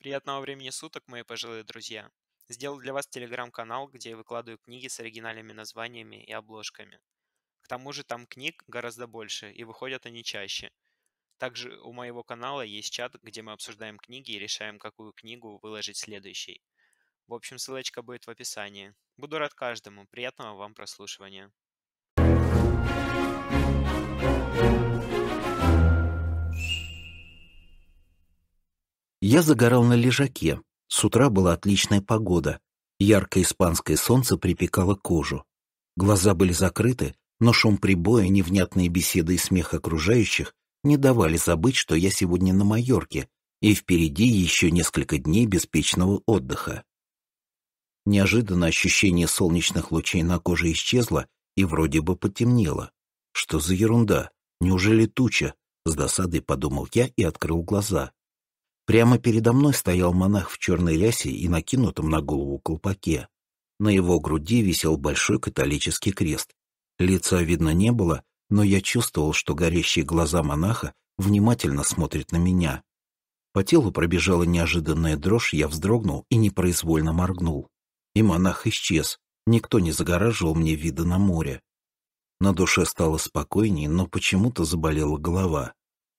Приятного времени суток, мои пожилые друзья! Сделал для вас телеграм-канал, где я выкладываю книги с оригинальными названиями и обложками. К тому же там книг гораздо больше, и выходят они чаще. Также у моего канала есть чат, где мы обсуждаем книги и решаем, какую книгу выложить следующей. В общем, ссылочка будет в описании. Буду рад каждому. Приятного вам прослушивания. thank you Я загорал на лежаке. С утра была отличная погода. Яркое испанское солнце припекало кожу. Глаза были закрыты, но шум прибоя, невнятные беседы и смех окружающих не давали забыть, что я сегодня на Майорке, и впереди еще несколько дней беспечного отдыха. Неожиданно ощущение солнечных лучей на коже исчезло и вроде бы потемнело. Что за ерунда? Неужели туча? С досадой подумал я и открыл глаза. Прямо передо мной стоял монах в черной рясе и накинутом на голову колпаке. На его груди висел большой католический крест. Лица видно не было, но я чувствовал, что горящие глаза монаха внимательно смотрят на меня. По телу пробежала неожиданная дрожь, я вздрогнул и непроизвольно моргнул. И монах исчез, никто не загораживал мне вида на море. На душе стало спокойнее, но почему-то заболела голова.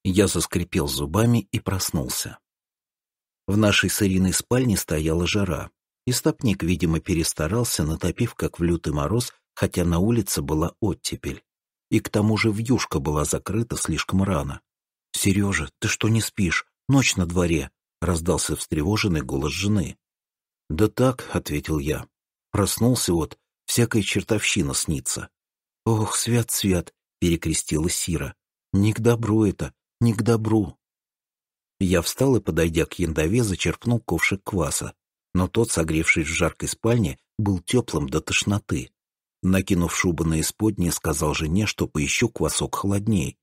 Я заскрипел зубами и проснулся. В нашей с Ириной спальне стояла жара. И стопник, видимо, перестарался, натопив, как в лютый мороз, хотя на улице была оттепель. И к тому же вьюшка была закрыта слишком рано. «Сережа, ты что не спишь? Ночь на дворе!» — раздался встревоженный голос жены. «Да так», — ответил я. Проснулся вот, всякая чертовщина снится. «Ох, свят-свят!» — перекрестила Сира. «Не к добру это, не к добру!» Я встал и, подойдя к яндове, зачерпнул ковшик кваса, но тот, согревшись в жаркой спальне, был теплым до тошноты. Накинув шубу на исподнее, сказал жене, что поищу квасок холодней.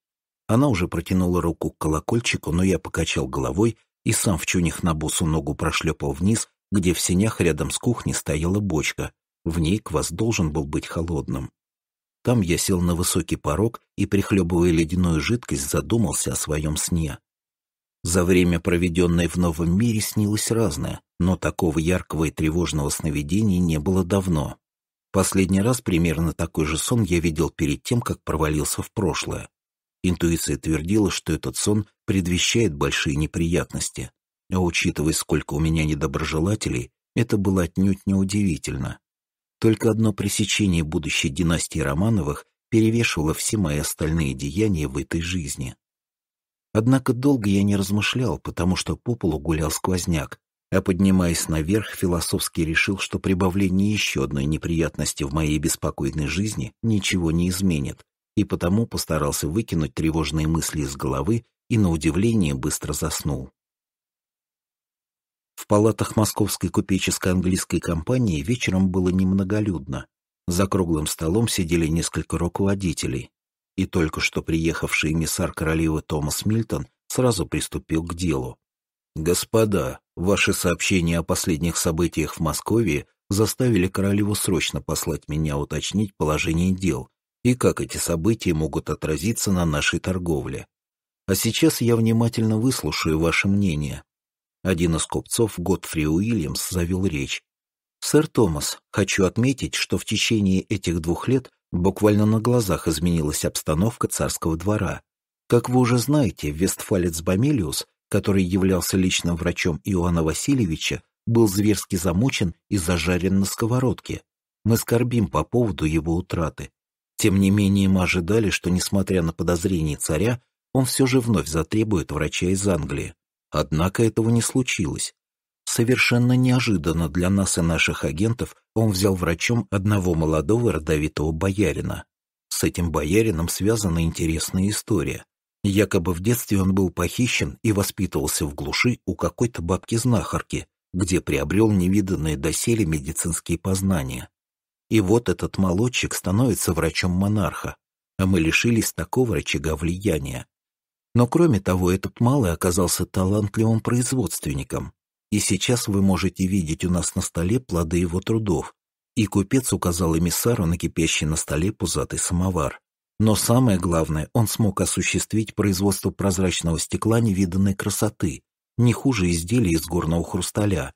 Она уже протянула руку к колокольчику, но я покачал головой и сам в чуних на босу ногу прошлепал вниз, где в сенях рядом с кухней стояла бочка. В ней квас должен был быть холодным. Там я сел на высокий порог и, прихлебывая ледяную жидкость, задумался о своем сне. За время, проведенное в новом мире, снилось разное, но такого яркого и тревожного сновидения не было давно. Последний раз примерно такой же сон я видел перед тем, как провалился в прошлое. Интуиция твердила, что этот сон предвещает большие неприятности. А учитывая, сколько у меня недоброжелателей, это было отнюдь неудивительно. Только одно пресечение будущей династии Романовых перевешивало все мои остальные деяния в этой жизни. Однако долго я не размышлял, потому что по полу гулял сквозняк, а поднимаясь наверх, философски решил, что прибавление еще одной неприятности в моей беспокойной жизни ничего не изменит, и потому постарался выкинуть тревожные мысли из головы и, на удивление, быстро заснул. В палатах московской купеческой английской компании вечером было немноголюдно. За круглым столом сидели несколько руководителей, и только что приехавший эмиссар королевы Томас Мильтон сразу приступил к делу. «Господа, ваши сообщения о последних событиях в Москве заставили королеву срочно послать меня уточнить положение дел и как эти события могут отразиться на нашей торговле. А сейчас я внимательно выслушаю ваше мнение». Один из купцов, Готфри Уильямс, завел речь, Сэр Томас, хочу отметить, что в течение этих двух лет буквально на глазах изменилась обстановка царского двора. Как вы уже знаете, Вестфалец Бомелиус, который являлся личным врачом Иоанна Васильевича, был зверски замучен и зажарен на сковородке. Мы скорбим по поводу его утраты. Тем не менее, мы ожидали, что, несмотря на подозрения царя, он все же вновь затребует врача из Англии. Однако этого не случилось. Совершенно неожиданно для нас и наших агентов он взял врачом одного молодого родовитого боярина. С этим боярином связана интересная история. Якобы в детстве он был похищен и воспитывался в глуши у какой-то бабки-знахарки, где приобрел невиданные доселе медицинские познания. И вот этот молодчик становится врачом монарха, а мы лишились такого рычага влияния. Но кроме того, этот малый оказался талантливым производственником. И сейчас вы можете видеть у нас на столе плоды его трудов. И купец указал эмиссару на кипящий на столе пузатый самовар. Но самое главное, он смог осуществить производство прозрачного стекла невиданной красоты, не хуже изделий из горного хрусталя.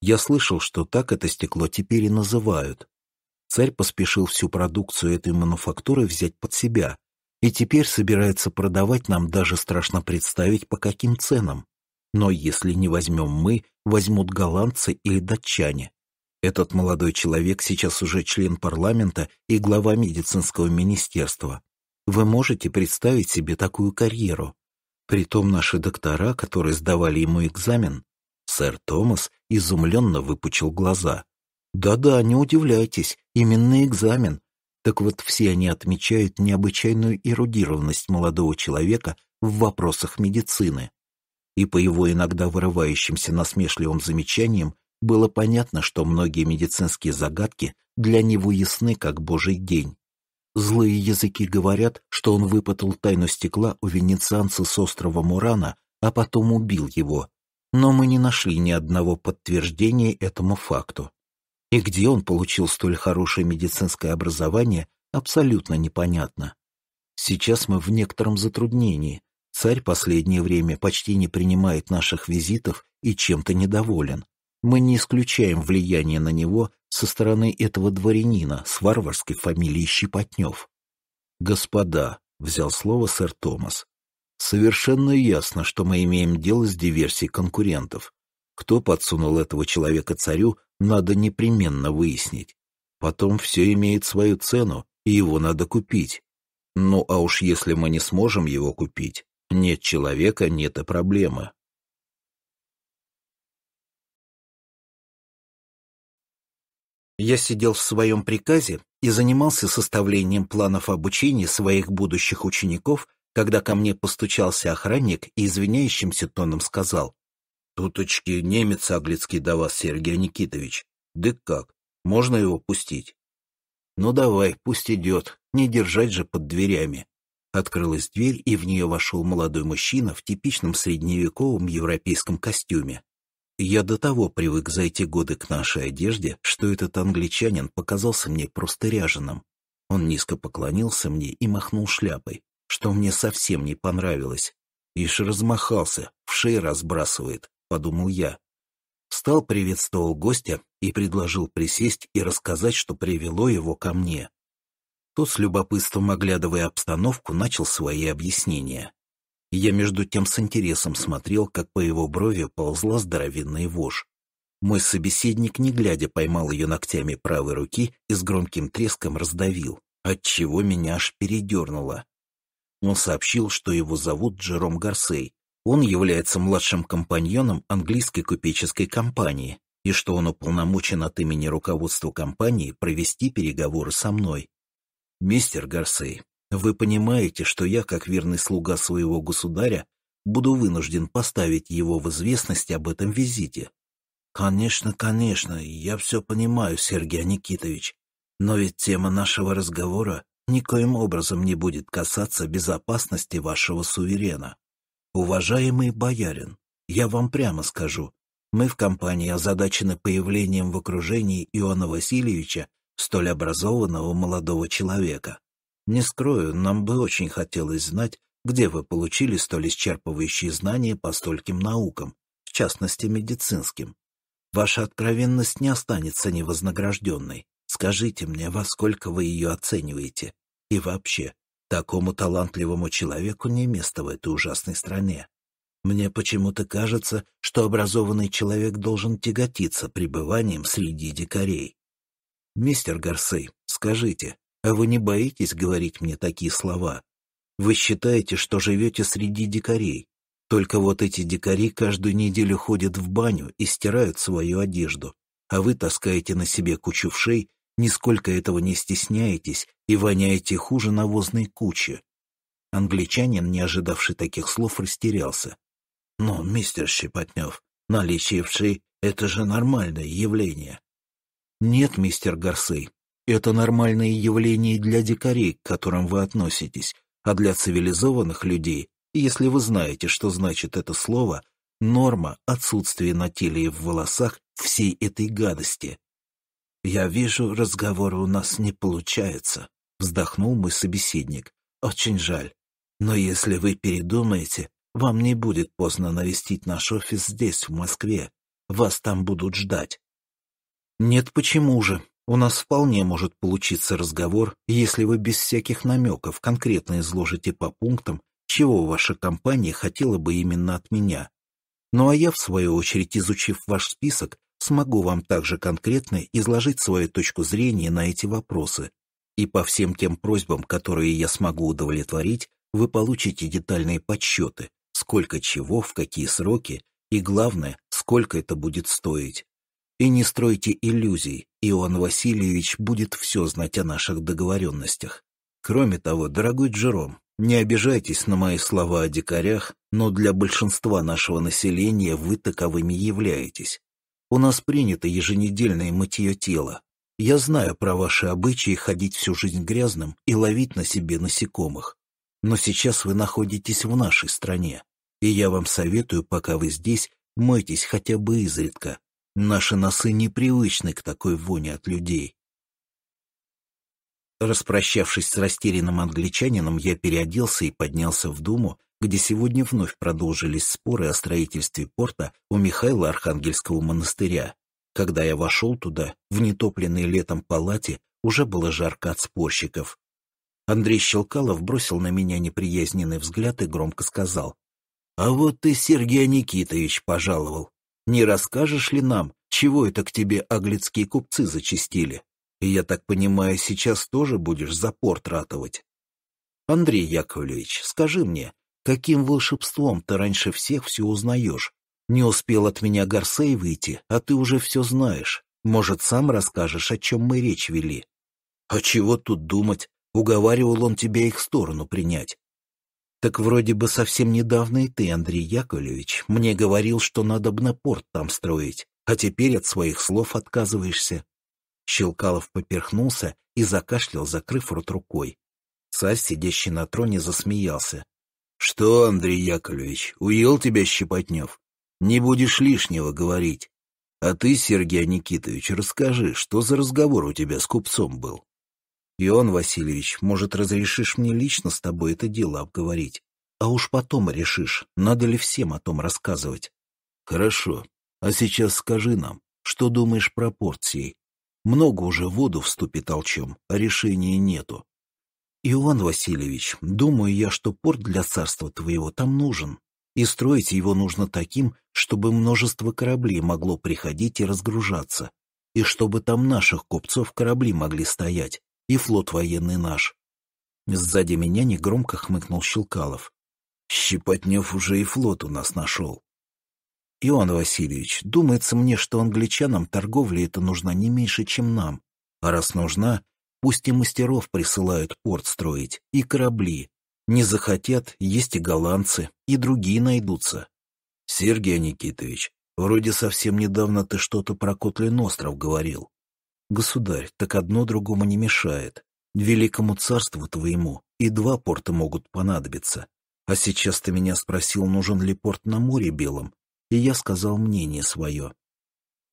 Я слышал, что так это стекло теперь и называют. Царь поспешил всю продукцию этой мануфактуры взять под себя, и теперь собирается продавать нам даже страшно представить, по каким ценам. Но если не возьмем мы, возьмут голландцы или датчане. Этот молодой человек сейчас уже член парламента и глава медицинского министерства. Вы можете представить себе такую карьеру? Притом наши доктора, которые сдавали ему экзамен, сэр Томас изумленно выпучил глаза. Да-да, не удивляйтесь, именно экзамен. Так вот, все они отмечают необычайную эрудированность молодого человека в вопросах медицины и по его иногда вырывающимся насмешливым замечаниям было понятно, что многие медицинские загадки для него ясны, как божий день. Злые языки говорят, что он выпытал тайну стекла у венецианца с острова Мурана, а потом убил его. Но мы не нашли ни одного подтверждения этому факту. И где он получил столь хорошее медицинское образование, абсолютно непонятно. Сейчас мы в некотором затруднении, Царь последнее время почти не принимает наших визитов и чем-то недоволен. Мы не исключаем влияние на него со стороны этого дворянина с варварской фамилией Щепотнев. «Господа», — взял слово сэр Томас, — «совершенно ясно, что мы имеем дело с диверсией конкурентов. Кто подсунул этого человека царю, надо непременно выяснить. Потом все имеет свою цену, и его надо купить. Ну а уж если мы не сможем его купить, нет человека — нет и проблемы. Я сидел в своем приказе и занимался составлением планов обучения своих будущих учеников, когда ко мне постучался охранник и извиняющимся тоном сказал, «Туточки немец аглицкий до вас, Сергей Никитович. Дык как, можно его пустить?» «Ну давай, пусть идет, не держать же под дверями», Открылась дверь, и в нее вошел молодой мужчина в типичном средневековом европейском костюме. Я до того привык за эти годы к нашей одежде, что этот англичанин показался мне просто ряженым. Он низко поклонился мне и махнул шляпой, что мне совсем не понравилось. Ишь размахался, в шеи разбрасывает, подумал я. Встал, приветствовал гостя и предложил присесть и рассказать, что привело его ко мне. Тот, с любопытством оглядывая обстановку, начал свои объяснения. Я между тем с интересом смотрел, как по его брови ползла здоровенная вошь. Мой собеседник, не глядя, поймал ее ногтями правой руки и с громким треском раздавил, отчего меня аж передернуло. Он сообщил, что его зовут Джером Гарсей. Он является младшим компаньоном английской купеческой компании и что он уполномочен от имени руководства компании провести переговоры со мной. Мистер Гарсей, вы понимаете, что я, как верный слуга своего государя, буду вынужден поставить его в известность об этом визите. Конечно, конечно, я все понимаю, Сергей Никитович. Но ведь тема нашего разговора никоим образом не будет касаться безопасности вашего суверена. Уважаемый боярин, я вам прямо скажу, мы в компании озадачены появлением в окружении Иоанна Васильевича столь образованного молодого человека. Не скрою, нам бы очень хотелось знать, где вы получили столь исчерпывающие знания по стольким наукам, в частности медицинским. Ваша откровенность не останется невознагражденной. Скажите мне, во сколько вы ее оцениваете? И вообще, такому талантливому человеку не место в этой ужасной стране. Мне почему-то кажется, что образованный человек должен тяготиться пребыванием среди дикарей. «Мистер Гарсей, скажите, а вы не боитесь говорить мне такие слова? Вы считаете, что живете среди дикарей. Только вот эти дикари каждую неделю ходят в баню и стирают свою одежду, а вы таскаете на себе кучу вшей, нисколько этого не стесняетесь и воняете хуже навозной кучи». Англичанин, не ожидавший таких слов, растерялся. «Но, «Ну, мистер Щепотнев, наличие вшей — это же нормальное явление. «Нет, мистер Гарсей, это нормальное явление для дикарей, к которым вы относитесь, а для цивилизованных людей, если вы знаете, что значит это слово, норма — отсутствие на теле и в волосах всей этой гадости». «Я вижу, разговоры у нас не получается», — вздохнул мой собеседник. «Очень жаль. Но если вы передумаете, вам не будет поздно навестить наш офис здесь, в Москве. Вас там будут ждать. «Нет, почему же? У нас вполне может получиться разговор, если вы без всяких намеков конкретно изложите по пунктам, чего ваша компания хотела бы именно от меня. Ну а я, в свою очередь, изучив ваш список, смогу вам также конкретно изложить свою точку зрения на эти вопросы. И по всем тем просьбам, которые я смогу удовлетворить, вы получите детальные подсчеты, сколько чего, в какие сроки, и главное, сколько это будет стоить. И не стройте иллюзий, Иоанн Васильевич будет все знать о наших договоренностях. Кроме того, дорогой Джером, не обижайтесь на мои слова о дикарях, но для большинства нашего населения вы таковыми являетесь. У нас принято еженедельное мытье тела. Я знаю про ваши обычаи ходить всю жизнь грязным и ловить на себе насекомых. Но сейчас вы находитесь в нашей стране, и я вам советую, пока вы здесь, мойтесь хотя бы изредка, Наши носы непривычны к такой воне от людей. Распрощавшись с растерянным англичанином, я переоделся и поднялся в Думу, где сегодня вновь продолжились споры о строительстве порта у Михаила Архангельского монастыря. Когда я вошел туда, в нетопленной летом палате уже было жарко от спорщиков. Андрей Щелкалов бросил на меня неприязненный взгляд и громко сказал, «А вот ты, Сергей Никитович, пожаловал. Не расскажешь ли нам, чего это к тебе аглицкие купцы зачистили? И я так понимаю, сейчас тоже будешь за порт ратовать. Андрей Яковлевич, скажи мне, каким волшебством ты раньше всех все узнаешь? Не успел от меня Горсей выйти, а ты уже все знаешь. Может, сам расскажешь, о чем мы речь вели? А чего тут думать? Уговаривал он тебя их сторону принять. Так вроде бы совсем недавно и ты, Андрей Яковлевич, мне говорил, что надо бы на порт там строить, а теперь от своих слов отказываешься. Щелкалов поперхнулся и закашлял, закрыв рот рукой. Царь, сидящий на троне, засмеялся. — Что, Андрей Яковлевич, уел тебя Щепотнев? Не будешь лишнего говорить. А ты, Сергей Никитович, расскажи, что за разговор у тебя с купцом был? Иоанн Васильевич, может, разрешишь мне лично с тобой это дело обговорить? А уж потом решишь, надо ли всем о том рассказывать. Хорошо. А сейчас скажи нам, что думаешь про порции? Много уже воду вступит толчем, а решения нету. Иоанн Васильевич, думаю я, что порт для царства твоего там нужен, и строить его нужно таким, чтобы множество кораблей могло приходить и разгружаться, и чтобы там наших купцов корабли могли стоять и флот военный наш. Сзади меня негромко хмыкнул Щелкалов. Щепотнев уже и флот у нас нашел. Иоанн Васильевич, думается мне, что англичанам торговля это нужна не меньше, чем нам. А раз нужна, пусть и мастеров присылают порт строить, и корабли. Не захотят, есть и голландцы, и другие найдутся. Сергей Никитович, вроде совсем недавно ты что-то про Котлин остров говорил. Государь, так одно другому не мешает. Великому царству твоему и два порта могут понадобиться. А сейчас ты меня спросил, нужен ли порт на море белом, и я сказал мнение свое.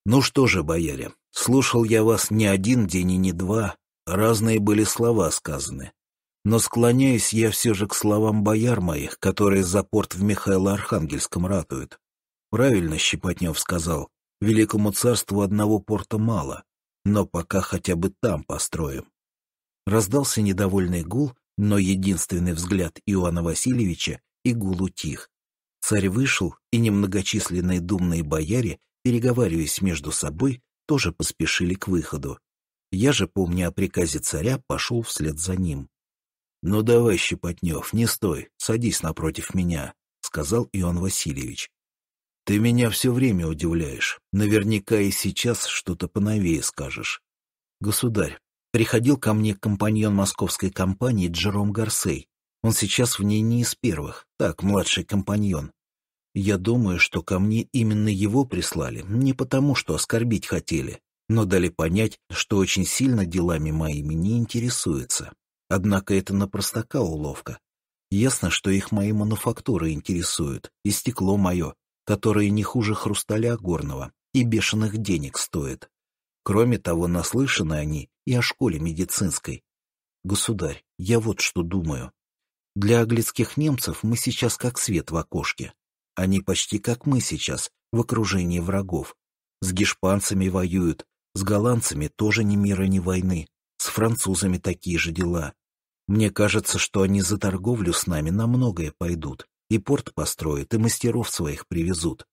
Ну что же, бояре, слушал я вас не один день и не два, разные были слова сказаны. Но склоняюсь я все же к словам бояр моих, которые за порт в Михайло-Архангельском ратуют. Правильно Щепотнев сказал, великому царству одного порта мало но пока хотя бы там построим. Раздался недовольный гул, но единственный взгляд Иоанна Васильевича и гул утих. Царь вышел, и немногочисленные думные бояре, переговариваясь между собой, тоже поспешили к выходу. Я же, помня о приказе царя, пошел вслед за ним. «Ну давай, Щепотнев, не стой, садись напротив меня», — сказал Иоанн Васильевич. Ты меня все время удивляешь. Наверняка и сейчас что-то поновее скажешь. Государь, приходил ко мне компаньон московской компании Джером Гарсей. Он сейчас в ней не из первых. Так, младший компаньон. Я думаю, что ко мне именно его прислали, не потому, что оскорбить хотели, но дали понять, что очень сильно делами моими не интересуется. Однако это на уловка. Ясно, что их мои мануфактуры интересуют, и стекло мое, которые не хуже хрусталя горного и бешеных денег стоят. Кроме того, наслышаны они и о школе медицинской. Государь, я вот что думаю. Для английских немцев мы сейчас как свет в окошке. Они почти как мы сейчас, в окружении врагов. С гешпанцами воюют, с голландцами тоже ни мира, ни войны. С французами такие же дела. Мне кажется, что они за торговлю с нами на многое пойдут. И порт построят, и мастеров своих привезут.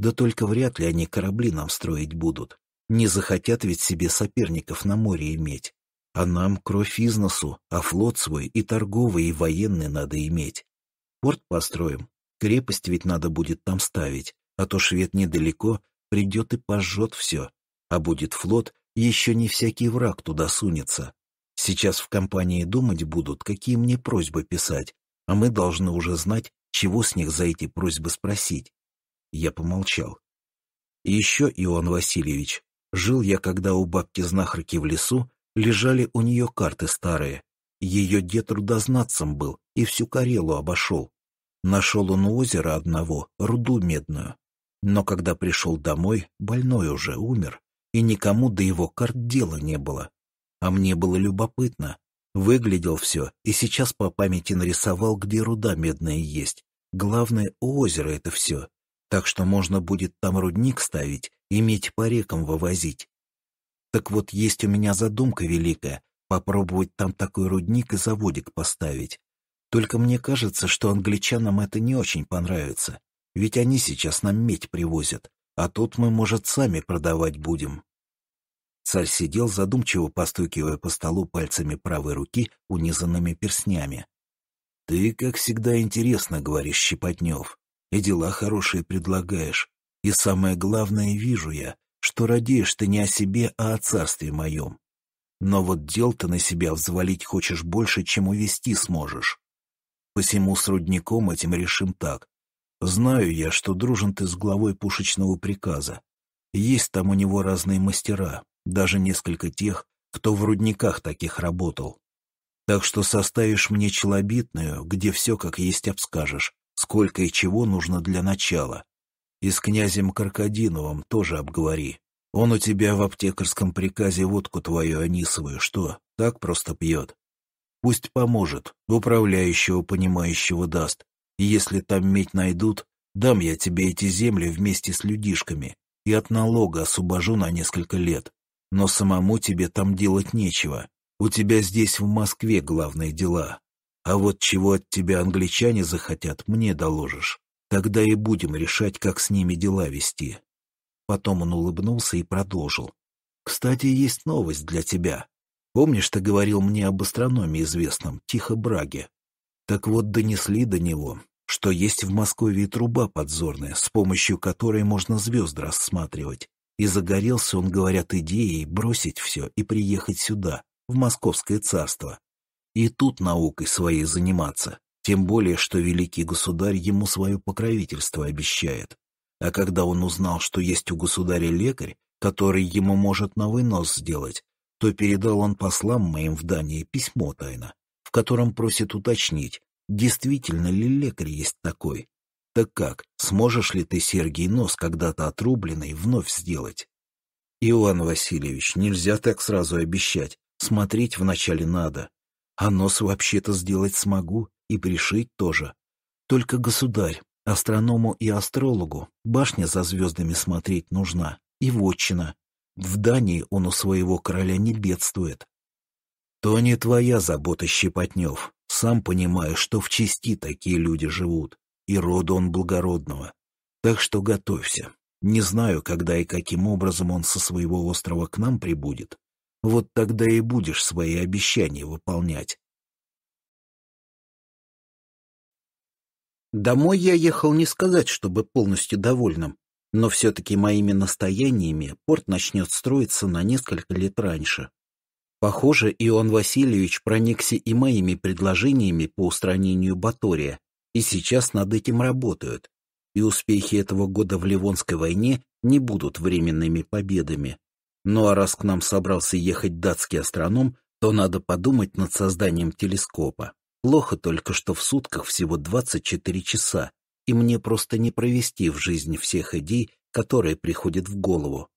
Да только вряд ли они корабли нам строить будут. Не захотят ведь себе соперников на море иметь. А нам кровь из носу, а флот свой и торговый, и военный надо иметь. Порт построим, крепость ведь надо будет там ставить, а то швед недалеко, придет и пожжет все. А будет флот, еще не всякий враг туда сунется. Сейчас в компании думать будут, какие мне просьбы писать, а мы должны уже знать, чего с них за эти просьбы спросить? Я помолчал. Еще, Иоанн Васильевич, жил я, когда у бабки-знахарки в лесу лежали у нее карты старые. Ее дед трудознатцем был и всю Карелу обошел. Нашел он у озера одного руду медную. Но когда пришел домой, больной уже умер, и никому до его карт дела не было. А мне было любопытно, Выглядел все, и сейчас по памяти нарисовал, где руда медная есть. Главное, у озера это все. Так что можно будет там рудник ставить и медь по рекам вывозить. Так вот, есть у меня задумка великая — попробовать там такой рудник и заводик поставить. Только мне кажется, что англичанам это не очень понравится. Ведь они сейчас нам медь привозят, а тут мы, может, сами продавать будем. Царь сидел, задумчиво постукивая по столу пальцами правой руки, унизанными перстнями. «Ты, как всегда, интересно говоришь, Щепотнев, и дела хорошие предлагаешь. И самое главное, вижу я, что радеешь ты не о себе, а о царстве моем. Но вот дел ты на себя взвалить хочешь больше, чем увести сможешь. Посему с рудником этим решим так. Знаю я, что дружен ты с главой пушечного приказа. Есть там у него разные мастера, даже несколько тех, кто в рудниках таких работал. Так что составишь мне челобитную, где все как есть обскажешь, сколько и чего нужно для начала. И с князем Каркадиновым тоже обговори. Он у тебя в аптекарском приказе водку твою анисовую, что, так просто пьет. Пусть поможет, управляющего понимающего даст. И если там медь найдут, дам я тебе эти земли вместе с людишками и от налога освобожу на несколько лет. Но самому тебе там делать нечего. У тебя здесь в Москве главные дела. А вот чего от тебя англичане захотят, мне доложишь. Тогда и будем решать, как с ними дела вести». Потом он улыбнулся и продолжил. «Кстати, есть новость для тебя. Помнишь, ты говорил мне об астрономе известном, Тихо Браге? Так вот, донесли до него, что есть в Москве труба подзорная, с помощью которой можно звезды рассматривать. И загорелся он, говорят, идеей бросить все и приехать сюда, в Московское царство. И тут наукой своей заниматься, тем более, что великий государь ему свое покровительство обещает. А когда он узнал, что есть у государя лекарь, который ему может на вынос сделать, то передал он послам моим в Дании письмо тайно, в котором просит уточнить, действительно ли лекарь есть такой, так как, сможешь ли ты, Сергий, нос когда-то отрубленный вновь сделать? Иоанн Васильевич, нельзя так сразу обещать. Смотреть вначале надо. А нос вообще-то сделать смогу и пришить тоже. Только, государь, астроному и астрологу башня за звездами смотреть нужна и вотчина. В Дании он у своего короля не бедствует. То не твоя забота, Щепотнев. Сам понимаю, что в чести такие люди живут и рода он благородного. Так что готовься. Не знаю, когда и каким образом он со своего острова к нам прибудет. Вот тогда и будешь свои обещания выполнять. Домой я ехал не сказать, чтобы полностью довольным, но все-таки моими настояниями порт начнет строиться на несколько лет раньше. Похоже, Иоанн Васильевич проникся и моими предложениями по устранению Батория, и сейчас над этим работают, и успехи этого года в Ливонской войне не будут временными победами. Ну а раз к нам собрался ехать датский астроном, то надо подумать над созданием телескопа. Плохо только, что в сутках всего 24 часа, и мне просто не провести в жизни всех идей, которые приходят в голову.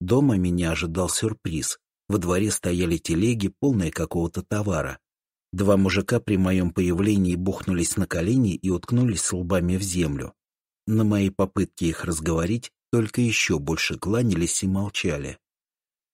Дома меня ожидал сюрприз. Во дворе стояли телеги, полные какого-то товара. Два мужика при моем появлении бухнулись на колени и уткнулись лбами в землю. На мои попытки их разговорить только еще больше кланялись и молчали.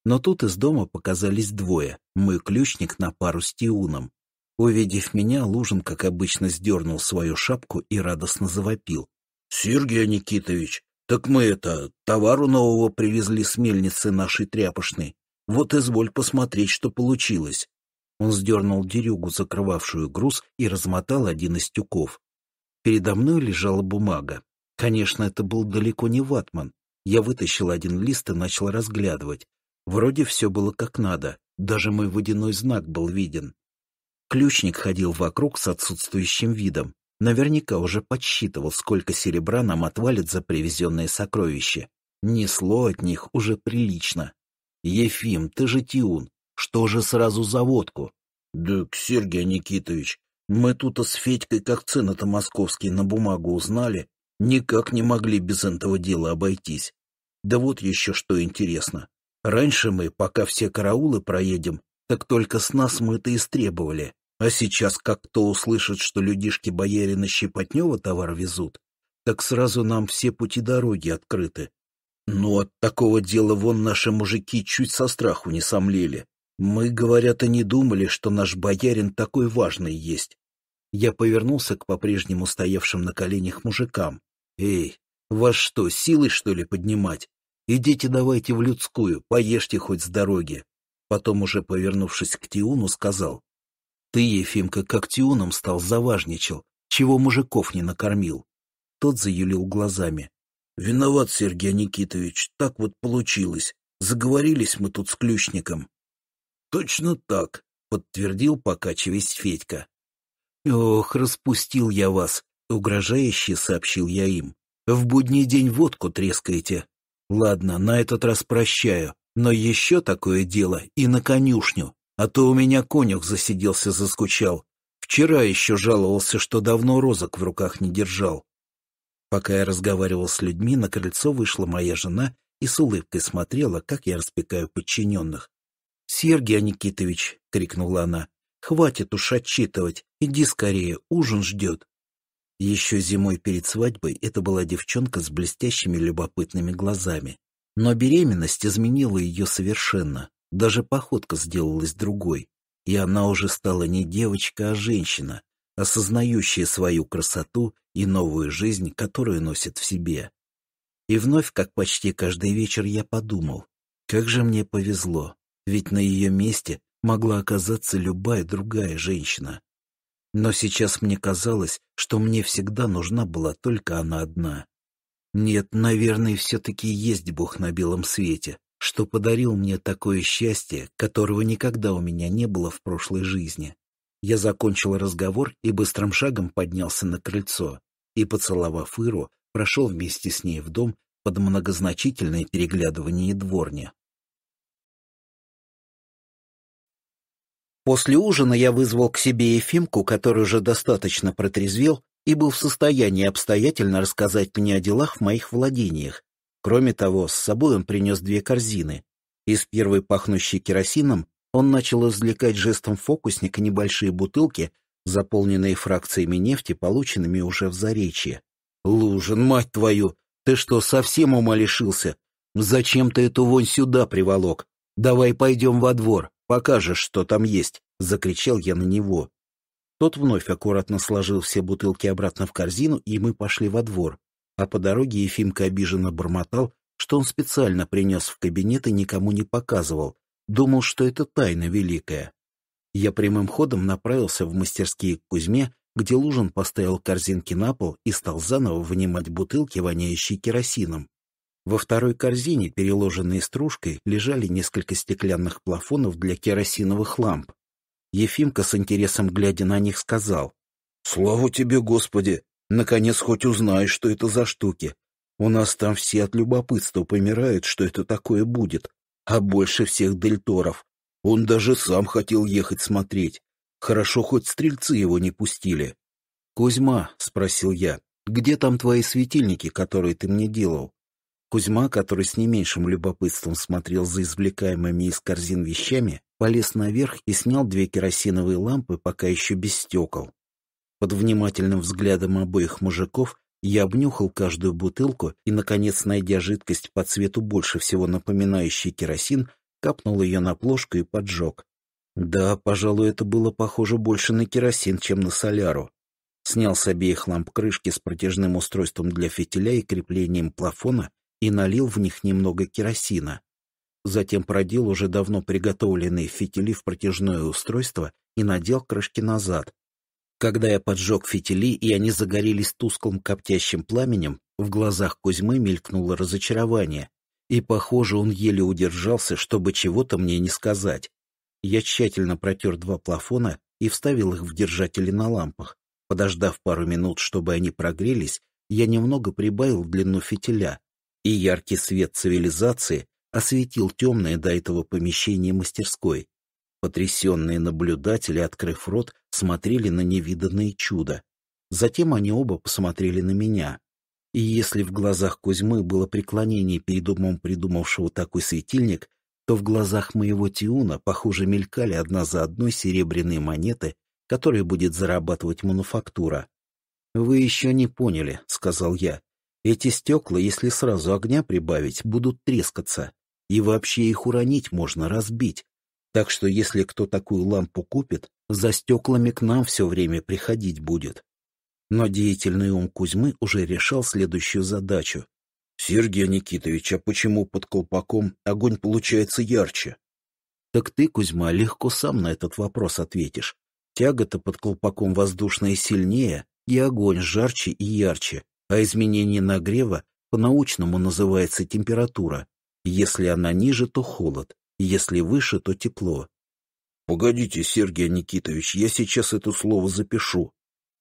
Но тут из дома показались двое, мой ключник на пару с Тиуном. Увидев меня, Лужин, как обычно, сдернул свою шапку и радостно завопил. — Сергей Никитович, так мы это, товару нового привезли с мельницы нашей тряпошной. Вот изволь посмотреть, что получилось. Он сдернул дерюгу, закрывавшую груз, и размотал один из тюков. Передо мной лежала бумага. Конечно, это был далеко не ватман. Я вытащил один лист и начал разглядывать. Вроде все было как надо. Даже мой водяной знак был виден. Ключник ходил вокруг с отсутствующим видом. Наверняка уже подсчитывал, сколько серебра нам отвалит за привезенные сокровища. Несло от них уже прилично. «Ефим, ты же Тиун. Что же сразу за водку? — Да, Сергей Никитович, мы тут с Федькой как цены-то московские на бумагу узнали, никак не могли без этого дела обойтись. Да вот еще что интересно. Раньше мы, пока все караулы проедем, так только с нас мы это истребовали. А сейчас, как кто услышит, что людишки боярина Щепотнева товар везут, так сразу нам все пути дороги открыты. Но ну, от такого дела вон наши мужики чуть со страху не сомлели. Мы, говорят, и не думали, что наш боярин такой важный есть. Я повернулся к по-прежнему стоявшим на коленях мужикам. Эй, вас что, силой, что ли, поднимать? Идите давайте в людскую, поешьте хоть с дороги. Потом, уже повернувшись к Тиуну, сказал. Ты, Ефимка, как Тиуном стал, заважничал, чего мужиков не накормил. Тот заюлил глазами. Виноват, Сергей Никитович, так вот получилось. Заговорились мы тут с ключником. «Точно так», — подтвердил, покачиваясь Федька. «Ох, распустил я вас», — угрожающе сообщил я им. «В будний день водку трескаете. Ладно, на этот раз прощаю, но еще такое дело и на конюшню, а то у меня конюх засиделся, заскучал. Вчера еще жаловался, что давно розок в руках не держал. Пока я разговаривал с людьми, на крыльцо вышла моя жена и с улыбкой смотрела, как я распекаю подчиненных. «Сергей Никитович!» — крикнула она. «Хватит уж отчитывать! Иди скорее, ужин ждет!» Еще зимой перед свадьбой это была девчонка с блестящими любопытными глазами. Но беременность изменила ее совершенно. Даже походка сделалась другой. И она уже стала не девочка, а женщина, осознающая свою красоту и новую жизнь, которую носит в себе. И вновь, как почти каждый вечер, я подумал, как же мне повезло, ведь на ее месте могла оказаться любая другая женщина. Но сейчас мне казалось, что мне всегда нужна была только она одна. Нет, наверное, все-таки есть Бог на белом свете, что подарил мне такое счастье, которого никогда у меня не было в прошлой жизни. Я закончил разговор и быстрым шагом поднялся на крыльцо и, поцеловав Иру, прошел вместе с ней в дом под многозначительное переглядывание дворни. После ужина я вызвал к себе Ефимку, который уже достаточно протрезвел и был в состоянии обстоятельно рассказать мне о делах в моих владениях. Кроме того, с собой он принес две корзины. Из первой, пахнущей керосином, он начал извлекать жестом фокусника небольшие бутылки, заполненные фракциями нефти, полученными уже в Заречье. «Лужин, мать твою! Ты что, совсем ума лишился? Зачем ты эту вонь сюда приволок? Давай пойдем во двор!» покажешь, что там есть!» — закричал я на него. Тот вновь аккуратно сложил все бутылки обратно в корзину, и мы пошли во двор. А по дороге Ефимка обиженно бормотал, что он специально принес в кабинет и никому не показывал. Думал, что это тайна великая. Я прямым ходом направился в мастерские к Кузьме, где Лужин поставил корзинки на пол и стал заново вынимать бутылки, воняющие керосином. Во второй корзине, переложенной стружкой, лежали несколько стеклянных плафонов для керосиновых ламп. Ефимка с интересом глядя на них сказал. «Слава тебе, Господи! Наконец хоть узнаешь, что это за штуки. У нас там все от любопытства помирают, что это такое будет. А больше всех дельторов. Он даже сам хотел ехать смотреть. Хорошо, хоть стрельцы его не пустили». «Кузьма», — спросил я, — «где там твои светильники, которые ты мне делал?» Кузьма, который с не меньшим любопытством смотрел за извлекаемыми из корзин вещами, полез наверх и снял две керосиновые лампы, пока еще без стекол. Под внимательным взглядом обоих мужиков я обнюхал каждую бутылку и, наконец, найдя жидкость по цвету больше всего напоминающей керосин, капнул ее на плошку и поджег. Да, пожалуй, это было похоже больше на керосин, чем на соляру. Снял с обеих ламп крышки с протяжным устройством для фитиля и креплением плафона и налил в них немного керосина. Затем продел уже давно приготовленные фитили в протяжное устройство и надел крышки назад. Когда я поджег фитили, и они загорелись тусклым коптящим пламенем, в глазах Кузьмы мелькнуло разочарование, и, похоже, он еле удержался, чтобы чего-то мне не сказать. Я тщательно протер два плафона и вставил их в держатели на лампах. Подождав пару минут, чтобы они прогрелись, я немного прибавил длину фитиля, и яркий свет цивилизации осветил темное до этого помещение мастерской. Потрясенные наблюдатели, открыв рот, смотрели на невиданное чудо. Затем они оба посмотрели на меня. И если в глазах Кузьмы было преклонение перед умом придумавшего такой светильник, то в глазах моего Тиуна, похоже, мелькали одна за одной серебряные монеты, которые будет зарабатывать мануфактура. «Вы еще не поняли», — сказал я. Эти стекла, если сразу огня прибавить, будут трескаться. И вообще их уронить можно, разбить. Так что если кто такую лампу купит, за стеклами к нам все время приходить будет. Но деятельный ум Кузьмы уже решал следующую задачу. «Сергей Никитович, а почему под колпаком огонь получается ярче?» «Так ты, Кузьма, легко сам на этот вопрос ответишь. Тяга-то под колпаком воздушная сильнее, и огонь жарче и ярче а изменение нагрева по-научному называется температура. Если она ниже, то холод, если выше, то тепло. «Погодите, Сергей Никитович, я сейчас это слово запишу».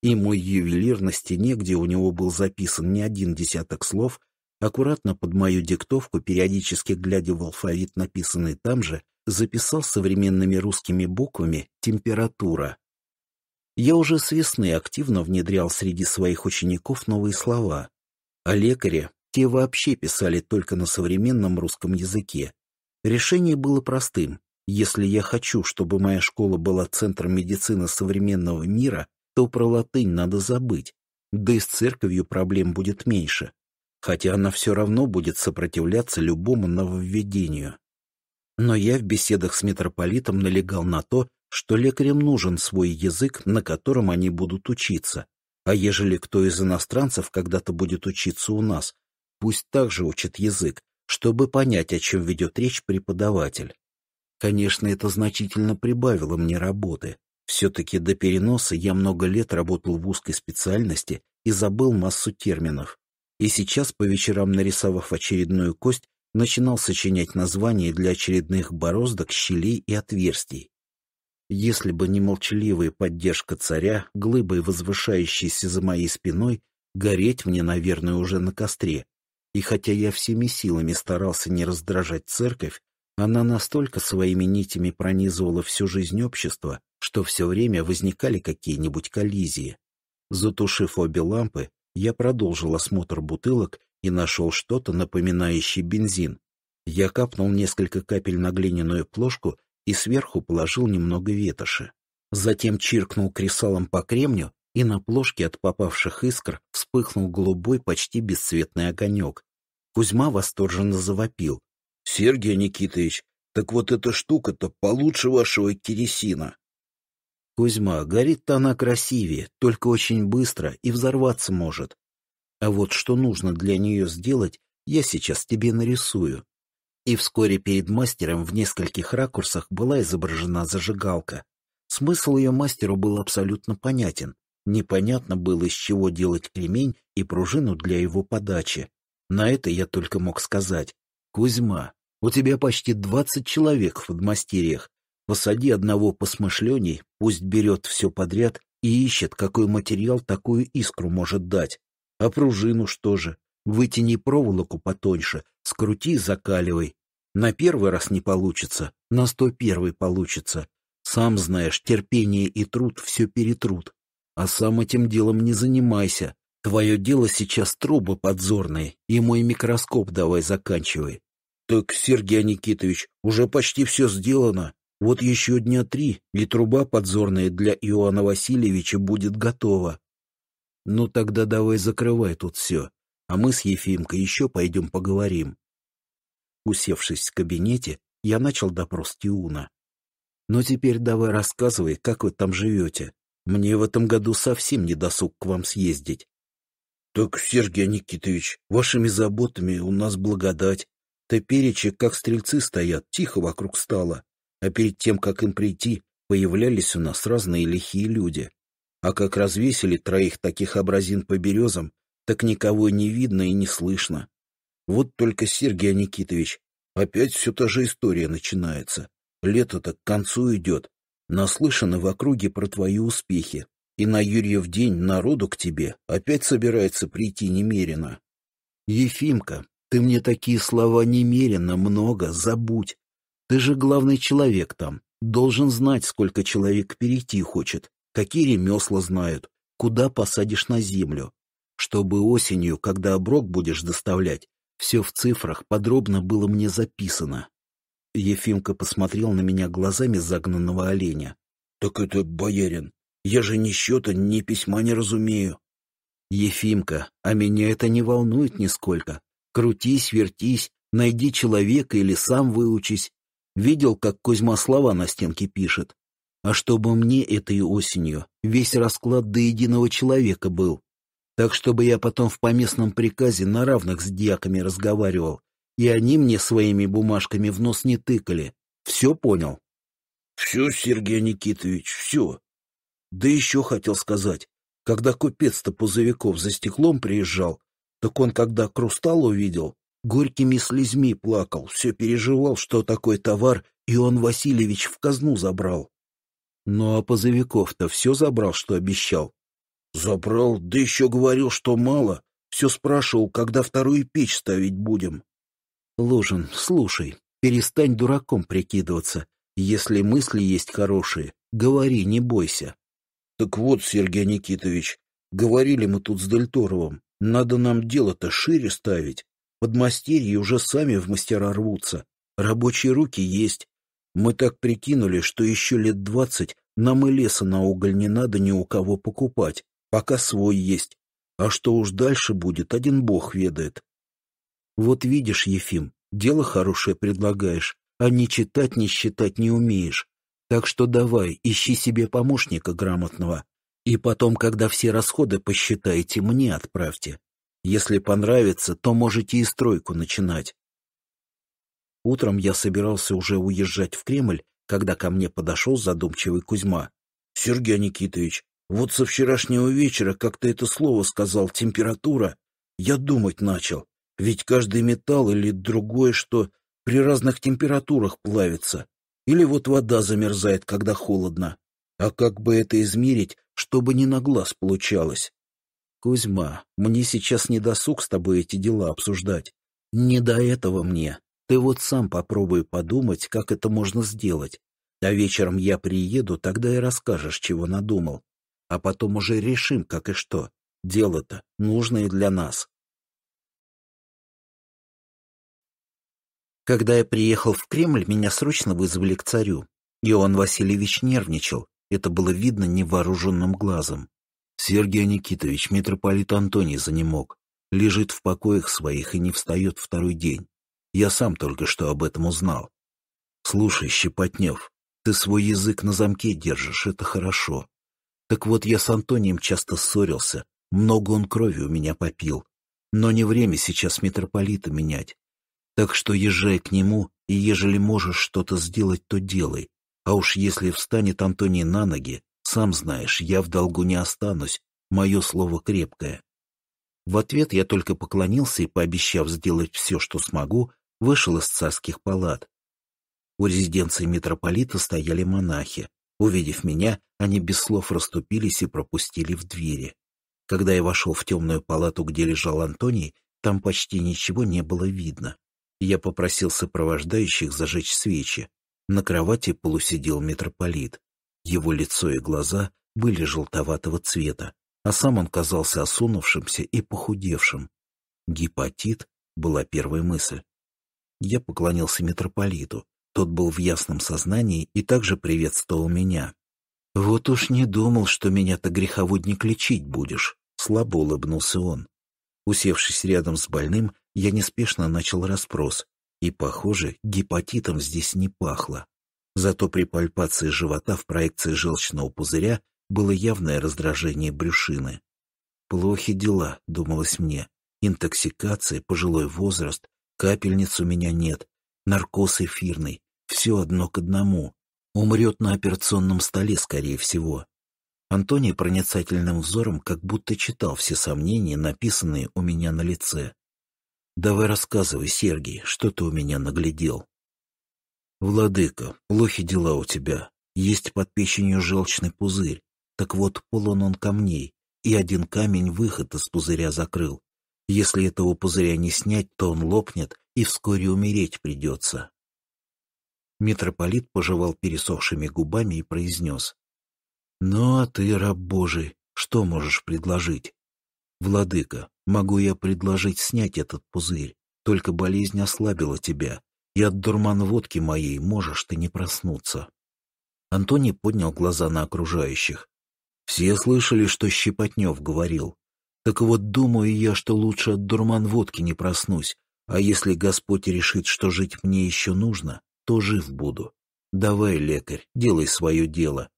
И мой ювелир на стене, где у него был записан не один десяток слов, аккуратно под мою диктовку, периодически глядя в алфавит, написанный там же, записал современными русскими буквами «температура». Я уже с весны активно внедрял среди своих учеников новые слова. О лекаре те вообще писали только на современном русском языке. Решение было простым. Если я хочу, чтобы моя школа была центром медицины современного мира, то про латынь надо забыть. Да и с церковью проблем будет меньше. Хотя она все равно будет сопротивляться любому нововведению. Но я в беседах с митрополитом налегал на то, что лекарям нужен свой язык, на котором они будут учиться, а ежели кто из иностранцев когда-то будет учиться у нас, пусть также учит язык, чтобы понять, о чем ведет речь преподаватель. Конечно, это значительно прибавило мне работы. Все-таки до переноса я много лет работал в узкой специальности и забыл массу терминов. И сейчас, по вечерам нарисовав очередную кость, начинал сочинять названия для очередных бороздок, щелей и отверстий. Если бы не молчаливая поддержка царя, глыбой возвышающейся за моей спиной, гореть мне, наверное, уже на костре. И хотя я всеми силами старался не раздражать церковь, она настолько своими нитями пронизывала всю жизнь общества, что все время возникали какие-нибудь коллизии. Затушив обе лампы, я продолжил осмотр бутылок и нашел что-то, напоминающее бензин. Я капнул несколько капель на глиняную плошку и сверху положил немного ветоши. Затем чиркнул кресалом по кремню, и на плошке от попавших искр вспыхнул голубой, почти бесцветный огонек. Кузьма восторженно завопил. — Сергей Никитович, так вот эта штука-то получше вашего керосина. — Кузьма, горит-то она красивее, только очень быстро и взорваться может. А вот что нужно для нее сделать, я сейчас тебе нарисую и вскоре перед мастером в нескольких ракурсах была изображена зажигалка. Смысл ее мастеру был абсолютно понятен. Непонятно было, из чего делать кремень и пружину для его подачи. На это я только мог сказать. «Кузьма, у тебя почти двадцать человек в подмастерьях. Посади одного посмышлений, пусть берет все подряд и ищет, какой материал такую искру может дать. А пружину что же? Вытяни проволоку потоньше, скрути, закаливай. На первый раз не получится, на сто первый получится. Сам знаешь, терпение и труд все перетрут. А сам этим делом не занимайся. Твое дело сейчас трубы подзорные, и мой микроскоп давай заканчивай. Так, Сергей Никитович, уже почти все сделано. Вот еще дня три, и труба подзорная для Иоанна Васильевича будет готова. Ну тогда давай закрывай тут все а мы с Ефимкой еще пойдем поговорим. Усевшись в кабинете, я начал допрос Тиуна. Но «Ну, теперь давай рассказывай, как вы там живете. Мне в этом году совсем не досуг к вам съездить». «Так, Сергей Никитович, вашими заботами у нас благодать. Топеречи, как стрельцы стоят, тихо вокруг стало. А перед тем, как им прийти, появлялись у нас разные лихие люди. А как развесили троих таких образин по березам, так никого не видно и не слышно. Вот только Сергей Никитович, опять все та же история начинается. Лето-то к концу идет. Наслышаны в округе про твои успехи. И на Юрьев день народу к тебе опять собирается прийти немерено. Ефимка, ты мне такие слова немерено много, забудь. Ты же главный человек там, должен знать, сколько человек перейти хочет, какие ремесла знают, куда посадишь на землю, чтобы осенью, когда оброк будешь доставлять, все в цифрах подробно было мне записано. Ефимка посмотрел на меня глазами загнанного оленя. — Так это, боярин, я же ни счета, ни письма не разумею. — Ефимка, а меня это не волнует нисколько. Крутись, вертись, найди человека или сам выучись. Видел, как Кузьма слова на стенке пишет. А чтобы мне этой осенью весь расклад до единого человека был. Так, чтобы я потом в поместном приказе на равных с дьяками разговаривал, и они мне своими бумажками в нос не тыкали. Все понял? — Все, Сергей Никитович, все. Да еще хотел сказать, когда купец-то Пузовиков за стеклом приезжал, так он, когда Крустал увидел, горькими слезьми плакал, все переживал, что такой товар Ион Васильевич в казну забрал. Ну а пузовиков то все забрал, что обещал. Забрал, да еще говорил, что мало. Все спрашивал, когда вторую печь ставить будем. Ложин, слушай, перестань дураком прикидываться. Если мысли есть хорошие, говори, не бойся. Так вот, Сергей Никитович, говорили мы тут с Дельторовым, надо нам дело-то шире ставить. Подмастерье уже сами в мастера рвутся. Рабочие руки есть. Мы так прикинули, что еще лет двадцать нам и леса на уголь не надо ни у кого покупать пока свой есть. А что уж дальше будет, один бог ведает. Вот видишь, Ефим, дело хорошее предлагаешь, а ни читать, ни считать не умеешь. Так что давай, ищи себе помощника грамотного. И потом, когда все расходы посчитаете, мне отправьте. Если понравится, то можете и стройку начинать. Утром я собирался уже уезжать в Кремль, когда ко мне подошел задумчивый Кузьма. — Сергей Никитович, вот со вчерашнего вечера, как ты это слово сказал, температура, я думать начал. Ведь каждый металл или другое, что при разных температурах плавится. Или вот вода замерзает, когда холодно. А как бы это измерить, чтобы не на глаз получалось? Кузьма, мне сейчас не досуг с тобой эти дела обсуждать. Не до этого мне. Ты вот сам попробуй подумать, как это можно сделать. А вечером я приеду, тогда и расскажешь, чего надумал а потом уже решим, как и что. Дело-то нужное для нас. Когда я приехал в Кремль, меня срочно вызвали к царю. Иоанн Васильевич нервничал, это было видно невооруженным глазом. Сергей Никитович, митрополит Антоний занемог, лежит в покоях своих и не встает второй день. Я сам только что об этом узнал. Слушай, Щепотнев, ты свой язык на замке держишь, это хорошо. Так вот, я с Антонием часто ссорился, много он крови у меня попил. Но не время сейчас митрополита менять. Так что езжай к нему, и ежели можешь что-то сделать, то делай. А уж если встанет Антоний на ноги, сам знаешь, я в долгу не останусь, мое слово крепкое. В ответ я только поклонился и, пообещав сделать все, что смогу, вышел из царских палат. У резиденции митрополита стояли монахи. Увидев меня, они без слов расступились и пропустили в двери. Когда я вошел в темную палату, где лежал Антоний, там почти ничего не было видно. Я попросил сопровождающих зажечь свечи. На кровати полусидел митрополит. Его лицо и глаза были желтоватого цвета, а сам он казался осунувшимся и похудевшим. Гепатит была первая мысль. Я поклонился митрополиту. Тот был в ясном сознании и также приветствовал меня. «Вот уж не думал, что меня-то греховодник лечить будешь», — слабо улыбнулся он. Усевшись рядом с больным, я неспешно начал расспрос, и, похоже, гепатитом здесь не пахло. Зато при пальпации живота в проекции желчного пузыря было явное раздражение брюшины. «Плохи дела», — думалось мне. «Интоксикация, пожилой возраст, капельниц у меня нет, наркоз эфирный, все одно к одному. Умрет на операционном столе, скорее всего. Антоний проницательным взором как будто читал все сомнения, написанные у меня на лице. «Давай рассказывай, Сергий, что ты у меня наглядел?» «Владыка, плохи дела у тебя. Есть под печенью желчный пузырь. Так вот, полон он камней, и один камень выход из пузыря закрыл. Если этого пузыря не снять, то он лопнет, и вскоре умереть придется. Митрополит пожевал пересохшими губами и произнес. «Ну а ты, раб Божий, что можешь предложить?» «Владыка, могу я предложить снять этот пузырь, только болезнь ослабила тебя, и от дурман водки моей можешь ты не проснуться». Антоний поднял глаза на окружающих. Все слышали, что Щепотнев говорил. «Так вот, думаю я, что лучше от дурман водки не проснусь, а если Господь решит, что жить мне еще нужно, то жив буду. Давай, лекарь, делай свое дело.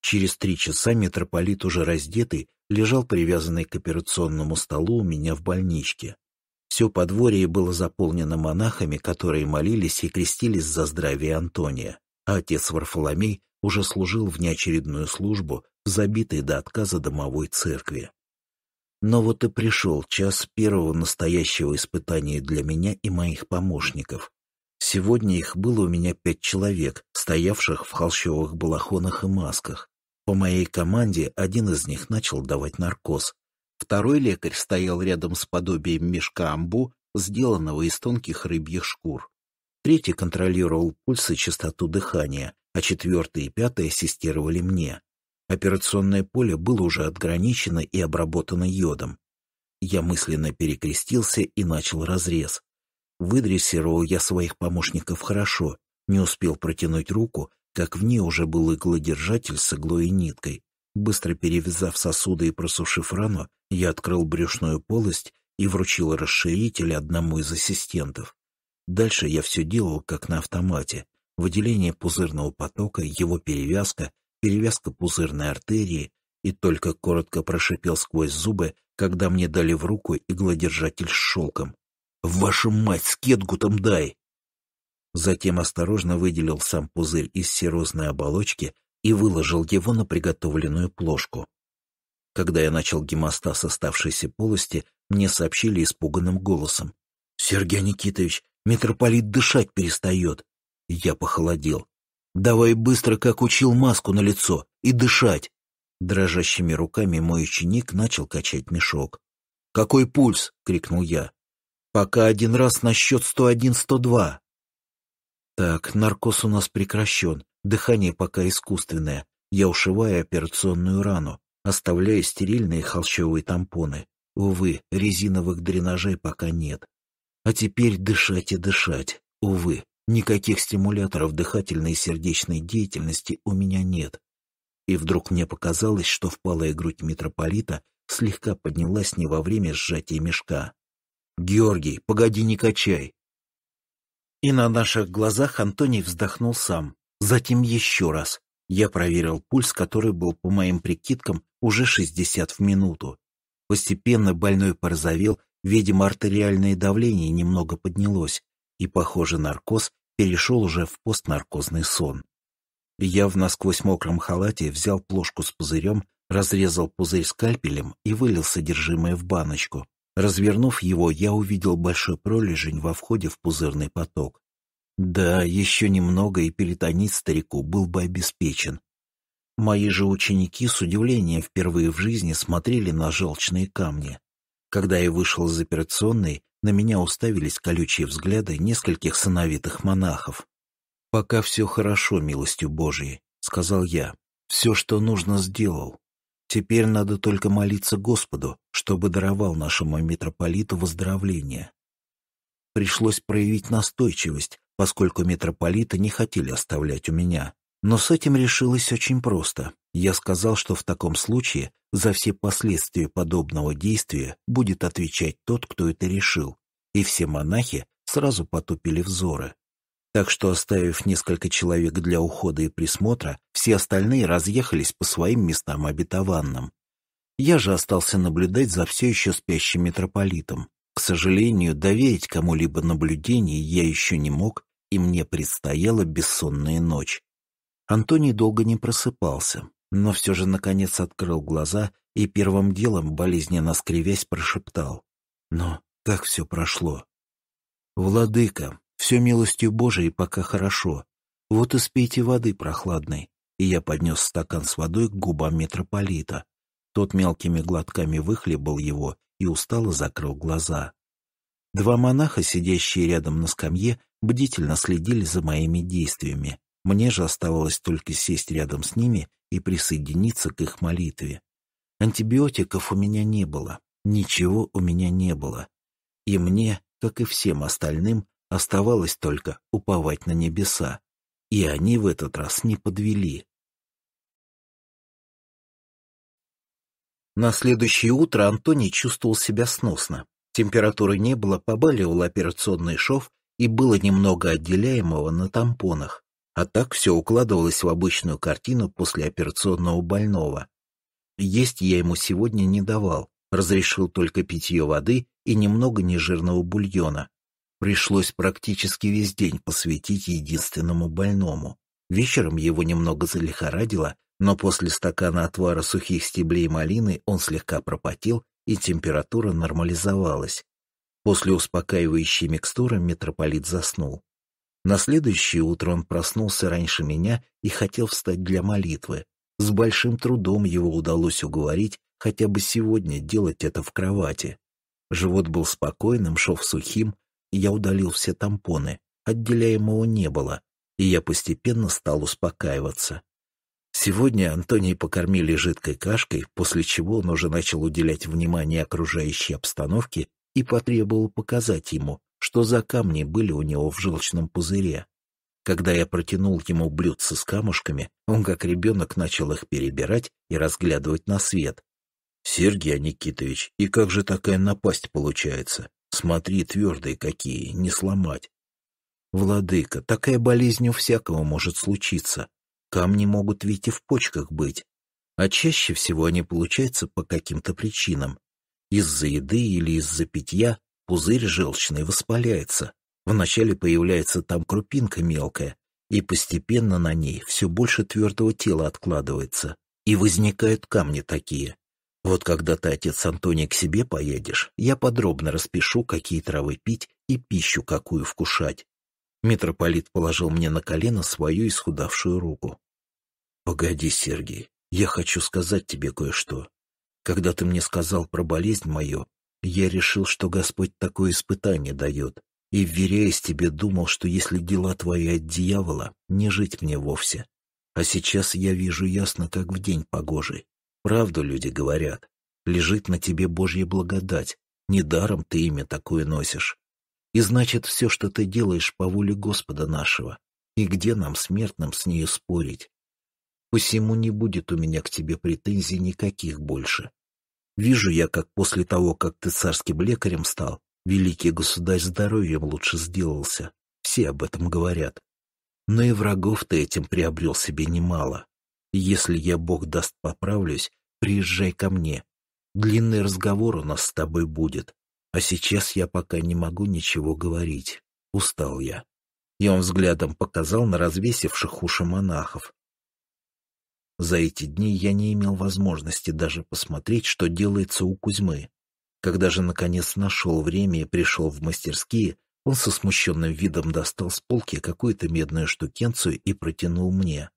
Через три часа митрополит, уже раздетый, лежал привязанный к операционному столу у меня в больничке. Все подворье было заполнено монахами, которые молились и крестились за здравие Антония, а отец Варфоломей уже служил в неочередную службу в забитой до отказа домовой церкви. Но вот и пришел час первого настоящего испытания для меня и моих помощников. Сегодня их было у меня пять человек, стоявших в холщовых балахонах и масках. По моей команде один из них начал давать наркоз. Второй лекарь стоял рядом с подобием мешка амбу, сделанного из тонких рыбьих шкур. Третий контролировал пульс и частоту дыхания, а четвертый и пятый ассистировали мне. Операционное поле было уже отграничено и обработано йодом. Я мысленно перекрестился и начал разрез. Выдрессировал я своих помощников хорошо, не успел протянуть руку, как в ней уже был иглодержатель с иглой и ниткой. Быстро перевязав сосуды и просушив рану, я открыл брюшную полость и вручил расширитель одному из ассистентов. Дальше я все делал как на автомате. Выделение пузырного потока, его перевязка, перевязка пузырной артерии и только коротко прошипел сквозь зубы, когда мне дали в руку иглодержатель с шелком. В Вашу мать, скетгу там дай!» Затем осторожно выделил сам пузырь из серозной оболочки и выложил его на приготовленную плошку. Когда я начал гемостаз оставшейся полости, мне сообщили испуганным голосом. «Сергей Никитович, митрополит дышать перестает!» Я похолодел. «Давай быстро, как учил, маску на лицо и дышать!» Дрожащими руками мой ученик начал качать мешок. «Какой пульс?» — крикнул я. Пока один раз на счет 101-102. Так, наркоз у нас прекращен, дыхание пока искусственное. Я ушиваю операционную рану, оставляю стерильные холщовые тампоны. Увы, резиновых дренажей пока нет. А теперь дышать и дышать. Увы, никаких стимуляторов дыхательной и сердечной деятельности у меня нет. И вдруг мне показалось, что впалая грудь митрополита слегка поднялась не во время сжатия мешка. «Георгий, погоди, не качай!» И на наших глазах Антоний вздохнул сам. Затем еще раз. Я проверил пульс, который был, по моим прикидкам, уже 60 в минуту. Постепенно больной порозовел, видимо, артериальное давление немного поднялось, и, похоже, наркоз перешел уже в постнаркозный сон. Я в насквозь мокром халате взял плошку с пузырем, разрезал пузырь скальпелем и вылил содержимое в баночку. Развернув его, я увидел большой пролежень во входе в пузырный поток. Да, еще немного, и перитонит старику был бы обеспечен. Мои же ученики с удивлением впервые в жизни смотрели на желчные камни. Когда я вышел из операционной, на меня уставились колючие взгляды нескольких сыновитых монахов. «Пока все хорошо, милостью Божией», — сказал я. «Все, что нужно, сделал. Теперь надо только молиться Господу, чтобы даровал нашему митрополиту выздоровление. Пришлось проявить настойчивость, поскольку митрополита не хотели оставлять у меня. Но с этим решилось очень просто. Я сказал, что в таком случае за все последствия подобного действия будет отвечать тот, кто это решил, и все монахи сразу потупили взоры. Так что, оставив несколько человек для ухода и присмотра, все остальные разъехались по своим местам обетованным. Я же остался наблюдать за все еще спящим митрополитом. К сожалению, доверить кому-либо наблюдение я еще не мог, и мне предстояла бессонная ночь. Антоний долго не просыпался, но все же наконец открыл глаза и первым делом, болезненно скривясь, прошептал. «Но как все прошло?» «Владыка, все милостью Божией пока хорошо. Вот и спейте воды прохладной. И я поднес стакан с водой к губам митрополита. Тот мелкими глотками выхлебал его и устало закрыл глаза. Два монаха, сидящие рядом на скамье, бдительно следили за моими действиями. Мне же оставалось только сесть рядом с ними и присоединиться к их молитве. Антибиотиков у меня не было, ничего у меня не было. И мне, как и всем остальным, Оставалось только уповать на небеса, и они в этот раз не подвели. На следующее утро Антоний чувствовал себя сносно. Температуры не было, побаливал операционный шов и было немного отделяемого на тампонах. А так все укладывалось в обычную картину после операционного больного. Есть я ему сегодня не давал, разрешил только питье воды и немного нежирного бульона. Пришлось практически весь день посвятить единственному больному. Вечером его немного залихорадило, но после стакана отвара сухих стеблей малины он слегка пропотел, и температура нормализовалась. После успокаивающей микстуры митрополит заснул. На следующее утро он проснулся раньше меня и хотел встать для молитвы. С большим трудом его удалось уговорить хотя бы сегодня делать это в кровати. Живот был спокойным, шов сухим, я удалил все тампоны, отделяемого не было, и я постепенно стал успокаиваться. Сегодня Антоний покормили жидкой кашкой, после чего он уже начал уделять внимание окружающей обстановке и потребовал показать ему, что за камни были у него в желчном пузыре. Когда я протянул ему блюдце с камушками, он как ребенок начал их перебирать и разглядывать на свет. «Сергей Никитович, и как же такая напасть получается? Смотри, твердые какие, не сломать. Владыка, такая болезнь у всякого может случиться. Камни могут ведь и в почках быть. А чаще всего они получаются по каким-то причинам. Из-за еды или из-за питья пузырь желчный воспаляется. Вначале появляется там крупинка мелкая, и постепенно на ней все больше твердого тела откладывается, и возникают камни такие. Вот когда ты, отец Антоний, к себе поедешь, я подробно распишу, какие травы пить и пищу какую вкушать. Митрополит положил мне на колено свою исхудавшую руку. «Погоди, Сергей, я хочу сказать тебе кое-что. Когда ты мне сказал про болезнь мою, я решил, что Господь такое испытание дает, и, вверяясь тебе, думал, что если дела твои от дьявола, не жить мне вовсе. А сейчас я вижу ясно, как в день погожий. Правду люди говорят. Лежит на тебе Божья благодать. Недаром ты имя такое носишь. И значит, все, что ты делаешь, по воле Господа нашего. И где нам, смертным, с нею спорить? Посему не будет у меня к тебе претензий никаких больше. Вижу я, как после того, как ты царским лекарем стал, великий государь здоровьем лучше сделался. Все об этом говорят. Но и врагов ты этим приобрел себе немало. если я, Бог даст, поправлюсь, Приезжай ко мне. Длинный разговор у нас с тобой будет. А сейчас я пока не могу ничего говорить. Устал я. И он взглядом показал на развесивших уши монахов. За эти дни я не имел возможности даже посмотреть, что делается у Кузьмы. Когда же, наконец, нашел время и пришел в мастерские, он со смущенным видом достал с полки какую-то медную штукенцию и протянул мне.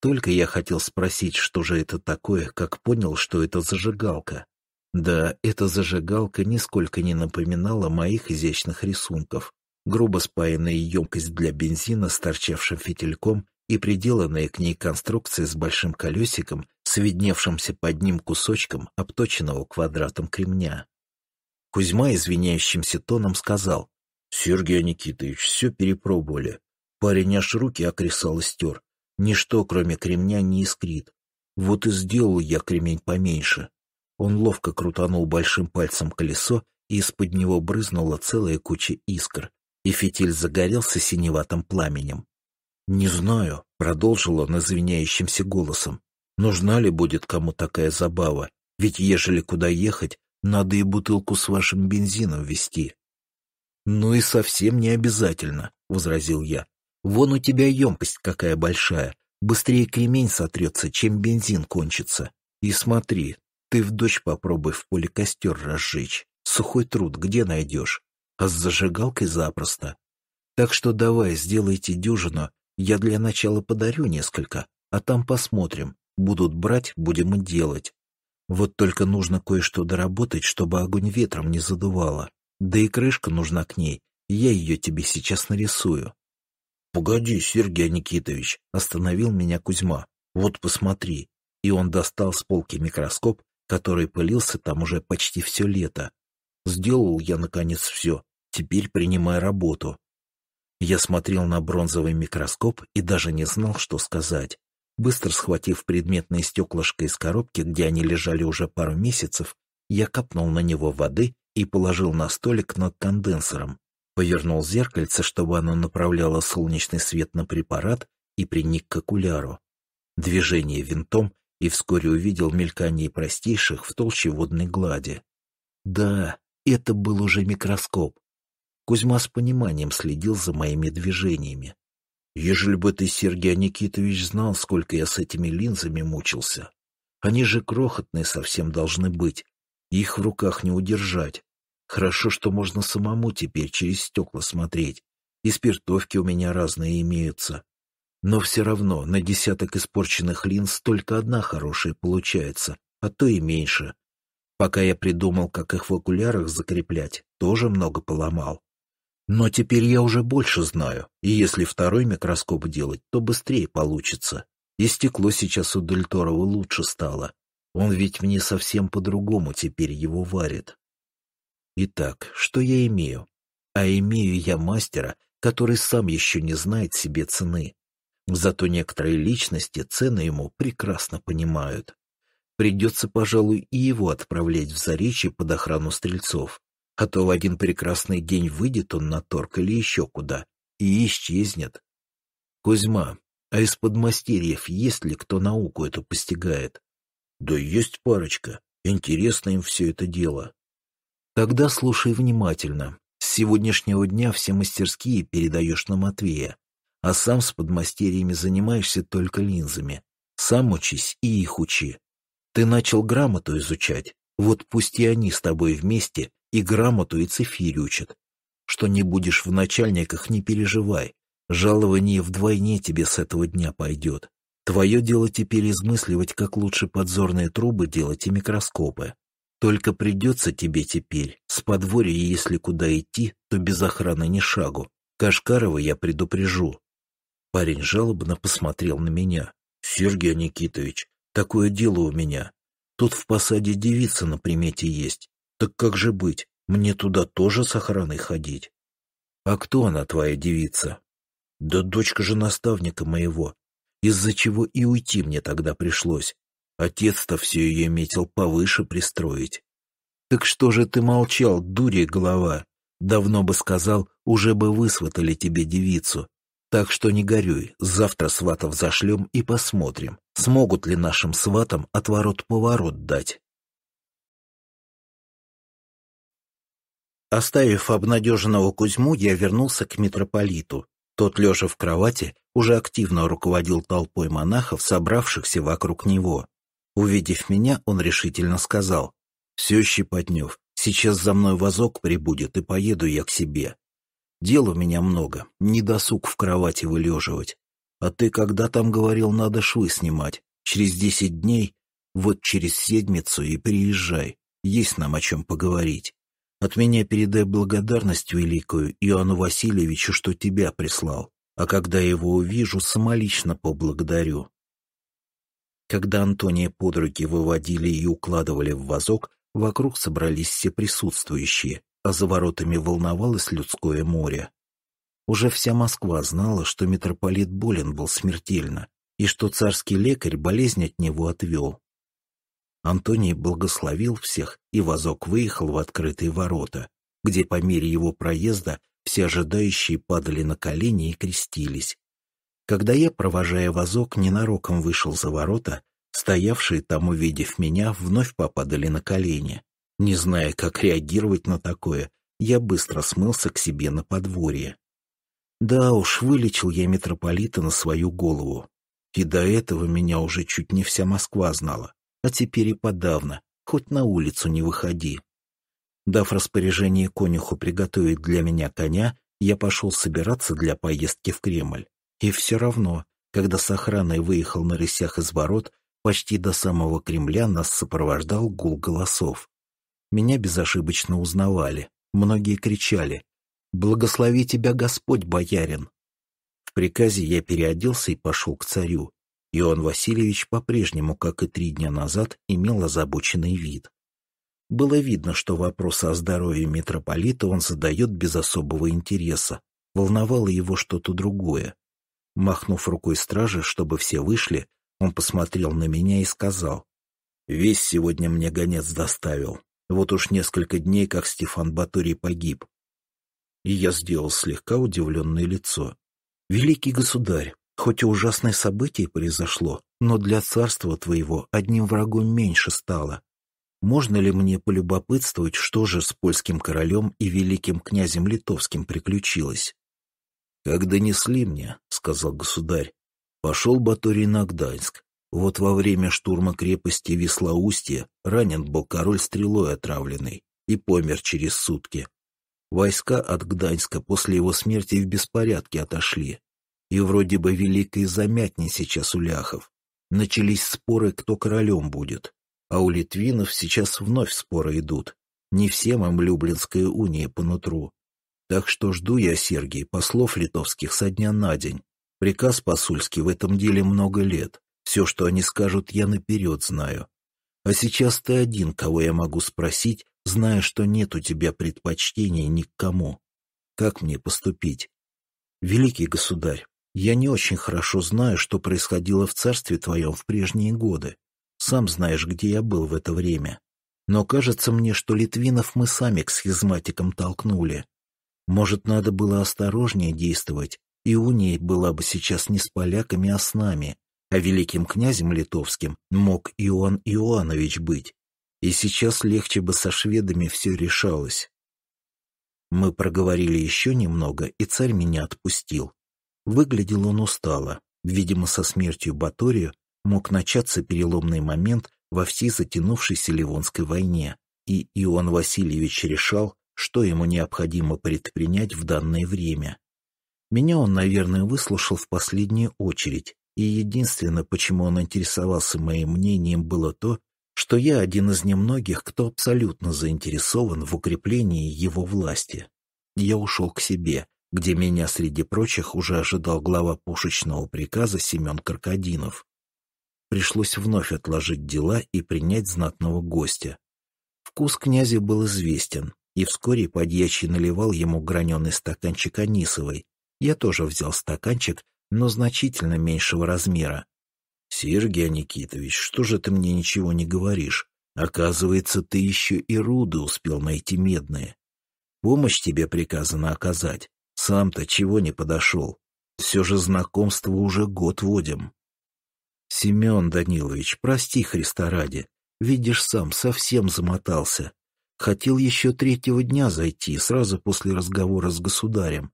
Только я хотел спросить, что же это такое, как понял, что это зажигалка. Да, эта зажигалка нисколько не напоминала моих изящных рисунков. Грубо спаянная емкость для бензина с торчавшим фитильком и приделанная к ней конструкция с большим колесиком, свидневшимся под ним кусочком обточенного квадратом кремня. Кузьма извиняющимся тоном сказал, «Сергей Никитович, все перепробовали. Парень аж руки окресало стер. Ничто, кроме кремня, не искрит. Вот и сделал я кремень поменьше. Он ловко крутанул большим пальцем колесо, и из-под него брызнула целая куча искр, и фитиль загорелся синеватым пламенем. «Не знаю», — продолжил он извиняющимся голосом, — «нужна ли будет кому такая забава? Ведь ежели куда ехать, надо и бутылку с вашим бензином везти». «Ну и совсем не обязательно», — возразил я. Вон у тебя емкость какая большая. Быстрее кремень сотрется, чем бензин кончится. И смотри, ты в дочь попробуй в поле костер разжечь. Сухой труд где найдешь? А с зажигалкой запросто. Так что давай, сделайте дюжину. Я для начала подарю несколько, а там посмотрим. Будут брать, будем и делать. Вот только нужно кое-что доработать, чтобы огонь ветром не задувало. Да и крышка нужна к ней. Я ее тебе сейчас нарисую. «Погоди, Сергей Никитович!» — остановил меня Кузьма. «Вот посмотри!» И он достал с полки микроскоп, который пылился там уже почти все лето. «Сделал я, наконец, все. Теперь принимай работу». Я смотрел на бронзовый микроскоп и даже не знал, что сказать. Быстро схватив предметное стеклышко из коробки, где они лежали уже пару месяцев, я капнул на него воды и положил на столик над конденсором. Повернул зеркальце, чтобы оно направляло солнечный свет на препарат и приник к окуляру. Движение винтом и вскоре увидел мелькание простейших в толще водной глади. Да, это был уже микроскоп. Кузьма с пониманием следил за моими движениями. Ежели бы ты, Сергей Никитович, знал, сколько я с этими линзами мучился. Они же крохотные совсем должны быть. Их в руках не удержать. Хорошо, что можно самому теперь через стекла смотреть. И спиртовки у меня разные имеются. Но все равно на десяток испорченных линз только одна хорошая получается, а то и меньше. Пока я придумал, как их в окулярах закреплять, тоже много поломал. Но теперь я уже больше знаю, и если второй микроскоп делать, то быстрее получится. И стекло сейчас у Дельторова лучше стало. Он ведь мне совсем по-другому теперь его варит. Итак, что я имею? А имею я мастера, который сам еще не знает себе цены. Зато некоторые личности цены ему прекрасно понимают. Придется, пожалуй, и его отправлять в Заречье под охрану стрельцов, а то в один прекрасный день выйдет он на торг или еще куда и исчезнет. Кузьма, а из подмастерьев есть ли кто науку эту постигает? Да есть парочка. Интересно им все это дело. Тогда слушай внимательно. С сегодняшнего дня все мастерские передаешь на Матвея, а сам с подмастерьями занимаешься только линзами. Сам учись и их учи. Ты начал грамоту изучать, вот пусть и они с тобой вместе и грамоту, и цифирь учат. Что не будешь в начальниках, не переживай. Жалование вдвойне тебе с этого дня пойдет. Твое дело теперь измысливать, как лучше подзорные трубы делать и микроскопы. Только придется тебе теперь с подворья, если куда идти, то без охраны ни шагу. Кашкарова я предупрежу». Парень жалобно посмотрел на меня. «Сергей Никитович, такое дело у меня. Тут в посаде девица на примете есть. Так как же быть? Мне туда тоже с охраной ходить?» «А кто она, твоя девица?» «Да дочка же наставника моего. Из-за чего и уйти мне тогда пришлось. Отец-то все ее метил повыше пристроить. Так что же ты молчал, дури голова? Давно бы сказал, уже бы высватали тебе девицу. Так что не горюй, завтра сватов зашлем и посмотрим, смогут ли нашим сватам отворот-поворот дать. Оставив обнадеженного Кузьму, я вернулся к митрополиту. Тот, лежа в кровати, уже активно руководил толпой монахов, собравшихся вокруг него. Увидев меня, он решительно сказал. «Все, Щепотнев, сейчас за мной вазок прибудет, и поеду я к себе. Дел у меня много, не досуг в кровати вылеживать. А ты когда там говорил, надо швы снимать? Через десять дней? Вот через седмицу и приезжай. Есть нам о чем поговорить. От меня передай благодарность великую Иоанну Васильевичу, что тебя прислал. А когда его увижу, самолично поблагодарю. Когда Антония под руки выводили и укладывали в вазок, вокруг собрались все присутствующие, а за воротами волновалось людское море. Уже вся Москва знала, что митрополит болен был смертельно, и что царский лекарь болезнь от него отвел. Антоний благословил всех, и вазок выехал в открытые ворота, где по мере его проезда все ожидающие падали на колени и крестились, когда я, провожая вазок, ненароком вышел за ворота, стоявшие там, увидев меня, вновь попадали на колени. Не зная, как реагировать на такое, я быстро смылся к себе на подворье. Да уж, вылечил я митрополита на свою голову. И до этого меня уже чуть не вся Москва знала, а теперь и подавно, хоть на улицу не выходи. Дав распоряжение конюху приготовить для меня коня, я пошел собираться для поездки в Кремль. И все равно, когда с охраной выехал на рысях из ворот, почти до самого Кремля нас сопровождал гул голосов. Меня безошибочно узнавали, многие кричали «Благослови тебя Господь, боярин!» В приказе я переоделся и пошел к царю. Иоанн Васильевич по-прежнему, как и три дня назад, имел озабоченный вид. Было видно, что вопрос о здоровье митрополита он задает без особого интереса. Волновало его что-то другое. Махнув рукой стражи, чтобы все вышли, он посмотрел на меня и сказал. «Весь сегодня мне гонец доставил. Вот уж несколько дней, как Стефан Баторий погиб». И я сделал слегка удивленное лицо. «Великий государь, хоть и ужасное событие произошло, но для царства твоего одним врагом меньше стало. Можно ли мне полюбопытствовать, что же с польским королем и великим князем литовским приключилось?» «Как донесли мне, — сказал государь, — пошел Баторий на Гданьск. Вот во время штурма крепости Веслоустье ранен был король стрелой отравленный и помер через сутки. Войска от Гданьска после его смерти в беспорядке отошли. И вроде бы великой замятни сейчас у ляхов. Начались споры, кто королем будет. А у литвинов сейчас вновь споры идут. Не всем им Люблинская уния по нутру. Так что жду я, Сергий, послов литовских со дня на день. Приказ посульский в этом деле много лет. Все, что они скажут, я наперед знаю. А сейчас ты один, кого я могу спросить, зная, что нет у тебя предпочтений ни к кому. Как мне поступить? Великий государь, я не очень хорошо знаю, что происходило в царстве твоем в прежние годы. Сам знаешь, где я был в это время. Но кажется мне, что Литвинов мы сами к схизматикам толкнули. Может, надо было осторожнее действовать, и уния была бы сейчас не с поляками, а с нами, а великим князем литовским мог Иоанн Иоанович быть. И сейчас легче бы со шведами все решалось. Мы проговорили еще немного, и царь меня отпустил. Выглядел он устало. Видимо, со смертью Баторию мог начаться переломный момент во всей затянувшейся Ливонской войне, и Иоанн Васильевич решал, что ему необходимо предпринять в данное время. Меня он, наверное, выслушал в последнюю очередь, и единственное, почему он интересовался моим мнением, было то, что я один из немногих, кто абсолютно заинтересован в укреплении его власти. Я ушел к себе, где меня, среди прочих, уже ожидал глава пушечного приказа Семен Каркадинов. Пришлось вновь отложить дела и принять знатного гостя. Вкус князя был известен, и вскоре подьячий наливал ему граненый стаканчик анисовой. Я тоже взял стаканчик, но значительно меньшего размера. «Сергей Никитович, что же ты мне ничего не говоришь? Оказывается, ты еще и руды успел найти медные. Помощь тебе приказано оказать. Сам-то чего не подошел? Все же знакомство уже год водим». «Семен Данилович, прости Христа ради. Видишь, сам совсем замотался. Хотел еще третьего дня зайти, сразу после разговора с государем.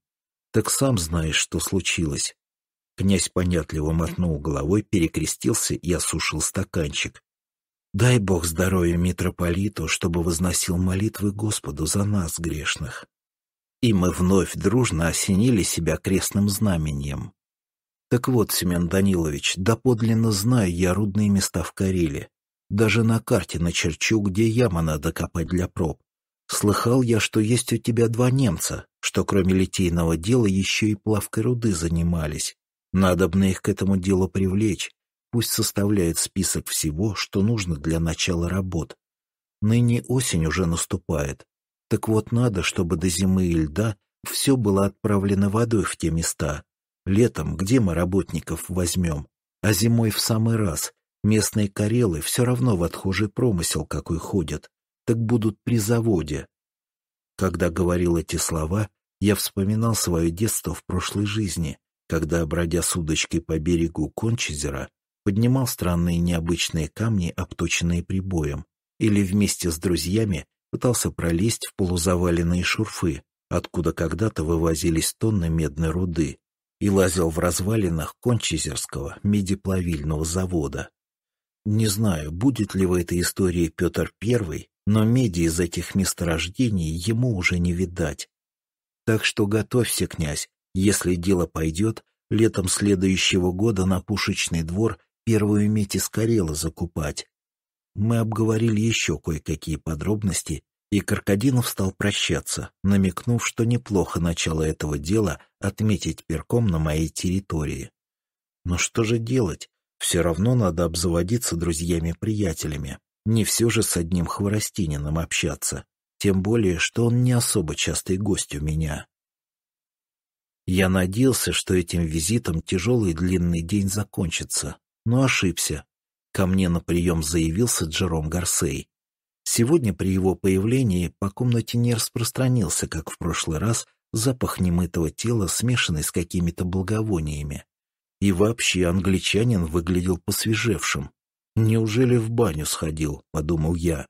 Так сам знаешь, что случилось. Князь понятливо мотнул головой, перекрестился и осушил стаканчик. Дай Бог здоровья митрополиту, чтобы возносил молитвы Господу за нас, грешных. И мы вновь дружно осенили себя крестным знамением. Так вот, Семен Данилович, доподлинно знаю я рудные места в Карелии. Даже на карте начерчу, где яма надо копать для проб. Слыхал я, что есть у тебя два немца, что кроме литейного дела еще и плавкой руды занимались. Надобно их к этому делу привлечь. Пусть составляют список всего, что нужно для начала работ. Ныне осень уже наступает. Так вот надо, чтобы до зимы и льда все было отправлено водой в те места. Летом где мы работников возьмем? А зимой в самый раз. Местные карелы все равно в отхожий промысел какой ходят, так будут при заводе. Когда говорил эти слова, я вспоминал свое детство в прошлой жизни, когда, бродя с удочкой по берегу Кончезера, поднимал странные необычные камни, обточенные прибоем, или вместе с друзьями пытался пролезть в полузаваленные шурфы, откуда когда-то вывозились тонны медной руды, и лазил в развалинах Кончезерского медиплавильного завода. Не знаю, будет ли в этой истории Петр первый, но меди из этих месторождений ему уже не видать. Так что готовься, князь, если дело пойдет, летом следующего года на пушечный двор первую медь из Карелы закупать. Мы обговорили еще кое-какие подробности, и Каркадинов стал прощаться, намекнув, что неплохо начало этого дела отметить перком на моей территории. Но что же делать? Все равно надо обзаводиться друзьями-приятелями. Не все же с одним хворостининым общаться. Тем более, что он не особо частый гость у меня. Я надеялся, что этим визитом тяжелый длинный день закончится, но ошибся. Ко мне на прием заявился Джером Гарсей. Сегодня при его появлении по комнате не распространился, как в прошлый раз, запах немытого тела, смешанный с какими-то благовониями. И вообще англичанин выглядел посвежевшим. «Неужели в баню сходил?» — подумал я.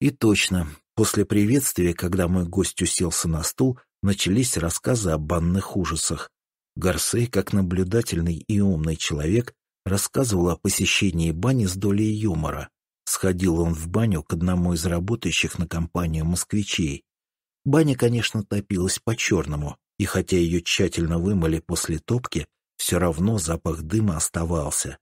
И точно, после приветствия, когда мой гость уселся на стул, начались рассказы о банных ужасах. Гарсей, как наблюдательный и умный человек, рассказывал о посещении бани с долей юмора. Сходил он в баню к одному из работающих на компанию москвичей. Баня, конечно, топилась по-черному, и хотя ее тщательно вымыли после топки, все равно запах дыма оставался.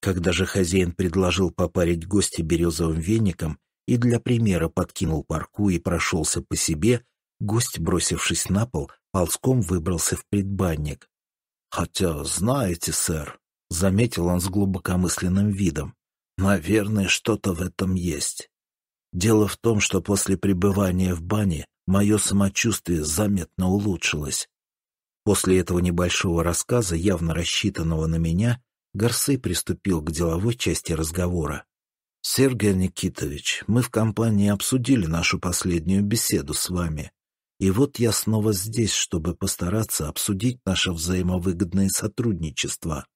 Когда же хозяин предложил попарить гостя березовым веником и для примера подкинул парку и прошелся по себе, гость, бросившись на пол, ползком выбрался в предбанник. «Хотя, знаете, сэр», — заметил он с глубокомысленным видом, — «наверное, что-то в этом есть. Дело в том, что после пребывания в бане мое самочувствие заметно улучшилось. После этого небольшого рассказа, явно рассчитанного на меня, Горсы приступил к деловой части разговора. «Сергей Никитович, мы в компании обсудили нашу последнюю беседу с вами. И вот я снова здесь, чтобы постараться обсудить наше взаимовыгодное сотрудничество.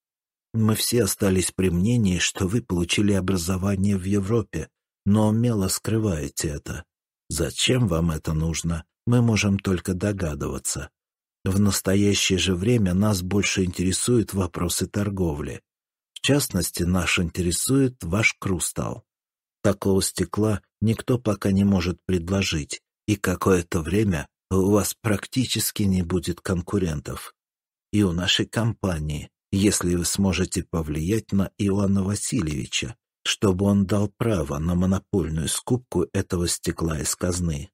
Мы все остались при мнении, что вы получили образование в Европе, но умело скрываете это. Зачем вам это нужно, мы можем только догадываться. В настоящее же время нас больше интересуют вопросы торговли. В частности, нас интересует ваш крустал. Такого стекла никто пока не может предложить, и какое-то время у вас практически не будет конкурентов. И у нашей компании, если вы сможете повлиять на Иоанна Васильевича, чтобы он дал право на монопольную скупку этого стекла из казны.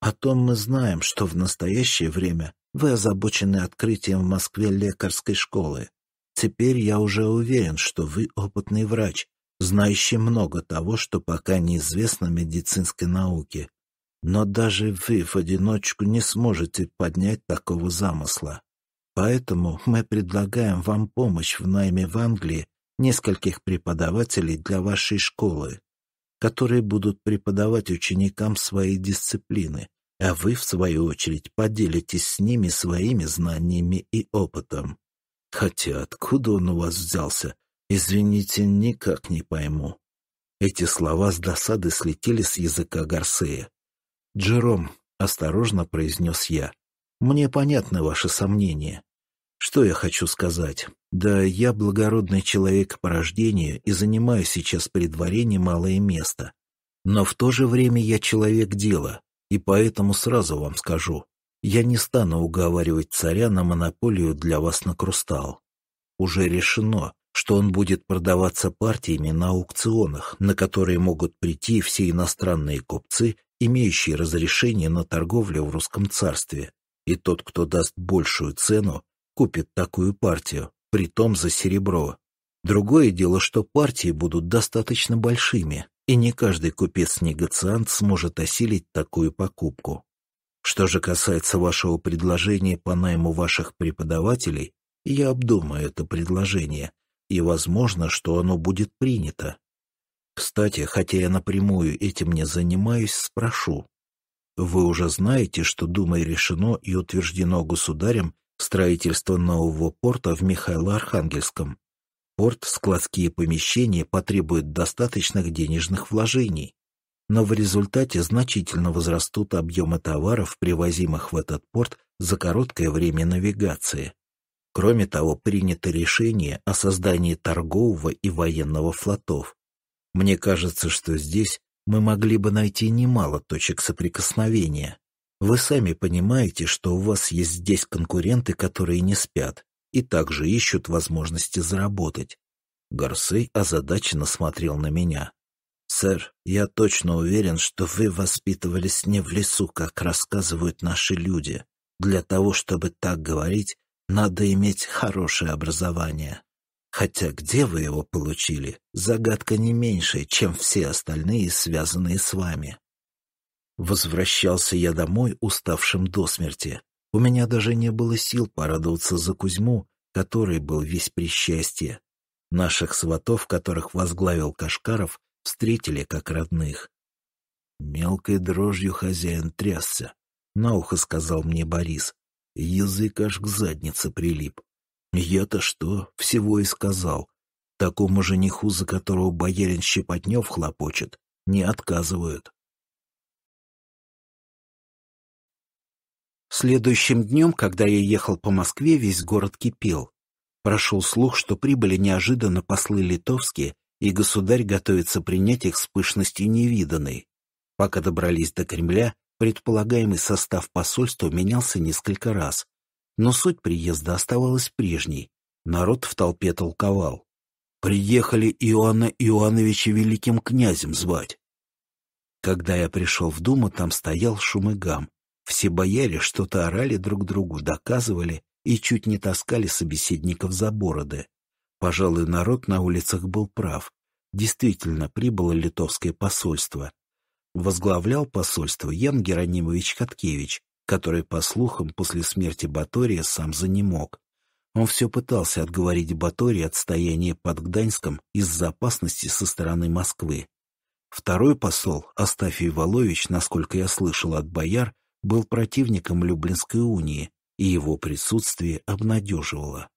о том мы знаем, что в настоящее время вы озабочены открытием в Москве лекарской школы. Теперь я уже уверен, что вы опытный врач, знающий много того, что пока неизвестно медицинской науке. Но даже вы в одиночку не сможете поднять такого замысла. Поэтому мы предлагаем вам помощь в найме в Англии нескольких преподавателей для вашей школы, которые будут преподавать ученикам свои дисциплины – а вы, в свою очередь, поделитесь с ними своими знаниями и опытом. Хотя откуда он у вас взялся, извините, никак не пойму». Эти слова с досады слетели с языка Гарсея. «Джером», — осторожно произнес я, — «мне понятны ваши сомнения. Что я хочу сказать? Да я благородный человек по рождению и занимаю сейчас при дворе немалое место. Но в то же время я человек дела, и поэтому сразу вам скажу, я не стану уговаривать царя на монополию для вас на крустал. Уже решено, что он будет продаваться партиями на аукционах, на которые могут прийти все иностранные купцы, имеющие разрешение на торговлю в русском царстве. И тот, кто даст большую цену, купит такую партию, притом за серебро. Другое дело, что партии будут достаточно большими, и не каждый купец-негациант сможет осилить такую покупку. Что же касается вашего предложения по найму ваших преподавателей, я обдумаю это предложение, и возможно, что оно будет принято. Кстати, хотя я напрямую этим не занимаюсь, спрошу. Вы уже знаете, что Думой решено и утверждено государем строительство нового порта в Михайло-Архангельском порт, складские помещения потребуют достаточных денежных вложений, но в результате значительно возрастут объемы товаров, привозимых в этот порт за короткое время навигации. Кроме того, принято решение о создании торгового и военного флотов. Мне кажется, что здесь мы могли бы найти немало точек соприкосновения. Вы сами понимаете, что у вас есть здесь конкуренты, которые не спят, и также ищут возможности заработать. Горсей озадаченно смотрел на меня. «Сэр, я точно уверен, что вы воспитывались не в лесу, как рассказывают наши люди. Для того, чтобы так говорить, надо иметь хорошее образование. Хотя где вы его получили, загадка не меньше, чем все остальные, связанные с вами». Возвращался я домой уставшим до смерти. У меня даже не было сил порадоваться за Кузьму, который был весь при счастье. Наших сватов, которых возглавил Кашкаров, встретили как родных. Мелкой дрожью хозяин трясся. На ухо сказал мне Борис. Язык аж к заднице прилип. Я-то что, всего и сказал. Такому жениху, за которого боярин Щепотнев хлопочет, не отказывают. Следующим днем, когда я ехал по Москве, весь город кипел. Прошел слух, что прибыли неожиданно послы литовские, и государь готовится принять их с пышностью невиданной. Пока добрались до Кремля, предполагаемый состав посольства менялся несколько раз, но суть приезда оставалась прежней. Народ в толпе толковал. «Приехали Иоанна Иоанновича великим князем звать». Когда я пришел в Думу, там стоял шум и гам. Все бояре что-то орали друг другу, доказывали и чуть не таскали собеседников за бороды. Пожалуй, народ на улицах был прав. Действительно, прибыло литовское посольство. Возглавлял посольство Ян Геранимович Каткевич, который, по слухам, после смерти Батория сам занемог. Он все пытался отговорить Батория от стояния под Гданьском из-за опасности со стороны Москвы. Второй посол, Астафий Волович, насколько я слышал от бояр, был противником Люблинской унии, и его присутствие обнадеживало.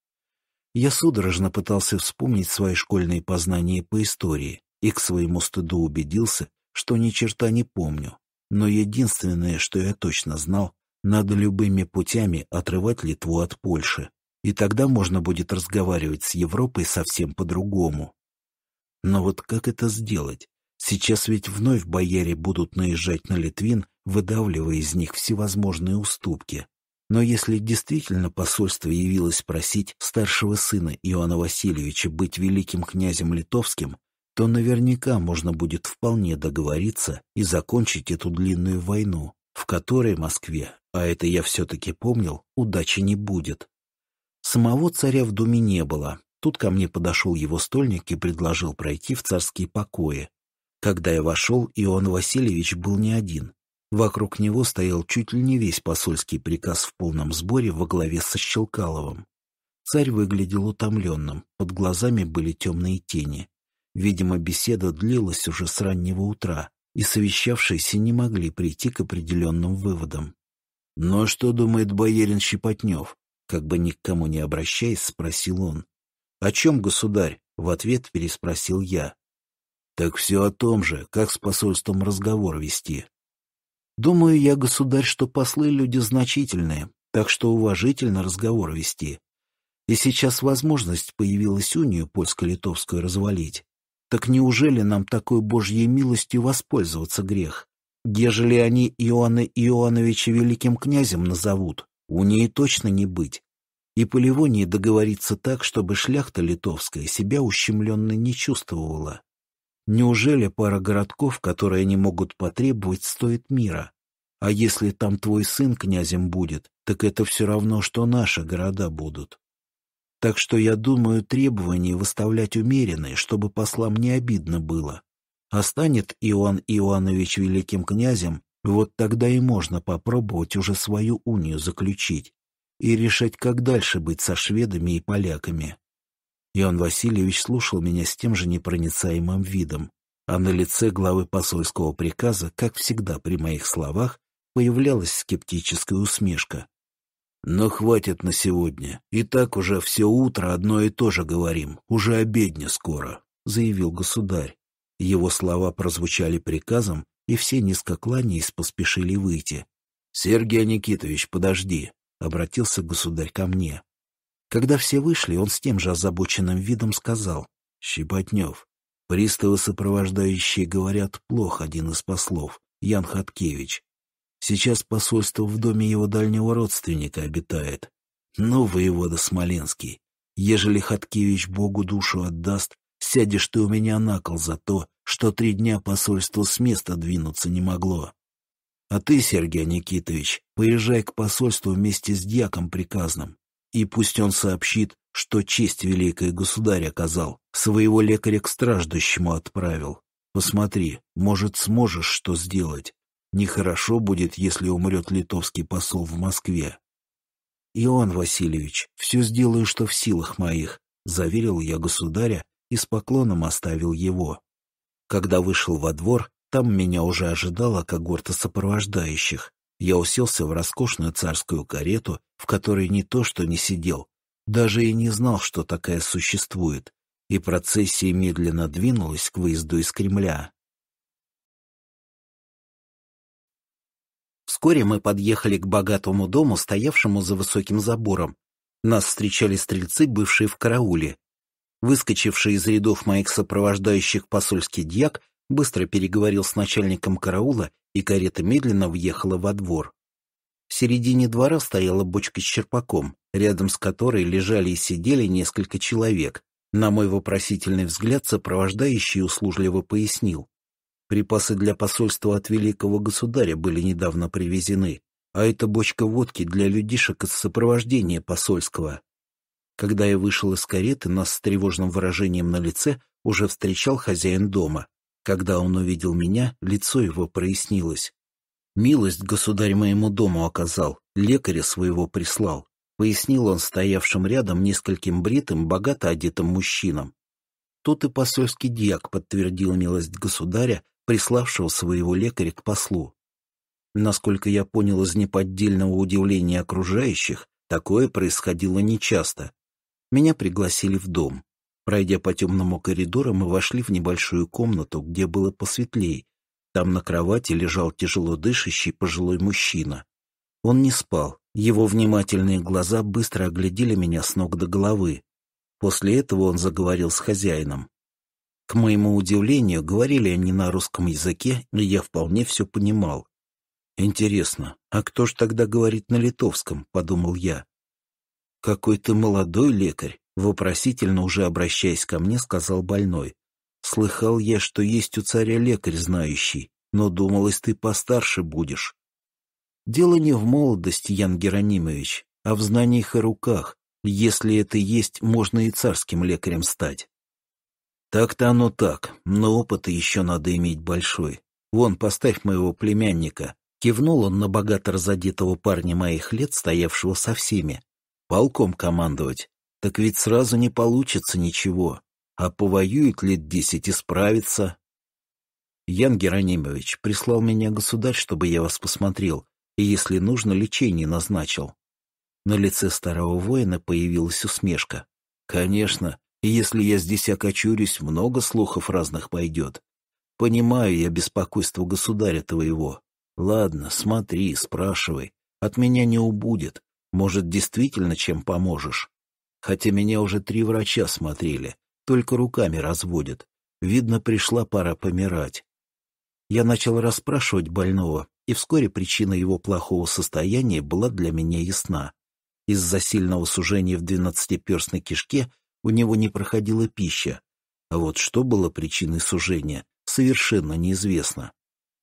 Я судорожно пытался вспомнить свои школьные познания по истории и к своему стыду убедился, что ни черта не помню. Но единственное, что я точно знал, надо любыми путями отрывать Литву от Польши, и тогда можно будет разговаривать с Европой совсем по-другому. Но вот как это сделать? Сейчас ведь вновь бояре будут наезжать на Литвин выдавливая из них всевозможные уступки. Но если действительно посольство явилось просить старшего сына Иоанна Васильевича быть великим князем литовским, то наверняка можно будет вполне договориться и закончить эту длинную войну, в которой Москве, а это я все-таки помнил, удачи не будет. Самого царя в думе не было. Тут ко мне подошел его стольник и предложил пройти в царские покои. Когда я вошел, Иоанн Васильевич был не один. Вокруг него стоял чуть ли не весь посольский приказ в полном сборе во главе со Щелкаловым. Царь выглядел утомленным, под глазами были темные тени. Видимо, беседа длилась уже с раннего утра, и совещавшиеся не могли прийти к определенным выводам. «Но ну, а что думает боярин Щепотнев?» Как бы ни к кому не обращаясь, спросил он. «О чем, государь?» — в ответ переспросил я. «Так все о том же, как с посольством разговор вести», Думаю я, государь, что послы люди значительные, так что уважительно разговор вести. И сейчас возможность появилась унию польско-литовскую развалить. Так неужели нам такой божьей милостью воспользоваться грех? Ежели они Иоанна Иоанновича великим князем назовут, у ней точно не быть. И по Ливонии договориться так, чтобы шляхта литовская себя ущемленно не чувствовала. Неужели пара городков, которые они могут потребовать, стоит мира? А если там твой сын князем будет, так это все равно, что наши города будут. Так что я думаю, требования выставлять умеренные, чтобы послам не обидно было. А станет Иоанн Иоаннович великим князем, вот тогда и можно попробовать уже свою унию заключить и решать, как дальше быть со шведами и поляками. Иоанн Васильевич слушал меня с тем же непроницаемым видом, а на лице главы посольского приказа, как всегда при моих словах, появлялась скептическая усмешка. «Но «Ну, хватит на сегодня. И так уже все утро одно и то же говорим. Уже обедня скоро», — заявил государь. Его слова прозвучали приказом, и все низко кланяясь поспешили выйти. «Сергей Никитович, подожди», — обратился государь ко мне. Когда все вышли, он с тем же озабоченным видом сказал «Щепотнев, приставы сопровождающие говорят плохо один из послов, Ян Хаткевич. Сейчас посольство в доме его дальнего родственника обитает. Но, воевода Смоленский, ежели Хаткевич Богу душу отдаст, сядешь ты у меня на кол за то, что три дня посольство с места двинуться не могло. А ты, Сергей Никитович, поезжай к посольству вместе с дьяком приказным и пусть он сообщит, что честь великой государь оказал, своего лекаря к страждущему отправил. Посмотри, может, сможешь что сделать. Нехорошо будет, если умрет литовский посол в Москве. Иоанн Васильевич, все сделаю, что в силах моих, заверил я государя и с поклоном оставил его. Когда вышел во двор, там меня уже ожидала когорта сопровождающих. Я уселся в роскошную царскую карету, в которой не то что не сидел, даже и не знал, что такая существует, и процессия медленно двинулась к выезду из Кремля. Вскоре мы подъехали к богатому дому, стоявшему за высоким забором. Нас встречали стрельцы, бывшие в карауле. Выскочивший из рядов моих сопровождающих посольский дьяк быстро переговорил с начальником караула, и карета медленно въехала во двор. В середине двора стояла бочка с черпаком, рядом с которой лежали и сидели несколько человек. На мой вопросительный взгляд сопровождающий услужливо пояснил. Припасы для посольства от великого государя были недавно привезены, а это бочка водки для людишек из сопровождения посольского. Когда я вышел из кареты, нас с тревожным выражением на лице уже встречал хозяин дома. Когда он увидел меня, лицо его прояснилось. «Милость государь моему дому оказал, лекаря своего прислал», — пояснил он стоявшим рядом нескольким бритым, богато одетым мужчинам. Тот и посольский дьяк подтвердил милость государя, приславшего своего лекаря к послу. Насколько я понял из неподдельного удивления окружающих, такое происходило нечасто. Меня пригласили в дом. Пройдя по темному коридору, мы вошли в небольшую комнату, где было посветлее. Там на кровати лежал тяжело дышащий пожилой мужчина. Он не спал. Его внимательные глаза быстро оглядели меня с ног до головы. После этого он заговорил с хозяином. К моему удивлению, говорили они на русском языке, и я вполне все понимал. «Интересно, а кто ж тогда говорит на литовском?» — подумал я. «Какой ты молодой лекарь!» Вопросительно уже обращаясь ко мне, сказал больной. «Слыхал я, что есть у царя лекарь знающий, но думалось, ты постарше будешь». «Дело не в молодости, Ян Геронимович, а в знаниях и руках. Если это есть, можно и царским лекарем стать». «Так-то оно так, но опыта еще надо иметь большой. Вон, поставь моего племянника», — кивнул он на богато разодетого парня моих лет, стоявшего со всеми. «Полком командовать. Так ведь сразу не получится ничего, а повоюет лет десять и справится. Ян Геронимович прислал меня государь, чтобы я вас посмотрел, и, если нужно, лечение назначил. На лице старого воина появилась усмешка. Конечно, если я здесь окочурюсь, много слухов разных пойдет. Понимаю я беспокойство государя твоего. Ладно, смотри, спрашивай. От меня не убудет. Может, действительно чем поможешь? хотя меня уже три врача смотрели, только руками разводят. Видно, пришла пора помирать. Я начал расспрашивать больного, и вскоре причина его плохого состояния была для меня ясна. Из-за сильного сужения в двенадцатиперстной кишке у него не проходила пища, а вот что было причиной сужения, совершенно неизвестно.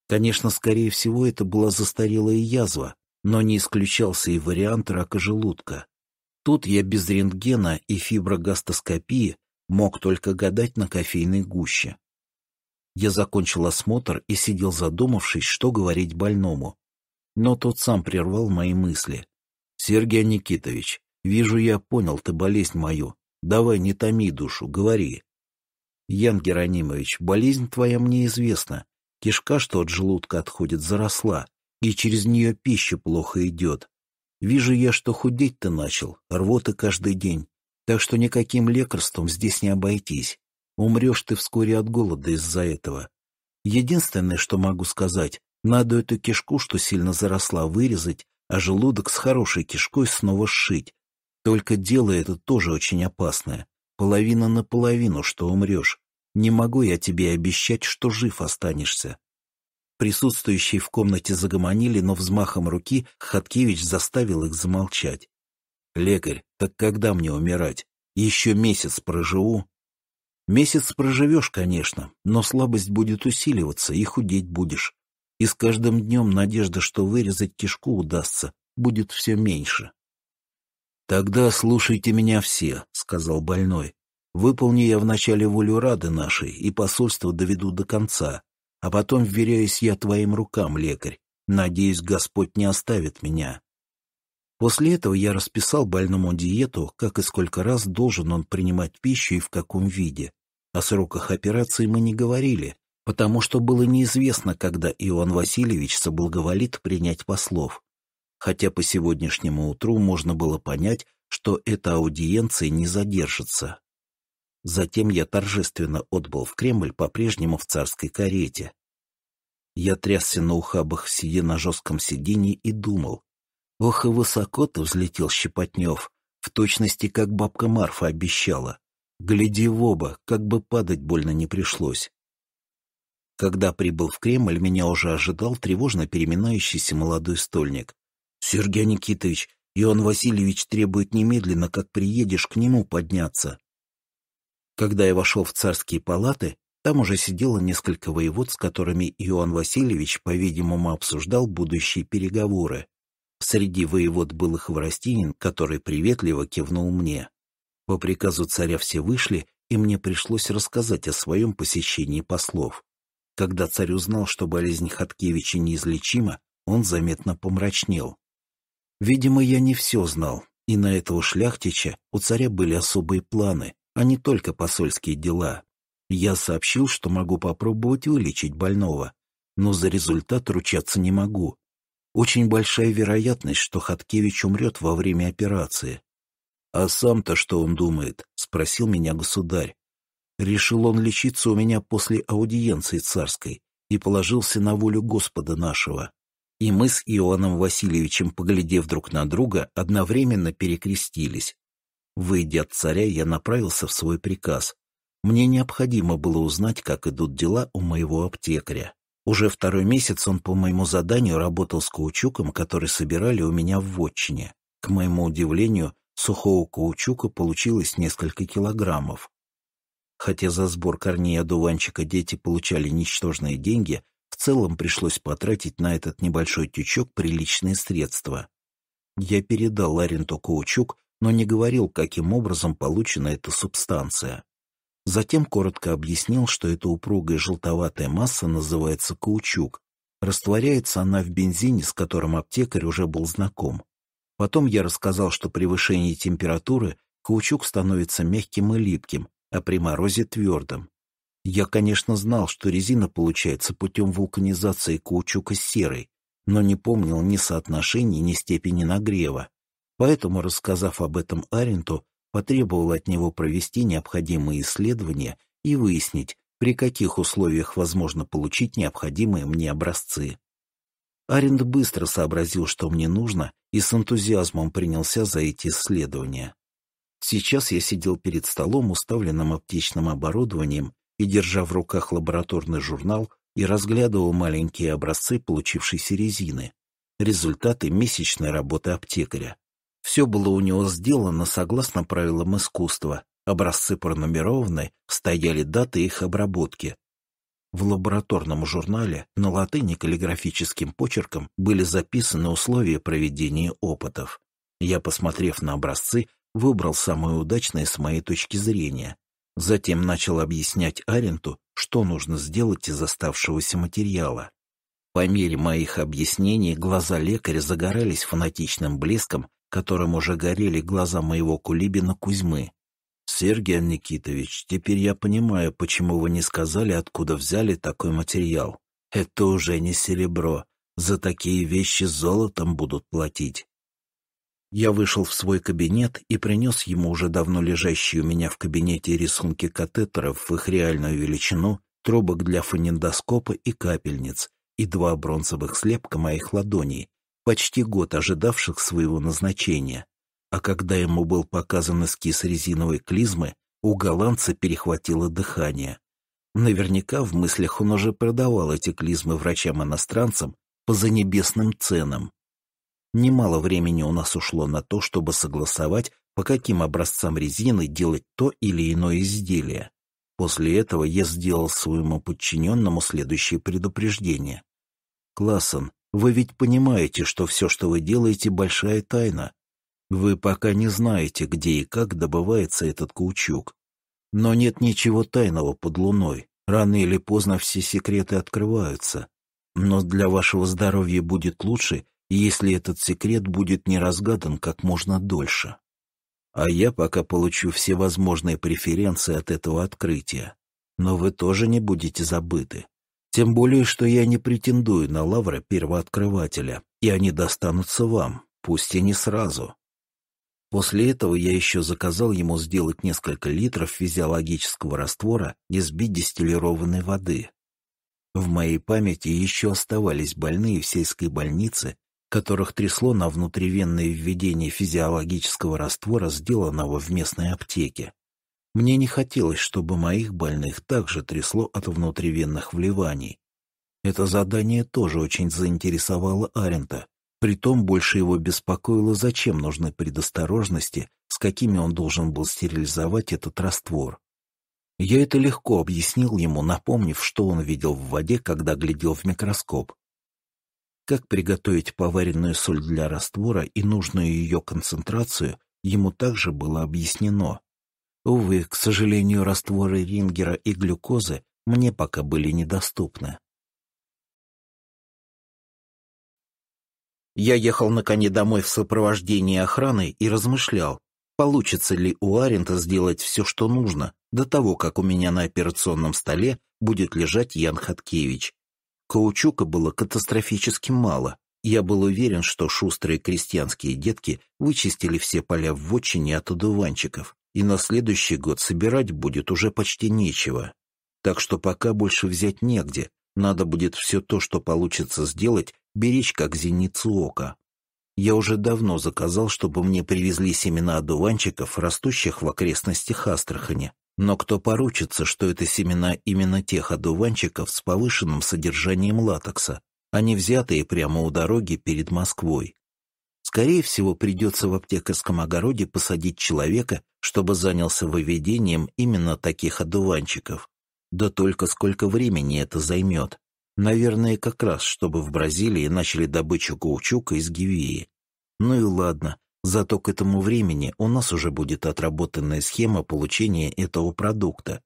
Конечно, скорее всего, это была застарелая язва, но не исключался и вариант рака желудка. Тут я без рентгена и фиброгастроскопии мог только гадать на кофейной гуще. Я закончил осмотр и сидел задумавшись, что говорить больному. Но тот сам прервал мои мысли. «Сергей Никитович, вижу, я понял ты болезнь мою. Давай не томи душу, говори». «Ян Геронимович, болезнь твоя мне известна. Кишка, что от желудка отходит, заросла, и через нее пища плохо идет. Вижу я, что худеть ты начал, рвоты каждый день, так что никаким лекарством здесь не обойтись. Умрешь ты вскоре от голода из-за этого. Единственное, что могу сказать, надо эту кишку, что сильно заросла, вырезать, а желудок с хорошей кишкой снова сшить. Только дело это тоже очень опасное. Половина на половину, что умрешь. Не могу я тебе обещать, что жив останешься. Присутствующие в комнате загомонили, но взмахом руки Хаткевич заставил их замолчать. «Лекарь, так когда мне умирать? Еще месяц проживу?» «Месяц проживешь, конечно, но слабость будет усиливаться и худеть будешь. И с каждым днем надежда, что вырезать кишку удастся, будет все меньше». «Тогда слушайте меня все», — сказал больной. «Выполни я вначале волю Рады нашей и посольство доведу до конца, а потом вверяюсь я твоим рукам, лекарь. Надеюсь, Господь не оставит меня. После этого я расписал больному диету, как и сколько раз должен он принимать пищу и в каком виде. О сроках операции мы не говорили, потому что было неизвестно, когда Иоанн Васильевич соблаговолит принять послов. Хотя по сегодняшнему утру можно было понять, что эта аудиенция не задержится, Затем я торжественно отбыл в Кремль, по-прежнему в царской карете. Я трясся на ухабах, сидя на жестком сиденье, и думал. Ох, и высоко-то взлетел Щепотнев, в точности, как бабка Марфа обещала. Гляди в оба, как бы падать больно не пришлось. Когда прибыл в Кремль, меня уже ожидал тревожно переминающийся молодой стольник. «Сергей Никитович, Иоанн Васильевич требует немедленно, как приедешь, к нему подняться». Когда я вошел в царские палаты, там уже сидело несколько воевод, с которыми Иоанн Васильевич, по-видимому, обсуждал будущие переговоры. Среди воевод был и Хворостинин, который приветливо кивнул мне. По приказу царя все вышли, и мне пришлось рассказать о своем посещении послов. Когда царь узнал, что болезнь Хаткевича неизлечима, он заметно помрачнел. Видимо, я не все знал, и на этого шляхтича у царя были особые планы, а не только посольские дела. Я сообщил, что могу попробовать вылечить больного, но за результат ручаться не могу. Очень большая вероятность, что Хаткевич умрет во время операции. «А сам-то что он думает?» — спросил меня государь. Решил он лечиться у меня после аудиенции царской и положился на волю Господа нашего. И мы с Иоанном Васильевичем, поглядев друг на друга, одновременно перекрестились, Выйдя от царя, я направился в свой приказ. Мне необходимо было узнать, как идут дела у моего аптекаря. Уже второй месяц он по моему заданию работал с каучуком, который собирали у меня в вотчине. К моему удивлению, сухого каучука получилось несколько килограммов. Хотя за сбор корней одуванчика дети получали ничтожные деньги, в целом пришлось потратить на этот небольшой тючок приличные средства. Я передал Ларенту каучук, но не говорил, каким образом получена эта субстанция. Затем коротко объяснил, что эта упругая желтоватая масса называется каучук. Растворяется она в бензине, с которым аптекарь уже был знаком. Потом я рассказал, что при повышении температуры каучук становится мягким и липким, а при морозе твердым. Я, конечно, знал, что резина получается путем вулканизации каучука с серой, но не помнил ни соотношений, ни степени нагрева. Поэтому, рассказав об этом Аренту, потребовал от него провести необходимые исследования и выяснить, при каких условиях возможно получить необходимые мне образцы. Аренд быстро сообразил, что мне нужно, и с энтузиазмом принялся за эти исследования. Сейчас я сидел перед столом, уставленным аптечным оборудованием, и, держа в руках лабораторный журнал, и разглядывал маленькие образцы получившейся резины, результаты месячной работы аптекаря. Все было у него сделано согласно правилам искусства. Образцы пронумерованы, стояли даты их обработки. В лабораторном журнале на латыни каллиграфическим почерком были записаны условия проведения опытов. Я, посмотрев на образцы, выбрал самые удачные с моей точки зрения. Затем начал объяснять Аренту, что нужно сделать из оставшегося материала. По мере моих объяснений глаза лекаря загорались фанатичным блеском, которым уже горели глаза моего Кулибина Кузьмы. «Сергей Никитович, теперь я понимаю, почему вы не сказали, откуда взяли такой материал. Это уже не серебро. За такие вещи золотом будут платить». Я вышел в свой кабинет и принес ему уже давно лежащие у меня в кабинете рисунки катетеров в их реальную величину, трубок для фонендоскопа и капельниц, и два бронзовых слепка моих ладоней, почти год ожидавших своего назначения, а когда ему был показан эскиз резиновой клизмы, у голландца перехватило дыхание. Наверняка в мыслях он уже продавал эти клизмы врачам-иностранцам по занебесным ценам. Немало времени у нас ушло на то, чтобы согласовать, по каким образцам резины делать то или иное изделие. После этого я сделал своему подчиненному следующее предупреждение. «Классен, вы ведь понимаете, что все, что вы делаете, большая тайна. Вы пока не знаете, где и как добывается этот каучук. Но нет ничего тайного под луной. Рано или поздно все секреты открываются. Но для вашего здоровья будет лучше, если этот секрет будет не разгадан как можно дольше. А я пока получу все возможные преференции от этого открытия. Но вы тоже не будете забыты. Тем более, что я не претендую на лавры первооткрывателя, и они достанутся вам, пусть и не сразу. После этого я еще заказал ему сделать несколько литров физиологического раствора из бидистиллированной воды. В моей памяти еще оставались больные в сельской больнице, которых трясло на внутривенное введение физиологического раствора, сделанного в местной аптеке. Мне не хотелось, чтобы моих больных также трясло от внутривенных вливаний. Это задание тоже очень заинтересовало Арента. Притом больше его беспокоило, зачем нужны предосторожности, с какими он должен был стерилизовать этот раствор. Я это легко объяснил ему, напомнив, что он видел в воде, когда глядел в микроскоп. Как приготовить поваренную соль для раствора и нужную ее концентрацию, ему также было объяснено. Увы, к сожалению, растворы рингера и глюкозы мне пока были недоступны. Я ехал на коне домой в сопровождении охраны и размышлял, получится ли у Арента сделать все, что нужно, до того, как у меня на операционном столе будет лежать Ян Хаткевич. Каучука было катастрофически мало. Я был уверен, что шустрые крестьянские детки вычистили все поля в вотчине от одуванчиков и на следующий год собирать будет уже почти нечего. Так что пока больше взять негде, надо будет все то, что получится сделать, беречь как зеницу ока. Я уже давно заказал, чтобы мне привезли семена одуванчиков, растущих в окрестностях Астрахани. Но кто поручится, что это семена именно тех одуванчиков с повышенным содержанием латекса, а не взятые прямо у дороги перед Москвой? Скорее всего, придется в аптекарском огороде посадить человека, чтобы занялся выведением именно таких одуванчиков. Да только сколько времени это займет. Наверное, как раз, чтобы в Бразилии начали добычу каучука из гивии. Ну и ладно, зато к этому времени у нас уже будет отработанная схема получения этого продукта.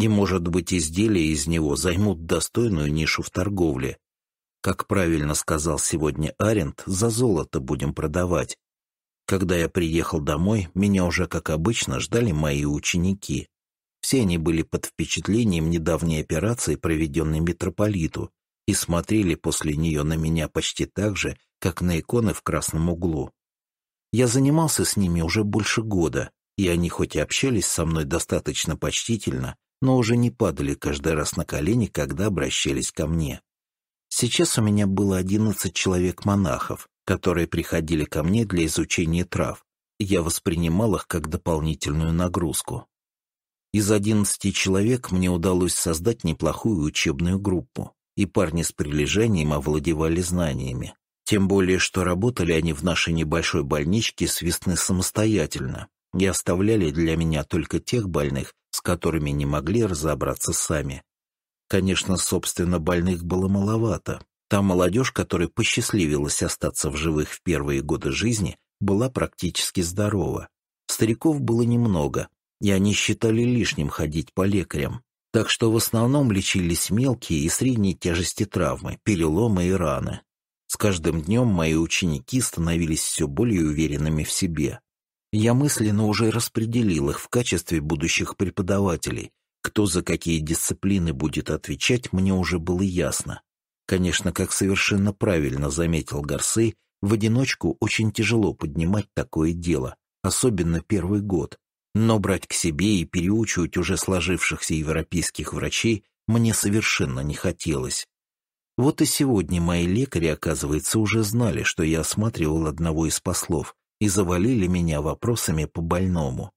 И, может быть, изделия из него займут достойную нишу в торговле, как правильно сказал сегодня Аренд, за золото будем продавать. Когда я приехал домой, меня уже, как обычно, ждали мои ученики. Все они были под впечатлением недавней операции, проведенной митрополиту, и смотрели после нее на меня почти так же, как на иконы в красном углу. Я занимался с ними уже больше года, и они хоть и общались со мной достаточно почтительно, но уже не падали каждый раз на колени, когда обращались ко мне. Сейчас у меня было 11 человек-монахов, которые приходили ко мне для изучения трав. я воспринимал их как дополнительную нагрузку. Из 11 человек мне удалось создать неплохую учебную группу, и парни с прилежанием овладевали знаниями. Тем более, что работали они в нашей небольшой больничке с весны самостоятельно и оставляли для меня только тех больных, с которыми не могли разобраться сами. Конечно, собственно, больных было маловато. Та молодежь, которой посчастливилось остаться в живых в первые годы жизни, была практически здорова. Стариков было немного, и они считали лишним ходить по лекарям. Так что в основном лечились мелкие и средней тяжести травмы, переломы и раны. С каждым днем мои ученики становились все более уверенными в себе. Я мысленно уже распределил их в качестве будущих преподавателей, кто за какие дисциплины будет отвечать, мне уже было ясно. Конечно, как совершенно правильно заметил Гарсей, в одиночку очень тяжело поднимать такое дело, особенно первый год. Но брать к себе и переучивать уже сложившихся европейских врачей мне совершенно не хотелось. Вот и сегодня мои лекари, оказывается, уже знали, что я осматривал одного из послов, и завалили меня вопросами по больному.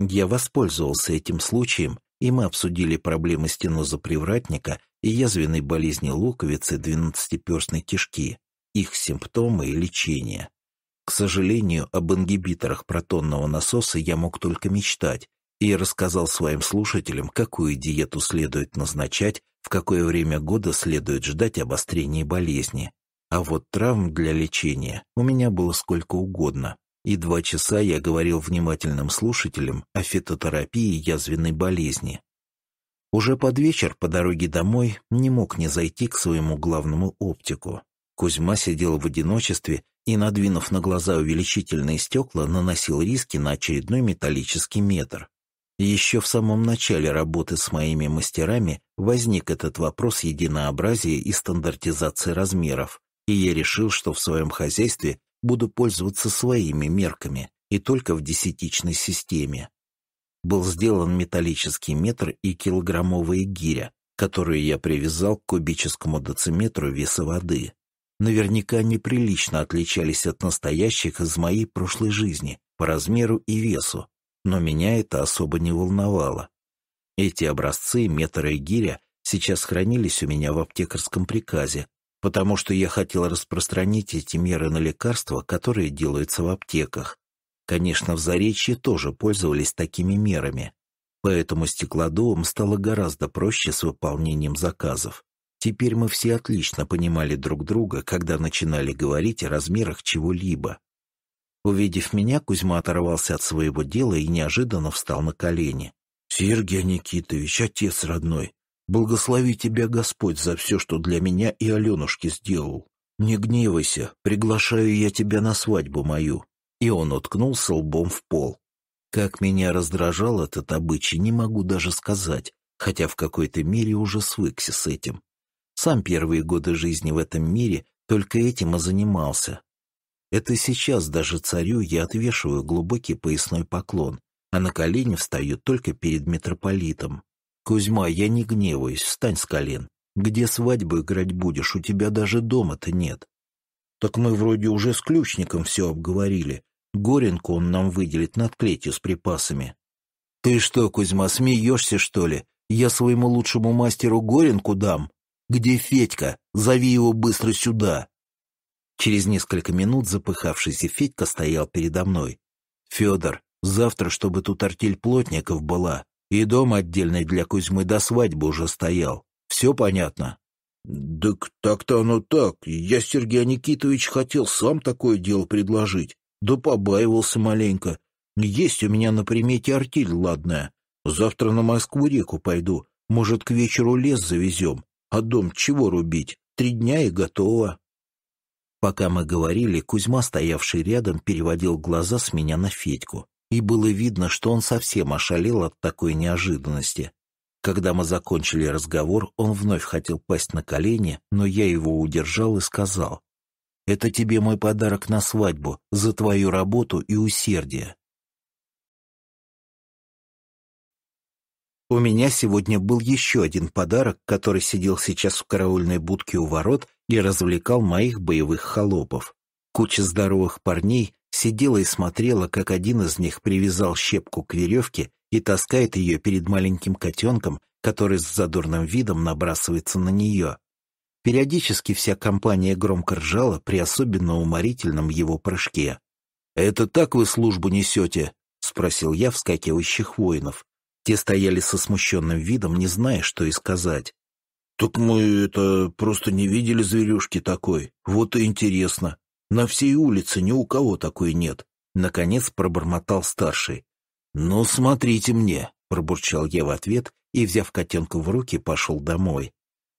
Я воспользовался этим случаем и мы обсудили проблемы стеноза привратника и язвенной болезни луковицы двенадцатиперстной кишки, их симптомы и лечение. К сожалению, об ингибиторах протонного насоса я мог только мечтать и рассказал своим слушателям, какую диету следует назначать, в какое время года следует ждать обострения болезни. А вот травм для лечения у меня было сколько угодно, и два часа я говорил внимательным слушателям о фитотерапии язвенной болезни. Уже под вечер по дороге домой не мог не зайти к своему главному оптику. Кузьма сидел в одиночестве и, надвинув на глаза увеличительные стекла, наносил риски на очередной металлический метр. Еще в самом начале работы с моими мастерами возник этот вопрос единообразия и стандартизации размеров, и я решил, что в своем хозяйстве буду пользоваться своими мерками и только в десятичной системе. Был сделан металлический метр и килограммовая гиря, которые я привязал к кубическому дециметру веса воды. Наверняка неприлично отличались от настоящих из моей прошлой жизни по размеру и весу, но меня это особо не волновало. Эти образцы метра и гиря сейчас хранились у меня в аптекарском приказе, потому что я хотел распространить эти меры на лекарства, которые делаются в аптеках. Конечно, в Заречье тоже пользовались такими мерами, поэтому стеклодувам стало гораздо проще с выполнением заказов. Теперь мы все отлично понимали друг друга, когда начинали говорить о размерах чего-либо. Увидев меня, Кузьма оторвался от своего дела и неожиданно встал на колени. «Сергей Никитович, отец родной, Благослови тебя Господь за все, что для меня и Аленушки сделал. Не гневайся, приглашаю я тебя на свадьбу мою». И он уткнулся лбом в пол. Как меня раздражал этот обычай, не могу даже сказать, хотя в какой-то мере уже свыкся с этим. Сам первые годы жизни в этом мире только этим и занимался. Это сейчас даже царю я отвешиваю глубокий поясной поклон, а на колени встаю только перед митрополитом. «Кузьма, я не гневаюсь, встань с колен. Где свадьбу играть будешь? У тебя даже дома-то нет». «Так мы вроде уже с ключником все обговорили. Горенку он нам выделит над клетью с припасами». «Ты что, Кузьма, смеешься, что ли? Я своему лучшему мастеру Горенку дам. Где Федька? Зови его быстро сюда!» Через несколько минут запыхавшийся Федька стоял передо мной. «Федор, завтра, чтобы тут артель плотников была, и дом отдельный для Кузьмы до свадьбы уже стоял. Все понятно? — Так так-то оно так. Я, Сергей Никитович, хотел сам такое дело предложить. Да побаивался маленько. Есть у меня на примете артель ладная. Завтра на Москву-реку пойду. Может, к вечеру лес завезем. А дом чего рубить? Три дня и готово. Пока мы говорили, Кузьма, стоявший рядом, переводил глаза с меня на Федьку и было видно, что он совсем ошалел от такой неожиданности. Когда мы закончили разговор, он вновь хотел пасть на колени, но я его удержал и сказал, «Это тебе мой подарок на свадьбу, за твою работу и усердие». У меня сегодня был еще один подарок, который сидел сейчас в караульной будке у ворот и развлекал моих боевых холопов. Куча здоровых парней сидела и смотрела, как один из них привязал щепку к веревке и таскает ее перед маленьким котенком, который с задорным видом набрасывается на нее. Периодически вся компания громко ржала при особенно уморительном его прыжке. «Это так вы службу несете?» — спросил я вскакивающих воинов. Те стояли со смущенным видом, не зная, что и сказать. «Так мы это просто не видели зверюшки такой. Вот и интересно», на всей улице ни у кого такой нет», — наконец пробормотал старший. «Ну, смотрите мне», — пробурчал я в ответ и, взяв котенка в руки, пошел домой.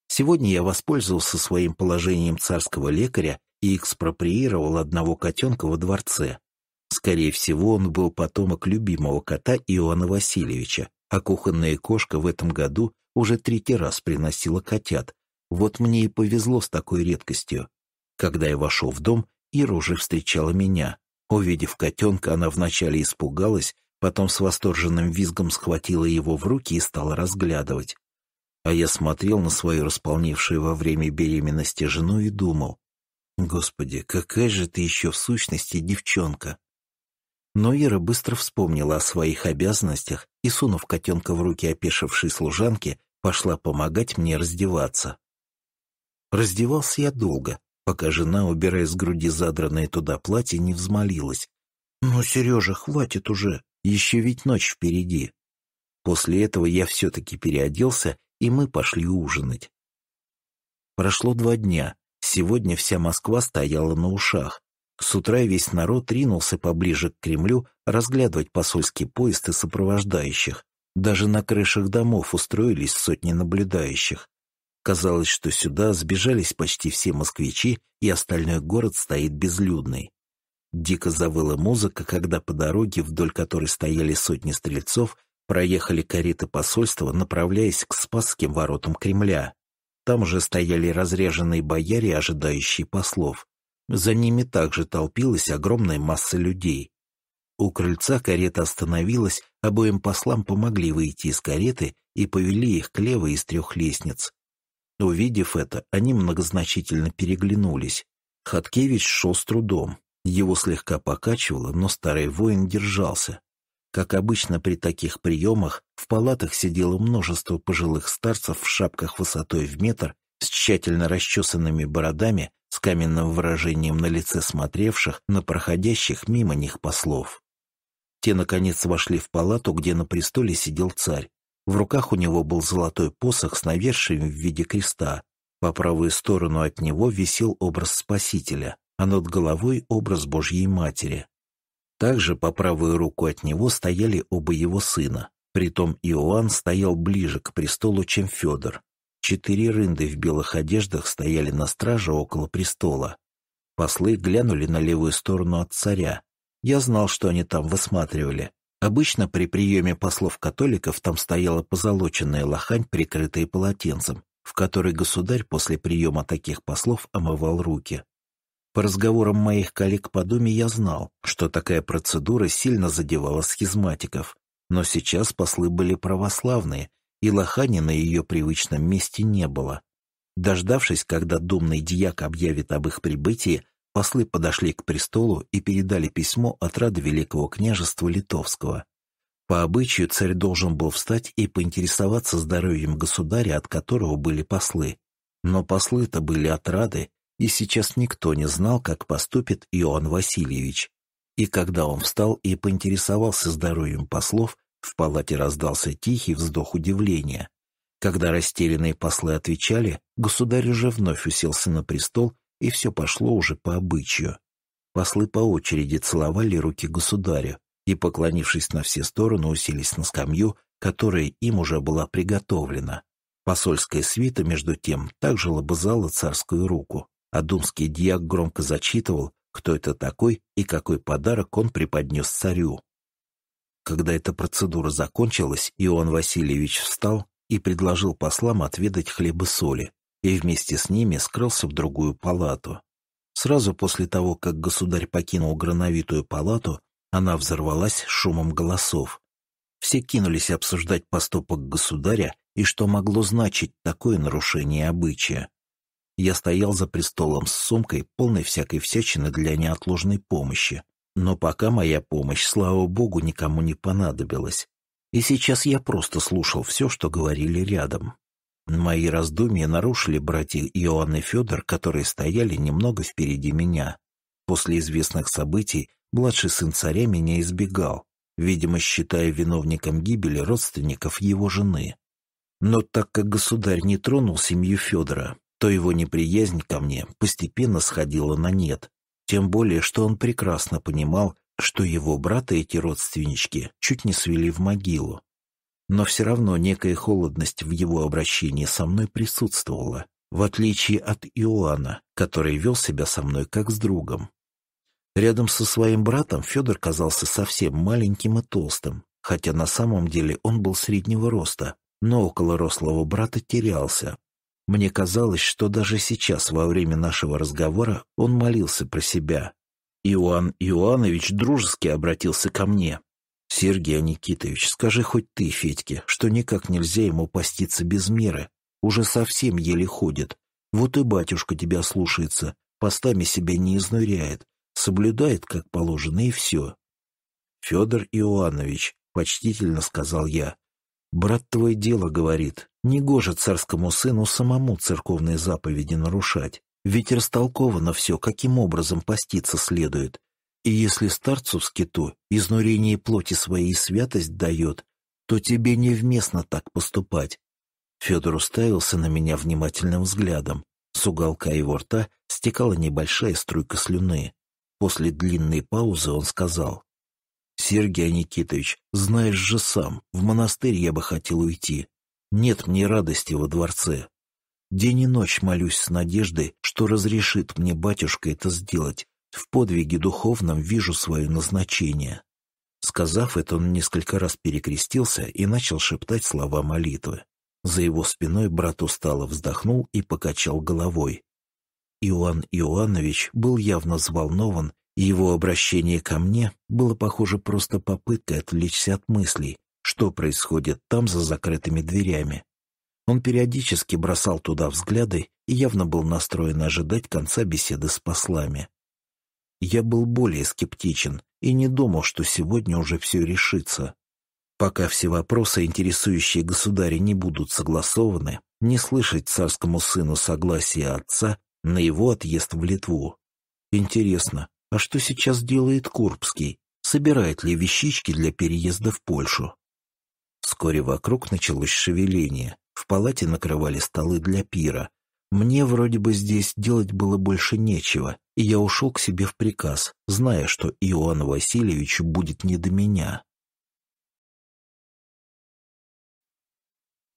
Сегодня я воспользовался своим положением царского лекаря и экспроприировал одного котенка во дворце. Скорее всего, он был потомок любимого кота Иоанна Васильевича, а кухонная кошка в этом году уже третий раз приносила котят. Вот мне и повезло с такой редкостью. Когда я вошел в дом, Ира уже встречала меня. Увидев котенка, она вначале испугалась, потом с восторженным визгом схватила его в руки и стала разглядывать. А я смотрел на свою располневшую во время беременности жену и думал, «Господи, какая же ты еще в сущности девчонка!» Но Ира быстро вспомнила о своих обязанностях и, сунув котенка в руки опешившей служанки, пошла помогать мне раздеваться. Раздевался я долго, пока жена, убирая с груди задранное туда платье, не взмолилась. «Ну, Сережа, хватит уже, еще ведь ночь впереди». После этого я все-таки переоделся, и мы пошли ужинать. Прошло два дня. Сегодня вся Москва стояла на ушах. С утра весь народ ринулся поближе к Кремлю разглядывать посольский поезд и сопровождающих. Даже на крышах домов устроились сотни наблюдающих. Казалось, что сюда сбежались почти все москвичи, и остальной город стоит безлюдный. Дико завыла музыка, когда по дороге, вдоль которой стояли сотни стрельцов, проехали кареты посольства, направляясь к Спасским воротам Кремля. Там же стояли разреженные бояре, ожидающие послов. За ними также толпилась огромная масса людей. У крыльца карета остановилась, обоим послам помогли выйти из кареты и повели их к левой из трех лестниц. Увидев это, они многозначительно переглянулись. Хаткевич шел с трудом. Его слегка покачивало, но старый воин держался. Как обычно при таких приемах, в палатах сидело множество пожилых старцев в шапках высотой в метр, с тщательно расчесанными бородами, с каменным выражением на лице смотревших на проходящих мимо них послов. Те, наконец, вошли в палату, где на престоле сидел царь. В руках у него был золотой посох с навершием в виде креста. По правую сторону от него висел образ Спасителя, а над головой образ Божьей Матери. Также по правую руку от него стояли оба его сына. Притом Иоанн стоял ближе к престолу, чем Федор. Четыре рынды в белых одеждах стояли на страже около престола. Послы глянули на левую сторону от царя. Я знал, что они там высматривали. Обычно при приеме послов-католиков там стояла позолоченная лохань, прикрытая полотенцем, в которой государь после приема таких послов омывал руки. По разговорам моих коллег по думе я знал, что такая процедура сильно задевала схизматиков, но сейчас послы были православные, и лохани на ее привычном месте не было. Дождавшись, когда думный дьяк объявит об их прибытии, Послы подошли к престолу и передали письмо от Рады Великого княжества Литовского. По обычаю царь должен был встать и поинтересоваться здоровьем государя, от которого были послы. Но послы-то были от Рады, и сейчас никто не знал, как поступит Иоанн Васильевич. И когда он встал и поинтересовался здоровьем послов, в палате раздался тихий вздох удивления. Когда растерянные послы отвечали, государь уже вновь уселся на престол и все пошло уже по обычаю. Послы по очереди целовали руки государю и, поклонившись на все стороны, уселись на скамью, которая им уже была приготовлена. Посольская свита, между тем, также лобызала царскую руку, а думский дьяк громко зачитывал, кто это такой и какой подарок он преподнес царю. Когда эта процедура закончилась, Иоанн Васильевич встал и предложил послам отведать хлеба соли, и вместе с ними скрылся в другую палату. Сразу после того, как государь покинул грановитую палату, она взорвалась шумом голосов. Все кинулись обсуждать поступок государя и что могло значить такое нарушение обычая. Я стоял за престолом с сумкой, полной всякой всячины для неотложной помощи. Но пока моя помощь, слава богу, никому не понадобилась. И сейчас я просто слушал все, что говорили рядом. Мои раздумья нарушили братья Иоанн и Федор, которые стояли немного впереди меня. После известных событий младший сын царя меня избегал, видимо, считая виновником гибели родственников его жены. Но так как государь не тронул семью Федора, то его неприязнь ко мне постепенно сходила на нет, тем более, что он прекрасно понимал, что его брата эти родственнички чуть не свели в могилу, но все равно некая холодность в его обращении со мной присутствовала, в отличие от Иоанна, который вел себя со мной как с другом. Рядом со своим братом Федор казался совсем маленьким и толстым, хотя на самом деле он был среднего роста, но около рослого брата терялся. Мне казалось, что даже сейчас, во время нашего разговора, он молился про себя. Иоанн Иоанович дружески обратился ко мне, «Сергей Никитович, скажи хоть ты, Федьке, что никак нельзя ему поститься без меры. Уже совсем еле ходит. Вот и батюшка тебя слушается, постами себя не изнуряет, соблюдает, как положено, и все». «Федор Иоаннович», — почтительно сказал я, — «брат твой дело говорит. Негоже царскому сыну самому церковные заповеди нарушать. Ведь растолковано все, каким образом поститься следует. И если старцу скиту изнурение плоти своей святость дает, то тебе невместно так поступать. Федор уставился на меня внимательным взглядом. С уголка его рта стекала небольшая струйка слюны. После длинной паузы он сказал. «Сергей Никитович, знаешь же сам, в монастырь я бы хотел уйти. Нет мне радости во дворце. День и ночь молюсь с надеждой, что разрешит мне батюшка это сделать, в подвиге духовном вижу свое назначение». Сказав это, он несколько раз перекрестился и начал шептать слова молитвы. За его спиной брат устало вздохнул и покачал головой. Иоанн Иоаннович был явно взволнован, и его обращение ко мне было, похоже, просто попыткой отвлечься от мыслей, что происходит там за закрытыми дверями. Он периодически бросал туда взгляды и явно был настроен ожидать конца беседы с послами я был более скептичен и не думал, что сегодня уже все решится. Пока все вопросы, интересующие государя, не будут согласованы, не слышать царскому сыну согласия отца на его отъезд в Литву. Интересно, а что сейчас делает Курбский? Собирает ли вещички для переезда в Польшу? Вскоре вокруг началось шевеление. В палате накрывали столы для пира. Мне вроде бы здесь делать было больше нечего, и я ушел к себе в приказ, зная, что Иоанну Васильевич будет не до меня.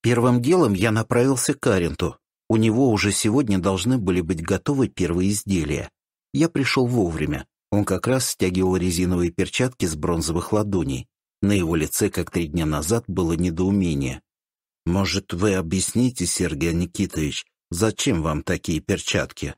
Первым делом я направился к Аренту. У него уже сегодня должны были быть готовы первые изделия. Я пришел вовремя. Он как раз стягивал резиновые перчатки с бронзовых ладоней. На его лице, как три дня назад, было недоумение. «Может, вы объясните, Сергей Никитович, зачем вам такие перчатки?»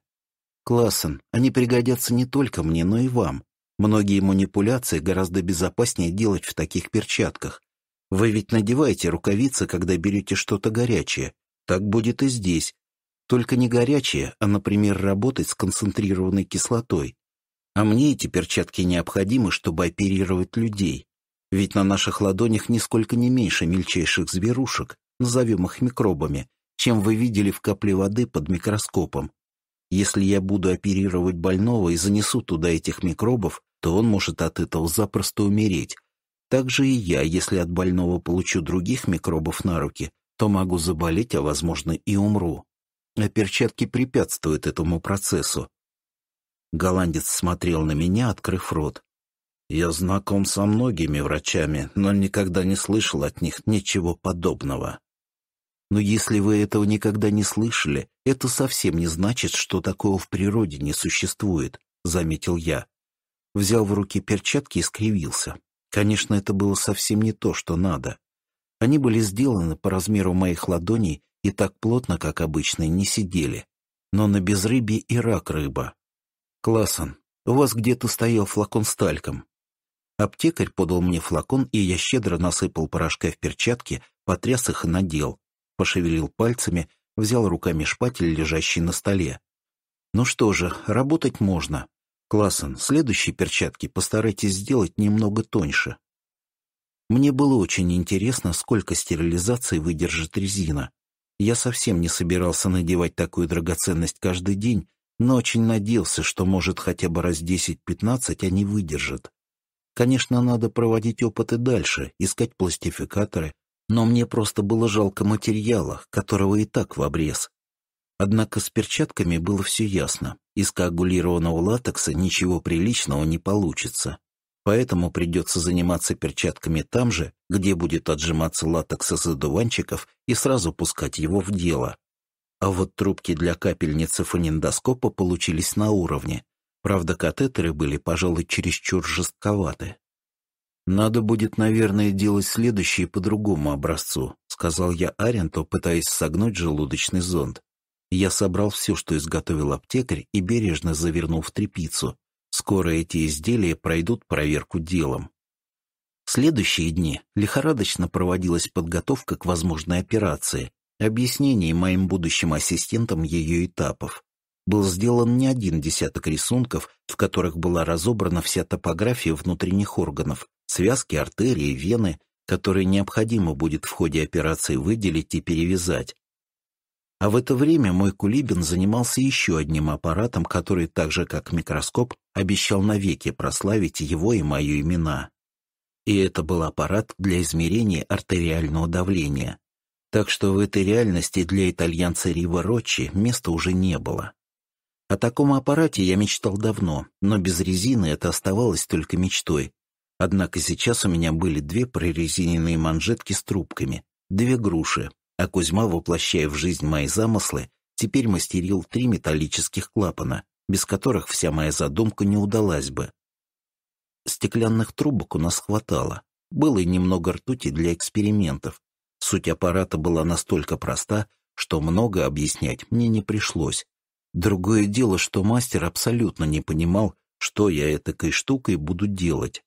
Классен, они пригодятся не только мне, но и вам. Многие манипуляции гораздо безопаснее делать в таких перчатках. Вы ведь надеваете рукавицы, когда берете что-то горячее. Так будет и здесь. Только не горячее, а, например, работать с концентрированной кислотой. А мне эти перчатки необходимы, чтобы оперировать людей. Ведь на наших ладонях нисколько не меньше мельчайших зверушек, назовем их микробами, чем вы видели в капле воды под микроскопом. Если я буду оперировать больного и занесу туда этих микробов, то он может от этого запросто умереть. Так же и я, если от больного получу других микробов на руки, то могу заболеть, а, возможно, и умру. А перчатки препятствуют этому процессу. Голландец смотрел на меня, открыв рот. Я знаком со многими врачами, но никогда не слышал от них ничего подобного. Но если вы этого никогда не слышали, это совсем не значит, что такого в природе не существует, заметил я. Взял в руки перчатки и скривился. Конечно, это было совсем не то, что надо. Они были сделаны по размеру моих ладоней и так плотно, как обычно, не сидели. Но на безрыбье и рак рыба. Классон, у вас где-то стоял флакон с тальком. Аптекарь подал мне флакон, и я щедро насыпал порошка в перчатки, потряс их и надел, пошевелил пальцами, взял руками шпатель, лежащий на столе. «Ну что же, работать можно. Классен, следующие перчатки постарайтесь сделать немного тоньше». Мне было очень интересно, сколько стерилизации выдержит резина. Я совсем не собирался надевать такую драгоценность каждый день, но очень надеялся, что, может, хотя бы раз 10-15 они выдержат. Конечно, надо проводить опыты дальше, искать пластификаторы, но мне просто было жалко материала, которого и так в обрез. Однако с перчатками было все ясно. Из коагулированного латекса ничего приличного не получится. Поэтому придется заниматься перчатками там же, где будет отжиматься латекс из одуванчиков и сразу пускать его в дело. А вот трубки для капельницы фонендоскопа получились на уровне. Правда, катетеры были, пожалуй, чересчур жестковаты. «Надо будет, наверное, делать следующее по другому образцу», — сказал я Аренту, пытаясь согнуть желудочный зонд. Я собрал все, что изготовил аптекарь, и бережно завернул в тряпицу. Скоро эти изделия пройдут проверку делом. следующие дни лихорадочно проводилась подготовка к возможной операции, объяснение моим будущим ассистентам ее этапов. Был сделан не один десяток рисунков, в которых была разобрана вся топография внутренних органов, связки артерии, вены, которые необходимо будет в ходе операции выделить и перевязать. А в это время мой кулибин занимался еще одним аппаратом, который, так же как микроскоп, обещал навеки прославить его и мою имена. И это был аппарат для измерения артериального давления. Так что в этой реальности для итальянца Рива Рочи места уже не было. О таком аппарате я мечтал давно, но без резины это оставалось только мечтой, Однако сейчас у меня были две прорезиненные манжетки с трубками, две груши, а Кузьма, воплощая в жизнь мои замыслы, теперь мастерил три металлических клапана, без которых вся моя задумка не удалась бы. Стеклянных трубок у нас хватало. Было и немного ртути для экспериментов. Суть аппарата была настолько проста, что много объяснять мне не пришлось. Другое дело, что мастер абсолютно не понимал, что я этакой штукой буду делать.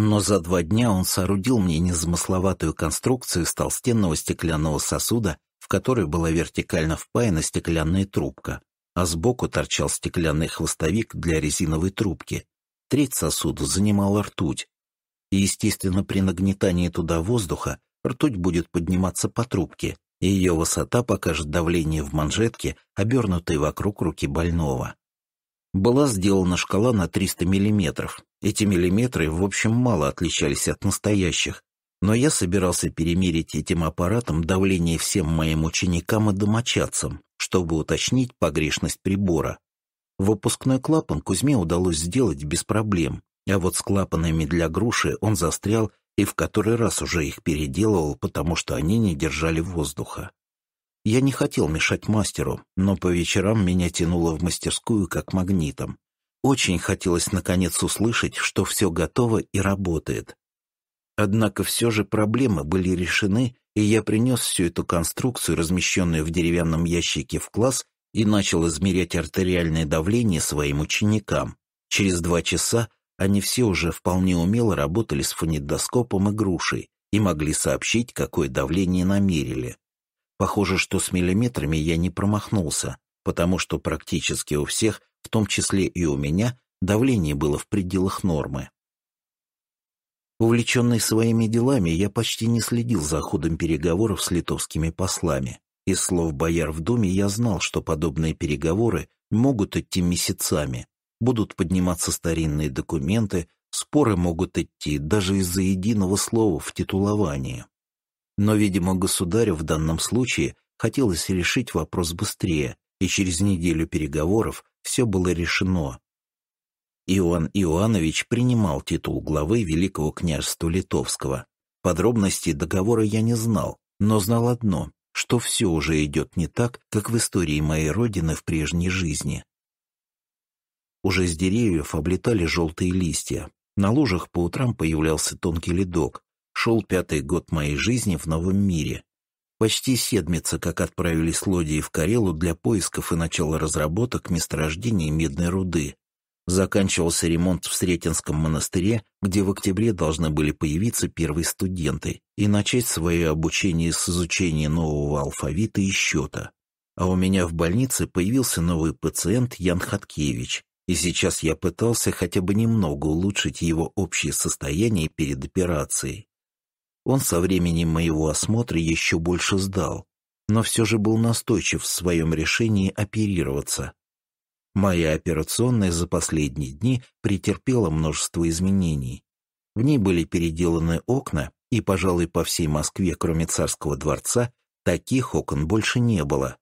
Но за два дня он соорудил мне незамысловатую конструкцию из толстенного стеклянного сосуда, в который была вертикально впаяна стеклянная трубка, а сбоку торчал стеклянный хвостовик для резиновой трубки. Треть сосуда занимала ртуть. И, естественно, при нагнетании туда воздуха ртуть будет подниматься по трубке, и ее высота покажет давление в манжетке, обернутой вокруг руки больного была сделана шкала на 300 миллиметров. Эти миллиметры, в общем, мало отличались от настоящих, но я собирался перемерить этим аппаратом давление всем моим ученикам и домочадцам, чтобы уточнить погрешность прибора. Выпускной клапан Кузьме удалось сделать без проблем, а вот с клапанами для груши он застрял и в который раз уже их переделывал, потому что они не держали воздуха. Я не хотел мешать мастеру, но по вечерам меня тянуло в мастерскую как магнитом. Очень хотелось наконец услышать, что все готово и работает. Однако все же проблемы были решены, и я принес всю эту конструкцию, размещенную в деревянном ящике в класс, и начал измерять артериальное давление своим ученикам. Через два часа они все уже вполне умело работали с фонедоскопом и грушей и могли сообщить, какое давление намерили. Похоже, что с миллиметрами я не промахнулся, потому что практически у всех, в том числе и у меня, давление было в пределах нормы. Увлеченный своими делами, я почти не следил за ходом переговоров с литовскими послами. Из слов бояр в доме я знал, что подобные переговоры могут идти месяцами, будут подниматься старинные документы, споры могут идти даже из-за единого слова в титуловании. Но, видимо, государю в данном случае хотелось решить вопрос быстрее, и через неделю переговоров все было решено. Иоанн Иоанович принимал титул главы Великого княжества Литовского. Подробностей договора я не знал, но знал одно, что все уже идет не так, как в истории моей родины в прежней жизни. Уже с деревьев облетали желтые листья. На лужах по утрам появлялся тонкий ледок, Шел пятый год моей жизни в новом мире. Почти седмица, как отправились лодии в Карелу для поисков и начала разработок месторождений медной руды. Заканчивался ремонт в Сретенском монастыре, где в октябре должны были появиться первые студенты и начать свое обучение с изучения нового алфавита и счета. А у меня в больнице появился новый пациент Ян Хаткевич, и сейчас я пытался хотя бы немного улучшить его общее состояние перед операцией. Он со временем моего осмотра еще больше сдал, но все же был настойчив в своем решении оперироваться. Моя операционная за последние дни претерпела множество изменений. В ней были переделаны окна, и, пожалуй, по всей Москве, кроме царского дворца, таких окон больше не было.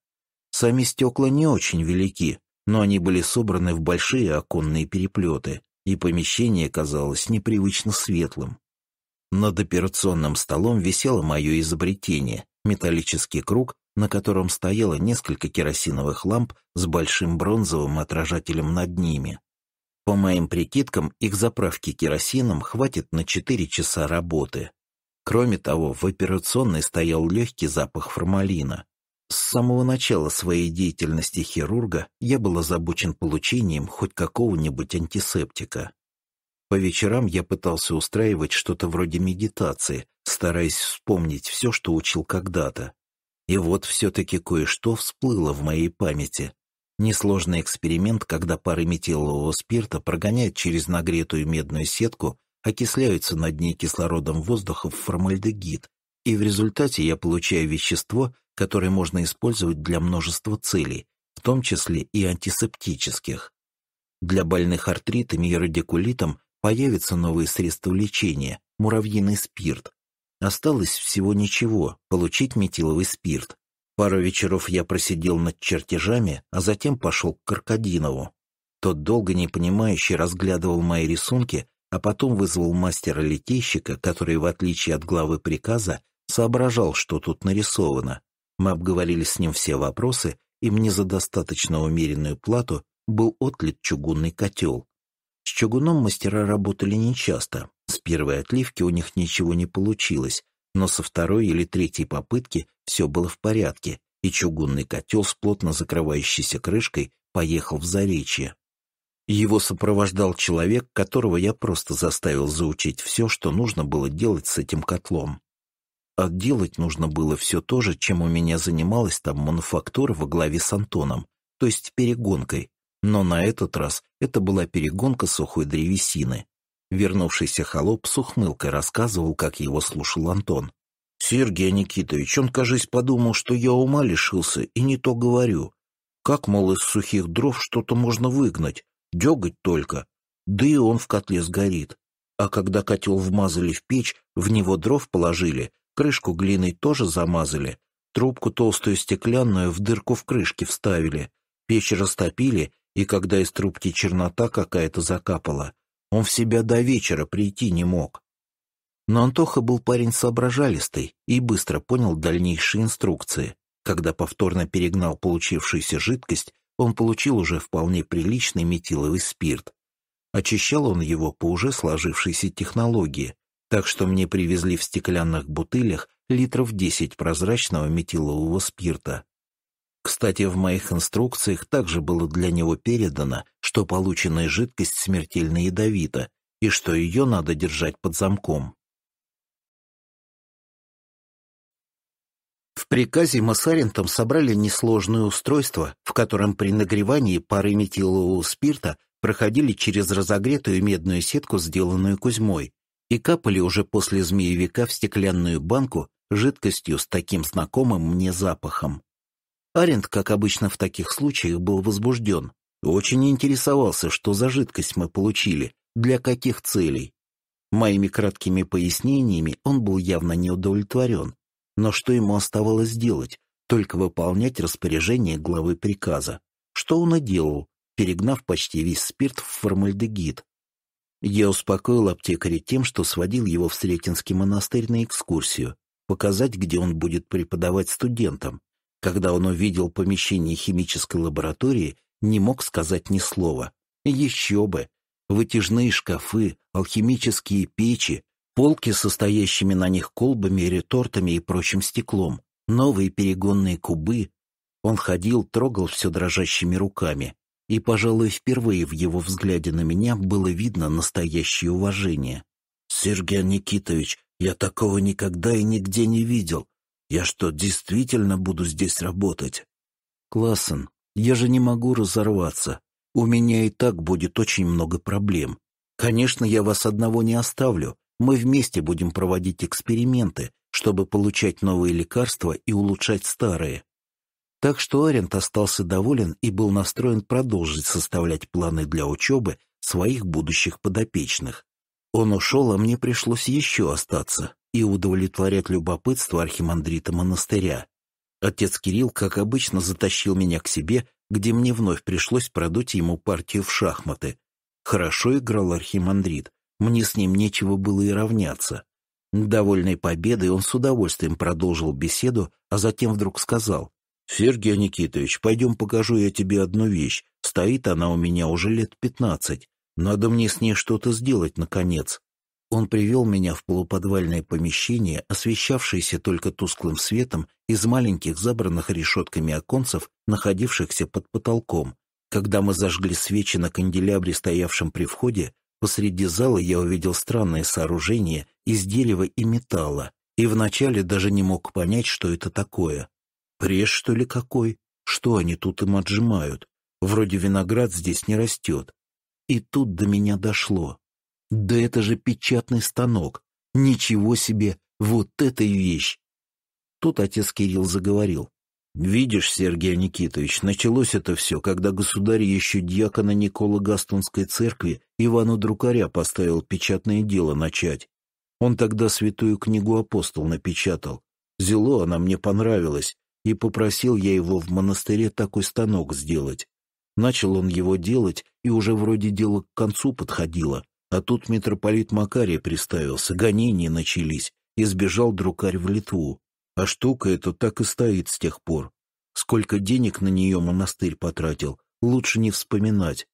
Сами стекла не очень велики, но они были собраны в большие оконные переплеты, и помещение казалось непривычно светлым. Над операционным столом висело мое изобретение – металлический круг, на котором стояло несколько керосиновых ламп с большим бронзовым отражателем над ними. По моим прикидкам, их заправки керосином хватит на 4 часа работы. Кроме того, в операционной стоял легкий запах формалина. С самого начала своей деятельности хирурга я был озабочен получением хоть какого-нибудь антисептика. По вечерам я пытался устраивать что-то вроде медитации, стараясь вспомнить все, что учил когда-то. И вот все-таки кое-что всплыло в моей памяти. Несложный эксперимент, когда пары метилового спирта прогоняют через нагретую медную сетку, окисляются над ней кислородом воздуха в формальдегид, и в результате я получаю вещество, которое можно использовать для множества целей, в том числе и антисептических. Для больных артритами и радикулитом Появятся новые средства лечения, муравьиный спирт. Осталось всего ничего, получить метиловый спирт. Пару вечеров я просидел над чертежами, а затем пошел к Каркадинову. Тот долго непонимающе разглядывал мои рисунки, а потом вызвал мастера-летейщика, который, в отличие от главы приказа, соображал, что тут нарисовано. Мы обговорили с ним все вопросы, и мне за достаточно умеренную плату был отлит чугунный котел чугуном мастера работали нечасто. С первой отливки у них ничего не получилось, но со второй или третьей попытки все было в порядке, и чугунный котел с плотно закрывающейся крышкой поехал в Заречье. Его сопровождал человек, которого я просто заставил заучить все, что нужно было делать с этим котлом. Отделать а нужно было все то же, чем у меня занималась там мануфактура во главе с Антоном, то есть перегонкой, но на этот раз это была перегонка сухой древесины. Вернувшийся холоп с ухмылкой рассказывал, как его слушал Антон. «Сергей Никитович, он, кажись, подумал, что я ума лишился и не то говорю. Как, мол, из сухих дров что-то можно выгнать? Дегать только. Да и он в котле сгорит. А когда котел вмазали в печь, в него дров положили, крышку глиной тоже замазали, трубку толстую стеклянную в дырку в крышке вставили, печь растопили и когда из трубки чернота какая-то закапала, он в себя до вечера прийти не мог. Но Антоха был парень соображалистый и быстро понял дальнейшие инструкции. Когда повторно перегнал получившуюся жидкость, он получил уже вполне приличный метиловый спирт. Очищал он его по уже сложившейся технологии, так что мне привезли в стеклянных бутылях литров 10 прозрачного метилового спирта. Кстати, в моих инструкциях также было для него передано, что полученная жидкость смертельно ядовита и что ее надо держать под замком. В приказе мы собрали несложное устройство, в котором при нагревании пары метилового спирта проходили через разогретую медную сетку, сделанную Кузьмой, и капали уже после змеевика в стеклянную банку жидкостью с таким знакомым мне запахом. Аренд, как обычно в таких случаях, был возбужден. Очень интересовался, что за жидкость мы получили, для каких целей. Моими краткими пояснениями он был явно не удовлетворен. Но что ему оставалось делать? Только выполнять распоряжение главы приказа. Что он и делал, перегнав почти весь спирт в формальдегид. Я успокоил аптекаря тем, что сводил его в Сретенский монастырь на экскурсию, показать, где он будет преподавать студентам, когда он увидел помещение химической лаборатории, не мог сказать ни слова. Еще бы! Вытяжные шкафы, алхимические печи, полки состоящими на них колбами, ретортами и прочим стеклом, новые перегонные кубы. Он ходил, трогал все дрожащими руками. И, пожалуй, впервые в его взгляде на меня было видно настоящее уважение. «Сергей Никитович, я такого никогда и нигде не видел. Я что, действительно буду здесь работать? Классен, я же не могу разорваться. У меня и так будет очень много проблем. Конечно, я вас одного не оставлю. Мы вместе будем проводить эксперименты, чтобы получать новые лекарства и улучшать старые. Так что Арент остался доволен и был настроен продолжить составлять планы для учебы своих будущих подопечных. Он ушел, а мне пришлось еще остаться, и удовлетворять любопытство архимандрита монастыря. Отец Кирилл, как обычно, затащил меня к себе, где мне вновь пришлось продуть ему партию в шахматы. Хорошо играл архимандрит, мне с ним нечего было и равняться. довольной победой, он с удовольствием продолжил беседу, а затем вдруг сказал, «Сергей Никитович, пойдем покажу я тебе одну вещь. Стоит она у меня уже лет пятнадцать. Надо мне с ней что-то сделать, наконец. Он привел меня в полуподвальное помещение, освещавшееся только тусклым светом из маленьких забранных решетками оконцев, находившихся под потолком. Когда мы зажгли свечи на канделябре, стоявшем при входе, посреди зала я увидел странное сооружение из дерева и металла, и вначале даже не мог понять, что это такое. Прежь, что ли, какой? Что они тут им отжимают? Вроде виноград здесь не растет. И тут до меня дошло. Да это же печатный станок! Ничего себе! Вот эта вещь! Тут отец Кирилл заговорил. Видишь, Сергей Никитович, началось это все, когда государь еще дьякона Никола Гастонской церкви Ивану Друкаря поставил печатное дело начать. Он тогда святую книгу апостол напечатал. Зело она мне понравилась, и попросил я его в монастыре такой станок сделать. Начал он его делать, и уже вроде дело к концу подходило. А тут митрополит Макарий приставился, гонения начались, и сбежал друкарь в Литву. А штука эта так и стоит с тех пор. Сколько денег на нее монастырь потратил, лучше не вспоминать.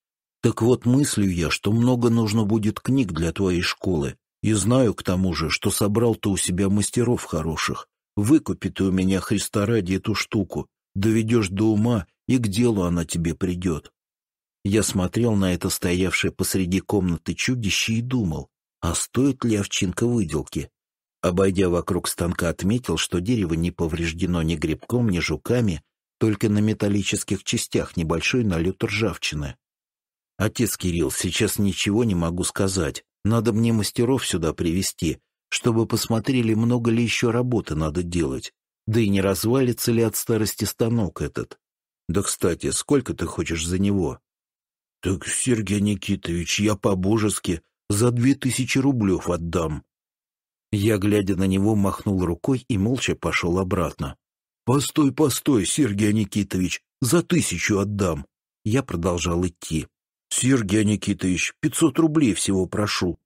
Так вот, мыслю я, что много нужно будет книг для твоей школы. И знаю, к тому же, что собрал ты у себя мастеров хороших. Выкупи ты у меня Христа ради эту штуку, доведешь до ума, и к делу она тебе придет. Я смотрел на это стоявшее посреди комнаты чудище и думал, а стоит ли овчинка выделки? Обойдя вокруг станка, отметил, что дерево не повреждено ни грибком, ни жуками, только на металлических частях небольшой налет ржавчины. «Отец Кирилл, сейчас ничего не могу сказать. Надо мне мастеров сюда привести, чтобы посмотрели, много ли еще работы надо делать. Да и не развалится ли от старости станок этот. Да, кстати, сколько ты хочешь за него?» «Так, Сергей Никитович, я по-божески за две тысячи рублев отдам». Я, глядя на него, махнул рукой и молча пошел обратно. «Постой, постой, Сергей Никитович, за тысячу отдам». Я продолжал идти. «Сергей Никитович, пятьсот рублей всего прошу».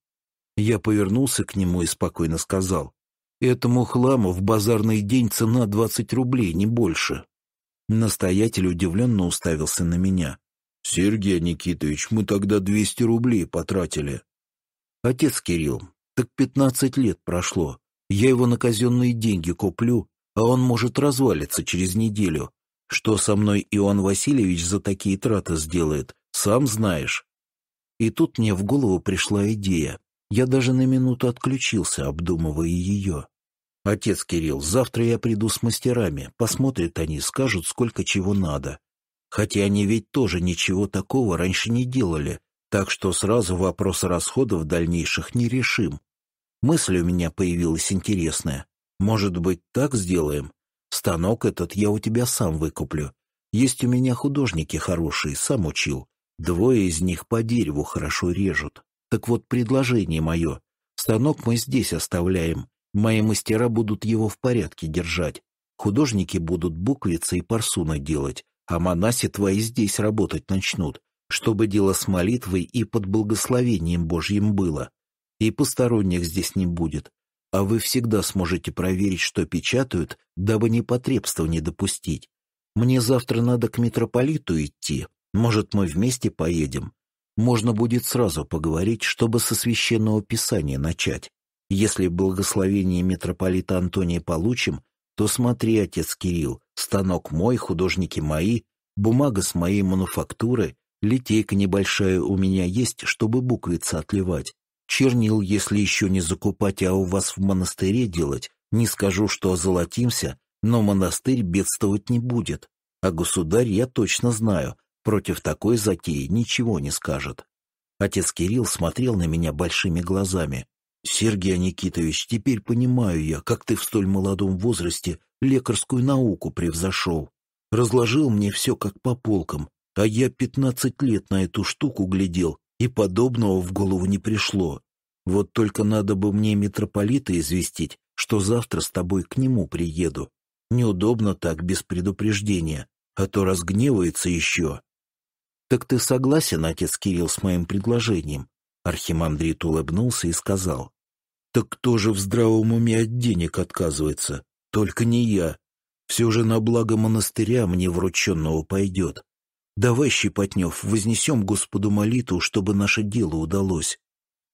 Я повернулся к нему и спокойно сказал. «Этому хламу в базарный день цена двадцать рублей, не больше». Настоятель удивленно уставился на меня. Сергей Никитович, мы тогда 200 рублей потратили. Отец Кирилл, так 15 лет прошло. Я его на казенные деньги куплю, а он может развалиться через неделю. Что со мной Иоанн Васильевич за такие траты сделает, сам знаешь. И тут мне в голову пришла идея. Я даже на минуту отключился, обдумывая ее. Отец Кирилл, завтра я приду с мастерами. Посмотрят они, скажут, сколько чего надо хотя они ведь тоже ничего такого раньше не делали, так что сразу вопрос расходов дальнейших не решим. Мысль у меня появилась интересная. Может быть, так сделаем? Станок этот я у тебя сам выкуплю. Есть у меня художники хорошие, сам учил. Двое из них по дереву хорошо режут. Так вот, предложение мое. Станок мы здесь оставляем. Мои мастера будут его в порядке держать. Художники будут буквицы и парсуны делать, а монаси твои здесь работать начнут, чтобы дело с молитвой и под благословением Божьим было. И посторонних здесь не будет, а вы всегда сможете проверить, что печатают, дабы непотребства не допустить. Мне завтра надо к митрополиту идти, может, мы вместе поедем. Можно будет сразу поговорить, чтобы со священного писания начать. Если благословение митрополита Антония получим, то смотри, отец Кирилл, станок мой, художники мои, бумага с моей мануфактуры, литейка небольшая у меня есть, чтобы буквица отливать. Чернил, если еще не закупать, а у вас в монастыре делать, не скажу, что озолотимся, но монастырь бедствовать не будет. А государь, я точно знаю, против такой затеи ничего не скажет. Отец Кирилл смотрел на меня большими глазами. Сергей Никитович, теперь понимаю я, как ты в столь молодом возрасте лекарскую науку превзошел. Разложил мне все как по полкам, а я пятнадцать лет на эту штуку глядел, и подобного в голову не пришло. Вот только надо бы мне митрополита известить, что завтра с тобой к нему приеду. Неудобно так, без предупреждения, а то разгневается еще. Так ты согласен, отец Кирилл, с моим предложением? Архимандрит улыбнулся и сказал, «Так кто же в здравом уме от денег отказывается? Только не я. Все же на благо монастыря мне врученного пойдет. Давай, Щепотнев, вознесем Господу молитву, чтобы наше дело удалось».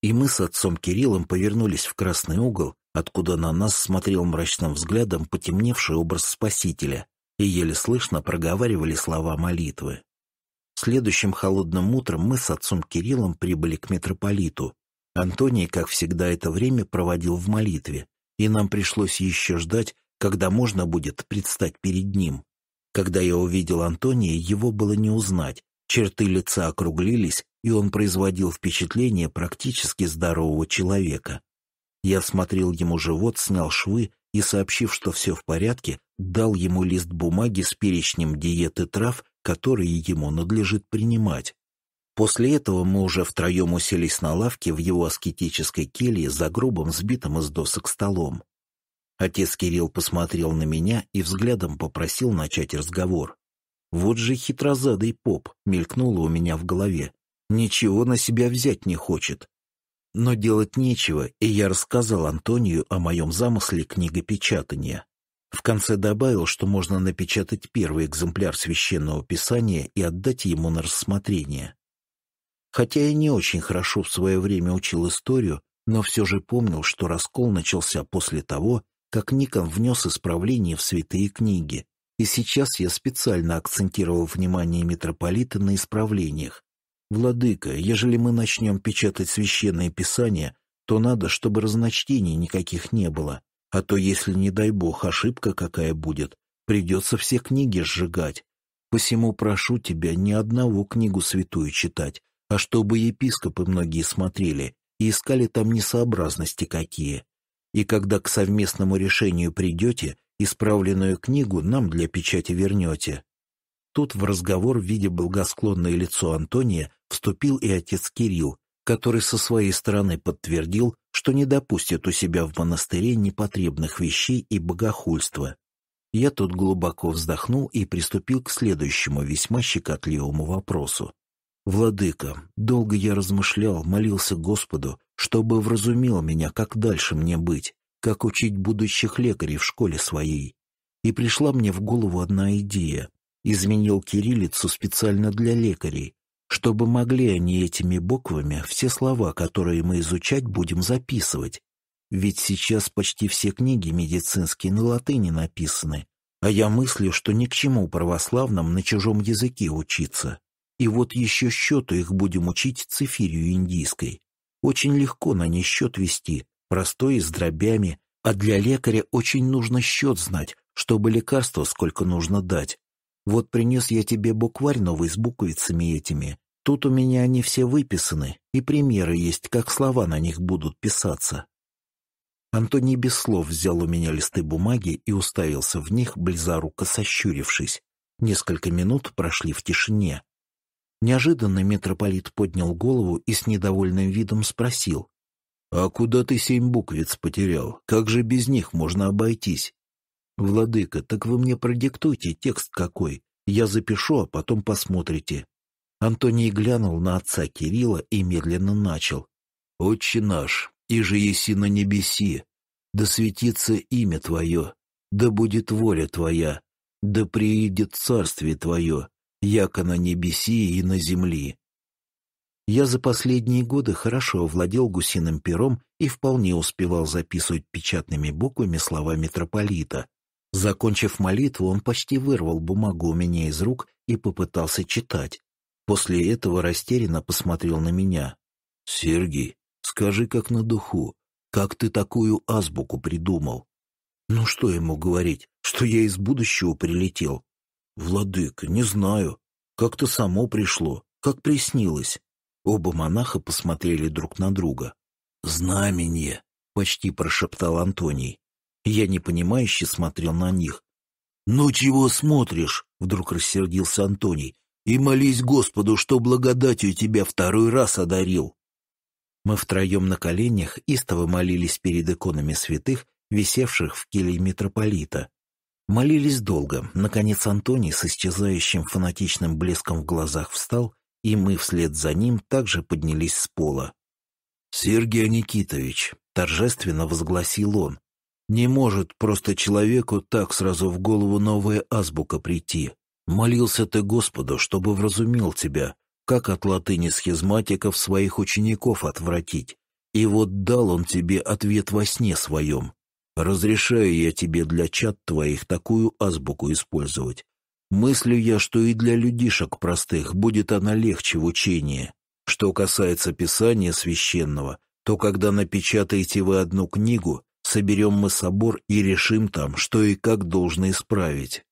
И мы с отцом Кириллом повернулись в красный угол, откуда на нас смотрел мрачным взглядом потемневший образ Спасителя, и еле слышно проговаривали слова молитвы. Следующим холодным утром мы с отцом Кириллом прибыли к митрополиту. Антоний, как всегда, это время проводил в молитве, и нам пришлось еще ждать, когда можно будет предстать перед ним. Когда я увидел Антония, его было не узнать. Черты лица округлились, и он производил впечатление практически здорового человека. Я смотрел ему живот, снял швы и, сообщив, что все в порядке, дал ему лист бумаги с перечнем диеты трав которые ему надлежит принимать. После этого мы уже втроем уселись на лавке в его аскетической келье за грубым сбитым из досок столом. Отец Кирилл посмотрел на меня и взглядом попросил начать разговор. «Вот же хитрозадый поп!» — мелькнуло у меня в голове. «Ничего на себя взять не хочет». Но делать нечего, и я рассказал Антонию о моем замысле книгопечатания. В конце добавил, что можно напечатать первый экземпляр священного писания и отдать ему на рассмотрение. Хотя я не очень хорошо в свое время учил историю, но все же помнил, что раскол начался после того, как Никон внес исправление в святые книги, и сейчас я специально акцентировал внимание митрополита на исправлениях. «Владыка, ежели мы начнем печатать священное писание, то надо, чтобы разночтений никаких не было», а то, если, не дай бог, ошибка какая будет, придется все книги сжигать. Посему прошу тебя ни одного книгу святую читать, а чтобы епископы многие смотрели и искали там несообразности какие. И когда к совместному решению придете, исправленную книгу нам для печати вернете». Тут в разговор, видя благосклонное лицо Антония, вступил и отец Кирилл, который со своей стороны подтвердил, что не допустит у себя в монастыре непотребных вещей и богохульства. Я тут глубоко вздохнул и приступил к следующему весьма щекотливому вопросу. «Владыка, долго я размышлял, молился Господу, чтобы вразумил меня, как дальше мне быть, как учить будущих лекарей в школе своей. И пришла мне в голову одна идея. Изменил кириллицу специально для лекарей, чтобы могли они этими буквами все слова, которые мы изучать, будем записывать. Ведь сейчас почти все книги медицинские на латыни написаны, а я мыслю, что ни к чему православным на чужом языке учиться. И вот еще счету их будем учить цифирию индийской. Очень легко на ней счет вести, простой и с дробями, а для лекаря очень нужно счет знать, чтобы лекарство сколько нужно дать. Вот принес я тебе букварь новый с буквицами этими, Тут у меня они все выписаны, и примеры есть, как слова на них будут писаться. Антоний без слов взял у меня листы бумаги и уставился в них, близоруко сощурившись. Несколько минут прошли в тишине. Неожиданно митрополит поднял голову и с недовольным видом спросил. «А куда ты семь буквиц потерял? Как же без них можно обойтись?» «Владыка, так вы мне продиктуйте текст какой. Я запишу, а потом посмотрите. Антоний глянул на отца Кирилла и медленно начал. «Отче наш, и же еси на небеси, да светится имя Твое, да будет воля Твоя, да приидет царствие Твое, яко на небеси и на земли». Я за последние годы хорошо овладел гусиным пером и вполне успевал записывать печатными буквами слова митрополита. Закончив молитву, он почти вырвал бумагу у меня из рук и попытался читать. После этого растерянно посмотрел на меня. «Сергей, скажи как на духу, как ты такую азбуку придумал?» «Ну что ему говорить, что я из будущего прилетел?» «Владыка, не знаю. Как-то само пришло, как приснилось». Оба монаха посмотрели друг на друга. Знамение, почти прошептал Антоний. Я непонимающе смотрел на них. «Ну чего смотришь?» — вдруг рассердился Антоний и молись Господу, что благодатью тебя второй раз одарил». Мы втроем на коленях истово молились перед иконами святых, висевших в келье митрополита. Молились долго. Наконец Антоний с исчезающим фанатичным блеском в глазах встал, и мы вслед за ним также поднялись с пола. «Сергий Никитович», — торжественно возгласил он, — «не может просто человеку так сразу в голову новая азбука прийти. Молился ты Господу, чтобы вразумил тебя, как от латыни схизматиков своих учеников отвратить. И вот дал он тебе ответ во сне своем. Разрешаю я тебе для чат твоих такую азбуку использовать. Мыслю я, что и для людишек простых будет она легче в учении. Что касается Писания священного, то когда напечатаете вы одну книгу, соберем мы собор и решим там, что и как должно исправить.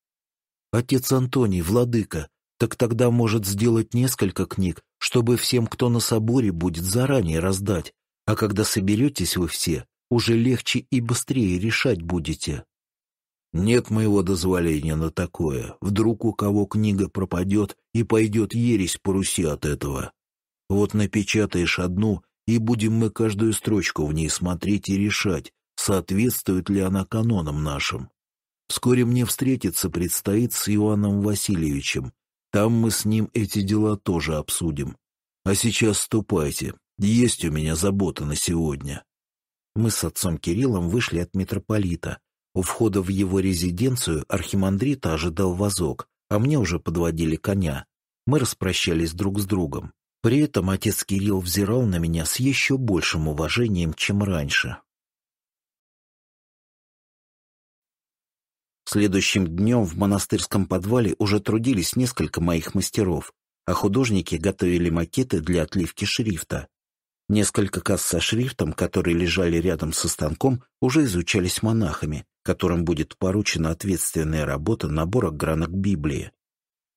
Отец Антоний, владыка, так тогда может сделать несколько книг, чтобы всем, кто на соборе будет, заранее раздать, а когда соберетесь вы все, уже легче и быстрее решать будете. Нет моего дозволения на такое. Вдруг у кого книга пропадет и пойдет ересь по Руси от этого. Вот напечатаешь одну, и будем мы каждую строчку в ней смотреть и решать, соответствует ли она канонам нашим. Вскоре мне встретиться предстоит с Иоанном Васильевичем. Там мы с ним эти дела тоже обсудим. А сейчас ступайте. Есть у меня забота на сегодня». Мы с отцом Кириллом вышли от митрополита. У входа в его резиденцию архимандрита ожидал вазок, а мне уже подводили коня. Мы распрощались друг с другом. При этом отец Кирилл взирал на меня с еще большим уважением, чем раньше. Следующим днем в монастырском подвале уже трудились несколько моих мастеров, а художники готовили макеты для отливки шрифта. Несколько касс со шрифтом, которые лежали рядом со станком, уже изучались монахами, которым будет поручена ответственная работа набора гранок Библии.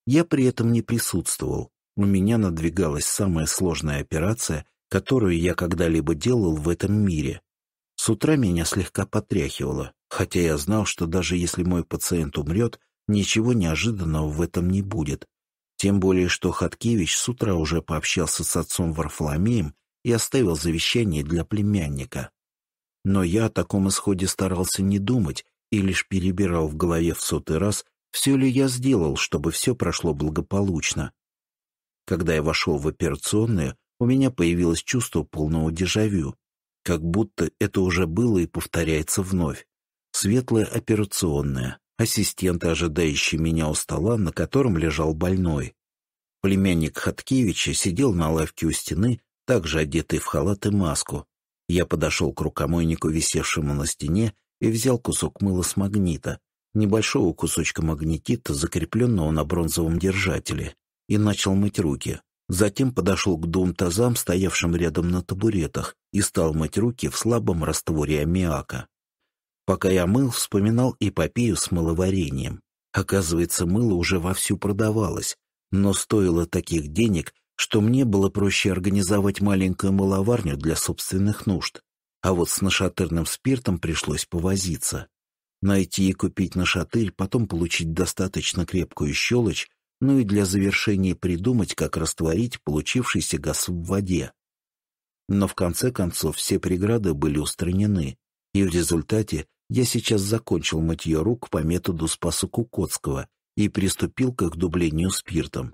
Я при этом не присутствовал. У меня надвигалась самая сложная операция, которую я когда-либо делал в этом мире. С утра меня слегка потряхивало, хотя я знал, что даже если мой пациент умрет, ничего неожиданного в этом не будет. Тем более, что Хаткевич с утра уже пообщался с отцом Варфоломеем и оставил завещание для племянника. Но я о таком исходе старался не думать и лишь перебирал в голове в сотый раз, все ли я сделал, чтобы все прошло благополучно. Когда я вошел в операционную, у меня появилось чувство полного дежавю, как будто это уже было и повторяется вновь светлая операционная, ассистенты, ожидающие меня у стола, на котором лежал больной. Племянник Хаткевича сидел на лавке у стены, также одетый в халат и маску. Я подошел к рукомойнику, висевшему на стене, и взял кусок мыла с магнита, небольшого кусочка магнетита, закрепленного на бронзовом держателе, и начал мыть руки. Затем подошел к двум тазам, стоявшим рядом на табуретах, и стал мыть руки в слабом растворе аммиака. Пока я мыл, вспоминал эпопею с мыловарением. Оказывается, мыло уже вовсю продавалось, но стоило таких денег, что мне было проще организовать маленькую мыловарню для собственных нужд. А вот с нашатырным спиртом пришлось повозиться. Найти и купить нашатырь, потом получить достаточно крепкую щелочь, ну и для завершения придумать, как растворить получившийся газ в воде. Но в конце концов все преграды были устранены, и в результате я сейчас закончил мытье рук по методу Спаса Кукотского и приступил к их дублению спиртом.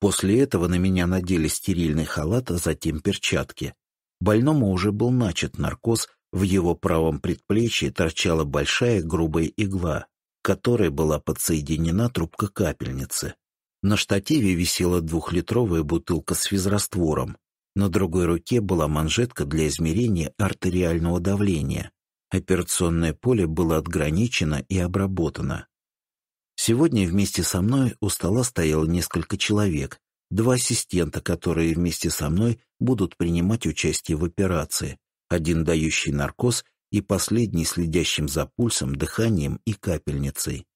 После этого на меня надели стерильный халат, а затем перчатки. Больному уже был начат наркоз, в его правом предплечье торчала большая грубая игла, к которой была подсоединена трубка капельницы. На штативе висела двухлитровая бутылка с физраствором. На другой руке была манжетка для измерения артериального давления. Операционное поле было отграничено и обработано. Сегодня вместе со мной у стола стояло несколько человек, два ассистента, которые вместе со мной будут принимать участие в операции, один дающий наркоз и последний следящим за пульсом, дыханием и капельницей.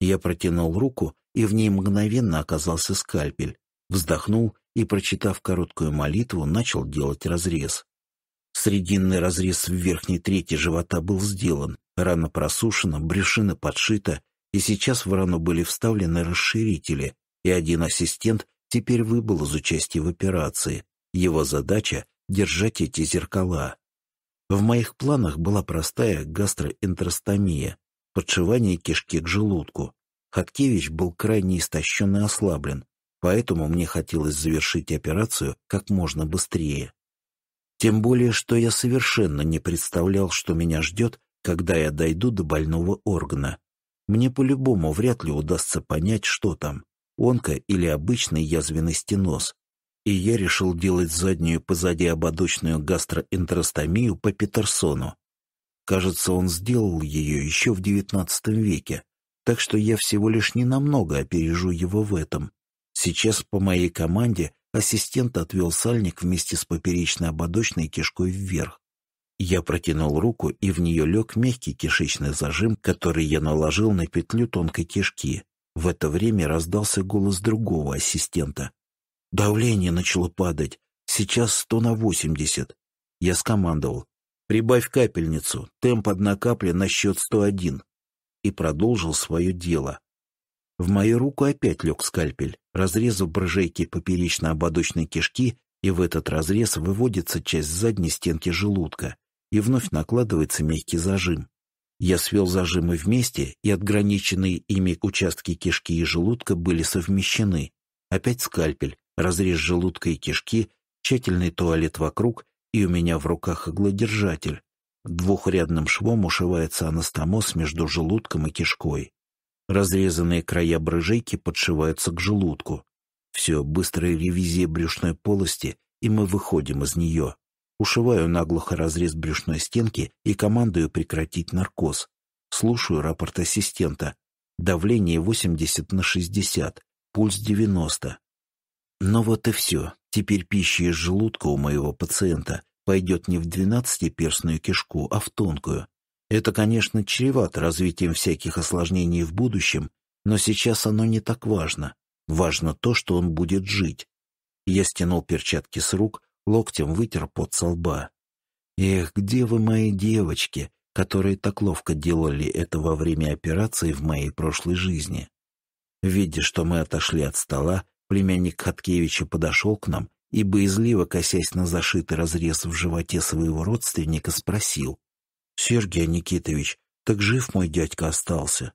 Я протянул руку, и в ней мгновенно оказался скальпель. Вздохнул и, прочитав короткую молитву, начал делать разрез. Срединный разрез в верхней трети живота был сделан, рана просушена, брюшина подшита, и сейчас в рану были вставлены расширители, и один ассистент теперь выбыл из участия в операции. Его задача — держать эти зеркала. В моих планах была простая гастроэнтеростомия, подшивание кишки к желудку. Хаткевич был крайне истощен и ослаблен, поэтому мне хотелось завершить операцию как можно быстрее. Тем более, что я совершенно не представлял, что меня ждет, когда я дойду до больного органа. Мне по-любому вряд ли удастся понять, что там, онко или обычный язвенный стеноз. И я решил делать заднюю позади ободочную гастроэнтеростомию по Петерсону. Кажется, он сделал ее еще в XIX веке, так что я всего лишь ненамного опережу его в этом. Сейчас по моей команде Ассистент отвел сальник вместе с поперечной ободочной кишкой вверх. Я протянул руку, и в нее лег мягкий кишечный зажим, который я наложил на петлю тонкой кишки. В это время раздался голос другого ассистента. «Давление начало падать. Сейчас сто на восемьдесят». Я скомандовал. «Прибавь капельницу. Темп одна капля на счет сто один». И продолжил свое дело. В мою руку опять лег скальпель, разрезу брыжейки поперечно-ободочной кишки, и в этот разрез выводится часть задней стенки желудка, и вновь накладывается мягкий зажим. Я свел зажимы вместе, и отграниченные ими участки кишки и желудка были совмещены. Опять скальпель, разрез желудка и кишки, тщательный туалет вокруг, и у меня в руках иглодержатель. Двухрядным швом ушивается анастомоз между желудком и кишкой. Разрезанные края брыжейки подшиваются к желудку. Все, быстрая ревизия брюшной полости, и мы выходим из нее. Ушиваю наглухо разрез брюшной стенки и командую прекратить наркоз. Слушаю рапорт ассистента. Давление 80 на 60, пульс 90. Но ну вот и все. Теперь пища из желудка у моего пациента пойдет не в двенадцатиперстную кишку, а в тонкую. Это, конечно, чревато развитием всяких осложнений в будущем, но сейчас оно не так важно. Важно то, что он будет жить. Я стянул перчатки с рук, локтем вытер пот со лба. «Эх, где вы, мои девочки, которые так ловко делали это во время операции в моей прошлой жизни?» Видя, что мы отошли от стола, племянник Хаткевича подошел к нам и, боязливо косясь на зашитый разрез в животе своего родственника, спросил. Сергей Никитович, так жив мой дядька остался.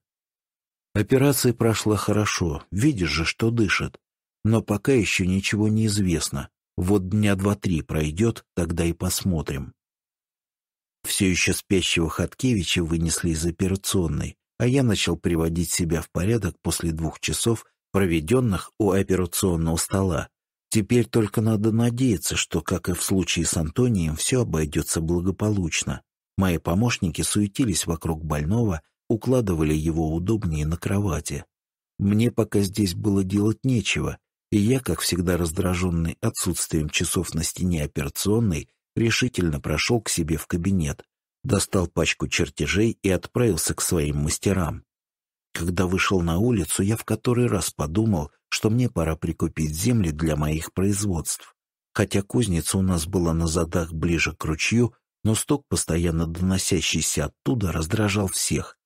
Операция прошла хорошо, видишь же, что дышит. Но пока еще ничего не известно. Вот дня два-три пройдет, тогда и посмотрим. Все еще спящего Хаткевича вынесли из операционной, а я начал приводить себя в порядок после двух часов, проведенных у операционного стола. Теперь только надо надеяться, что, как и в случае с Антонием, все обойдется благополучно. Мои помощники суетились вокруг больного, укладывали его удобнее на кровати. Мне пока здесь было делать нечего, и я, как всегда раздраженный отсутствием часов на стене операционной, решительно прошел к себе в кабинет, достал пачку чертежей и отправился к своим мастерам. Когда вышел на улицу, я в который раз подумал, что мне пора прикупить земли для моих производств. Хотя кузница у нас была на задах ближе к ручью, но стук, постоянно доносящийся оттуда, раздражал всех.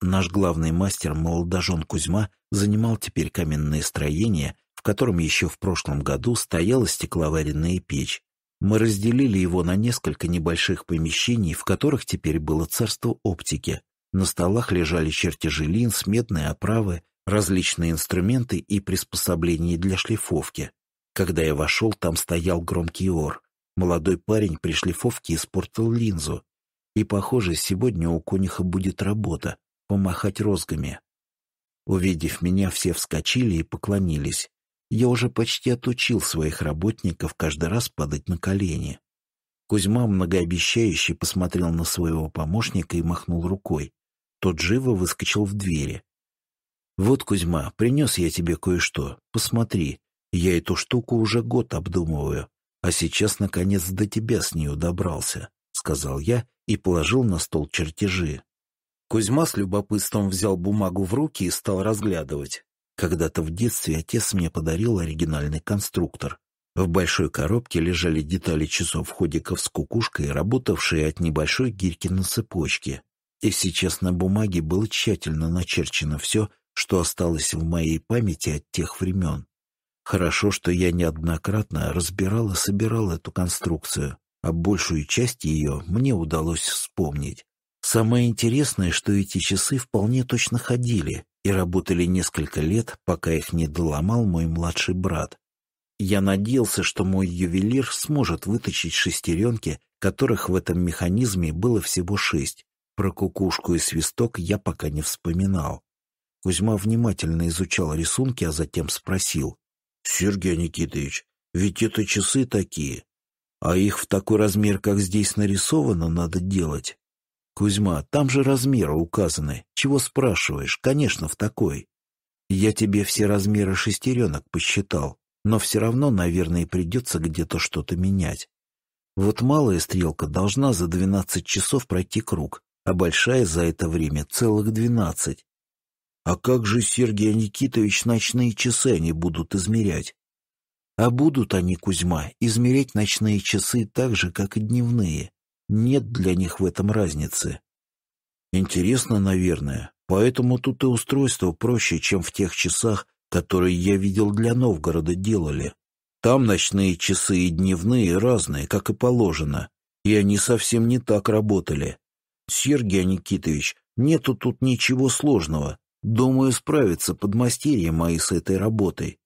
Наш главный мастер, молодожен Кузьма, занимал теперь каменное строение, в котором еще в прошлом году стояла стекловаренная печь. Мы разделили его на несколько небольших помещений, в которых теперь было царство оптики. На столах лежали чертежи линз, медные оправы, различные инструменты и приспособления для шлифовки. Когда я вошел, там стоял громкий ор. Молодой парень при шлифовке испортил линзу. И, похоже, сегодня у конюха будет работа — помахать розгами. Увидев меня, все вскочили и поклонились. Я уже почти отучил своих работников каждый раз падать на колени. Кузьма многообещающе посмотрел на своего помощника и махнул рукой. Тот живо выскочил в двери. «Вот, Кузьма, принес я тебе кое-что. Посмотри. Я эту штуку уже год обдумываю. А сейчас, наконец, до тебя с нею добрался, — сказал я и положил на стол чертежи. Кузьма с любопытством взял бумагу в руки и стал разглядывать. Когда-то в детстве отец мне подарил оригинальный конструктор. В большой коробке лежали детали часов-ходиков с кукушкой, работавшие от небольшой гирьки на цепочке. И сейчас на бумаге было тщательно начерчено все, что осталось в моей памяти от тех времен. Хорошо, что я неоднократно разбирал и собирал эту конструкцию, а большую часть ее мне удалось вспомнить. Самое интересное, что эти часы вполне точно ходили и работали несколько лет, пока их не доломал мой младший брат. Я надеялся, что мой ювелир сможет выточить шестеренки, которых в этом механизме было всего шесть. Про кукушку и свисток я пока не вспоминал. Кузьма внимательно изучал рисунки, а затем спросил. «Сергей Никитович, ведь это часы такие, а их в такой размер, как здесь нарисовано, надо делать. Кузьма, там же размеры указаны, чего спрашиваешь, конечно, в такой. Я тебе все размеры шестеренок посчитал, но все равно, наверное, придется где-то что-то менять. Вот малая стрелка должна за 12 часов пройти круг, а большая за это время целых 12. А как же, Сергей Никитович, ночные часы они будут измерять? А будут они, Кузьма, измерять ночные часы так же, как и дневные. Нет для них в этом разницы. Интересно, наверное, поэтому тут и устройство проще, чем в тех часах, которые я видел для Новгорода делали. Там ночные часы и дневные разные, как и положено, и они совсем не так работали. Сергей Никитович, нету тут ничего сложного, Думаю, справятся подмастерья мои с этой работой.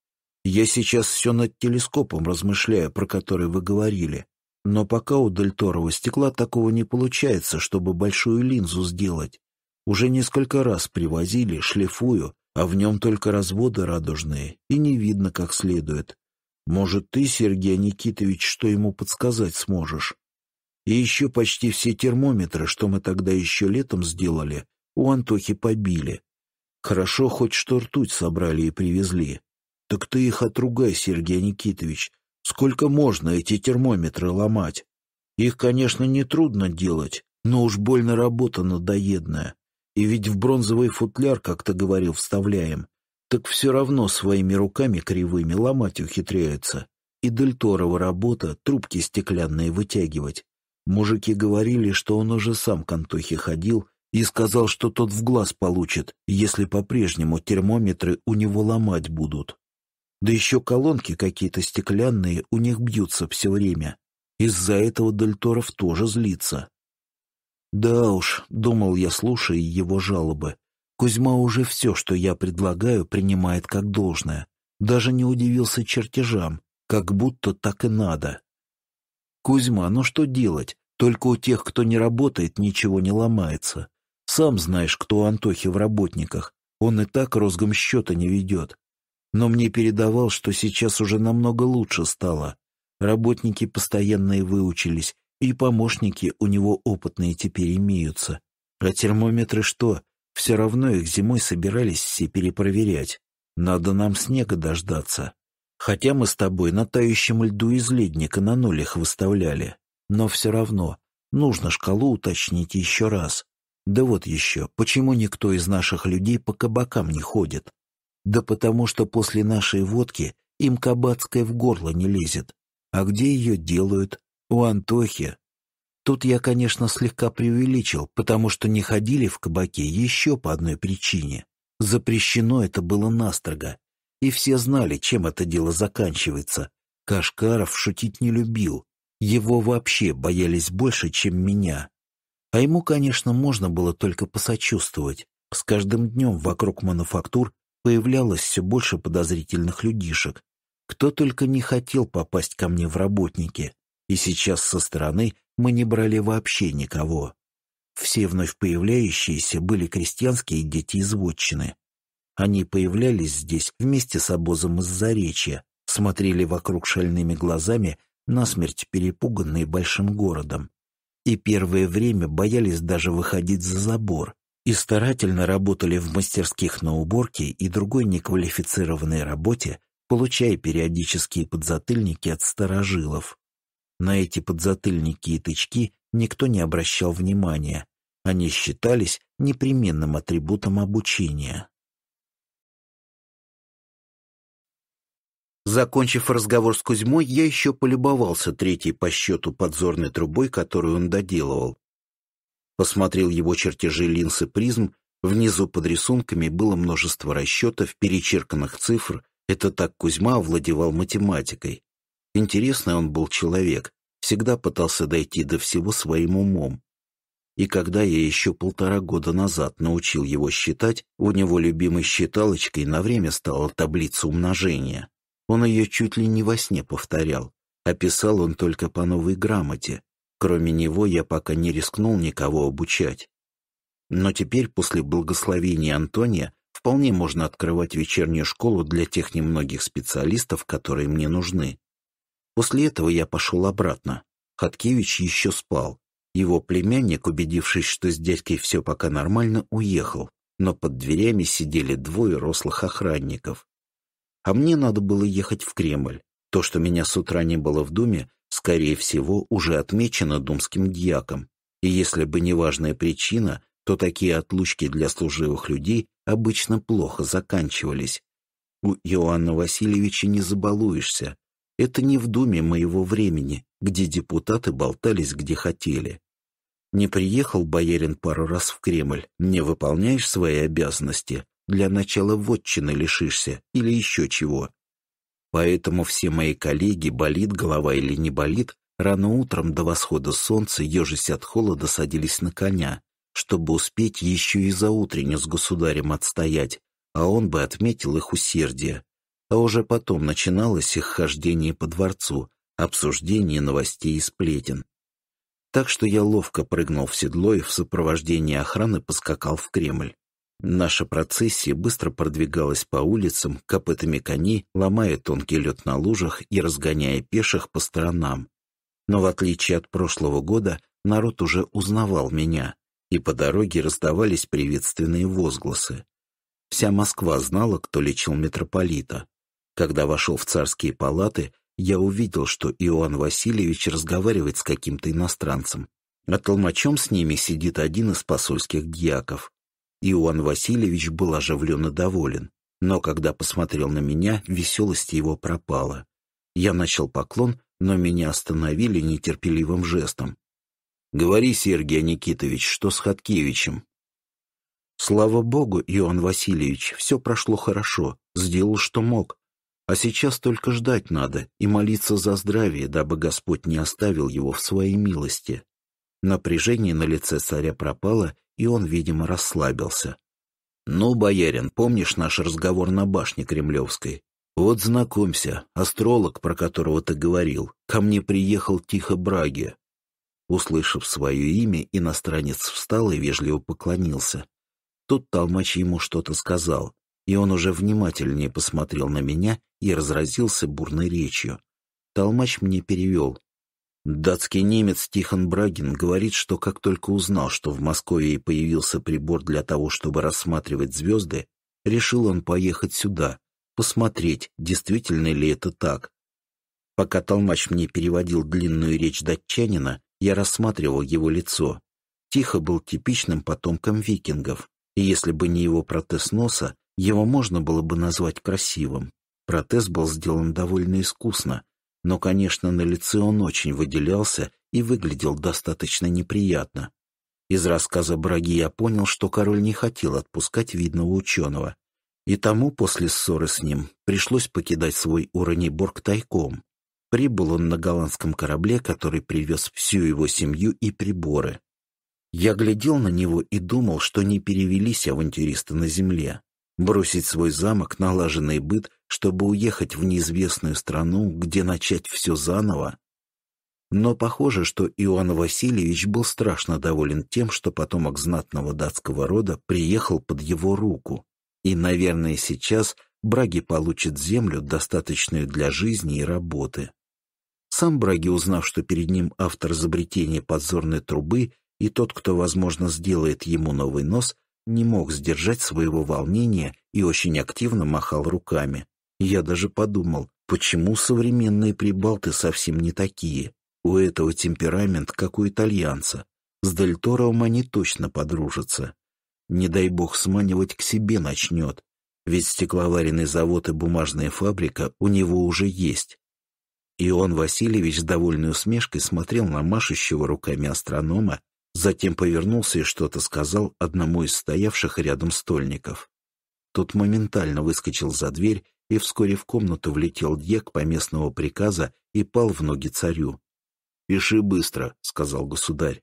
Я сейчас все над телескопом размышляю, про который вы говорили. Но пока у Дельторового стекла такого не получается, чтобы большую линзу сделать. Уже несколько раз привозили, шлифую, а в нем только разводы радужные, и не видно как следует. Может, ты, Сергей Никитович, что ему подсказать сможешь? И еще почти все термометры, что мы тогда еще летом сделали, у Антохи побили. Хорошо хоть что ртуть собрали и привезли. Так ты их отругай, Сергей Никитович. Сколько можно эти термометры ломать? Их, конечно, нетрудно делать, но уж больно работа надоедная. И ведь в бронзовый футляр, как ты говорил, вставляем. Так все равно своими руками кривыми ломать ухитряются. И Дельторова работа — трубки стеклянные вытягивать. Мужики говорили, что он уже сам к Антохе ходил и сказал, что тот в глаз получит, если по-прежнему термометры у него ломать будут. Да еще колонки какие-то стеклянные у них бьются все время. Из-за этого Дельторов тоже злится. Да уж, думал я, слушая его жалобы. Кузьма уже все, что я предлагаю, принимает как должное. Даже не удивился чертежам, как будто так и надо. Кузьма, ну что делать? Только у тех, кто не работает, ничего не ломается. Сам знаешь, кто у Антохи в работниках. Он и так розгом счета не ведет. Но мне передавал, что сейчас уже намного лучше стало. Работники постоянные выучились, и помощники у него опытные теперь имеются. А термометры что? Все равно их зимой собирались все перепроверять. Надо нам снега дождаться. Хотя мы с тобой на тающем льду из ледника на нулях выставляли. Но все равно, нужно шкалу уточнить еще раз. Да вот еще, почему никто из наших людей по кабакам не ходит? Да потому что после нашей водки им кабацкая в горло не лезет. А где ее делают? У Антохи. Тут я, конечно, слегка преувеличил, потому что не ходили в кабаке еще по одной причине. Запрещено это было настрого. И все знали, чем это дело заканчивается. Кашкаров шутить не любил. Его вообще боялись больше, чем меня. А ему, конечно, можно было только посочувствовать. С каждым днем вокруг мануфактур появлялось все больше подозрительных людишек. Кто только не хотел попасть ко мне в работники. И сейчас со стороны мы не брали вообще никого. Все вновь появляющиеся были крестьянские дети из вотчины. Они появлялись здесь вместе с обозом из Заречья, смотрели вокруг шальными глазами, насмерть перепуганные большим городом и первое время боялись даже выходить за забор и старательно работали в мастерских на уборке и другой неквалифицированной работе, получая периодические подзатыльники от старожилов. На эти подзатыльники и тычки никто не обращал внимания, они считались непременным атрибутом обучения. Закончив разговор с Кузьмой, я еще полюбовался третьей по счету подзорной трубой, которую он доделывал. Посмотрел его чертежи линз и призм, внизу под рисунками было множество расчетов, перечерканных цифр, это так Кузьма овладевал математикой. Интересный он был человек, всегда пытался дойти до всего своим умом. И когда я еще полтора года назад научил его считать, у него любимой считалочкой на время стала таблица умножения. Он ее чуть ли не во сне повторял, описал а он только по новой грамоте. Кроме него я пока не рискнул никого обучать. Но теперь, после благословения Антония, вполне можно открывать вечернюю школу для тех немногих специалистов, которые мне нужны. После этого я пошел обратно. Хаткевич еще спал. Его племянник, убедившись, что с дядькой все пока нормально, уехал, но под дверями сидели двое рослых охранников а мне надо было ехать в Кремль. То, что меня с утра не было в Думе, скорее всего, уже отмечено думским дьяком. И если бы не важная причина, то такие отлучки для служивых людей обычно плохо заканчивались. У Иоанна Васильевича не забалуешься. Это не в Думе моего времени, где депутаты болтались где хотели. Не приехал боярин пару раз в Кремль, не выполняешь свои обязанности, для начала вотчины лишишься или еще чего. Поэтому все мои коллеги, болит голова или не болит, рано утром до восхода солнца, ежась от холода, садились на коня, чтобы успеть еще и за утренню с государем отстоять, а он бы отметил их усердие. А уже потом начиналось их хождение по дворцу, обсуждение новостей и сплетен. Так что я ловко прыгнул в седло и в сопровождении охраны поскакал в Кремль. Наша процессия быстро продвигалась по улицам, копытами коней, ломая тонкий лед на лужах и разгоняя пеших по сторонам. Но в отличие от прошлого года, народ уже узнавал меня, и по дороге раздавались приветственные возгласы. Вся Москва знала, кто лечил митрополита. Когда вошел в царские палаты, я увидел, что Иоанн Васильевич разговаривает с каким-то иностранцем, а толмачом с ними сидит один из посольских дьяков. Иоанн Васильевич был оживлен и доволен, но когда посмотрел на меня, веселость его пропала. Я начал поклон, но меня остановили нетерпеливым жестом. «Говори, Сергей Никитович, что с Хаткевичем?» «Слава богу, Иоанн Васильевич, все прошло хорошо, сделал, что мог. А сейчас только ждать надо и молиться за здравие, дабы Господь не оставил его в своей милости». Напряжение на лице царя пропало, и он, видимо, расслабился. «Ну, боярин, помнишь наш разговор на башне Кремлевской? Вот знакомься, астролог, про которого ты говорил, ко мне приехал Тихо Браги. Услышав свое имя, иностранец встал и вежливо поклонился. Тут Толмач ему что-то сказал, и он уже внимательнее посмотрел на меня и разразился бурной речью. Толмач мне перевел, Датский немец Тихон Брагин говорит, что как только узнал, что в Москве появился прибор для того, чтобы рассматривать звезды, решил он поехать сюда, посмотреть, действительно ли это так. Пока Толмач мне переводил длинную речь датчанина, я рассматривал его лицо. Тихо был типичным потомком викингов, и если бы не его протез носа, его можно было бы назвать красивым. Протез был сделан довольно искусно, но, конечно, на лице он очень выделялся и выглядел достаточно неприятно. Из рассказа Браги я понял, что король не хотел отпускать видного ученого, и тому после ссоры с ним пришлось покидать свой Ураниборг тайком. Прибыл он на голландском корабле, который привез всю его семью и приборы. Я глядел на него и думал, что не перевелись авантюристы на земле, бросить свой замок, налаженный быт, чтобы уехать в неизвестную страну, где начать все заново. Но похоже, что Иоанн Васильевич был страшно доволен тем, что потомок знатного датского рода приехал под его руку. И, наверное, сейчас Браги получит землю, достаточную для жизни и работы. Сам Браги, узнав, что перед ним автор изобретения подзорной трубы и тот, кто, возможно, сделает ему новый нос, не мог сдержать своего волнения и очень активно махал руками. Я даже подумал, почему современные прибалты совсем не такие? У этого темперамент, как у итальянца. С Дель Тором они точно подружатся. Не дай бог сманивать к себе начнет, ведь стекловаренный завод и бумажная фабрика у него уже есть. Иоанн Васильевич с довольной усмешкой смотрел на машущего руками астронома Затем повернулся и что-то сказал одному из стоявших рядом стольников. Тот моментально выскочил за дверь, и вскоре в комнату влетел Дьек по местного приказа и пал в ноги царю. «Пиши быстро», — сказал государь.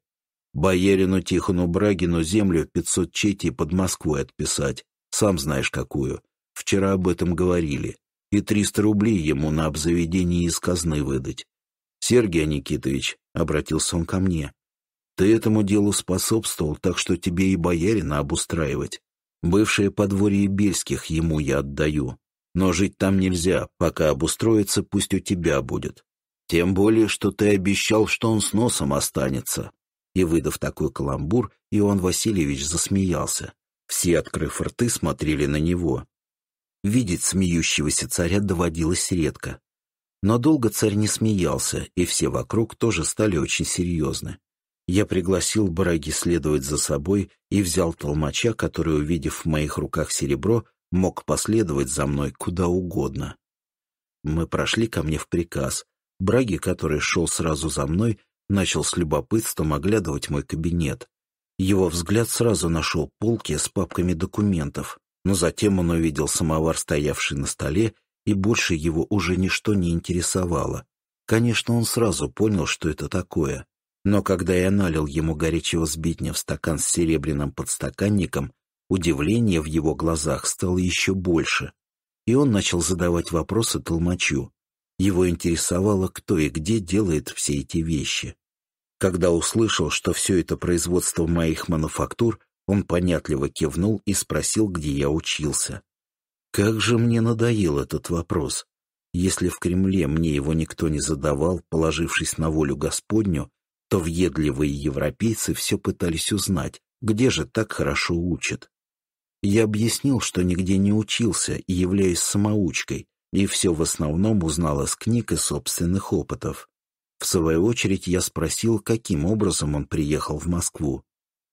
«Боярину Тихону Брагину землю пятьсот четей под Москвой отписать, сам знаешь какую. Вчера об этом говорили. И триста рублей ему на обзаведение из казны выдать. Сергей Никитович», — обратился он ко мне, ты этому делу способствовал, так что тебе и боярина обустраивать. Бывшее подворье Бельских ему я отдаю. Но жить там нельзя, пока обустроится, пусть у тебя будет. Тем более, что ты обещал, что он с носом останется». И, выдав такой каламбур, Иоанн Васильевич засмеялся. Все, открыв рты, смотрели на него. Видеть смеющегося царя доводилось редко. Но долго царь не смеялся, и все вокруг тоже стали очень серьезны. Я пригласил Браги следовать за собой и взял толмача, который, увидев в моих руках серебро, мог последовать за мной куда угодно. Мы прошли ко мне в приказ. Браги, который шел сразу за мной, начал с любопытством оглядывать мой кабинет. Его взгляд сразу нашел полки с папками документов, но затем он увидел самовар, стоявший на столе, и больше его уже ничто не интересовало. Конечно, он сразу понял, что это такое. Но когда я налил ему горячего сбитня в стакан с серебряным подстаканником, удивление в его глазах стало еще больше, и он начал задавать вопросы толмачу. Его интересовало, кто и где делает все эти вещи. Когда услышал, что все это производство моих мануфактур, он понятливо кивнул и спросил, где я учился. Как же мне надоел этот вопрос. Если в Кремле мне его никто не задавал, положившись на волю Господню, то въедливые европейцы все пытались узнать, где же так хорошо учат. Я объяснил, что нигде не учился и являюсь самоучкой, и все в основном узнал из книг и собственных опытов. В свою очередь я спросил, каким образом он приехал в Москву.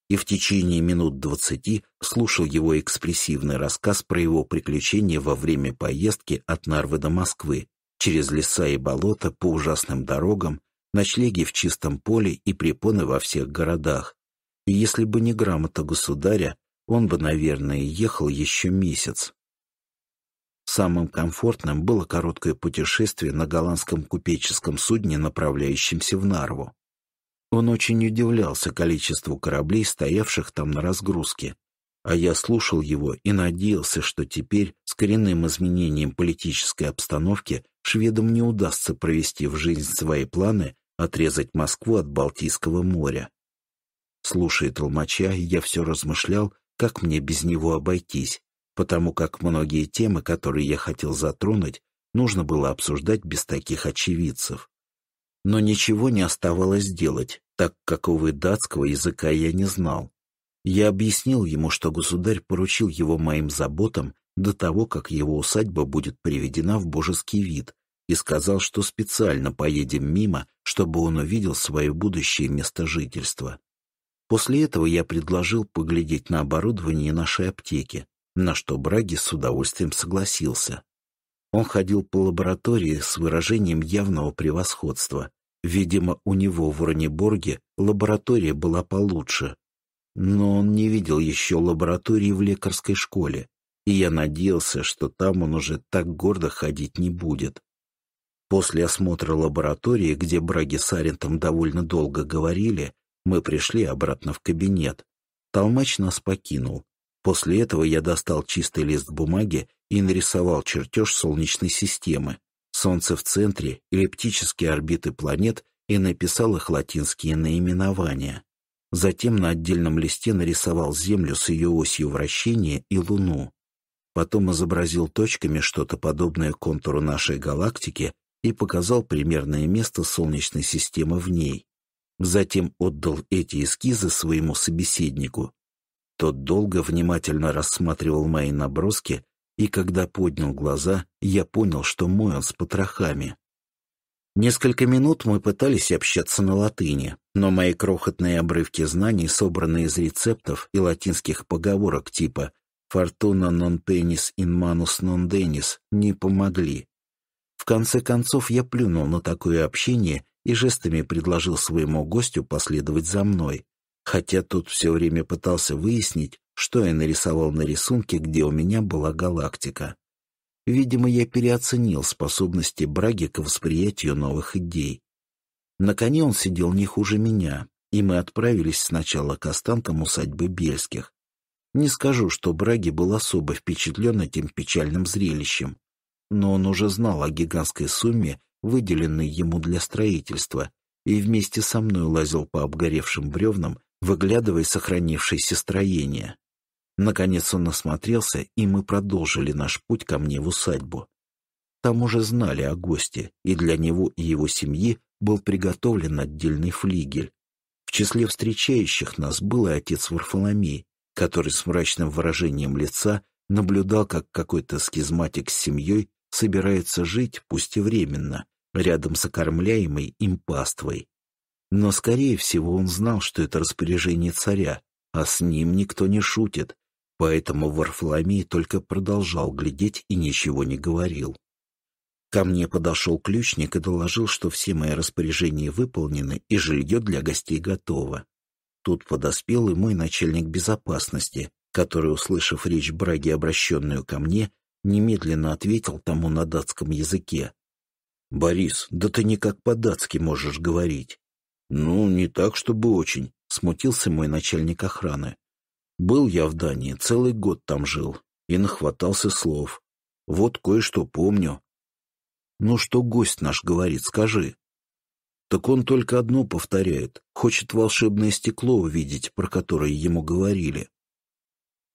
И в течение минут двадцати слушал его экспрессивный рассказ про его приключения во время поездки от Нарвы до Москвы, через леса и болота, по ужасным дорогам ночлеги в чистом поле и препоны во всех городах. И если бы не грамота государя, он бы, наверное, ехал еще месяц. Самым комфортным было короткое путешествие на голландском купеческом судне, направляющемся в Нарву. Он очень удивлялся количеству кораблей, стоявших там на разгрузке, а я слушал его и надеялся, что теперь с коренным изменением политической обстановки шведам не удастся провести в жизнь свои планы отрезать Москву от Балтийского моря. Слушая Толмача, я все размышлял, как мне без него обойтись, потому как многие темы, которые я хотел затронуть, нужно было обсуждать без таких очевидцев. Но ничего не оставалось делать, так как, увы, датского языка я не знал. Я объяснил ему, что государь поручил его моим заботам до того, как его усадьба будет приведена в божеский вид, и сказал, что специально поедем мимо, чтобы он увидел свое будущее место жительства. После этого я предложил поглядеть на оборудование нашей аптеки, на что Браги с удовольствием согласился. Он ходил по лаборатории с выражением явного превосходства. Видимо, у него в Уранеборге лаборатория была получше. Но он не видел еще лаборатории в лекарской школе, и я надеялся, что там он уже так гордо ходить не будет. После осмотра лаборатории, где Браги с Арентом довольно долго говорили, мы пришли обратно в кабинет. Толмач нас покинул. После этого я достал чистый лист бумаги и нарисовал чертеж Солнечной системы, Солнце в центре, эллиптические орбиты планет и написал их латинские наименования. Затем на отдельном листе нарисовал Землю с ее осью вращения и Луну. Потом изобразил точками что-то подобное контуру нашей галактики и показал примерное место Солнечной системы в ней. Затем отдал эти эскизы своему собеседнику. Тот долго внимательно рассматривал мои наброски, и когда поднял глаза, я понял, что мой он с потрохами. Несколько минут мы пытались общаться на латыни, но мои крохотные обрывки знаний, собранные из рецептов и латинских поговорок типа «Fortuna non penis in manus non denis» не помогли. В конце концов, я плюнул на такое общение и жестами предложил своему гостю последовать за мной, хотя тот все время пытался выяснить, что я нарисовал на рисунке, где у меня была галактика. Видимо, я переоценил способности Браги к восприятию новых идей. На коне он сидел не хуже меня, и мы отправились сначала к останкам усадьбы Бельских. Не скажу, что Браги был особо впечатлен этим печальным зрелищем но он уже знал о гигантской сумме, выделенной ему для строительства, и вместе со мной лазил по обгоревшим бревнам, выглядывая сохранившиеся строения. Наконец он осмотрелся, и мы продолжили наш путь ко мне в усадьбу. Там уже знали о госте, и для него и его семьи был приготовлен отдельный флигель. В числе встречающих нас был и отец Варфоломей, который с мрачным выражением лица наблюдал, как какой-то схизматик с семьей собирается жить, пусть и временно, рядом с окормляемой им паствой. Но, скорее всего, он знал, что это распоряжение царя, а с ним никто не шутит, поэтому Варфоломей только продолжал глядеть и ничего не говорил. Ко мне подошел ключник и доложил, что все мои распоряжения выполнены и жилье для гостей готово. Тут подоспел и мой начальник безопасности, который, услышав речь Браги, обращенную ко мне, Немедленно ответил тому на датском языке. «Борис, да ты никак по-датски можешь говорить». «Ну, не так, чтобы очень», — смутился мой начальник охраны. «Был я в Дании, целый год там жил, и нахватался слов. Вот кое-что помню». «Ну, что гость наш говорит, скажи», так он только одно повторяет. Хочет волшебное стекло увидеть, про которое ему говорили.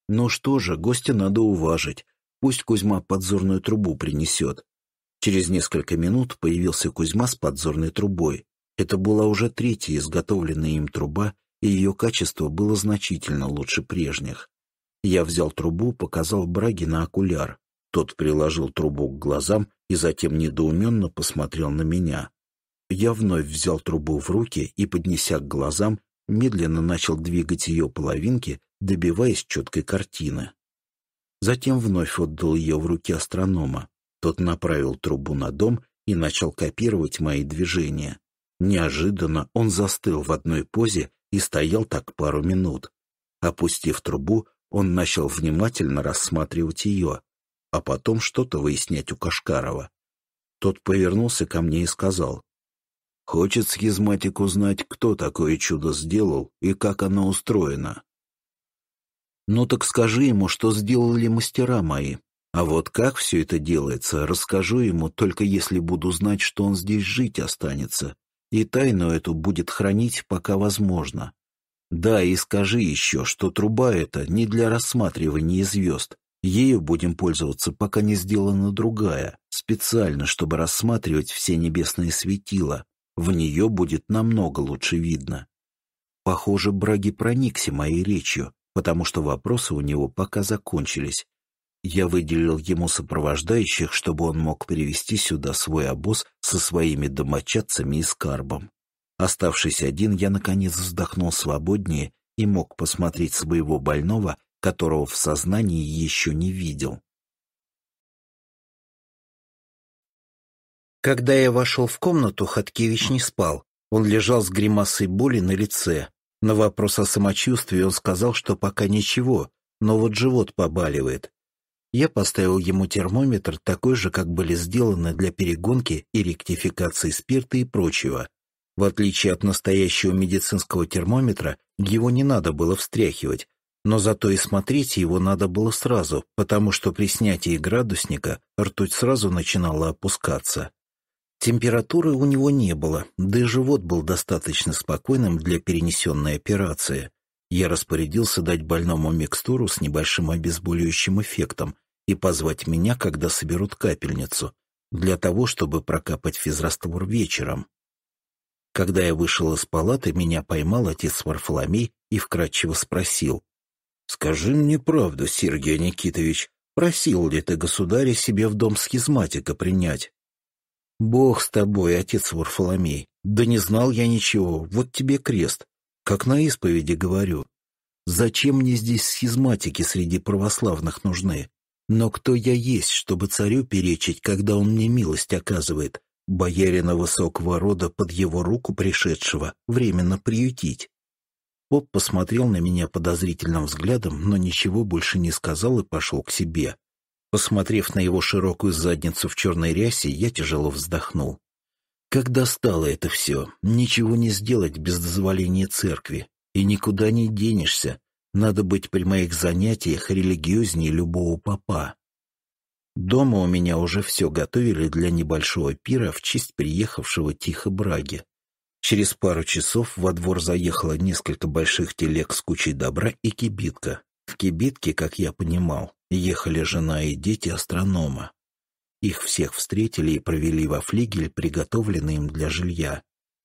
Ну что же, гостя надо уважить. Пусть Кузьма подзорную трубу принесет. Через несколько минут появился Кузьма с подзорной трубой. Это была уже третья изготовленная им труба, и ее качество было значительно лучше прежних. Я взял трубу, показал Браги на окуляр. Тот приложил трубу к глазам и затем недоуменно посмотрел на меня. Я вновь взял трубу в руки и, поднеся к глазам, медленно начал двигать ее половинки, добиваясь четкой картины затем вновь отдал ее в руки астронома. Тот направил трубу на дом и начал копировать мои движения. Неожиданно он застыл в одной позе и стоял так пару минут. Опустив трубу, он начал внимательно рассматривать ее, а потом что-то выяснять у Кашкарова. Тот повернулся ко мне и сказал, «Хочет схизматик узнать, кто такое чудо сделал и как оно устроено». Ну так скажи ему, что сделали мастера мои. А вот как все это делается, расскажу ему, только если буду знать, что он здесь жить останется. И тайну эту будет хранить, пока возможно. Да, и скажи еще, что труба эта не для рассматривания звезд. Ею будем пользоваться, пока не сделана другая, специально, чтобы рассматривать все небесные светила. В нее будет намного лучше видно. Похоже, Браги проникся моей речью потому что вопросы у него пока закончились. Я выделил ему сопровождающих, чтобы он мог привести сюда свой обоз со своими домочадцами и скарбом. Оставшись один, я, наконец, вздохнул свободнее и мог посмотреть своего больного, которого в сознании еще не видел. Когда я вошел в комнату, Хаткевич не спал. Он лежал с гримасой боли на лице. На вопрос о самочувствии он сказал, что пока ничего, но вот живот побаливает. Я поставил ему термометр, такой же, как были сделаны для перегонки и ректификации спирта и прочего. В отличие от настоящего медицинского термометра, его не надо было встряхивать, но зато и смотреть его надо было сразу, потому что при снятии градусника ртуть сразу начинала опускаться. Температуры у него не было, да и живот был достаточно спокойным для перенесенной операции. Я распорядился дать больному микстуру с небольшим обезболивающим эффектом и позвать меня, когда соберут капельницу, для того, чтобы прокапать физраствор вечером. Когда я вышел из палаты, меня поймал отец Варфоломей и вкрадчиво спросил. «Скажи мне правду, Сергей Никитович, просил ли ты государя себе в дом схизматика принять?» «Бог с тобой, отец Варфоломей! Да не знал я ничего, вот тебе крест, как на исповеди говорю. Зачем мне здесь схизматики среди православных нужны? Но кто я есть, чтобы царю перечить, когда он мне милость оказывает, боярина высокого рода под его руку пришедшего, временно приютить?» Поп посмотрел на меня подозрительным взглядом, но ничего больше не сказал и пошел к себе. Посмотрев на его широкую задницу в черной рясе, я тяжело вздохнул. Как достало это все, ничего не сделать без дозволения церкви, и никуда не денешься, надо быть при моих занятиях религиознее любого папа. Дома у меня уже все готовили для небольшого пира в честь приехавшего Тихо Браги. Через пару часов во двор заехало несколько больших телег с кучей добра и кибитка. В кибитке, как я понимал, ехали жена и дети астронома. Их всех встретили и провели во флигель, приготовленный им для жилья.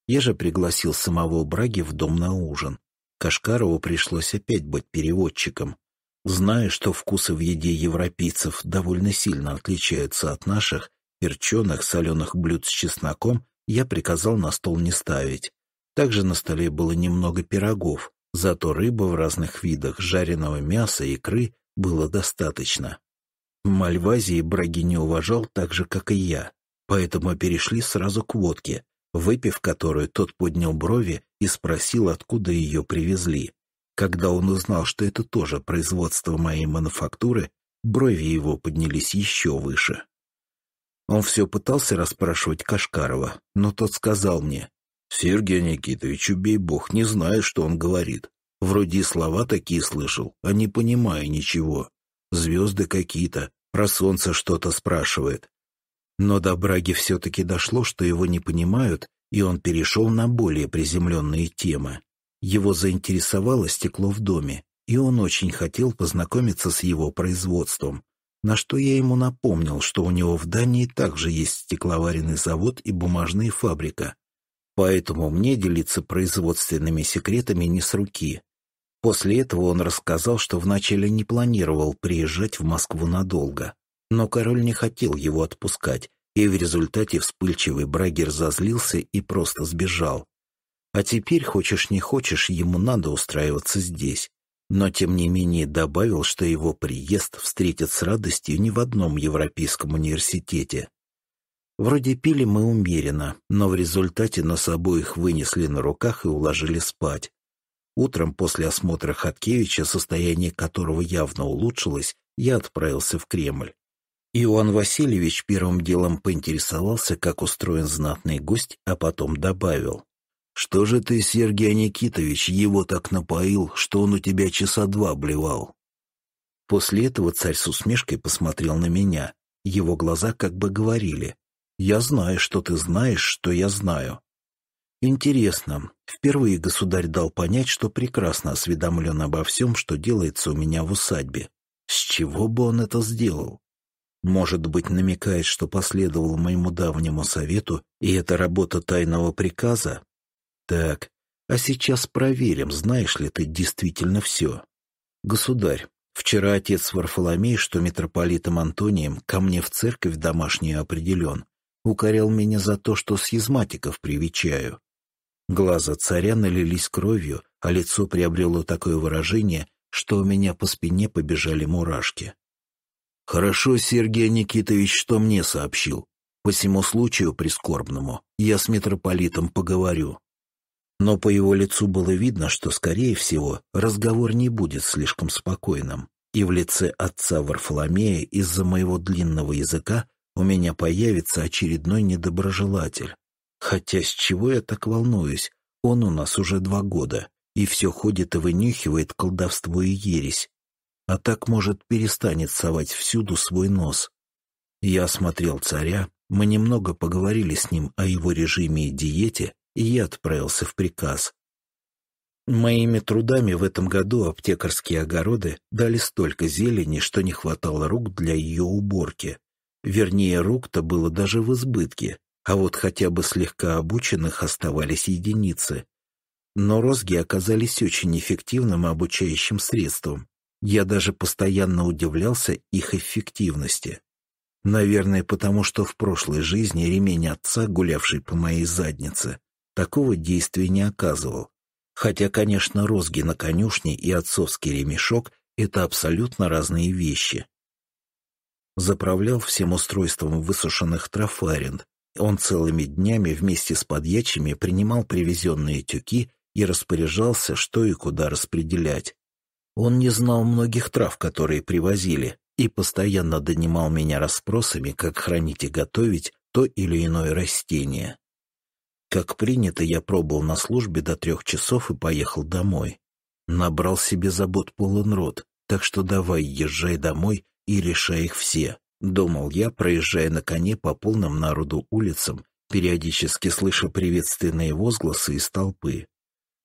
Я же пригласил самого Браги в дом на ужин. Кашкарову пришлось опять быть переводчиком. Зная, что вкусы в еде европейцев довольно сильно отличаются от наших, перченых соленых блюд с чесноком я приказал на стол не ставить. Также на столе было немного пирогов, Зато рыбы в разных видах, жареного мяса, икры было достаточно. Мальвазии браги не уважал так же, как и я, поэтому перешли сразу к водке, выпив которую, тот поднял брови и спросил, откуда ее привезли. Когда он узнал, что это тоже производство моей мануфактуры, брови его поднялись еще выше. Он все пытался расспрашивать Кашкарова, но тот сказал мне, Сергей Никитович, убей бог, не знает, что он говорит. Вроде слова такие слышал, а не понимаю ничего. Звезды какие-то, про солнце что-то спрашивает. Но до Браги все-таки дошло, что его не понимают, и он перешел на более приземленные темы. Его заинтересовало стекло в доме, и он очень хотел познакомиться с его производством, на что я ему напомнил, что у него в Дании также есть стекловаренный завод и бумажная фабрика, Поэтому мне делиться производственными секретами не с руки. После этого он рассказал, что вначале не планировал приезжать в Москву надолго. Но король не хотел его отпускать, и в результате вспыльчивый брагер зазлился и просто сбежал. А теперь, хочешь не хочешь, ему надо устраиваться здесь. Но тем не менее добавил, что его приезд встретят с радостью ни в одном европейском университете, Вроде пили мы умеренно, но в результате нас обоих вынесли на руках и уложили спать. Утром после осмотра Хаткевича, состояние которого явно улучшилось, я отправился в Кремль. Иоанн Васильевич первым делом поинтересовался, как устроен знатный гость, а потом добавил. «Что же ты, Сергей Никитович, его так напоил, что он у тебя часа два блевал?» После этого царь с усмешкой посмотрел на меня. Его глаза как бы говорили я знаю, что ты знаешь, что я знаю. Интересно, впервые государь дал понять, что прекрасно осведомлен обо всем, что делается у меня в усадьбе. С чего бы он это сделал? Может быть, намекает, что последовал моему давнему совету, и это работа тайного приказа? Так, а сейчас проверим, знаешь ли ты действительно все. Государь, вчера отец Варфоломей, что митрополитом Антонием, ко мне в церковь домашнюю определен, укорял меня за то, что схизматиков привечаю. Глаза царя налились кровью, а лицо приобрело такое выражение, что у меня по спине побежали мурашки. «Хорошо, Сергей Никитович, что мне сообщил. По всему случаю прискорбному я с митрополитом поговорю». Но по его лицу было видно, что, скорее всего, разговор не будет слишком спокойным, и в лице отца Варфоломея из-за моего длинного языка у меня появится очередной недоброжелатель. Хотя с чего я так волнуюсь? Он у нас уже два года, и все ходит и вынюхивает колдовство и ересь. А так, может, перестанет совать всюду свой нос. Я осмотрел царя, мы немного поговорили с ним о его режиме и диете, и я отправился в приказ. Моими трудами в этом году аптекарские огороды дали столько зелени, что не хватало рук для ее уборки. Вернее, рук-то было даже в избытке, а вот хотя бы слегка обученных оставались единицы. Но розги оказались очень эффективным обучающим средством. Я даже постоянно удивлялся их эффективности. Наверное, потому что в прошлой жизни ремень отца, гулявший по моей заднице, такого действия не оказывал. Хотя, конечно, розги на конюшне и отцовский ремешок – это абсолютно разные вещи заправлял всем устройством высушенных трав Он целыми днями вместе с подьячими принимал привезенные тюки и распоряжался, что и куда распределять. Он не знал многих трав, которые привозили, и постоянно донимал меня расспросами, как хранить и готовить то или иное растение. Как принято, я пробыл на службе до трех часов и поехал домой. Набрал себе забот полон рот, так что давай, езжай домой и решай их все», — думал я, проезжая на коне по полным народу улицам, периодически слыша приветственные возгласы из толпы.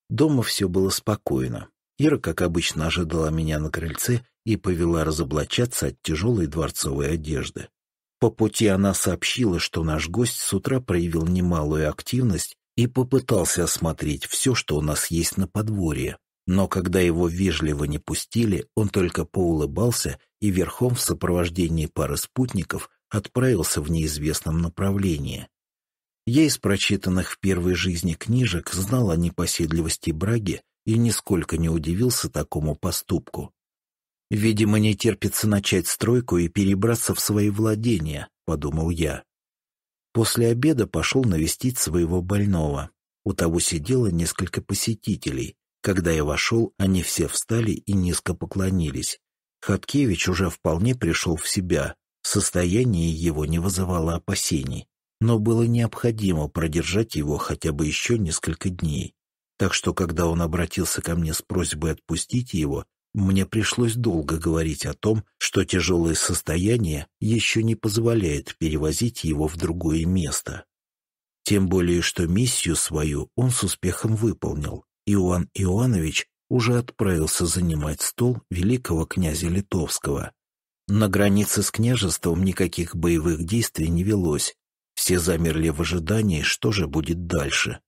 Дома все было спокойно. Ира, как обычно, ожидала меня на крыльце и повела разоблачаться от тяжелой дворцовой одежды. По пути она сообщила, что наш гость с утра проявил немалую активность и попытался осмотреть все, что у нас есть на подворье. Но когда его вежливо не пустили, он только поулыбался и верхом в сопровождении пары спутников отправился в неизвестном направлении. Я из прочитанных в первой жизни книжек знал о непоседливости Браги и нисколько не удивился такому поступку. «Видимо, не терпится начать стройку и перебраться в свои владения», — подумал я. После обеда пошел навестить своего больного. У того сидело несколько посетителей. Когда я вошел, они все встали и низко поклонились. Хаткевич уже вполне пришел в себя, состояние его не вызывало опасений, но было необходимо продержать его хотя бы еще несколько дней. Так что, когда он обратился ко мне с просьбой отпустить его, мне пришлось долго говорить о том, что тяжелое состояние еще не позволяет перевозить его в другое место. Тем более, что миссию свою он с успехом выполнил. Иоанн Иоанович уже отправился занимать стол великого князя Литовского. На границе с княжеством никаких боевых действий не велось. Все замерли в ожидании, что же будет дальше.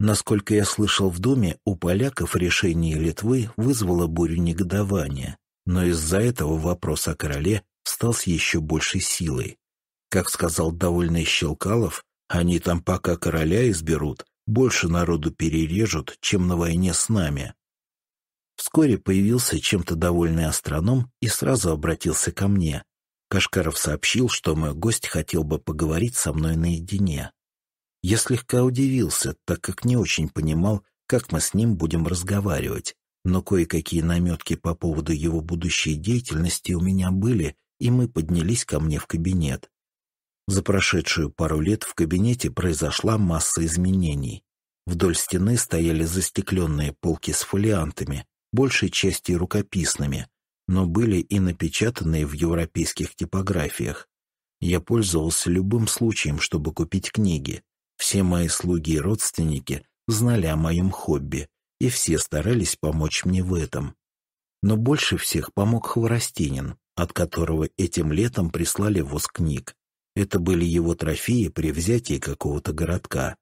Насколько я слышал в доме, у поляков решение Литвы вызвало бурю негодования, но из-за этого вопрос о короле стал с еще большей силой. Как сказал довольный Щелкалов, они там пока короля изберут, больше народу перережут, чем на войне с нами. Вскоре появился чем-то довольный астроном и сразу обратился ко мне. Кашкаров сообщил, что мой гость хотел бы поговорить со мной наедине. Я слегка удивился, так как не очень понимал, как мы с ним будем разговаривать, но кое-какие наметки по поводу его будущей деятельности у меня были, и мы поднялись ко мне в кабинет. За прошедшую пару лет в кабинете произошла масса изменений. Вдоль стены стояли застекленные полки с фолиантами, большей части рукописными, но были и напечатанные в европейских типографиях. Я пользовался любым случаем, чтобы купить книги. Все мои слуги и родственники знали о моем хобби, и все старались помочь мне в этом. Но больше всех помог Хворостинин, от которого этим летом прислали воз книг. Это были его трофеи при взятии какого-то городка.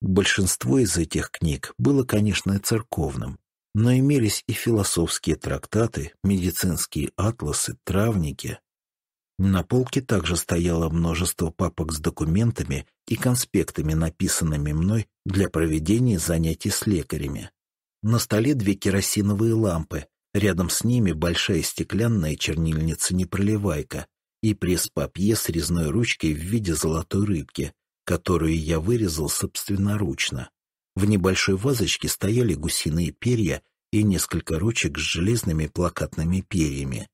Большинство из этих книг было, конечно, церковным, но имелись и философские трактаты, медицинские атласы, травники. На полке также стояло множество папок с документами и конспектами, написанными мной для проведения занятий с лекарями. На столе две керосиновые лампы, рядом с ними большая стеклянная чернильница-непроливайка и пресс-папье с резной ручкой в виде золотой рыбки, которую я вырезал собственноручно. В небольшой вазочке стояли гусиные перья и несколько ручек с железными плакатными перьями.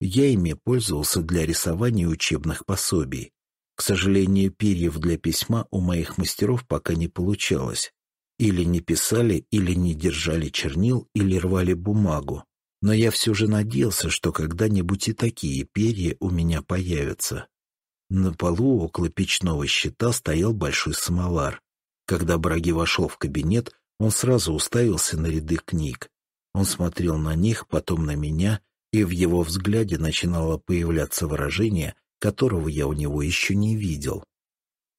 Я ими пользовался для рисования учебных пособий. К сожалению, перьев для письма у моих мастеров пока не получалось. Или не писали, или не держали чернил, или рвали бумагу. Но я все же надеялся, что когда-нибудь и такие перья у меня появятся. На полу около печного щита стоял большой самовар. Когда Браги вошел в кабинет, он сразу уставился на ряды книг. Он смотрел на них, потом на меня, и в его взгляде начинало появляться выражение, которого я у него еще не видел.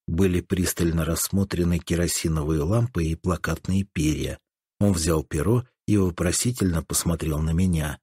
Были пристально рассмотрены керосиновые лампы и плакатные перья. Он взял перо и вопросительно посмотрел на меня.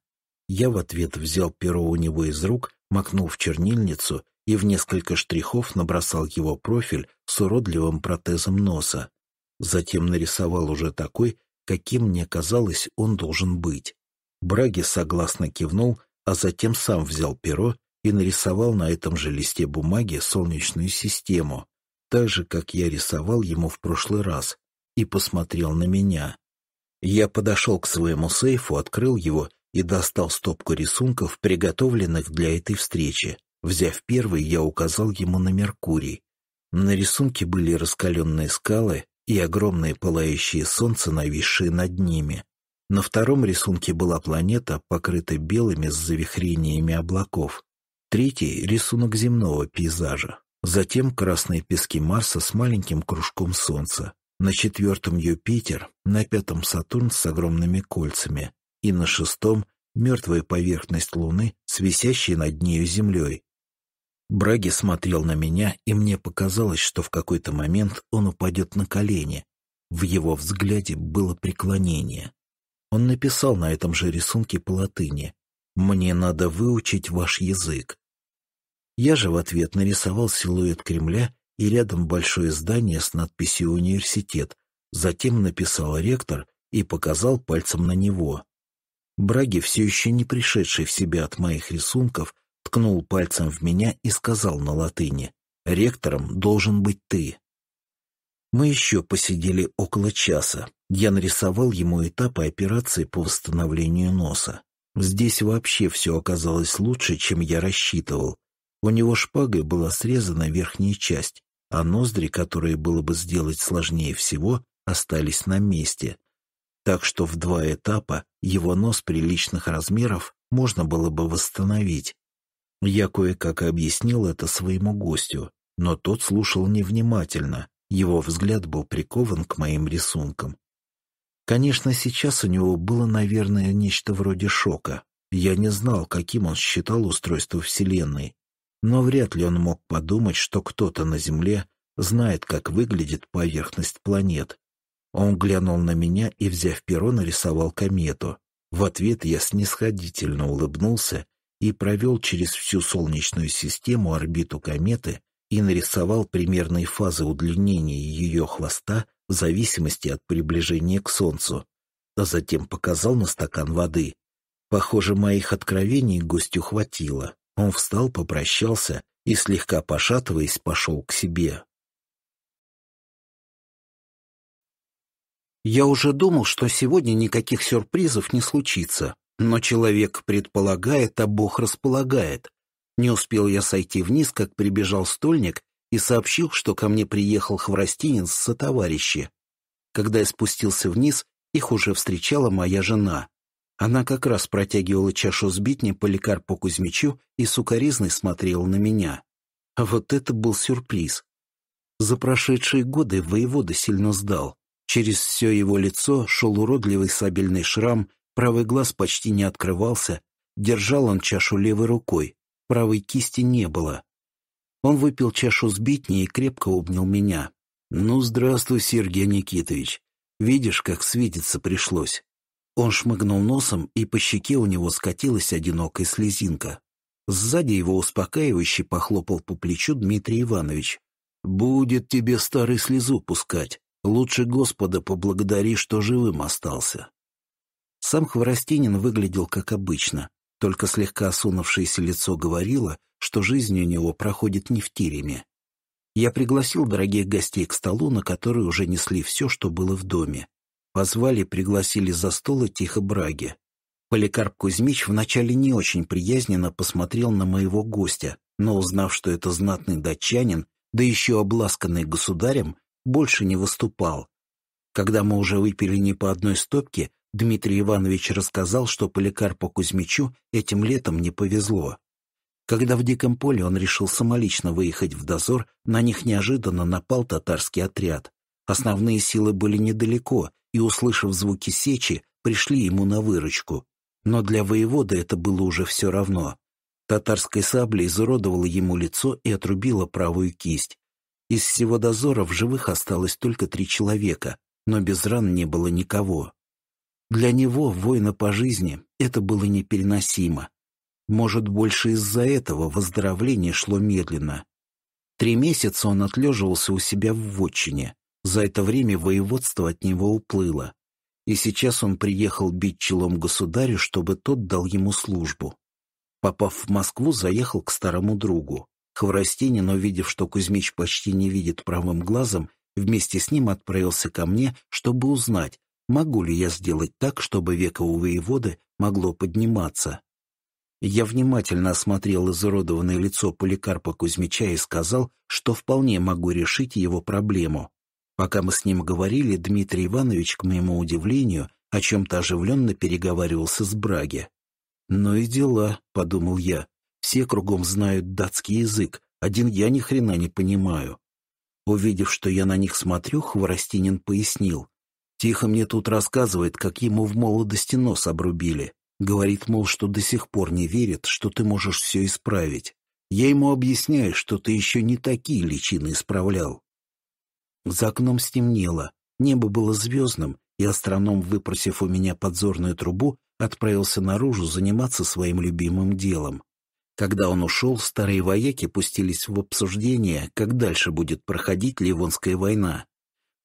Я в ответ взял перо у него из рук, макнул в чернильницу и в несколько штрихов набросал его профиль с уродливым протезом носа. Затем нарисовал уже такой, каким мне казалось он должен быть. Браги согласно кивнул, а затем сам взял перо и нарисовал на этом же листе бумаги солнечную систему, так же, как я рисовал ему в прошлый раз, и посмотрел на меня. Я подошел к своему сейфу, открыл его и достал стопку рисунков, приготовленных для этой встречи. Взяв первый, я указал ему на Меркурий. На рисунке были раскаленные скалы и огромные пылающие солнца, нависшие над ними. На втором рисунке была планета, покрытая белыми с завихрениями облаков. Третий — рисунок земного пейзажа. Затем красные пески Марса с маленьким кружком Солнца. На четвертом — Юпитер, на пятом — Сатурн с огромными кольцами. И на шестом — мертвая поверхность Луны с над нею Землей, Браги смотрел на меня, и мне показалось, что в какой-то момент он упадет на колени. В его взгляде было преклонение. Он написал на этом же рисунке по латыни «Мне надо выучить ваш язык». Я же в ответ нарисовал силуэт Кремля и рядом большое здание с надписью «Университет», затем написал ректор и показал пальцем на него. Браги, все еще не пришедший в себя от моих рисунков, ткнул пальцем в меня и сказал на латыни «Ректором должен быть ты». Мы еще посидели около часа. Я нарисовал ему этапы операции по восстановлению носа. Здесь вообще все оказалось лучше, чем я рассчитывал. У него шпагой была срезана верхняя часть, а ноздри, которые было бы сделать сложнее всего, остались на месте. Так что в два этапа его нос приличных размеров можно было бы восстановить, я кое-как объяснил это своему гостю, но тот слушал невнимательно, его взгляд был прикован к моим рисункам. Конечно, сейчас у него было, наверное, нечто вроде шока. Я не знал, каким он считал устройство Вселенной, но вряд ли он мог подумать, что кто-то на Земле знает, как выглядит поверхность планет. Он глянул на меня и, взяв перо, нарисовал комету. В ответ я снисходительно улыбнулся и провел через всю Солнечную систему орбиту кометы и нарисовал примерные фазы удлинения ее хвоста в зависимости от приближения к Солнцу, а затем показал на стакан воды. Похоже, моих откровений гостю хватило. Он встал, попрощался и, слегка пошатываясь, пошел к себе. Я уже думал, что сегодня никаких сюрпризов не случится, но человек предполагает, а Бог располагает. Не успел я сойти вниз, как прибежал стольник и сообщил, что ко мне приехал хворостинец со товарищи. Когда я спустился вниз, их уже встречала моя жена. Она как раз протягивала чашу сбитни Поликарпу Кузьмичу и сукоризной смотрела на меня. А вот это был сюрприз. За прошедшие годы воевода сильно сдал. Через все его лицо шел уродливый сабельный шрам, Правый глаз почти не открывался, держал он чашу левой рукой, правой кисти не было. Он выпил чашу с сбитни и крепко обнял меня. «Ну, здравствуй, Сергей Никитович. Видишь, как свидеться пришлось». Он шмыгнул носом, и по щеке у него скатилась одинокая слезинка. Сзади его успокаивающе похлопал по плечу Дмитрий Иванович. «Будет тебе старый слезу пускать. Лучше Господа поблагодари, что живым остался». Сам Хворостинин выглядел как обычно, только слегка осунувшееся лицо говорило, что жизнь у него проходит не в тиреме. Я пригласил дорогих гостей к столу, на который уже несли все, что было в доме. Позвали, пригласили за стол и тихо браги. Поликарп Кузьмич вначале не очень приязненно посмотрел на моего гостя, но узнав, что это знатный датчанин, да еще обласканный государем, больше не выступал. Когда мы уже выпили не по одной стопке, Дмитрий Иванович рассказал, что Поликарпу Кузьмичу этим летом не повезло. Когда в диком поле он решил самолично выехать в дозор, на них неожиданно напал татарский отряд. Основные силы были недалеко, и, услышав звуки сечи, пришли ему на выручку. Но для воевода это было уже все равно. Татарской саблей изуродовала ему лицо и отрубила правую кисть. Из всего дозора в живых осталось только три человека, но без ран не было никого. Для него, воина по жизни, это было непереносимо. Может, больше из-за этого выздоровление шло медленно. Три месяца он отлеживался у себя в вотчине. За это время воеводство от него уплыло. И сейчас он приехал бить челом государю, чтобы тот дал ему службу. Попав в Москву, заехал к старому другу. Хворостинин, увидев, что Кузьмич почти не видит правым глазом, вместе с ним отправился ко мне, чтобы узнать, Могу ли я сделать так, чтобы веко у воеводы могло подниматься? Я внимательно осмотрел изуродованное лицо Поликарпа Кузьмича и сказал, что вполне могу решить его проблему. Пока мы с ним говорили, Дмитрий Иванович, к моему удивлению, о чем-то оживленно переговаривался с Браге. «Ну и дела», — подумал я. «Все кругом знают датский язык, один я ни хрена не понимаю». Увидев, что я на них смотрю, Хворостинин пояснил. Тихо мне тут рассказывает, как ему в молодости нос обрубили. Говорит, мол, что до сих пор не верит, что ты можешь все исправить. Я ему объясняю, что ты еще не такие личины исправлял. За окном стемнело, небо было звездным, и астроном, выпросив у меня подзорную трубу, отправился наружу заниматься своим любимым делом. Когда он ушел, старые вояки пустились в обсуждение, как дальше будет проходить Ливонская война.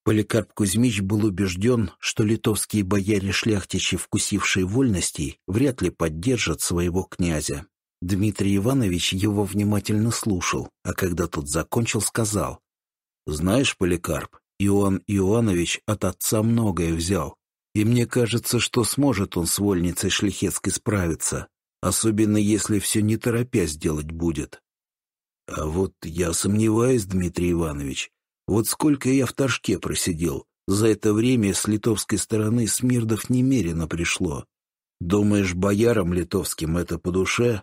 Поликарп Кузьмич был убежден, что литовские бояре-шляхтичи, вкусившие вольностей, вряд ли поддержат своего князя. Дмитрий Иванович его внимательно слушал, а когда тот закончил, сказал, «Знаешь, Поликарп, Иоанн Иоанович от отца многое взял, и мне кажется, что сможет он с вольницей шляхетской справиться, особенно если все не торопясь делать будет». «А вот я сомневаюсь, Дмитрий Иванович». Вот сколько я в Торжке просидел. За это время с литовской стороны смирдов немерено пришло. Думаешь, боярам литовским это по душе?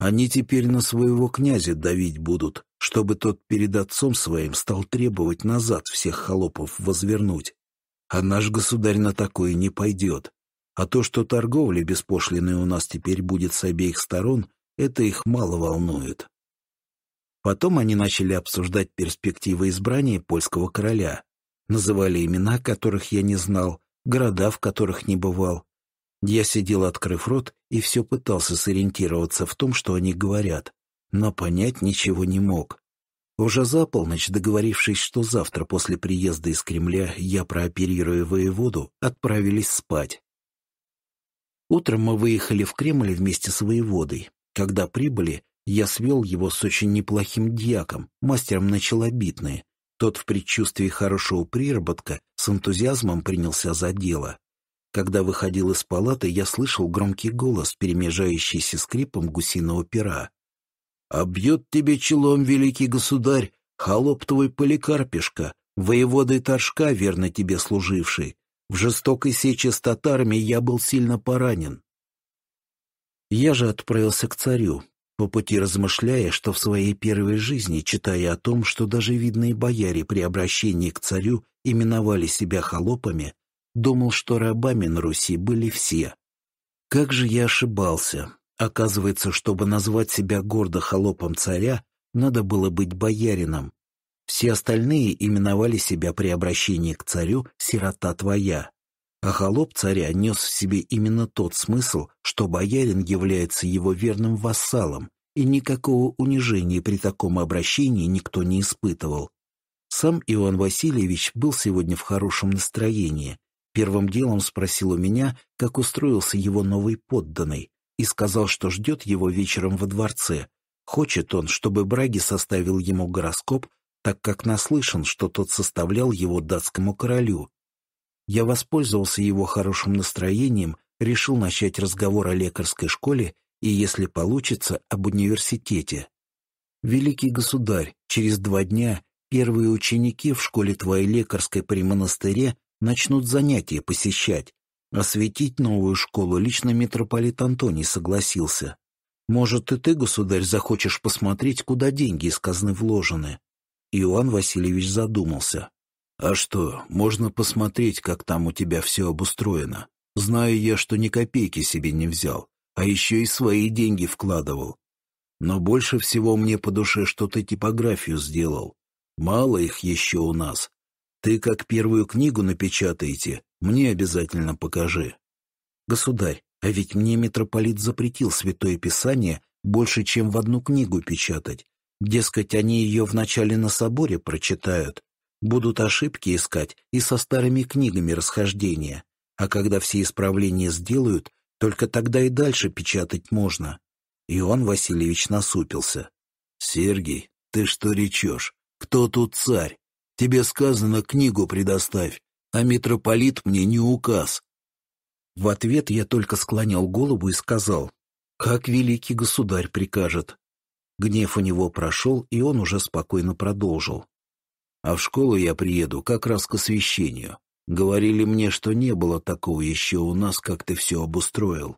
Они теперь на своего князя давить будут, чтобы тот перед отцом своим стал требовать назад всех холопов возвернуть. А наш государь на такое не пойдет. А то, что торговля беспошлиной у нас теперь будет с обеих сторон, это их мало волнует. Потом они начали обсуждать перспективы избрания польского короля, называли имена, которых я не знал, города, в которых не бывал. Я сидел, открыв рот, и все пытался сориентироваться в том, что они говорят, но понять ничего не мог. Уже за полночь, договорившись, что завтра после приезда из Кремля я прооперирую воеводу, отправились спать. Утром мы выехали в Кремль вместе с воеводой. Когда прибыли, я свел его с очень неплохим дьяком, мастером началобитные. Тот в предчувствии хорошего приработка с энтузиазмом принялся за дело. Когда выходил из палаты, я слышал громкий голос, перемежающийся скрипом гусиного пера. «Обьет тебе челом, великий государь, холоп твой поликарпишка, воеводы Торжка, верно тебе служивший. В жестокой сече с татарами я был сильно поранен». Я же отправился к царю, по пути размышляя, что в своей первой жизни, читая о том, что даже видные бояре при обращении к царю именовали себя холопами, думал, что рабами на Руси были все. Как же я ошибался. Оказывается, чтобы назвать себя гордо холопом царя, надо было быть боярином. Все остальные именовали себя при обращении к царю «сирота твоя». А холоп царя нес в себе именно тот смысл, что боярин является его верным вассалом, и никакого унижения при таком обращении никто не испытывал. Сам Иоанн Васильевич был сегодня в хорошем настроении. Первым делом спросил у меня, как устроился его новый подданный, и сказал, что ждет его вечером во дворце. Хочет он, чтобы Браги составил ему гороскоп, так как наслышан, что тот составлял его датскому королю, я воспользовался его хорошим настроением, решил начать разговор о лекарской школе и, если получится, об университете. «Великий государь, через два дня первые ученики в школе твоей лекарской при монастыре начнут занятия посещать. Осветить новую школу лично митрополит Антоний согласился. Может, и ты, государь, захочешь посмотреть, куда деньги из казны вложены?» Иоанн Васильевич задумался. «А что, можно посмотреть, как там у тебя все обустроено. Знаю я, что ни копейки себе не взял, а еще и свои деньги вкладывал. Но больше всего мне по душе, что ты типографию сделал. Мало их еще у нас. Ты как первую книгу напечатаете, мне обязательно покажи». «Государь, а ведь мне митрополит запретил Святое Писание больше, чем в одну книгу печатать. Дескать, они ее вначале на соборе прочитают, Будут ошибки искать и со старыми книгами расхождения, а когда все исправления сделают, только тогда и дальше печатать можно. Иоанн Васильевич насупился. «Сергий, ты что речешь? Кто тут царь? Тебе сказано книгу предоставь, а митрополит мне не указ». В ответ я только склонял голову и сказал, «Как великий государь прикажет». Гнев у него прошел, и он уже спокойно продолжил. А в школу я приеду как раз к освещению. Говорили мне, что не было такого еще у нас, как ты все обустроил.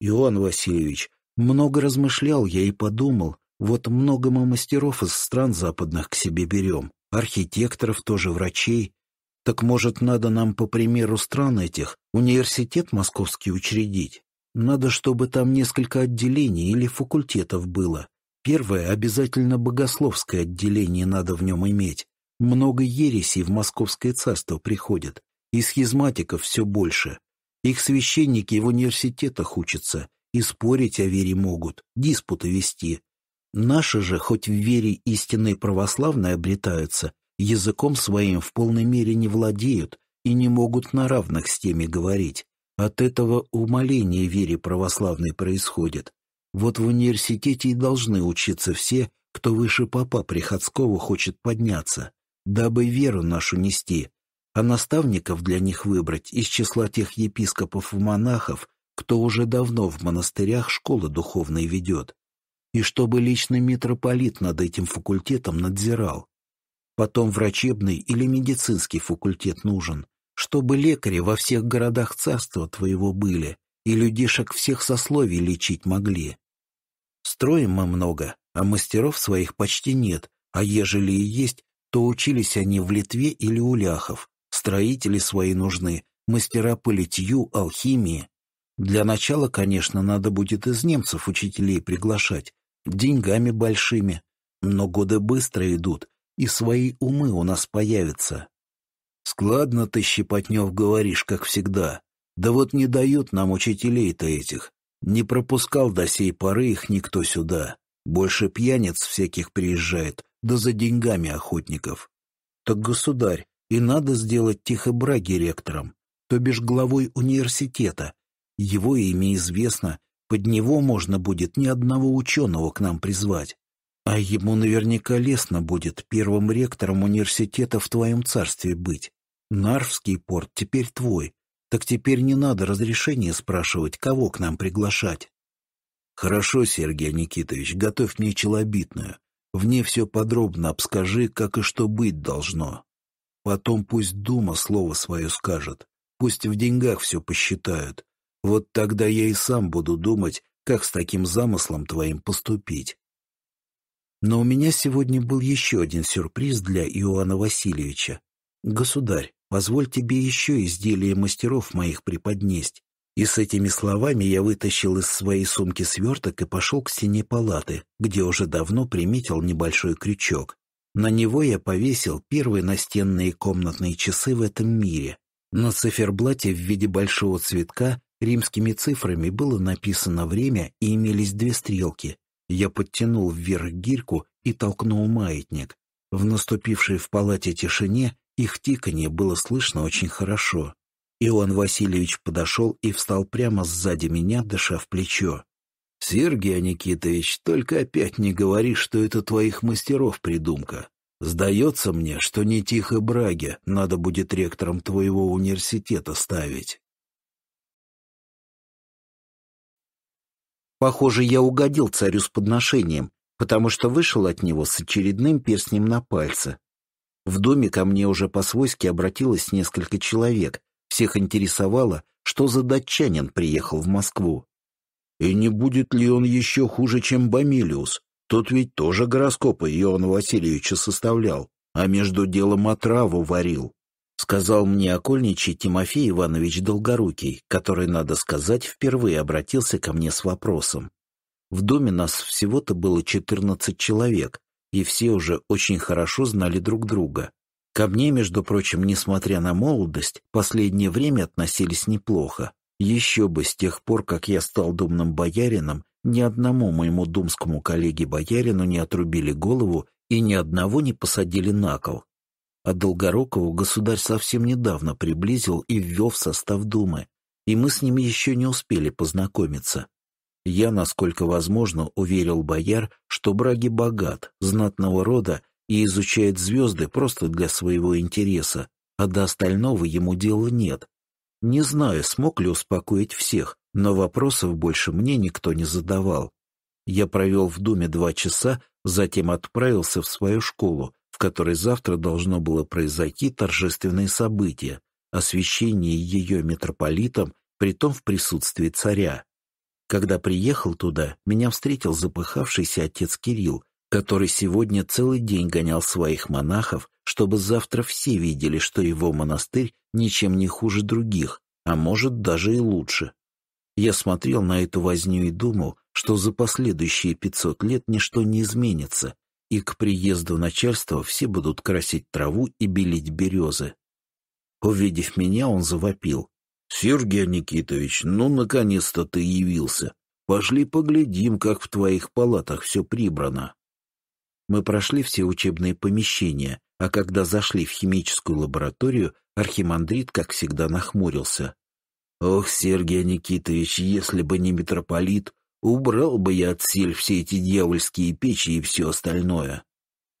Иоанн Васильевич, много размышлял я и подумал, вот много мы мастеров из стран западных к себе берем, архитекторов тоже, врачей. Так, может, надо нам, по примеру стран этих, университет московский учредить? Надо, чтобы там несколько отделений или факультетов было. Первое, обязательно богословское отделение надо в нем иметь. Много ересей в московское царство приходит, и схизматиков все больше. Их священники в университетах учатся, и спорить о вере могут, диспуты вести. Наши же, хоть в вере истинной православной обретаются, языком своим в полной мере не владеют и не могут на равных с теми говорить. От этого умоление вере православной происходит. Вот в университете и должны учиться все, кто выше папа Приходского хочет подняться дабы веру нашу нести, а наставников для них выбрать из числа тех епископов и монахов, кто уже давно в монастырях школы духовной ведет, и чтобы личный митрополит над этим факультетом надзирал. Потом врачебный или медицинский факультет нужен, чтобы лекари во всех городах царства твоего были и людишек всех сословий лечить могли. Строим мы много, а мастеров своих почти нет, а ежели и есть, то учились они в Литве или у ляхов, строители свои нужны, мастера по литью, алхимии. Для начала, конечно, надо будет из немцев учителей приглашать, деньгами большими, но годы быстро идут, и свои умы у нас появятся. Складно ты, Щепотнев, говоришь, как всегда. Да вот не дают нам учителей-то этих. Не пропускал до сей поры их никто сюда. Больше пьяниц всяких приезжает, да за деньгами охотников. Так, государь, и надо сделать тихо браги ректором, то бишь главой университета. Его имя известно, под него можно будет ни одного ученого к нам призвать. А ему наверняка лестно будет первым ректором университета в твоем царстве быть. Нарвский порт теперь твой, так теперь не надо разрешения спрашивать, кого к нам приглашать. Хорошо, Сергей Никитович, готовь мне челобитную. В ней все подробно обскажи, как и что быть должно. Потом пусть Дума слово свое скажет, пусть в деньгах все посчитают. Вот тогда я и сам буду думать, как с таким замыслом твоим поступить. Но у меня сегодня был еще один сюрприз для Иоанна Васильевича. Государь, позволь тебе еще изделия мастеров моих преподнесть. И с этими словами я вытащил из своей сумки сверток и пошел к стене палаты, где уже давно приметил небольшой крючок. На него я повесил первые настенные комнатные часы в этом мире. На циферблате в виде большого цветка римскими цифрами было написано время и имелись две стрелки. Я подтянул вверх гирьку и толкнул маятник. В наступившей в палате тишине их тиканье было слышно очень хорошо. Иоанн Васильевич подошел и встал прямо сзади меня, дыша в плечо. «Сергей Никитович, только опять не говори, что это твоих мастеров придумка. Сдается мне, что не тихо браге надо будет ректором твоего университета ставить». Похоже, я угодил царю с подношением, потому что вышел от него с очередным перстнем на пальце. В доме ко мне уже по-свойски обратилось несколько человек, всех интересовало, что за датчанин приехал в Москву. И не будет ли он еще хуже, чем Бомилиус? Тот ведь тоже гороскопы Иоанна Васильевича составлял, а между делом отраву варил. Сказал мне окольничий Тимофей Иванович Долгорукий, который, надо сказать, впервые обратился ко мне с вопросом. В доме нас всего-то было 14 человек, и все уже очень хорошо знали друг друга. Ко мне, между прочим, несмотря на молодость, последнее время относились неплохо. Еще бы, с тех пор, как я стал думным боярином, ни одному моему думскому коллеге-боярину не отрубили голову и ни одного не посадили на кол. А Долгорокову государь совсем недавно приблизил и ввел в состав Думы, и мы с ним еще не успели познакомиться. Я, насколько возможно, уверил бояр, что Браги богат, знатного рода и изучает звезды просто для своего интереса, а до остального ему дела нет. Не знаю, смог ли успокоить всех, но вопросов больше мне никто не задавал. Я провел в Думе два часа, затем отправился в свою школу, в которой завтра должно было произойти торжественное событие, освящение ее митрополитом, притом в присутствии царя. Когда приехал туда, меня встретил запыхавшийся отец Кирилл, который сегодня целый день гонял своих монахов, чтобы завтра все видели, что его монастырь ничем не хуже других, а может даже и лучше. Я смотрел на эту возню и думал, что за последующие 500 лет ничто не изменится, и к приезду начальства все будут красить траву и белить березы. Увидев меня, он завопил. «Сергей Никитович, ну, наконец-то ты явился. Пошли поглядим, как в твоих палатах все прибрано». Мы прошли все учебные помещения, а когда зашли в химическую лабораторию, архимандрит, как всегда, нахмурился. «Ох, Сергей Никитович, если бы не митрополит, убрал бы я от сель все эти дьявольские печи и все остальное».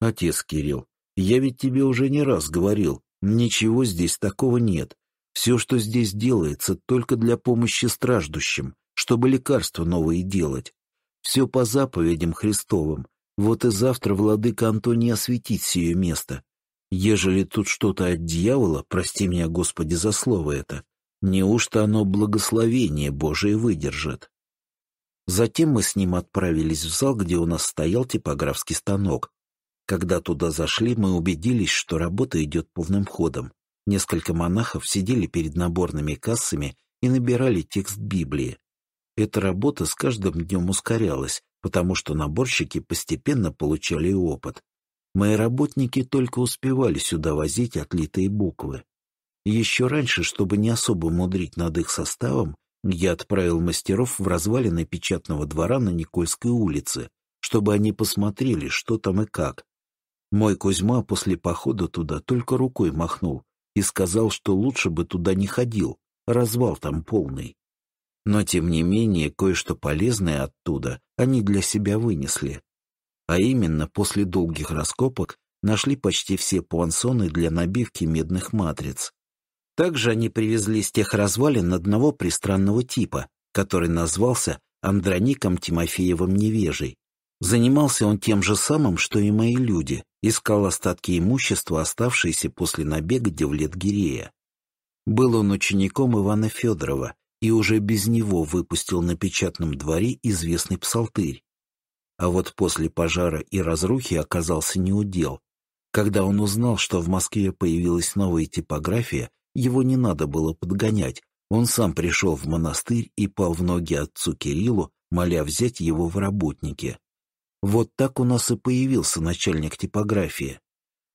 «Отец Кирилл, я ведь тебе уже не раз говорил, ничего здесь такого нет. Все, что здесь делается, только для помощи страждущим, чтобы лекарства новые делать. Все по заповедям Христовым, вот и завтра владыка Антоний осветит сие место. Ежели тут что-то от дьявола, прости меня, Господи, за слово это, неужто оно благословение Божие выдержит? Затем мы с ним отправились в зал, где у нас стоял типографский станок. Когда туда зашли, мы убедились, что работа идет полным ходом. Несколько монахов сидели перед наборными кассами и набирали текст Библии. Эта работа с каждым днем ускорялась, потому что наборщики постепенно получали опыт. Мои работники только успевали сюда возить отлитые буквы. Еще раньше, чтобы не особо мудрить над их составом, я отправил мастеров в развалины печатного двора на Никольской улице, чтобы они посмотрели, что там и как. Мой Кузьма после похода туда только рукой махнул и сказал, что лучше бы туда не ходил, развал там полный но тем не менее кое-что полезное оттуда они для себя вынесли. А именно, после долгих раскопок нашли почти все пуансоны для набивки медных матриц. Также они привезли с тех развалин одного пристранного типа, который назвался Андроником Тимофеевым Невежей. Занимался он тем же самым, что и мои люди, искал остатки имущества, оставшиеся после набега девлет Был он учеником Ивана Федорова и уже без него выпустил на печатном дворе известный псалтырь. А вот после пожара и разрухи оказался неудел. Когда он узнал, что в Москве появилась новая типография, его не надо было подгонять. Он сам пришел в монастырь и пал в ноги отцу Кириллу, моля взять его в работники. Вот так у нас и появился начальник типографии.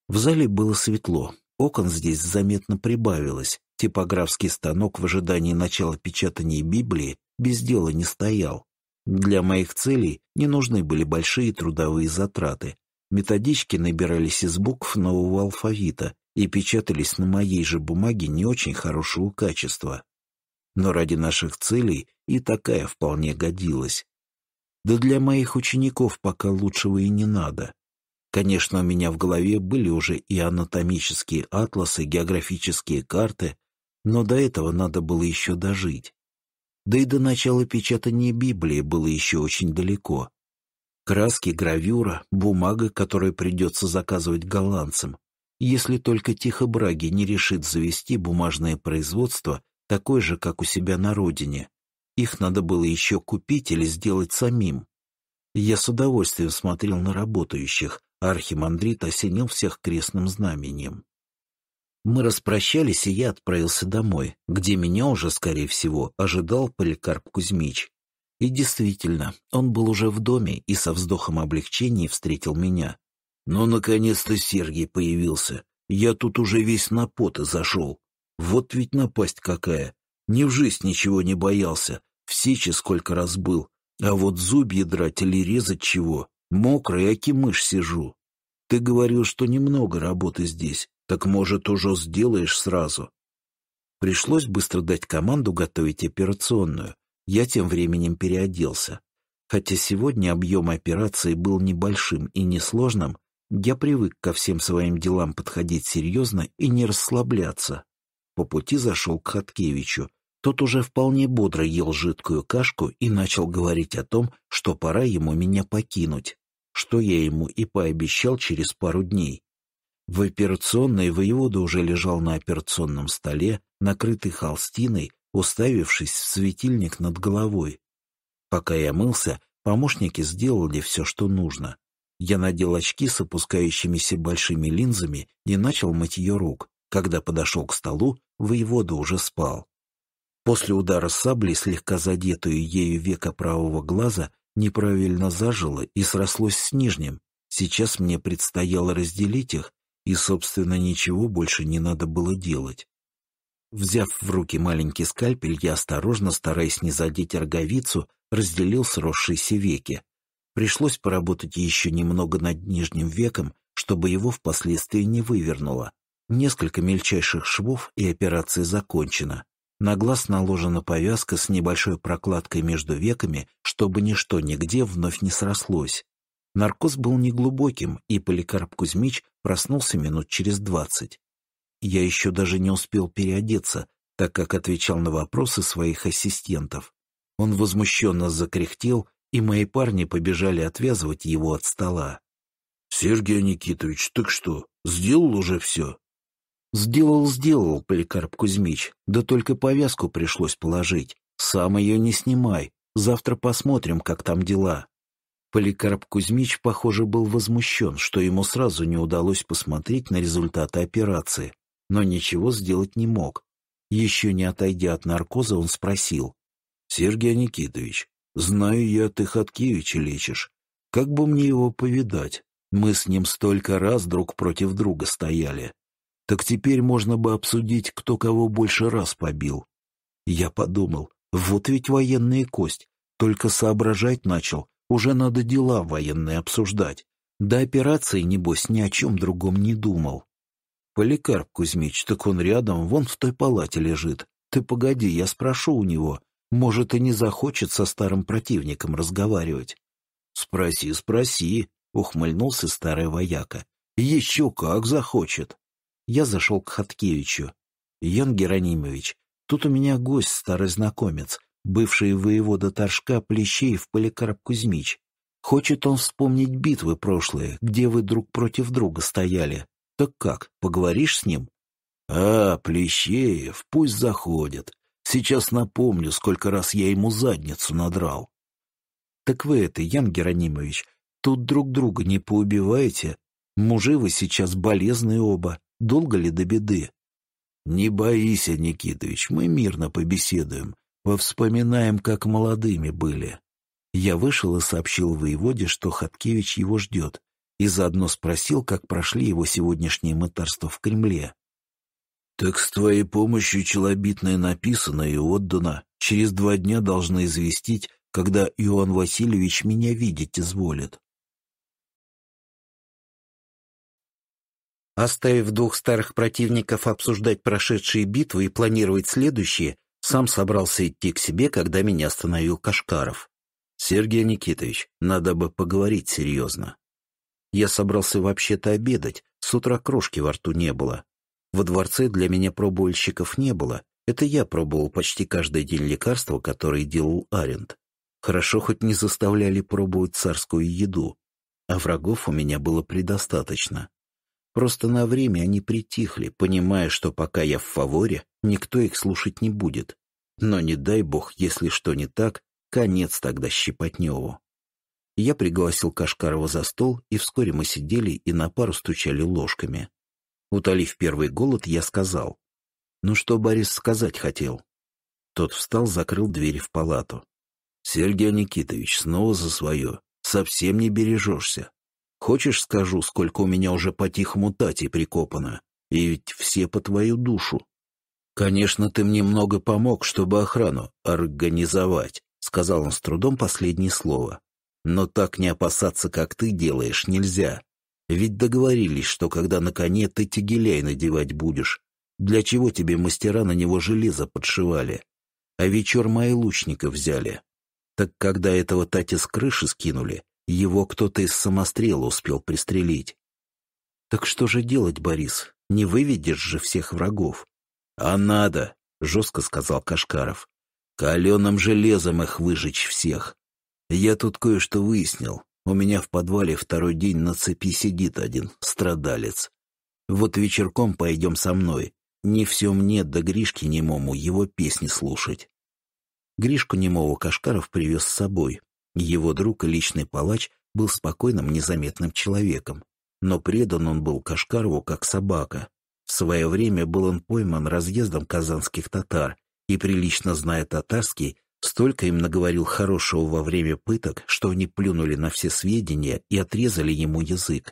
В зале было светло, окон здесь заметно прибавилось, Типографский станок в ожидании начала печатания Библии без дела не стоял. Для моих целей не нужны были большие трудовые затраты. Методички набирались из букв нового алфавита и печатались на моей же бумаге не очень хорошего качества. Но ради наших целей и такая вполне годилась. Да для моих учеников пока лучшего и не надо. Конечно, у меня в голове были уже и анатомические атласы, географические карты, но до этого надо было еще дожить. Да и до начала печатания Библии было еще очень далеко. Краски, гравюра, бумага, которую придется заказывать голландцам, если только Тихо Браги не решит завести бумажное производство, такое же, как у себя на родине. Их надо было еще купить или сделать самим. Я с удовольствием смотрел на работающих, архимандрит осенил всех крестным знамением. Мы распрощались, и я отправился домой, где меня уже, скорее всего, ожидал Поликарп Кузьмич. И действительно, он был уже в доме и со вздохом облегчения встретил меня. «Ну, наконец-то Сергий появился. Я тут уже весь на пот зашел. Вот ведь напасть какая! Ни в жизнь ничего не боялся. В сече сколько раз был. А вот зубья драть или резать чего? Мокрый, аки мышь сижу. Ты говорил, что немного работы здесь. Так, может, уже сделаешь сразу? Пришлось быстро дать команду готовить операционную. Я тем временем переоделся. Хотя сегодня объем операции был небольшим и несложным, я привык ко всем своим делам подходить серьезно и не расслабляться. По пути зашел к Хаткевичу. Тот уже вполне бодро ел жидкую кашку и начал говорить о том, что пора ему меня покинуть, что я ему и пообещал через пару дней. В операционной воевода уже лежал на операционном столе, накрытый холстиной, уставившись в светильник над головой. Пока я мылся, помощники сделали все, что нужно. Я надел очки с опускающимися большими линзами и начал мытье рук. Когда подошел к столу, воевода уже спал. После удара саблей, слегка задетую ею века правого глаза, неправильно зажило и срослось с нижним. Сейчас мне предстояло разделить их, и, собственно, ничего больше не надо было делать. Взяв в руки маленький скальпель, я осторожно, стараясь не задеть роговицу, разделил сросшиеся веки. Пришлось поработать еще немного над нижним веком, чтобы его впоследствии не вывернуло. Несколько мельчайших швов, и операция закончена. На глаз наложена повязка с небольшой прокладкой между веками, чтобы ничто нигде вновь не срослось. Наркоз был неглубоким, и Поликарп Кузьмич Проснулся минут через двадцать. Я еще даже не успел переодеться, так как отвечал на вопросы своих ассистентов. Он возмущенно закряхтел, и мои парни побежали отвязывать его от стола. «Сергей Никитович, так что, сделал уже все?» «Сделал-сделал, Поликарп Кузьмич, да только повязку пришлось положить. Сам ее не снимай, завтра посмотрим, как там дела». Поликарп Кузьмич, похоже, был возмущен, что ему сразу не удалось посмотреть на результаты операции, но ничего сделать не мог. Еще не отойдя от наркоза, он спросил. «Сергей Никитович, знаю я, ты Хаткевича лечишь. Как бы мне его повидать? Мы с ним столько раз друг против друга стояли. Так теперь можно бы обсудить, кто кого больше раз побил». Я подумал, вот ведь военная кость. Только соображать начал, уже надо дела военные обсуждать. До операции, небось, ни о чем другом не думал. Поликарп Кузьмич, так он рядом, вон в той палате лежит. Ты погоди, я спрошу у него. Может, и не захочет со старым противником разговаривать. Спроси, спроси, ухмыльнулся старый вояка. Еще как захочет. Я зашел к Хаткевичу. Ян Геронимович, тут у меня гость, старый знакомец бывший воевода Торжка Плещеев Поликарп Кузьмич. Хочет он вспомнить битвы прошлые, где вы друг против друга стояли. Так как, поговоришь с ним? А, Плещеев, пусть заходит. Сейчас напомню, сколько раз я ему задницу надрал. Так вы это, Ян Геронимович, тут друг друга не поубиваете? Мужи вы сейчас болезные оба. Долго ли до беды? Не бойся, Никитович, мы мирно побеседуем. Во вспоминаем, как молодыми были. Я вышел и сообщил воеводе, что Хаткевич его ждет, и заодно спросил, как прошли его сегодняшние мытарства в Кремле. «Так с твоей помощью челобитное написано и отдано. Через два дня должны известить, когда Иоанн Васильевич меня видеть изволит». Оставив двух старых противников обсуждать прошедшие битвы и планировать следующие, сам собрался идти к себе, когда меня остановил Кашкаров. «Сергей Никитович, надо бы поговорить серьезно. Я собрался вообще-то обедать, с утра крошки во рту не было. Во дворце для меня пробуэльщиков не было, это я пробовал почти каждый день лекарства, которые делал Аренд. Хорошо хоть не заставляли пробовать царскую еду, а врагов у меня было предостаточно. Просто на время они притихли, понимая, что пока я в фаворе, никто их слушать не будет. Но не дай бог, если что не так, конец тогда Щепотневу. Я пригласил Кашкарова за стол, и вскоре мы сидели и на пару стучали ложками. Утолив первый голод, я сказал. «Ну что Борис сказать хотел?» Тот встал, закрыл дверь в палату. «Сергей Никитович, снова за свое. Совсем не бережешься. Хочешь, скажу, сколько у меня уже по тихому тати прикопано? И ведь все по твою душу. Конечно, ты мне много помог, чтобы охрану организовать, сказал он с трудом последнее слово. Но так не опасаться, как ты делаешь, нельзя. Ведь договорились, что когда на коне ты тягеляй надевать будешь. Для чего тебе мастера на него железо подшивали? А вечер мои лучников взяли. Так когда этого Тати с крыши скинули, его кто-то из самострела успел пристрелить. Так что же делать, Борис? Не выведешь же всех врагов. А надо, жестко сказал Кашкаров. Каленым железом их выжечь всех. Я тут кое-что выяснил. У меня в подвале второй день на цепи сидит один страдалец. Вот вечерком пойдем со мной. Не все мне, да Гришке немому его песни слушать. Гришку немого Кашкаров привез с собой, его друг и личный палач был спокойным, незаметным человеком, но предан он был Кашкарову как собака. В свое время был он пойман разъездом казанских татар и, прилично зная татарский, столько им наговорил хорошего во время пыток, что они плюнули на все сведения и отрезали ему язык.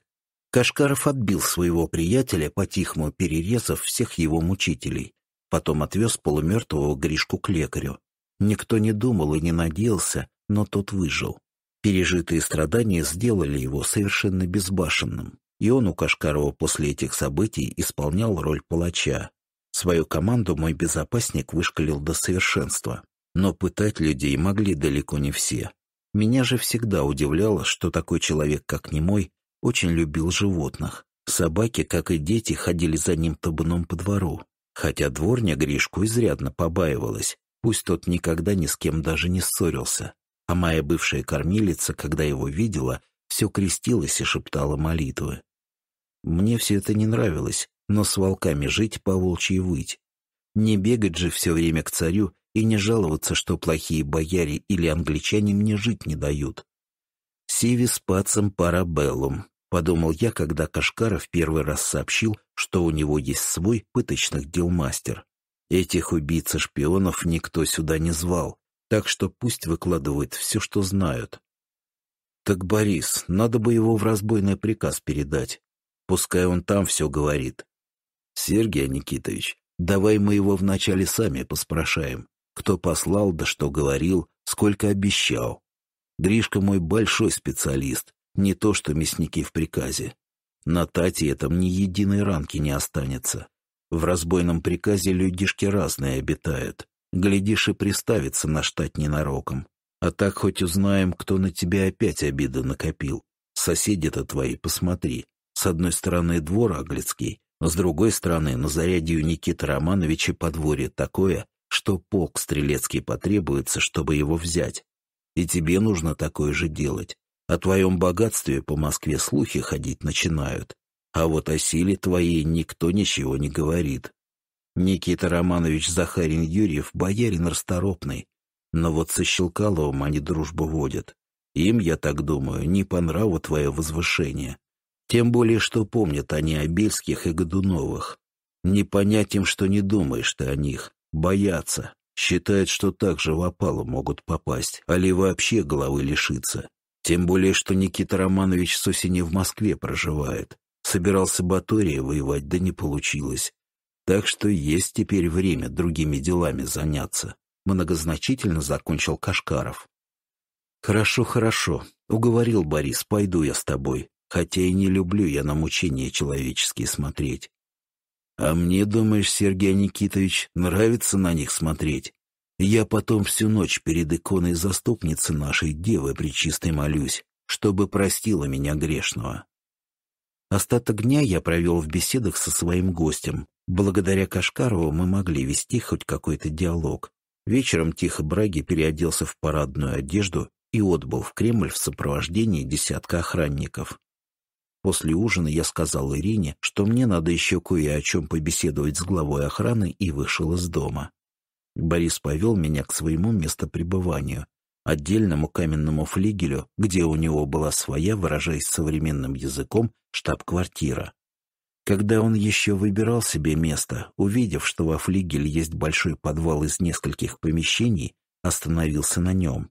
Кашкаров отбил своего приятеля, по-тихому перерезав всех его мучителей. Потом отвез полумертвого Гришку к лекарю. Никто не думал и не надеялся, но тот выжил. Пережитые страдания сделали его совершенно безбашенным, и он у Кашкарова после этих событий исполнял роль палача. Свою команду мой безопасник вышкалил до совершенства, но пытать людей могли далеко не все. Меня же всегда удивляло, что такой человек, как Немой, очень любил животных. Собаки, как и дети, ходили за ним табуном по двору, хотя дворня Гришку изрядно побаивалась, пусть тот никогда ни с кем даже не ссорился. А моя бывшая кормилица, когда его видела, все крестилась и шептала молитвы. Мне все это не нравилось, но с волками жить, по волчьи выть. Не бегать же все время к царю и не жаловаться, что плохие бояре или англичане мне жить не дают. с пацем парабеллум», — подумал я, когда Кашкаров первый раз сообщил, что у него есть свой пыточных дел мастер. Этих убийц шпионов никто сюда не звал. Так что пусть выкладывают все, что знают. Так, Борис, надо бы его в разбойный приказ передать. Пускай он там все говорит. Сергей Никитович, давай мы его вначале сами поспрашаем. Кто послал, да что говорил, сколько обещал. Гришка мой большой специалист, не то что мясники в приказе. На Тате этом ни единой ранки не останется. В разбойном приказе людишки разные обитают. Глядишь, и приставится на штат ненароком. А так хоть узнаем, кто на тебя опять обиды накопил. Соседи-то твои, посмотри. С одной стороны двор Аглицкий, а с другой стороны на заряде у Никиты Романовича подворье такое, что полк стрелецкий потребуется, чтобы его взять. И тебе нужно такое же делать. О твоем богатстве по Москве слухи ходить начинают. А вот о силе твоей никто ничего не говорит. Никита Романович Захарин Юрьев — боярин расторопный, но вот со Щелкаловым они дружбу водят. Им, я так думаю, не по нраву твое возвышение. Тем более, что помнят они о Бельских и Годуновых. Не понять им, что не думаешь ты о них. Боятся. Считают, что так же в опалу могут попасть, а ли вообще головы лишиться. Тем более, что Никита Романович с осени в Москве проживает. Собирался Батория воевать, да не получилось. Так что есть теперь время другими делами заняться. Многозначительно закончил Кашкаров. «Хорошо, хорошо. Уговорил Борис, пойду я с тобой. Хотя и не люблю я на мучения человеческие смотреть. А мне, думаешь, Сергей Никитович, нравится на них смотреть? Я потом всю ночь перед иконой заступницы нашей Девы Пречистой молюсь, чтобы простила меня грешного». Остаток дня я провел в беседах со своим гостем, Благодаря Кашкарову мы могли вести хоть какой-то диалог. Вечером Тихо Браги переоделся в парадную одежду и отбыл в Кремль в сопровождении десятка охранников. После ужина я сказал Ирине, что мне надо еще кое о чем побеседовать с главой охраны и вышел из дома. Борис повел меня к своему местопребыванию, отдельному каменному флигелю, где у него была своя, выражаясь современным языком, штаб-квартира. Когда он еще выбирал себе место, увидев, что во флигель есть большой подвал из нескольких помещений, остановился на нем.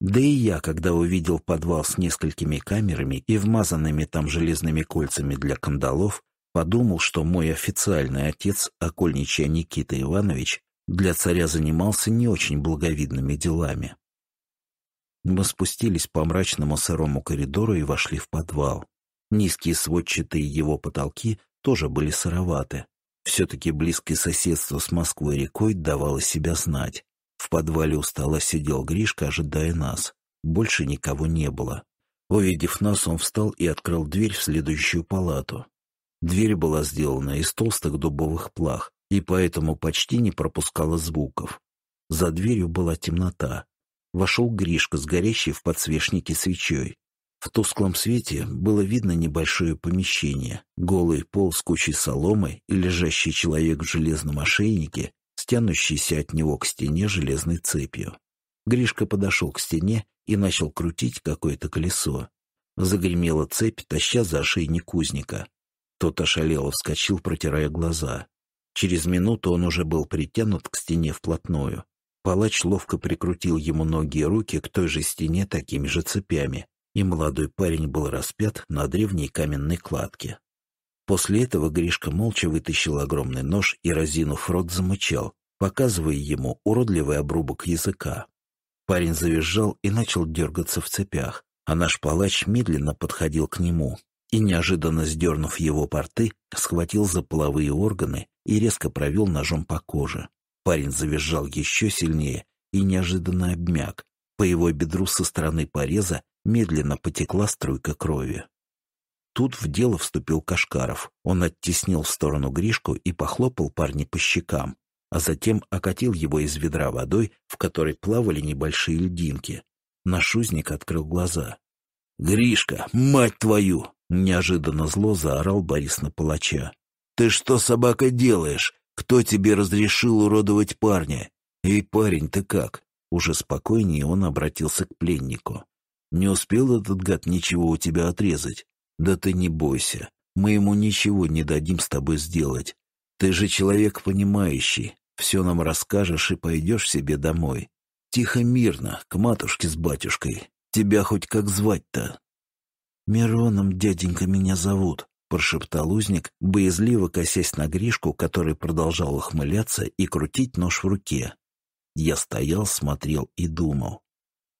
Да и я, когда увидел подвал с несколькими камерами и вмазанными там железными кольцами для кандалов, подумал, что мой официальный отец, окольничий Никита Иванович, для царя занимался не очень благовидными делами. Мы спустились по мрачному сырому коридору и вошли в подвал. Низкие сводчатые его потолки тоже были сыроваты. Все-таки близкое соседство с Москвой рекой давало себя знать. В подвале у стола сидел Гришка, ожидая нас. Больше никого не было. Увидев нас, он встал и открыл дверь в следующую палату. Дверь была сделана из толстых дубовых плах, и поэтому почти не пропускала звуков. За дверью была темнота. Вошел Гришка с горящей в подсвечнике свечой. В тусклом свете было видно небольшое помещение, голый пол с кучей соломы и лежащий человек в железном ошейнике, стянущийся от него к стене железной цепью. Гришка подошел к стене и начал крутить какое-то колесо. Загремела цепь, таща за ошейник кузника. Тот ошалело вскочил, протирая глаза. Через минуту он уже был притянут к стене вплотную. Палач ловко прикрутил ему ноги и руки к той же стене такими же цепями, и молодой парень был распят на древней каменной кладке. После этого Гришка молча вытащил огромный нож и, разинув рот, замычал, показывая ему уродливый обрубок языка. Парень завизжал и начал дергаться в цепях, а наш палач медленно подходил к нему и, неожиданно сдернув его порты, схватил за половые органы и резко провел ножом по коже. Парень завизжал еще сильнее и неожиданно обмяк. По его бедру со стороны пореза медленно потекла струйка крови. Тут в дело вступил Кашкаров. Он оттеснил в сторону Гришку и похлопал парня по щекам, а затем окатил его из ведра водой, в которой плавали небольшие льдинки. Нашузник открыл глаза. «Гришка, мать твою!» — неожиданно зло заорал Борис на палача. «Ты что, собака, делаешь? Кто тебе разрешил уродовать парня? И парень, ты как?» Уже спокойнее он обратился к пленнику. Не успел этот гад ничего у тебя отрезать? Да ты не бойся, мы ему ничего не дадим с тобой сделать. Ты же человек понимающий, все нам расскажешь и пойдешь себе домой. Тихо, мирно, к матушке с батюшкой. Тебя хоть как звать-то?» «Мироном, дяденька, меня зовут», — прошептал узник, боязливо косясь на Гришку, который продолжал ухмыляться и крутить нож в руке. Я стоял, смотрел и думал.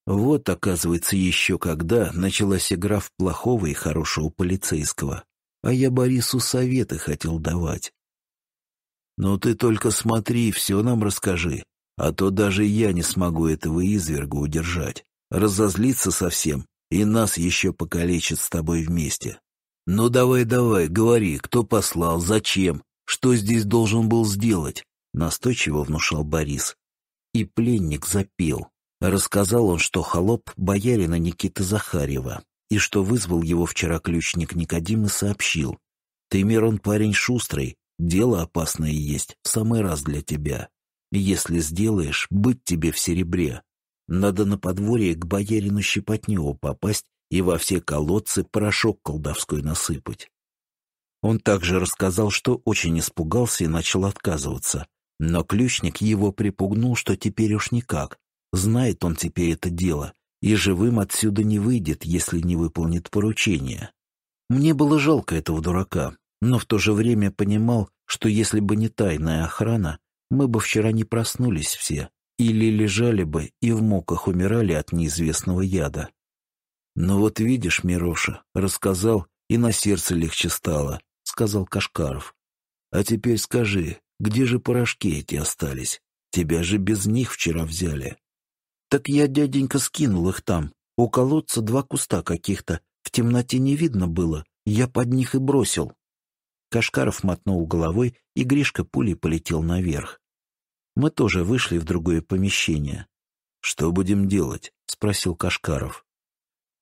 Вот, оказывается, еще когда началась игра в плохого и хорошего полицейского. А я Борису советы хотел давать. Но «Ну ты только смотри, все нам расскажи, а то даже я не смогу этого изверга удержать. Разозлиться совсем, и нас еще покалечит с тобой вместе. Ну давай-давай, говори, кто послал, зачем, что здесь должен был сделать?» Настойчиво внушал Борис. И пленник запел. Рассказал он, что холоп — боярина Никита Захарьева, и что вызвал его вчера ключник Никодим и сообщил. «Ты, Мирон, парень шустрый, дело опасное есть, в самый раз для тебя. Если сделаешь, быть тебе в серебре. Надо на подворье к боярину Щепотневу попасть и во все колодцы порошок колдовской насыпать». Он также рассказал, что очень испугался и начал отказываться. Но ключник его припугнул, что теперь уж никак, Знает он теперь это дело, и живым отсюда не выйдет, если не выполнит поручение. Мне было жалко этого дурака, но в то же время понимал, что если бы не тайная охрана, мы бы вчера не проснулись все, или лежали бы и в муках умирали от неизвестного яда. «Ну вот видишь, Мироша, рассказал, и на сердце легче стало», — сказал Кашкаров. «А теперь скажи, где же порошки эти остались? Тебя же без них вчера взяли». «Так я, дяденька, скинул их там. У колодца два куста каких-то. В темноте не видно было. Я под них и бросил». Кашкаров мотнул головой, и Гришка пулей полетел наверх. Мы тоже вышли в другое помещение. «Что будем делать?» — спросил Кашкаров.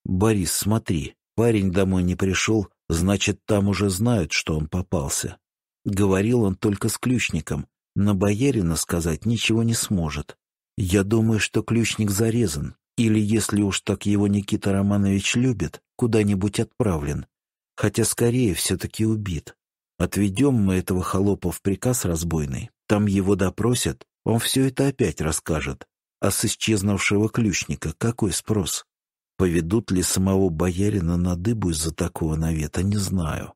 «Борис, смотри, парень домой не пришел, значит, там уже знают, что он попался. Говорил он только с ключником, на боярина сказать ничего не сможет. Я думаю, что ключник зарезан, или, если уж так его Никита Романович любит, куда-нибудь отправлен, хотя скорее все-таки убит. Отведем мы этого холопа в приказ разбойный, там его допросят, он все это опять расскажет. А с исчезнувшего ключника какой спрос? Поведут ли самого боярина на дыбу из-за такого навета, не знаю.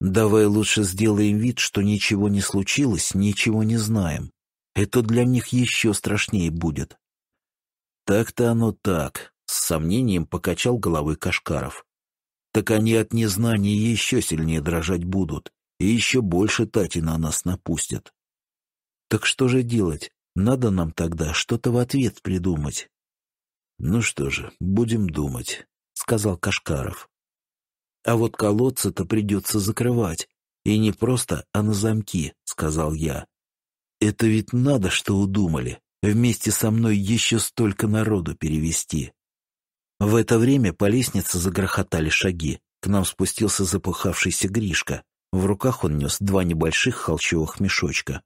Давай лучше сделаем вид, что ничего не случилось, ничего не знаем, это для них еще страшнее будет. Так-то оно так, с сомнением покачал головой Кашкаров. Так они от незнания еще сильнее дрожать будут и еще больше тати на нас напустят. Так что же делать? Надо нам тогда что-то в ответ придумать. Ну что же, будем думать, сказал Кашкаров. А вот колодцы-то придется закрывать. И не просто, а на замки, сказал я. Это ведь надо, что удумали. Вместе со мной еще столько народу перевести. В это время по лестнице загрохотали шаги. К нам спустился запыхавшийся Гришка. В руках он нес два небольших холчевых мешочка.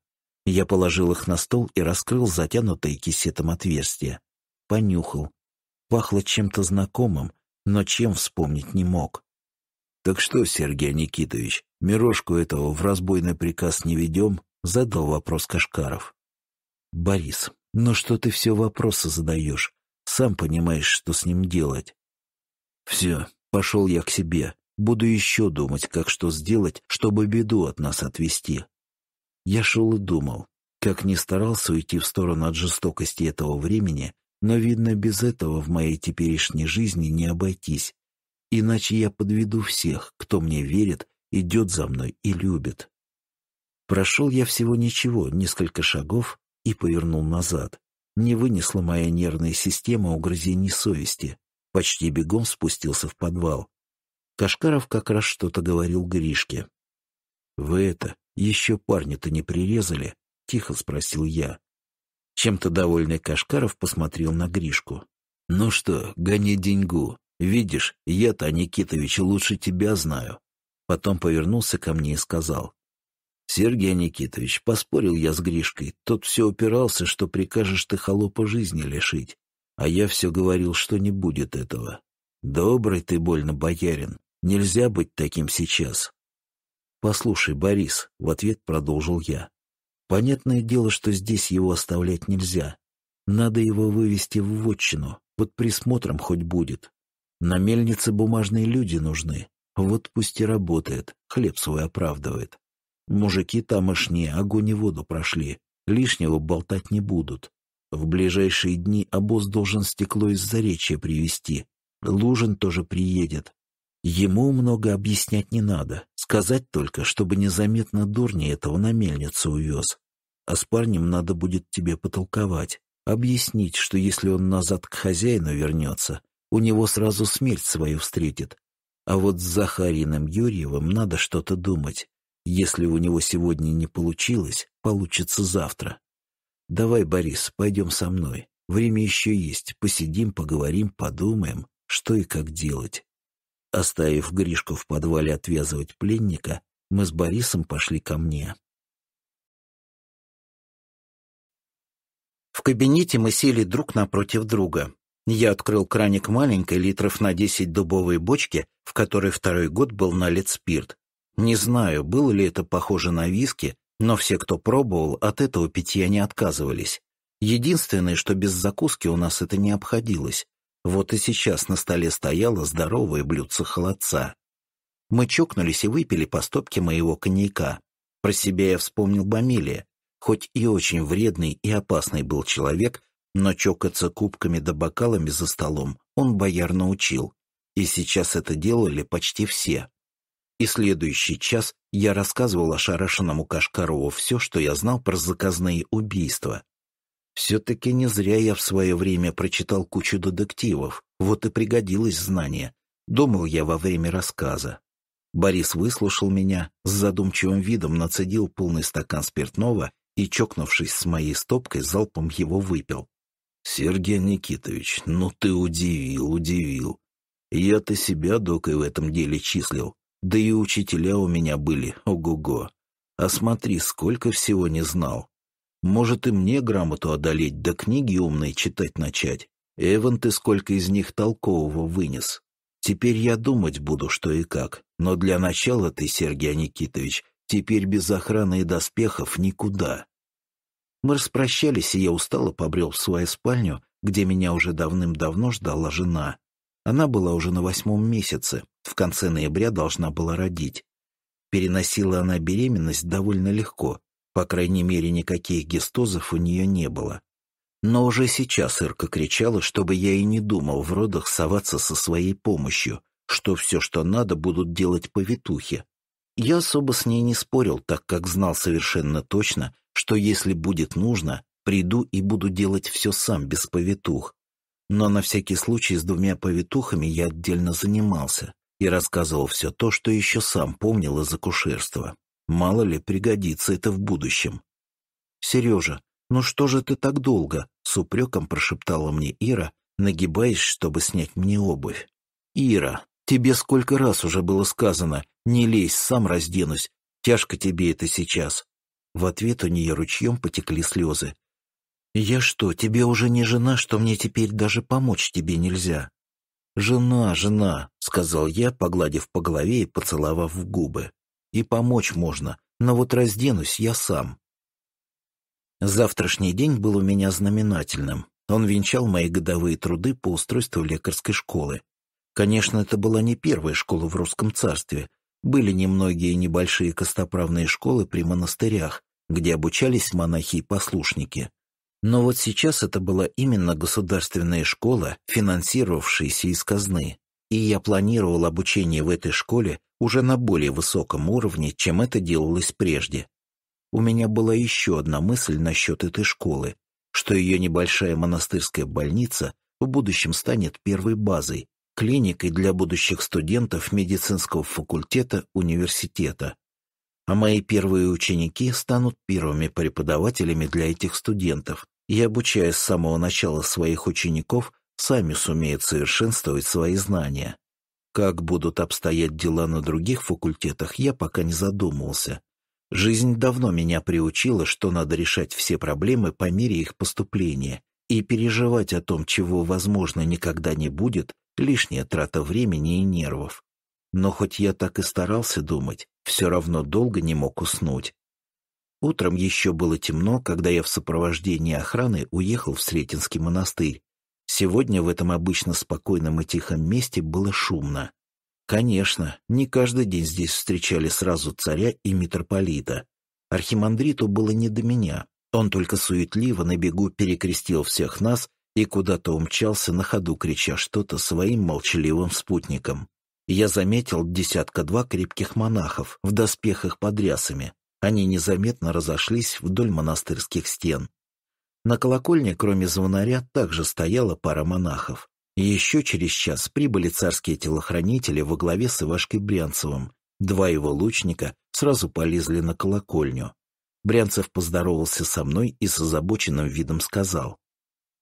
Я положил их на стол и раскрыл затянутое кисетом отверстие. Понюхал. Пахло чем-то знакомым, но чем вспомнить не мог. «Так что, Сергей Никитович, Мирошку этого в разбойный приказ не ведем?» задал вопрос Кашкаров. «Борис, ну что ты все вопросы задаешь? Сам понимаешь, что с ним делать». «Все, пошел я к себе. Буду еще думать, как что сделать, чтобы беду от нас отвести». Я шел и думал, как ни старался уйти в сторону от жестокости этого времени, но, видно, без этого в моей теперешней жизни не обойтись. Иначе я подведу всех, кто мне верит, идет за мной и любит. Прошел я всего ничего, несколько шагов, и повернул назад. Не вынесла моя нервная система угрызений совести. Почти бегом спустился в подвал. Кашкаров как раз что-то говорил Гришке. «Вы это, еще парня-то не прирезали?» — тихо спросил я. Чем-то довольный Кашкаров посмотрел на Гришку. «Ну что, гони деньгу. Видишь, я-то, Никитович, лучше тебя знаю». Потом повернулся ко мне и сказал. Сергей Никитович, поспорил я с Гришкой. Тот все упирался, что прикажешь ты холопа жизни лишить. А я все говорил, что не будет этого. Добрый ты больно, боярин. Нельзя быть таким сейчас. Послушай, Борис, — в ответ продолжил я. Понятное дело, что здесь его оставлять нельзя. Надо его вывести в вотчину. Под присмотром хоть будет. На мельнице бумажные люди нужны. Вот пусть и работает, хлеб свой оправдывает. Мужики тамошние огонь и воду прошли, лишнего болтать не будут. В ближайшие дни обоз должен стекло из заречья привезти. Лужин тоже приедет. Ему много объяснять не надо. Сказать только, чтобы незаметно дурни этого на мельницу увез. А с парнем надо будет тебе потолковать. Объяснить, что если он назад к хозяину вернется, у него сразу смерть свою встретит. А вот с Захариным Юрьевым надо что-то думать. Если у него сегодня не получилось, получится завтра. Давай, Борис, пойдем со мной. Время еще есть. Посидим, поговорим, подумаем, что и как делать. Оставив Гришку в подвале отвязывать пленника, мы с Борисом пошли ко мне. В кабинете мы сели друг напротив друга. Я открыл краник маленькой литров на десять дубовой бочки, в которой второй год был налит спирт, не знаю, было ли это похоже на виски, но все, кто пробовал, от этого питья не отказывались. Единственное, что без закуски у нас это не обходилось. Вот и сейчас на столе стояло здоровое блюдце холодца. Мы чокнулись и выпили по стопке моего коньяка. Про себя я вспомнил Бамилия. Хоть и очень вредный и опасный был человек, но чокаться кубками да бокалами за столом он бояр научил. И сейчас это делали почти все. И следующий час я рассказывал ошарашенному Кашкарову все, что я знал про заказные убийства. Все-таки не зря я в свое время прочитал кучу детективов, вот и пригодилось знание. Думал я во время рассказа. Борис выслушал меня, с задумчивым видом нацедил полный стакан спиртного и, чокнувшись с моей стопкой, залпом его выпил. «Сергей Никитович, ну ты удивил, удивил. Я-то себя док и в этом деле числил, да и учителя у меня были, ого-го. А смотри, сколько всего не знал. Может, и мне грамоту одолеть, да книги умные читать начать. Эван, ты сколько из них толкового вынес. Теперь я думать буду, что и как. Но для начала ты, Сергей Никитович, теперь без охраны и доспехов никуда. Мы распрощались, и я устало побрел в свою спальню, где меня уже давным-давно ждала жена. Она была уже на восьмом месяце, в конце ноября должна была родить. Переносила она беременность довольно легко, по крайней мере, никаких гистозов у нее не было. Но уже сейчас Ирка кричала, чтобы я и не думал в родах соваться со своей помощью, что все, что надо, будут делать повитухи. Я особо с ней не спорил, так как знал совершенно точно, что если будет нужно, приду и буду делать все сам, без повитух. Но на всякий случай с двумя повитухами я отдельно занимался и рассказывал все то, что еще сам помнил из акушерства. Мало ли, пригодится это в будущем. «Сережа, ну что же ты так долго?» — с упреком прошептала мне Ира, нагибаясь, чтобы снять мне обувь. «Ира, тебе сколько раз уже было сказано, не лезь, сам разденусь, тяжко тебе это сейчас». В ответ у нее ручьем потекли слезы. «Я что, тебе уже не жена, что мне теперь даже помочь тебе нельзя?» «Жена, жена», — сказал я, погладив по голове и поцеловав в губы. «И помочь можно, но вот разденусь я сам». Завтрашний день был у меня знаменательным. Он венчал мои годовые труды по устройству лекарской школы. Конечно, это была не первая школа в русском царстве. Были немногие небольшие костоправные школы при монастырях, где обучались монахи и послушники. Но вот сейчас это была именно государственная школа, финансировавшаяся из казны, и я планировал обучение в этой школе уже на более высоком уровне, чем это делалось прежде. У меня была еще одна мысль насчет этой школы, что ее небольшая монастырская больница в будущем станет первой базой, клиникой для будущих студентов медицинского факультета университета, а мои первые ученики станут первыми преподавателями для этих студентов и, обучая с самого начала своих учеников, сами сумеют совершенствовать свои знания. Как будут обстоять дела на других факультетах, я пока не задумывался. Жизнь давно меня приучила, что надо решать все проблемы по мере их поступления, и переживать о том, чего, возможно, никогда не будет, лишняя трата времени и нервов. Но хоть я так и старался думать, все равно долго не мог уснуть. Утром еще было темно, когда я в сопровождении охраны уехал в Сретенский монастырь. Сегодня в этом обычно спокойном и тихом месте было шумно. Конечно, не каждый день здесь встречали сразу царя и митрополита. Архимандриту было не до меня. Он только суетливо на бегу перекрестил всех нас и куда-то умчался на ходу, крича что-то своим молчаливым спутникам. Я заметил десятка-два крепких монахов в доспехах под рясами. Они незаметно разошлись вдоль монастырских стен. На колокольне, кроме звонаря, также стояла пара монахов. Еще через час прибыли царские телохранители во главе с Ивашкой Брянцевым. Два его лучника сразу полезли на колокольню. Брянцев поздоровался со мной и с озабоченным видом сказал.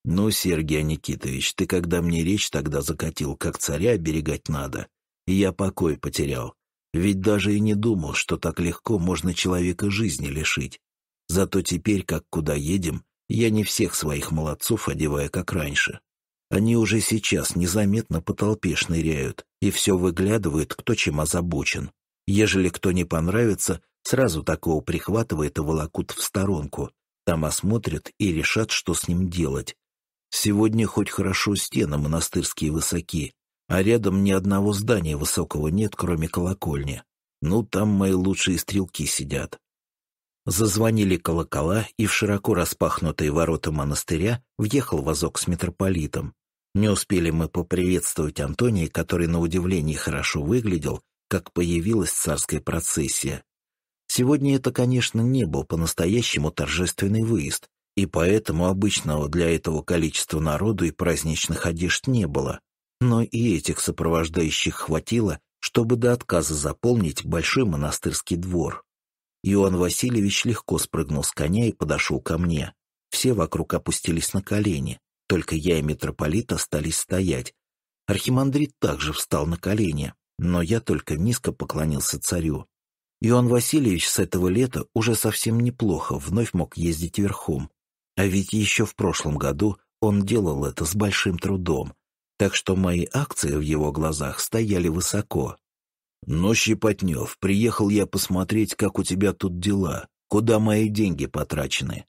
«Ну, Сергей Никитович, ты когда мне речь тогда закатил, как царя оберегать надо, я покой потерял. Ведь даже и не думал, что так легко можно человека жизни лишить. Зато теперь, как куда едем, я не всех своих молодцов одеваю, как раньше. Они уже сейчас незаметно по толпе шныряют и все выглядывают, кто чем озабочен. Ежели кто не понравится, сразу такого прихватывает и волокут в сторонку. Там осмотрят и решат, что с ним делать. Сегодня хоть хорошо стены монастырские высоки, а рядом ни одного здания высокого нет, кроме колокольни. Ну, там мои лучшие стрелки сидят. Зазвонили колокола, и в широко распахнутые ворота монастыря въехал вазок с митрополитом. Не успели мы поприветствовать Антония, который на удивление хорошо выглядел, как появилась царская процессия. Сегодня это, конечно, не был по-настоящему торжественный выезд, и поэтому обычного для этого количества народу и праздничных одежд не было но и этих сопровождающих хватило, чтобы до отказа заполнить большой монастырский двор. Иоанн Васильевич легко спрыгнул с коня и подошел ко мне. Все вокруг опустились на колени, только я и митрополит остались стоять. Архимандрит также встал на колени, но я только низко поклонился царю. Иоанн Васильевич с этого лета уже совсем неплохо вновь мог ездить верхом. А ведь еще в прошлом году он делал это с большим трудом, так что мои акции в его глазах стояли высоко. «Но, «Ну, Щепотнев, приехал я посмотреть, как у тебя тут дела, куда мои деньги потрачены».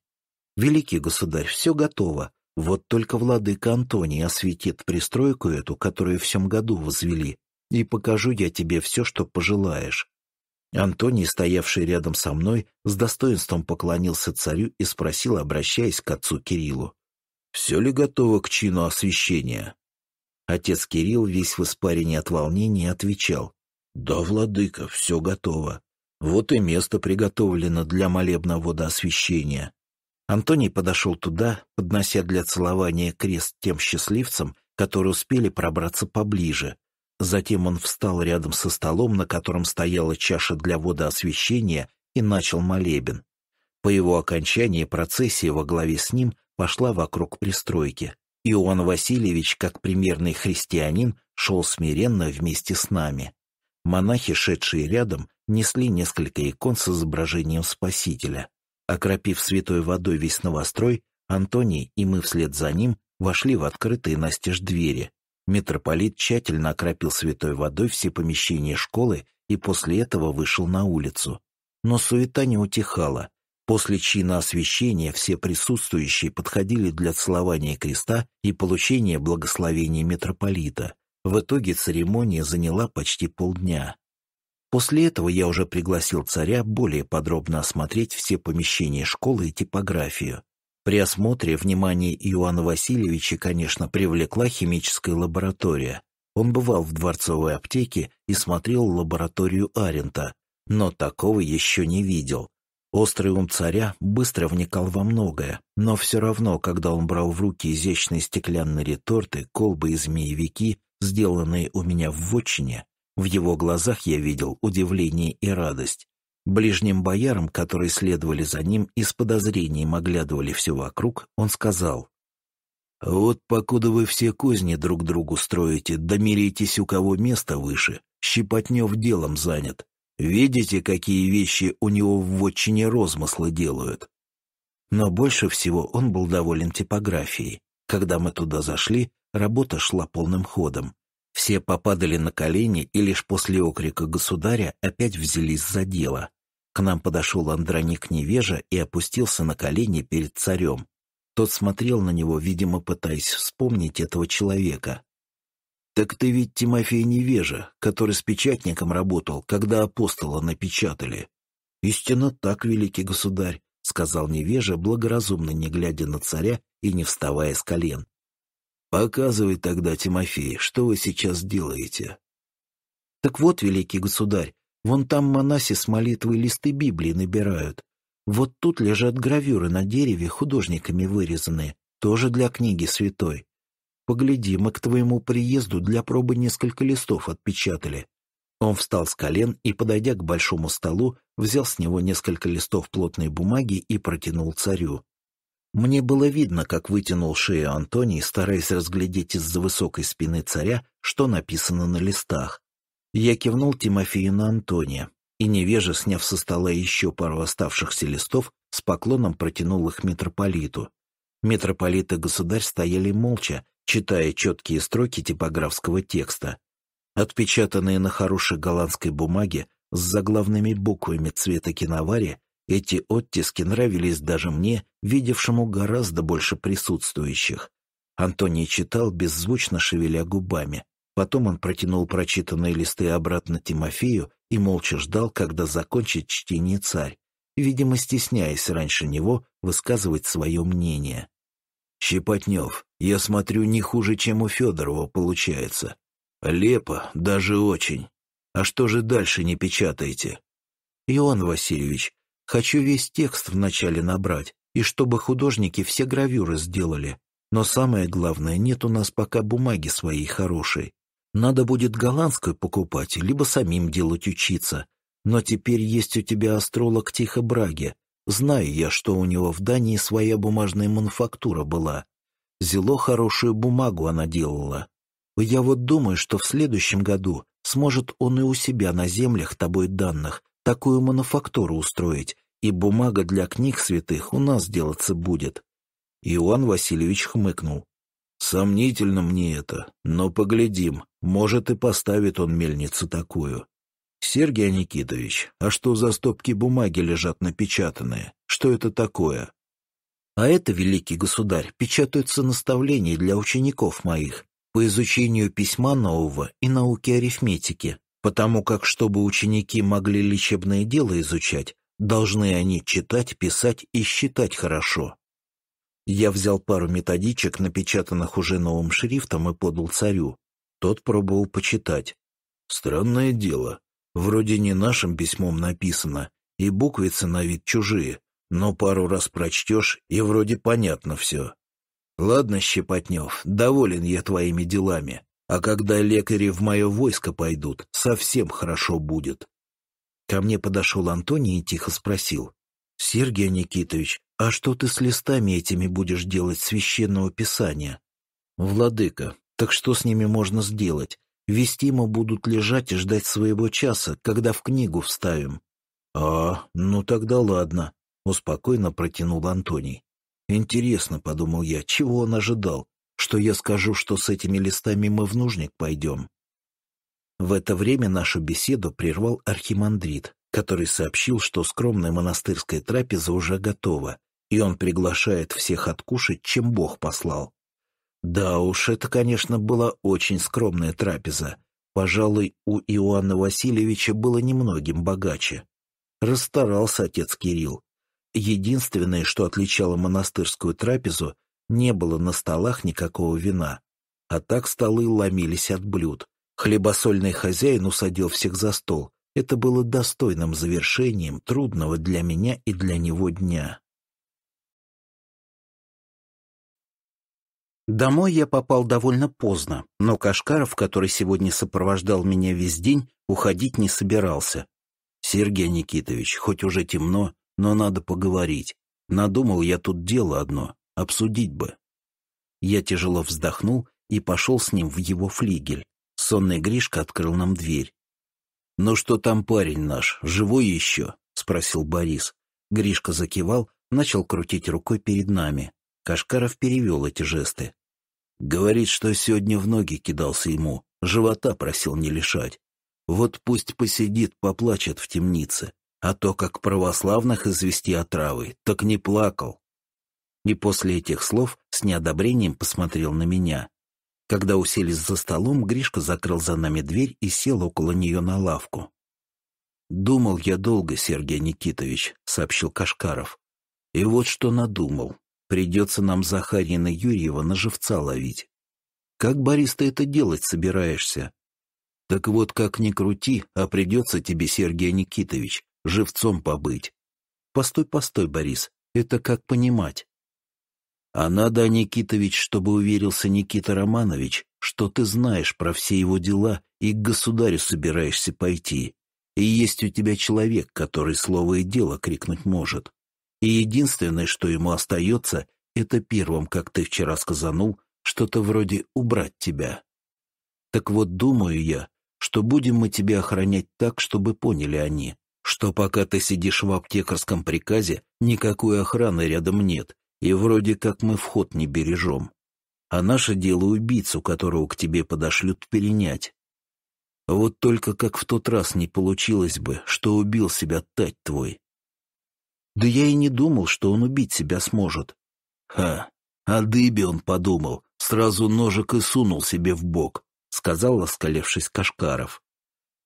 «Великий государь, все готово. Вот только владыка Антоний осветит пристройку эту, которую в всем году возвели, и покажу я тебе все, что пожелаешь». Антоний, стоявший рядом со мной, с достоинством поклонился царю и спросил, обращаясь к отцу Кириллу. «Все ли готово к чину освящения?» Отец Кирилл, весь в испарении от волнения, отвечал. «Да, владыка, все готово. Вот и место приготовлено для молебного водоосвящения». Антоний подошел туда, поднося для целования крест тем счастливцам, которые успели пробраться поближе. Затем он встал рядом со столом, на котором стояла чаша для водоосвящения, и начал молебен. По его окончании процессия во главе с ним пошла вокруг пристройки. Иоанн Васильевич, как примерный христианин, шел смиренно вместе с нами. Монахи, шедшие рядом, несли несколько икон с изображением Спасителя. Окропив святой водой весь новострой, Антоний и мы вслед за ним вошли в открытые настежь двери. Митрополит тщательно окропил святой водой все помещения школы и после этого вышел на улицу. Но суета не утихала. После чина освящения все присутствующие подходили для целования креста и получения благословения митрополита. В итоге церемония заняла почти полдня. После этого я уже пригласил царя более подробно осмотреть все помещения школы и типографию. При осмотре внимание Иоанна Васильевича, конечно, привлекла химическая лаборатория. Он бывал в дворцовой аптеке и смотрел лабораторию Арента, но такого еще не видел. Острый ум царя быстро вникал во многое, но все равно, когда он брал в руки изящные стеклянные реторты, колбы и змеевики, сделанные у меня в вочине, в его глазах я видел удивление и радость. Ближним боярам, которые следовали за ним и с подозрением оглядывали все вокруг, он сказал, «Вот покуда вы все козни друг другу строите, домиритесь у кого место выше, Щепотнев делом занят, Видите, какие вещи у него в вотчине розмысла делают? Но больше всего он был доволен типографией. Когда мы туда зашли, работа шла полным ходом. Все попадали на колени и лишь после окрика государя опять взялись за дело. К нам подошел Андроник Невежа и опустился на колени перед царем. Тот смотрел на него, видимо, пытаясь вспомнить этого человека. «Так ты ведь Тимофей Невежа, который с печатником работал, когда апостола напечатали». «Истинно так, великий государь», — сказал Невежа, благоразумно не глядя на царя и не вставая с колен. «Показывай тогда, Тимофей, что вы сейчас делаете». «Так вот, великий государь, вон там монаси с молитвой листы Библии набирают. Вот тут лежат гравюры на дереве, художниками вырезанные, тоже для книги святой. Погляди, мы к твоему приезду для пробы несколько листов отпечатали». Он встал с колен и, подойдя к большому столу, взял с него несколько листов плотной бумаги и протянул царю. Мне было видно, как вытянул шею Антоний, стараясь разглядеть из-за высокой спины царя, что написано на листах. Я кивнул Тимофею на Антония, и невеже, сняв со стола еще пару оставшихся листов, с поклоном протянул их митрополиту. Митрополит и государь стояли молча, читая четкие строки типографского текста, отпечатанные на хорошей голландской бумаге с заглавными буквами цвета киновари, эти оттиски нравились даже мне, видевшему гораздо больше присутствующих. Антоний читал, беззвучно шевеля губами. Потом он протянул прочитанные листы обратно Тимофею и молча ждал, когда закончит чтение царь, видимо, стесняясь раньше него высказывать свое мнение. «Щепотнев, я смотрю, не хуже, чем у Федорова получается. Лепо, даже очень. А что же дальше не печатаете? Иоанн Васильевич, хочу весь текст вначале набрать, и чтобы художники все гравюры сделали. Но самое главное, нет у нас пока бумаги своей хорошей. Надо будет голландскую покупать, либо самим делать учиться. Но теперь есть у тебя астролог Тихо Браги. Знаю я, что у него в Дании своя бумажная мануфактура была. Зело хорошую бумагу она делала. Я вот думаю, что в следующем году сможет он и у себя на землях тобой данных такую мануфактуру устроить, и бумага для книг святых у нас делаться будет». Иоанн Васильевич хмыкнул. «Сомнительно мне это, но поглядим, может и поставит он мельницу такую». «Сергей Никитович, а что за стопки бумаги лежат напечатанные? Что это такое?» А это, великий государь, печатаются наставления для учеников моих по изучению письма нового и науки арифметики, потому как, чтобы ученики могли лечебное дело изучать, должны они читать, писать и считать хорошо. Я взял пару методичек, напечатанных уже новым шрифтом, и подал царю. Тот пробовал почитать. Странное дело. Вроде не нашим письмом написано, и буквицы на вид чужие, но ну, пару раз прочтешь, и вроде понятно все. Ладно, Щепотнев, доволен я твоими делами, а когда лекари в мое войско пойдут, совсем хорошо будет. Ко мне подошел Антоний и тихо спросил. «Сергей Никитович, а что ты с листами этими будешь делать священного писания?» «Владыка, так что с ними можно сделать? Вестимо будут лежать и ждать своего часа, когда в книгу вставим». «А, ну тогда ладно. — успокойно протянул Антоний. «Интересно», — подумал я, — «чего он ожидал? Что я скажу, что с этими листами мы в нужник пойдем?» В это время нашу беседу прервал архимандрит, который сообщил, что скромная монастырская трапеза уже готова, и он приглашает всех откушать, чем Бог послал. Да уж, это, конечно, была очень скромная трапеза. Пожалуй, у Иоанна Васильевича было немногим богаче. Расстарался отец Кирилл, Единственное, что отличало монастырскую трапезу, не было на столах никакого вина. А так столы ломились от блюд. Хлебосольный хозяин усадил всех за стол. Это было достойным завершением трудного для меня и для него дня. Домой я попал довольно поздно, но Кашкаров, который сегодня сопровождал меня весь день, уходить не собирался. «Сергей Никитович, хоть уже темно, но надо поговорить. Надумал я тут дело одно, обсудить бы. Я тяжело вздохнул и пошел с ним в его флигель. Сонный Гришка открыл нам дверь. «Ну что там парень наш, живой еще?» — спросил Борис. Гришка закивал, начал крутить рукой перед нами. Кашкаров перевел эти жесты. Говорит, что сегодня в ноги кидался ему, живота просил не лишать. Вот пусть посидит, поплачет в темнице, а то, как православных извести отравы, так не плакал. И после этих слов с неодобрением посмотрел на меня. Когда уселись за столом, Гришка закрыл за нами дверь и сел около нее на лавку. «Думал я долго, Сергей Никитович», — сообщил Кашкаров. «И вот что надумал. Придется нам Захарина Юрьева на живца ловить. Как, Борис, ты это делать собираешься?» «Так вот, как ни крути, а придется тебе, Сергей Никитович, живцом побыть. Постой, постой, Борис, это как понимать? А надо, Никитович, чтобы уверился Никита Романович, что ты знаешь про все его дела и к государю собираешься пойти. И есть у тебя человек, который слово и дело крикнуть может. И единственное, что ему остается, это первым, как ты вчера сказанул, что-то вроде «убрать тебя». Так вот, думаю я, что будем мы тебя охранять так, чтобы поняли они, что пока ты сидишь в аптекарском приказе, никакой охраны рядом нет, и вроде как мы вход не бережем. А наше дело убийцу, которого к тебе подошлют перенять. Вот только как в тот раз не получилось бы, что убил себя тать твой. Да я и не думал, что он убить себя сможет. Ха, о дыбе он подумал, сразу ножик и сунул себе в бок, сказал, оскалевшись Кашкаров.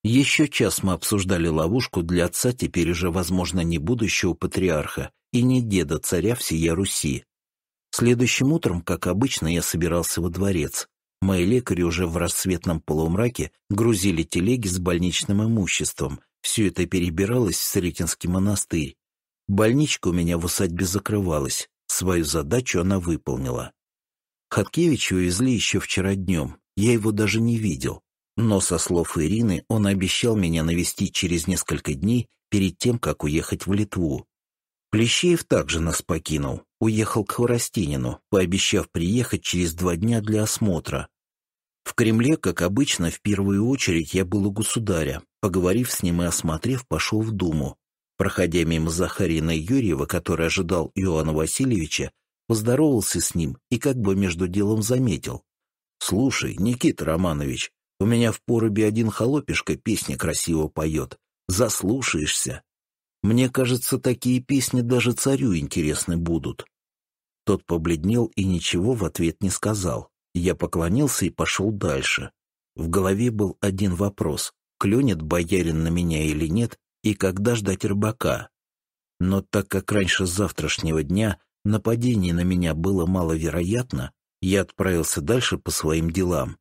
Еще час мы обсуждали ловушку для отца, теперь же, возможно, не будущего патриарха и не деда царя всея Руси. Следующим утром, как обычно, я собирался во дворец. Мои лекари уже в рассветном полумраке грузили телеги с больничным имуществом. Все это перебиралось в Сретенский монастырь. Больничка у меня в усадьбе закрывалась. Свою задачу она выполнила. Хаткевича увезли еще вчера днем. Я его даже не видел. Но, со слов Ирины, он обещал меня навестить через несколько дней перед тем, как уехать в Литву. Плещеев также нас покинул, уехал к Хворостинину, пообещав приехать через два дня для осмотра. В Кремле, как обычно, в первую очередь я был у государя. Поговорив с ним и осмотрев, пошел в Думу. Проходя мимо Захарина Юрьева, который ожидал Иоанна Васильевича, поздоровался с ним и как бы между делом заметил. «Слушай, Никита Романович, у меня в порубе один холопишка песни красиво поет. Заслушаешься. Мне кажется, такие песни даже царю интересны будут. Тот побледнел и ничего в ответ не сказал. Я поклонился и пошел дальше. В голове был один вопрос. Клюнет боярин на меня или нет, и когда ждать рыбака? Но так как раньше завтрашнего дня нападение на меня было маловероятно, я отправился дальше по своим делам,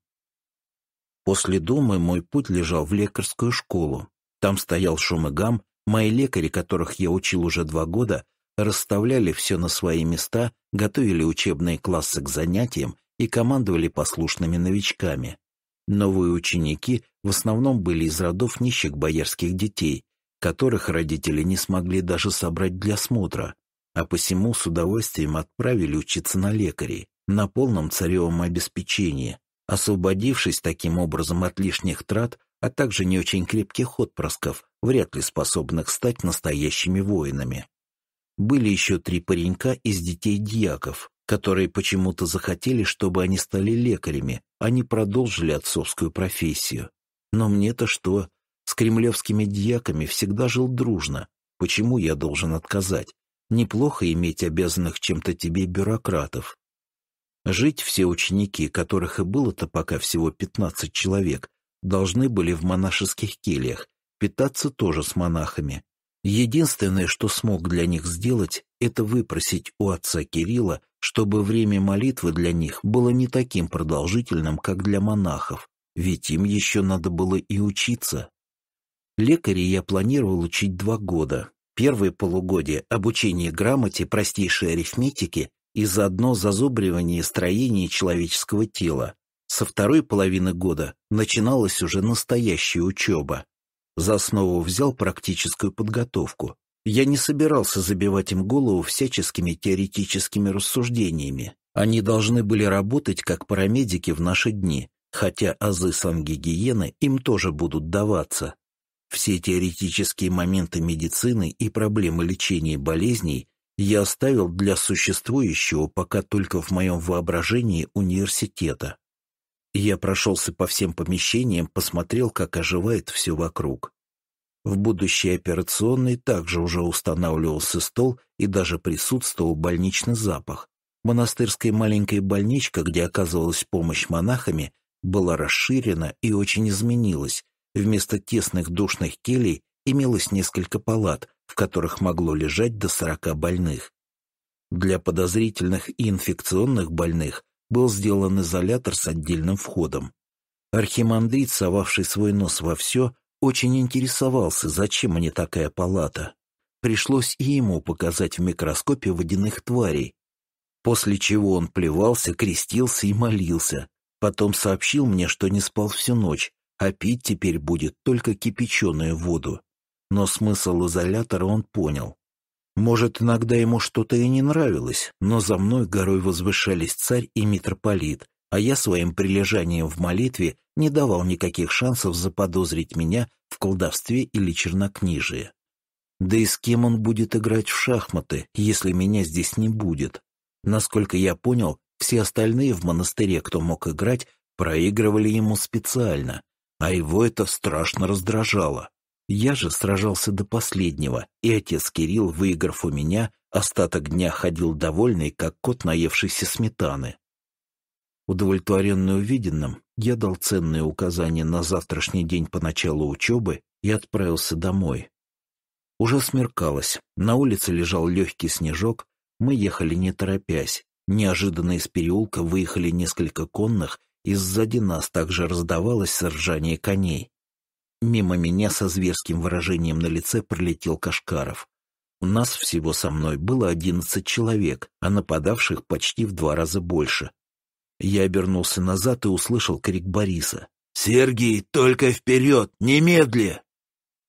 После дома мой путь лежал в лекарскую школу. Там стоял шум и гам, мои лекари, которых я учил уже два года, расставляли все на свои места, готовили учебные классы к занятиям и командовали послушными новичками. Новые ученики в основном были из родов нищих боярских детей, которых родители не смогли даже собрать для смотра, а посему с удовольствием отправили учиться на лекарей на полном царевом обеспечении, освободившись таким образом от лишних трат, а также не очень крепких отпрысков, вряд ли способных стать настоящими воинами. Были еще три паренька из детей дьяков, которые почему-то захотели, чтобы они стали лекарями, а не продолжили отцовскую профессию. Но мне-то что? С кремлевскими дьяками всегда жил дружно. Почему я должен отказать? Неплохо иметь обязанных чем-то тебе бюрократов, Жить все ученики, которых и было-то пока всего 15 человек, должны были в монашеских кельях, питаться тоже с монахами. Единственное, что смог для них сделать, это выпросить у отца Кирилла, чтобы время молитвы для них было не таким продолжительным, как для монахов, ведь им еще надо было и учиться. Лекарей я планировал учить два года. Первые полугодия обучение грамоте, простейшей арифметике и заодно зазубривание строения человеческого тела. Со второй половины года начиналась уже настоящая учеба. За основу взял практическую подготовку. Я не собирался забивать им голову всяческими теоретическими рассуждениями. Они должны были работать как парамедики в наши дни, хотя азы сангигиены им тоже будут даваться. Все теоретические моменты медицины и проблемы лечения болезней я оставил для существующего пока только в моем воображении университета. Я прошелся по всем помещениям, посмотрел, как оживает все вокруг. В будущей операционной также уже устанавливался стол и даже присутствовал больничный запах. Монастырская маленькая больничка, где оказывалась помощь монахами, была расширена и очень изменилась. Вместо тесных душных келей имелось несколько палат, в которых могло лежать до 40 больных. Для подозрительных и инфекционных больных был сделан изолятор с отдельным входом. Архимандрит, совавший свой нос во все, очень интересовался, зачем мне такая палата. Пришлось и ему показать в микроскопе водяных тварей, после чего он плевался, крестился и молился. Потом сообщил мне, что не спал всю ночь, а пить теперь будет только кипяченую воду но смысл изолятора он понял. Может, иногда ему что-то и не нравилось, но за мной горой возвышались царь и митрополит, а я своим прилежанием в молитве не давал никаких шансов заподозрить меня в колдовстве или чернокнижии. Да и с кем он будет играть в шахматы, если меня здесь не будет? Насколько я понял, все остальные в монастыре, кто мог играть, проигрывали ему специально, а его это страшно раздражало. Я же сражался до последнего, и отец Кирилл, выиграв у меня, остаток дня ходил довольный, как кот, наевшийся сметаны. Удовлетворенный увиденным, я дал ценные указания на завтрашний день по началу учебы и отправился домой. Уже смеркалось, на улице лежал легкий снежок, мы ехали не торопясь. Неожиданно из переулка выехали несколько конных, и сзади нас также раздавалось ржание коней. Мимо меня со зверским выражением на лице пролетел Кашкаров. У нас всего со мной было одиннадцать человек, а нападавших почти в два раза больше. Я обернулся назад и услышал крик Бориса. «Сергей, только вперед! Немедли!»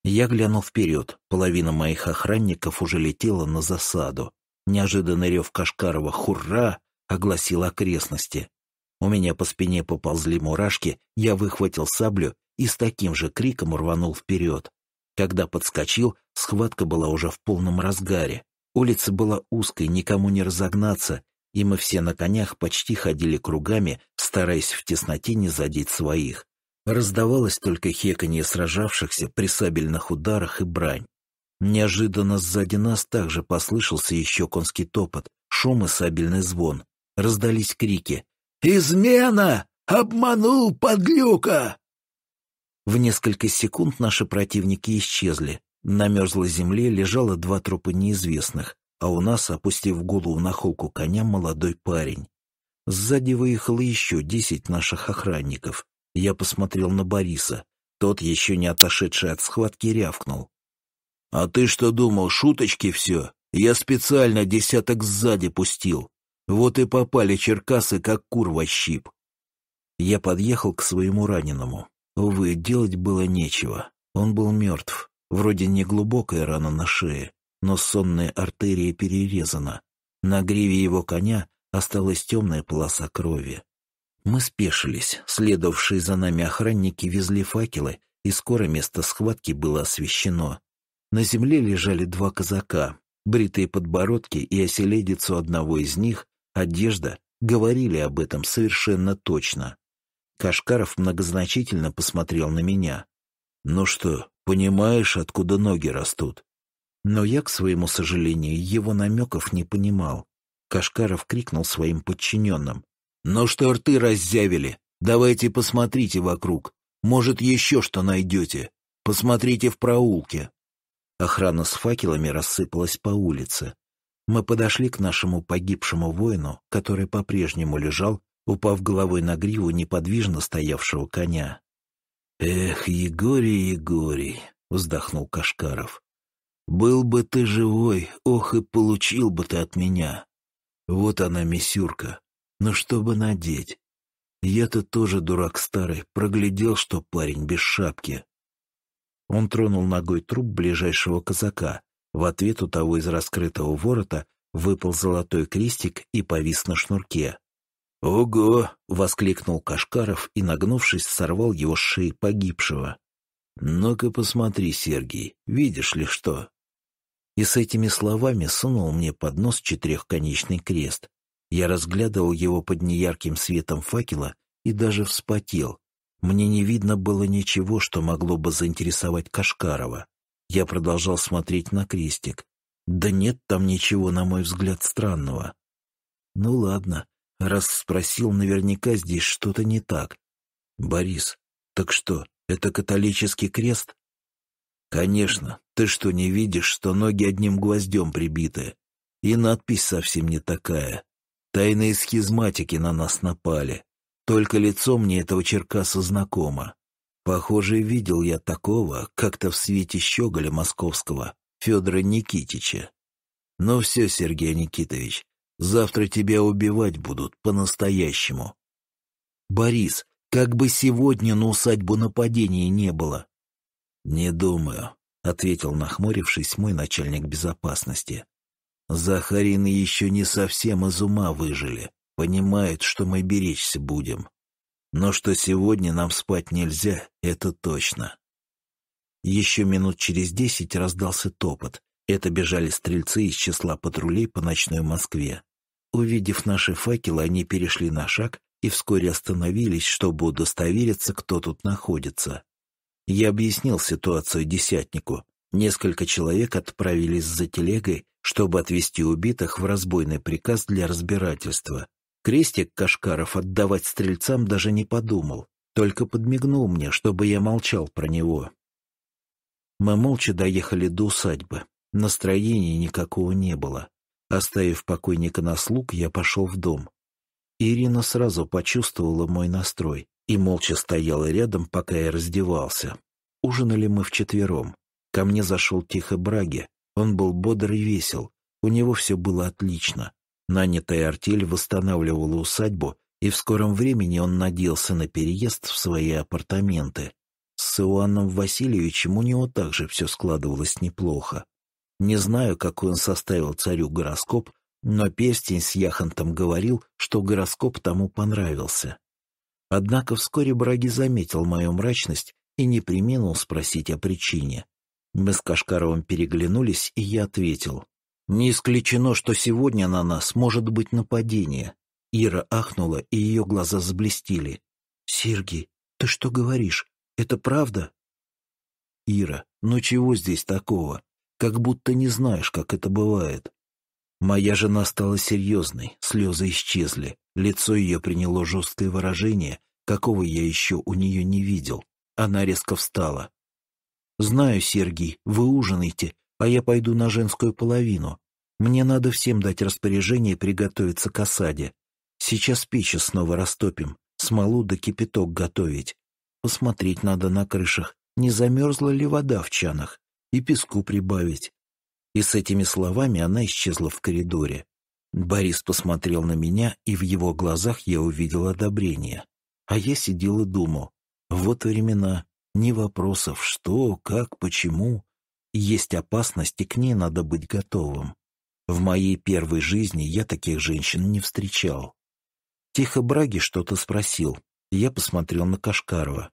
Я глянул вперед. Половина моих охранников уже летела на засаду. Неожиданный рев Кашкарова «Хурра!» огласил окрестности. У меня по спине поползли мурашки, я выхватил саблю и с таким же криком рванул вперед. Когда подскочил, схватка была уже в полном разгаре. Улица была узкой, никому не разогнаться, и мы все на конях почти ходили кругами, стараясь в тесноте не задеть своих. Раздавалось только хеканье сражавшихся при сабельных ударах и брань. Неожиданно сзади нас также послышался еще конский топот, шум и сабельный звон. Раздались крики. «Измена! Обманул подлюка!» В несколько секунд наши противники исчезли. На мерзлой земле лежало два трупа неизвестных, а у нас, опустив голову на холку коня, молодой парень. Сзади выехало еще десять наших охранников. Я посмотрел на Бориса. Тот, еще не отошедший от схватки, рявкнул. «А ты что думал, шуточки все? Я специально десяток сзади пустил. Вот и попали черкасы, как кур во щип». Я подъехал к своему раненому. Увы, делать было нечего. Он был мертв. Вроде не глубокая рана на шее, но сонная артерия перерезана. На гриве его коня осталась темная полоса крови. Мы спешились, следовавшие за нами охранники везли факелы, и скоро место схватки было освещено. На земле лежали два казака, бритые подбородки и оселедицу одного из них, одежда, говорили об этом совершенно точно. Кашкаров многозначительно посмотрел на меня. «Ну что, понимаешь, откуда ноги растут?» Но я, к своему сожалению, его намеков не понимал. Кашкаров крикнул своим подчиненным. «Ну что рты раззявили? Давайте посмотрите вокруг. Может, еще что найдете. Посмотрите в проулке». Охрана с факелами рассыпалась по улице. Мы подошли к нашему погибшему воину, который по-прежнему лежал, упав головой на гриву неподвижно стоявшего коня. «Эх, Егорий, Егорий!» — вздохнул Кашкаров. «Был бы ты живой, ох и получил бы ты от меня! Вот она, мисюрка, но ну что бы надеть? Я-то тоже дурак старый, проглядел, что парень без шапки». Он тронул ногой труп ближайшего казака. В ответ у того из раскрытого ворота выпал золотой крестик и повис на шнурке. «Ого!» — воскликнул Кашкаров и, нагнувшись, сорвал его с шеи погибшего. «Ну-ка посмотри, Сергей, видишь ли что?» И с этими словами сунул мне под нос четырехконечный крест. Я разглядывал его под неярким светом факела и даже вспотел. Мне не видно было ничего, что могло бы заинтересовать Кашкарова. Я продолжал смотреть на крестик. Да нет там ничего, на мой взгляд, странного. Ну ладно, раз спросил, наверняка здесь что-то не так. «Борис, так что, это католический крест?» «Конечно. Ты что, не видишь, что ноги одним гвоздем прибиты? И надпись совсем не такая. Тайные схизматики на нас напали. Только лицо мне этого черкаса знакомо. Похоже, видел я такого как-то в свете щеголя московского, Федора Никитича. Ну все, Сергей Никитович, Завтра тебя убивать будут по-настоящему. Борис, как бы сегодня на усадьбу нападения не было. Не думаю, ответил нахмурившись мой начальник безопасности. Захарины еще не совсем из ума выжили, понимают, что мы беречься будем. Но что сегодня нам спать нельзя, это точно. Еще минут через десять раздался топот. Это бежали стрельцы из числа патрулей по ночной Москве. Увидев наши факелы, они перешли на шаг и вскоре остановились, чтобы удостовериться, кто тут находится. Я объяснил ситуацию десятнику. Несколько человек отправились за телегой, чтобы отвезти убитых в разбойный приказ для разбирательства. Крестик Кашкаров отдавать стрельцам даже не подумал, только подмигнул мне, чтобы я молчал про него. Мы молча доехали до усадьбы. Настроения никакого не было. Оставив покойника на слуг, я пошел в дом. Ирина сразу почувствовала мой настрой и молча стояла рядом, пока я раздевался. Ужинали мы вчетвером. Ко мне зашел Тихо Браги. Он был бодр и весел. У него все было отлично. Нанятая артель восстанавливала усадьбу, и в скором времени он надеялся на переезд в свои апартаменты. С Иоанном Васильевичем у него также все складывалось неплохо. Не знаю, какой он составил царю гороскоп, но перстень с яхонтом говорил, что гороскоп тому понравился. Однако вскоре Браги заметил мою мрачность и не приминул спросить о причине. Мы с Кашкаровым переглянулись, и я ответил. «Не исключено, что сегодня на нас может быть нападение». Ира ахнула, и ее глаза заблестели. Сергей, ты что говоришь? Это правда?» «Ира, ну чего здесь такого? как будто не знаешь, как это бывает. Моя жена стала серьезной, слезы исчезли, лицо ее приняло жесткое выражение, какого я еще у нее не видел. Она резко встала. «Знаю, Сергей, вы ужинайте, а я пойду на женскую половину. Мне надо всем дать распоряжение приготовиться к осаде. Сейчас печи снова растопим, смолу да кипяток готовить. Посмотреть надо на крышах, не замерзла ли вода в чанах и песку прибавить. И с этими словами она исчезла в коридоре. Борис посмотрел на меня, и в его глазах я увидел одобрение. А я сидел и думал, вот времена, не вопросов, что, как, почему. Есть опасность, и к ней надо быть готовым. В моей первой жизни я таких женщин не встречал. Тихо Браги что-то спросил. Я посмотрел на Кашкарова.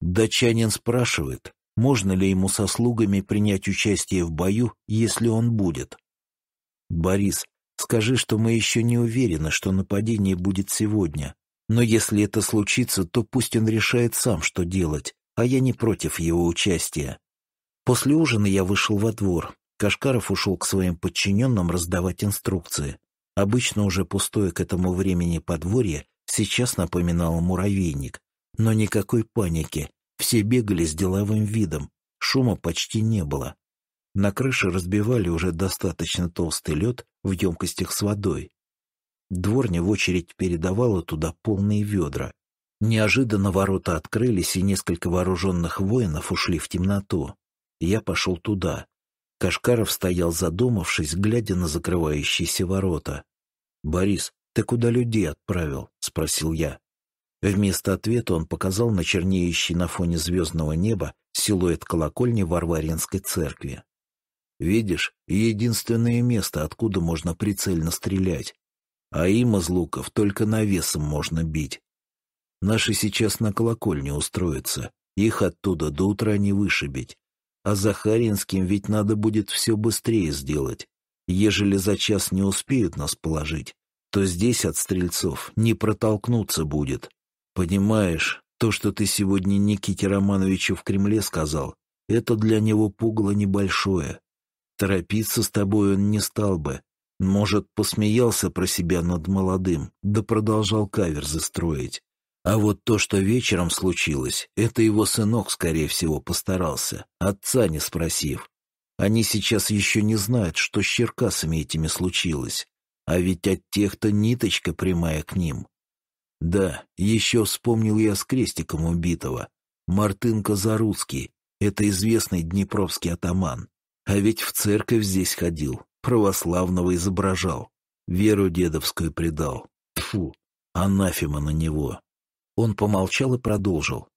«Дачанин спрашивает, можно ли ему со слугами принять участие в бою, если он будет. «Борис, скажи, что мы еще не уверены, что нападение будет сегодня, но если это случится, то пусть он решает сам, что делать, а я не против его участия». После ужина я вышел во двор. Кашкаров ушел к своим подчиненным раздавать инструкции. Обычно уже пустое к этому времени подворье сейчас напоминало муравейник. Но никакой паники, все бегали с деловым видом, шума почти не было. На крыше разбивали уже достаточно толстый лед в емкостях с водой. Дворня в очередь передавала туда полные ведра. Неожиданно ворота открылись, и несколько вооруженных воинов ушли в темноту. Я пошел туда. Кашкаров стоял задумавшись, глядя на закрывающиеся ворота. «Борис, ты куда людей отправил?» — спросил я. Вместо ответа он показал на чернеющий на фоне звездного неба силуэт колокольни Варваринской церкви. «Видишь, единственное место, откуда можно прицельно стрелять, а им из луков только навесом можно бить. Наши сейчас на колокольне устроятся, их оттуда до утра не вышибить. А Захаринским ведь надо будет все быстрее сделать. Ежели за час не успеют нас положить, то здесь от стрельцов не протолкнуться будет. Понимаешь, то, что ты сегодня Никите Романовичу в Кремле сказал, это для него пугло небольшое. Торопиться с тобой он не стал бы. Может, посмеялся про себя над молодым, да продолжал каверзы строить. А вот то, что вечером случилось, это его сынок, скорее всего, постарался, отца не спросив. Они сейчас еще не знают, что с черкасами этими случилось. А ведь от тех-то ниточка прямая к ним. Да, еще вспомнил я с крестиком убитого. Мартынка Заруцкий. Это известный днепровский атаман. А ведь в церковь здесь ходил, православного изображал. Веру дедовскую предал. Тьфу, анафема на него. Он помолчал и продолжил.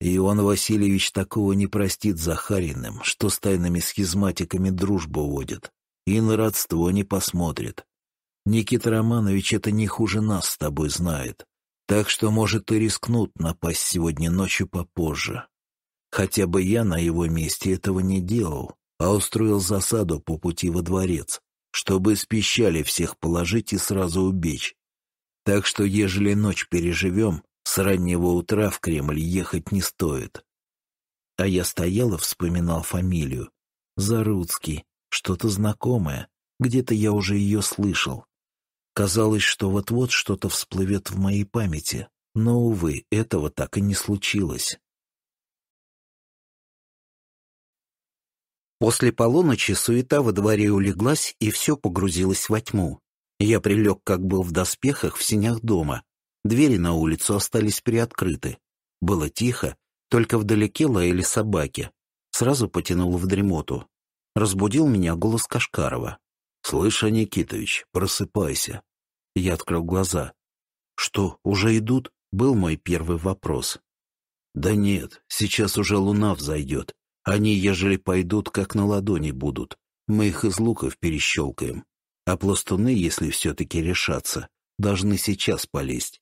Иоанн Васильевич такого не простит Захариным, что с тайными схизматиками дружбу водит. И на родство не посмотрит. Никита Романович это не хуже нас с тобой знает. Так что, может, и рискнут напасть сегодня ночью попозже. Хотя бы я на его месте этого не делал, а устроил засаду по пути во дворец, чтобы из всех положить и сразу убечь. Так что, ежели ночь переживем, с раннего утра в Кремль ехать не стоит. А я стоял и вспоминал фамилию. Заруцкий, что-то знакомое, где-то я уже ее слышал. Казалось, что вот-вот что-то всплывет в моей памяти, но, увы, этого так и не случилось. После полуночи суета во дворе улеглась, и все погрузилось во тьму. Я прилег, как был в доспехах, в синях дома. Двери на улицу остались приоткрыты. Было тихо, только вдалеке лаяли собаки. Сразу потянуло в дремоту. Разбудил меня голос Кашкарова. «Слышь, Никитович, просыпайся. Я открыл глаза. «Что, уже идут?» — был мой первый вопрос. «Да нет, сейчас уже луна взойдет. Они, ежели пойдут, как на ладони будут. Мы их из луков перещелкаем. А пластуны, если все-таки решатся, должны сейчас полезть.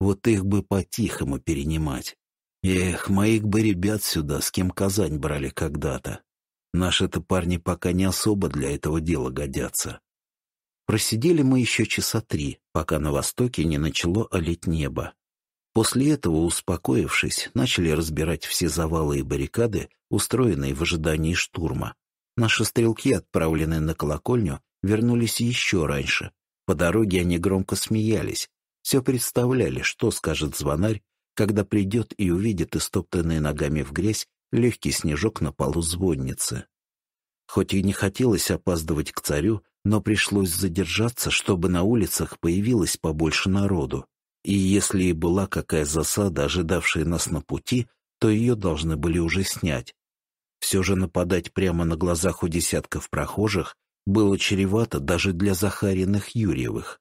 Вот их бы по-тихому перенимать. Эх, моих бы ребят сюда, с кем Казань брали когда-то. Наши-то парни пока не особо для этого дела годятся. Просидели мы еще часа три, пока на востоке не начало олить небо. После этого, успокоившись, начали разбирать все завалы и баррикады, устроенные в ожидании штурма. Наши стрелки, отправленные на колокольню, вернулись еще раньше. По дороге они громко смеялись, все представляли, что скажет звонарь, когда придет и увидит истоптанные ногами в грязь легкий снежок на полу звонницы. Хоть и не хотелось опаздывать к царю, но пришлось задержаться, чтобы на улицах появилось побольше народу, и если и была какая засада, ожидавшая нас на пути, то ее должны были уже снять. Все же нападать прямо на глазах у десятков прохожих было чревато даже для Захариных Юрьевых.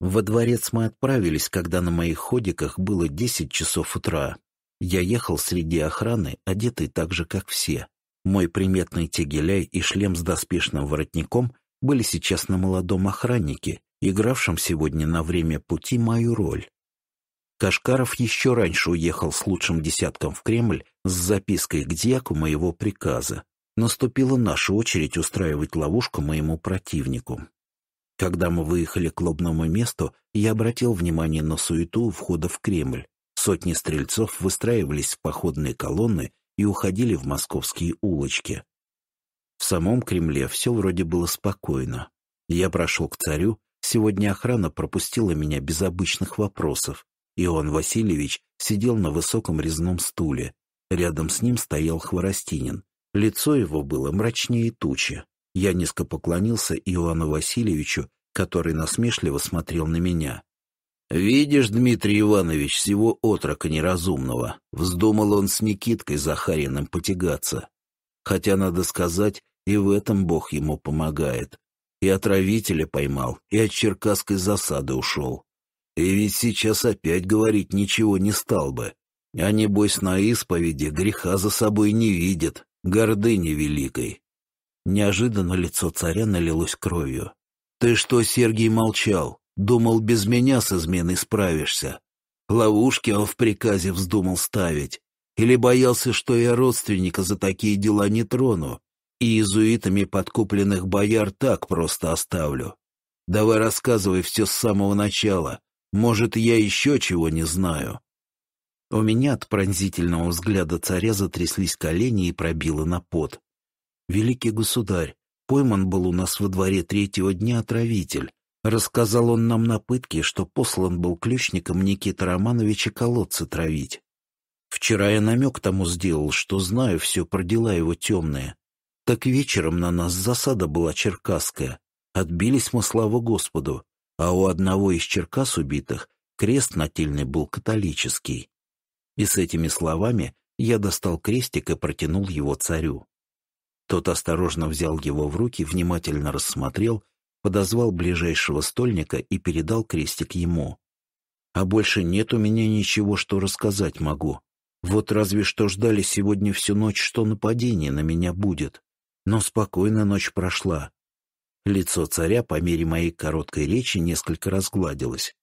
Во дворец мы отправились, когда на моих ходиках было десять часов утра. Я ехал среди охраны, одетый так же, как все. Мой приметный тегеляй и шлем с доспешным воротником были сейчас на молодом охраннике, игравшем сегодня на время пути мою роль. Кашкаров еще раньше уехал с лучшим десятком в Кремль с запиской к дьяку моего приказа. Наступила наша очередь устраивать ловушку моему противнику. Когда мы выехали к лобному месту, я обратил внимание на суету у входа в Кремль. Сотни стрельцов выстраивались в походные колонны и уходили в московские улочки. В самом Кремле все вроде было спокойно. Я прошел к царю, сегодня охрана пропустила меня без обычных вопросов. Иоанн Васильевич сидел на высоком резном стуле. Рядом с ним стоял Хворостинин. Лицо его было мрачнее тучи. Я низко поклонился Иоанну Васильевичу, который насмешливо смотрел на меня. «Видишь, Дмитрий Иванович, всего отрока неразумного. Вздумал он с Никиткой Захариным потягаться. Хотя, надо сказать, и в этом Бог ему помогает. И отравителя поймал, и от черкасской засады ушел. И ведь сейчас опять говорить ничего не стал бы. А небось на исповеди греха за собой не видит, гордыни великой. Неожиданно лицо царя налилось кровью. «Ты что, Сергий, молчал? Думал, без меня с изменой справишься. Ловушки он в приказе вздумал ставить. Или боялся, что я родственника за такие дела не трону, и иезуитами подкупленных бояр так просто оставлю? Давай рассказывай все с самого начала. Может, я еще чего не знаю. У меня от пронзительного взгляда царя затряслись колени и пробило на пот. «Великий государь, пойман был у нас во дворе третьего дня отравитель. Рассказал он нам на пытке, что послан был ключником Никита Романовича Колодцы травить. Вчера я намек тому сделал, что знаю все про дела его темные. Так вечером на нас засада была черкасская. Отбились мы, слава Господу. А у одного из черкас убитых крест нательный был католический. И с этими словами я достал крестик и протянул его царю. Тот осторожно взял его в руки, внимательно рассмотрел, подозвал ближайшего стольника и передал крестик ему. «А больше нет у меня ничего, что рассказать могу. Вот разве что ждали сегодня всю ночь, что нападение на меня будет. Но спокойно ночь прошла. Лицо царя по мере моей короткой речи несколько разгладилось.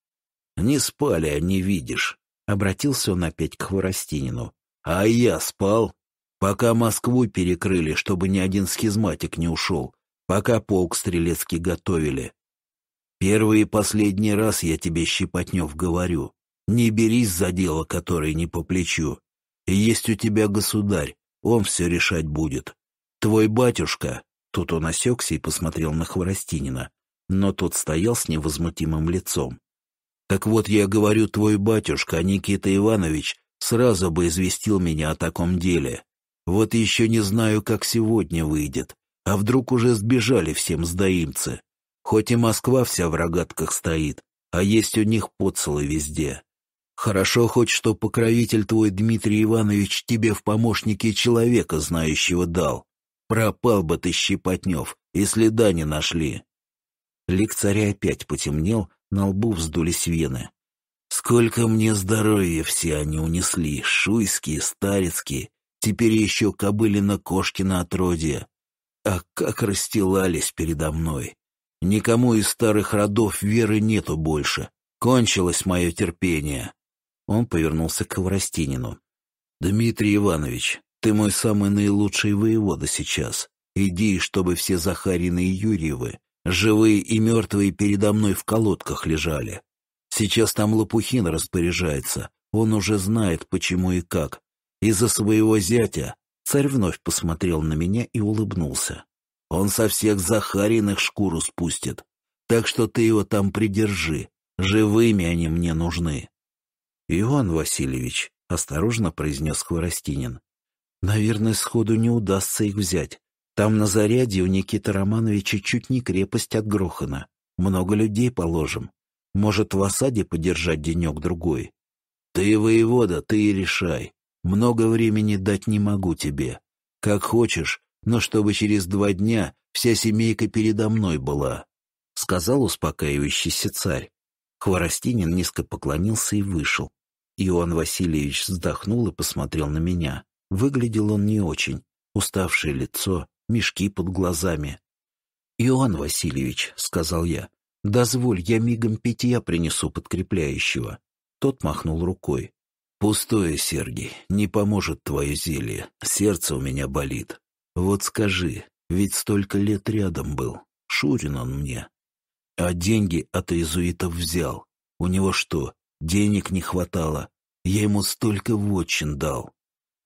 «Не спали, а не видишь», — обратился он опять к Хворостинину. «А я спал, пока Москву перекрыли, чтобы ни один схизматик не ушел, пока полк стрелецкий готовили. Первый и последний раз я тебе, Щепотнев, говорю, не берись за дело, которое не по плечу. И есть у тебя государь, он все решать будет. Твой батюшка...» Тут он осекся и посмотрел на Хворостинина, но тот стоял с невозмутимым лицом. «Так вот, я говорю, твой батюшка, Никита Иванович, сразу бы известил меня о таком деле. Вот еще не знаю, как сегодня выйдет, а вдруг уже сбежали всем сдаимцы. Хоть и Москва вся в рогатках стоит, а есть у них подсылы везде. Хорошо хоть, что покровитель твой Дмитрий Иванович тебе в помощнике человека знающего дал. Пропал бы ты, Щепотнев, и следа не нашли. Лик царя опять потемнел, на лбу вздулись вены. Сколько мне здоровья все они унесли, шуйские, старецкие, теперь еще кобыли на кошки на отродье. А как расстилались передо мной. Никому из старых родов веры нету больше. Кончилось мое терпение. Он повернулся к Воростинину. «Дмитрий Иванович, ты мой самый наилучший воевода сейчас. Иди, чтобы все Захарины и Юрьевы, живые и мертвые, передо мной в колодках лежали. Сейчас там Лопухин распоряжается. Он уже знает, почему и как. Из-за своего зятя царь вновь посмотрел на меня и улыбнулся. Он со всех Захариных шкуру спустит. Так что ты его там придержи. Живыми они мне нужны. «Иван Васильевич», — осторожно произнес Хворостинин, — «наверное, сходу не удастся их взять. Там на заряде у Никиты Романовича чуть не крепость от Грохана. Много людей положим. Может, в осаде подержать денек-другой?» «Ты, воевода, ты и решай. Много времени дать не могу тебе. Как хочешь, но чтобы через два дня вся семейка передо мной была», — сказал успокаивающийся царь. Хворостинин низко поклонился и вышел, Иоанн Васильевич вздохнул и посмотрел на меня. Выглядел он не очень. Уставшее лицо, мешки под глазами. «Иоанн Васильевич», — сказал я, — «дозволь, я мигом питья принесу подкрепляющего». Тот махнул рукой. «Пустое, Сергий, не поможет твое зелье. Сердце у меня болит. Вот скажи, ведь столько лет рядом был. Шурин он мне. А деньги от иезуитов взял. У него что, Денег не хватало. Я ему столько вотчин дал.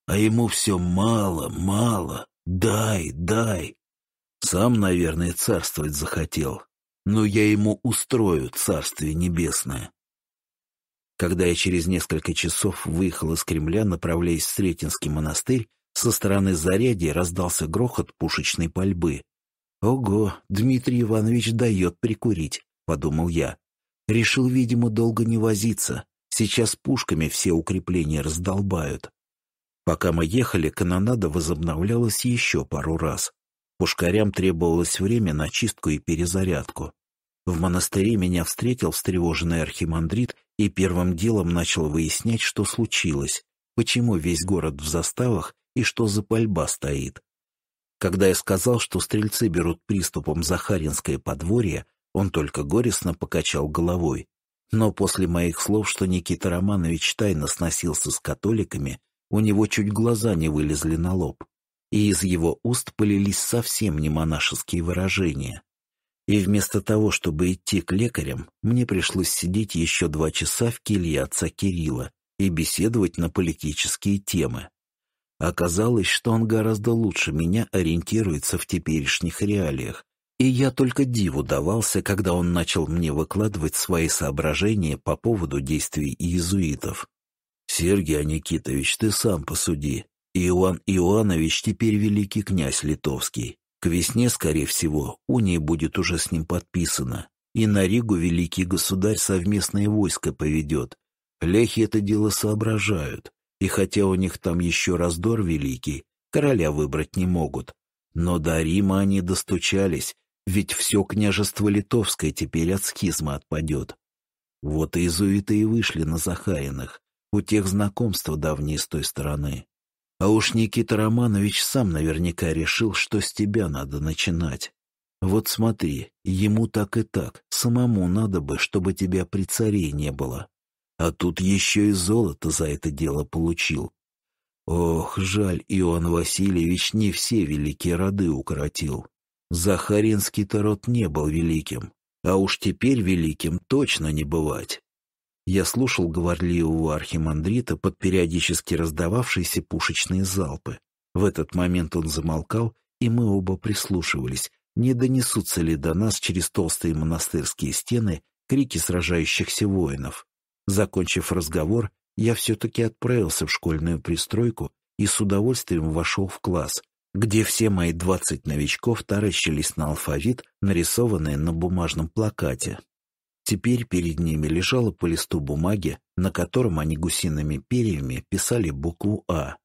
А ему все мало, мало. Дай, дай. Сам, наверное, царствовать захотел. Но я ему устрою царствие небесное. Когда я через несколько часов выехал из Кремля, направляясь в Сретенский монастырь, со стороны зарядья раздался грохот пушечной пальбы. «Ого, Дмитрий Иванович дает прикурить», — подумал я. Решил, видимо, долго не возиться. Сейчас пушками все укрепления раздолбают. Пока мы ехали, канонада возобновлялась еще пару раз. Пушкарям требовалось время на чистку и перезарядку. В монастыре меня встретил встревоженный архимандрит и первым делом начал выяснять, что случилось, почему весь город в заставах и что за пальба стоит. Когда я сказал, что стрельцы берут приступом Захаринское подворье, он только горестно покачал головой. Но после моих слов, что Никита Романович тайно сносился с католиками, у него чуть глаза не вылезли на лоб, и из его уст полились совсем не монашеские выражения. И вместо того, чтобы идти к лекарям, мне пришлось сидеть еще два часа в келье отца Кирилла и беседовать на политические темы. Оказалось, что он гораздо лучше меня ориентируется в теперешних реалиях, и я только диву давался, когда он начал мне выкладывать свои соображения по поводу действий иезуитов. Сергей Никитович, ты сам посуди. Иоанн Иоанович теперь великий князь литовский. К весне, скорее всего, уния будет уже с ним подписана. И на Ригу великий государь совместное войско поведет. Лехи это дело соображают. И хотя у них там еще раздор великий, короля выбрать не могут. Но до Рима они достучались, ведь все княжество Литовское теперь от схизма отпадет. Вот и изуиты и вышли на Захаиных, у тех знакомства давние с той стороны. А уж Никита Романович сам наверняка решил, что с тебя надо начинать. Вот смотри, ему так и так, самому надо бы, чтобы тебя при царе не было. А тут еще и золото за это дело получил. Ох, жаль, Иоанн Васильевич не все великие роды укоротил. Захаринский тарот не был великим, а уж теперь великим точно не бывать. Я слушал говорливого архимандрита под периодически раздававшиеся пушечные залпы. В этот момент он замолкал, и мы оба прислушивались, не донесутся ли до нас через толстые монастырские стены крики сражающихся воинов. Закончив разговор, я все-таки отправился в школьную пристройку и с удовольствием вошел в класс, где все мои двадцать новичков таращились на алфавит, нарисованный на бумажном плакате. Теперь перед ними лежало по листу бумаги, на котором они гусиными перьями писали букву «А».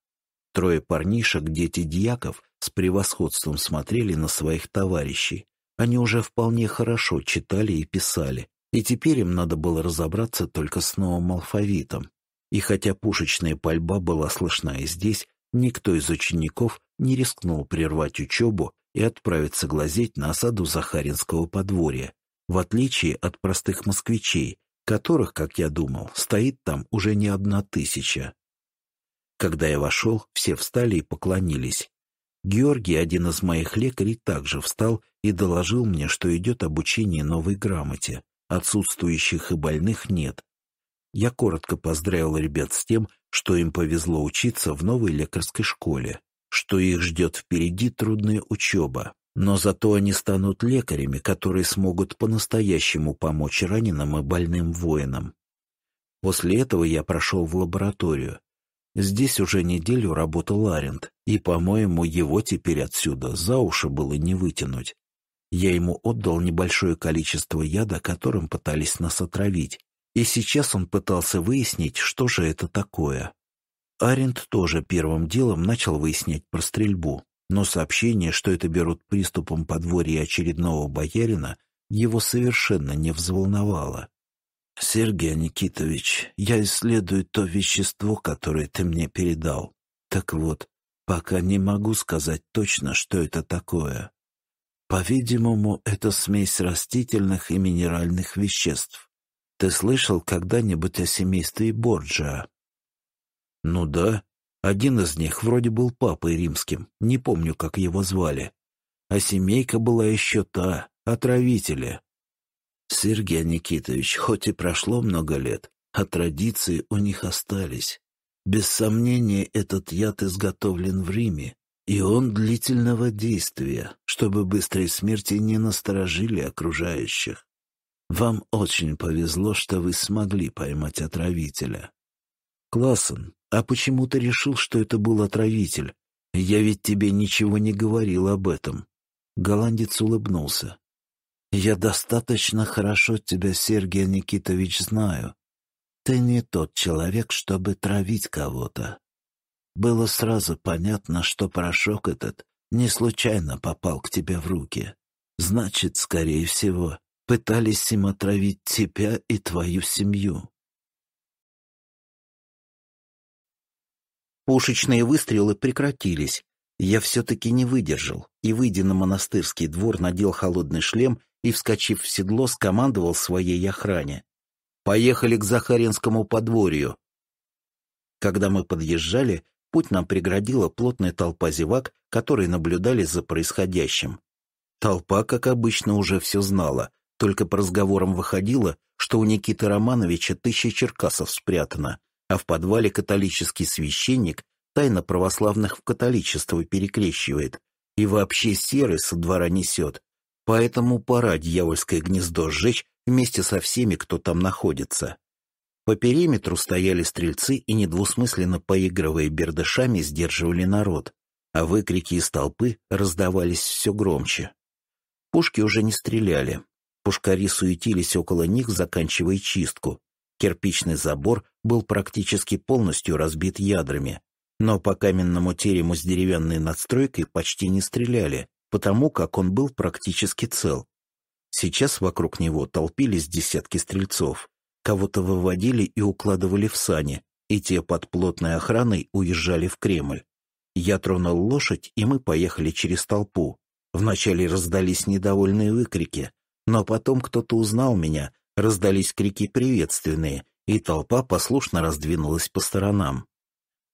Трое парнишек, дети дьяков, с превосходством смотрели на своих товарищей. Они уже вполне хорошо читали и писали, и теперь им надо было разобраться только с новым алфавитом. И хотя пушечная пальба была слышна и здесь, Никто из учеников не рискнул прервать учебу и отправиться глазеть на осаду Захаринского подворья, в отличие от простых москвичей, которых, как я думал, стоит там уже не одна тысяча. Когда я вошел, все встали и поклонились. Георгий, один из моих лекарей, также встал и доложил мне, что идет обучение новой грамоте. Отсутствующих и больных нет, я коротко поздравил ребят с тем, что им повезло учиться в новой лекарской школе, что их ждет впереди трудная учеба, но зато они станут лекарями, которые смогут по-настоящему помочь раненым и больным воинам. После этого я прошел в лабораторию. Здесь уже неделю работал Аренд, и, по-моему, его теперь отсюда за уши было не вытянуть. Я ему отдал небольшое количество яда, которым пытались нас отравить, и сейчас он пытался выяснить, что же это такое. Аренд тоже первым делом начал выяснять про стрельбу, но сообщение, что это берут приступом подворья очередного боярина, его совершенно не взволновало. «Сергей Никитович, я исследую то вещество, которое ты мне передал. Так вот, пока не могу сказать точно, что это такое. По-видимому, это смесь растительных и минеральных веществ. Ты слышал когда-нибудь о семействе Борджиа? Ну да. Один из них вроде был папой римским, не помню, как его звали. А семейка была еще та, отравители. Сергей Никитович, хоть и прошло много лет, а традиции у них остались. Без сомнения, этот яд изготовлен в Риме, и он длительного действия, чтобы быстрой смерти не насторожили окружающих. Вам очень повезло, что вы смогли поймать отравителя. Классен, а почему ты решил, что это был отравитель? Я ведь тебе ничего не говорил об этом. Голландец улыбнулся. Я достаточно хорошо тебя, Сергей Никитович, знаю. Ты не тот человек, чтобы травить кого-то. Было сразу понятно, что порошок этот не случайно попал к тебе в руки. Значит, скорее всего, пытались им отравить тебя и твою семью. Пушечные выстрелы прекратились. Я все-таки не выдержал и, выйдя на монастырский двор, надел холодный шлем и, вскочив в седло, скомандовал своей охране. «Поехали к Захаринскому подворью!» Когда мы подъезжали, путь нам преградила плотная толпа зевак, которые наблюдали за происходящим. Толпа, как обычно, уже все знала, только по разговорам выходило, что у Никиты Романовича тысяча черкасов спрятано, а в подвале католический священник тайно православных в католичество перекрещивает и вообще серый со двора несет. Поэтому пора дьявольское гнездо сжечь вместе со всеми, кто там находится. По периметру стояли стрельцы и, недвусмысленно поигрывая бердышами, сдерживали народ, а выкрики из толпы раздавались все громче. Пушки уже не стреляли, Пушкари суетились около них, заканчивая чистку. Кирпичный забор был практически полностью разбит ядрами. Но по каменному терему с деревянной надстройкой почти не стреляли, потому как он был практически цел. Сейчас вокруг него толпились десятки стрельцов. Кого-то выводили и укладывали в сани, и те под плотной охраной уезжали в Кремль. Я тронул лошадь, и мы поехали через толпу. Вначале раздались недовольные выкрики, но потом кто-то узнал меня, раздались крики приветственные, и толпа послушно раздвинулась по сторонам.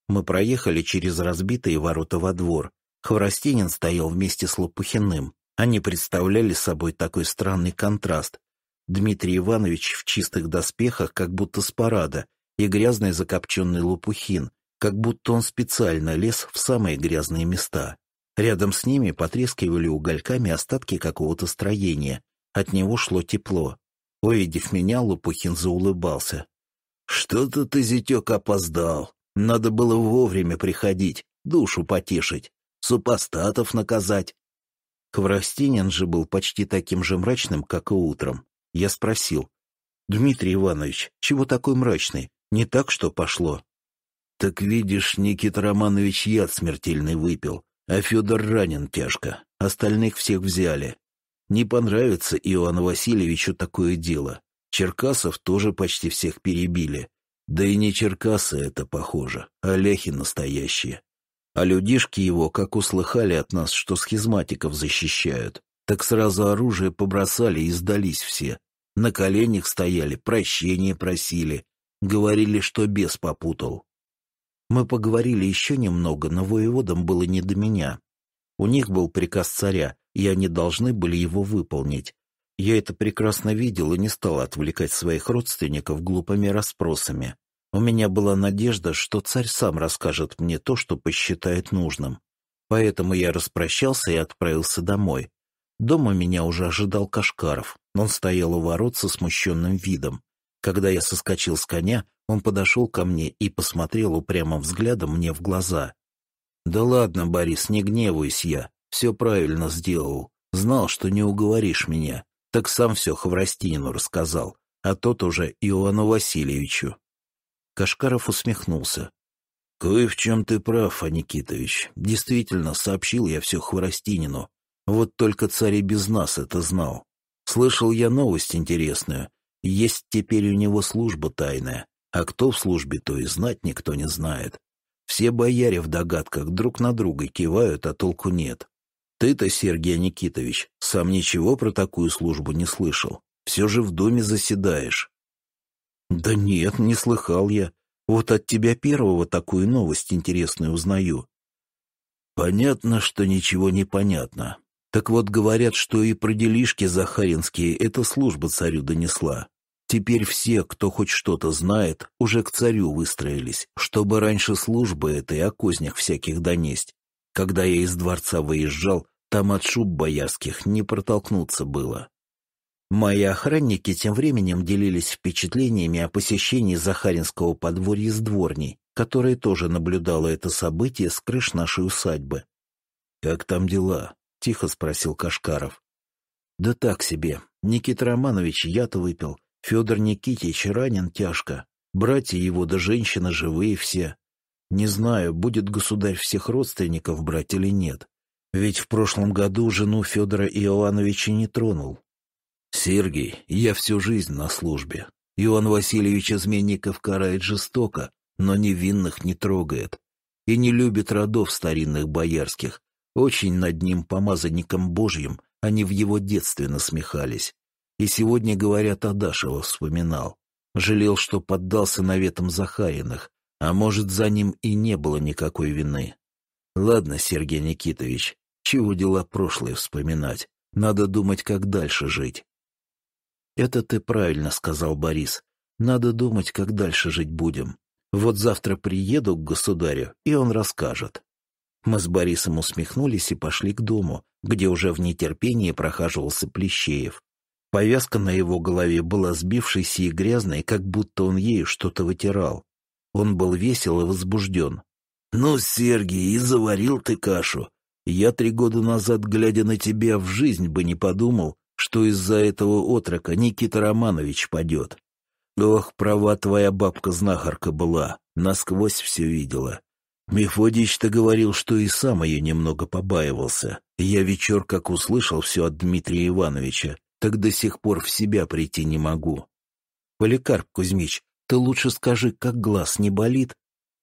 Мы проехали через разбитые ворота во двор. Хворостинин стоял вместе с Лопухиным. Они представляли собой такой странный контраст. Дмитрий Иванович в чистых доспехах, как будто с парада, и грязный закопченный Лопухин, как будто он специально лез в самые грязные места. Рядом с ними потрескивали угольками остатки какого-то строения, от него шло тепло. Увидев меня, Лопухин заулыбался. «Что-то ты, зятек, опоздал. Надо было вовремя приходить, душу потешить, супостатов наказать». Коврастинин же был почти таким же мрачным, как и утром. Я спросил. «Дмитрий Иванович, чего такой мрачный? Не так, что пошло?» «Так видишь, Никита Романович яд смертельный выпил, а Федор ранен тяжко. Остальных всех взяли. Не понравится Иоанну Васильевичу такое дело. Черкасов тоже почти всех перебили. Да и не черкасы это, похоже, а ляхи настоящие. А людишки его, как услыхали от нас, что схизматиков защищают, так сразу оружие побросали и сдались все. На коленях стояли, прощения просили. Говорили, что бес попутал. Мы поговорили еще немного, но воеводам было не до меня. У них был приказ царя и они должны были его выполнить. Я это прекрасно видел и не стал отвлекать своих родственников глупыми расспросами. У меня была надежда, что царь сам расскажет мне то, что посчитает нужным. Поэтому я распрощался и отправился домой. Дома меня уже ожидал Кашкаров. но Он стоял у ворот со смущенным видом. Когда я соскочил с коня, он подошел ко мне и посмотрел упрямым взглядом мне в глаза. «Да ладно, Борис, не гневаюсь я. Все правильно сделал. Знал, что не уговоришь меня. Так сам все Хворостинину рассказал, а тот уже Иоанну Васильевичу. Кашкаров усмехнулся. «Кое в чем ты прав, Аникитович. Действительно, сообщил я все Хворостинину. Вот только царь и без нас это знал. Слышал я новость интересную. Есть теперь у него служба тайная. А кто в службе, то и знать никто не знает. Все бояре в догадках друг на друга кивают, а толку нет. Ты-то, Сергей Никитович, сам ничего про такую службу не слышал. Все же в доме заседаешь. Да нет, не слыхал я. Вот от тебя первого такую новость интересную узнаю. Понятно, что ничего не понятно. Так вот, говорят, что и про делишки захаринские эта служба царю донесла. Теперь все, кто хоть что-то знает, уже к царю выстроились, чтобы раньше службы этой о кознях всяких донесть. Когда я из дворца выезжал, там от шуб боярских не протолкнуться было. Мои охранники тем временем делились впечатлениями о посещении Захаринского подворья с дворней, которая тоже наблюдала это событие с крыш нашей усадьбы. «Как там дела?» — тихо спросил Кашкаров. «Да так себе. Никита Романович то выпил, Федор Никитич ранен тяжко, братья его да женщины живые все, не знаю, будет государь всех родственников брать или нет. Ведь в прошлом году жену Федора Иоанновича не тронул. Сергей, я всю жизнь на службе. Иоанн Васильевич изменников карает жестоко, но невинных не трогает. И не любит родов старинных боярских. Очень над ним, помазанником Божьим, они в его детстве насмехались. И сегодня, говорят, Адашева вспоминал. Жалел, что поддался наветам Захариных, а может, за ним и не было никакой вины. Ладно, Сергей Никитович, чего дела прошлое вспоминать? Надо думать, как дальше жить. Это ты правильно сказал, Борис. Надо думать, как дальше жить будем. Вот завтра приеду к государю, и он расскажет. Мы с Борисом усмехнулись и пошли к дому, где уже в нетерпении прохаживался Плещеев. Повязка на его голове была сбившейся и грязной, как будто он ею что-то вытирал. Он был весел и возбужден. «Ну, Сергий, и заварил ты кашу. Я три года назад, глядя на тебя, в жизнь бы не подумал, что из-за этого отрока Никита Романович падет. Ох, права твоя бабка-знахарка была, насквозь все видела. Мефодич-то говорил, что и сам ее немного побаивался. Я вечер, как услышал все от Дмитрия Ивановича, так до сих пор в себя прийти не могу. Поликарп Кузьмич, ты лучше скажи, как глаз не болит?»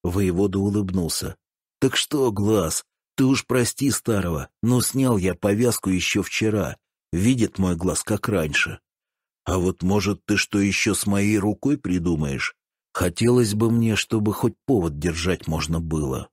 Воевода улыбнулся. «Так что, глаз, ты уж прости старого, но снял я повязку еще вчера. Видит мой глаз, как раньше. А вот, может, ты что еще с моей рукой придумаешь? Хотелось бы мне, чтобы хоть повод держать можно было.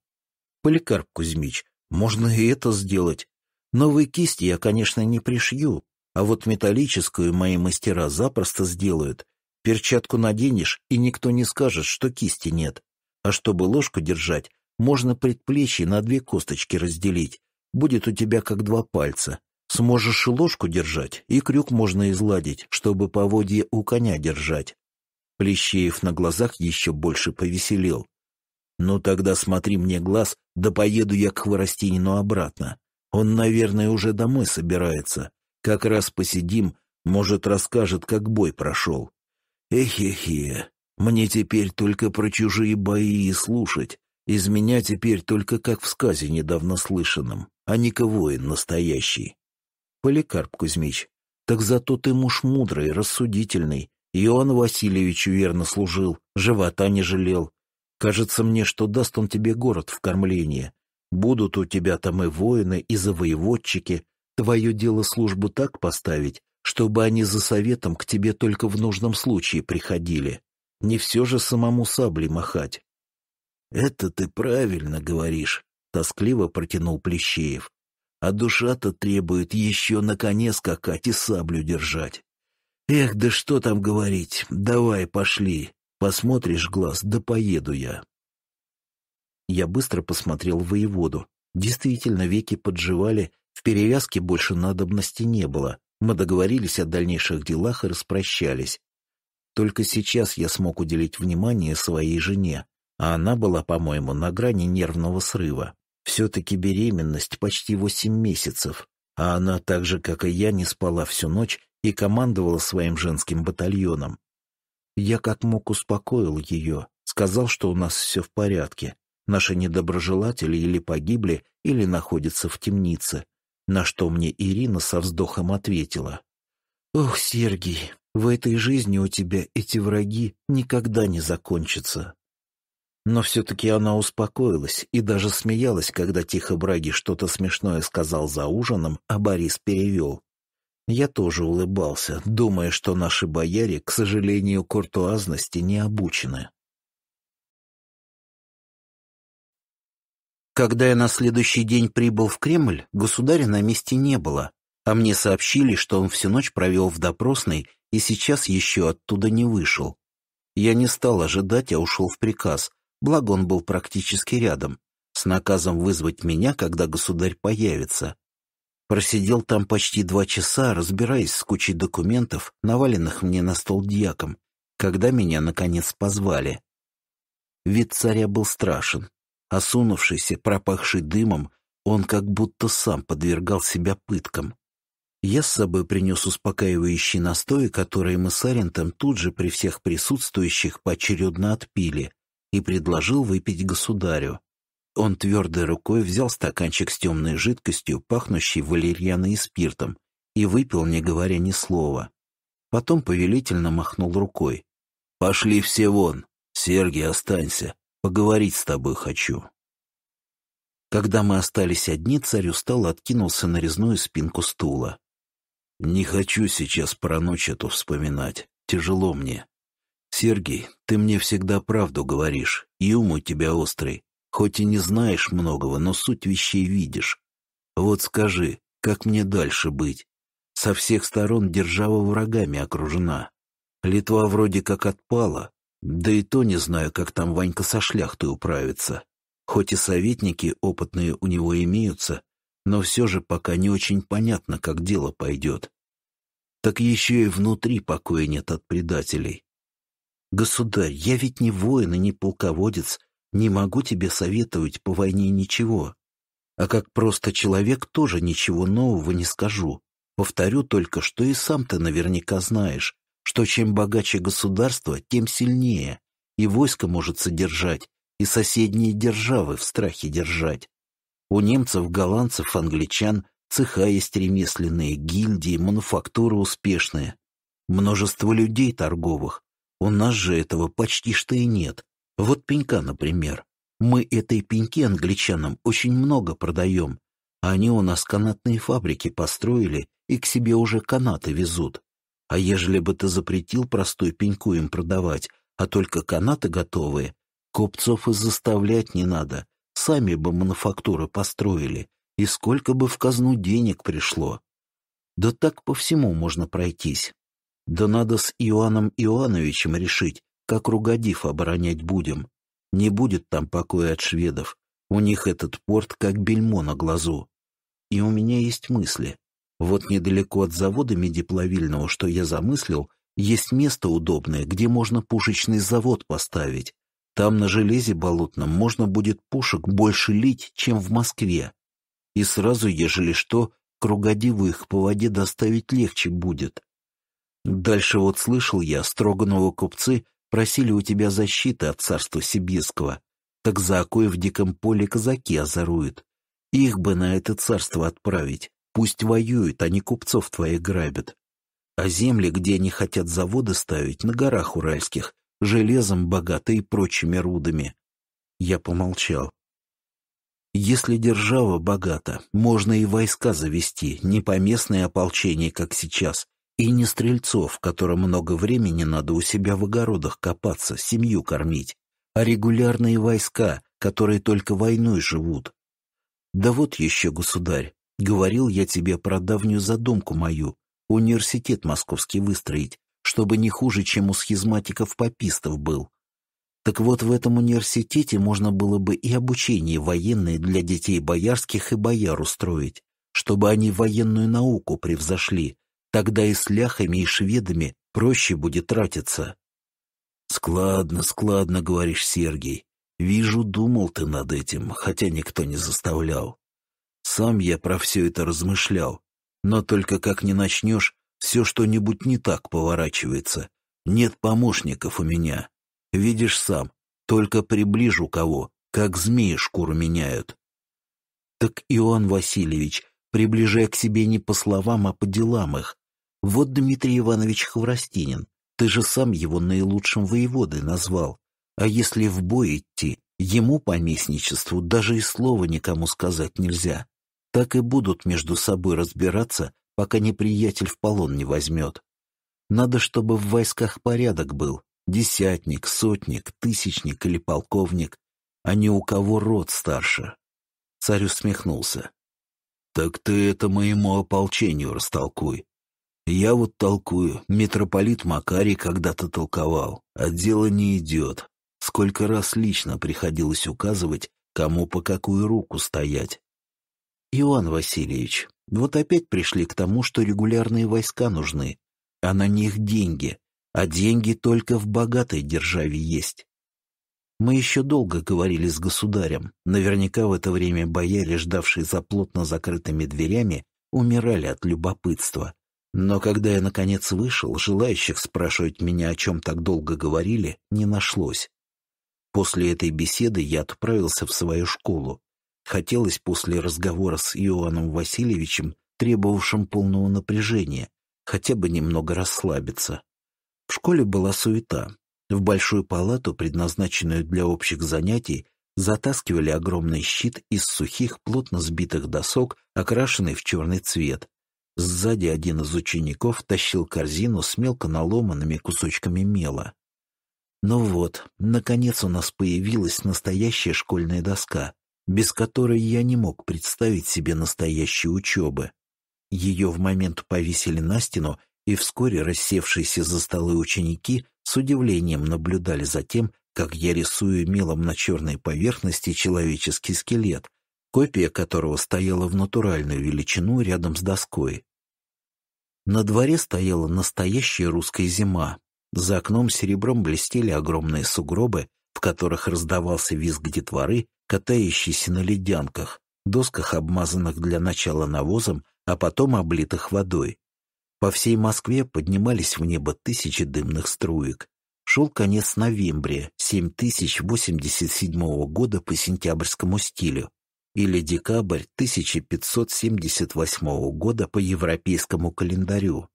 Поликарп Кузьмич, можно и это сделать. Новые кисти я, конечно, не пришью, а вот металлическую мои мастера запросто сделают, Перчатку наденешь, и никто не скажет, что кисти нет. А чтобы ложку держать, можно предплечье на две косточки разделить. Будет у тебя как два пальца. Сможешь и ложку держать, и крюк можно изладить, чтобы поводье у коня держать. Плещеев на глазах еще больше повеселел. «Ну тогда смотри мне глаз, да поеду я к Хворостинину обратно. Он, наверное, уже домой собирается. Как раз посидим, может, расскажет, как бой прошел. Эхе-хе, мне теперь только про чужие бои и слушать. Из меня теперь только как в сказе недавно слышанном, а не воин настоящий. Поликарп Кузьмич, так зато ты муж мудрый, рассудительный. Иоанн Васильевичу верно служил, живота не жалел. Кажется мне, что даст он тебе город в кормление. Будут у тебя там и воины, и завоеводчики. Твое дело службу так поставить, чтобы они за советом к тебе только в нужном случае приходили. Не все же самому саблей махать. «Это ты правильно говоришь», — тоскливо протянул Плещеев. «А душа-то требует еще на коне скакать и саблю держать. Эх, да что там говорить, давай пошли, посмотришь глаз, да поеду я». Я быстро посмотрел воеводу. Действительно, веки подживали, в перевязке больше надобности не было. Мы договорились о дальнейших делах и распрощались. Только сейчас я смог уделить внимание своей жене, а она была, по-моему, на грани нервного срыва. Все-таки беременность почти восемь месяцев, а она так же, как и я, не спала всю ночь и командовала своим женским батальоном. Я как мог успокоил ее, сказал, что у нас все в порядке. Наши недоброжелатели или погибли, или находятся в темнице. На что мне Ирина со вздохом ответила. «Ох, Сергей, в этой жизни у тебя эти враги никогда не закончатся». Но все-таки она успокоилась и даже смеялась, когда Тихо Браги что-то смешное сказал за ужином, а Борис перевел. Я тоже улыбался, думая, что наши бояре, к сожалению, куртуазности не обучены. Когда я на следующий день прибыл в Кремль, государя на месте не было, а мне сообщили, что он всю ночь провел в допросной и сейчас еще оттуда не вышел. Я не стал ожидать, а ушел в приказ, благо он был практически рядом, с наказом вызвать меня, когда государь появится. Просидел там почти два часа, разбираясь с кучей документов, наваленных мне на стол дьяком, когда меня, наконец, позвали. Вид царя был страшен. Осунувшийся, пропахший дымом, он как будто сам подвергал себя пыткам. Я с собой принес успокаивающие настои, которые мы с Арентом тут же при всех присутствующих поочередно отпили, и предложил выпить государю. Он твердой рукой взял стаканчик с темной жидкостью, пахнущей валерьяной и спиртом, и выпил, не говоря ни слова. Потом повелительно махнул рукой. «Пошли все вон! Сергий, останься! Поговорить с тобой хочу». Когда мы остались одни, царь устал откинулся на резную спинку стула. «Не хочу сейчас про ночь эту вспоминать. Тяжело мне. Сергей, ты мне всегда правду говоришь, и ум у тебя острый. Хоть и не знаешь многого, но суть вещей видишь. Вот скажи, как мне дальше быть? Со всех сторон держава врагами окружена. Литва вроде как отпала, да и то не знаю, как там Ванька со шляхтой управится. Хоть и советники опытные у него имеются, но все же пока не очень понятно, как дело пойдет. Так еще и внутри покоя нет от предателей. Государь, я ведь не воин и не полководец, не могу тебе советовать по войне ничего. А как просто человек тоже ничего нового не скажу. Повторю только, что и сам ты наверняка знаешь, что чем богаче государство, тем сильнее, и войско может содержать, и соседние державы в страхе держать. У немцев, голландцев, англичан цеха есть ремесленные, гильдии, мануфактуры успешные, множество людей торговых. У нас же этого почти что и нет. Вот пенька, например. Мы этой пеньки англичанам очень много продаем. А они у нас канатные фабрики построили и к себе уже канаты везут. А ежели бы ты запретил простую пеньку им продавать, а только канаты готовые, купцов и заставлять не надо, сами бы мануфактуры построили, и сколько бы в казну денег пришло. Да так по всему можно пройтись. Да надо с Иоанном Иоановичем решить, как ругодив оборонять будем. Не будет там покоя от шведов. У них этот порт как бельмо на глазу. И у меня есть мысли. Вот недалеко от завода медиплавильного, что я замыслил, есть место удобное, где можно пушечный завод поставить. Там на железе болотном можно будет пушек больше лить, чем в Москве. И сразу, ежели что, Кругодиву их по воде доставить легче будет. Дальше вот слышал я, строганного купцы просили у тебя защиты от царства сибирского. Так за окой в диком поле казаки озоруют. Их бы на это царство отправить, Пусть воюют, они купцов твоих грабят. А земли, где они хотят заводы ставить, на горах уральских, железом богаты и прочими рудами. Я помолчал. Если держава богата, можно и войска завести, не поместные ополчения, как сейчас, и не стрельцов, которым много времени надо у себя в огородах копаться, семью кормить, а регулярные войска, которые только войной живут. Да вот еще, государь, Говорил я тебе про давнюю задумку мою, университет московский выстроить, чтобы не хуже, чем у схизматиков-попистов был. Так вот, в этом университете можно было бы и обучение военное для детей боярских и бояр устроить, чтобы они военную науку превзошли, тогда и с ляхами, и шведами проще будет тратиться. «Складно, складно, — говоришь, Сергей. Вижу, думал ты над этим, хотя никто не заставлял. Сам я про все это размышлял. Но только как не начнешь, все что-нибудь не так поворачивается. Нет помощников у меня. Видишь сам, только приближу кого, как змеи шкуру меняют. Так, Иоанн Васильевич, приближай к себе не по словам, а по делам их. Вот Дмитрий Иванович Хворостинин, ты же сам его наилучшим воеводой назвал. А если в бой идти, ему по местничеству даже и слова никому сказать нельзя так и будут между собой разбираться, пока неприятель в полон не возьмет. Надо, чтобы в войсках порядок был. Десятник, сотник, тысячник или полковник, а не у кого род старше. Царь усмехнулся. «Так ты это моему ополчению растолкуй. Я вот толкую, митрополит Макарий когда-то толковал, а дело не идет. Сколько раз лично приходилось указывать, кому по какую руку стоять. Иван Васильевич, вот опять пришли к тому, что регулярные войска нужны, а на них деньги, а деньги только в богатой державе есть. Мы еще долго говорили с государем, наверняка в это время бояре, ждавшие за плотно закрытыми дверями, умирали от любопытства. Но когда я, наконец, вышел, желающих спрашивать меня, о чем так долго говорили, не нашлось. После этой беседы я отправился в свою школу, Хотелось после разговора с Иоанном Васильевичем, требовавшим полного напряжения, хотя бы немного расслабиться. В школе была суета. В большую палату, предназначенную для общих занятий, затаскивали огромный щит из сухих, плотно сбитых досок, окрашенный в черный цвет. Сзади один из учеников тащил корзину с мелко наломанными кусочками мела. Ну вот, наконец у нас появилась настоящая школьная доска без которой я не мог представить себе настоящей учебы. Ее в момент повесили на стену, и вскоре рассевшиеся за столы ученики с удивлением наблюдали за тем, как я рисую мелом на черной поверхности человеческий скелет, копия которого стояла в натуральную величину рядом с доской. На дворе стояла настоящая русская зима. За окном серебром блестели огромные сугробы, в которых раздавался визг детворы катающийся на ледянках, досках, обмазанных для начала навозом, а потом облитых водой. По всей Москве поднимались в небо тысячи дымных струек. Шел конец Новембре 7087 года по сентябрьскому стилю или декабрь 1578 года по европейскому календарю.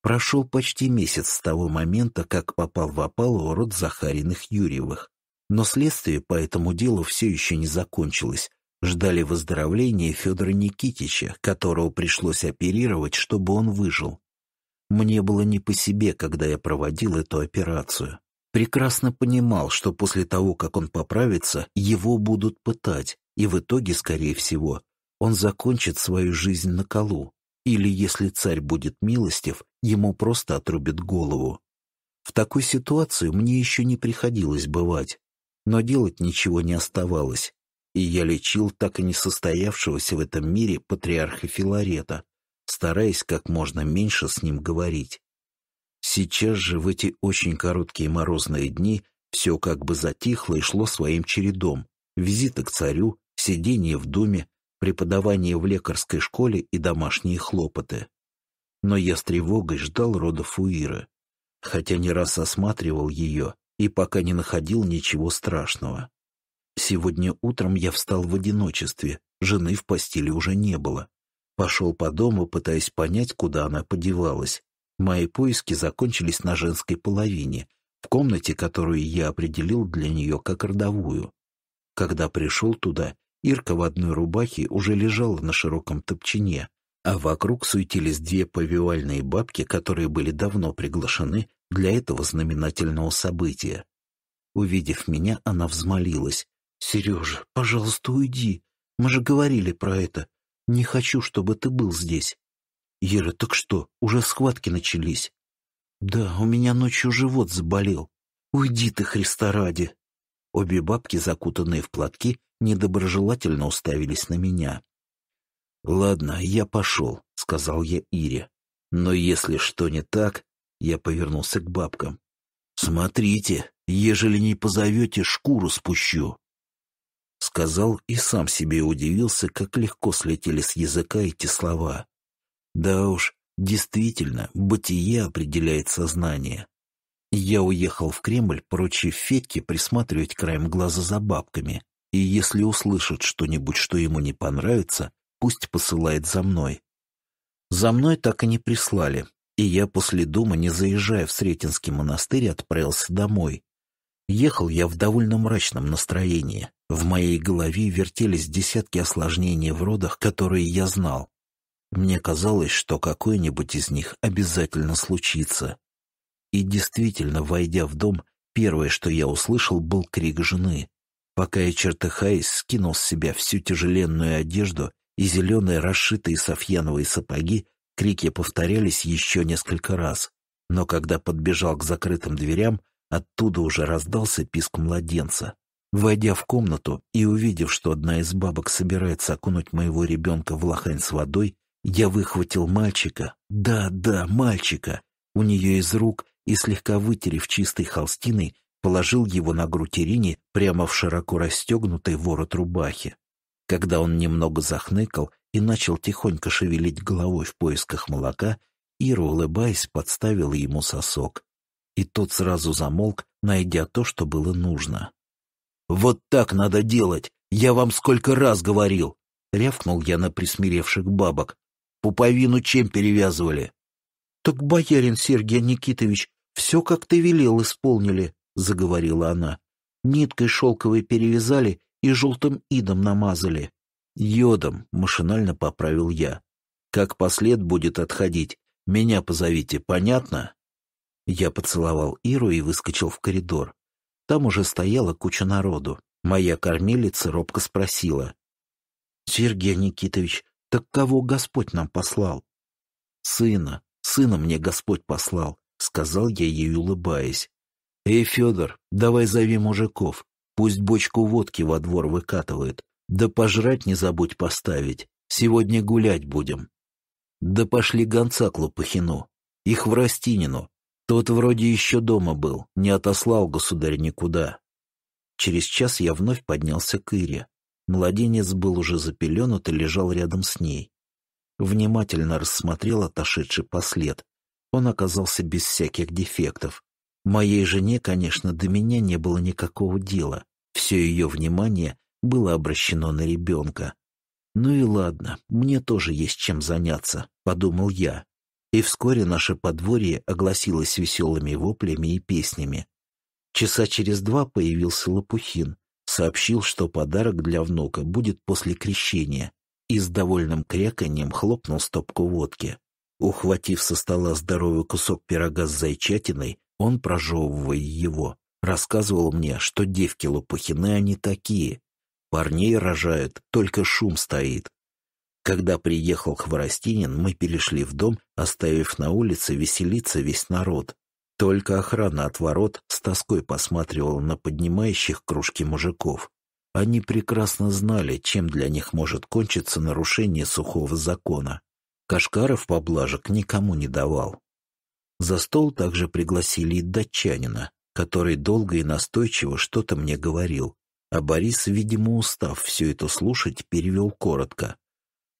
Прошел почти месяц с того момента, как попал в опалу род Захариных-Юрьевых. Но следствие по этому делу все еще не закончилось. Ждали выздоровления Федора Никитича, которого пришлось оперировать, чтобы он выжил. Мне было не по себе, когда я проводил эту операцию. Прекрасно понимал, что после того, как он поправится, его будут пытать, и в итоге, скорее всего, он закончит свою жизнь на колу. Или, если царь будет милостив, ему просто отрубят голову. В такой ситуации мне еще не приходилось бывать, но делать ничего не оставалось, и я лечил так и не состоявшегося в этом мире патриарха Филарета, стараясь как можно меньше с ним говорить. Сейчас же в эти очень короткие морозные дни все как бы затихло и шло своим чередом. Визиты к царю, сидение в думе, преподавание в лекарской школе и домашние хлопоты. Но я с тревогой ждал родов Уиры. Хотя не раз осматривал ее, и пока не находил ничего страшного. Сегодня утром я встал в одиночестве, жены в постели уже не было. Пошел по дому, пытаясь понять, куда она подевалась. Мои поиски закончились на женской половине, в комнате, которую я определил для нее как родовую. Когда пришел туда, Ирка в одной рубахе уже лежала на широком топчине, а вокруг суетились две повивальные бабки, которые были давно приглашены, для этого знаменательного события. Увидев меня, она взмолилась. «Сережа, пожалуйста, уйди. Мы же говорили про это. Не хочу, чтобы ты был здесь». «Ира, так что, уже схватки начались?» «Да, у меня ночью живот заболел. Уйди ты, Христа ради!» Обе бабки, закутанные в платки, недоброжелательно уставились на меня. «Ладно, я пошел», — сказал я Ире. «Но если что не так, я повернулся к бабкам. «Смотрите, ежели не позовете, шкуру спущу!» Сказал и сам себе удивился, как легко слетели с языка эти слова. Да уж, действительно, бытие определяет сознание. Я уехал в Кремль, поручив Федьке присматривать краем глаза за бабками, и если услышит что-нибудь, что ему не понравится, пусть посылает за мной. За мной так и не прислали, и я после дома, не заезжая в Сретенский монастырь, отправился домой. Ехал я в довольно мрачном настроении. В моей голове вертелись десятки осложнений в родах, которые я знал. Мне казалось, что какое нибудь из них обязательно случится. И действительно, войдя в дом, первое, что я услышал, был крик жены. Пока я, чертыхаясь, скинул с себя всю тяжеленную одежду и зеленые, расшитые софьяновые сапоги, Крики повторялись еще несколько раз, но когда подбежал к закрытым дверям, оттуда уже раздался писк младенца. Войдя в комнату и увидев, что одна из бабок собирается окунуть моего ребенка в лохань с водой, я выхватил мальчика, да-да, мальчика, у нее из рук и, слегка вытерев чистой холстиной, положил его на грудь Ирине прямо в широко расстегнутый ворот рубахи когда он немного захныкал и начал тихонько шевелить головой в поисках молока, Ира, улыбаясь, подставила ему сосок. И тот сразу замолк, найдя то, что было нужно. «Вот так надо делать! Я вам сколько раз говорил!» — рявкнул я на присмиревших бабок. «Пуповину чем перевязывали?» «Так, боярин Сергей Никитович, все, как ты велел, исполнили», — заговорила она. «Ниткой шелковой перевязали и желтым идом намазали. Йодом, машинально поправил я. Как послед будет отходить, меня позовите, понятно? Я поцеловал Иру и выскочил в коридор. Там уже стояла куча народу. Моя кормилица робко спросила. «Сергей Никитович, так кого Господь нам послал?» «Сына, сына мне Господь послал», — сказал я ей, улыбаясь. «Эй, Федор, давай зови мужиков, Пусть бочку водки во двор выкатывает. Да пожрать не забудь поставить. Сегодня гулять будем. Да пошли гонца к Лопухину. Их в Растинину. Тот вроде еще дома был, не отослал государь никуда. Через час я вновь поднялся к Ире. Младенец был уже запеленут и лежал рядом с ней. Внимательно рассмотрел отошедший послед. Он оказался без всяких дефектов. Моей жене, конечно, до меня не было никакого дела. Все ее внимание было обращено на ребенка. «Ну и ладно, мне тоже есть чем заняться», — подумал я. И вскоре наше подворье огласилось веселыми воплями и песнями. Часа через два появился Лопухин. Сообщил, что подарок для внука будет после крещения, и с довольным кряканьем хлопнул стопку водки. Ухватив со стола здоровый кусок пирога с зайчатиной, он, прожевывая его, рассказывал мне, что девки Лопухины они такие. Парней рожают, только шум стоит. Когда приехал Хворостинин, мы перешли в дом, оставив на улице веселиться весь народ. Только охрана от ворот с тоской посматривала на поднимающих кружки мужиков. Они прекрасно знали, чем для них может кончиться нарушение сухого закона. Кашкаров поблажек никому не давал. За стол также пригласили и датчанина, который долго и настойчиво что-то мне говорил, а Борис, видимо, устав все это слушать, перевел коротко.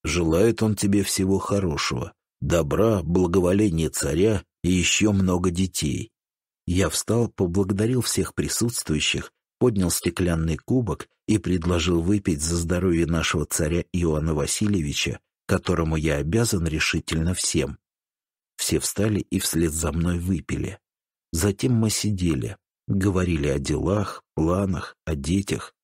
«Желает он тебе всего хорошего, добра, благоволения царя и еще много детей». Я встал, поблагодарил всех присутствующих, поднял стеклянный кубок и предложил выпить за здоровье нашего царя Иоанна Васильевича, которому я обязан решительно всем. Все встали и вслед за мной выпили. Затем мы сидели, говорили о делах, планах, о детях.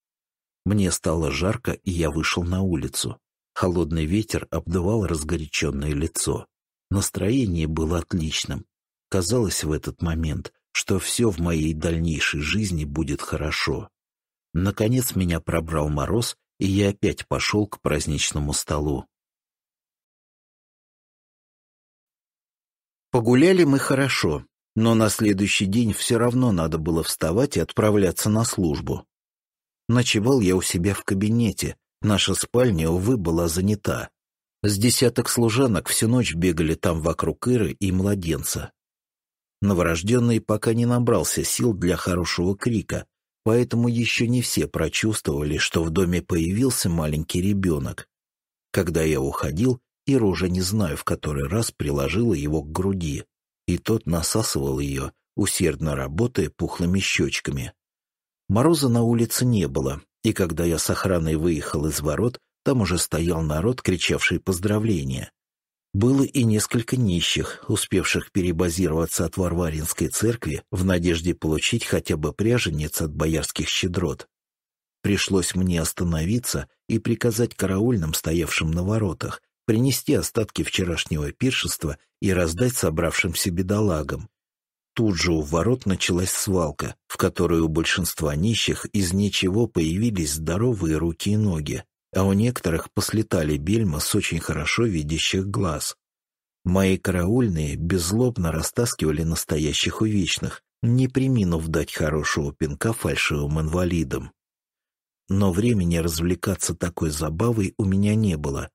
Мне стало жарко, и я вышел на улицу. Холодный ветер обдувал разгоряченное лицо. Настроение было отличным. Казалось в этот момент, что все в моей дальнейшей жизни будет хорошо. Наконец меня пробрал мороз, и я опять пошел к праздничному столу. Погуляли мы хорошо, но на следующий день все равно надо было вставать и отправляться на службу. Ночевал я у себя в кабинете, наша спальня, увы, была занята. С десяток служанок всю ночь бегали там вокруг Иры и младенца. Новорожденный пока не набрался сил для хорошего крика, поэтому еще не все прочувствовали, что в доме появился маленький ребенок. Когда я уходил, Ира уже не знаю в который раз приложила его к груди, и тот насасывал ее, усердно работая пухлыми щечками. Мороза на улице не было, и когда я с охраной выехал из ворот, там уже стоял народ, кричавший поздравления. Было и несколько нищих, успевших перебазироваться от Варваринской церкви в надежде получить хотя бы пряженец от боярских щедрот. Пришлось мне остановиться и приказать караульным, стоявшим на воротах, принести остатки вчерашнего пиршества и раздать собравшимся бедолагам. Тут же у ворот началась свалка, в которой у большинства нищих из ничего появились здоровые руки и ноги, а у некоторых послетали бельма с очень хорошо видящих глаз. Мои караульные беззлобно растаскивали настоящих увечных, не приминув дать хорошего пинка фальшивым инвалидам. Но времени развлекаться такой забавой у меня не было,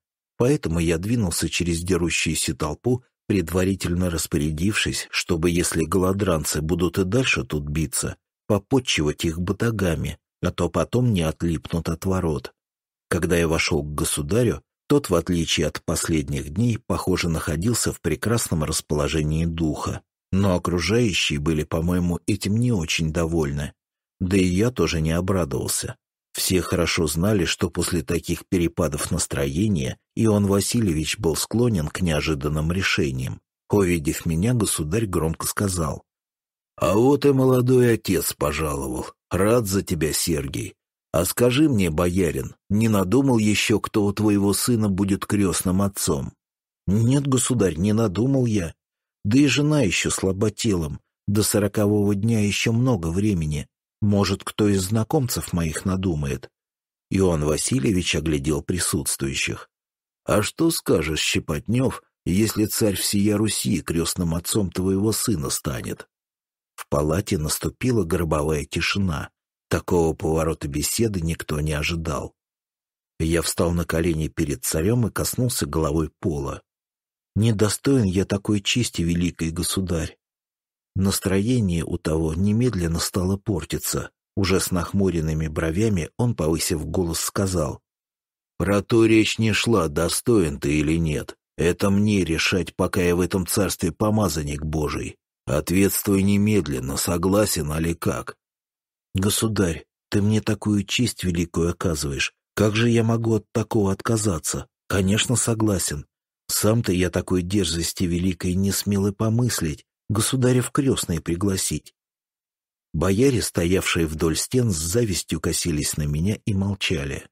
Поэтому я двинулся через дерущуюся толпу, предварительно распорядившись, чтобы, если голодранцы будут и дальше тут биться, попотчевать их батагами, а то потом не отлипнут от ворот. Когда я вошел к государю, тот, в отличие от последних дней, похоже, находился в прекрасном расположении духа. Но окружающие были, по-моему, этим не очень довольны. Да и я тоже не обрадовался. Все хорошо знали, что после таких перепадов настроения Иоанн Васильевич был склонен к неожиданным решениям. Увидев меня, государь громко сказал. «А вот и молодой отец пожаловал. Рад за тебя, Сергий. А скажи мне, боярин, не надумал еще, кто у твоего сына будет крестным отцом?» «Нет, государь, не надумал я. Да и жена еще слаба телом. До сорокового дня еще много времени. Может, кто из знакомцев моих надумает? Иоанн Васильевич оглядел присутствующих. А что скажешь, Щепотнев, если царь всея Руси крестным отцом твоего сына станет? В палате наступила гробовая тишина. Такого поворота беседы никто не ожидал. Я встал на колени перед царем и коснулся головой пола. «Недостоин я такой чести, великий государь. Настроение у того немедленно стало портиться. Уже с нахмуренными бровями он, повысив голос, сказал. «Про то речь не шла, достоин ты или нет. Это мне решать, пока я в этом царстве помазанник божий. Ответствуй немедленно, согласен или как». «Государь, ты мне такую честь великую оказываешь. Как же я могу от такого отказаться? Конечно, согласен. Сам-то я такой дерзости великой не смел и помыслить государев крестной пригласить. Бояре, стоявшие вдоль стен, с завистью косились на меня и молчали.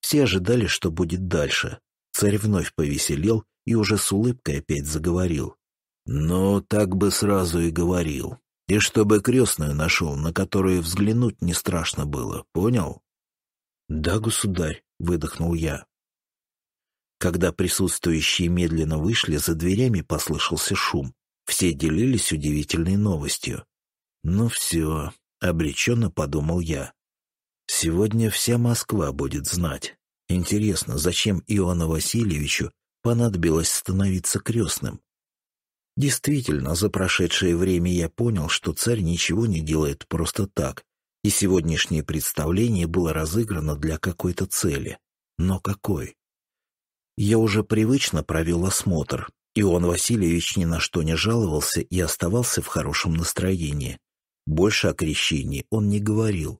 Все ожидали, что будет дальше. Царь вновь повеселел и уже с улыбкой опять заговорил. «Ну, так бы сразу и говорил. И чтобы крестную нашел, на которую взглянуть не страшно было, понял?» «Да, государь», — выдохнул я. Когда присутствующие медленно вышли, за дверями послышался шум. Все делились удивительной новостью. «Ну все», — обреченно подумал я. «Сегодня вся Москва будет знать. Интересно, зачем Иоанну Васильевичу понадобилось становиться крестным?» Действительно, за прошедшее время я понял, что царь ничего не делает просто так, и сегодняшнее представление было разыграно для какой-то цели. Но какой? Я уже привычно провел осмотр, Ион Васильевич ни на что не жаловался и оставался в хорошем настроении. Больше о крещении он не говорил.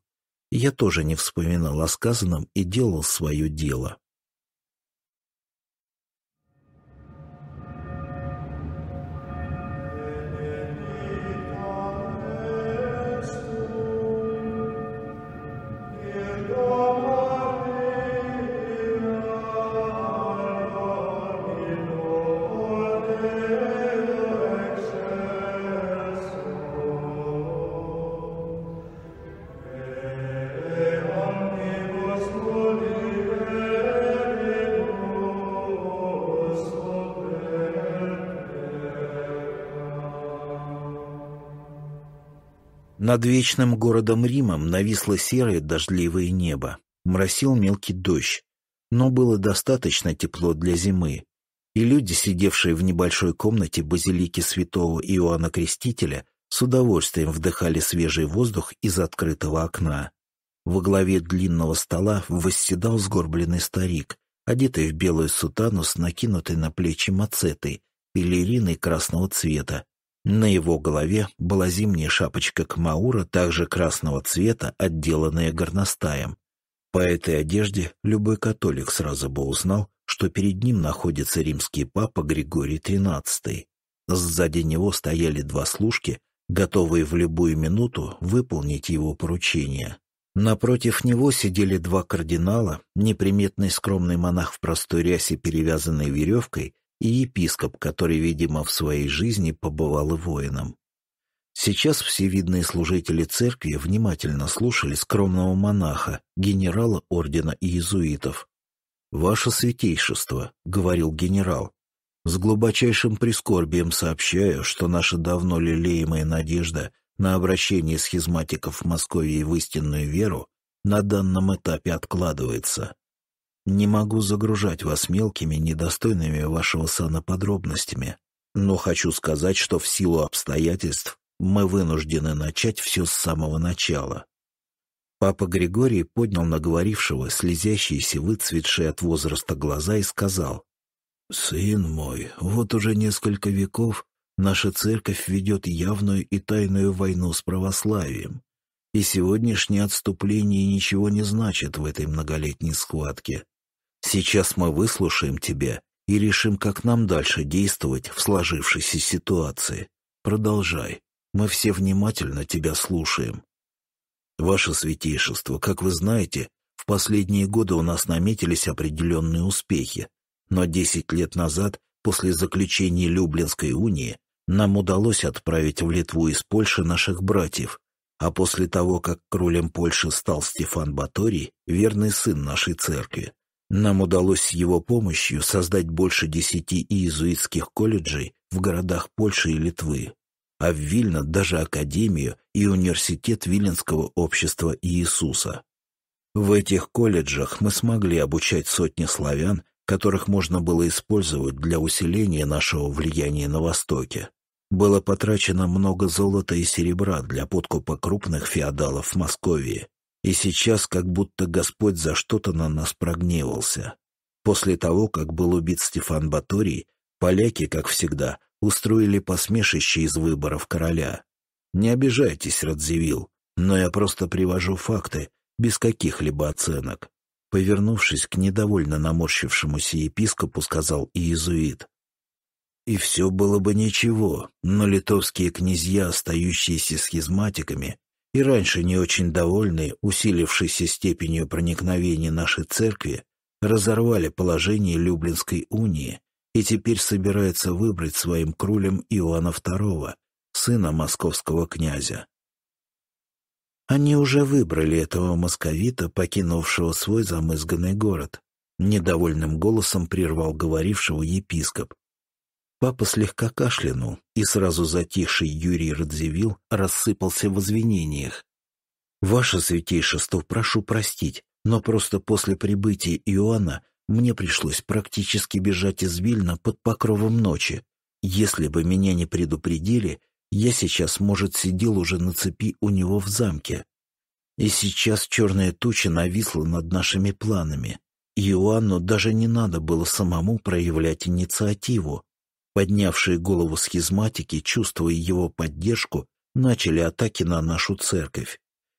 Я тоже не вспоминал о сказанном и делал свое дело. Над вечным городом Римом нависло серое дождливое небо, моросил мелкий дождь, но было достаточно тепло для зимы, и люди, сидевшие в небольшой комнате базилики святого Иоанна Крестителя, с удовольствием вдыхали свежий воздух из открытого окна. Во главе длинного стола восседал сгорбленный старик, одетый в белую сутану с накинутой на плечи мацетой, пелериной красного цвета, на его голове была зимняя шапочка кмаура, также красного цвета, отделанная горностаем. По этой одежде любой католик сразу бы узнал, что перед ним находится римский папа Григорий XIII. Сзади него стояли два служки, готовые в любую минуту выполнить его поручение. Напротив него сидели два кардинала, неприметный скромный монах в простой рясе, перевязанной веревкой, и епископ, который, видимо, в своей жизни побывал и воином. Сейчас все видные служители церкви внимательно слушали скромного монаха, генерала ордена иезуитов. «Ваше святейшество», — говорил генерал, — «с глубочайшим прискорбием сообщаю, что наша давно лелеемая надежда на обращение схизматиков в Москве в истинную веру на данном этапе откладывается. Не могу загружать вас мелкими, недостойными вашего сана подробностями, но хочу сказать, что в силу обстоятельств мы вынуждены начать все с самого начала. Папа Григорий поднял наговорившего, слезящиеся, выцветшие от возраста глаза и сказал, «Сын мой, вот уже несколько веков наша церковь ведет явную и тайную войну с православием, и сегодняшнее отступление ничего не значит в этой многолетней схватке. Сейчас мы выслушаем тебя и решим, как нам дальше действовать в сложившейся ситуации. Продолжай. Мы все внимательно тебя слушаем. Ваше святейшество, как вы знаете, в последние годы у нас наметились определенные успехи, но десять лет назад, после заключения Люблинской унии, нам удалось отправить в Литву из Польши наших братьев, а после того, как кролем Польши стал Стефан Баторий, верный сын нашей церкви, нам удалось с его помощью создать больше десяти иезуитских колледжей в городах Польши и Литвы, а в Вильно даже Академию и Университет Виленского общества Иисуса. В этих колледжах мы смогли обучать сотни славян, которых можно было использовать для усиления нашего влияния на Востоке. Было потрачено много золота и серебра для подкупа крупных феодалов в Московии. И сейчас как будто Господь за что-то на нас прогневался. После того, как был убит Стефан Баторий, поляки, как всегда, устроили посмешище из выборов короля. Не обижайтесь, Радзивилл, но я просто привожу факты, без каких-либо оценок. Повернувшись к недовольно наморщившемуся епископу, сказал иезуит. И все было бы ничего, но литовские князья, остающиеся схизматиками, и раньше не очень довольные усилившейся степенью проникновения нашей церкви, разорвали положение Люблинской унии и теперь собираются выбрать своим крулем Иоанна II, сына московского князя. Они уже выбрали этого московита, покинувшего свой замызганный город, недовольным голосом прервал говорившего епископ, Папа слегка кашлянул, и сразу затихший Юрий Радзивилл рассыпался в извинениях. «Ваше святейшество, прошу простить, но просто после прибытия Иоанна мне пришлось практически бежать из Вильна под покровом ночи. Если бы меня не предупредили, я сейчас, может, сидел уже на цепи у него в замке. И сейчас черная туча нависла над нашими планами. Иоанну даже не надо было самому проявлять инициативу. Поднявшие голову схизматики, чувствуя его поддержку, начали атаки на нашу церковь.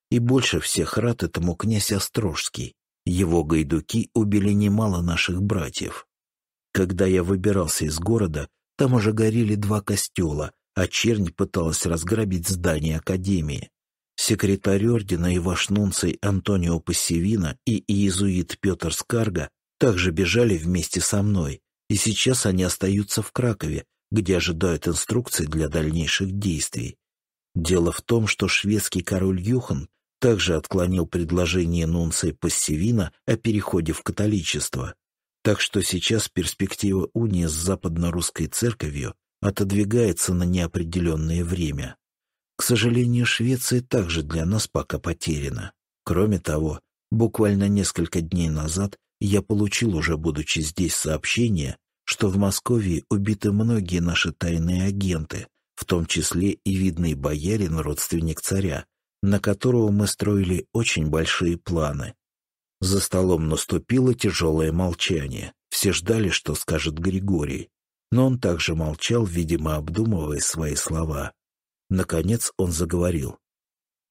И больше всех рад этому князь Острожский. Его гайдуки убили немало наших братьев. Когда я выбирался из города, там уже горели два костела, а чернь пыталась разграбить здание Академии. Секретарь ордена и ваш нунций Антонио Пассивина и иезуит Петр Скарга также бежали вместе со мной, и сейчас они остаются в Кракове, где ожидают инструкций для дальнейших действий. Дело в том, что шведский король Юхан также отклонил предложение Нунца и Пассивина о переходе в католичество. Так что сейчас перспектива унии с западно-русской церковью отодвигается на неопределенное время. К сожалению, Швеция также для нас пока потеряна. Кроме того, буквально несколько дней назад я получил уже, будучи здесь, сообщение, что в Москве убиты многие наши тайные агенты, в том числе и видный боярин, родственник царя, на которого мы строили очень большие планы. За столом наступило тяжелое молчание. Все ждали, что скажет Григорий. Но он также молчал, видимо, обдумывая свои слова. Наконец он заговорил.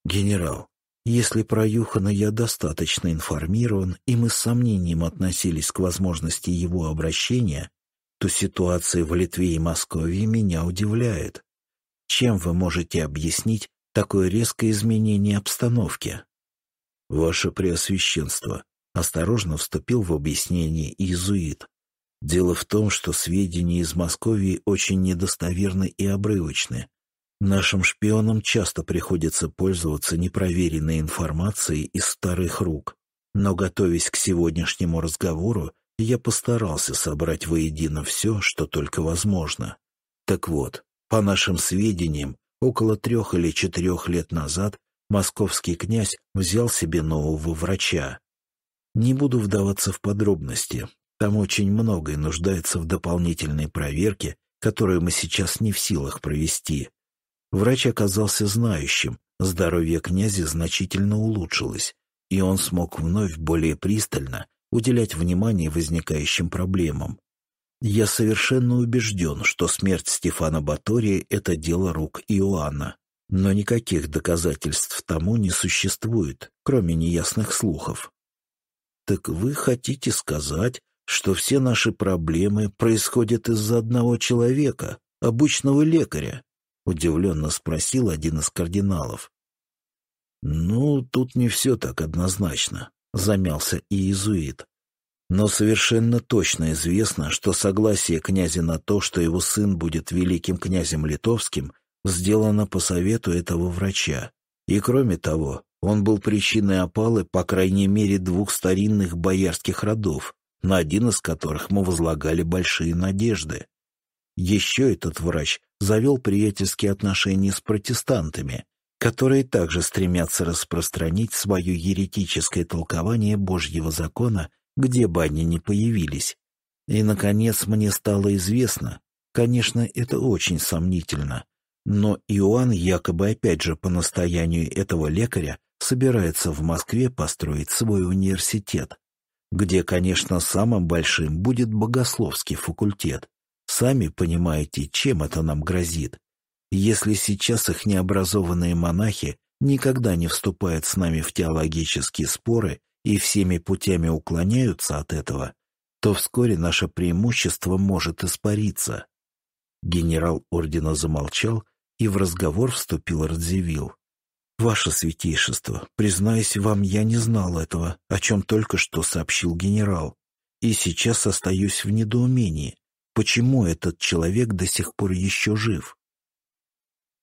«Генерал, если про Юхана я достаточно информирован, и мы с сомнением относились к возможности его обращения, то ситуация в Литве и Москве меня удивляет. Чем вы можете объяснить такое резкое изменение обстановки? Ваше Преосвященство, осторожно вступил в объяснение иезуит. Дело в том, что сведения из Москвы очень недостоверны и обрывочны. Нашим шпионам часто приходится пользоваться непроверенной информацией из старых рук, но, готовясь к сегодняшнему разговору, я постарался собрать воедино все, что только возможно. Так вот, по нашим сведениям, около трех или четырех лет назад московский князь взял себе нового врача. Не буду вдаваться в подробности, там очень многое нуждается в дополнительной проверке, которую мы сейчас не в силах провести. Врач оказался знающим, здоровье князя значительно улучшилось, и он смог вновь более пристально уделять внимание возникающим проблемам. Я совершенно убежден, что смерть Стефана Батория — это дело рук Иоанна, но никаких доказательств тому не существует, кроме неясных слухов. Так вы хотите сказать, что все наши проблемы происходят из-за одного человека, обычного лекаря? — удивленно спросил один из кардиналов. «Ну, тут не все так однозначно», — замялся и иезуит. «Но совершенно точно известно, что согласие князя на то, что его сын будет великим князем литовским, сделано по совету этого врача. И кроме того, он был причиной опалы, по крайней мере, двух старинных боярских родов, на один из которых мы возлагали большие надежды. Еще этот врач завел приятельские отношения с протестантами, которые также стремятся распространить свое еретическое толкование Божьего закона, где бы они ни появились. И, наконец, мне стало известно, конечно, это очень сомнительно, но Иоанн якобы опять же по настоянию этого лекаря собирается в Москве построить свой университет, где, конечно, самым большим будет богословский факультет. Сами понимаете, чем это нам грозит. Если сейчас их необразованные монахи никогда не вступают с нами в теологические споры и всеми путями уклоняются от этого, то вскоре наше преимущество может испариться. Генерал ордена замолчал, и в разговор вступил Радзивилл. «Ваше святейшество, признаюсь вам, я не знал этого, о чем только что сообщил генерал, и сейчас остаюсь в недоумении. Почему этот человек до сих пор еще жив?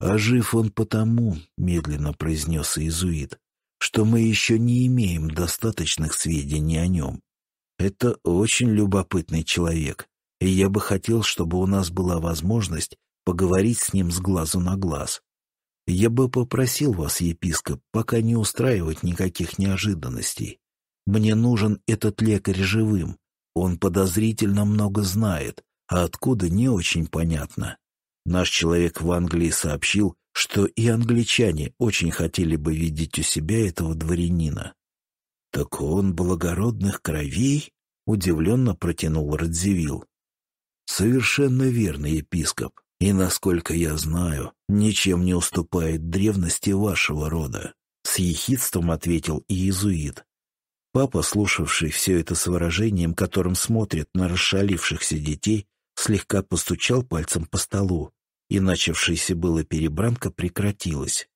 «А жив он потому», — медленно произнес иезуит, «что мы еще не имеем достаточных сведений о нем. Это очень любопытный человек, и я бы хотел, чтобы у нас была возможность поговорить с ним с глазу на глаз. Я бы попросил вас, епископ, пока не устраивать никаких неожиданностей. Мне нужен этот лекарь живым. Он подозрительно много знает, а откуда не очень понятно. Наш человек в Англии сообщил, что и англичане очень хотели бы видеть у себя этого дворянина. «Так он благородных кровей?» — удивленно протянул Радзивилл. «Совершенно верный епископ, и, насколько я знаю, ничем не уступает древности вашего рода», — с ехидством ответил иезуит. Папа, слушавший все это с выражением, которым смотрит на расшалившихся детей, слегка постучал пальцем по столу, и начавшаяся была перебранка прекратилась.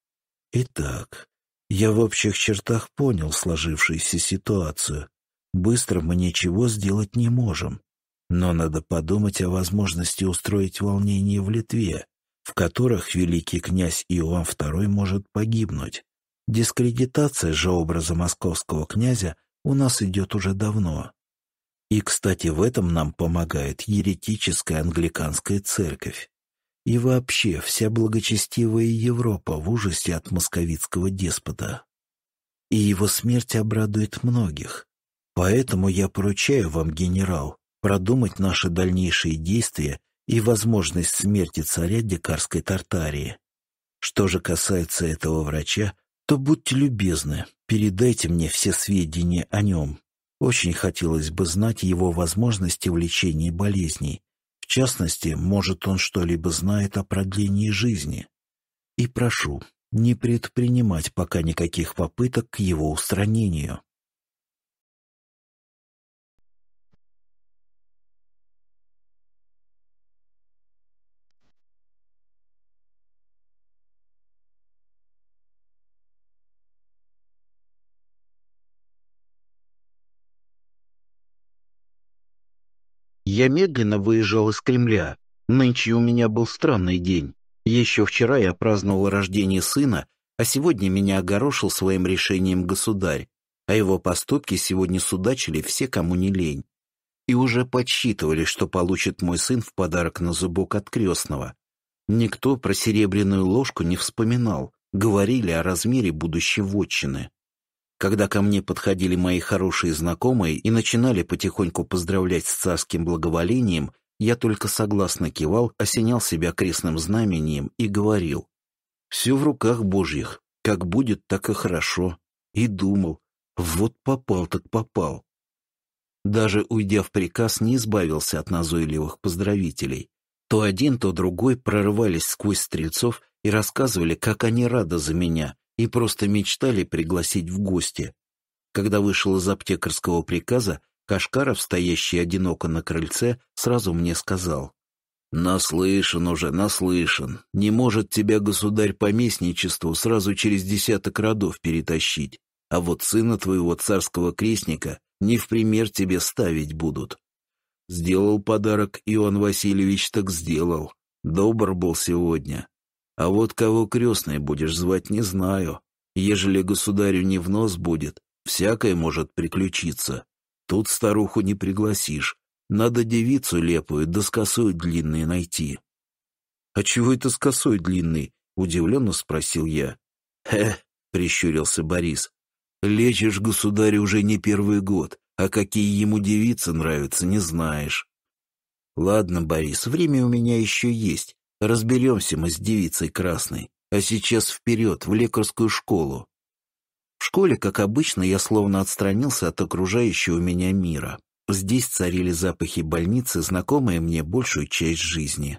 Итак, я в общих чертах понял сложившуюся ситуацию. Быстро мы ничего сделать не можем. Но надо подумать о возможности устроить волнение в Литве, в которых великий князь Иоанн II может погибнуть. Дискредитация же образа московского князя у нас идет уже давно. И, кстати, в этом нам помогает еретическая англиканская церковь. И вообще вся благочестивая Европа в ужасе от московитского деспота. И его смерть обрадует многих. Поэтому я поручаю вам, генерал, продумать наши дальнейшие действия и возможность смерти царя Декарской Тартарии. Что же касается этого врача, то будьте любезны, передайте мне все сведения о нем, очень хотелось бы знать его возможности в лечении болезней. В частности, может, он что-либо знает о продлении жизни. И прошу не предпринимать пока никаких попыток к его устранению. Я медленно выезжал из Кремля. Нынче у меня был странный день. Еще вчера я праздновал рождение сына, а сегодня меня огорошил своим решением государь, а его поступки сегодня судачили все, кому не лень. И уже подсчитывали, что получит мой сын в подарок на зубок от крестного. Никто про серебряную ложку не вспоминал, говорили о размере будущей вотчины. Когда ко мне подходили мои хорошие знакомые и начинали потихоньку поздравлять с царским благоволением, я только согласно кивал, осенял себя крестным знамением и говорил. «Все в руках Божьих, как будет, так и хорошо». И думал, вот попал так попал. Даже уйдя в приказ, не избавился от назойливых поздравителей. То один, то другой прорывались сквозь стрельцов и рассказывали, как они рады за меня, и просто мечтали пригласить в гости. Когда вышел из аптекарского приказа, Кашкаров, стоящий одиноко на крыльце, сразу мне сказал. «Наслышан уже, наслышан. Не может тебя государь по сразу через десяток родов перетащить, а вот сына твоего царского крестника не в пример тебе ставить будут». Сделал подарок Иоанн Васильевич, так сделал. Добр был сегодня. А вот кого крестной будешь звать, не знаю. Ежели государю не в нос будет, всякое может приключиться. Тут старуху не пригласишь. Надо девицу лепую, да с косой длинной найти. — А чего это с косой длинной? — удивленно спросил я. — Хе, — прищурился Борис. — Лечишь государя уже не первый год, а какие ему девицы нравятся, не знаешь. — Ладно, Борис, время у меня еще есть. Разберемся мы с девицей красной, а сейчас вперед, в лекарскую школу. В школе, как обычно, я словно отстранился от окружающего меня мира. Здесь царили запахи больницы, знакомые мне большую часть жизни.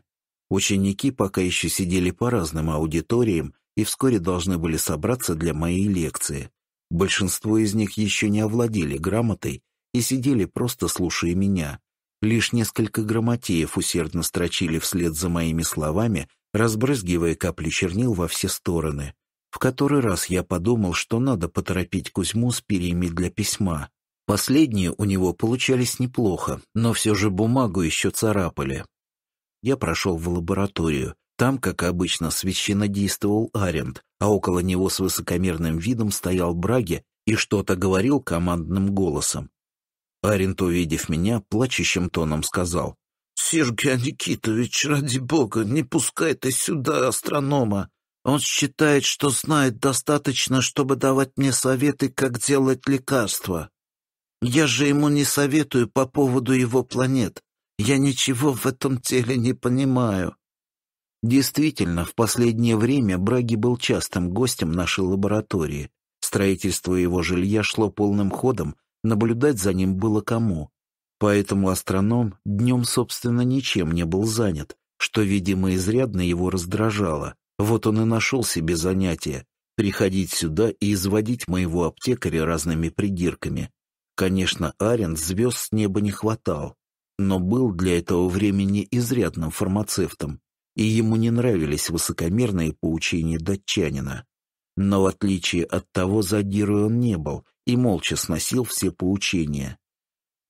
Ученики пока еще сидели по разным аудиториям и вскоре должны были собраться для моей лекции. Большинство из них еще не овладели грамотой и сидели просто слушая меня, Лишь несколько грамотеев усердно строчили вслед за моими словами, разбрызгивая капли чернил во все стороны. В который раз я подумал, что надо поторопить Кузьму с перьями для письма. Последние у него получались неплохо, но все же бумагу еще царапали. Я прошел в лабораторию. Там, как обычно, священно действовал Аренд, а около него с высокомерным видом стоял Браги и что-то говорил командным голосом. Арент, увидев меня, плачущим тоном сказал. «Сергей Никитович, ради бога, не пускай ты сюда астронома. Он считает, что знает достаточно, чтобы давать мне советы, как делать лекарства. Я же ему не советую по поводу его планет. Я ничего в этом теле не понимаю». Действительно, в последнее время Браги был частым гостем нашей лаборатории. Строительство его жилья шло полным ходом, Наблюдать за ним было кому, поэтому астроном днем, собственно, ничем не был занят, что, видимо, изрядно его раздражало. Вот он и нашел себе занятие — приходить сюда и изводить моего аптекаря разными придирками. Конечно, Арен звезд с неба не хватал, но был для этого времени изрядным фармацевтом, и ему не нравились высокомерные поучения датчанина. Но в отличие от того задирой он не был — и молча сносил все поучения.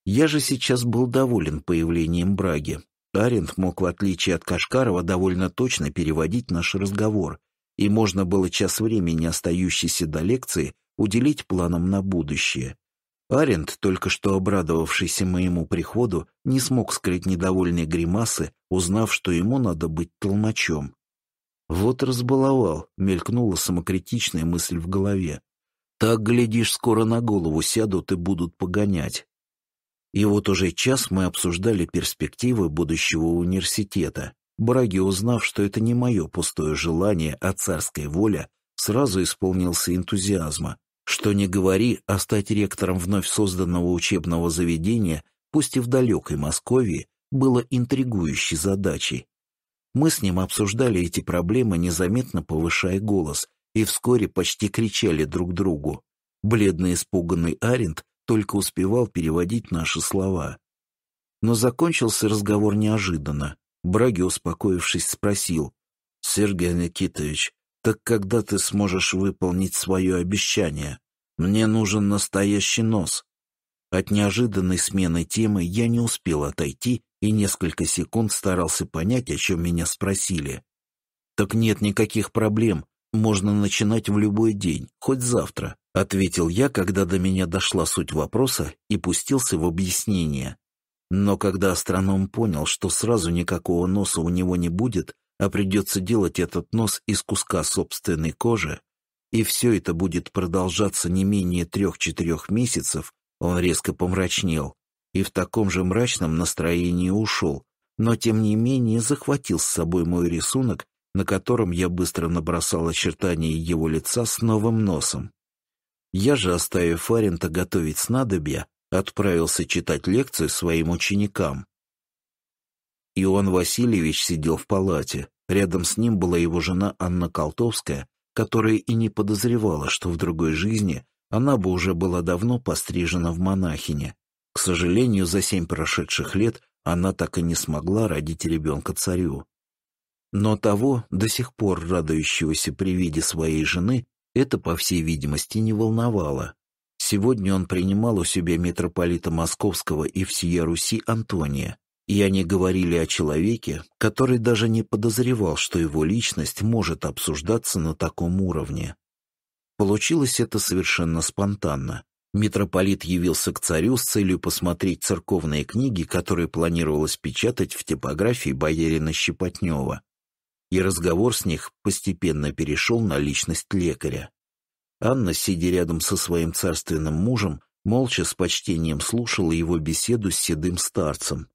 Я же сейчас был доволен появлением Браги. Аренд мог, в отличие от Кашкарова, довольно точно переводить наш разговор, и можно было час времени, остающийся до лекции, уделить планам на будущее. Аренд, только что обрадовавшийся моему приходу, не смог скрыть недовольные гримасы, узнав, что ему надо быть толмачом. «Вот разбаловал», — мелькнула самокритичная мысль в голове. Так, глядишь, скоро на голову сядут и будут погонять. И вот уже час мы обсуждали перспективы будущего университета. Браги, узнав, что это не мое пустое желание, а царская воля, сразу исполнился энтузиазма. Что не говори, а стать ректором вновь созданного учебного заведения, пусть и в далекой Москве, было интригующей задачей. Мы с ним обсуждали эти проблемы, незаметно повышая голос, и вскоре почти кричали друг другу. Бледный испуганный Аринд только успевал переводить наши слова. Но закончился разговор неожиданно. Браги, успокоившись, спросил. «Сергей Никитович, так когда ты сможешь выполнить свое обещание? Мне нужен настоящий нос». От неожиданной смены темы я не успел отойти и несколько секунд старался понять, о чем меня спросили. «Так нет никаких проблем можно начинать в любой день, хоть завтра», — ответил я, когда до меня дошла суть вопроса и пустился в объяснение. Но когда астроном понял, что сразу никакого носа у него не будет, а придется делать этот нос из куска собственной кожи, и все это будет продолжаться не менее трех-четырех месяцев, он резко помрачнел и в таком же мрачном настроении ушел, но тем не менее захватил с собой мой рисунок на котором я быстро набросал очертания его лица с новым носом. Я же, оставив Фарента готовить снадобья, отправился читать лекцию своим ученикам. Иоанн Васильевич сидел в палате. Рядом с ним была его жена Анна Колтовская, которая и не подозревала, что в другой жизни она бы уже была давно пострижена в монахине. К сожалению, за семь прошедших лет она так и не смогла родить ребенка царю. Но того, до сих пор радующегося при виде своей жены, это, по всей видимости, не волновало. Сегодня он принимал у себя митрополита Московского и всея Руси Антония, и они говорили о человеке, который даже не подозревал, что его личность может обсуждаться на таком уровне. Получилось это совершенно спонтанно. Митрополит явился к царю с целью посмотреть церковные книги, которые планировалось печатать в типографии Боярина Щепотнева и разговор с них постепенно перешел на личность лекаря. Анна, сидя рядом со своим царственным мужем, молча с почтением слушала его беседу с седым старцем.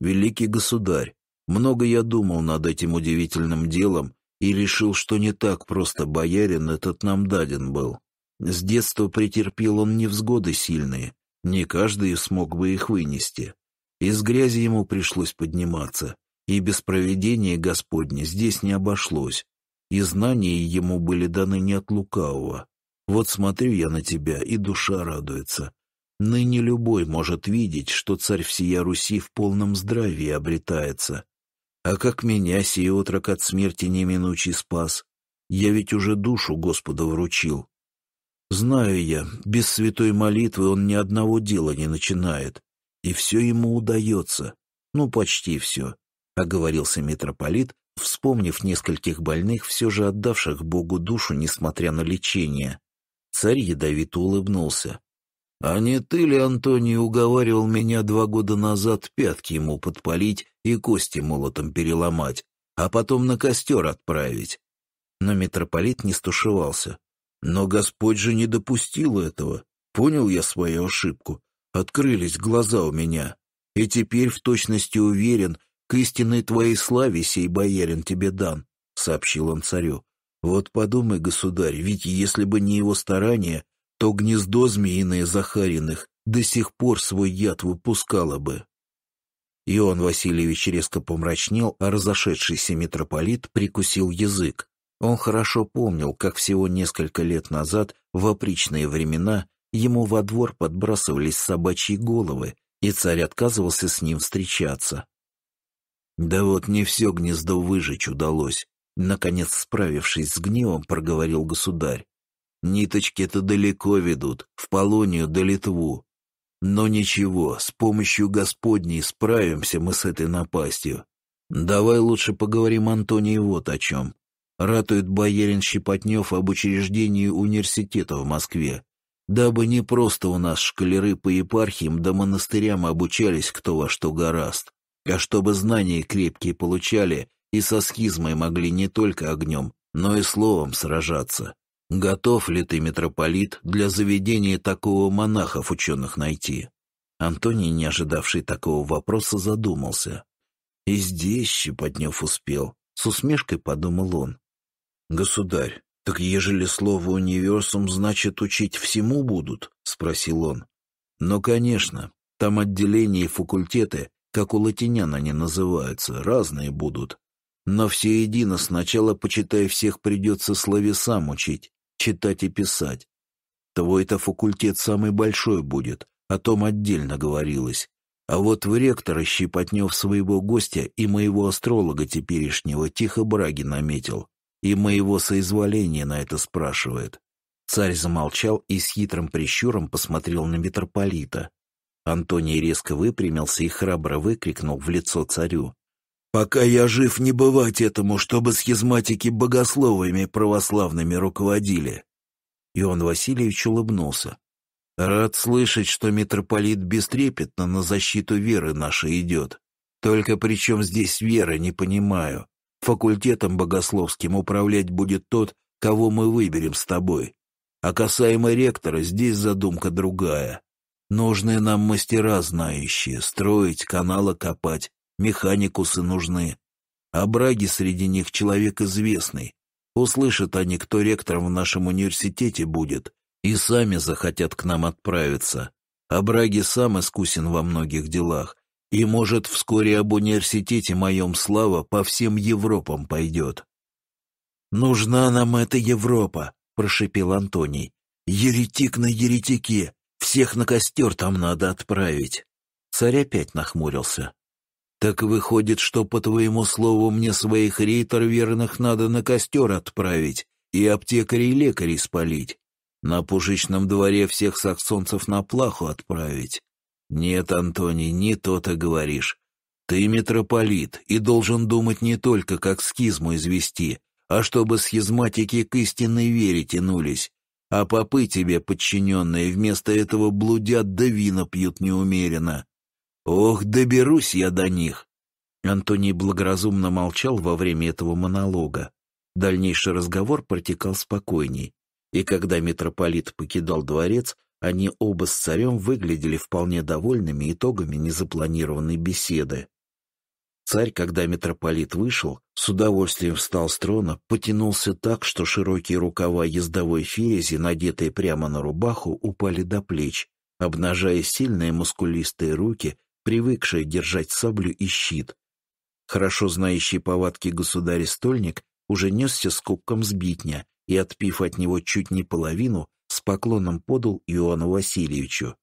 «Великий государь, много я думал над этим удивительным делом и решил, что не так просто боярин этот нам даден был. С детства претерпел он невзгоды сильные, не каждый смог бы их вынести. Из грязи ему пришлось подниматься и без проведения Господня здесь не обошлось, и знания ему были даны не от лукавого. Вот смотрю я на тебя, и душа радуется. Ныне любой может видеть, что царь всея Руси в полном здравии обретается. А как меня сей отрок от смерти неминучий спас? Я ведь уже душу Господа вручил. Знаю я, без святой молитвы он ни одного дела не начинает, и все ему удается, ну почти все. — оговорился митрополит, вспомнив нескольких больных, все же отдавших Богу душу, несмотря на лечение. Царь ядовито улыбнулся. «А не ты ли, Антоний, уговаривал меня два года назад пятки ему подпалить и кости молотом переломать, а потом на костер отправить?» Но митрополит не стушевался. «Но Господь же не допустил этого. Понял я свою ошибку. Открылись глаза у меня. И теперь в точности уверен — к истинной твоей славе сей боярин тебе дан», — сообщил он царю. «Вот подумай, государь, ведь если бы не его старания, то гнездо змеиное Захариных до сих пор свой яд выпускало бы». Иоанн Васильевич резко помрачнел, а разошедшийся митрополит прикусил язык. Он хорошо помнил, как всего несколько лет назад, в опричные времена, ему во двор подбрасывались собачьи головы, и царь отказывался с ним встречаться. Да вот не все гнездо выжечь удалось. Наконец, справившись с гневом, проговорил государь. Ниточки-то далеко ведут, в Полонию до да Литву. Но ничего, с помощью Господней справимся мы с этой напастью. Давай лучше поговорим, Антоний, вот о чем. Ратует боярин Щепотнев об учреждении университета в Москве, дабы не просто у нас шкалеры по епархиям да монастырям обучались кто во что гораст, а чтобы знания крепкие получали и со схизмой могли не только огнем, но и словом сражаться. Готов ли ты, митрополит, для заведения такого монахов-ученых найти? Антоний, не ожидавший такого вопроса, задумался. И здесь Щепотнев успел. С усмешкой подумал он. «Государь, так ежели слово «универсум» значит учить всему будут?» — спросил он. «Но, «Ну, конечно, там отделения и факультеты как у латинян они называются, разные будут. Но все едино сначала, почитай, всех придется словесам учить, читать и писать. Твой-то факультет самый большой будет, о том отдельно говорилось. А вот в ректора Щепотнев своего гостя и моего астролога теперешнего тихо браги наметил, и моего соизволения на это спрашивает. Царь замолчал и с хитрым прищуром посмотрел на митрополита, Антоний резко выпрямился и храбро выкрикнул в лицо царю. «Пока я жив, не бывать этому, чтобы схизматики богословами православными руководили!» Иоанн Васильевич улыбнулся. «Рад слышать, что митрополит бестрепетно на защиту веры нашей идет. Только при чем здесь вера, не понимаю. Факультетом богословским управлять будет тот, кого мы выберем с тобой. А касаемо ректора, здесь задумка другая. Нужны нам мастера знающие, строить, каналы копать, механикусы нужны. А браги среди них человек известный. Услышат они, кто ректором в нашем университете будет, и сами захотят к нам отправиться. А браги сам искусен во многих делах, и, может, вскоре об университете моем слава по всем Европам пойдет. «Нужна нам эта Европа», — прошепел Антоний. «Еретик на еретике! Всех на костер там надо отправить. Царь опять нахмурился. Так выходит, что, по твоему слову, мне своих рейтер верных надо на костер отправить и аптекарей и лекарей спалить. На пушечном дворе всех саксонцев на плаху отправить. Нет, Антоний, не то ты говоришь. Ты митрополит и должен думать не только, как скизму извести, а чтобы схизматики к истинной вере тянулись, а попы тебе, подчиненные, вместо этого блудят да вина пьют неумеренно. Ох, доберусь я до них!» Антоний благоразумно молчал во время этого монолога. Дальнейший разговор протекал спокойней, и когда митрополит покидал дворец, они оба с царем выглядели вполне довольными итогами незапланированной беседы. Царь, когда митрополит вышел, с удовольствием встал с трона, потянулся так, что широкие рукава ездовой фирези, надетые прямо на рубаху, упали до плеч, обнажая сильные мускулистые руки, привыкшие держать саблю и щит. Хорошо знающий повадки государь-стольник уже несся с кубком сбитня и, отпив от него чуть не половину, с поклоном подал Иоанну Васильевичу.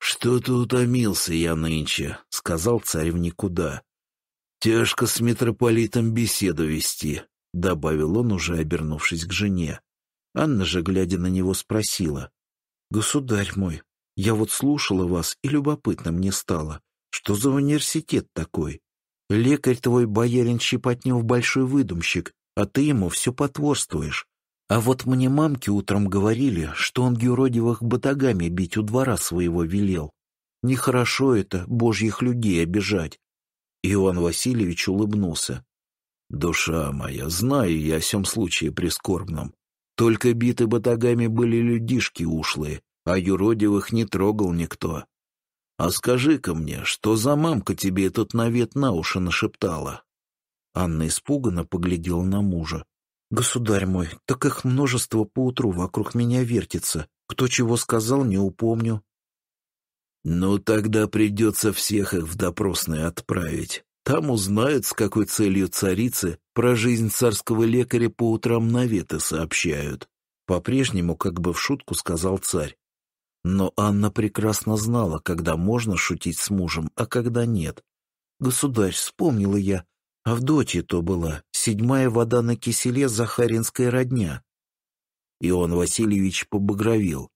«Что-то утомился я нынче», — сказал царь в никуда. «Тяжко с митрополитом беседу вести», — добавил он, уже обернувшись к жене. Анна же, глядя на него, спросила. «Государь мой, я вот слушала вас, и любопытно мне стало. Что за университет такой? Лекарь твой, боярин Щепотнев, большой выдумщик, а ты ему все потворствуешь. А вот мне мамки утром говорили, что он Геродивых батагами бить у двора своего велел. Нехорошо это, божьих людей обижать. Иван Васильевич улыбнулся. «Душа моя, знаю я о сем случае прискорбном. Только биты батагами были людишки ушлые, а юродивых не трогал никто. А скажи-ка мне, что за мамка тебе этот навет на уши нашептала?» Анна испуганно поглядела на мужа. «Государь мой, так их множество поутру вокруг меня вертится. Кто чего сказал, не упомню. «Ну, тогда придется всех их в допросные отправить. Там узнают, с какой целью царицы про жизнь царского лекаря по утрам наветы сообщают». По-прежнему, как бы в шутку, сказал царь. Но Анна прекрасно знала, когда можно шутить с мужем, а когда нет. «Государь, вспомнила я, а в доте то была, седьмая вода на киселе Захаринская родня». Иоанн Васильевич побагровил.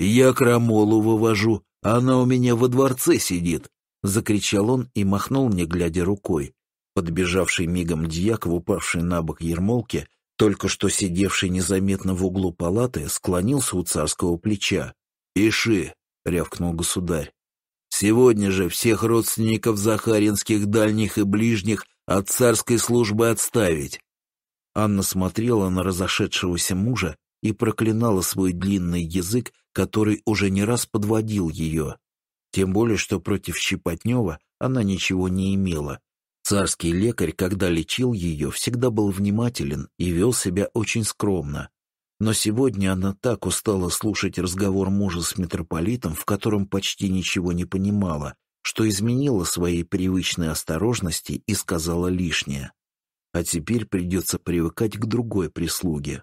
«Я крамолу вывожу, «Она у меня во дворце сидит!» — закричал он и махнул мне, глядя рукой. Подбежавший мигом дьяк упавший на бок ермолке, только что сидевший незаметно в углу палаты, склонился у царского плеча. «Иши!» — рявкнул государь. «Сегодня же всех родственников захаринских, дальних и ближних от царской службы отставить!» Анна смотрела на разошедшегося мужа и проклинала свой длинный язык, который уже не раз подводил ее. Тем более, что против Щепотнева она ничего не имела. Царский лекарь, когда лечил ее, всегда был внимателен и вел себя очень скромно. Но сегодня она так устала слушать разговор мужа с митрополитом, в котором почти ничего не понимала, что изменила своей привычной осторожности и сказала лишнее. А теперь придется привыкать к другой прислуге,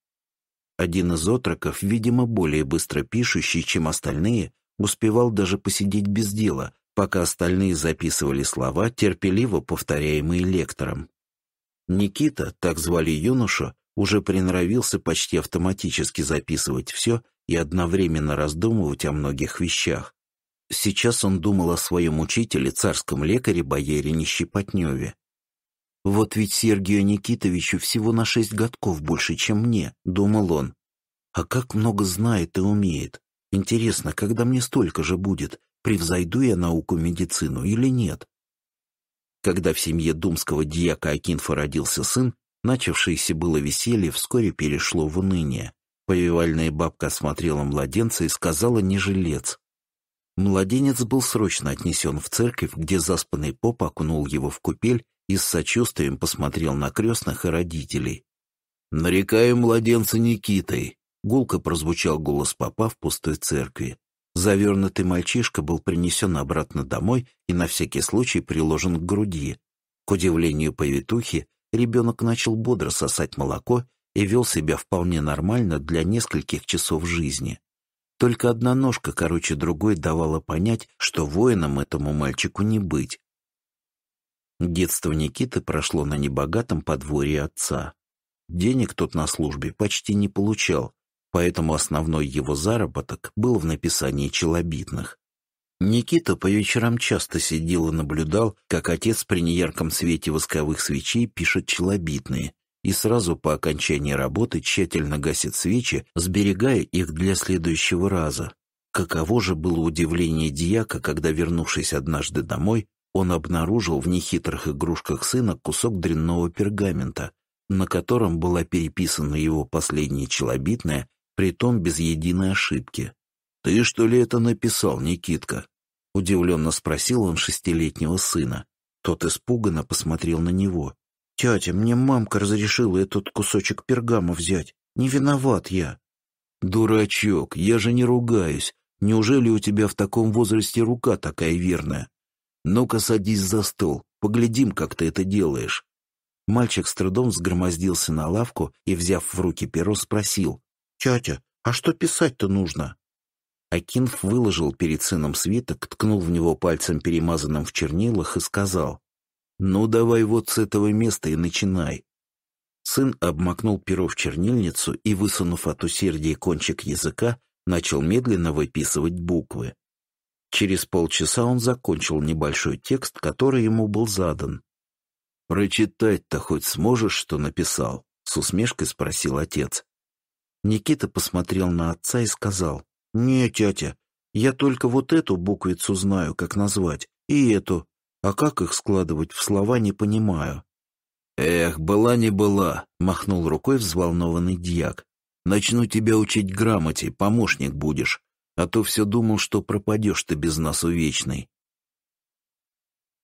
Один из отроков, видимо, более быстро пишущий, чем остальные, успевал даже посидеть без дела, пока остальные записывали слова, терпеливо повторяемые лектором. Никита, так звали юношу, уже приноровился почти автоматически записывать все и одновременно раздумывать о многих вещах. Сейчас он думал о своем учителе, царском лекаре Боярине Щепотневе, «Вот ведь Сергею Никитовичу всего на шесть годков больше, чем мне», — думал он. «А как много знает и умеет. Интересно, когда мне столько же будет, превзойду я науку медицину или нет?» Когда в семье думского дьяка Акинфа родился сын, начавшееся было веселье вскоре перешло в уныние. Повивальная бабка осмотрела младенца и сказала «не жилец». Младенец был срочно отнесен в церковь, где заспанный поп окунул его в купель и с сочувствием посмотрел на крестных и родителей. «Нарекаю младенца Никитой», — гулко прозвучал голос папа в пустой церкви. Завернутый мальчишка был принесен обратно домой и на всякий случай приложен к груди. К удивлению повитухи, ребенок начал бодро сосать молоко и вел себя вполне нормально для нескольких часов жизни. Только одна ножка короче другой давала понять, что воином этому мальчику не быть, Детство Никиты прошло на небогатом подворье отца. Денег тот на службе почти не получал, поэтому основной его заработок был в написании челобитных. Никита по вечерам часто сидел и наблюдал, как отец при неярком свете восковых свечей пишет челобитные, и сразу по окончании работы тщательно гасит свечи, сберегая их для следующего раза. Каково же было удивление дьяка, когда, вернувшись однажды домой, он обнаружил в нехитрых игрушках сына кусок дрянного пергамента, на котором была переписана его последняя челобитная, притом без единой ошибки. «Ты что ли это написал, Никитка?» — удивленно спросил он шестилетнего сына. Тот испуганно посмотрел на него. «Тетя, мне мамка разрешила этот кусочек пергама взять. Не виноват я». «Дурачок, я же не ругаюсь. Неужели у тебя в таком возрасте рука такая верная? «Ну-ка, садись за стол, поглядим, как ты это делаешь». Мальчик с трудом сгромоздился на лавку и, взяв в руки перо, спросил. «Тетя, а что писать-то нужно?» Акинф выложил перед сыном свиток, ткнул в него пальцем, перемазанным в чернилах, и сказал. «Ну, давай вот с этого места и начинай». Сын обмакнул перо в чернильницу и, высунув от усердия кончик языка, начал медленно выписывать буквы. Через полчаса он закончил небольшой текст, который ему был задан. «Прочитать-то хоть сможешь, что написал?» — с усмешкой спросил отец. Никита посмотрел на отца и сказал. «Не, тетя, я только вот эту буквицу знаю, как назвать, и эту, а как их складывать в слова не понимаю». «Эх, была не была», — махнул рукой взволнованный дьяк. «Начну тебя учить грамоте, помощник будешь а то все думал, что пропадешь ты без нас увечный.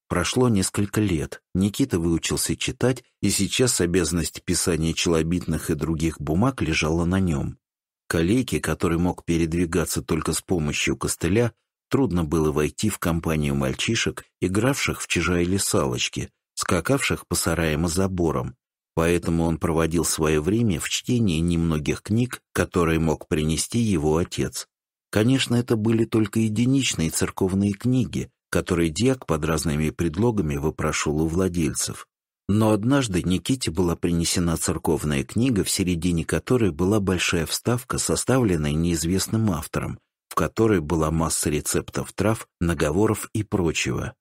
Прошло несколько лет, Никита выучился читать, и сейчас обязанность писания челобитных и других бумаг лежала на нем. Калейке, который мог передвигаться только с помощью костыля, трудно было войти в компанию мальчишек, игравших в чижа лесалочки, скакавших по сараям и заборам, поэтому он проводил свое время в чтении немногих книг, которые мог принести его отец. Конечно, это были только единичные церковные книги, которые диак под разными предлогами выпрашивал у владельцев. Но однажды Никите была принесена церковная книга, в середине которой была большая вставка, составленная неизвестным автором, в которой была масса рецептов трав, наговоров и прочего.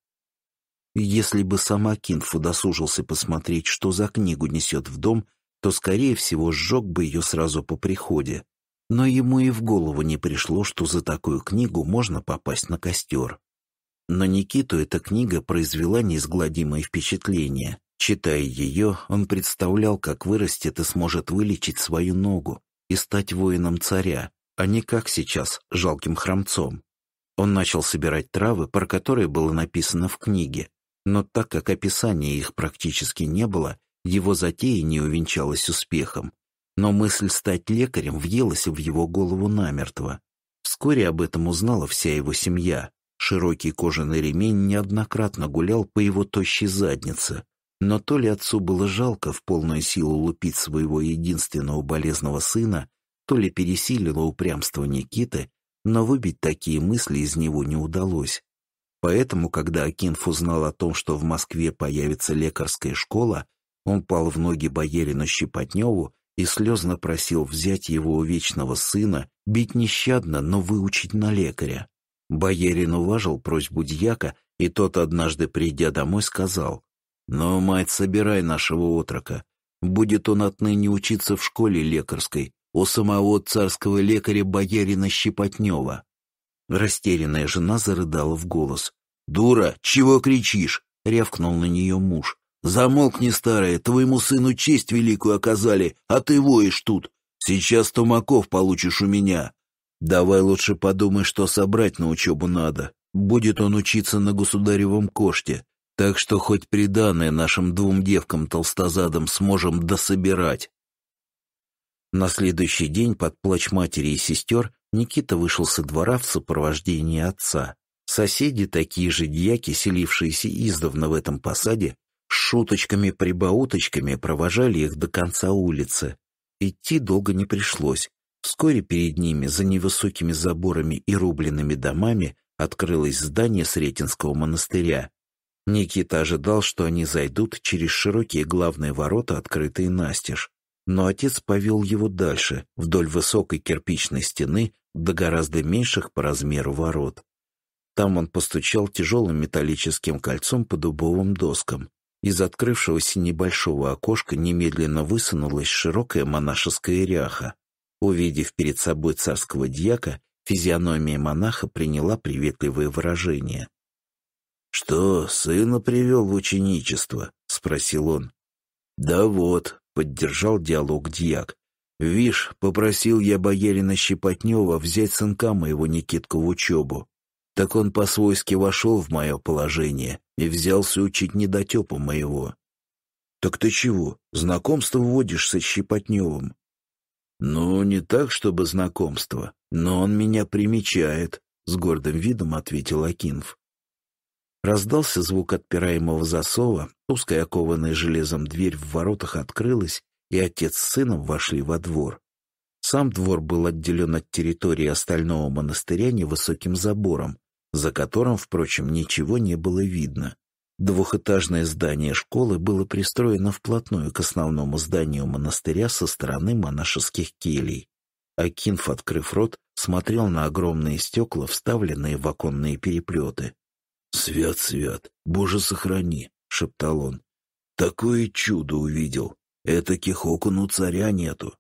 Если бы сама Кинф удосужился посмотреть, что за книгу несет в дом, то, скорее всего, сжег бы ее сразу по приходе. Но ему и в голову не пришло, что за такую книгу можно попасть на костер. На Никиту эта книга произвела неизгладимое впечатление. Читая ее, он представлял, как вырастет и сможет вылечить свою ногу и стать воином царя, а не как сейчас, жалким храмцом. Он начал собирать травы, про которые было написано в книге, но так как описания их практически не было, его затея не увенчалась успехом, но мысль стать лекарем въелась в его голову намертво. Вскоре об этом узнала вся его семья. Широкий кожаный ремень неоднократно гулял по его тощей заднице. Но то ли отцу было жалко в полную силу лупить своего единственного болезного сына, то ли пересилило упрямство Никиты, но выбить такие мысли из него не удалось. Поэтому, когда Акинф узнал о том, что в Москве появится лекарская школа, он пал в ноги Боярину Щепотневу и слезно просил взять его у вечного сына, бить нещадно, но выучить на лекаря. Боярин уважил просьбу дьяка, и тот, однажды придя домой, сказал, "Но «Ну, мать, собирай нашего отрока. Будет он отныне учиться в школе лекарской, у самого царского лекаря боярина Щепотнева». Растерянная жена зарыдала в голос. «Дура, чего кричишь?» — рявкнул на нее муж. «Замолкни, старая, твоему сыну честь великую оказали, а ты воешь тут. Сейчас тумаков получишь у меня. Давай лучше подумай, что собрать на учебу надо. Будет он учиться на государевом коште, так что хоть приданное нашим двум девкам толстозадам сможем дособирать». На следующий день под плач матери и сестер Никита вышел со двора в сопровождении отца. Соседи, такие же дьяки, селившиеся издавна в этом посаде, шуточками-прибауточками провожали их до конца улицы. Идти долго не пришлось. Вскоре перед ними, за невысокими заборами и рубленными домами, открылось здание Сретенского монастыря. Никита ожидал, что они зайдут через широкие главные ворота, открытые настежь. Но отец повел его дальше, вдоль высокой кирпичной стены, до гораздо меньших по размеру ворот. Там он постучал тяжелым металлическим кольцом по дубовым доскам. Из открывшегося небольшого окошка немедленно высунулась широкая монашеская ряха. Увидев перед собой царского дьяка, физиономия монаха приняла приветливое выражение. «Что, сына привел в ученичество?» — спросил он. «Да вот», — поддержал диалог дьяк. «Вишь, попросил я боярина Щепотнева взять сынка моего Никитку в учебу. Так он по-свойски вошел в мое положение и взялся учить недотепу моего. «Так ты чего, знакомство вводишь со Щепотневым?» «Ну, не так, чтобы знакомство, но он меня примечает», — с гордым видом ответил Акинф. Раздался звук отпираемого засова, узкая окованная железом дверь в воротах открылась, и отец с сыном вошли во двор. Сам двор был отделен от территории остального монастыря невысоким забором, за которым, впрочем, ничего не было видно. Двухэтажное здание школы было пристроено вплотную к основному зданию монастыря со стороны монашеских келий. Акинф, открыв рот, смотрел на огромные стекла, вставленные в оконные переплеты. «Свят, свят, Боже сохрани!» — шептал он. «Такое чудо увидел! Этаких окон у царя нету!»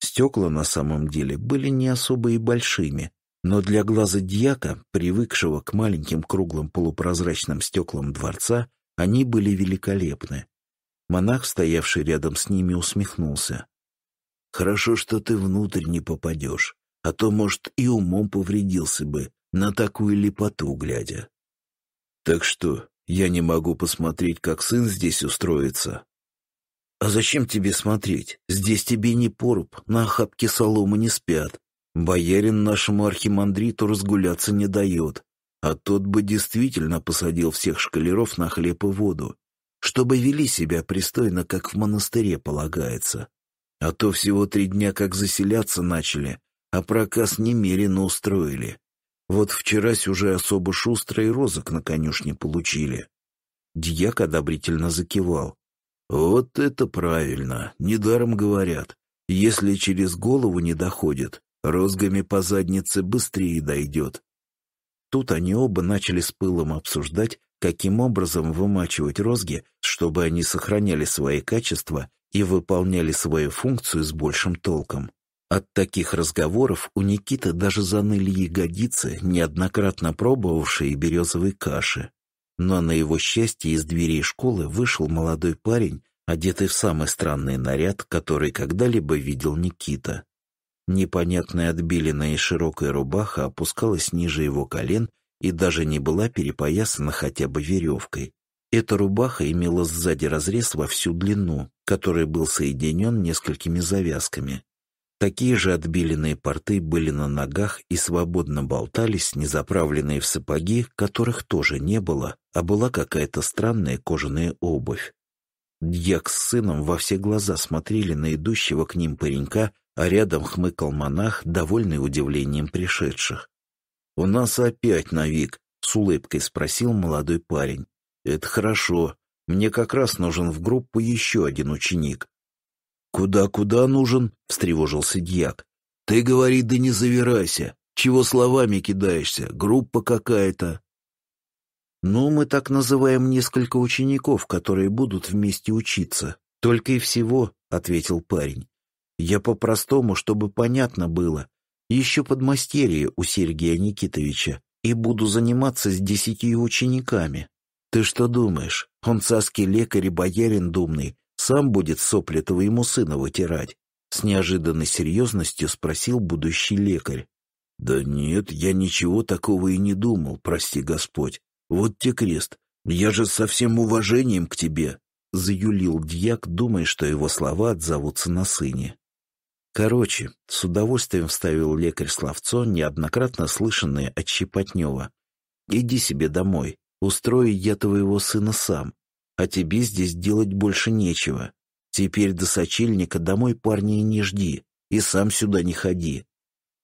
Стекла на самом деле были не особо и большими, но для глаза дьяка, привыкшего к маленьким круглым полупрозрачным стеклам дворца, они были великолепны. Монах, стоявший рядом с ними, усмехнулся. «Хорошо, что ты внутрь не попадешь, а то, может, и умом повредился бы, на такую лепоту глядя». «Так что, я не могу посмотреть, как сын здесь устроится?» «А зачем тебе смотреть? Здесь тебе не поруб, на охапке соломы не спят. Боярин нашему архимандриту разгуляться не дает, а тот бы действительно посадил всех шкалеров на хлеб и воду, чтобы вели себя пристойно, как в монастыре полагается. А то всего три дня как заселяться начали, а проказ немерено устроили. Вот вчерась уже особо шустрый розок на конюшне получили. Дьяк одобрительно закивал. «Вот это правильно, недаром говорят. Если через голову не доходит, розгами по заднице быстрее дойдет. Тут они оба начали с пылом обсуждать, каким образом вымачивать розги, чтобы они сохраняли свои качества и выполняли свою функцию с большим толком. От таких разговоров у Никиты даже заныли ягодицы, неоднократно пробовавшие березовой каши. Но на его счастье из дверей школы вышел молодой парень, одетый в самый странный наряд, который когда-либо видел Никита. Непонятная отбеленная и широкая рубаха опускалась ниже его колен и даже не была перепоясана хотя бы веревкой. Эта рубаха имела сзади разрез во всю длину, который был соединен несколькими завязками. Такие же отбеленные порты были на ногах и свободно болтались, не заправленные в сапоги, которых тоже не было, а была какая-то странная кожаная обувь. Дьяк с сыном во все глаза смотрели на идущего к ним паренька а рядом хмыкал монах, довольный удивлением пришедших. «У нас опять Навик», — с улыбкой спросил молодой парень. «Это хорошо. Мне как раз нужен в группу еще один ученик». «Куда-куда нужен?» — встревожился дьяк. «Ты говори, да не завирайся. Чего словами кидаешься? Группа какая-то». «Ну, мы так называем несколько учеников, которые будут вместе учиться. Только и всего», — ответил парень. Я по-простому, чтобы понятно было. Еще подмастерье у Сергея Никитовича. И буду заниматься с десятью учениками. Ты что думаешь, он цаский лекарь и боярин думный, сам будет соплетого ему сына вытирать? С неожиданной серьезностью спросил будущий лекарь. Да нет, я ничего такого и не думал, прости Господь. Вот те крест. Я же со всем уважением к тебе, — заюлил дьяк, думая, что его слова отзовутся на сыне. Короче, с удовольствием вставил лекарь Славцо неоднократно слышанное от Щепотнева. «Иди себе домой. Устрою я твоего сына сам. А тебе здесь делать больше нечего. Теперь до сочельника домой парня и не жди. И сам сюда не ходи.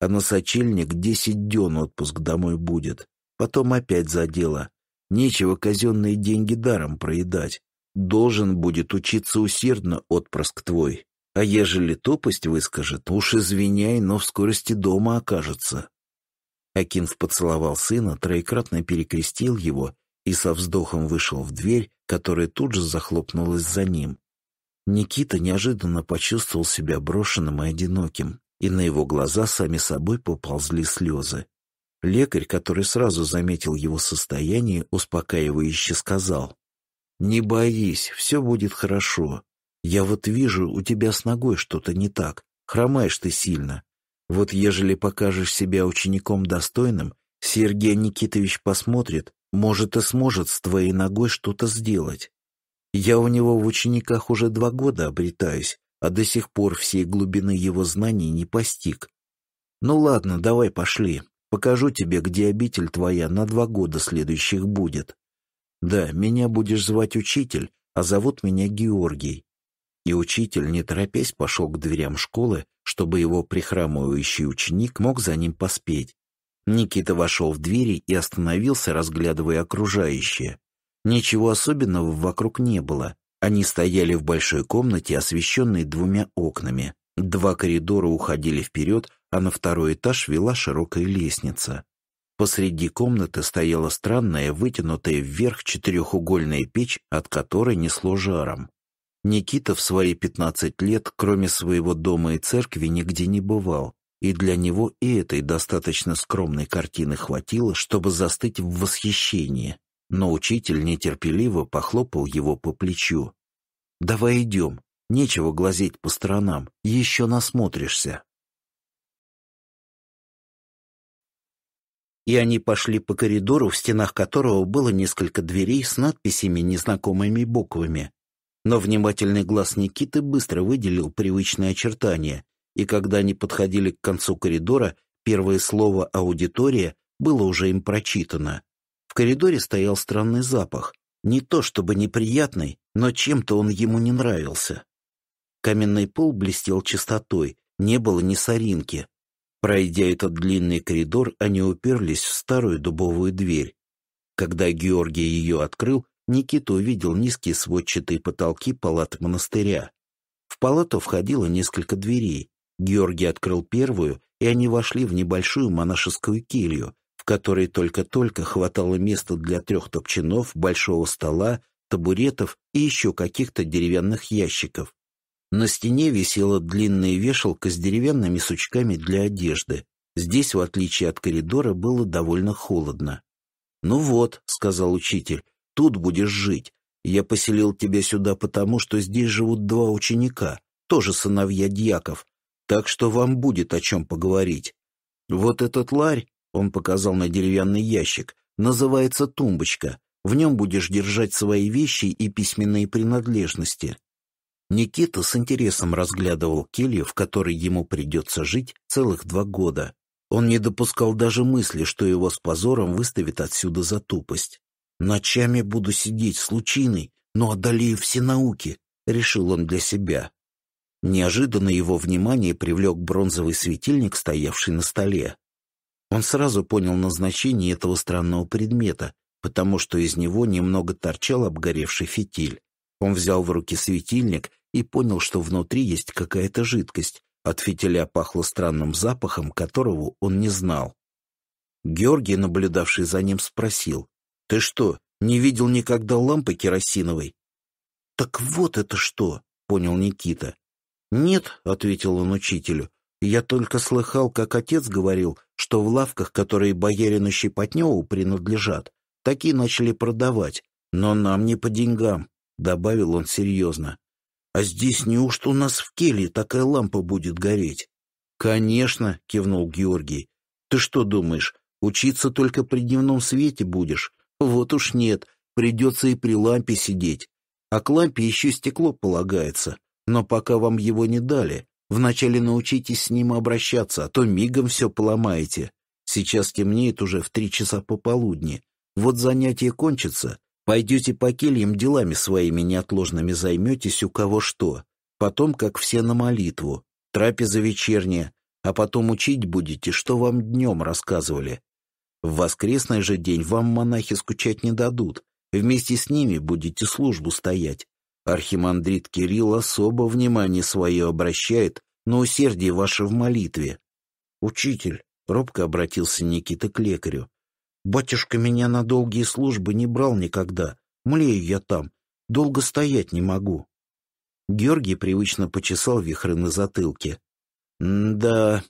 А на сочельник десять дён отпуск домой будет. Потом опять за дело. Нечего казенные деньги даром проедать. Должен будет учиться усердно отпрыск твой, а ежели тупость выскажет, уж извиняй, но в скорости дома окажется. Акинф поцеловал сына, троекратно перекрестил его и со вздохом вышел в дверь, которая тут же захлопнулась за ним. Никита неожиданно почувствовал себя брошенным и одиноким, и на его глаза сами собой поползли слезы. Лекарь, который сразу заметил его состояние, успокаивающе сказал, «Не боись, все будет хорошо. Я вот вижу, у тебя с ногой что-то не так, хромаешь ты сильно. Вот ежели покажешь себя учеником достойным, Сергей Никитович посмотрит, может и сможет с твоей ногой что-то сделать. Я у него в учениках уже два года обретаюсь, а до сих пор всей глубины его знаний не постиг. Ну ладно, давай пошли, покажу тебе, где обитель твоя на два года следующих будет. Да, меня будешь звать учитель, а зовут меня Георгий. И учитель, не торопясь, пошел к дверям школы, чтобы его прихрамывающий ученик мог за ним поспеть. Никита вошел в двери и остановился, разглядывая окружающее. Ничего особенного вокруг не было. Они стояли в большой комнате, освещенной двумя окнами. Два коридора уходили вперед, а на второй этаж вела широкая лестница. Посреди комнаты стояла странная, вытянутая вверх четырехугольная печь, от которой несло жаром. Никита в свои 15 лет, кроме своего дома и церкви, нигде не бывал, и для него и этой достаточно скромной картины хватило, чтобы застыть в восхищении. Но учитель нетерпеливо похлопал его по плечу. «Давай идем, нечего глазеть по сторонам, еще насмотришься». И они пошли по коридору, в стенах которого было несколько дверей с надписями незнакомыми буквами, но внимательный глаз Никиты быстро выделил привычные очертания, и когда они подходили к концу коридора, первое слово «аудитория» было уже им прочитано. В коридоре стоял странный запах. Не то чтобы неприятный, но чем-то он ему не нравился. Каменный пол блестел чистотой, не было ни соринки. Пройдя этот длинный коридор, они уперлись в старую дубовую дверь. Когда Георгий ее открыл, Никита увидел низкие сводчатые потолки палат монастыря. В палату входило несколько дверей. Георгий открыл первую, и они вошли в небольшую монашескую келью, в которой только-только хватало места для трех топчанов, большого стола, табуретов и еще каких-то деревянных ящиков. На стене висела длинная вешалка с деревянными сучками для одежды. Здесь, в отличие от коридора, было довольно холодно. «Ну вот», — сказал учитель, тут будешь жить. Я поселил тебя сюда потому, что здесь живут два ученика, тоже сыновья дьяков, так что вам будет о чем поговорить. Вот этот ларь, он показал на деревянный ящик, называется тумбочка. В нем будешь держать свои вещи и письменные принадлежности. Никита с интересом разглядывал келью, в которой ему придется жить целых два года. Он не допускал даже мысли, что его с позором выставят отсюда за тупость. Ночами буду сидеть с лучиной, но одолею все науки, решил он для себя. Неожиданно его внимание привлек бронзовый светильник, стоявший на столе. Он сразу понял назначение этого странного предмета, потому что из него немного торчал обгоревший фитиль. Он взял в руки светильник и понял, что внутри есть какая-то жидкость. От фитиля пахло странным запахом, которого он не знал. Георгий, наблюдавший за ним, спросил, ты что, не видел никогда лампы керосиновой? Так вот это что, понял Никита. Нет, ответил он учителю. Я только слыхал, как отец говорил, что в лавках, которые боярину Щепотневу принадлежат, такие начали продавать, но нам не по деньгам, добавил он серьезно. А здесь неужто у нас в келье такая лампа будет гореть? Конечно, кивнул Георгий. Ты что думаешь, учиться только при дневном свете будешь? Вот уж нет, придется и при лампе сидеть. А к лампе еще стекло полагается, но пока вам его не дали. Вначале научитесь с ним обращаться, а то мигом все поломаете. Сейчас темнеет уже в три часа пополудни. Вот занятие кончится, пойдете по кельям делами своими неотложными займетесь у кого что. Потом, как все на молитву, трапеза вечерняя, а потом учить будете, что вам днем рассказывали. В воскресный же день вам монахи скучать не дадут, вместе с ними будете службу стоять. Архимандрит Кирилл особо внимание свое обращает на усердие ваше в молитве. «Учитель», — робко обратился Никита к лекарю, — «батюшка меня на долгие службы не брал никогда, млею я там, долго стоять не могу». Георгий привычно почесал вихры на затылке. «Да,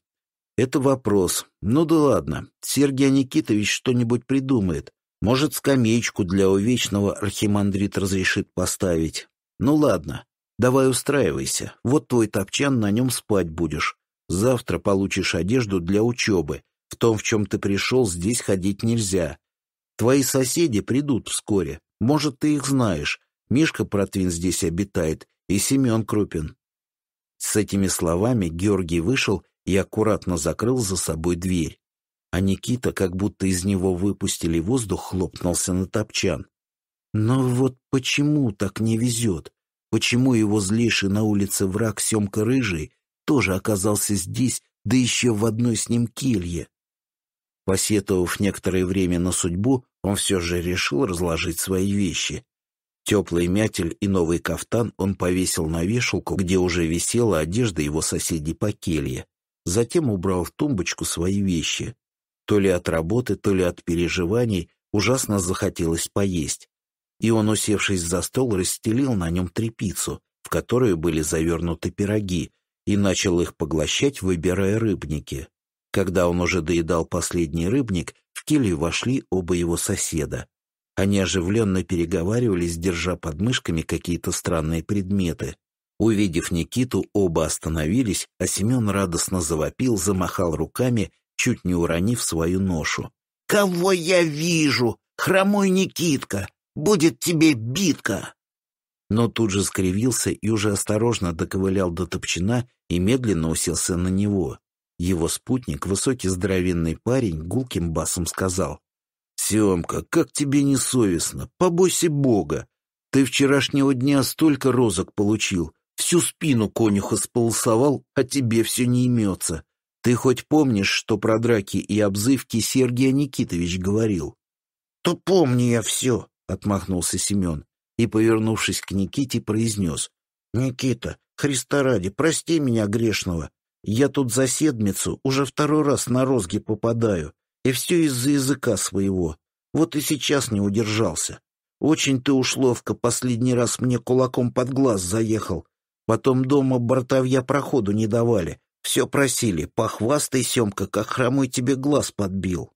это вопрос. Ну да ладно, Сергей Никитович что-нибудь придумает. Может, скамеечку для увечного архимандрит разрешит поставить. Ну ладно, давай устраивайся. Вот твой топчан, на нем спать будешь. Завтра получишь одежду для учебы. В том, в чем ты пришел, здесь ходить нельзя. Твои соседи придут вскоре. Может, ты их знаешь. Мишка Протвин здесь обитает и Семен Крупин. С этими словами Георгий вышел и аккуратно закрыл за собой дверь. А Никита, как будто из него выпустили воздух, хлопнулся на топчан. Но вот почему так не везет? Почему его злейший на улице враг Семка Рыжий тоже оказался здесь, да еще в одной с ним келье? Посетовав некоторое время на судьбу, он все же решил разложить свои вещи. Теплый мятель и новый кафтан он повесил на вешалку, где уже висела одежда его соседей по келье затем убрал в тумбочку свои вещи. То ли от работы, то ли от переживаний ужасно захотелось поесть. И он, усевшись за стол, расстелил на нем трепицу, в которую были завернуты пироги, и начал их поглощать, выбирая рыбники. Когда он уже доедал последний рыбник, в келью вошли оба его соседа. Они оживленно переговаривались, держа под мышками какие-то странные предметы. Увидев Никиту, оба остановились, а Семен радостно завопил, замахал руками, чуть не уронив свою ношу. «Кого я вижу? Хромой Никитка! Будет тебе битка!» Но тут же скривился и уже осторожно доковылял до топчина и медленно уселся на него. Его спутник, высокий здоровенный парень, гулким басом сказал. «Семка, как тебе несовестно! Побойся Бога! Ты вчерашнего дня столько розок получил, Всю спину конюха сполосовал, а тебе все не имется. Ты хоть помнишь, что про драки и обзывки Сергия Никитович говорил? — То помню я все, — отмахнулся Семен и, повернувшись к Никите, произнес. — Никита, Христа ради, прости меня грешного. Я тут за седмицу уже второй раз на розги попадаю, и все из-за языка своего. Вот и сейчас не удержался. Очень ты уж ловко последний раз мне кулаком под глаз заехал, Потом дома бортовья проходу не давали. Все просили, похвастай, Семка, как хромой тебе глаз подбил.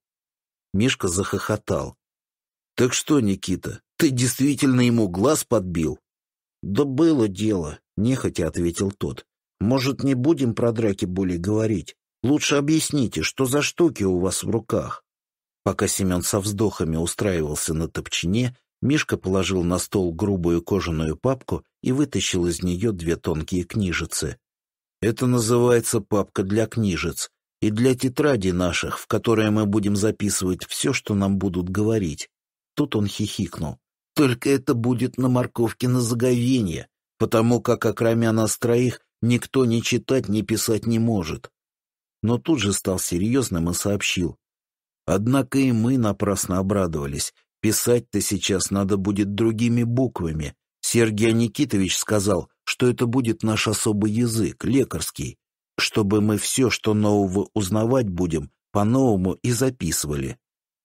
Мишка захохотал. «Так что, Никита, ты действительно ему глаз подбил?» «Да было дело», — нехотя ответил тот. «Может, не будем про драки более говорить? Лучше объясните, что за штуки у вас в руках?» Пока Семен со вздохами устраивался на топчине, Мишка положил на стол грубую кожаную папку и вытащил из нее две тонкие книжицы. Это называется папка для книжиц и для тетради наших, в которой мы будем записывать все, что нам будут говорить. Тут он хихикнул. Только это будет на морковке на заговенье, потому как, окромя нас троих, никто ни читать, ни писать не может. Но тут же стал серьезным и сообщил. Однако и мы напрасно обрадовались. Писать-то сейчас надо будет другими буквами, Сергей Никитович сказал, что это будет наш особый язык, лекарский, чтобы мы все, что нового узнавать будем, по-новому и записывали.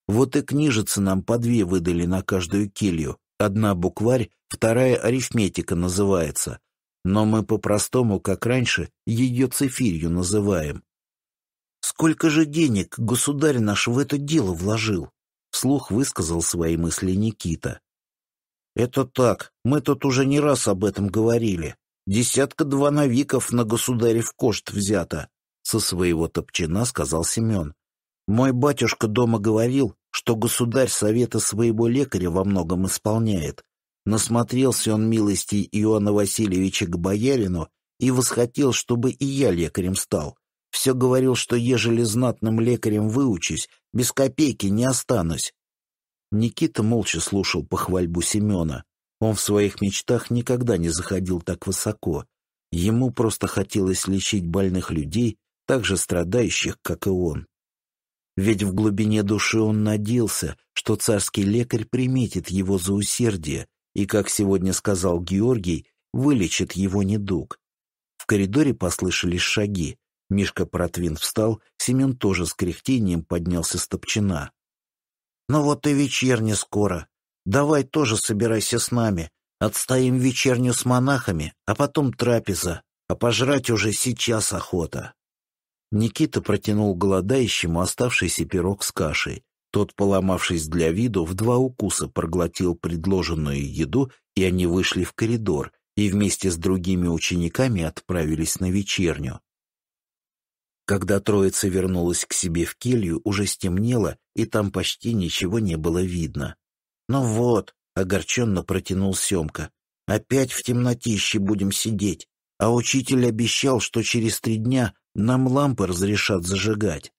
Вот и книжицы нам по две выдали на каждую келью. Одна букварь, вторая арифметика называется. Но мы по-простому, как раньше, ее цифирью называем. «Сколько же денег государь наш в это дело вложил?» Вслух высказал свои мысли Никита. «Это так. Мы тут уже не раз об этом говорили. Десятка-два новиков на государев кошт взято», — со своего топчина сказал Семен. «Мой батюшка дома говорил, что государь совета своего лекаря во многом исполняет. Насмотрелся он милости Иоанна Васильевича к боярину и восхотел, чтобы и я лекарем стал. Все говорил, что ежели знатным лекарем выучусь, без копейки не останусь, Никита молча слушал похвальбу Семена. Он в своих мечтах никогда не заходил так высоко. Ему просто хотелось лечить больных людей, так же страдающих, как и он. Ведь в глубине души он надеялся, что царский лекарь приметит его за усердие и, как сегодня сказал Георгий, вылечит его недуг. В коридоре послышались шаги. Мишка Протвин встал, Семен тоже с кряхтением поднялся с топчина. «Ну вот и вечерне скоро. Давай тоже собирайся с нами. Отстоим вечерню с монахами, а потом трапеза. А пожрать уже сейчас охота». Никита протянул голодающему оставшийся пирог с кашей. Тот, поломавшись для виду, в два укуса проглотил предложенную еду, и они вышли в коридор и вместе с другими учениками отправились на вечерню. Когда троица вернулась к себе в келью, уже стемнело, и там почти ничего не было видно. «Ну вот», — огорченно протянул Семка, — «опять в темнотище будем сидеть, а учитель обещал, что через три дня нам лампы разрешат зажигать».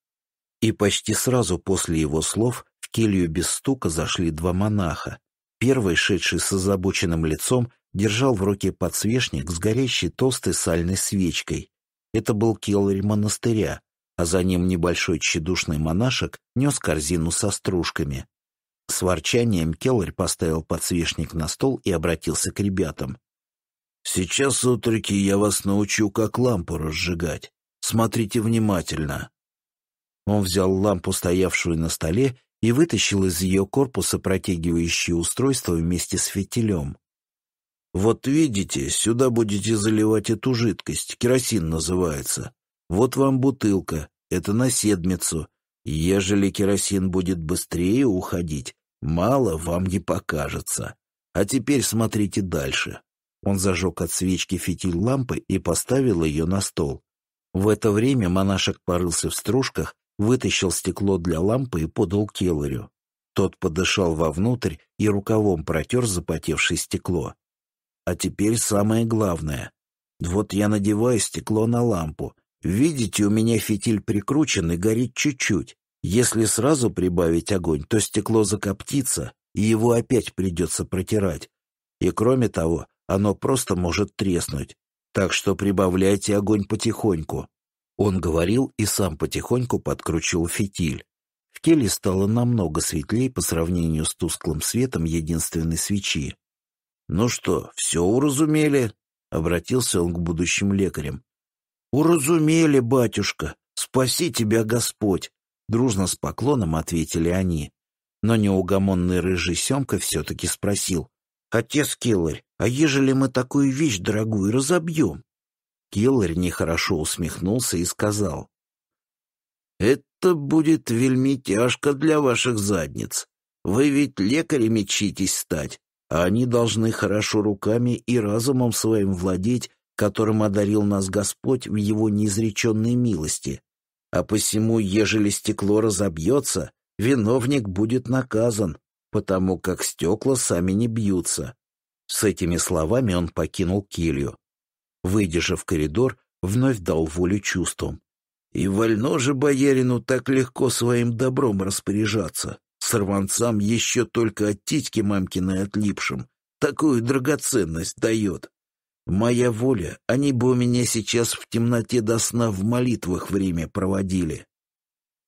И почти сразу после его слов в келью без стука зашли два монаха. Первый, шедший с озабоченным лицом, держал в руке подсвечник с горящей толстой сальной свечкой, это был келларь монастыря, а за ним небольшой тщедушный монашек нес корзину со стружками. С ворчанием келларь поставил подсвечник на стол и обратился к ребятам. «Сейчас, утреки, я вас научу, как лампу разжигать. Смотрите внимательно». Он взял лампу, стоявшую на столе, и вытащил из ее корпуса протягивающее устройство вместе с фитилем. Вот видите, сюда будете заливать эту жидкость, керосин называется. Вот вам бутылка, это на седмицу. Ежели керосин будет быстрее уходить, мало вам не покажется. А теперь смотрите дальше. Он зажег от свечки фитиль лампы и поставил ее на стол. В это время монашек порылся в стружках, вытащил стекло для лампы и подал Келлорю. Тот подышал вовнутрь и рукавом протер запотевшее стекло. А теперь самое главное. Вот я надеваю стекло на лампу. Видите, у меня фитиль прикручен и горит чуть-чуть. Если сразу прибавить огонь, то стекло закоптится, и его опять придется протирать. И кроме того, оно просто может треснуть. Так что прибавляйте огонь потихоньку. Он говорил и сам потихоньку подкручивал фитиль. В теле стало намного светлее по сравнению с тусклым светом единственной свечи. «Ну что, все уразумели?» — обратился он к будущим лекарям. «Уразумели, батюшка! Спаси тебя, Господь!» — дружно с поклоном ответили они. Но неугомонный рыжий Семка все-таки спросил. «Отец Киллер, а ежели мы такую вещь дорогую разобьем?» Киллер нехорошо усмехнулся и сказал. «Это будет вельми тяжко для ваших задниц. Вы ведь лекарями читесь стать, а они должны хорошо руками и разумом своим владеть, которым одарил нас Господь в его неизреченной милости. А посему, ежели стекло разобьется, виновник будет наказан, потому как стекла сами не бьются». С этими словами он покинул келью. Выйдя же в коридор, вновь дал волю чувствам. «И вольно же боярину так легко своим добром распоряжаться!» Сорванцам еще только от титьки мамкиной отлипшим. Такую драгоценность дает. Моя воля, они бы у меня сейчас в темноте до сна в молитвах время проводили.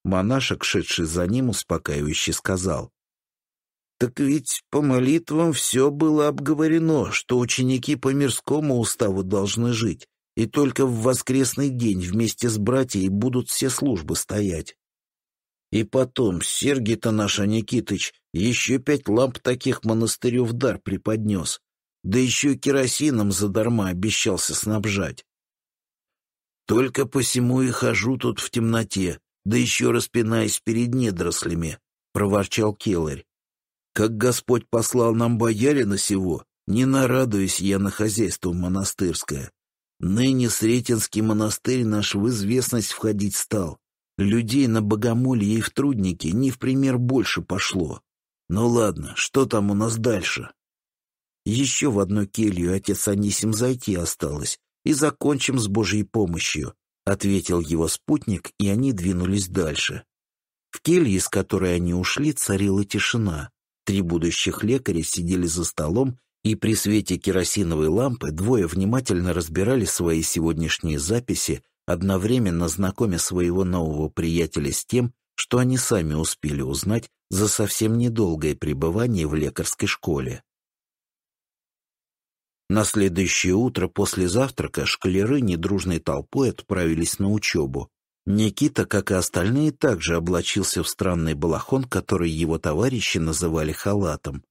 Монашек, шедший за ним, успокаивающе сказал. Так ведь по молитвам все было обговорено, что ученики по мирскому уставу должны жить, и только в воскресный день вместе с братьей будут все службы стоять. И потом, Сергий-то наш а Никитыч еще пять ламп таких монастырю в дар преподнес, да еще и керосином задарма обещался снабжать. Только посему и хожу тут в темноте, да еще распинаясь перед недорослями, — проворчал Келарь. Как Господь послал нам боярина сего, не нарадуюсь я на хозяйство монастырское. Ныне Сретенский монастырь наш в известность входить стал, Людей на богомолье и в труднике не в пример больше пошло. Ну ладно, что там у нас дальше? Еще в одну келью отец Анисим зайти осталось, и закончим с Божьей помощью, — ответил его спутник, и они двинулись дальше. В келье, из которой они ушли, царила тишина. Три будущих лекаря сидели за столом, и при свете керосиновой лампы двое внимательно разбирали свои сегодняшние записи одновременно знакомя своего нового приятеля с тем, что они сами успели узнать за совсем недолгое пребывание в лекарской школе. На следующее утро после завтрака шкалеры недружной толпой отправились на учебу. Никита, как и остальные, также облачился в странный балахон, который его товарищи называли халатом.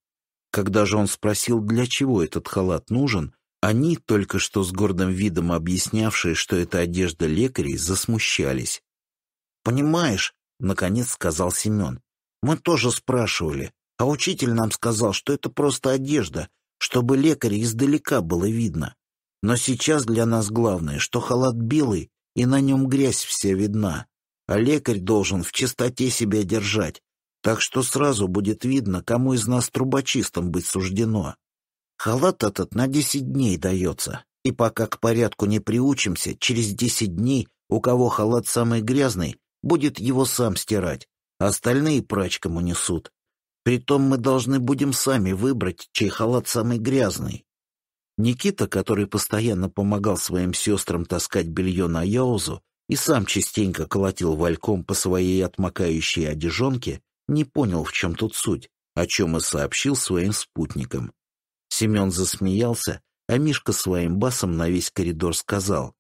Когда же он спросил, для чего этот халат нужен, они, только что с гордым видом объяснявшие, что это одежда лекарей, засмущались. «Понимаешь», — наконец сказал Семен, — «мы тоже спрашивали, а учитель нам сказал, что это просто одежда, чтобы лекаря издалека было видно. Но сейчас для нас главное, что халат белый, и на нем грязь вся видна, а лекарь должен в чистоте себя держать, так что сразу будет видно, кому из нас трубочистом быть суждено». Халат этот на десять дней дается, и пока к порядку не приучимся, через десять дней у кого халат самый грязный, будет его сам стирать, а остальные прачкам унесут. Притом мы должны будем сами выбрать, чей халат самый грязный. Никита, который постоянно помогал своим сестрам таскать белье на Яузу и сам частенько колотил вальком по своей отмокающей одежонке, не понял, в чем тут суть, о чем и сообщил своим спутникам. Семен засмеялся, а Мишка своим басом на весь коридор сказал.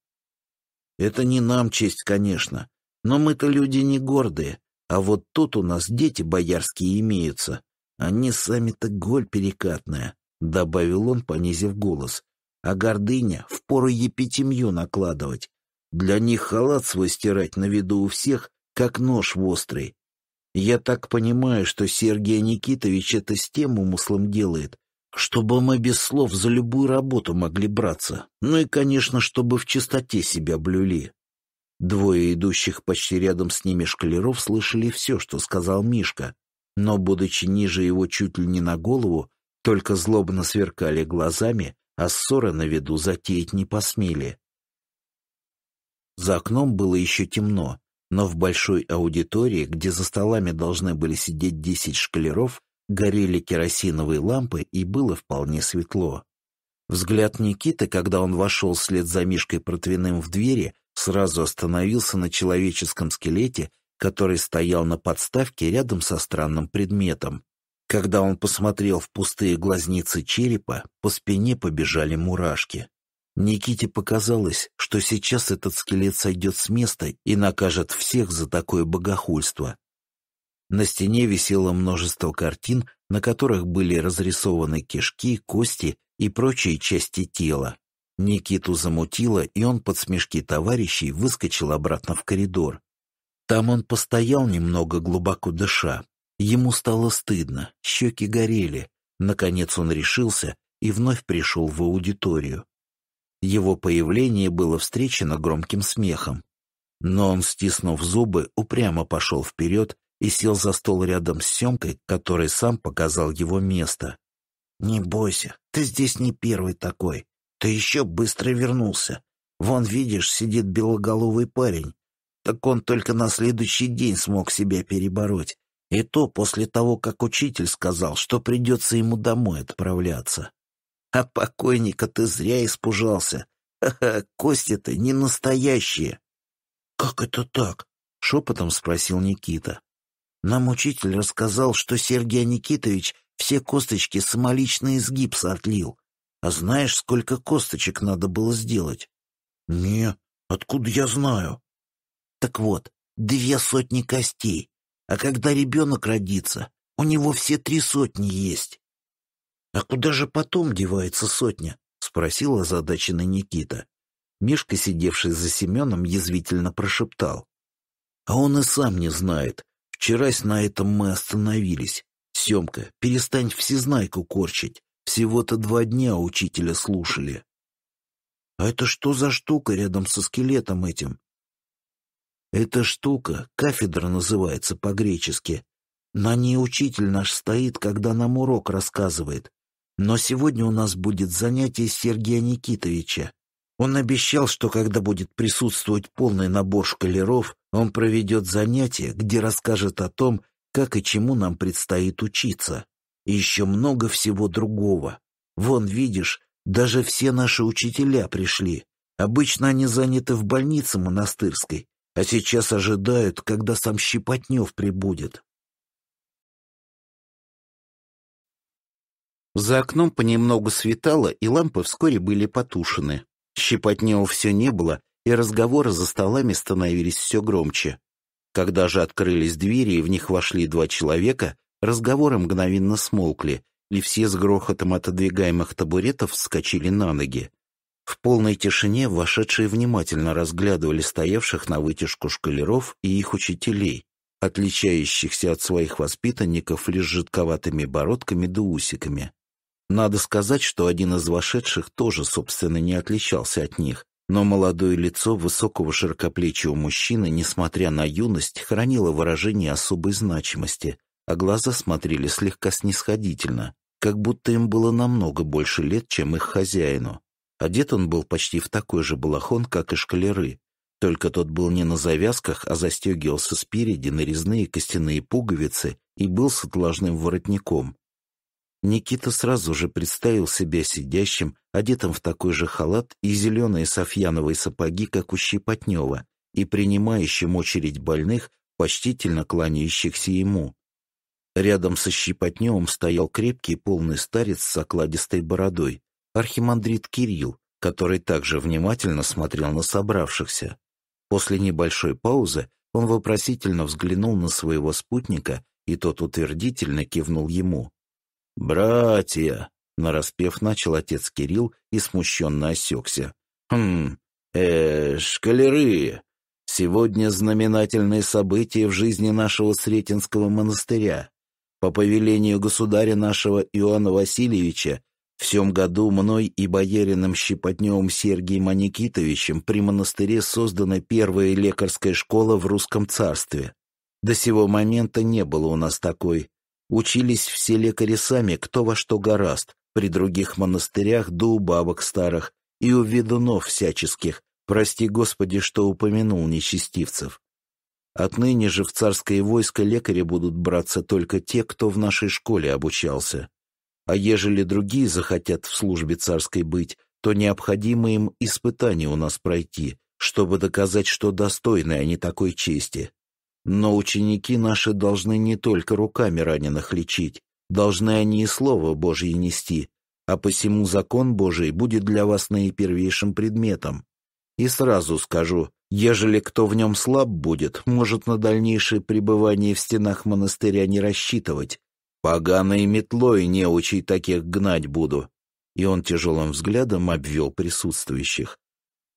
«Это не нам честь, конечно, но мы-то люди не гордые, а вот тут у нас дети боярские имеются. Они сами-то голь перекатная», — добавил он, понизив голос. «А гордыня в пору епитемью накладывать. Для них халат свой стирать на виду у всех, как нож в острый. Я так понимаю, что Сергей Никитович это с тем умыслом делает, чтобы мы без слов за любую работу могли браться, ну и, конечно, чтобы в чистоте себя блюли. Двое идущих почти рядом с ними шкалеров слышали все, что сказал Мишка, но, будучи ниже его чуть ли не на голову, только злобно сверкали глазами, а ссоры на виду затеять не посмели. За окном было еще темно, но в большой аудитории, где за столами должны были сидеть десять шкалеров, горели керосиновые лампы и было вполне светло. Взгляд Никиты, когда он вошел вслед за Мишкой Протвиным в двери, сразу остановился на человеческом скелете, который стоял на подставке рядом со странным предметом. Когда он посмотрел в пустые глазницы черепа, по спине побежали мурашки. Никите показалось, что сейчас этот скелет сойдет с места и накажет всех за такое богохульство. На стене висело множество картин, на которых были разрисованы кишки, кости и прочие части тела. Никиту замутило, и он под смешки товарищей выскочил обратно в коридор. Там он постоял немного, глубоко дыша. Ему стало стыдно, щеки горели. Наконец он решился и вновь пришел в аудиторию. Его появление было встречено громким смехом. Но он, стиснув зубы, упрямо пошел вперед и сел за стол рядом с Семкой, который сам показал его место. «Не бойся, ты здесь не первый такой. Ты еще быстро вернулся. Вон, видишь, сидит белоголовый парень. Так он только на следующий день смог себя перебороть. И то после того, как учитель сказал, что придется ему домой отправляться. А покойника ты зря испужался. Ха-ха, кости-то не настоящие. «Как это так?» — шепотом спросил Никита. Нам учитель рассказал, что Сергей Никитович все косточки самолично из гипса отлил. А знаешь, сколько косточек надо было сделать? Не, откуда я знаю? Так вот, две сотни костей. А когда ребенок родится, у него все три сотни есть. А куда же потом девается сотня? Спросила задаченный Никита. Мишка, сидевший за Семеном, язвительно прошептал. А он и сам не знает. Вчерась на этом мы остановились. Семка, перестань всезнайку корчить. Всего-то два дня учителя слушали. А это что за штука рядом со скелетом этим? Эта штука, кафедра называется по-гречески. На ней учитель наш стоит, когда нам урок рассказывает. Но сегодня у нас будет занятие Сергея Никитовича. Он обещал, что когда будет присутствовать полный набор шкалеров, он проведет занятие, где расскажет о том, как и чему нам предстоит учиться. И еще много всего другого. Вон, видишь, даже все наши учителя пришли. Обычно они заняты в больнице монастырской, а сейчас ожидают, когда сам Щепотнев прибудет. За окном понемногу светало, и лампы вскоре были потушены. Щепотнева все не было, и разговоры за столами становились все громче. Когда же открылись двери и в них вошли два человека, разговоры мгновенно смолкли, и все с грохотом отодвигаемых табуретов вскочили на ноги. В полной тишине вошедшие внимательно разглядывали стоявших на вытяжку шкалеров и их учителей, отличающихся от своих воспитанников лишь жидковатыми бородками да усиками. Надо сказать, что один из вошедших тоже, собственно, не отличался от них, но молодое лицо высокого широкоплечего мужчины, несмотря на юность, хранило выражение особой значимости, а глаза смотрели слегка снисходительно, как будто им было намного больше лет, чем их хозяину. Одет он был почти в такой же балахон, как и шкалеры, только тот был не на завязках, а застегивался спереди на резные костяные пуговицы и был с отложным воротником, Никита сразу же представил себя сидящим, одетым в такой же халат и зеленые софьяновые сапоги, как у Щепотнева, и принимающим очередь больных, почтительно кланяющихся ему. Рядом со Щепотневым стоял крепкий полный старец с окладистой бородой, архимандрит Кирилл, который также внимательно смотрел на собравшихся. После небольшой паузы он вопросительно взглянул на своего спутника, и тот утвердительно кивнул ему. «Братья!» — нараспев начал отец Кирилл и смущенно осекся. «Хм, э, шкалеры! Сегодня знаменательные события в жизни нашего Сретенского монастыря. По повелению государя нашего Иоанна Васильевича в сём году мной и боярином Щепотневым Сергием Аникитовичем при монастыре создана первая лекарская школа в русском царстве. До сего момента не было у нас такой. Учились все лекари сами, кто во что гораст, при других монастырях да у бабок старых и у ведунов всяческих, прости Господи, что упомянул нечестивцев. Отныне же в царское войско лекари будут браться только те, кто в нашей школе обучался. А ежели другие захотят в службе царской быть, то необходимо им испытание у нас пройти, чтобы доказать, что достойны они такой чести. Но ученики наши должны не только руками раненых лечить, должны они и Слово Божье нести, а посему закон Божий будет для вас наипервейшим предметом. И сразу скажу, ежели кто в нем слаб будет, может на дальнейшее пребывание в стенах монастыря не рассчитывать. Поганой метлой не неучей таких гнать буду». И он тяжелым взглядом обвел присутствующих.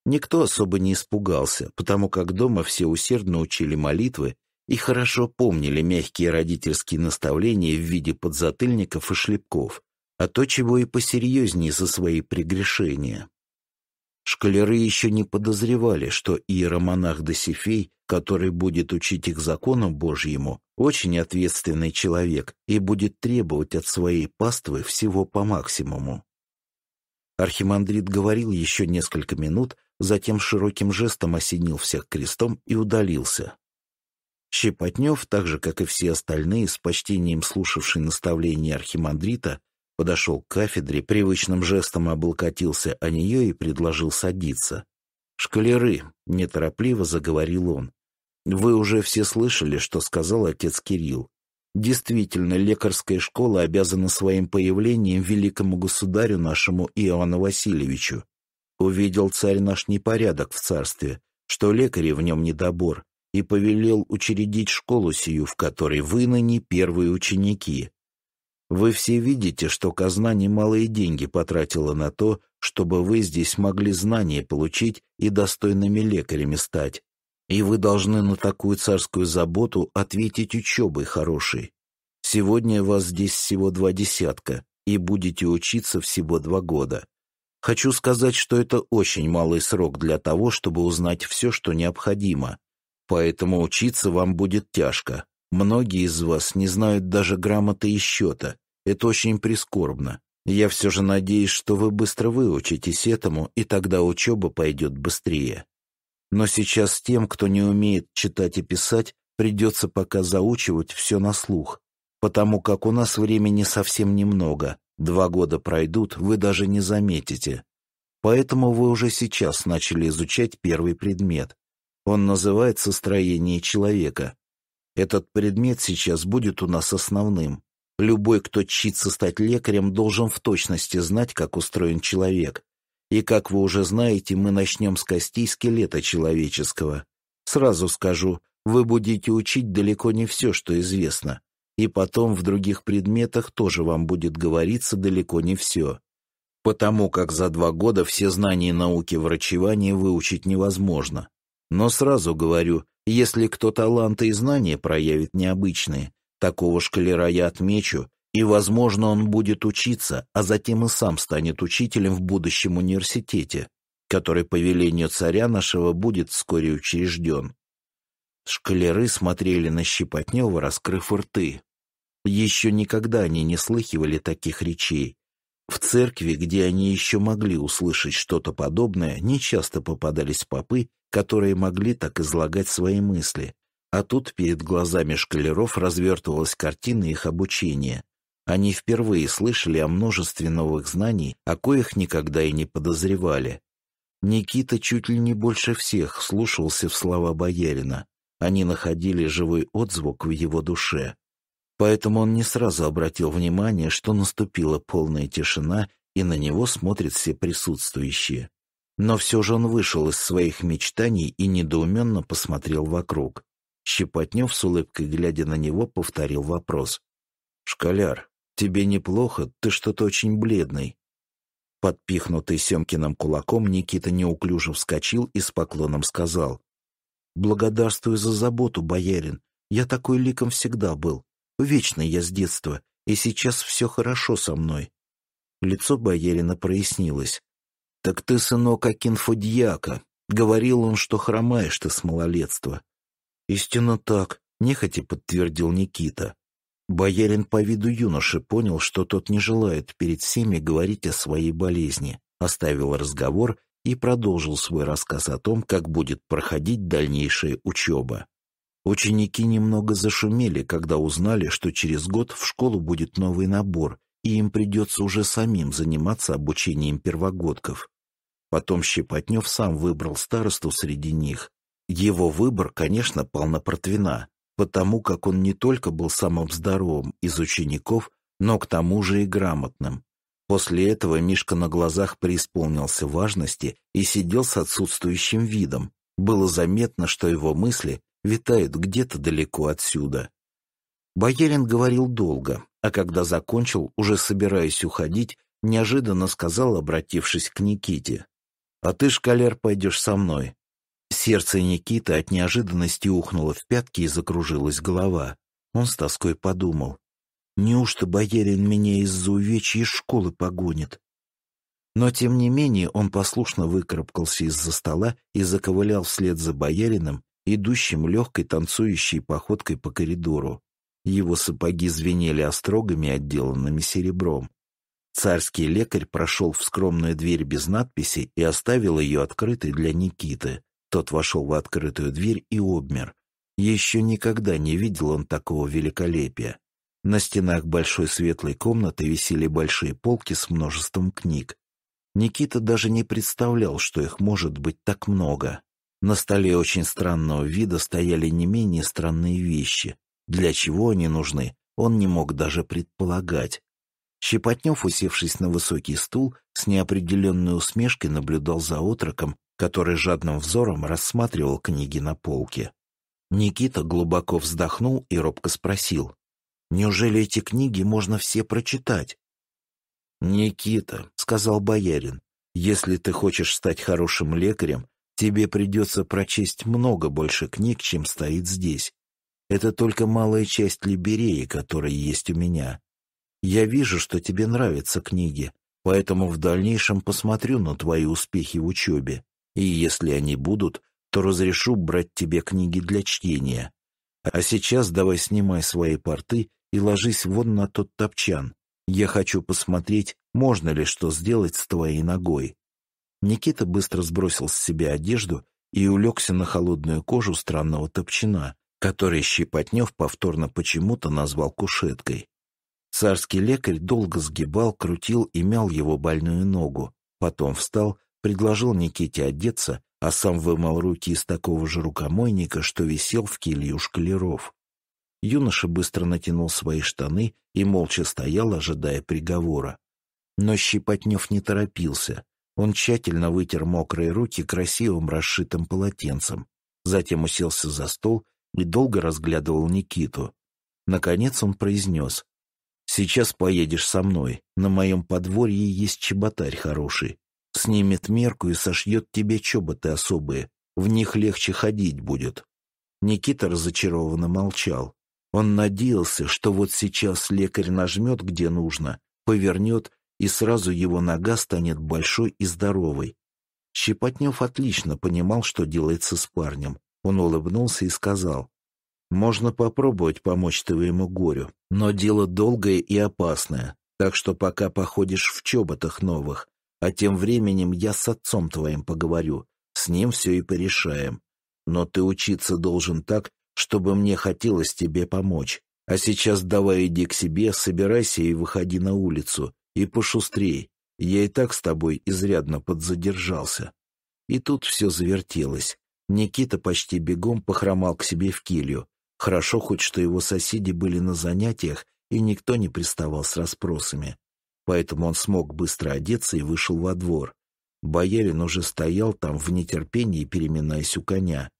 Никто особо не испугался, потому как дома все усердно учили молитвы и хорошо помнили мягкие родительские наставления в виде подзатыльников и шлепков, а то, чего и посерьезнее за свои прегрешения. Школяры еще не подозревали, что иеромонах Досифей, который будет учить их закону Божьему, очень ответственный человек и будет требовать от своей паствы всего по максимуму. Архимандрит говорил еще несколько минут, затем широким жестом осенил всех крестом и удалился. Щепотнев, так же, как и все остальные, с почтением слушавший наставление архимандрита, подошел к кафедре, привычным жестом облокотился о нее и предложил садиться. «Шкалеры», — неторопливо заговорил он, — «вы уже все слышали, что сказал отец Кирилл. Действительно, лекарская школа обязана своим появлением великому государю нашему Иоанну Васильевичу. Увидел царь наш непорядок в царстве, что лекари в нем недобор, и повелел учредить школу сию, в которой вы ныне первые ученики. Вы все видите, что казна немалые деньги потратила на то, чтобы вы здесь могли знания получить и достойными лекарями стать. И вы должны на такую царскую заботу ответить учебой хорошей. Сегодня вас здесь всего два десятка, и будете учиться всего два года. Хочу сказать, что это очень малый срок для того, чтобы узнать все, что необходимо. Поэтому учиться вам будет тяжко. Многие из вас не знают даже грамоты и счета. Это очень прискорбно. Я все же надеюсь, что вы быстро выучитесь этому, и тогда учеба пойдет быстрее. Но сейчас тем, кто не умеет читать и писать, придется пока заучивать все на слух, потому как у нас времени совсем немного, Два года пройдут, вы даже не заметите. Поэтому вы уже сейчас начали изучать первый предмет. Он называется «Строение человека». Этот предмет сейчас будет у нас основным. Любой, кто чится стать лекарем, должен в точности знать, как устроен человек. И, как вы уже знаете, мы начнем с костей скелета человеческого. Сразу скажу, вы будете учить далеко не все, что известно. И потом в других предметах тоже вам будет говориться далеко не все. Потому как за два года все знания науки врачевания выучить невозможно. Но сразу говорю, если кто таланты и знания проявит необычные, такого шкалера я отмечу, и, возможно, он будет учиться, а затем и сам станет учителем в будущем университете, который по велению царя нашего будет вскоре учрежден. Шкалеры смотрели на Щепотнева, раскрыв рты. Еще никогда они не слыхивали таких речей. В церкви, где они еще могли услышать что-то подобное, нечасто попадались попы, которые могли так излагать свои мысли. А тут перед глазами шкалеров развертывалась картина их обучения. Они впервые слышали о множестве новых знаний, о коих никогда и не подозревали. Никита чуть ли не больше всех слушался в слова боярина. Они находили живой отзвук в его душе поэтому он не сразу обратил внимание, что наступила полная тишина, и на него смотрят все присутствующие. Но все же он вышел из своих мечтаний и недоуменно посмотрел вокруг. Щепотнев с улыбкой, глядя на него, повторил вопрос. «Школяр, тебе неплохо, ты что-то очень бледный». Подпихнутый Семкиным кулаком, Никита неуклюже вскочил и с поклоном сказал. «Благодарствую за заботу, боярин. Я такой ликом всегда был. Вечно я с детства, и сейчас все хорошо со мной». Лицо Боярина прояснилось. «Так ты, сынок, Акинфодьяка. Говорил он, что хромаешь ты с малолетства». «Истинно так», — нехотя подтвердил Никита. Боярин по виду юноши понял, что тот не желает перед всеми говорить о своей болезни, оставил разговор и продолжил свой рассказ о том, как будет проходить дальнейшая учеба. Ученики немного зашумели, когда узнали, что через год в школу будет новый набор, и им придется уже самим заниматься обучением первогодков. Потом Щепотнев сам выбрал старосту среди них. Его выбор, конечно, пал на Протвина, потому как он не только был самым здоровым из учеников, но к тому же и грамотным. После этого Мишка на глазах преисполнился важности и сидел с отсутствующим видом. Было заметно, что его мысли витают где-то далеко отсюда. Боярин говорил долго, а когда закончил, уже собираясь уходить, неожиданно сказал, обратившись к Никите. «А ты, шкалер, пойдешь со мной». Сердце Никиты от неожиданности ухнуло в пятки и закружилась голова. Он с тоской подумал. «Неужто боярин меня из-за увечья школы погонит?» Но, тем не менее, он послушно выкарабкался из-за стола и заковылял вслед за боярином, идущим легкой танцующей походкой по коридору. Его сапоги звенели острогами, отделанными серебром. Царский лекарь прошел в скромную дверь без надписи и оставил ее открытой для Никиты. Тот вошел в открытую дверь и обмер. Еще никогда не видел он такого великолепия. На стенах большой светлой комнаты висели большие полки с множеством книг. Никита даже не представлял, что их может быть так много. На столе очень странного вида стояли не менее странные вещи. Для чего они нужны, он не мог даже предполагать. Щепотнев, усевшись на высокий стул, с неопределенной усмешкой наблюдал за отроком, который жадным взором рассматривал книги на полке. Никита глубоко вздохнул и робко спросил, «Неужели эти книги можно все прочитать?» «Никита», — сказал боярин, — «если ты хочешь стать хорошим лекарем, Тебе придется прочесть много больше книг, чем стоит здесь. Это только малая часть либереи, которая есть у меня. Я вижу, что тебе нравятся книги, поэтому в дальнейшем посмотрю на твои успехи в учебе, и если они будут, то разрешу брать тебе книги для чтения. А сейчас давай снимай свои порты и ложись вон на тот топчан. Я хочу посмотреть, можно ли что сделать с твоей ногой. Никита быстро сбросил с себя одежду и улегся на холодную кожу странного топчина, который Щепотнев повторно почему-то назвал кушеткой. Царский лекарь долго сгибал, крутил и мял его больную ногу, потом встал, предложил Никите одеться, а сам вымыл руки из такого же рукомойника, что висел в келье у шкалеров. Юноша быстро натянул свои штаны и молча стоял, ожидая приговора. Но Щепотнев не торопился. Он тщательно вытер мокрые руки красивым расшитым полотенцем, затем уселся за стол и долго разглядывал Никиту. Наконец он произнес. «Сейчас поедешь со мной. На моем подворье есть чеботарь хороший. Снимет мерку и сошьет тебе чоботы особые. В них легче ходить будет». Никита разочарованно молчал. Он надеялся, что вот сейчас лекарь нажмет где нужно, повернет, и сразу его нога станет большой и здоровой. Щепотнев отлично понимал, что делается с парнем. Он улыбнулся и сказал, «Можно попробовать помочь твоему горю, но дело долгое и опасное, так что пока походишь в чоботах новых, а тем временем я с отцом твоим поговорю, с ним все и порешаем. Но ты учиться должен так, чтобы мне хотелось тебе помочь. А сейчас давай иди к себе, собирайся и выходи на улицу. И пошустрей, я и так с тобой изрядно подзадержался. И тут все завертелось. Никита почти бегом похромал к себе в килью. Хорошо хоть, что его соседи были на занятиях, и никто не приставал с расспросами. Поэтому он смог быстро одеться и вышел во двор. Боярин уже стоял там в нетерпении, переминаясь у коня.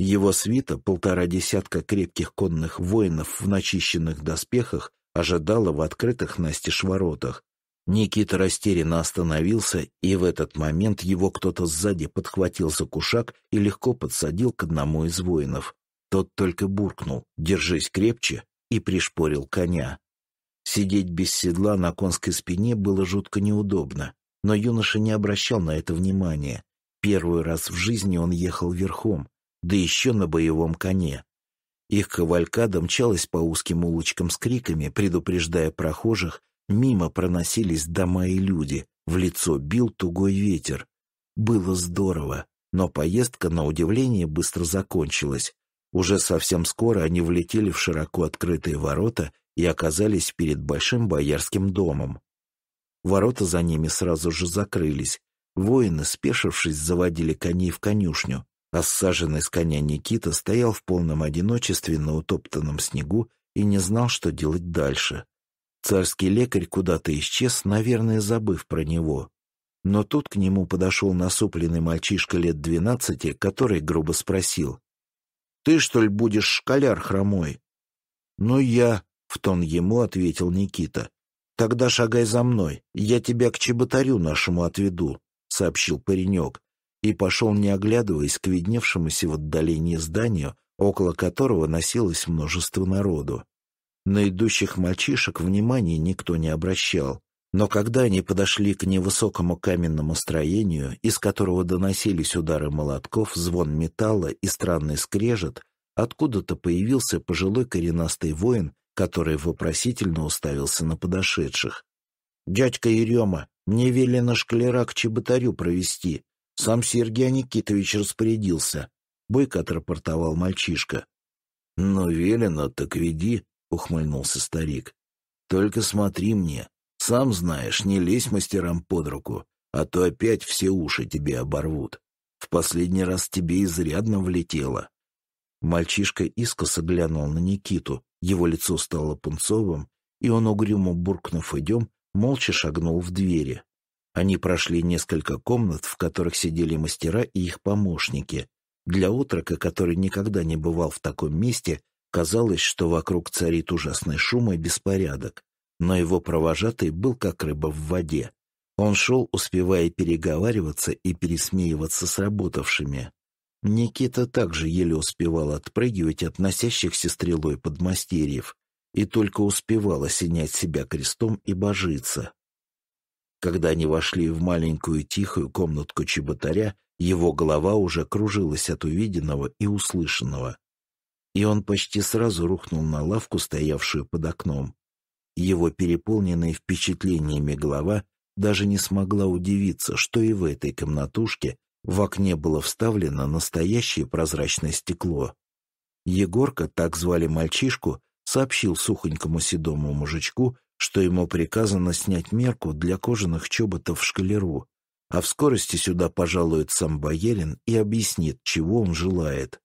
Его свита, полтора десятка крепких конных воинов в начищенных доспехах, ожидала в открытых настежь воротах. Никита растерянно остановился, и в этот момент его кто-то сзади подхватил за кушак и легко подсадил к одному из воинов. Тот только буркнул «Держись крепче!» и пришпорил коня. Сидеть без седла на конской спине было жутко неудобно, но юноша не обращал на это внимания. Первый раз в жизни он ехал верхом, да еще на боевом коне. Их кавалькада мчалась по узким улочкам с криками, предупреждая прохожих Мимо проносились дома и люди, в лицо бил тугой ветер. Было здорово, но поездка, на удивление, быстро закончилась. Уже совсем скоро они влетели в широко открытые ворота и оказались перед большим боярским домом. Ворота за ними сразу же закрылись. Воины, спешившись, заводили коней в конюшню, а ссаженный с коня Никита стоял в полном одиночестве на утоптанном снегу и не знал, что делать дальше. Царский лекарь куда-то исчез, наверное, забыв про него. Но тут к нему подошел насупленный мальчишка лет двенадцати, который грубо спросил. «Ты, что ли, будешь школяр хромой?» «Ну я», — в тон ему ответил Никита. «Тогда шагай за мной, я тебя к чеботарю нашему отведу», — сообщил паренек, и пошел, не оглядываясь, к видневшемуся в отдалении зданию, около которого носилось множество народу. На идущих мальчишек внимания никто не обращал. Но когда они подошли к невысокому каменному строению, из которого доносились удары молотков, звон металла и странный скрежет, откуда-то появился пожилой коренастый воин, который вопросительно уставился на подошедших. «Дядька Ерема, мне велено шкалера к чеботарю провести. Сам Сергей Никитович распорядился», — бойко отрапортовал мальчишка. «Ну, велено, так веди», — ухмыльнулся старик. «Только смотри мне. Сам знаешь, не лезь мастерам под руку, а то опять все уши тебе оборвут. В последний раз тебе изрядно влетело». Мальчишка искоса глянул на Никиту, его лицо стало пунцовым, и он, угрюмо буркнув «идем», молча шагнул в двери. Они прошли несколько комнат, в которых сидели мастера и их помощники. Для отрока, который никогда не бывал в таком месте, Казалось, что вокруг царит ужасный шум и беспорядок, но его провожатый был как рыба в воде. Он шел, успевая переговариваться и пересмеиваться с работавшими. Никита также еле успевал отпрыгивать от носящихся стрелой подмастерьев и только успевал осенять себя крестом и божиться. Когда они вошли в маленькую тихую комнатку чеботаря, его голова уже кружилась от увиденного и услышанного и он почти сразу рухнул на лавку, стоявшую под окном. Его переполненная впечатлениями голова даже не смогла удивиться, что и в этой комнатушке в окне было вставлено настоящее прозрачное стекло. Егорка, так звали мальчишку, сообщил сухонькому седому мужичку, что ему приказано снять мерку для кожаных чоботов в шкалеру, а в скорости сюда пожалует сам Боелин и объяснит, чего он желает.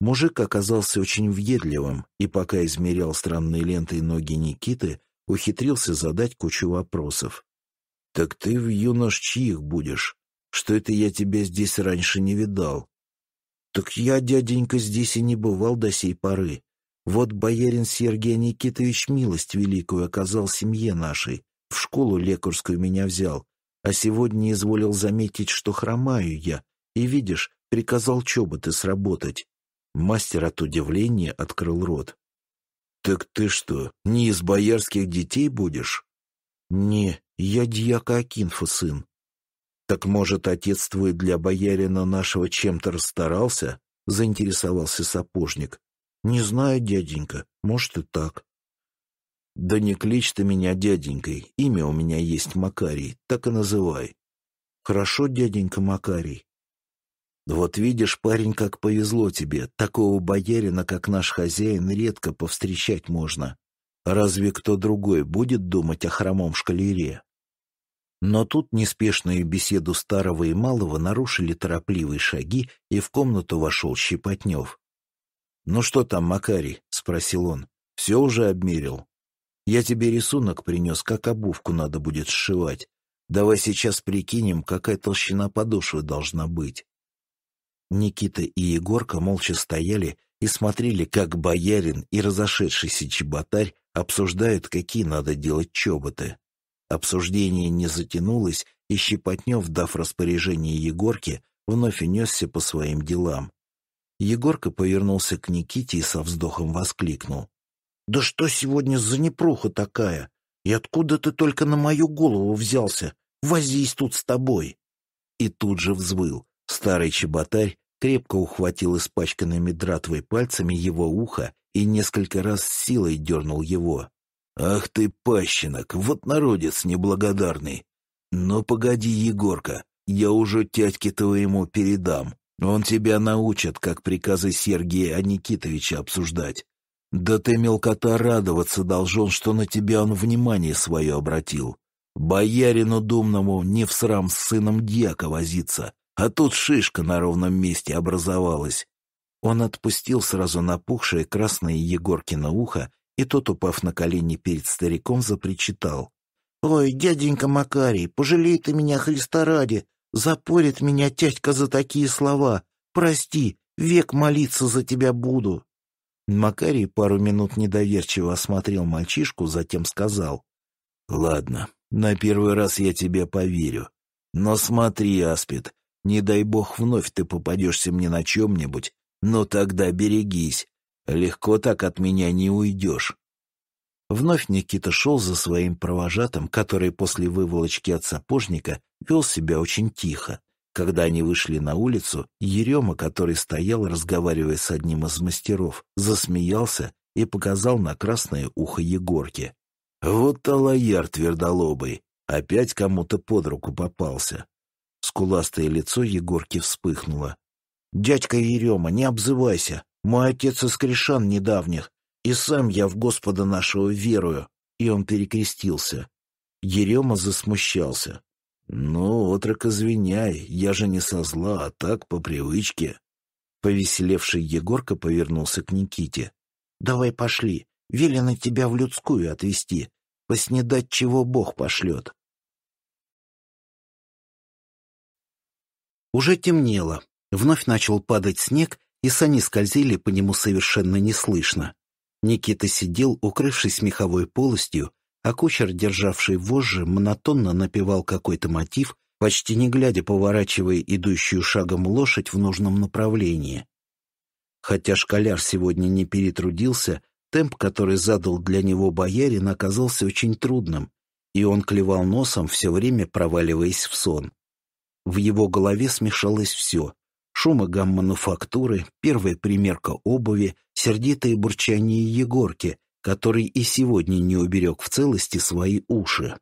Мужик оказался очень въедливым, и пока измерял странной лентой ноги Никиты, ухитрился задать кучу вопросов. «Так ты в юнош чьих будешь? Что это я тебя здесь раньше не видал?» «Так я, дяденька, здесь и не бывал до сей поры. Вот боярин Сергей Никитович милость великую оказал семье нашей, в школу лекарскую меня взял, а сегодня изволил заметить, что хромаю я, и, видишь, приказал чоботы сработать. Мастер от удивления открыл рот. «Так ты что, не из боярских детей будешь?» «Не, я дьяка Акинфа сын». «Так, может, отец твой для боярина нашего чем-то расстарался?» — заинтересовался сапожник. «Не знаю, дяденька, может и так». «Да не клич ты меня дяденькой, имя у меня есть Макарий, так и называй». «Хорошо, дяденька Макарий, «Вот видишь, парень, как повезло тебе. Такого боярина, как наш хозяин, редко повстречать можно. Разве кто другой будет думать о хромом шкалере?» Но тут неспешную беседу старого и малого нарушили торопливые шаги, и в комнату вошел Щепотнев. «Ну что там, Макарий?» — спросил он. «Все уже обмерил?» «Я тебе рисунок принес, как обувку надо будет сшивать. Давай сейчас прикинем, какая толщина подошвы должна быть». Никита и Егорка молча стояли и смотрели, как боярин и разошедшийся чеботарь обсуждают, какие надо делать чоботы. Обсуждение не затянулось, и Щепотнев, дав распоряжение Егорке, вновь унесся по своим делам. Егорка повернулся к Никите и со вздохом воскликнул. «Да что сегодня за непруха такая? И откуда ты только на мою голову взялся? Возись тут с тобой!» И тут же взвыл. Старый чеботарь крепко ухватил испачканными дратвой пальцами его ухо и несколько раз силой дернул его. «Ах ты, пащенок, вот народец неблагодарный! Но погоди, Егорка, я уже тядьке твоему передам. Он тебя научит, как приказы Сергея Никитовича обсуждать. Да ты, мелкота, радоваться должен, что на тебя он внимание свое обратил. Боярину думному не в срам с сыном дьяка возиться, а тут шишка на ровном месте образовалась. Он отпустил сразу напухшее красное Егоркино ухо, и тот, упав на колени перед стариком, запричитал. «Ой, дяденька Макарий, пожалей ты меня Христа ради! Запорит меня тядька за такие слова! Прости, век молиться за тебя буду!» Макарий пару минут недоверчиво осмотрел мальчишку, затем сказал. «Ладно, на первый раз я тебе поверю. Но смотри, Аспид, не дай бог вновь ты попадешься мне на чем-нибудь, но тогда берегись. Легко так от меня не уйдешь. Вновь Никита шел за своим провожатым, который после выволочки от сапожника вел себя очень тихо. Когда они вышли на улицу, Ерема, который стоял, разговаривая с одним из мастеров, засмеялся и показал на красное ухо Егорки. «Вот талаяр твердолобый! Опять кому-то под руку попался!» Скуластое лицо Егорки вспыхнуло. «Дядька Ерема, не обзывайся. Мой отец из Кришан недавних, и сам я в Господа нашего верую». И он перекрестился. Ерема засмущался. «Ну, отрок, извиняй, я же не со зла, а так, по привычке». Повеселевший Егорка повернулся к Никите. «Давай пошли, велено тебя в людскую отвезти, поснедать, чего Бог пошлет». Уже темнело, вновь начал падать снег, и сани скользили по нему совершенно неслышно. Никита сидел, укрывшись меховой полостью, а кучер, державший вожжи, монотонно напевал какой-то мотив, почти не глядя, поворачивая идущую шагом лошадь в нужном направлении. Хотя шкаляр сегодня не перетрудился, темп, который задал для него боярин, оказался очень трудным, и он клевал носом, все время проваливаясь в сон. В его голове смешалось все — шум и гам мануфактуры, первая примерка обуви, сердитое бурчание Егорки, который и сегодня не уберег в целости свои уши.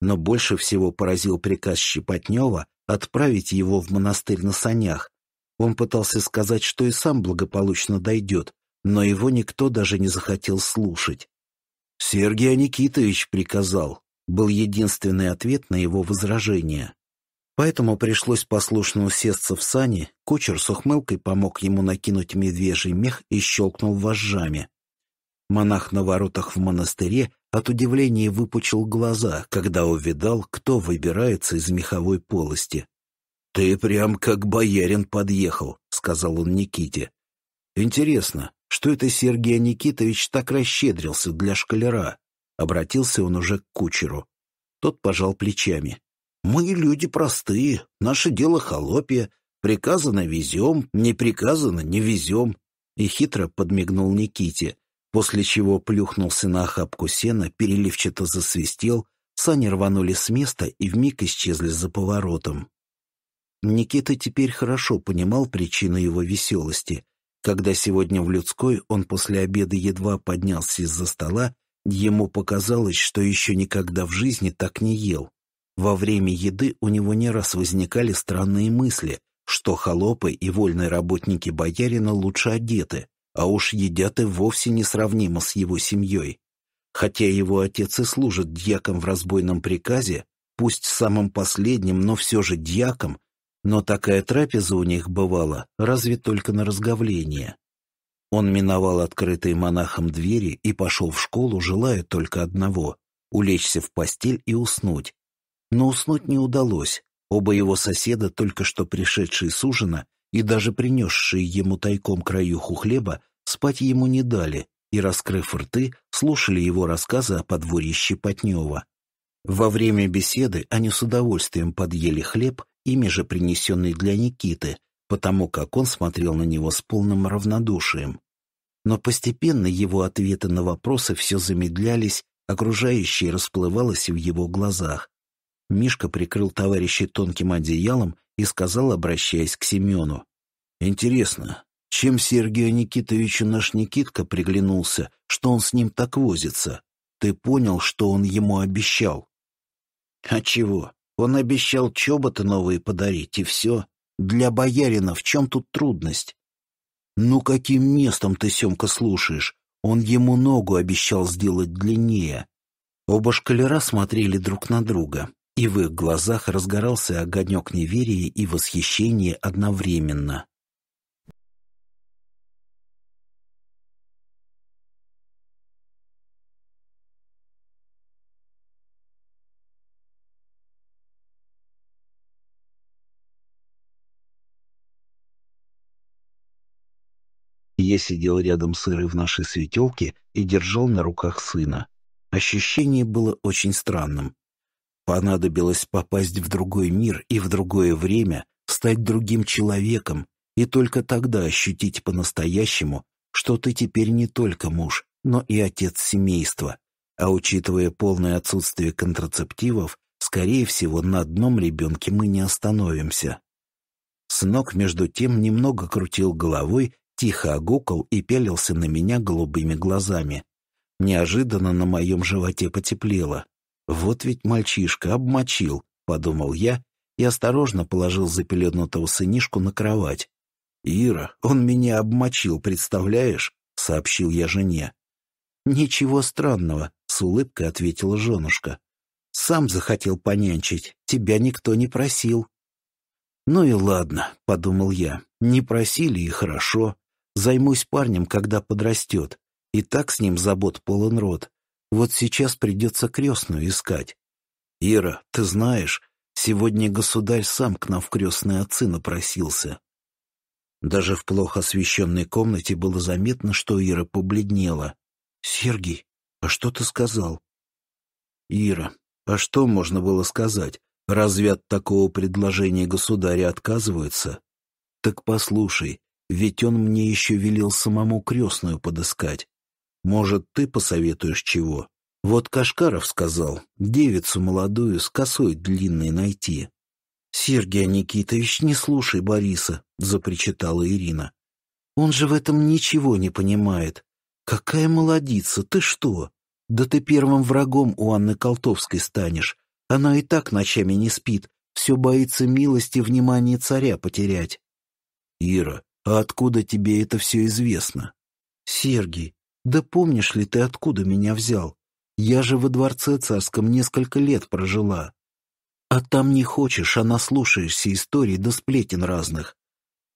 Но больше всего поразил приказ Щепотнева отправить его в монастырь на санях. Он пытался сказать, что и сам благополучно дойдет, но его никто даже не захотел слушать. «Сергей Никитович приказал», был единственный ответ на его возражение. Поэтому пришлось послушно усесться в сани, кучер с ухмылкой помог ему накинуть медвежий мех и щелкнул вожжами. Монах на воротах в монастыре от удивления выпучил глаза, когда увидал, кто выбирается из меховой полости. «Ты прям как боярин подъехал», — сказал он Никите. «Интересно, что это Сергей Никитович так расщедрился для шкалера?» Обратился он уже к кучеру. Тот пожал плечами. Мы люди простые, наше дело холопье. Приказано — везем, не приказано — не везем. И хитро подмигнул Никите, после чего плюхнулся на охапку сена, переливчато засвистел, сани рванули с места и вмиг исчезли за поворотом. Никита теперь хорошо понимал причину его веселости. Когда сегодня в людской он после обеда едва поднялся из-за стола, ему показалось, что еще никогда в жизни так не ел. Во время еды у него не раз возникали странные мысли, что холопы и вольные работники боярина лучше одеты, а уж едят и вовсе несравнимо с его семьей. Хотя его отец и служит дьяком в разбойном приказе, пусть самым последним, но все же дьяком, но такая трапеза у них бывала разве только на разговление. Он миновал открытые монахом двери и пошел в школу, желая только одного — улечься в постель и уснуть, но уснуть не удалось. Оба его соседа, только что пришедшие с ужина и даже принесшие ему тайком краюху хлеба, спать ему не дали и, раскрыв рты, слушали его рассказы о подворье Щепотнева. Во время беседы они с удовольствием подъели хлеб, ими же принесенный для Никиты, потому как он смотрел на него с полным равнодушием. Но постепенно его ответы на вопросы все замедлялись, окружающее расплывалось в его глазах, Мишка прикрыл товарища тонким одеялом и сказал, обращаясь к Семену. «Интересно, чем Сергею Никитовичу наш Никитка приглянулся, что он с ним так возится? Ты понял, что он ему обещал?» «А чего? Он обещал чоботы новые подарить, и все. Для боярина в чем тут трудность?» «Ну каким местом ты, Семка, слушаешь? Он ему ногу обещал сделать длиннее». Оба шкалера смотрели друг на друга. И в их глазах разгорался огонек неверия и восхищения одновременно. Я сидел рядом с Ирой в нашей светелке и держал на руках сына. Ощущение было очень странным. Понадобилось попасть в другой мир и в другое время, стать другим человеком, и только тогда ощутить по-настоящему, что ты теперь не только муж, но и отец семейства. А учитывая полное отсутствие контрацептивов, скорее всего, на одном ребенке мы не остановимся. Сынок, между тем, немного крутил головой, тихо огукал и пялился на меня голубыми глазами. Неожиданно на моем животе потеплело. «Вот ведь мальчишка обмочил», — подумал я и осторожно положил запеленутого сынишку на кровать. «Ира, он меня обмочил, представляешь?» — сообщил я жене. «Ничего странного», — с улыбкой ответила женушка. «Сам захотел понянчить, тебя никто не просил». «Ну и ладно», — подумал я, — «не просили и хорошо. Займусь парнем, когда подрастет. И так с ним забот полон рот. Вот сейчас придется крестную искать. Ира, ты знаешь, сегодня государь сам к нам в крестные отцы напросился. Даже в плохо освещенной комнате было заметно, что Ира побледнела. Сергей, а что ты сказал?» «Ира, а что можно было сказать? Разве от такого предложения государя отказываются?» «Так послушай, ведь он мне еще велел самому крестную подыскать. Может, ты посоветуешь чего? Вот Кашкаров сказал, девицу молодую с косой длинной найти. «Сергей Никитович, не слушай Бориса», — запричитала Ирина. «Он же в этом ничего не понимает. Какая молодица, ты что? Да ты первым врагом у Анны Колтовской станешь. Она и так ночами не спит, все боится милости внимания царя потерять». «Ира, а откуда тебе это все известно?» «Сергий, да помнишь ли ты, откуда меня взял? Я же во дворце царском несколько лет прожила. А там не хочешь, а наслушаешься историй да сплетен разных.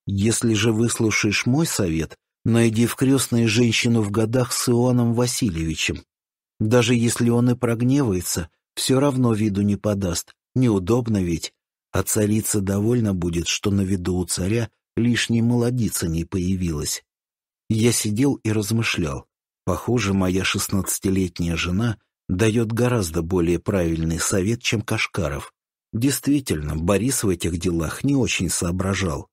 Если же выслушаешь мой совет, найди в крестной женщину в годах с Иоанном Васильевичем. Даже если он и прогневается, все равно виду не подаст, неудобно ведь. А царица довольна будет, что на виду у царя лишней молодица не появилась. Я сидел и размышлял. Похоже, моя шестнадцатилетняя жена дает гораздо более правильный совет, чем Кашкаров. Действительно, Борис в этих делах не очень соображал.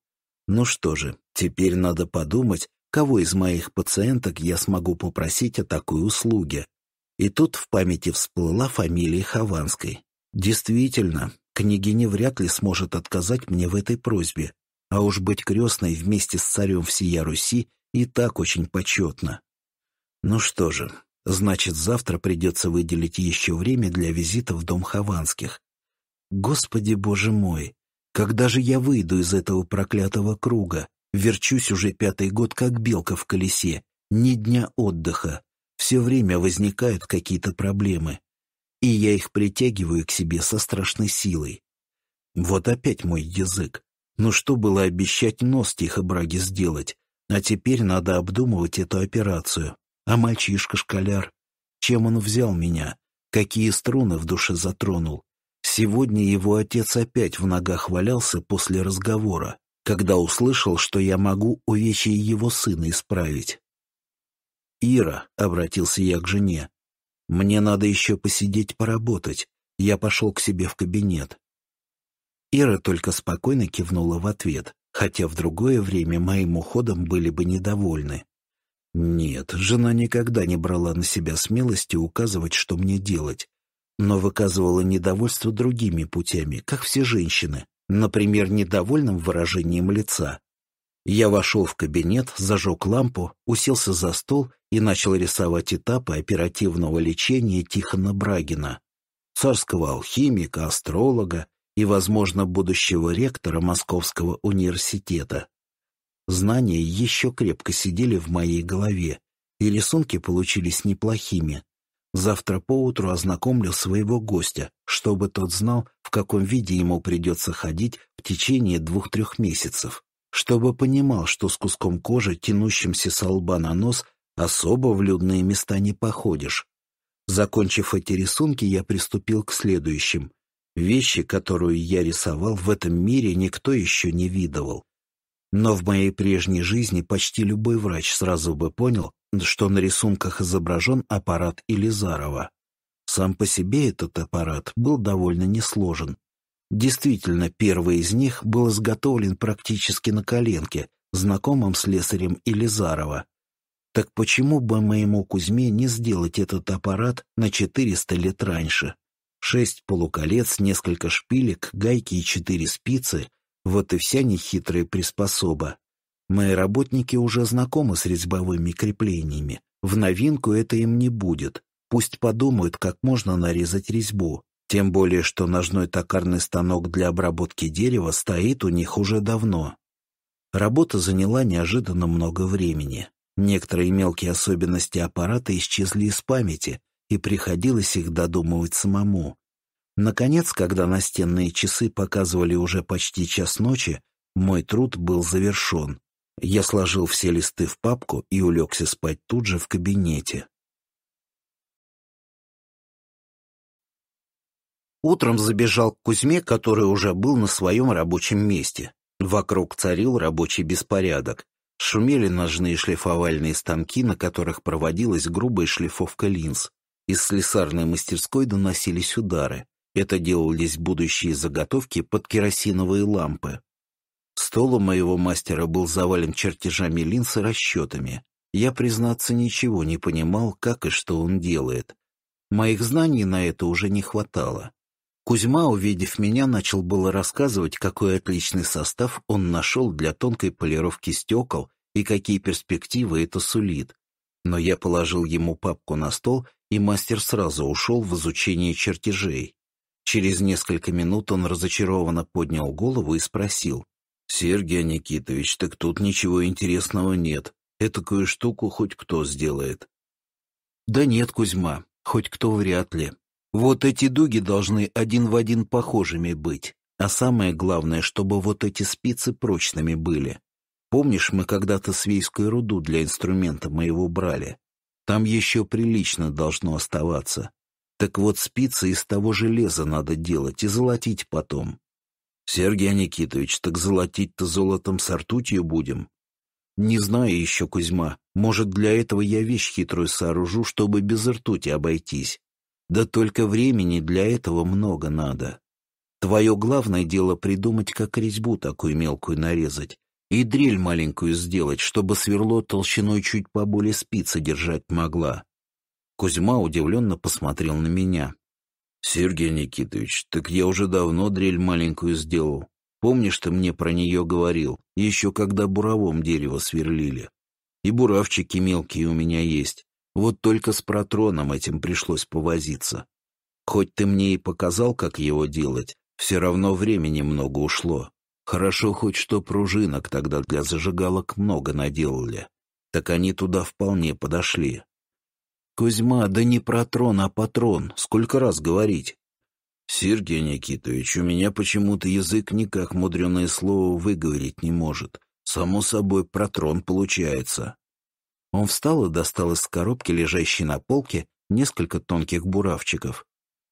Ну что же, теперь надо подумать, кого из моих пациенток я смогу попросить о такой услуге. И тут в памяти всплыла фамилия Хованской. Действительно, княгиня вряд ли сможет отказать мне в этой просьбе, а уж быть крестной вместе с царем всея Руси и так очень почетно. Ну что же, значит, завтра придется выделить еще время для визита в дом Хованских. Господи, боже мой, когда же я выйду из этого проклятого круга? Верчусь уже пятый год, как белка в колесе. Ни дня отдыха. Все время возникают какие-то проблемы. И я их притягиваю к себе со страшной силой. Вот опять мой язык. Ну что было обещать нос тихо браги сделать? А теперь надо обдумывать эту операцию. А мальчишка-школяр, чем он взял меня? Какие струны в душе затронул? Сегодня его отец опять в ногах валялся после разговора, когда услышал, что я могу увечья его сына исправить. «Ира», — обратился я к жене, — «мне надо еще посидеть поработать. Я пошел к себе в кабинет». Ира только спокойно кивнула в ответ, хотя в другое время моим уходом были бы недовольны. Нет, жена никогда не брала на себя смелости указывать, что мне делать, но выказывала недовольство другими путями, как все женщины, например, недовольным выражением лица. Я вошел в кабинет, зажег лампу, уселся за стол и начал рисовать этапы оперативного лечения Тихона Брагина, царского алхимика, астролога и, возможно, будущего ректора Московского университета. Знания еще крепко сидели в моей голове, и рисунки получились неплохими. Завтра поутру ознакомлю своего гостя, чтобы тот знал, в каком виде ему придется ходить в течение двух-трех месяцев, чтобы понимал, что с куском кожи, тянущимся со лба на нос, особо в людные места не походишь. Закончив эти рисунки, я приступил к следующим. Вещи, которую я рисовал, в этом мире никто еще не видывал. Но в моей прежней жизни почти любой врач сразу бы понял, что на рисунках изображен аппарат Илизарова. Сам по себе этот аппарат был довольно несложен. Действительно, первый из них был изготовлен практически на коленке, знакомым слесарем Илизарова. Так почему бы моему Кузьме не сделать этот аппарат на 400 лет раньше? Шесть полуколец, несколько шпилек, гайки и четыре спицы вот и вся нехитрая приспособа. Мои работники уже знакомы с резьбовыми креплениями. В новинку это им не будет. Пусть подумают, как можно нарезать резьбу. Тем более, что ножной токарный станок для обработки дерева стоит у них уже давно. Работа заняла неожиданно много времени. Некоторые мелкие особенности аппарата исчезли из памяти, и приходилось их додумывать самому. Наконец, когда настенные часы показывали уже почти час ночи, мой труд был завершен. Я сложил все листы в папку и улегся спать тут же в кабинете. Утром забежал к Кузьме, который уже был на своем рабочем месте. Вокруг царил рабочий беспорядок. Шумели ножные шлифовальные станки, на которых проводилась грубая шлифовка линз. Из слесарной мастерской доносились удары. Это делались будущие заготовки под керосиновые лампы. Стол у моего мастера был завален чертежами линз и расчетами. Я, признаться, ничего не понимал, как и что он делает. Моих знаний на это уже не хватало. Кузьма, увидев меня, начал было рассказывать, какой отличный состав он нашел для тонкой полировки стекол и какие перспективы это сулит. Но я положил ему папку на стол, и мастер сразу ушел в изучение чертежей. Через несколько минут он разочарованно поднял голову и спросил. «Сергей Никитович, так тут ничего интересного нет. Этакую штуку хоть кто сделает». «Да нет, Кузьма, хоть кто вряд ли. Вот эти дуги должны один в один похожими быть. А самое главное, чтобы вот эти спицы прочными были. Помнишь, мы когда-то свейскую руду для инструмента моего брали? Там еще прилично должно оставаться. Так вот, спицы из того железа надо делать и золотить потом. Сергей Никитович, так золотить-то золотом с ртутью будем. Не знаю еще, Кузьма, может, для этого я вещь хитрую сооружу, чтобы без ртути обойтись. Да только времени для этого много надо. Твое главное дело придумать, как резьбу такую мелкую нарезать, и дрель маленькую сделать, чтобы сверло толщиной чуть поболее спицы держать могла. Кузьма удивленно посмотрел на меня. «Сергей Никитович, так я уже давно дрель маленькую сделал. Помнишь, ты мне про нее говорил, еще когда буровом дерево сверлили? И буравчики мелкие у меня есть. Вот только с протроном этим пришлось повозиться. Хоть ты мне и показал, как его делать, все равно времени много ушло. Хорошо хоть что пружинок тогда для зажигалок много наделали. Так они туда вполне подошли. Кузьма, да не про трон, а патрон. Сколько раз говорить? Сергей Никитович, у меня почему-то язык никак мудреное слово выговорить не может. Само собой, протрон получается. Он встал и достал из коробки, лежащей на полке, несколько тонких буравчиков.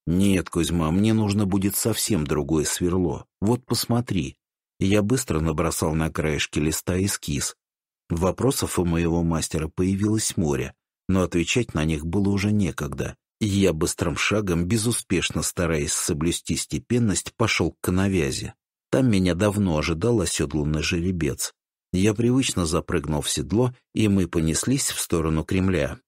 «Нет, Кузьма, мне нужно будет совсем другое сверло. Вот посмотри». Я быстро набросал на краешке листа эскиз. Вопросов у моего мастера появилось море, но отвечать на них было уже некогда. я быстрым шагом, безуспешно стараясь соблюсти степенность, пошел к коновязи. Там меня давно ожидал оседланный жеребец. Я привычно запрыгнул в седло, и мы понеслись в сторону Кремля.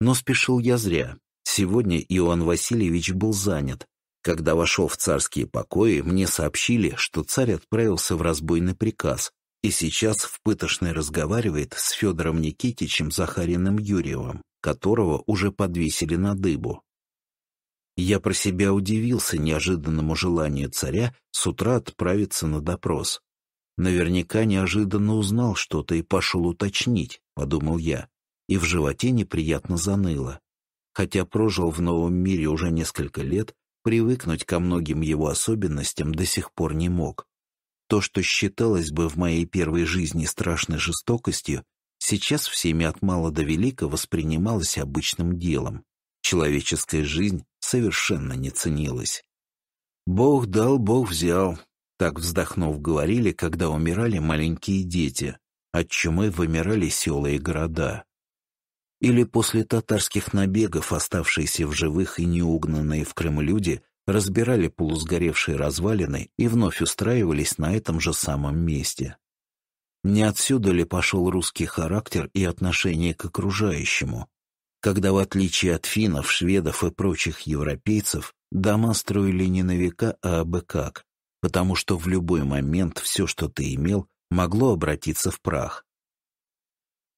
Но спешил я зря. Сегодня Иоанн Васильевич был занят. Когда вошел в царские покои, мне сообщили, что царь отправился в разбойный приказ, и сейчас в пытошной разговаривает с Федором Никитичем Захариным Юрьевым, которого уже подвесили на дыбу. Я про себя удивился неожиданному желанию царя с утра отправиться на допрос. Наверняка неожиданно узнал что-то и пошел уточнить, подумал я, и в животе неприятно заныло. Хотя прожил в новом мире уже несколько лет, привыкнуть ко многим его особенностям до сих пор не мог. То, что считалось бы в моей первой жизни страшной жестокостью, сейчас всеми от мала до велика воспринималось обычным делом. Человеческая жизнь совершенно не ценилась. «Бог дал, Бог взял», — так вздохнув говорили, когда умирали маленькие дети, от чумы вымирали села и города. Или после татарских набегов оставшиеся в живых и неугнанные в Крым люди разбирали полусгоревшие развалины и вновь устраивались на этом же самом месте. Не отсюда ли пошел русский характер и отношение к окружающему, когда, в отличие от финнов, шведов и прочих европейцев, дома строили не на века, а абы как, потому что в любой момент все, что ты имел, могло обратиться в прах.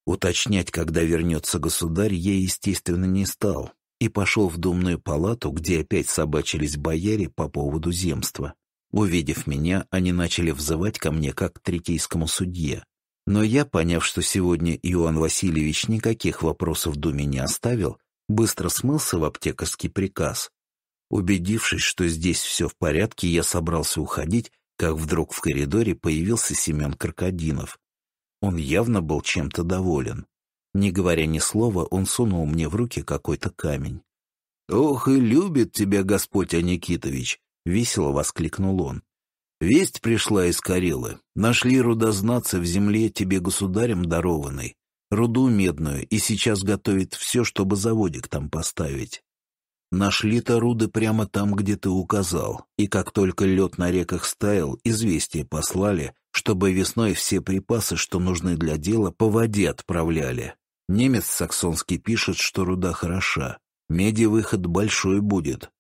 Уточнять, когда вернется государь, я, естественно, не стал, и пошел в думную палату, где опять собачились бояре по поводу земства. Увидев меня, они начали взывать ко мне, как к третейскому судье. Но я, поняв, что сегодня Иоанн Васильевич никаких вопросов в думе не оставил, быстро смылся в аптекарский приказ. Убедившись, что здесь все в порядке, я собрался уходить, как вдруг в коридоре появился Семен Крокодинов. Он явно был чем-то доволен. Не говоря ни слова, он сунул мне в руки какой-то камень. «Ох и любит тебя Господь Аникитович!» — весело воскликнул он. «Весть пришла из Карелы. Нашли рудознаться в земле тебе государем дарованной, руду медную, и сейчас готовит все, чтобы заводик там поставить. Нашли-то руды прямо там, где ты указал, и как только лед на реках стаял, известие послали, чтобы весной все припасы, что нужны для дела, по воде отправляли, Немец саксонский пишет, что руда хороша. Меди выход большой будет.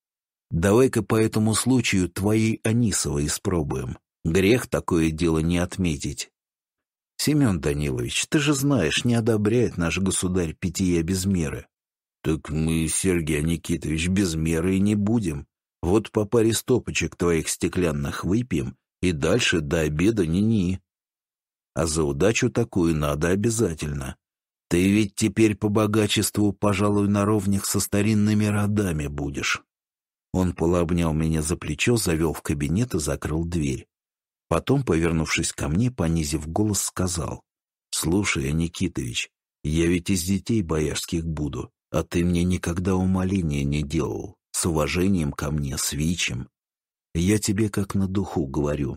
Давай-ка по этому случаю твоей Анисова испробуем. Грех такое дело не отметить. Семен Данилович, ты же знаешь, не одобряет наш государь питье без меры. Так мы, Сергей Никитович, без меры и не будем. Вот по паре стопочек твоих стеклянных выпьем, и дальше до обеда ни-ни. А за удачу такую надо обязательно. Ты ведь теперь по богачеству, пожалуй, на ровнях со старинными родами будешь. Он полобнял меня за плечо, завел в кабинет и закрыл дверь. Потом, повернувшись ко мне, понизив голос, сказал. «Слушай, Никитович, я ведь из детей боярских буду, а ты мне никогда умоления не делал, с уважением ко мне, с Вичем. Я тебе как на духу говорю.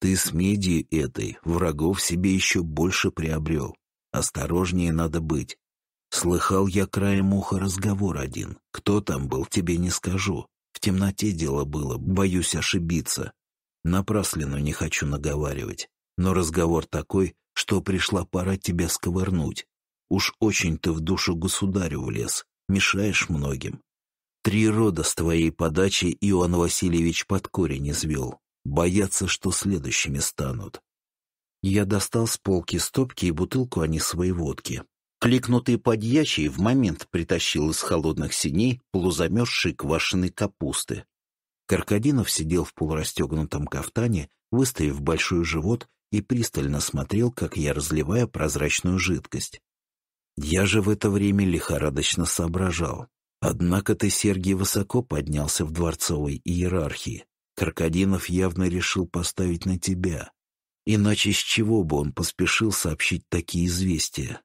Ты с меди этой врагов себе еще больше приобрел. Осторожнее надо быть. Слыхал я краем уха разговор один. Кто там был, тебе не скажу. В темноте дело было, боюсь ошибиться. Напраслину не хочу наговаривать. Но разговор такой, что пришла пора тебя сковырнуть. Уж очень ты в душу государю влез, мешаешь многим. Три рода с твоей подачи Иоанн Васильевич под корень извел. Боятся, что следующими станут. Я достал с полки стопки и бутылку а своей водки. Кликнутый подьячий в момент притащил из холодных синей полузамерзшей квашеной капусты. Каркадинов сидел в полурастегнутом кафтане, выставив большой живот и пристально смотрел, как я разливаю прозрачную жидкость. Я же в это время лихорадочно соображал. Однако ты, Сергий, высоко поднялся в дворцовой иерархии. Каркадинов явно решил поставить на тебя. Иначе с чего бы он поспешил сообщить такие известия?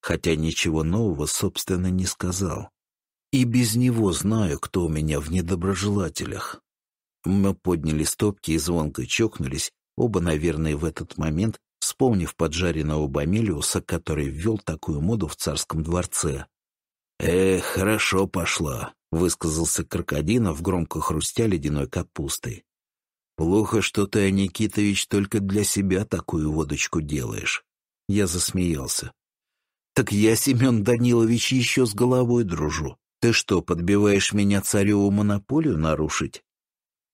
Хотя ничего нового, собственно, не сказал. И без него знаю, кто у меня в недоброжелателях. Мы подняли стопки и звонко чокнулись, оба, наверное, в этот момент, вспомнив поджаренного Бомелиуса, который ввел такую моду в царском дворце. «Эх, хорошо пошла», — высказался Крокодинов, громко хрустя ледяной капустой. Плохо, что ты, Никитович, только для себя такую водочку делаешь. Я засмеялся. Так я, Семен Данилович, еще с головой дружу. Ты что, подбиваешь меня цареву монополию нарушить?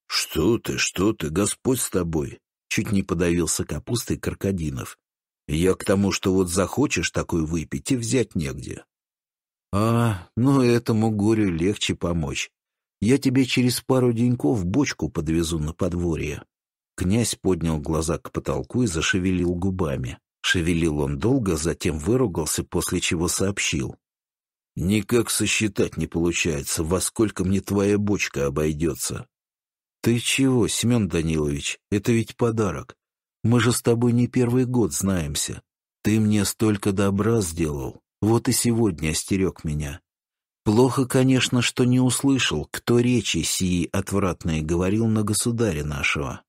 Что ты, что ты, Господь с тобой. Чуть не подавился капустой Крокодинов. Я к тому, что вот захочешь такой выпить и взять негде. А, ну этому горю легче помочь. Я тебе через пару деньков бочку подвезу на подворье». Князь поднял глаза к потолку и зашевелил губами. Шевелил он долго, затем выругался, после чего сообщил. «Никак сосчитать не получается, во сколько мне твоя бочка обойдется». «Ты чего, Семен Данилович, это ведь подарок. Мы же с тобой не первый год знаемся. Ты мне столько добра сделал, вот и сегодня остерег меня. Плохо, конечно, что не услышал, кто речи сии отвратные говорил на государя нашего.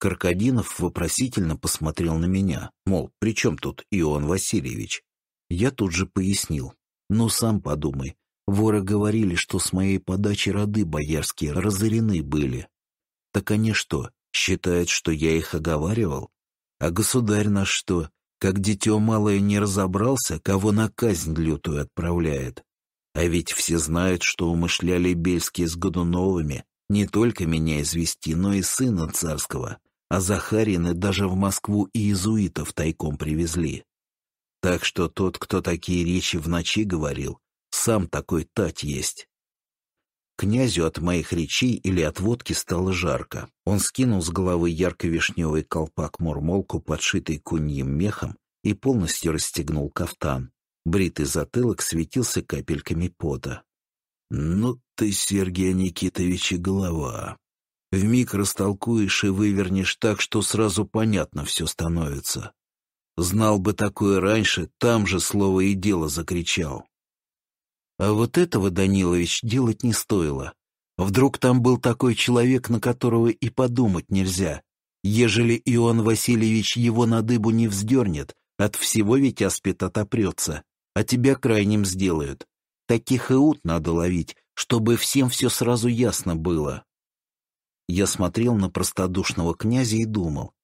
Каркадинов вопросительно посмотрел на меня, мол, при чем тут Иоанн Васильевич? Я тут же пояснил. Ну, сам подумай. Воры говорили, что с моей подачи роды боярские разорены были. Так они что, считают, что я их оговаривал? А государь наш что, как дитё малое не разобрался, кого на казнь лютую отправляет? А ведь все знают, что умышляли Бельские с Годуновыми не только меня извести, но и сына царского, а Захарины даже в Москву и иезуитов тайком привезли. Так что тот, кто такие речи в ночи говорил, сам такой тать есть. Князю от моих речей или от водки стало жарко. Он скинул с головы ярко-вишневый колпак-мурмолку, подшитый куньим мехом, и полностью расстегнул кафтан. Бритый затылок светился капельками пота. «Ну ты, Сергей Никитович, и голова. Вмиг растолкуешь и вывернешь так, что сразу понятно все становится. Знал бы такое раньше, там же слово и дело закричал». А вот этого, Данилович, делать не стоило. Вдруг там был такой человек, на которого и подумать нельзя. Ежели Иоанн Васильевич его на дыбу не вздернет, от всего ведь аспид отопрется а тебя крайним сделают. Таких иуд надо ловить, чтобы всем все сразу ясно было. Я смотрел на простодушного князя и думал.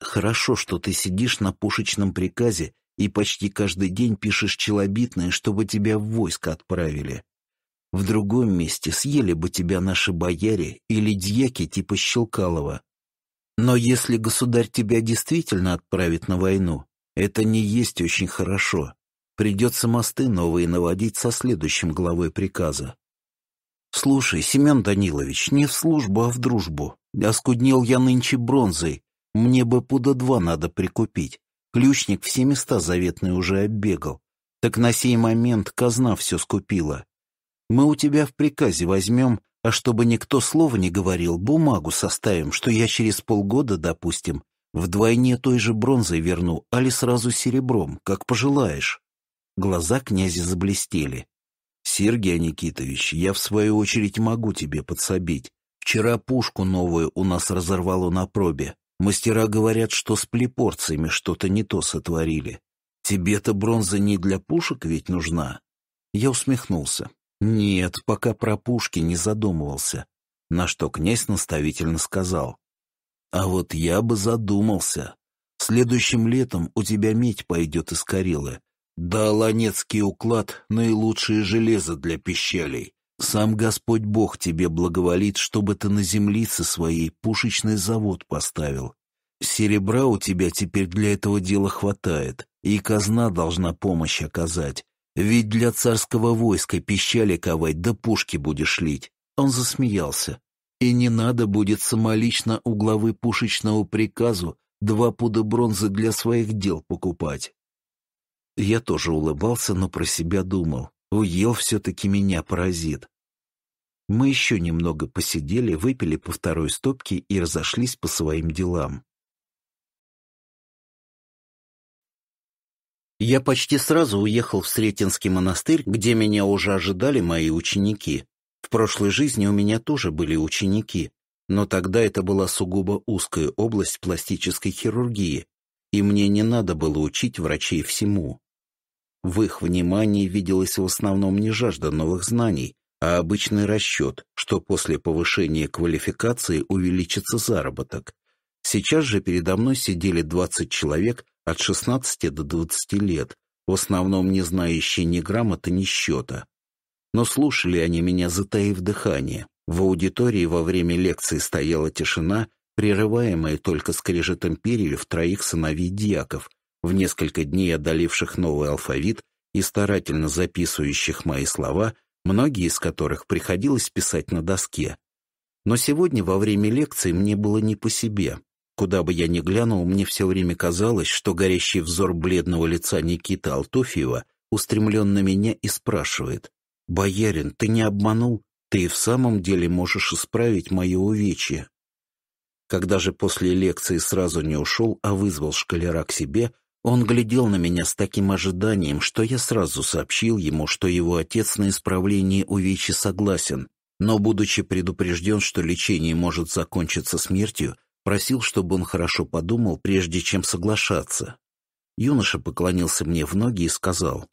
Хорошо, что ты сидишь на пушечном приказе и почти каждый день пишешь челобитное, чтобы тебя в войско отправили. В другом месте съели бы тебя наши бояре или дьяки типа Щелкалова. Но если государь тебя действительно отправит на войну, это не есть очень хорошо. Придется мосты новые наводить со следующим главой приказа. «Слушай, Семен Данилович, не в службу, а в дружбу. Оскуднел я нынче бронзой. Мне бы пуда два надо прикупить. Ключник все места заветные уже оббегал. Так на сей момент казна все скупила. Мы у тебя в приказе возьмем, а чтобы никто слова не говорил, бумагу составим, что я через полгода, допустим, вдвойне той же бронзой верну, али сразу серебром, как пожелаешь. Глаза князя заблестели. Сергей Никитович, я в свою очередь могу тебе подсобить. Вчера пушку новую у нас разорвало на пробе. Мастера говорят, что с плепорцами что-то не то сотворили. Тебе-то бронза не для пушек ведь нужна?» Я усмехнулся. «Нет, пока про пушки не задумывался». На что князь наставительно сказал. «А вот я бы задумался. Следующим летом у тебя медь пойдет из Карелы. Да Аланецкий уклад — наилучшее железо для пищалей. Сам Господь Бог тебе благоволит, чтобы ты на землице своей пушечный завод поставил. Серебра у тебя теперь для этого дела хватает, и казна должна помощь оказать. Ведь для царского войска пищали ковать да пушки будешь лить. Он засмеялся. И не надо будет самолично у главы пушечного приказу два пуда бронзы для своих дел покупать. Я тоже улыбался, но про себя думал. Уел все-таки меня паразит. Мы еще немного посидели, выпили по второй стопке и разошлись по своим делам. Я почти сразу уехал в Сретенский монастырь, где меня уже ожидали мои ученики. В прошлой жизни у меня тоже были ученики, но тогда это была сугубо узкая область пластической хирургии, и мне не надо было учить врачей всему. В их внимании виделась в основном не жажда новых знаний, а обычный расчет, что после повышения квалификации увеличится заработок. Сейчас же передо мной сидели 20 человек от 16 до 20 лет, в основном не знающие ни грамоты, ни счета. Но слушали они меня, затаив дыхание. В аудитории во время лекции стояла тишина, прерываемая только скрежетом перьев троих сыновей дьяков, в несколько дней одолевших новый алфавит и старательно записывающих мои слова, многие из которых приходилось писать на доске. Но сегодня во время лекции мне было не по себе. Куда бы я ни глянул, мне все время казалось, что горящий взор бледного лица Никиты Алтуфьева, устремлен на меня и спрашивает. «Боярин, ты не обманул? Ты и в самом деле можешь исправить мое увечье». Когда же после лекции сразу не ушел, а вызвал шкалера к себе, он глядел на меня с таким ожиданием, что я сразу сообщил ему, что его отец на исправление увечи согласен, но, будучи предупрежден, что лечение может закончиться смертью, просил, чтобы он хорошо подумал, прежде чем соглашаться. Юноша поклонился мне в ноги и сказал,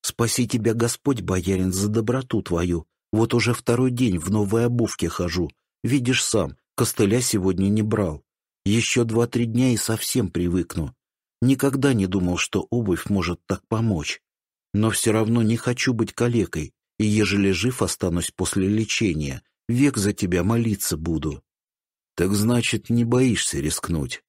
«Спаси тебя, Господь, боярин, за доброту твою. Вот уже второй день в новой обувке хожу. Видишь сам, костыля сегодня не брал. Еще два-три дня и совсем привыкну. Никогда не думал, что обувь может так помочь. Но все равно не хочу быть калекой, и ежели жив останусь после лечения, век за тебя молиться буду». «Так значит, не боишься рискнуть?»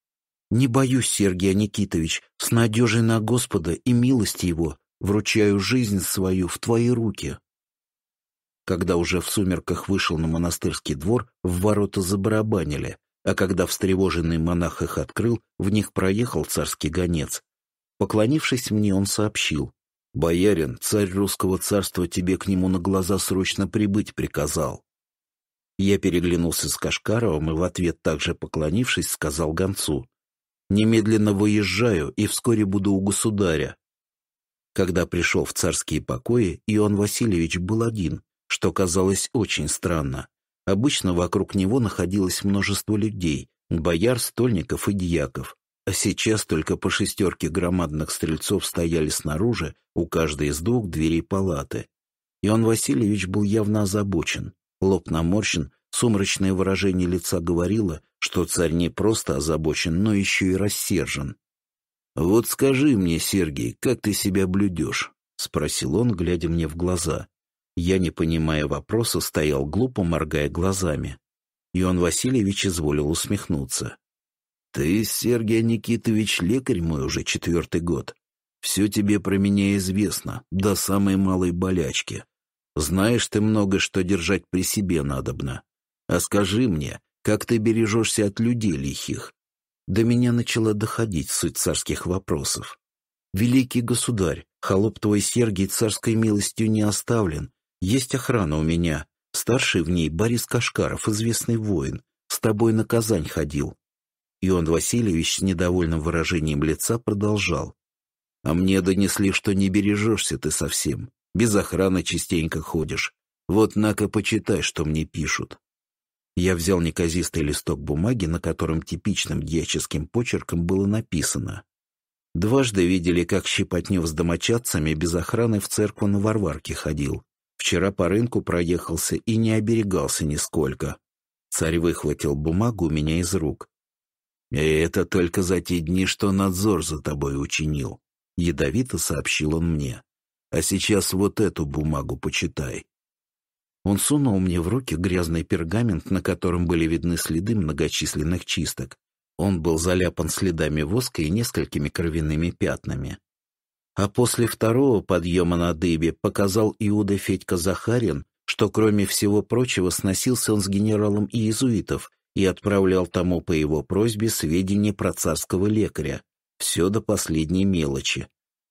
«Не боюсь, Сергей Никитович, с надежей на Господа и милости Его вручаю жизнь свою в твои руки». Когда уже в сумерках вышел на монастырский двор, в ворота забарабанили — а когда встревоженный монах их открыл, в них проехал царский гонец. Поклонившись мне, он сообщил. «Боярин, царь русского царства тебе к нему на глаза срочно прибыть приказал». Я переглянулся с Кашкаровым и в ответ, также поклонившись, сказал гонцу. «Немедленно выезжаю и вскоре буду у государя». Когда пришел в царские покои, Иоанн Васильевич был один, что казалось очень странно. Обычно вокруг него находилось множество людей, бояр, стольников и дьяков, а сейчас только по шестерке громадных стрельцов стояли снаружи, у каждой из двух дверей палаты. Иоанн Васильевич был явно озабочен, лоб наморщен, сумрачное выражение лица говорило, что царь не просто озабочен, но еще и рассержен. «Вот скажи мне, Сергей, как ты себя блюдешь?» — спросил он, глядя мне в глаза. Я, не понимая вопроса, стоял глупо, моргая глазами. Иоанн Васильевич изволил усмехнуться. «Ты, Сергей Никитович, лекарь мой уже четвертый год. Все тебе про меня известно, до самой малой болячки. Знаешь ты много, что держать при себе надобно. А скажи мне, как ты бережешься от людей лихих?» До меня начала доходить суть царских вопросов. «Великий государь, холоп твой Сергий царской милостью не оставлен есть охрана у меня. Старший в ней Борис Кашкаров, известный воин. С тобой на Казань ходил». Иоанн Васильевич с недовольным выражением лица продолжал. «А мне донесли, что не бережешься ты совсем. Без охраны частенько ходишь. Вот на-ка почитай, что мне пишут». Я взял неказистый листок бумаги, на котором типичным дьяческим почерком было написано. Дважды видели, как Щепотнев с домочадцами без охраны в церкву на Варварке ходил. Вчера по рынку проехался и не оберегался нисколько. Царь выхватил бумагу у меня из рук. «И «Э, это только за те дни, что надзор за тобой учинил», — ядовито сообщил он мне. «А сейчас вот эту бумагу почитай». Он сунул мне в руки грязный пергамент, на котором были видны следы многочисленных чисток. Он был заляпан следами воска и несколькими кровяными пятнами. А после второго подъема на дыбе показал Иуда Федька Захарин, что, кроме всего прочего, сносился он с генералом иезуитов и отправлял тому по его просьбе сведения про царского лекаря. Все до последней мелочи.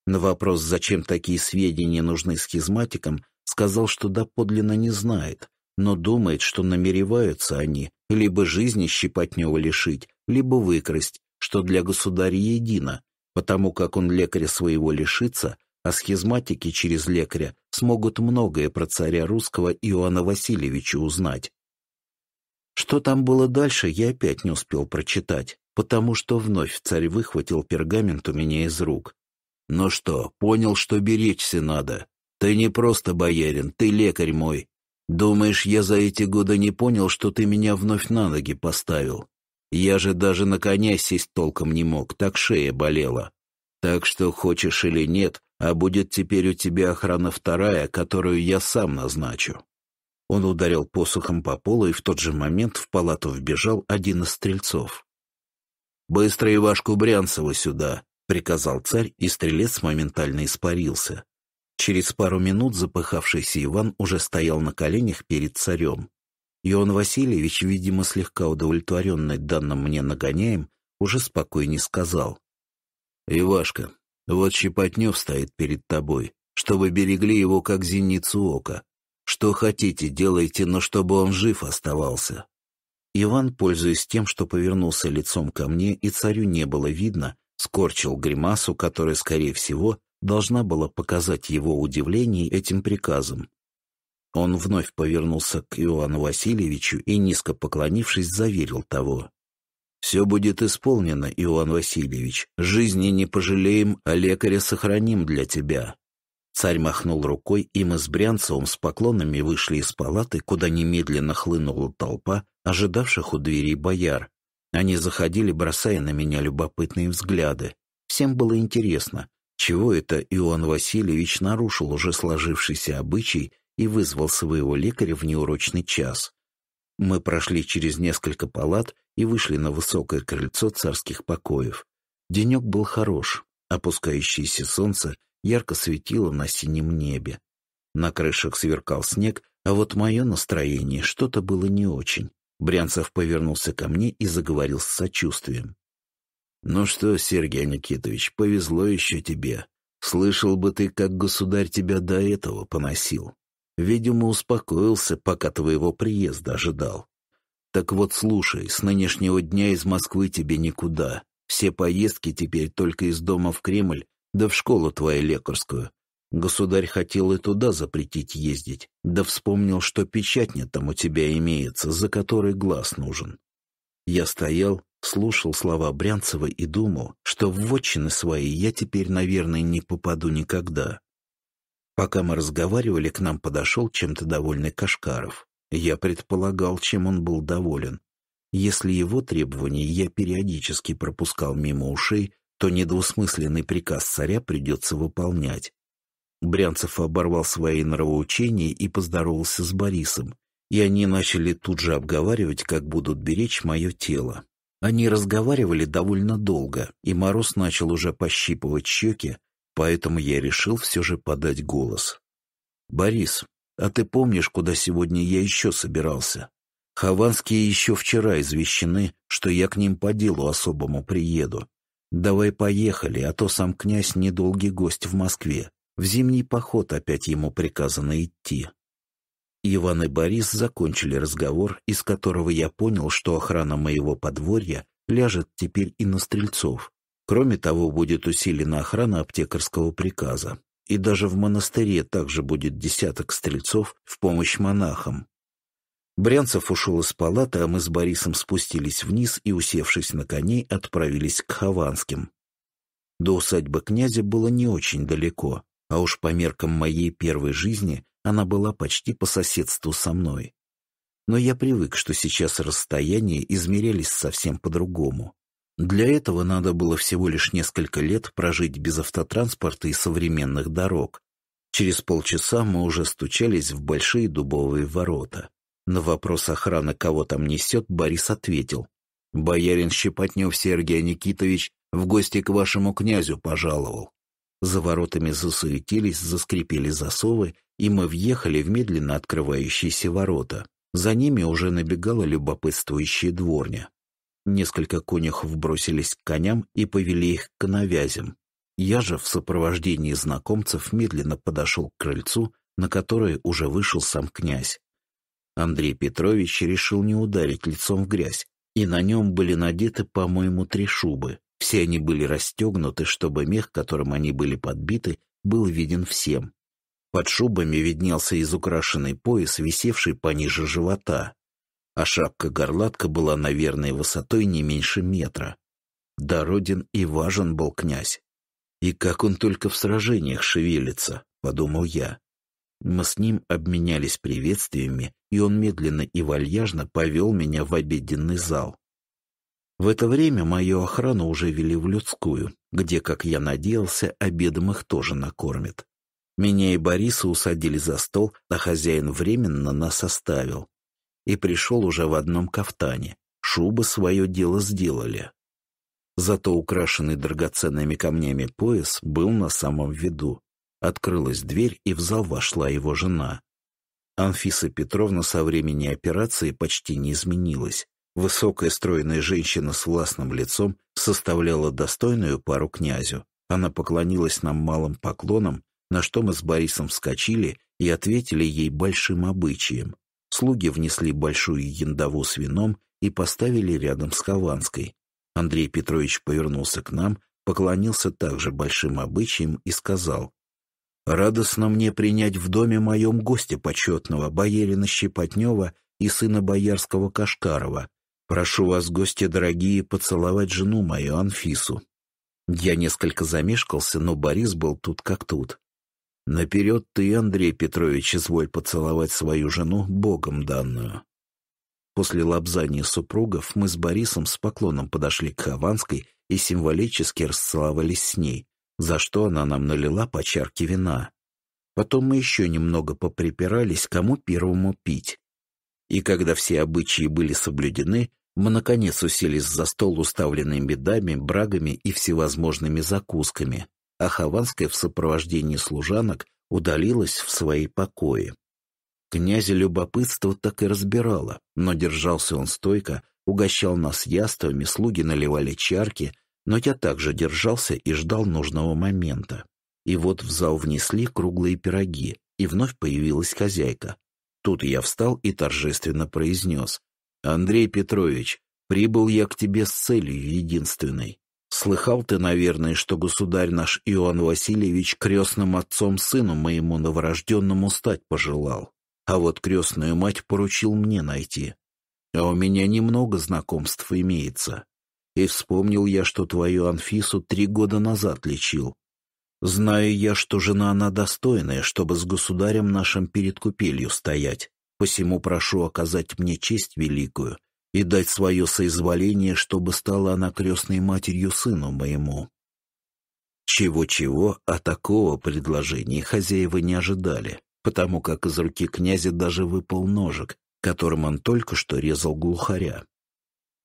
На вопрос, зачем такие сведения нужны схизматикам, сказал, что доподлинно не знает, но думает, что намереваются они либо жизни Щепотнева лишить, либо выкрасть, что для государя едино, Потому как он лекаря своего лишится, а схизматики через лекаря смогут многое про царя русского Иоанна Васильевича узнать. Что там было дальше, я опять не успел прочитать, потому что вновь царь выхватил пергамент у меня из рук. «Ну что, понял, что беречься надо. Ты не просто боярин, ты лекарь мой. Думаешь, я за эти годы не понял, что ты меня вновь на ноги поставил? Я же даже на коня сесть толком не мог, так шея болела. Так что, хочешь или нет, а будет теперь у тебя охрана вторая, которую я сам назначу». Он ударил посохом по полу, и в тот же момент в палату вбежал один из стрельцов. «Быстро Ивашку Брянцева сюда!» — приказал царь, и стрелец моментально испарился. Через пару минут запыхавшийся Иван уже стоял на коленях перед царем. Иоанн Васильевич, видимо, слегка удовлетворенный данным мне нагоняем, уже спокойнее сказал. «Ивашка, вот Щепотнев стоит перед тобой, чтобы берегли его как зеницу ока. Что хотите, делайте, но чтобы он жив оставался». Иван, пользуясь тем, что повернулся лицом ко мне и царю не было видно, скорчил гримасу, которая, скорее всего, должна была показать его удивление этим приказом, он вновь повернулся к Иоанну Васильевичу и, низко поклонившись, заверил того. «Все будет исполнено, Иоанн Васильевич. Жизни не пожалеем, а лекаря сохраним для тебя». Царь махнул рукой, и мы с Брянцевым с поклонами вышли из палаты, куда немедленно хлынула толпа, ожидавших у дверей бояр. Они заходили, бросая на меня любопытные взгляды. Всем было интересно, чего это Иоанн Васильевич нарушил уже сложившийся обычай и вызвал своего лекаря в неурочный час. Мы прошли через несколько палат и вышли на высокое крыльцо царских покоев. Денек был хорош, опускающееся солнце ярко светило на синем небе. На крышах сверкал снег, а вот мое настроение что-то было не очень. Брянцев повернулся ко мне и заговорил с сочувствием. «Ну что, Сергей Никитович, повезло еще тебе. Слышал бы ты, как государь тебя до этого поносил. Видимо, успокоился, пока твоего приезда ожидал. Так вот, слушай, с нынешнего дня из Москвы тебе никуда. Все поездки теперь только из дома в Кремль, да в школу твою лекарскую. Государь хотел и туда запретить ездить, да вспомнил, что печатня там у тебя имеется, за которой глаз нужен. Я стоял, слушал слова Брянцева и думал, что в вотчины свои я теперь, наверное, не попаду никогда. Пока мы разговаривали, к нам подошел чем-то довольный Кашкаров. Я предполагал, чем он был доволен. Если его требования я периодически пропускал мимо ушей, то недвусмысленный приказ царя придется выполнять. Брянцев оборвал свои нравоучения и поздоровался с Борисом, и они начали тут же обговаривать, как будут беречь мое тело. Они разговаривали довольно долго, и Мороз начал уже пощипывать щеки, поэтому я решил все же подать голос. «Борис, а ты помнишь, куда сегодня я еще собирался? Хованские еще вчера извещены, что я к ним по делу особому приеду. Давай поехали, а то сам князь недолгий гость в Москве. В зимний поход опять ему приказано идти». Иван и Борис закончили разговор, из которого я понял, что охрана моего подворья ляжет теперь и на стрельцов, Кроме того, будет усилена охрана аптекарского приказа. И даже в монастыре также будет десяток стрельцов в помощь монахам. Брянцев ушел из палаты, а мы с Борисом спустились вниз и, усевшись на коней, отправились к Хованским. До усадьбы князя было не очень далеко, а уж по меркам моей первой жизни она была почти по соседству со мной. Но я привык, что сейчас расстояния измерялись совсем по-другому. Для этого надо было всего лишь несколько лет прожить без автотранспорта и современных дорог. Через полчаса мы уже стучались в большие дубовые ворота. На вопрос охраны, кого там несет, Борис ответил. «Боярин Щепотнев Сергей Никитович в гости к вашему князю пожаловал». За воротами засуетились, заскрипели засовы, и мы въехали в медленно открывающиеся ворота. За ними уже набегала любопытствующая дворня. Несколько конюхов бросились к коням и повели их к навязям. Я же в сопровождении знакомцев медленно подошел к крыльцу, на которое уже вышел сам князь. Андрей Петрович решил не ударить лицом в грязь, и на нем были надеты, по-моему, три шубы. Все они были расстегнуты, чтобы мех, которым они были подбиты, был виден всем. Под шубами виднелся изукрашенный пояс, висевший пониже живота, а шапка-горлатка была, наверное, высотой не меньше метра. Дороден и важен был князь. И как он только в сражениях шевелится, подумал я. Мы с ним обменялись приветствиями, и он медленно и вальяжно повел меня в обеденный зал. В это время мою охрану уже вели в людскую, где, как я надеялся, обедом их тоже накормят. Меня и Бориса усадили за стол, а хозяин временно нас оставил, и пришел уже в одном кафтане. Шубы свое дело сделали. Зато украшенный драгоценными камнями пояс был на самом виду. Открылась дверь, и в зал вошла его жена. Анфиса Петровна со времени операции почти не изменилась. Высокая стройная женщина с властным лицом составляла достойную пару князю. Она поклонилась нам малым поклоном, на что мы с Борисом вскочили и ответили ей большим обычаем. Слуги внесли большую яндаву с вином и поставили рядом с Хованской. Андрей Петрович повернулся к нам, поклонился также большим обычаям и сказал, «Радостно мне принять в доме моем гостя почетного, боярина Щепотнева и сына боярского Кашкарова. Прошу вас, гости дорогие, поцеловать жену мою Анфису». Я несколько замешкался, но Борис был тут как тут. Наперед ты, Андрей Петрович, изволь поцеловать свою жену, богом данную. После лобзания супругов мы с Борисом с поклоном подошли к Хованской и символически расцеловались с ней, за что она нам налила по чарке вина. Потом мы еще немного поприпирались, кому первому пить. И когда все обычаи были соблюдены, мы наконец уселись за стол, уставленный медами, брагами и всевозможными закусками, а Хованская в сопровождении служанок удалилась в свои покои. Князя любопытство так и разбирало, но держался он стойко, угощал нас яствами, слуги наливали чарки, но я также держался и ждал нужного момента. И вот в зал внесли круглые пироги, и вновь появилась хозяйка. Тут я встал и торжественно произнес. «Андрей Петрович, прибыл я к тебе с целью единственной Слыхал ты, наверное, что государь наш Иоанн Васильевич крестным отцом сыну моему новорожденному стать пожелал, а вот крестную мать поручил мне найти. А у меня немного знакомств имеется. И вспомнил я, что твою Анфису три года назад лечил. Знаю я, что жена она достойная, чтобы с государем нашим перед купелью стоять, посему прошу оказать мне честь великую — и дать свое соизволение, чтобы стала она крестной матерью сыну моему». Чего-чего, а такого предложения хозяева не ожидали, потому как из руки князя даже выпал ножик, которым он только что резал глухаря.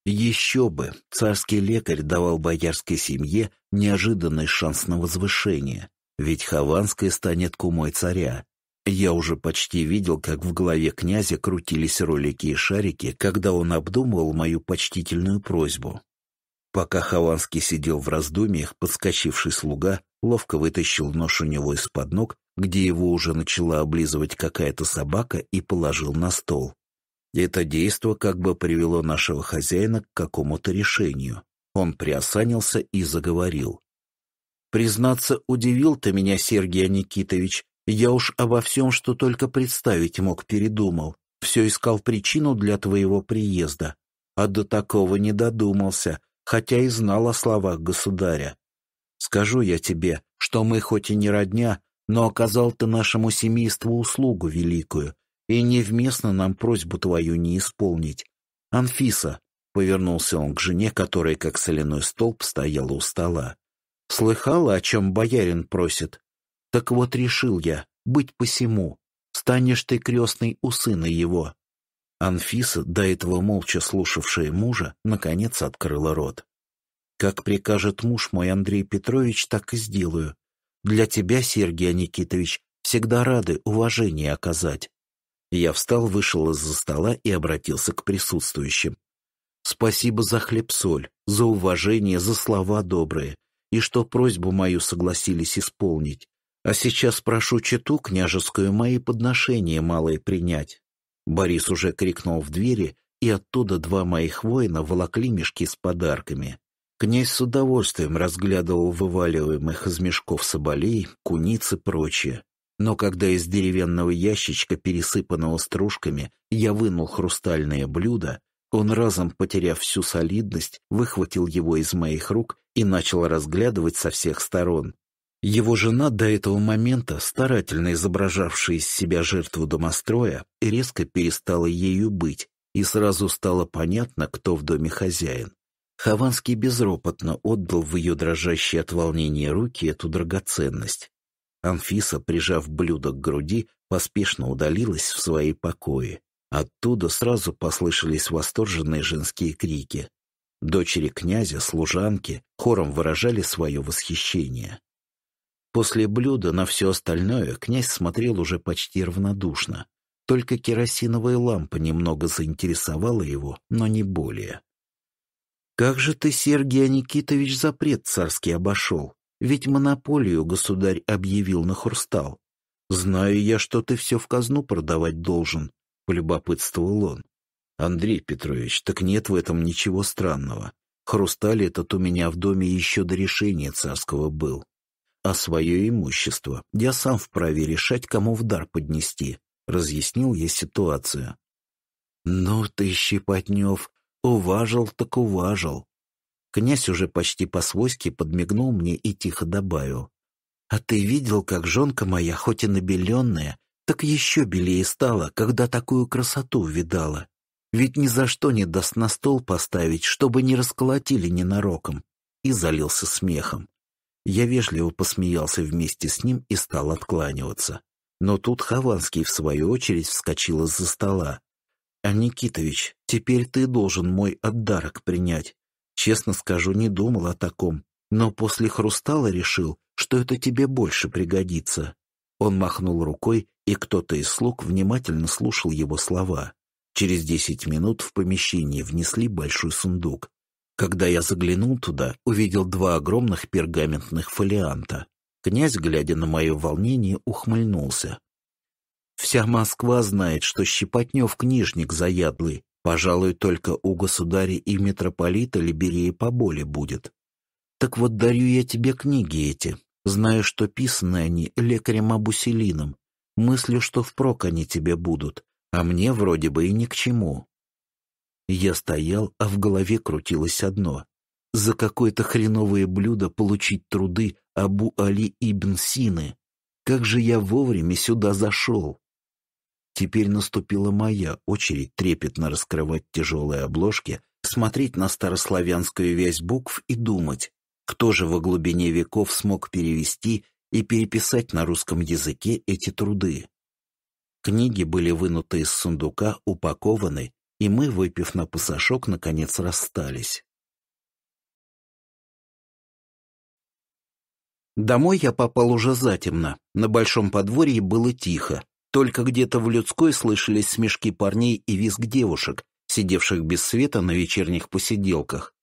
Еще бы, царский лекарь давал боярской семье неожиданный шанс на возвышение, ведь Хованская станет кумой царя, я уже почти видел, как в голове князя крутились ролики и шарики, когда он обдумывал мою почтительную просьбу. Пока Хованский сидел в раздумьях, подскочивший слуга ловко вытащил нож у него из-под ног, где его уже начала облизывать какая-то собака, и положил на стол. Это действо как бы привело нашего хозяина к какому-то решению. Он приосанился и заговорил. «Признаться, удивил ты меня, Сергей Никитович, я уж обо всем, что только представить мог, передумал. Все искал причину для твоего приезда. А до такого не додумался, хотя и знал о словах государя. Скажу я тебе, что мы хоть и не родня, но оказал ты нашему семейству услугу великую, и невместно нам просьбу твою не исполнить. Анфиса, — повернулся он к жене, которая, как соляной столб, стояла у стола, — слыхала, о чем боярин просит? Так вот решил я, быть посему, станешь ты крестной у сына его». Анфиса, до этого молча слушавшая мужа, наконец открыла рот. «Как прикажет муж мой Андрей Петрович, так и сделаю. Для тебя, Сергей Никитович, всегда рады уважение оказать». Я встал, вышел из-за стола и обратился к присутствующим. «Спасибо за хлеб-соль, за уважение, за слова добрые, и что просьбу мою согласились исполнить. А сейчас прошу читу княжескую мои подношения малые принять. Борис уже крикнул в двери, и оттуда два моих воина волокли мешки с подарками. Князь с удовольствием разглядывал вываливаемых из мешков соболей, куниц и прочее. Но когда из деревянного ящичка, пересыпанного стружками, я вынул хрустальное блюдо, он разом, потеряв всю солидность, выхватил его из моих рук и начал разглядывать со всех сторон. Его жена, до этого момента старательно изображавшая из себя жертву домостроя, резко перестала ею быть, и сразу стало понятно, кто в доме хозяин. Хованский безропотно отдал в ее дрожащие от волнения руки эту драгоценность. Анфиса, прижав блюдо к груди, поспешно удалилась в свои покои. Оттуда сразу послышались восторженные женские крики. Дочери князя, служанки, хором выражали свое восхищение. После блюда на все остальное князь смотрел уже почти равнодушно. Только керосиновая лампа немного заинтересовала его, но не более. «Как же ты, Сергей Никитович, запрет царский обошел? Ведь монополию государь объявил на хрустал. Знаю я, что ты все в казну продавать должен», — полюбопытствовал он. «Андрей Петрович, так нет в этом ничего странного. Хрусталь этот у меня в доме еще до решения царского был а свое имущество. Я сам вправе решать, кому в дар поднести», — разъяснил я ситуацию. «Ну ты, Щепотнев, уважил так уважил». Князь уже почти по-свойски подмигнул мне и тихо добавил. «А ты видел, как жонка моя, хоть и набеленная, так еще белее стала, когда такую красоту видала. Ведь ни за что не даст на стол поставить, чтобы не расколотили ненароком». И залился смехом. Я вежливо посмеялся вместе с ним и стал откланиваться. Но тут Хованский, в свою очередь, вскочил из-за стола. «А, Никитович, теперь ты должен мой отдарок принять. Честно скажу, не думал о таком, но после хрустала решил, что это тебе больше пригодится». Он махнул рукой, и кто-то из слуг внимательно слушал его слова. Через десять минут в помещении внесли большой сундук. Когда я заглянул туда, увидел два огромных пергаментных фолианта. Князь, глядя на мое волнение, ухмыльнулся. «Вся Москва знает, что Щепотнев книжник заядлый. Пожалуй, только у государя и митрополита Либерии поболе будет. Так вот дарю я тебе книги эти, зная, что писаны они лекарем Абуселином. Мыслю, что впрок они тебе будут, а мне вроде бы и ни к чему. Я стоял, а в голове крутилось одно. За какое-то хреновое блюдо получить труды Абу Али ибн Сины. Как же я вовремя сюда зашел? Теперь наступила моя очередь трепетно раскрывать тяжелые обложки, смотреть на старославянскую вязь букв и думать, кто же во глубине веков смог перевести и переписать на русском языке эти труды. Книги были вынуты из сундука, упакованы и мы, выпив на пасашок, наконец расстались. Домой я попал уже затемно. На большом подворье было тихо. Только где-то в людской слышались смешки парней и визг девушек, сидевших без света на вечерних посиделках.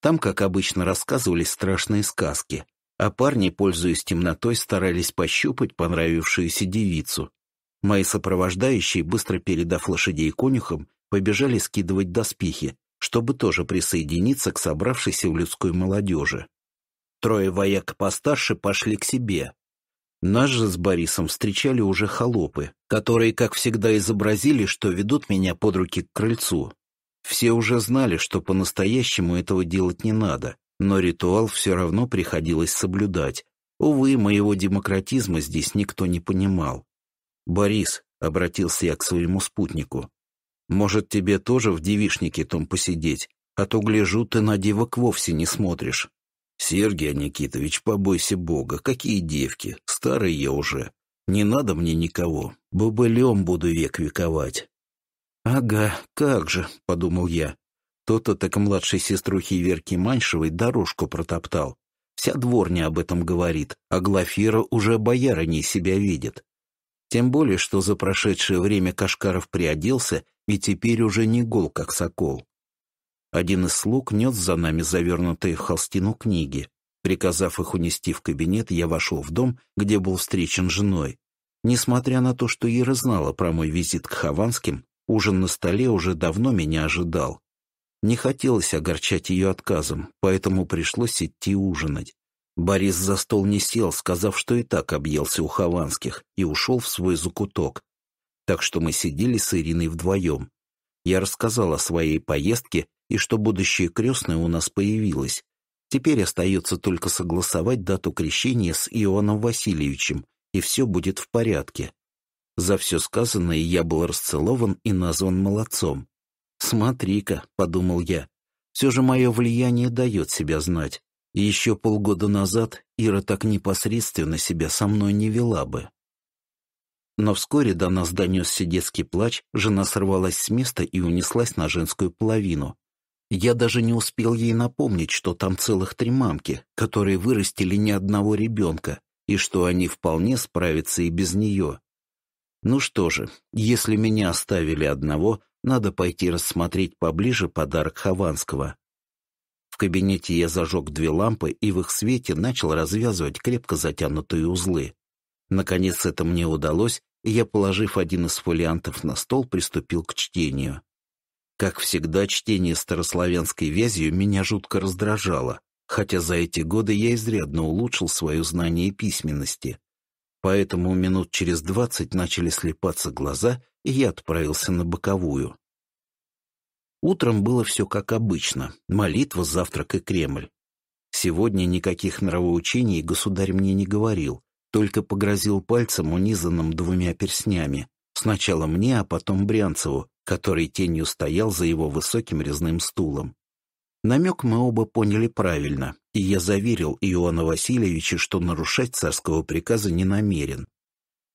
Там, как обычно, рассказывались страшные сказки, а парни, пользуясь темнотой, старались пощупать понравившуюся девицу. Мои сопровождающие, быстро передав лошадей конюхам, побежали скидывать доспехи, чтобы тоже присоединиться к собравшейся в людской молодежи. Трое вояк постарше пошли к себе. Нас же с Борисом встречали уже холопы, которые, как всегда, изобразили, что ведут меня под руки к крыльцу. Все уже знали, что по-настоящему этого делать не надо, но ритуал все равно приходилось соблюдать. Увы, моего демократизма здесь никто не понимал. «Борис», — обратился я к своему спутнику, может, тебе тоже в девишнике том посидеть, а то, гляжу, ты на девок вовсе не смотришь. Сергей Никитович, побойся бога, какие девки, старый я уже. Не надо мне никого, бобылем буду век вековать. Ага, как же, подумал я. То-то так младшей сеструхи Верки Маньшевой дорожку протоптал. Вся дворня об этом говорит, а Глафира уже боярыней себя видит. Тем более, что за прошедшее время Кашкаров приоделся и теперь уже не гол, как сокол. Один из слуг нес за нами завернутые в холстину книги. Приказав их унести в кабинет, я вошел в дом, где был встречен женой. Несмотря на то, что Ира знала про мой визит к Хованским, ужин на столе уже давно меня ожидал. Не хотелось огорчать ее отказом, поэтому пришлось идти ужинать. Борис за стол не сел, сказав, что и так объелся у Хованских, и ушел в свой закуток, так что мы сидели с Ириной вдвоем. Я рассказал о своей поездке и что будущее крестное у нас появилось. Теперь остается только согласовать дату крещения с Иоанном Васильевичем, и все будет в порядке. За все сказанное я был расцелован и назван молодцом. «Смотри-ка», — подумал я, — «все же мое влияние дает себя знать. еще полгода назад Ира так непосредственно себя со мной не вела бы». Но вскоре до нас донесся детский плач, жена сорвалась с места и унеслась на женскую половину. Я даже не успел ей напомнить, что там целых три мамки, которые вырастили ни одного ребенка, и что они вполне справятся и без нее. Ну что же, если меня оставили одного, надо пойти рассмотреть поближе подарок Хованского. В кабинете я зажег две лампы и в их свете начал развязывать крепко затянутые узлы. Наконец это мне удалось, я, положив один из фолиантов на стол, приступил к чтению. Как всегда, чтение старославянской вязью меня жутко раздражало, хотя за эти годы я изрядно улучшил свое знание письменности. Поэтому минут через двадцать начали слепаться глаза, и я отправился на боковую. Утром было все как обычно — молитва, завтрак и Кремль. Сегодня никаких нравоучений государь мне не говорил, только погрозил пальцем, унизанным двумя перстнями. Сначала мне, а потом Брянцеву, который тенью стоял за его высоким резным стулом. Намек мы оба поняли правильно, и я заверил Иоанна Васильевича, что нарушать царского приказа не намерен.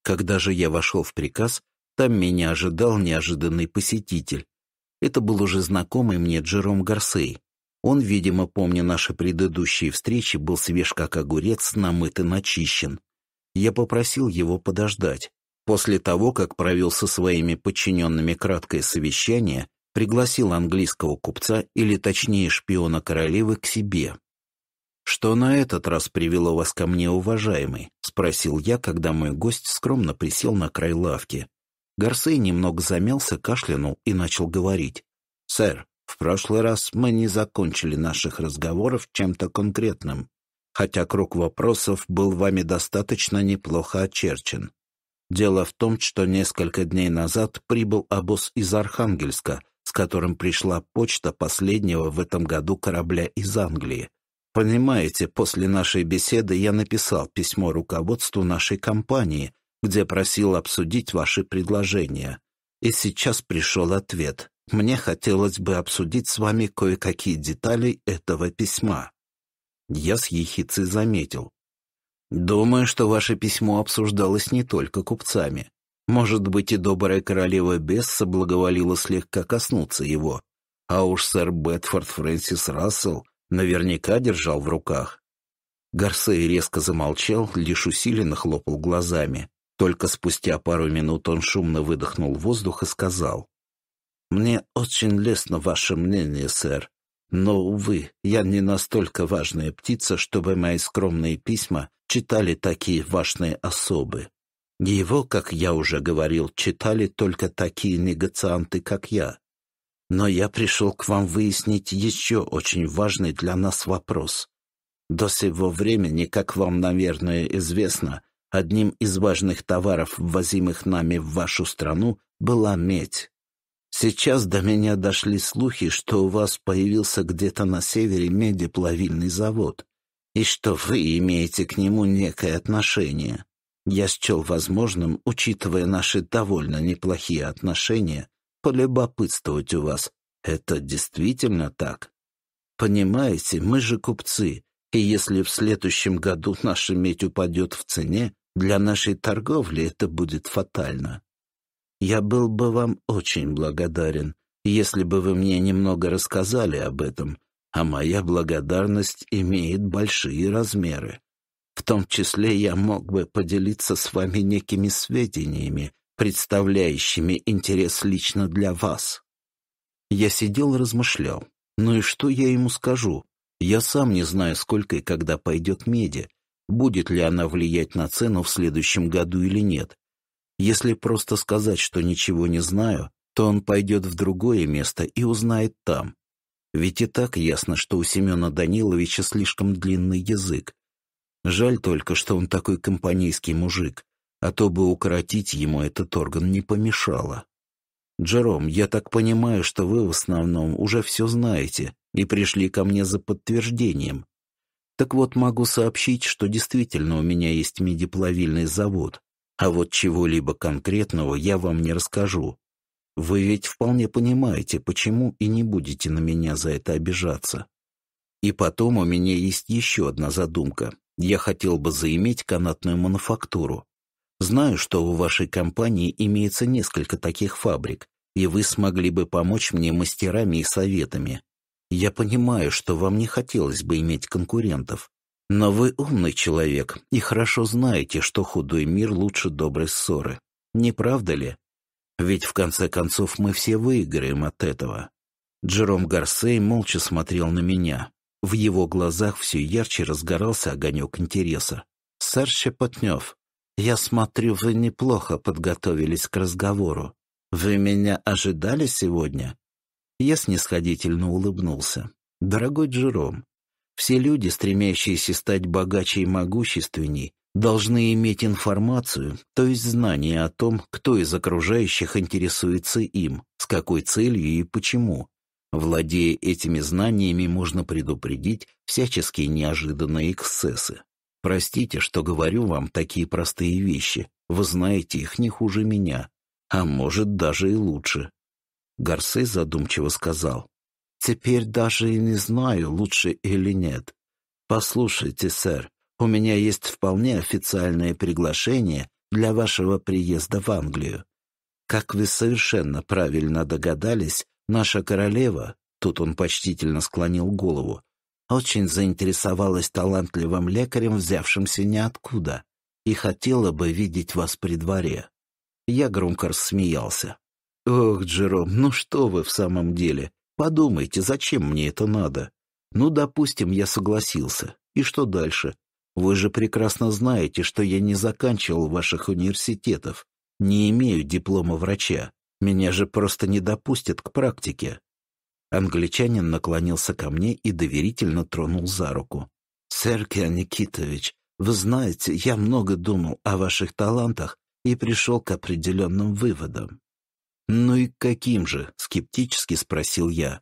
Когда же я вошел в приказ, там меня ожидал неожиданный посетитель. Это был уже знакомый мне Джером Гарсей. Он, видимо, помня наши предыдущие встречи, был свеж как огурец, намыт и начищен я попросил его подождать. После того, как провел со своими подчиненными краткое совещание, пригласил английского купца или точнее шпиона королевы к себе. «Что на этот раз привело вас ко мне, уважаемый?» — спросил я, когда мой гость скромно присел на край лавки. Горсей немного замялся, кашлянул и начал говорить. «Сэр, в прошлый раз мы не закончили наших разговоров чем-то конкретным хотя круг вопросов был вами достаточно неплохо очерчен. Дело в том, что несколько дней назад прибыл обоз из Архангельска, с которым пришла почта последнего в этом году корабля из Англии. Понимаете, после нашей беседы я написал письмо руководству нашей компании, где просил обсудить ваши предложения. И сейчас пришел ответ. Мне хотелось бы обсудить с вами кое-какие детали этого письма. Я с ехицей заметил. «Думаю, что ваше письмо обсуждалось не только купцами. Может быть, и добрая королева Бесса благоволила слегка коснуться его. А уж сэр Бетфорд Фрэнсис Рассел наверняка держал в руках». Гарсей резко замолчал, лишь усиленно хлопал глазами. Только спустя пару минут он шумно выдохнул воздух и сказал. «Мне очень лестно ваше мнение, сэр. Но, увы, я не настолько важная птица, чтобы мои скромные письма читали такие важные особы. Его, как я уже говорил, читали только такие негацианты, как я. Но я пришел к вам выяснить еще очень важный для нас вопрос. До сего времени, как вам, наверное, известно, одним из важных товаров, ввозимых нами в вашу страну, была медь. Сейчас до меня дошли слухи, что у вас появился где-то на севере медиплавильный завод, и что вы имеете к нему некое отношение. Я счел возможным, учитывая наши довольно неплохие отношения, полюбопытствовать у вас. Это действительно так? Понимаете, мы же купцы, и если в следующем году наша медь упадет в цене, для нашей торговли это будет фатально. Я был бы вам очень благодарен, если бы вы мне немного рассказали об этом, а моя благодарность имеет большие размеры. В том числе я мог бы поделиться с вами некими сведениями, представляющими интерес лично для вас. Я сидел размышлял. Ну и что я ему скажу? Я сам не знаю, сколько и когда пойдет меди, будет ли она влиять на цену в следующем году или нет. Если просто сказать, что ничего не знаю, то он пойдет в другое место и узнает там. Ведь и так ясно, что у Семена Даниловича слишком длинный язык. Жаль только, что он такой компанейский мужик, а то бы укоротить ему этот орган не помешало. «Джером, я так понимаю, что вы в основном уже все знаете и пришли ко мне за подтверждением. Так вот, могу сообщить, что действительно у меня есть медиплавильный завод, а вот чего-либо конкретного я вам не расскажу. Вы ведь вполне понимаете, почему и не будете на меня за это обижаться. И потом у меня есть еще одна задумка. Я хотел бы заиметь канатную мануфактуру. Знаю, что у вашей компании имеется несколько таких фабрик, и вы смогли бы помочь мне мастерами и советами. Я понимаю, что вам не хотелось бы иметь конкурентов, но вы умный человек и хорошо знаете, что худой мир лучше доброй ссоры. Не правда ли? Ведь в конце концов мы все выиграем от этого. Джером Гарсей молча смотрел на меня. В его глазах все ярче разгорался огонек интереса. «Сэр Щепотнев, я смотрю, вы неплохо подготовились к разговору. Вы меня ожидали сегодня?» Я снисходительно улыбнулся. «Дорогой Джером, все люди, стремящиеся стать богаче и могущественней, должны иметь информацию, то есть знание о том, кто из окружающих интересуется им, с какой целью и почему. Владея этими знаниями, можно предупредить всяческие неожиданные эксцессы. Простите, что говорю вам такие простые вещи. Вы знаете их не хуже меня, а может даже и лучше. Гарсей задумчиво сказал. Теперь даже и не знаю, лучше или нет. Послушайте, сэр, у меня есть вполне официальное приглашение для вашего приезда в Англию. Как вы совершенно правильно догадались, наша королева, тут он почтительно склонил голову, очень заинтересовалась талантливым лекарем, взявшимся ниоткуда, и хотела бы видеть вас при дворе. Я громко рассмеялся. «Ох, Джером, ну что вы в самом деле? Подумайте, зачем мне это надо? Ну, допустим, я согласился. И что дальше? Вы же прекрасно знаете, что я не заканчивал ваших университетов, не имею диплома врача. Меня же просто не допустят к практике. Англичанин наклонился ко мне и доверительно тронул за руку. «Сергей Никитович, вы знаете, я много думал о ваших талантах и пришел к определенным выводам. «Ну и каким же?» — скептически спросил я.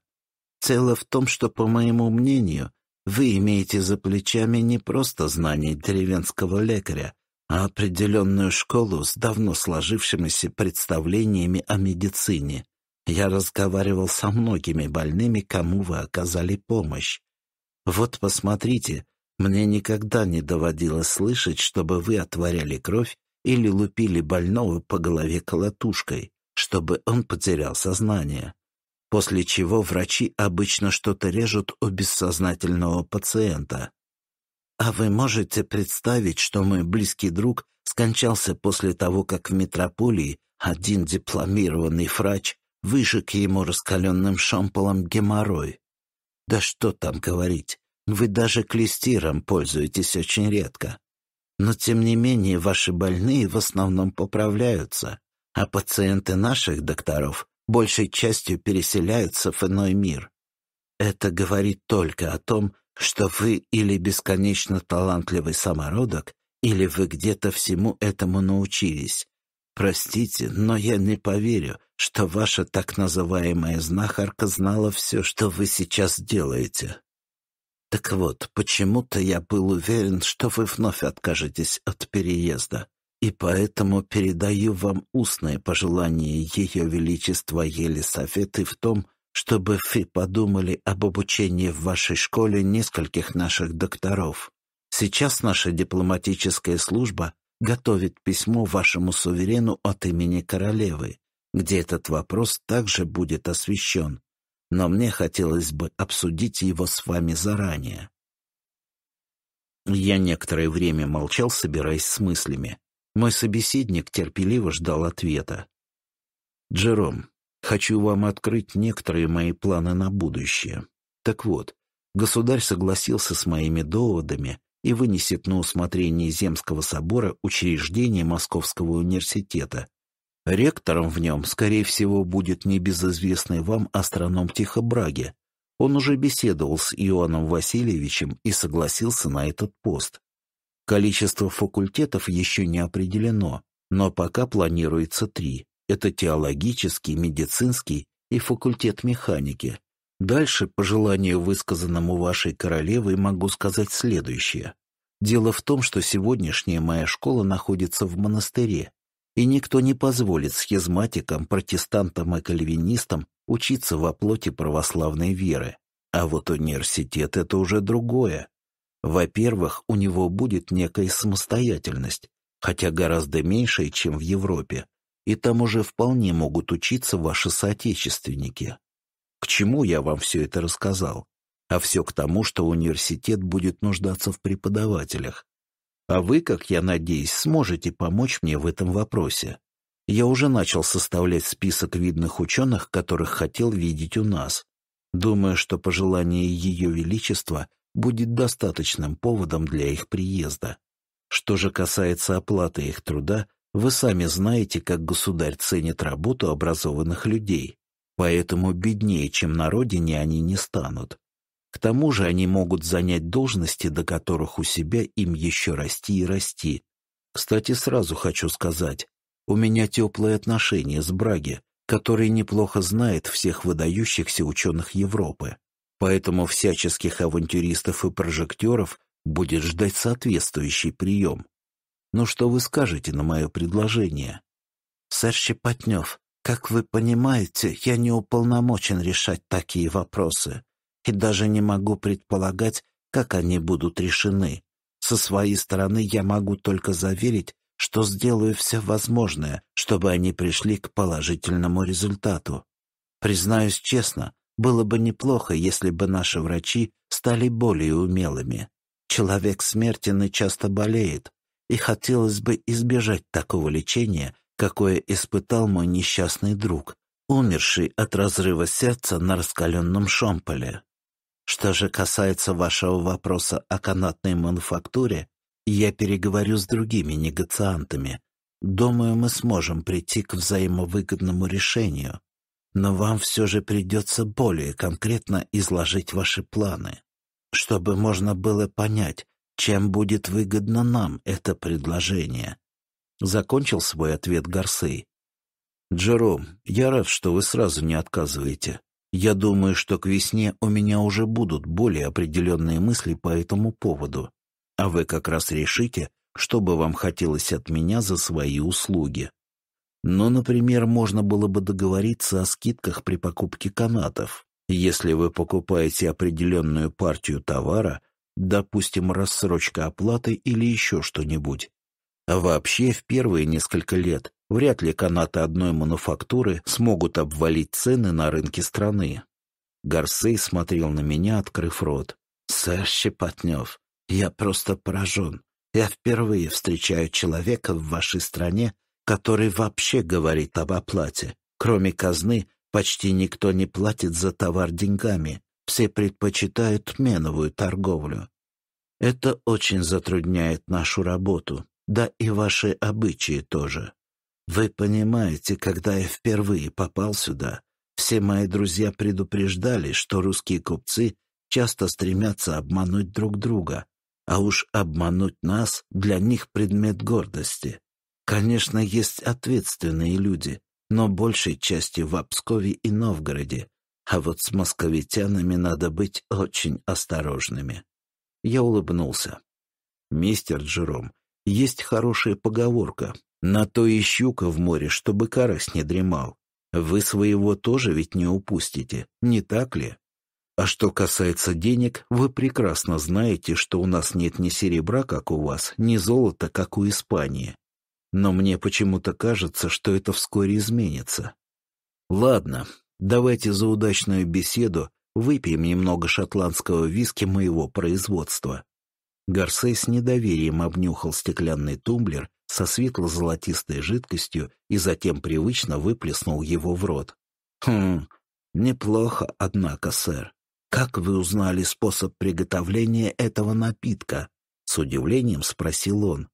«Цело в том, что, по моему мнению, вы имеете за плечами не просто знания деревенского лекаря, а определенную школу с давно сложившимися представлениями о медицине. Я разговаривал со многими больными, кому вы оказали помощь. Вот посмотрите, мне никогда не доводилось слышать, чтобы вы отворяли кровь или лупили больного по голове колотушкой чтобы он потерял сознание, после чего врачи обычно что-то режут у бессознательного пациента. А вы можете представить, что мой близкий друг скончался после того, как в метрополии один дипломированный врач выжег ему раскаленным шамполом геморрой? Да что там говорить, вы даже клестиром пользуетесь очень редко. Но тем не менее ваши больные в основном поправляются а пациенты наших докторов большей частью переселяются в иной мир. Это говорит только о том, что вы или бесконечно талантливый самородок, или вы где-то всему этому научились. Простите, но я не поверю, что ваша так называемая знахарка знала все, что вы сейчас делаете. Так вот, почему-то я был уверен, что вы вновь откажетесь от переезда и поэтому передаю вам устное пожелание Ее Величества Елисаветы в том, чтобы вы подумали об обучении в вашей школе нескольких наших докторов. Сейчас наша дипломатическая служба готовит письмо вашему суверену от имени королевы, где этот вопрос также будет освещен, но мне хотелось бы обсудить его с вами заранее. Я некоторое время молчал, собираясь с мыслями. Мой собеседник терпеливо ждал ответа. «Джером, хочу вам открыть некоторые мои планы на будущее. Так вот, государь согласился с моими доводами и вынесет на усмотрение Земского собора учреждение Московского университета. Ректором в нем, скорее всего, будет небезызвестный вам астроном Тихобраги. Он уже беседовал с Иоанном Васильевичем и согласился на этот пост. Количество факультетов еще не определено, но пока планируется три. Это теологический, медицинский и факультет механики. Дальше, по желанию высказанному вашей королевой, могу сказать следующее. Дело в том, что сегодняшняя моя школа находится в монастыре, и никто не позволит схизматикам, протестантам и кальвинистам учиться во плоти православной веры. А вот университет — это уже другое. Во-первых, у него будет некая самостоятельность, хотя гораздо меньшая, чем в Европе, и там уже вполне могут учиться ваши соотечественники. К чему я вам все это рассказал? А все к тому, что университет будет нуждаться в преподавателях. А вы, как я надеюсь, сможете помочь мне в этом вопросе. Я уже начал составлять список видных ученых, которых хотел видеть у нас. Думаю, что пожелание Ее Величества – будет достаточным поводом для их приезда. Что же касается оплаты их труда, вы сами знаете, как государь ценит работу образованных людей, поэтому беднее, чем на родине, они не станут. К тому же они могут занять должности, до которых у себя им еще расти и расти. Кстати, сразу хочу сказать, у меня теплые отношения с Браги, который неплохо знает всех выдающихся ученых Европы поэтому всяческих авантюристов и прожекторов будет ждать соответствующий прием. Но ну что вы скажете на мое предложение? Сэр Щепотнев, как вы понимаете, я не уполномочен решать такие вопросы и даже не могу предполагать, как они будут решены. Со своей стороны я могу только заверить, что сделаю все возможное, чтобы они пришли к положительному результату. Признаюсь честно, было бы неплохо, если бы наши врачи стали более умелыми. Человек смертен и часто болеет, и хотелось бы избежать такого лечения, какое испытал мой несчастный друг, умерший от разрыва сердца на раскаленном шомполе. Что же касается вашего вопроса о канатной мануфактуре, я переговорю с другими негациантами. Думаю, мы сможем прийти к взаимовыгодному решению но вам все же придется более конкретно изложить ваши планы, чтобы можно было понять, чем будет выгодно нам это предложение. Закончил свой ответ Гарсей. Джером, я рад, что вы сразу не отказываете. Я думаю, что к весне у меня уже будут более определенные мысли по этому поводу, а вы как раз решите, что бы вам хотелось от меня за свои услуги. Но, например, можно было бы договориться о скидках при покупке канатов. Если вы покупаете определенную партию товара, допустим, рассрочка оплаты или еще что-нибудь. А вообще, в первые несколько лет вряд ли канаты одной мануфактуры смогут обвалить цены на рынке страны. Гарсей смотрел на меня, открыв рот. «Сэр Щепотнев, я просто поражен. Я впервые встречаю человека в вашей стране, который вообще говорит об оплате. Кроме казны, почти никто не платит за товар деньгами, все предпочитают меновую торговлю. Это очень затрудняет нашу работу, да и ваши обычаи тоже. Вы понимаете, когда я впервые попал сюда, все мои друзья предупреждали, что русские купцы часто стремятся обмануть друг друга, а уж обмануть нас для них предмет гордости. Конечно, есть ответственные люди, но большей части в Обскове и Новгороде, а вот с московитянами надо быть очень осторожными. Я улыбнулся. «Мистер Джером, есть хорошая поговорка. На то и щука в море, чтобы карась не дремал. Вы своего тоже ведь не упустите, не так ли? А что касается денег, вы прекрасно знаете, что у нас нет ни серебра, как у вас, ни золота, как у Испании. Но мне почему-то кажется, что это вскоре изменится. Ладно, давайте за удачную беседу выпьем немного шотландского виски моего производства. Гарсей с недоверием обнюхал стеклянный тумблер со светло-золотистой жидкостью и затем привычно выплеснул его в рот. «Хм, неплохо, однако, сэр. Как вы узнали способ приготовления этого напитка?» С удивлением спросил он.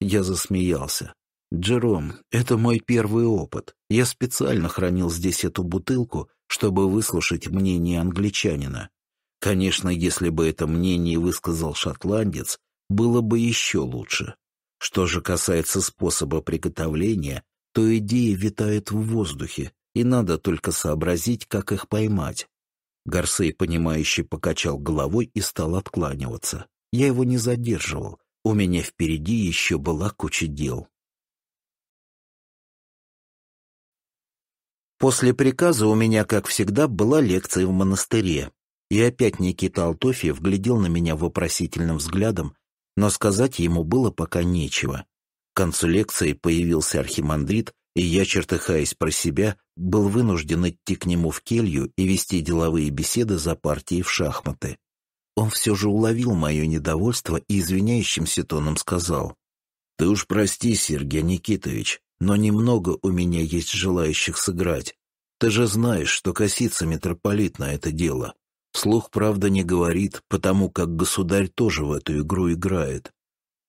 Я засмеялся. «Джером, это мой первый опыт. Я специально хранил здесь эту бутылку, чтобы выслушать мнение англичанина. Конечно, если бы это мнение высказал шотландец, было бы еще лучше. Что же касается способа приготовления, то идеи витают в воздухе, и надо только сообразить, как их поймать». Гарсей, понимающий, покачал головой и стал откланиваться. Я его не задерживал, у меня впереди еще была куча дел. После приказа у меня, как всегда, была лекция в монастыре, и опять Никита Алтофьев глядел на меня вопросительным взглядом, но сказать ему было пока нечего. К концу лекции появился архимандрит, и я, чертыхаясь про себя, был вынужден идти к нему в келью и вести деловые беседы за партией в шахматы. Он все же уловил мое недовольство и извиняющимся тоном сказал. «Ты уж прости, Сергей Никитович, но немного у меня есть желающих сыграть. Ты же знаешь, что косится митрополит на это дело. Слух, правда, не говорит, потому как государь тоже в эту игру играет.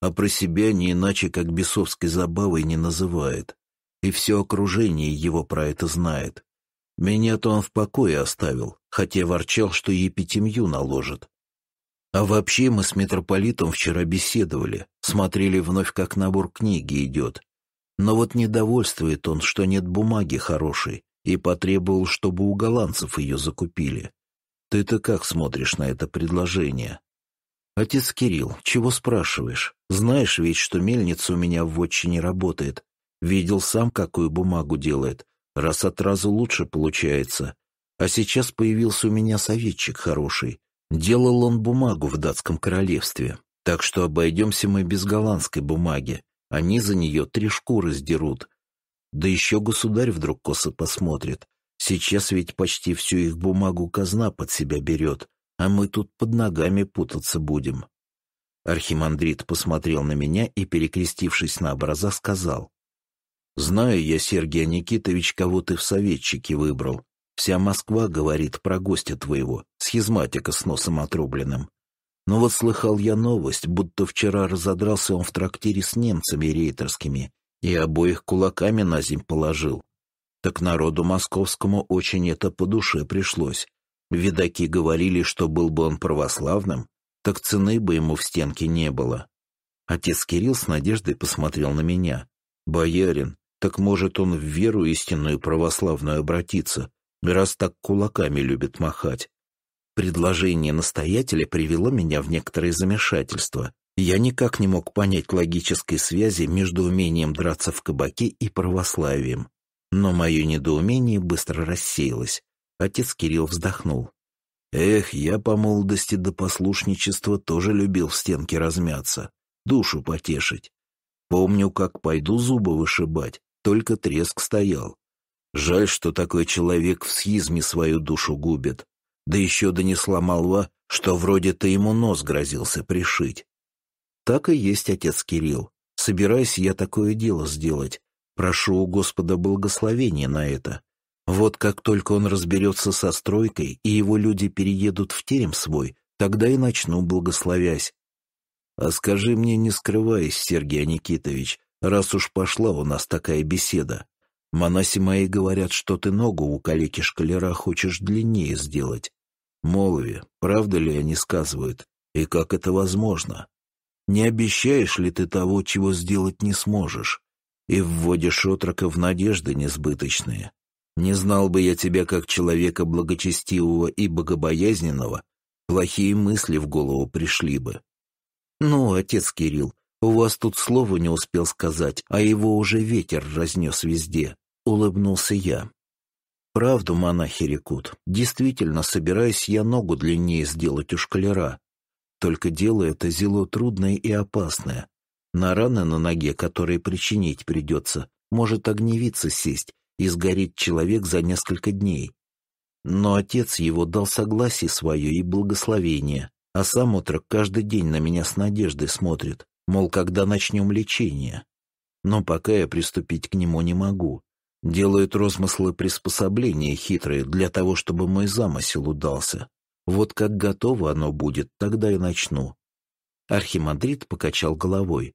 А про себя не иначе, как бесовской забавой не называет. И все окружение его про это знает. Меня-то он в покое оставил, хотя ворчал, что епитемью наложит. А вообще мы с митрополитом вчера беседовали, смотрели вновь, как набор книги идет. Но вот недовольствует он, что нет бумаги хорошей, и потребовал, чтобы у голландцев ее закупили. Ты-то как смотришь на это предложение? Отец Кирилл, чего спрашиваешь? Знаешь ведь, что мельница у меня в отчине работает. Видел сам, какую бумагу делает. Раз от разу лучше получается. А сейчас появился у меня советчик хороший. Делал он бумагу в датском королевстве, так что обойдемся мы без голландской бумаги. Они за нее три шкуры сдерут. Да еще государь вдруг косо посмотрит. Сейчас ведь почти всю их бумагу казна под себя берет, а мы тут под ногами путаться будем. Архимандрит посмотрел на меня и, перекрестившись на образа, сказал. «Знаю я, Сергей Никитович, кого ты в советчике выбрал. Вся Москва говорит про гостя твоего схизматика с носом отрубленным. Но вот слыхал я новость, будто вчера разодрался он в трактире с немцами рейтерскими и обоих кулаками на земь положил. Так народу московскому очень это по душе пришлось. Видаки говорили, что был бы он православным, так цены бы ему в стенке не было. Отец Кирилл с надеждой посмотрел на меня. «Боярин, так может он в веру истинную православную обратиться, раз так кулаками любит махать. Предложение настоятеля привело меня в некоторое замешательство. Я никак не мог понять логической связи между умением драться в кабаке и православием. Но мое недоумение быстро рассеялось. Отец Кирилл вздохнул. «Эх, я по молодости до послушничества тоже любил в стенке размяться, душу потешить. Помню, как пойду зубы вышибать, только треск стоял. Жаль, что такой человек в схизме свою душу губит, да еще донесла молва, что вроде то ему нос грозился пришить. Так и есть, отец Кирилл. Собираюсь я такое дело сделать. Прошу у Господа благословения на это. Вот как только он разберется со стройкой, и его люди переедут в терем свой, тогда и начну благословясь. А скажи мне, не скрываясь, Сергей Никитович, раз уж пошла у нас такая беседа. Монаси мои говорят, что ты ногу у калеки-шкалера хочешь длиннее сделать. Молви, правда ли они сказывают, и как это возможно? Не обещаешь ли ты того, чего сделать не сможешь, и вводишь отрока в надежды несбыточные? Не знал бы я тебя как человека благочестивого и богобоязненного, плохие мысли в голову пришли бы. Ну, отец Кирилл, у вас тут слова не успел сказать, а его уже ветер разнес везде, улыбнулся я. Правду монахи рекут. Действительно, собираюсь я ногу длиннее сделать у шкалера. Только дело это зело трудное и опасное. На раны на ноге, которые причинить придется, может огневиться сесть и сгореть человек за несколько дней. Но отец его дал согласие свое и благословение, а сам отрок каждый день на меня с надеждой смотрит, мол, когда начнем лечение. Но пока я приступить к нему не могу. Делают розмыслы приспособления хитрые для того, чтобы мой замысел удался. Вот как готово оно будет, тогда и начну. Архимандрит покачал головой.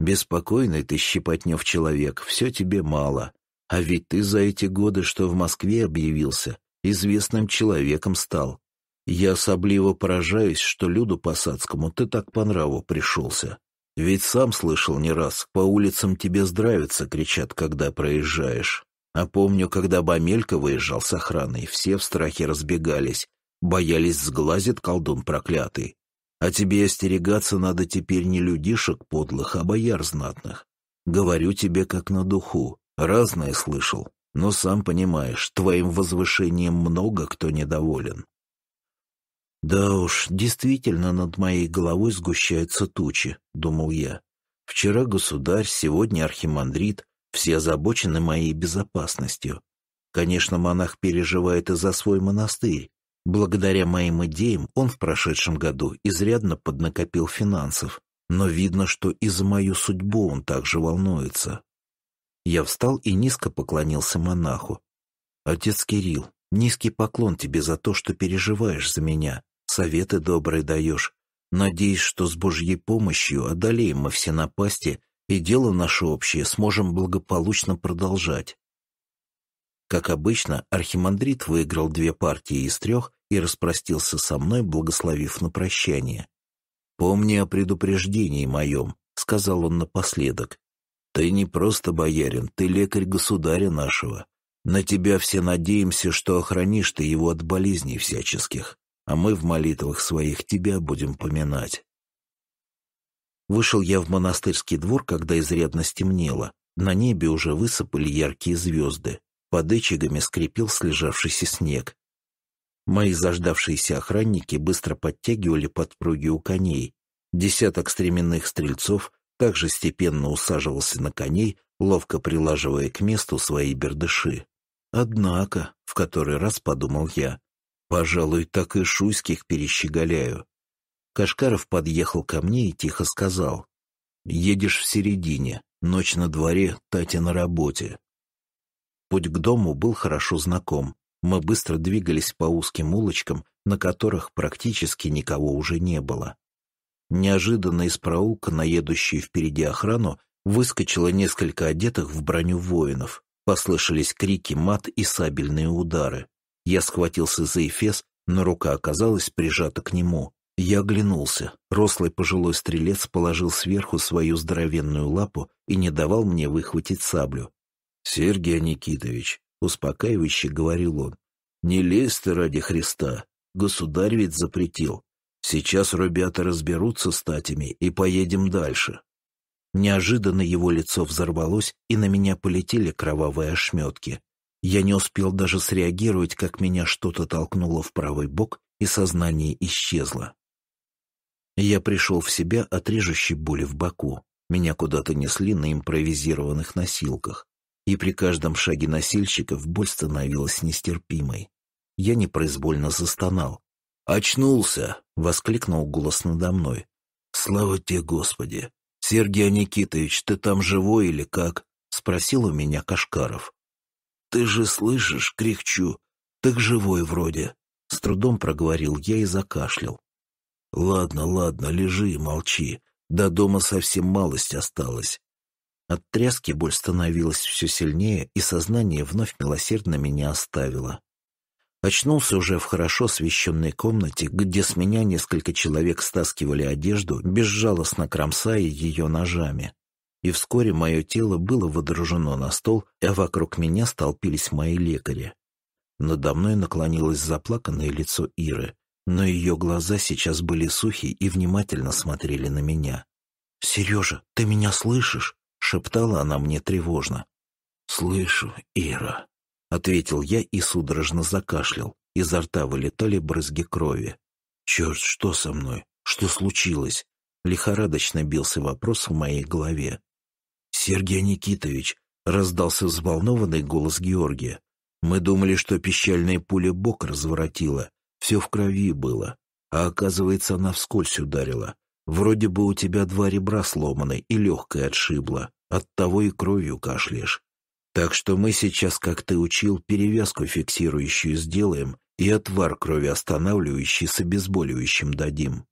«Беспокойный ты, Щепотнев человек, все тебе мало. А ведь ты за эти годы, что в Москве объявился, известным человеком стал. Я особливо поражаюсь, что Люду Посадскому ты так по нраву пришелся. Ведь сам слышал не раз, по улицам тебе здравится, кричат, когда проезжаешь. А помню, когда Бамелька выезжал с охраной, все в страхе разбегались, боялись сглазит колдун проклятый. А тебе остерегаться надо теперь не людишек подлых, а бояр знатных. Говорю тебе как на духу, разное слышал, но сам понимаешь, твоим возвышением много кто недоволен. «Да уж, действительно над моей головой сгущаются тучи», — думал я. «Вчера государь, сегодня архимандрит, все озабочены моей безопасностью. Конечно, монах переживает и за свой монастырь. Благодаря моим идеям он в прошедшем году изрядно поднакопил финансов, но видно, что и за мою судьбу он также волнуется». Я встал и низко поклонился монаху. «Отец Кирилл, низкий поклон тебе за то, что переживаешь за меня», советы добрые даешь. Надеюсь, что с Божьей помощью одолеем мы все напасти, и дело наше общее сможем благополучно продолжать. Как обычно, архимандрит выиграл две партии из трех и распростился со мной, благословив на прощание. «Помни о предупреждении моем», — сказал он напоследок. «Ты не просто боярин, ты лекарь государя нашего. На тебя все надеемся, что охранишь ты его от болезней всяческих а мы в молитвах своих тебя будем поминать. Вышел я в монастырский двор, когда изрядно стемнело. На небе уже высыпали яркие звезды. Под эчигами скрипел слежавшийся снег. Мои заждавшиеся охранники быстро подтягивали подпруги у коней. Десяток стременных стрельцов также степенно усаживался на коней, ловко прилаживая к месту свои бердыши. Однако, в который раз подумал я, Пожалуй, так и шуйских перещеголяю. Кашкаров подъехал ко мне и тихо сказал. «Едешь в середине, ночь на дворе, Татя на работе». Путь к дому был хорошо знаком. Мы быстро двигались по узким улочкам, на которых практически никого уже не было. Неожиданно из проулка, наедущей впереди охрану, выскочило несколько одетых в броню воинов. Послышались крики, мат и сабельные удары. Я схватился за эфес, но рука оказалась прижата к нему. Я оглянулся. Рослый пожилой стрелец положил сверху свою здоровенную лапу и не давал мне выхватить саблю. «Сергей Никитович», — успокаивающе говорил он, — «не лезь ты ради Христа. Государь ведь запретил. Сейчас ребята разберутся с татями и поедем дальше». Неожиданно его лицо взорвалось, и на меня полетели кровавые ошметки. Я не успел даже среагировать, как меня что-то толкнуло в правый бок, и сознание исчезло. Я пришел в себя от режущей боли в боку. Меня куда-то несли на импровизированных носилках, и при каждом шаге носильщиков боль становилась нестерпимой. Я непроизвольно застонал. «Очнулся!» — воскликнул голос надо мной. «Слава тебе, Господи! Сергей Никитович, ты там живой или как?» — спросил у меня Кашкаров. «Ты же слышишь?» — крикчу. «Так живой вроде». С трудом проговорил я и закашлял. «Ладно, ладно, лежи и молчи. До дома совсем малость осталась». От тряски боль становилась все сильнее, и сознание вновь милосердно меня оставило. Очнулся уже в хорошо освещенной комнате, где с меня несколько человек стаскивали одежду, безжалостно кромсая ее ножами и вскоре мое тело было водружено на стол, а вокруг меня столпились мои лекари. Надо мной наклонилось заплаканное лицо Иры, но ее глаза сейчас были сухи и внимательно смотрели на меня. «Сережа, ты меня слышишь?» — шептала она мне тревожно. «Слышу, Ира», — ответил я и судорожно закашлял. Изо рта вылетали брызги крови. «Черт, что со мной? Что случилось?» Лихорадочно бился вопрос в моей голове. «Сергей Никитович!» — раздался взволнованный голос Георгия. «Мы думали, что пищальная пуля бок разворотила. Все в крови было. А оказывается, она вскользь ударила. Вроде бы у тебя два ребра сломаны и легкое отшибло. Оттого и кровью кашляешь. Так что мы сейчас, как ты учил, перевязку фиксирующую сделаем и отвар крови останавливающий с обезболивающим дадим.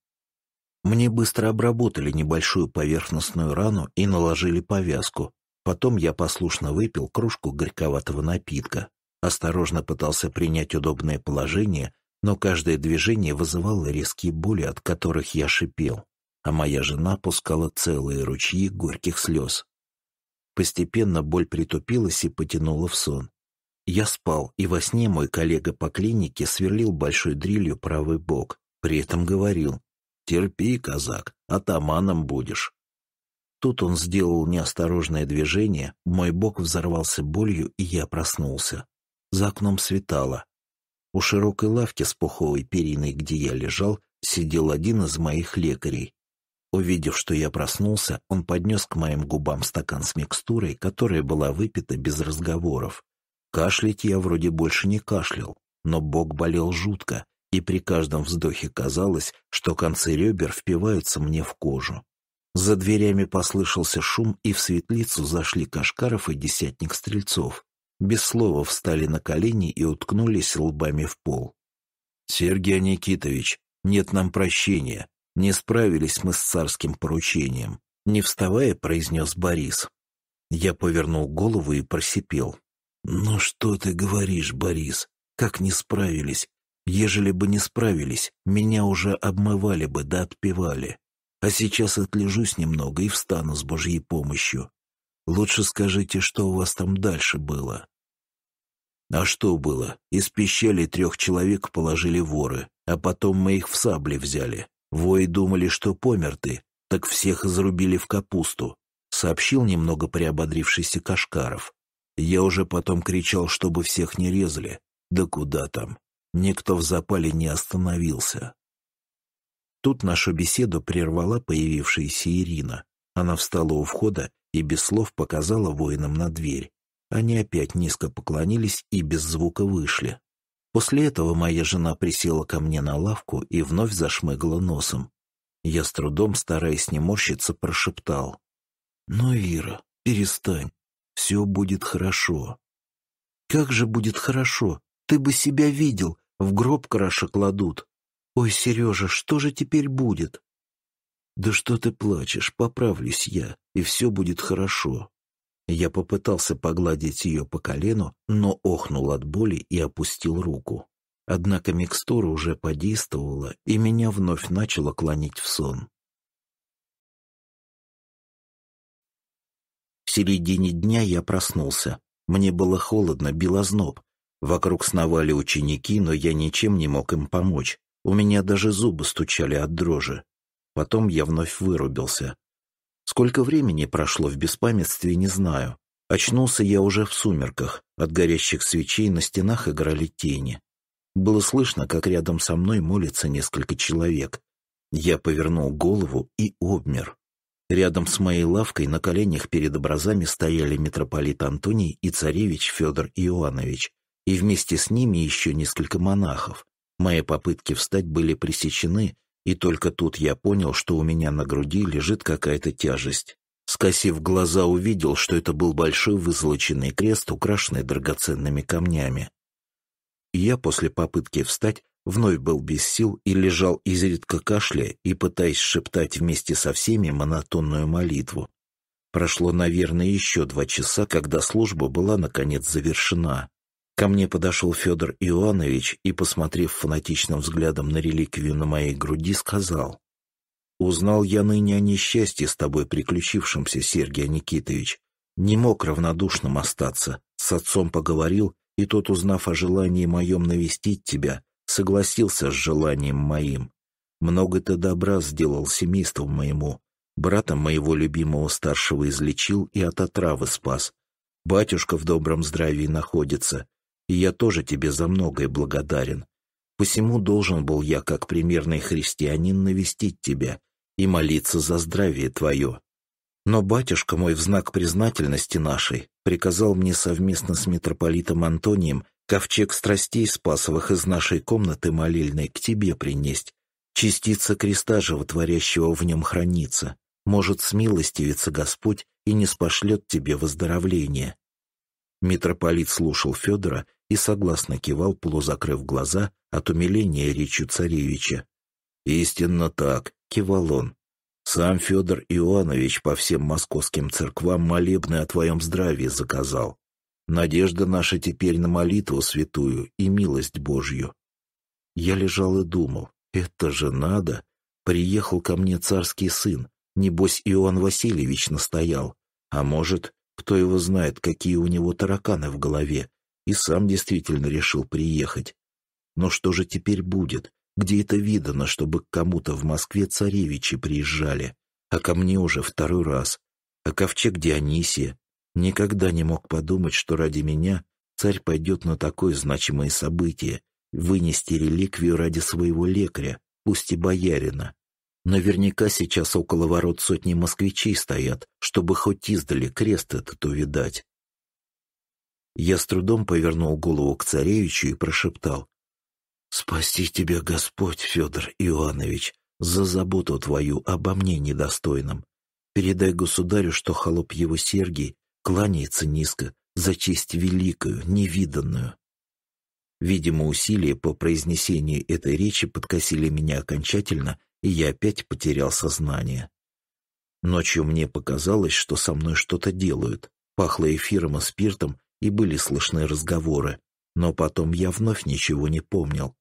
Мне быстро обработали небольшую поверхностную рану и наложили повязку. Потом я послушно выпил кружку горьковатого напитка. Осторожно пытался принять удобное положение, но каждое движение вызывало резкие боли, от которых я шипел, а моя жена пускала целые ручьи горьких слез. Постепенно боль притупилась и потянула в сон. Я спал, и во сне мой коллега по клинике сверлил большой дрелью правый бок. При этом говорил, Терпи, казак, атаманом будешь. Тут он сделал неосторожное движение, мой бок взорвался болью, и я проснулся. За окном светало. У широкой лавки с пуховой периной, где я лежал, сидел один из моих лекарей. Увидев, что я проснулся, он поднес к моим губам стакан с микстурой, которая была выпита без разговоров. Кашлять я вроде больше не кашлял, но бок болел жутко, и при каждом вздохе казалось, что концы ребер впиваются мне в кожу. За дверями послышался шум, и в светлицу зашли Кашкаров и десятник стрельцов. Без слова встали на колени и уткнулись лбами в пол. «Сергей Никитович, нет нам прощения. Не справились мы с царским поручением», — не вставая, произнес Борис. Я повернул голову и просипел. «Ну что ты говоришь, Борис? Как не справились? Ежели бы не справились, меня уже обмывали бы да отпевали. А сейчас отлежусь немного и встану с Божьей помощью. Лучше скажите, что у вас там дальше было. А что было? Из пещели трех человек положили воры, а потом мы их в сабли взяли. Вои думали, что помер так всех изрубили в капусту, сообщил немного приободрившийся Кашкаров. Я уже потом кричал, чтобы всех не резали. Да куда там? Никто в запале не остановился. Тут нашу беседу прервала появившаяся Ирина. Она встала у входа и без слов показала воинам на дверь. Они опять низко поклонились и без звука вышли. После этого моя жена присела ко мне на лавку и вновь зашмыгла носом. Я с трудом, стараясь не морщиться, прошептал. «Но, «Ну, Ира, перестань. Все будет хорошо». «Как же будет хорошо? Ты бы себя видел в гроб краше кладут. Ой, Сережа, что же теперь будет? Да что ты плачешь, поправлюсь я, и все будет хорошо. Я попытался погладить ее по колену, но охнул от боли и опустил руку. Однако микстура уже подействовала, и меня вновь начало клонить в сон. В середине дня я проснулся. Мне было холодно, било зноб. Вокруг сновали ученики, но я ничем не мог им помочь. У меня даже зубы стучали от дрожи. Потом я вновь вырубился. Сколько времени прошло в беспамятстве, не знаю. Очнулся я уже в сумерках. От горящих свечей на стенах играли тени. Было слышно, как рядом со мной молится несколько человек. Я повернул голову и обмер. Рядом с моей лавкой на коленях перед образами стояли митрополит Антоний и царевич Федор Иоаннович и вместе с ними еще несколько монахов. Мои попытки встать были пресечены, и только тут я понял, что у меня на груди лежит какая-то тяжесть. Скосив глаза, увидел, что это был большой вызолоченный крест, украшенный драгоценными камнями. Я после попытки встать вновь был без сил и лежал изредка кашля и пытаясь шептать вместе со всеми монотонную молитву. Прошло, наверное, еще два часа, когда служба была, наконец, завершена. Ко мне подошел Федор Иоанович и, посмотрев фанатичным взглядом на реликвию на моей груди, сказал, «Узнал я ныне о несчастье с тобой приключившемся, Сергий Никитович. Не мог равнодушным остаться. С отцом поговорил, и тот, узнав о желании моем навестить тебя, согласился с желанием моим. Много ты добра сделал семейству моему. Брата моего любимого старшего излечил и от отравы спас. Батюшка в добром здравии находится и я тоже тебе за многое благодарен. Посему должен был я, как примерный христианин, навестить тебя и молиться за здравие твое. Но батюшка мой в знак признательности нашей приказал мне совместно с митрополитом Антонием ковчег страстей спасовых из нашей комнаты молельной к тебе принесть. Частица креста животворящего в нем хранится. Может, смилостивится Господь и не спошлет тебе выздоровление. Митрополит слушал Федора и согласно кивал, полузакрыв глаза от умиления речью царевича. «Истинно так», — кивал он. «Сам Федор Иоанович по всем московским церквам молебны о твоем здравии заказал. Надежда наша теперь на молитву святую и милость Божью». Я лежал и думал, это же надо. Приехал ко мне царский сын, небось Иоанн Васильевич настоял. А может, кто его знает, какие у него тараканы в голове, и сам действительно решил приехать. Но что же теперь будет? Где это видано, чтобы к кому-то в Москве царевичи приезжали? А ко мне уже второй раз. А ковчег Дионисия? Никогда не мог подумать, что ради меня царь пойдет на такое значимое событие, вынести реликвию ради своего лекаря, пусть и боярина. Наверняка сейчас около ворот сотни москвичей стоят, чтобы хоть издали крест этот увидать. Я с трудом повернул голову к царевичу и прошептал. «Спаси тебя, Господь, Федор Иоаннович, за заботу твою обо мне недостойном. Передай государю, что холоп его Сергий кланяется низко за честь великую, невиданную». Видимо, усилия по произнесению этой речи подкосили меня окончательно — и я опять потерял сознание. Ночью мне показалось, что со мной что-то делают. Пахло эфиром и спиртом, и были слышны разговоры. Но потом я вновь ничего не помнил.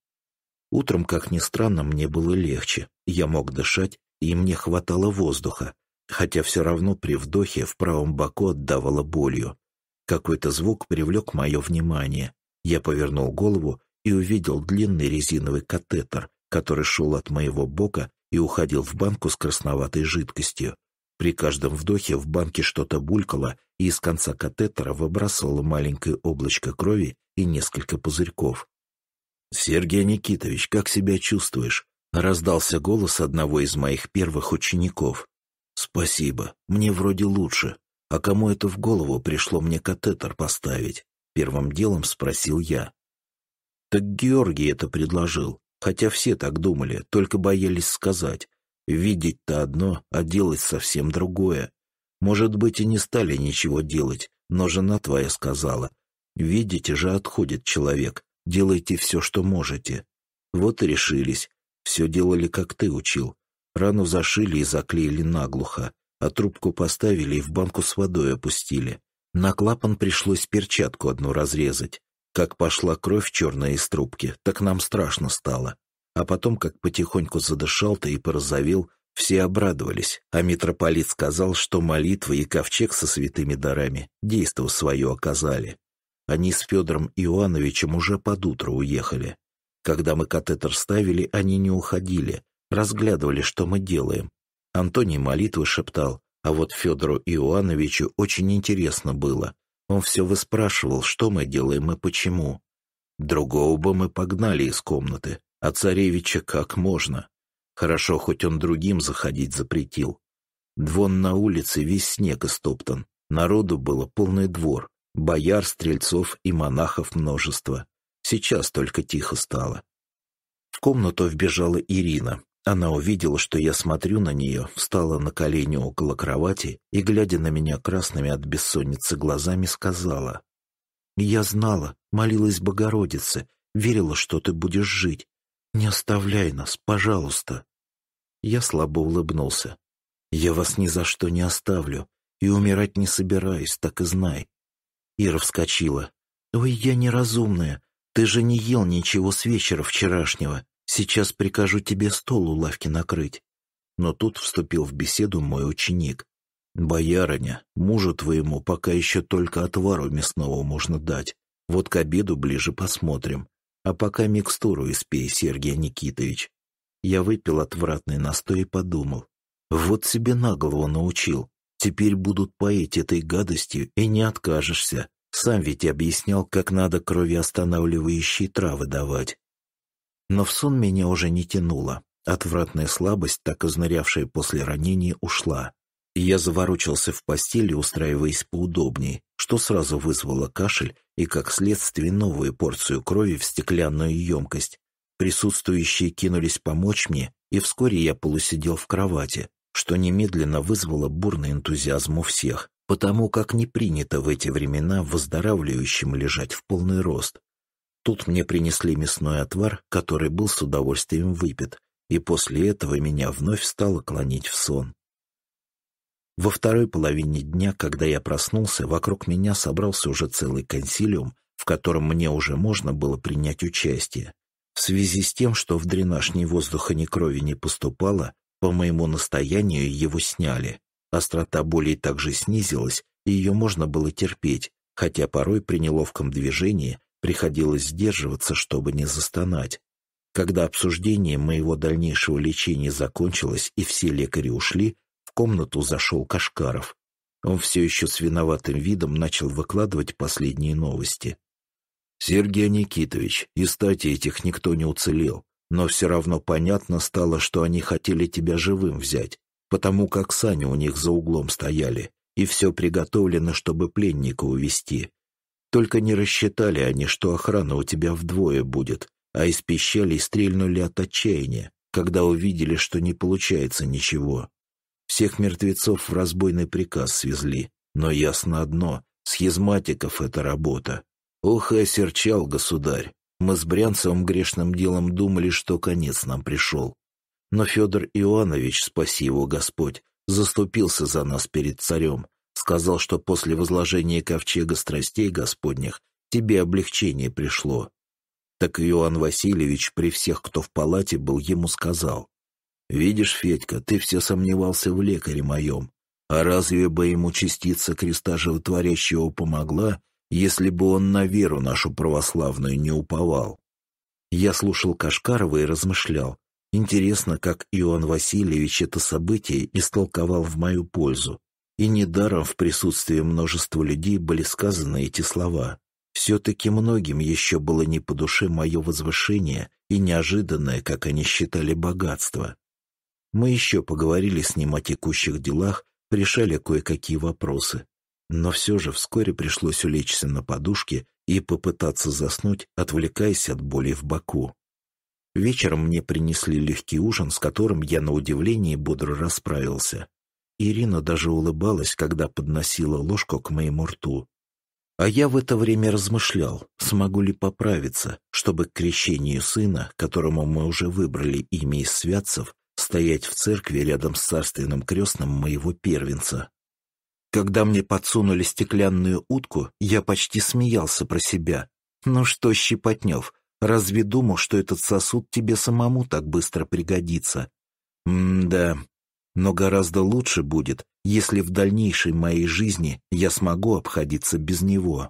Утром, как ни странно, мне было легче. Я мог дышать, и мне хватало воздуха, хотя все равно при вдохе в правом боку отдавало болью. Какой-то звук привлек мое внимание. Я повернул голову и увидел длинный резиновый катетер, который шел от моего бока и уходил в банку с красноватой жидкостью. При каждом вдохе в банке что-то булькало, и из конца катетера выбрасывало маленькое облачко крови и несколько пузырьков. «Сергей Никитович, как себя чувствуешь?» — раздался голос одного из моих первых учеников. «Спасибо, мне вроде лучше. А кому это в голову пришло мне катетер поставить?» — первым делом спросил я. «Так Георгий это предложил. Хотя все так думали, только боялись сказать. Видеть-то одно, а делать совсем другое. Может быть, и не стали ничего делать, но жена твоя сказала. Видите же, отходит человек, делайте все, что можете. Вот и решились. Все делали, как ты учил. Рану зашили и заклеили наглухо, а трубку поставили и в банку с водой опустили. На клапан пришлось перчатку одну разрезать. Как пошла кровь черная из трубки, так нам страшно стало. А потом, как потихоньку задышал ты и порозовел, все обрадовались, а митрополит сказал, что молитва и ковчег со святыми дарами действо свое оказали. Они с Федором Иоановичем уже под утро уехали. Когда мы катетер ставили, они не уходили, разглядывали, что мы делаем. Антоний молитвы шептал, а вот Федору Иоановичу очень интересно было. Он все выспрашивал, что мы делаем и почему. Другого бы мы погнали из комнаты, а царевича как можно. Хорошо, хоть он другим заходить запретил. Двон на улице весь снег истоптан, народу было полный двор, бояр, стрельцов и монахов множество. Сейчас только тихо стало. В комнату вбежала Ирина, она увидела, что я смотрю на нее, встала на колени около кровати и, глядя на меня красными от бессонницы глазами, сказала. «Я знала, молилась Богородице, верила, что ты будешь жить. Не оставляй нас, пожалуйста». Я слабо улыбнулся. «Я вас ни за что не оставлю и умирать не собираюсь, так и знай». Ира вскочила. «Ой, я неразумная, ты же не ел ничего с вечера вчерашнего. Сейчас прикажу тебе стол у лавки накрыть. Но тут вступил в беседу мой ученик. Боярыня, мужу твоему пока еще только отвару мясного можно дать. Вот к обеду ближе посмотрим. А пока микстуру испей, Сергей Никитович. Я выпил отвратный настой и подумал. Вот себе на научил. Теперь будут поить этой гадостью, и не откажешься. Сам ведь объяснял, как надо крови останавливающие травы давать. Но в сон меня уже не тянуло. Отвратная слабость, так изнырявшая после ранения, ушла. Я заворочился в постели, устраиваясь поудобнее, что сразу вызвало кашель и, как следствие, новую порцию крови в стеклянную емкость. Присутствующие кинулись помочь мне, и вскоре я полусидел в кровати, что немедленно вызвало бурный энтузиазм у всех, потому как не принято в эти времена выздоравливающим лежать в полный рост. Тут мне принесли мясной отвар, который был с удовольствием выпит, и после этого меня вновь стало клонить в сон. Во второй половине дня, когда я проснулся, вокруг меня собрался уже целый консилиум, в котором мне уже можно было принять участие. В связи с тем, что в дренажный ни воздуха, ни крови не поступало, по моему настоянию его сняли. Острота боли также снизилась, и ее можно было терпеть, хотя порой при неловком движении Приходилось сдерживаться, чтобы не застонать. Когда обсуждение моего дальнейшего лечения закончилось и все лекари ушли, в комнату зашел Кашкаров. Он все еще с виноватым видом начал выкладывать последние новости. «Сергей Никитович, и стати этих никто не уцелел, но все равно понятно стало, что они хотели тебя живым взять, потому как сани у них за углом стояли, и все приготовлено, чтобы пленника увести. Только не рассчитали они, что охрана у тебя вдвое будет, а из пищали стрельнули от отчаяния, когда увидели, что не получается ничего. Всех мертвецов в разбойный приказ свезли, но ясно одно — схизматиков это работа. Ох, и осерчал государь. Мы с Брянцевым грешным делом думали, что конец нам пришел. Но Федор Иоанович, спаси его Господь, заступился за нас перед царем, сказал, что после возложения ковчега страстей Господних тебе облегчение пришло. Так Иоанн Васильевич при всех, кто в палате был, ему сказал, «Видишь, Федька, ты все сомневался в лекаре моем, а разве бы ему частица креста животворящего помогла, если бы он на веру нашу православную не уповал?» Я слушал Кашкарова и размышлял. Интересно, как Иоанн Васильевич это событие истолковал в мою пользу. И недаром в присутствии множества людей были сказаны эти слова. Все-таки многим еще было не по душе мое возвышение и неожиданное, как они считали, богатство. Мы еще поговорили с ним о текущих делах, решали кое-какие вопросы. Но все же вскоре пришлось улечься на подушке и попытаться заснуть, отвлекаясь от боли в боку. Вечером мне принесли легкий ужин, с которым я на удивление бодро расправился. Ирина даже улыбалась, когда подносила ложку к моему рту. А я в это время размышлял, смогу ли поправиться, чтобы к крещению сына, которому мы уже выбрали имя из святцев, стоять в церкви рядом с царственным крестным моего первенца. Когда мне подсунули стеклянную утку, я почти смеялся про себя. «Ну что, Щепотнев, разве думал, что этот сосуд тебе самому так быстро пригодится?» «М-да, но гораздо лучше будет, если в дальнейшей моей жизни я смогу обходиться без него.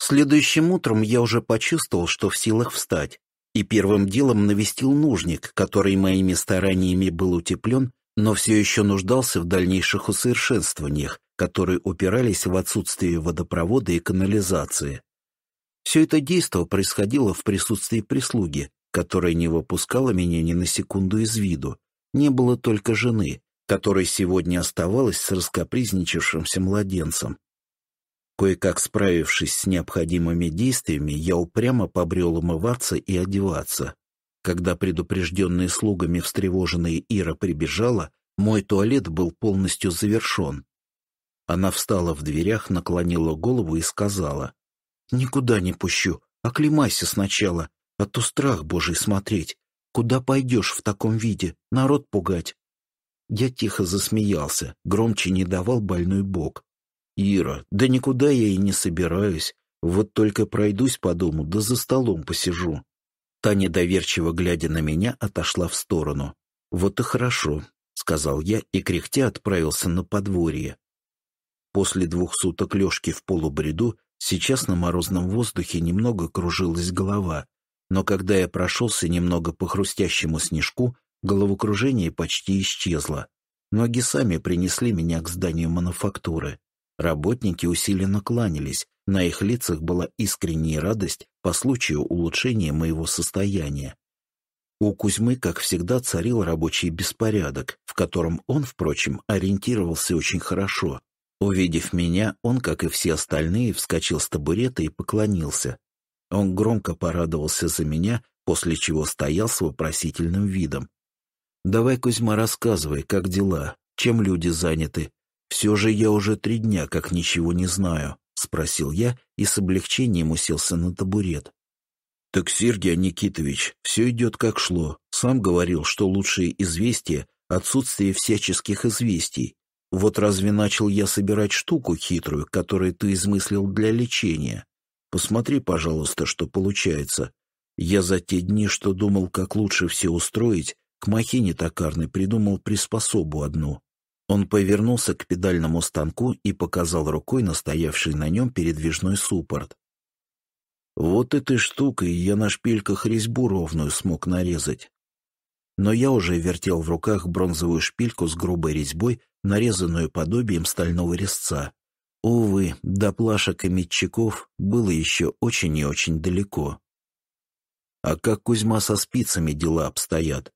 Следующим утром я уже почувствовал, что в силах встать, и первым делом навестил нужник, который моими стараниями был утеплен, но все еще нуждался в дальнейших усовершенствованиях, которые упирались в отсутствие водопровода и канализации. Все это действо происходило в присутствии прислуги, которая не выпускала меня ни на секунду из виду. Не было только жены, которой сегодня оставалась с раскопризничавшимся младенцем. Кое-как справившись с необходимыми действиями, я упрямо побрел умываться и одеваться. Когда предупрежденные слугами встревоженная Ира прибежала, мой туалет был полностью завершен. Она встала в дверях, наклонила голову и сказала, «Никуда не пущу, оклемайся сначала, а то страх божий смотреть. Куда пойдешь в таком виде? Народ пугать. Я тихо засмеялся, громче не давал больной бок. «Ира, да никуда я и не собираюсь. Вот только пройдусь по дому, да за столом посижу». Таня доверчиво глядя на меня, отошла в сторону. «Вот и хорошо», — сказал я и кряхтя отправился на подворье. После двух суток лёжки в полубреду сейчас на морозном воздухе немного кружилась голова, но когда я прошелся немного по хрустящему снежку, головокружение почти исчезло. Ноги сами принесли меня к зданию мануфактуры. Работники усиленно кланялись, на их лицах была искренняя радость по случаю улучшения моего состояния. У Кузьмы, как всегда, царил рабочий беспорядок, в котором он, впрочем, ориентировался очень хорошо. Увидев меня, он, как и все остальные, вскочил с табурета и поклонился, он громко порадовался за меня, после чего стоял с вопросительным видом. «Давай, Кузьма, рассказывай, как дела? Чем люди заняты? Все же я уже три дня, как ничего не знаю», — спросил я и с облегчением уселся на табурет. «Так, Сергей Никитович, все идет как шло. Сам говорил, что лучшие известия — отсутствие всяческих известий. Вот разве начал я собирать штуку хитрую, которую ты измыслил для лечения? Посмотри, пожалуйста, что получается. Я за те дни, что думал, как лучше все устроить, к махине токарной придумал приспособу одну. Он повернулся к педальному станку и показал рукой настоявший на нем передвижной суппорт. Вот этой штукой я на шпильках резьбу ровную смог нарезать. Но я уже вертел в руках бронзовую шпильку с грубой резьбой, нарезанную подобием стального резца. Увы, до плашек и Медчаков было еще очень и очень далеко. А как Кузьма со спицами дела обстоят?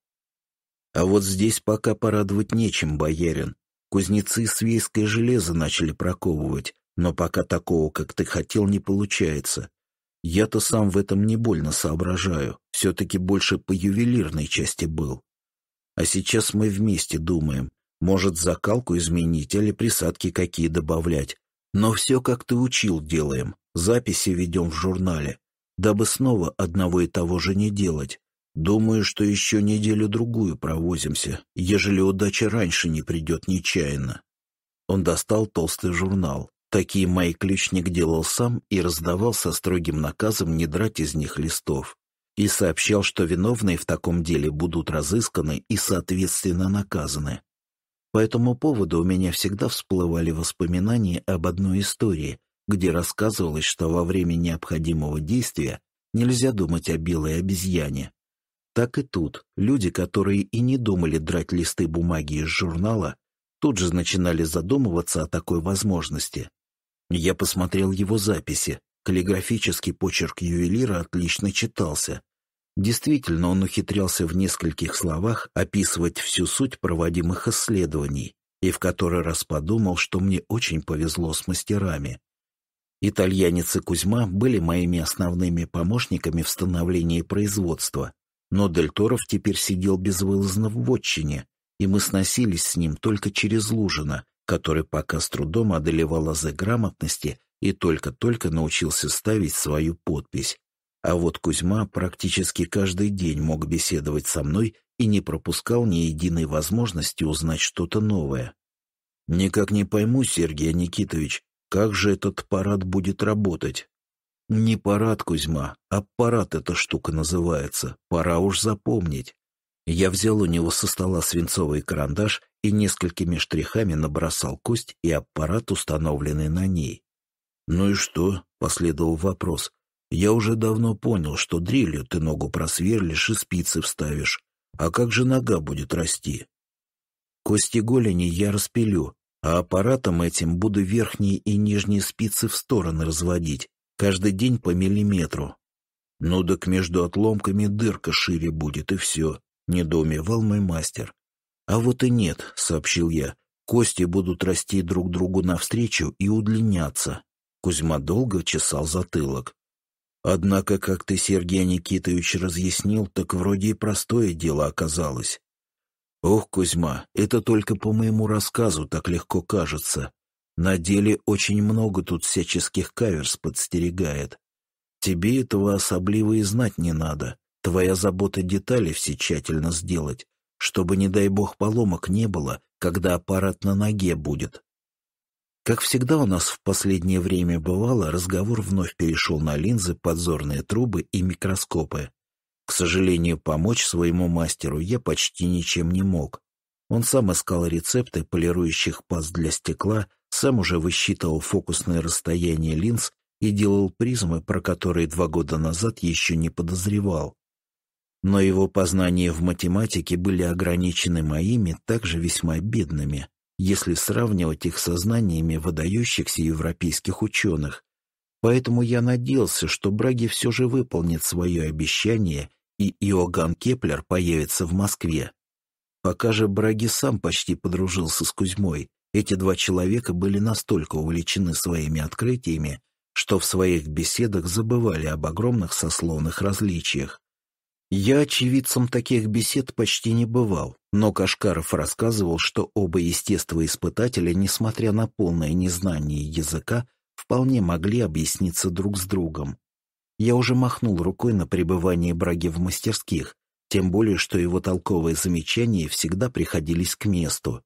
А вот здесь пока порадовать нечем, боярин. Кузнецы свейское железо начали проковывать, но пока такого, как ты хотел, не получается. Я-то сам в этом не больно соображаю, все-таки больше по ювелирной части был. А сейчас мы вместе думаем, может, закалку изменить или присадки какие добавлять, но все, как ты учил, делаем. Записи ведем в журнале, дабы снова одного и того же не делать. Думаю, что еще неделю-другую провозимся, ежели удача раньше не придет нечаянно». Он достал толстый журнал. Такие мои ключник делал сам и раздавал со строгим наказом не драть из них листов. И сообщал, что виновные в таком деле будут разысканы и, соответственно, наказаны. По этому поводу у меня всегда всплывали воспоминания об одной истории, где рассказывалось, что во время необходимого действия нельзя думать о белой обезьяне. Так и тут люди, которые и не думали драть листы бумаги из журнала, тут же начинали задумываться о такой возможности. Я посмотрел его записи. Каллиграфический почерк ювелира отлично читался, Действительно, он ухитрялся в нескольких словах описывать всю суть проводимых исследований, и в который раз подумал, что мне очень повезло с мастерами. Итальянец и Кузьма были моими основными помощниками в становлении производства, но Дельторов теперь сидел безвылазно в отчине, и мы сносились с ним только через Лужина, который пока с трудом одолевал азы грамотности и только-только научился ставить свою подпись. А вот Кузьма практически каждый день мог беседовать со мной и не пропускал ни единой возможности узнать что-то новое. «Никак не пойму, Сергей Никитович, как же этот парад будет работать?» «Не парад, Кузьма, а парад эта штука называется. Пора уж запомнить». Я взял у него со стола свинцовый карандаш и несколькими штрихами набросал кость и аппарат, установленный на ней. «Ну и что?» — последовал вопрос. Я уже давно понял, что дрелью ты ногу просверлишь и спицы вставишь. А как же нога будет расти? Кости голени я распилю, а аппаратом этим буду верхние и нижние спицы в стороны разводить, каждый день по миллиметру. Ну так между отломками дырка шире будет, и все, недоумевал мой мастер. А вот и нет, сообщил я, кости будут расти друг другу навстречу и удлиняться. Кузьма долго чесал затылок. Однако, как ты, Сергей Никитович, разъяснил, так вроде и простое дело оказалось. Ох, Кузьма, это только по моему рассказу так легко кажется. На деле очень много тут всяческих каверс подстерегает. Тебе этого особливо и знать не надо. Твоя забота детали все тщательно сделать, чтобы, не дай бог, поломок не было, когда аппарат на ноге будет. Как всегда у нас в последнее время бывало, разговор вновь перешел на линзы, подзорные трубы и микроскопы. К сожалению, помочь своему мастеру я почти ничем не мог. Он сам искал рецепты полирующих паз для стекла, сам уже высчитывал фокусное расстояние линз и делал призмы, про которые два года назад еще не подозревал. Но его познания в математике были ограничены моими, также весьма бедными – если сравнивать их со знаниями выдающихся европейских ученых. Поэтому я надеялся, что Браги все же выполнит свое обещание, и Иоганн Кеплер появится в Москве. Пока же Браги сам почти подружился с Кузьмой. Эти два человека были настолько увлечены своими открытиями, что в своих беседах забывали об огромных сословных различиях. Я очевидцем таких бесед почти не бывал, но Кашкаров рассказывал, что оба естествоиспытателя, несмотря на полное незнание языка, вполне могли объясниться друг с другом. Я уже махнул рукой на пребывание Браги в мастерских, тем более, что его толковые замечания всегда приходились к месту.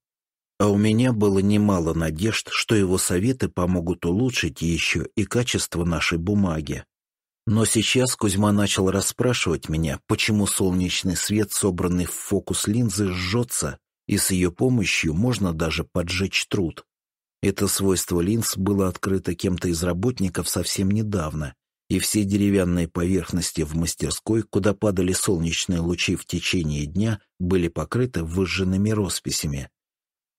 А у меня было немало надежд, что его советы помогут улучшить еще и качество нашей бумаги. Но сейчас Кузьма начал расспрашивать меня, почему солнечный свет, собранный в фокус линзы, жжется, и с ее помощью можно даже поджечь труд. Это свойство линз было открыто кем-то из работников совсем недавно, и все деревянные поверхности в мастерской, куда падали солнечные лучи в течение дня, были покрыты выжженными росписями.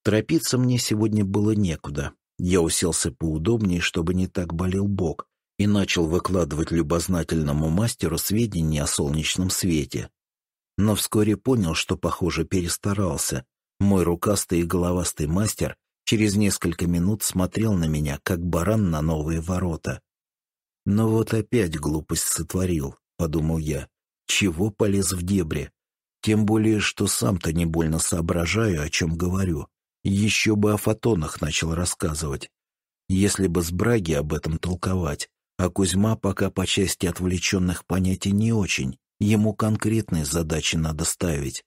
Торопиться мне сегодня было некуда. Я уселся поудобнее, чтобы не так болел бок, и начал выкладывать любознательному мастеру сведения о солнечном свете. Но вскоре понял, что, похоже, перестарался. Мой рукастый и головастый мастер через несколько минут смотрел на меня, как баран на новые ворота. «Но «Ну вот опять глупость сотворил», — подумал я. «Чего полез в дебри? Тем более, что сам-то не больно соображаю, о чем говорю. Еще бы о фотонах начал рассказывать. Если бы с Браги об этом толковать, а Кузьма пока по части отвлеченных понятий не очень, ему конкретные задачи надо ставить.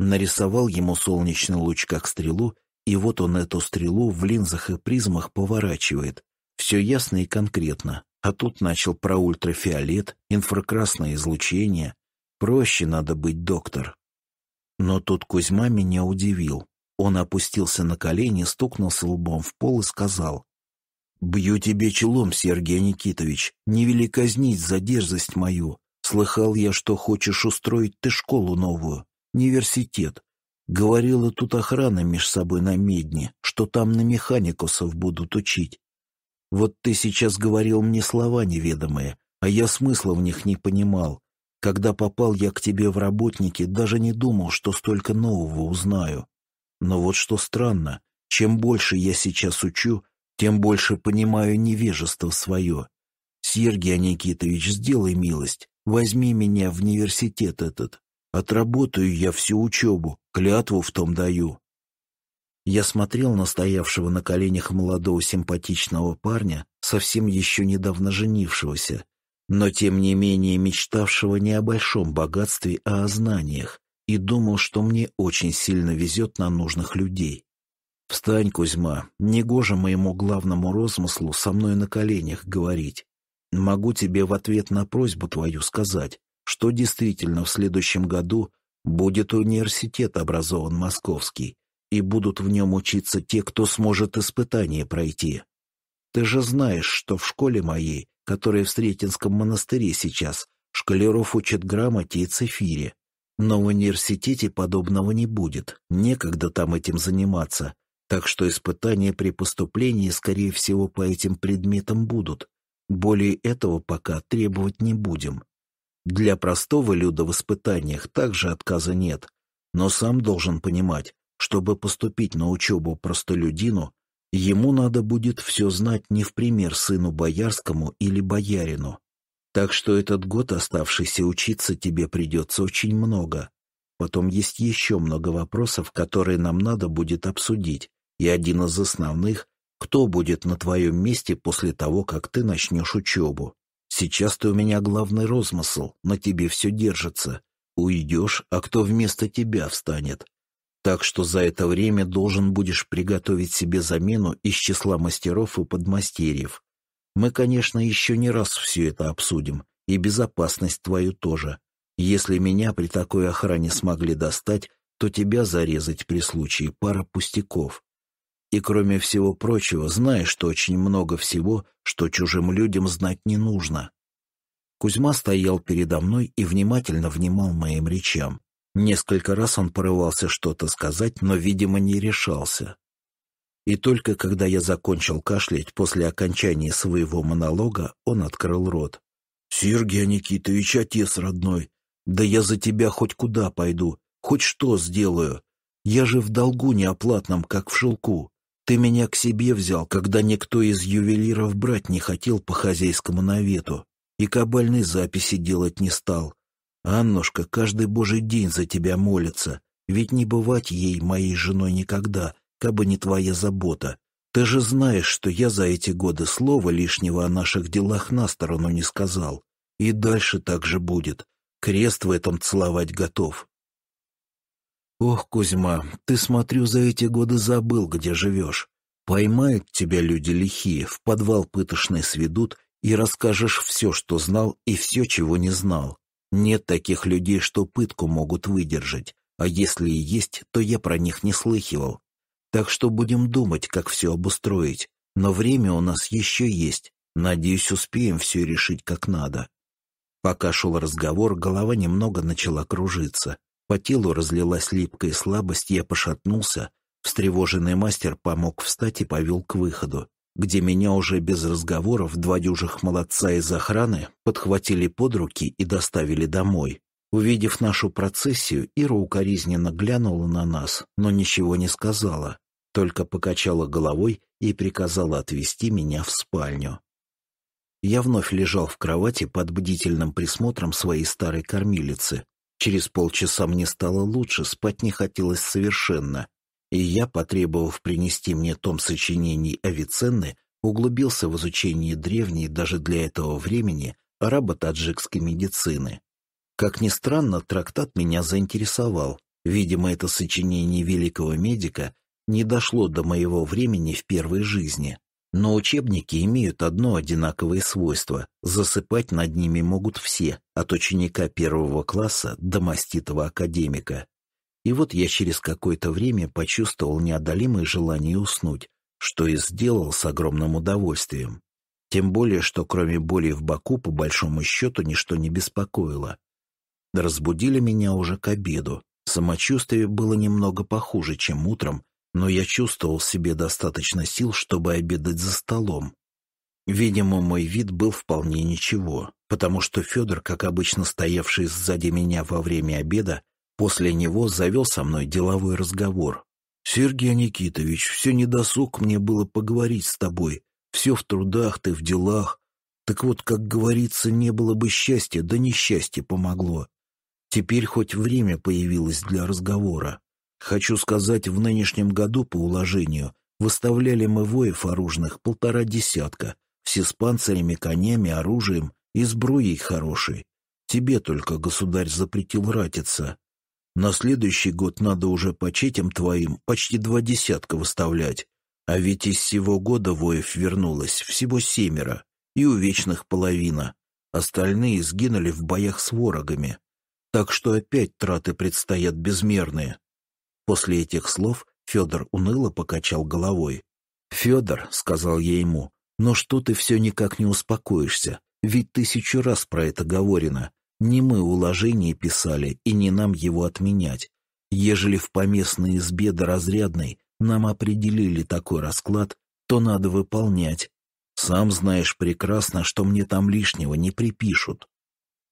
Нарисовал ему солнечный луч как стрелу, и вот он эту стрелу в линзах и призмах поворачивает. Все ясно и конкретно. А тут начал про ультрафиолет, инфракрасное излучение. Проще надо быть, доктор. Но тут Кузьма меня удивил. Он опустился на колени, стукнулся лбом в пол и сказал, «Бью тебе челом, Сергей Никитович, не вели казнить за дерзость мою. Слыхал я, что хочешь устроить ты школу новую, университет. Говорила тут охрана меж собой на медне, что там на механикусов будут учить. Вот ты сейчас говорил мне слова неведомые, а я смысла в них не понимал. Когда попал я к тебе в работники, даже не думал, что столько нового узнаю. Но вот что странно, чем больше я сейчас учу, тем больше понимаю невежество свое. Сергей Никитович, сделай милость, возьми меня в университет этот. Отработаю я всю учебу, клятву в том даю. Я смотрел на стоявшего на коленях молодого симпатичного парня, совсем еще недавно женившегося, но тем не менее мечтавшего не о большом богатстве, а о знаниях, и думал, что мне очень сильно везет на нужных людей. «Встань, Кузьма, негоже моему главному розмыслу со мной на коленях говорить. Могу тебе в ответ на просьбу твою сказать, что действительно в следующем году будет университет образован московский, и будут в нем учиться те, кто сможет испытание пройти. Ты же знаешь, что в школе моей, которая в Сретенском монастыре сейчас, школяров учат грамоте и цифире. Но в университете подобного не будет, некогда там этим заниматься, так что испытания при поступлении, скорее всего, по этим предметам будут. Более этого пока требовать не будем. Для простого люда в испытаниях также отказа нет. Но сам должен понимать, чтобы поступить на учебу простолюдину, ему надо будет все знать не в пример сыну боярскому или боярину. Так что этот год, оставшийся учиться, тебе придется очень много. Потом есть еще много вопросов, которые нам надо будет обсудить и один из основных, кто будет на твоем месте после того, как ты начнешь учебу. Сейчас ты у меня главный розмысл, на тебе все держится. Уйдешь, а кто вместо тебя встанет? Так что за это время должен будешь приготовить себе замену из числа мастеров и подмастерьев. Мы, конечно, еще не раз все это обсудим, и безопасность твою тоже. Если меня при такой охране смогли достать, то тебя зарезать при случае пара пустяков. И кроме всего прочего, знаешь, что очень много всего, что чужим людям знать не нужно. Кузьма стоял передо мной и внимательно внимал моим речам. Несколько раз он порывался что-то сказать, но, видимо, не решался. И только когда я закончил кашлять после окончания своего монолога, он открыл рот. «Сергей Никитович, отец родной, да я за тебя хоть куда пойду, хоть что сделаю. Я же в долгу неоплатном, как в шелку. Ты меня к себе взял, когда никто из ювелиров брать не хотел по хозяйскому навету, и кабальной записи делать не стал. Аннушка каждый божий день за тебя молится, ведь не бывать ей моей женой никогда, кабы не твоя забота. Ты же знаешь, что я за эти годы слова лишнего о наших делах на сторону не сказал. И дальше так же будет. Крест в этом целовать готов. «Ох, Кузьма, ты, смотрю, за эти годы забыл, где живешь. Поймают тебя люди лихие, в подвал пытошный сведут, и расскажешь все, что знал, и все, чего не знал. Нет таких людей, что пытку могут выдержать, а если и есть, то я про них не слыхивал. Так что будем думать, как все обустроить. Но время у нас еще есть. Надеюсь, успеем все решить как надо». Пока шел разговор, голова немного начала кружиться. По телу разлилась липкая слабость, я пошатнулся. Встревоженный мастер помог встать и повел к выходу, где меня уже без разговоров два дюжих молодца из охраны подхватили под руки и доставили домой. Увидев нашу процессию, Ира укоризненно глянула на нас, но ничего не сказала, только покачала головой и приказала отвезти меня в спальню. Я вновь лежал в кровати под бдительным присмотром своей старой кормилицы, Через полчаса мне стало лучше, спать не хотелось совершенно, и я, потребовав принести мне том сочинений Авиценны, углубился в изучение древней даже для этого времени арабо-таджикской медицины. Как ни странно, трактат меня заинтересовал. Видимо, это сочинение великого медика не дошло до моего времени в первой жизни. Но учебники имеют одно одинаковое свойство – засыпать над ними могут все, от ученика первого класса до маститого академика. И вот я через какое-то время почувствовал неодолимое желание уснуть, что и сделал с огромным удовольствием. Тем более, что кроме боли в боку, по большому счету, ничто не беспокоило. Разбудили меня уже к обеду. Самочувствие было немного похуже, чем утром, но я чувствовал в себе достаточно сил, чтобы обедать за столом. Видимо, мой вид был вполне ничего, потому что Федор, как обычно стоявший сзади меня во время обеда, после него завел со мной деловой разговор. «Сергей Никитович, все недосуг мне было поговорить с тобой. Все в трудах, ты в делах. Так вот, как говорится, не было бы счастья, да несчастье помогло. Теперь хоть время появилось для разговора. Хочу сказать, в нынешнем году по уложению выставляли мы воев оружных полтора десятка, все с панцирями, конями, оружием и сбруей хорошей. Тебе только государь запретил ратиться. На следующий год надо уже по четям твоим почти два десятка выставлять. А ведь из всего года воев вернулось всего семеро, и у вечных половина. Остальные сгинули в боях с ворогами. Так что опять траты предстоят безмерные. После этих слов Федор уныло покачал головой. «Федор», — сказал я ему, — «но что ты все никак не успокоишься? Ведь тысячу раз про это говорено. Не мы уложение писали, и не нам его отменять. Ежели в поместной избе до разрядной нам определили такой расклад, то надо выполнять. Сам знаешь прекрасно, что мне там лишнего не припишут».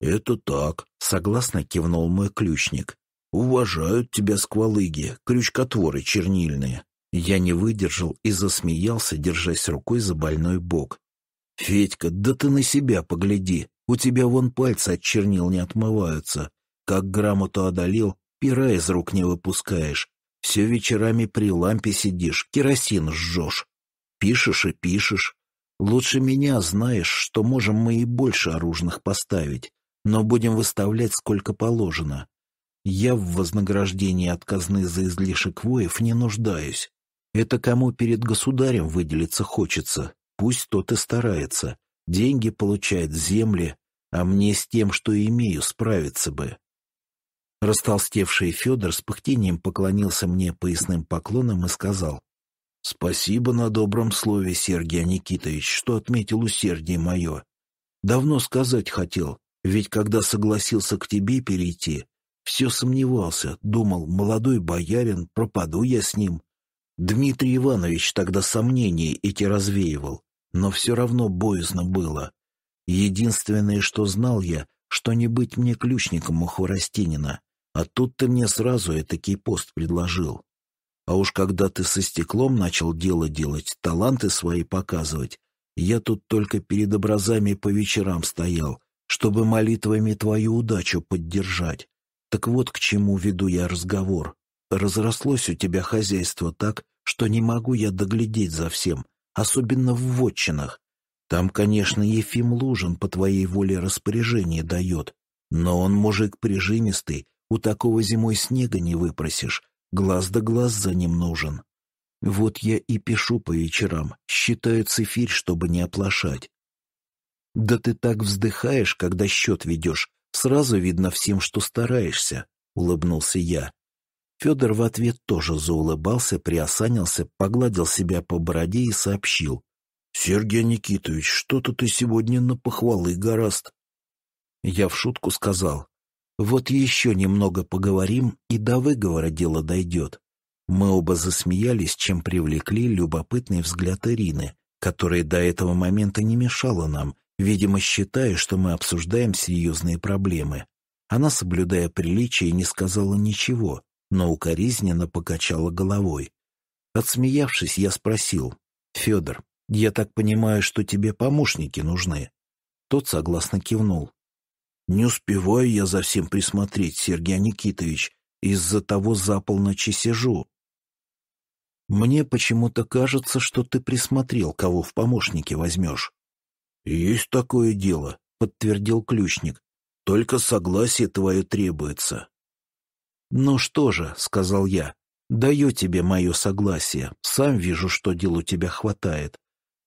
«Это так», — согласно кивнул мой ключник. «Уважают тебя сквалыги, крючкотворы чернильные». Я не выдержал и засмеялся, держась рукой за больной бок. «Федька, да ты на себя погляди, у тебя вон пальцы от чернил не отмываются. Как грамоту одолел, пера из рук не выпускаешь. Все вечерами при лампе сидишь, керосин жжешь. Пишешь и пишешь. Лучше меня знаешь, что можем мы и больше оружных поставить, но будем выставлять сколько положено. Я в вознаграждении от казны за излишек воев не нуждаюсь. Это кому перед государем выделиться хочется, пусть тот и старается. Деньги получает земли, а мне с тем, что имею, справиться бы. Растолстевший Федор с пыхтением поклонился мне поясным поклоном и сказал, «Спасибо на добром слове, Сергей Никитович, что отметил усердие мое. Давно сказать хотел, ведь когда согласился к тебе перейти, все сомневался, думал, молодой боярин, пропаду я с ним. Дмитрий Иванович тогда сомнения эти развеивал, но все равно боязно было. Единственное, что знал я, что не быть мне ключником у Хворостинина, а тут ты мне сразу этакий пост предложил. А уж когда ты со стеклом начал дело делать, таланты свои показывать, я тут только перед образами по вечерам стоял, чтобы молитвами твою удачу поддержать. Так вот к чему веду я разговор. Разрослось у тебя хозяйство так, что не могу я доглядеть за всем, особенно в вотчинах. Там, конечно, Ефим Лужин по твоей воле распоряжение дает, но он мужик прижимистый, у такого зимой снега не выпросишь, глаз да глаз за ним нужен. Вот я и пишу по вечерам, считаю цифирь, чтобы не оплошать. Да ты так вздыхаешь, когда счет ведешь, Сразу видно всем, что стараешься», — улыбнулся я. Федор в ответ тоже заулыбался, приосанился, погладил себя по бороде и сообщил. «Сергей Никитович, что-то ты сегодня на похвалы гораст». Я в шутку сказал. «Вот еще немного поговорим, и до выговора дело дойдет». Мы оба засмеялись, чем привлекли любопытный взгляд Ирины, которая до этого момента не мешала нам, видимо, считая, что мы обсуждаем серьезные проблемы. Она, соблюдая приличие, не сказала ничего, но укоризненно покачала головой. Отсмеявшись, я спросил, «Федор, я так понимаю, что тебе помощники нужны?» Тот согласно кивнул. «Не успеваю я за всем присмотреть, Сергей Никитович, из-за того за полночи сижу». «Мне почему-то кажется, что ты присмотрел, кого в помощники возьмешь». «Есть такое дело», — подтвердил ключник. «Только согласие твое требуется». «Ну что же», — сказал я, — «даю тебе мое согласие. Сам вижу, что дел у тебя хватает.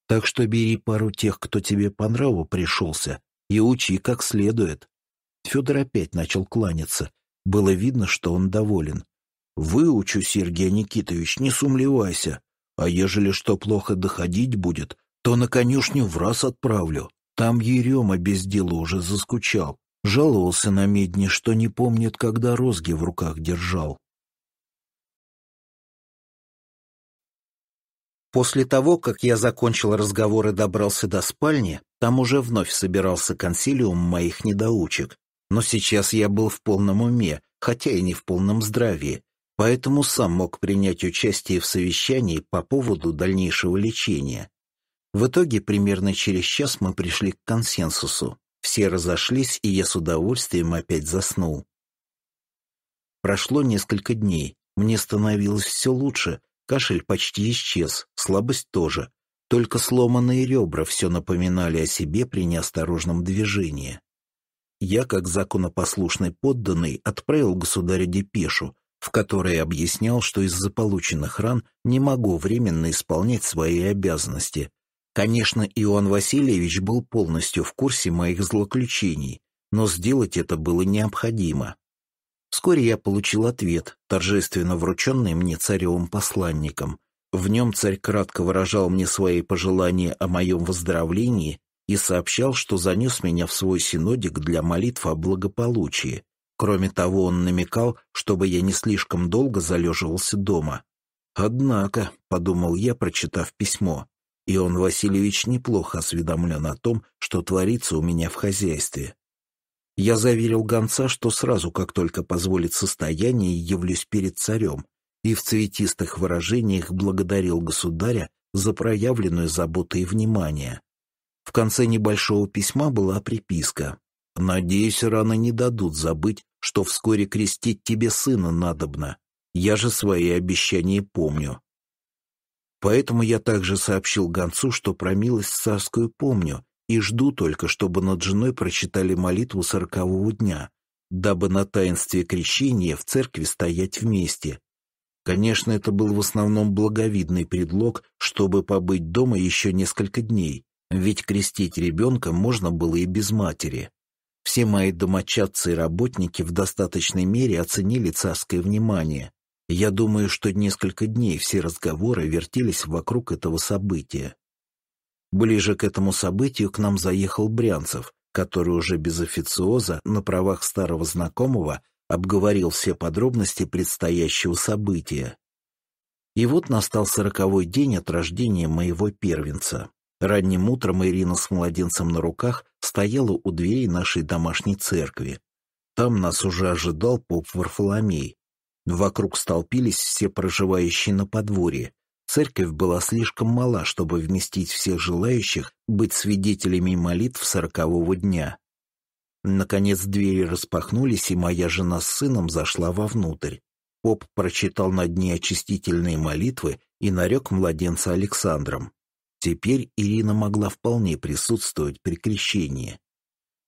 Так что бери пару тех, кто тебе по нраву пришелся, и учи как следует». Федор опять начал кланяться. Было видно, что он доволен. «Выучу, Сергей Никитович, не сумлевайся. А ежели что плохо доходить будет, то на конюшню в раз отправлю. Там Ерема без дела уже заскучал. Жаловался на медне, что не помнит, когда розги в руках держал. После того, как я закончил разговор и добрался до спальни, там уже вновь собирался консилиум моих недоучек. Но сейчас я был в полном уме, хотя и не в полном здравии, поэтому сам мог принять участие в совещании по поводу дальнейшего лечения. В итоге примерно через час мы пришли к консенсусу. Все разошлись, и я с удовольствием опять заснул. Прошло несколько дней. Мне становилось все лучше. Кашель почти исчез, слабость тоже. Только сломанные ребра все напоминали о себе при неосторожном движении. Я, как законопослушный подданный, отправил государю депешу, в которой объяснял, что из-за полученных ран не могу временно исполнять свои обязанности, Конечно, Иоанн Васильевич был полностью в курсе моих злоключений, но сделать это было необходимо. Вскоре я получил ответ, торжественно врученный мне царевым посланником. В нем царь кратко выражал мне свои пожелания о моем выздоровлении и сообщал, что занес меня в свой синодик для молитв о благополучии. Кроме того, он намекал, чтобы я не слишком долго залеживался дома. «Однако», — подумал я, прочитав письмо, Ион Васильевич неплохо осведомлен о том, что творится у меня в хозяйстве. Я заверил гонца, что сразу, как только позволит состояние, явлюсь перед царем, и в цветистых выражениях благодарил государя за проявленную заботу и внимание. В конце небольшого письма была приписка. «Надеюсь, рано не дадут забыть, что вскоре крестить тебе сына надобно. Я же свои обещания помню. Поэтому я также сообщил гонцу, что про милость царскую помню и жду только, чтобы над женой прочитали молитву сорокового дня, дабы на таинстве крещения в церкви стоять вместе. Конечно, это был в основном благовидный предлог, чтобы побыть дома еще несколько дней, ведь крестить ребенка можно было и без матери. Все мои домочадцы и работники в достаточной мере оценили царское внимание, я думаю, что несколько дней все разговоры вертелись вокруг этого события. Ближе к этому событию к нам заехал Брянцев, который уже без официоза на правах старого знакомого обговорил все подробности предстоящего события. И вот настал сороковой день от рождения моего первенца. Ранним утром Ирина с младенцем на руках стояла у дверей нашей домашней церкви. Там нас уже ожидал поп Варфоломей, Вокруг столпились все проживающие на подворье. Церковь была слишком мала, чтобы вместить всех желающих быть свидетелями молитв сорокового дня. Наконец двери распахнулись, и моя жена с сыном зашла вовнутрь. Поп прочитал на дне очистительные молитвы и нарек младенца Александром. Теперь Ирина могла вполне присутствовать при крещении.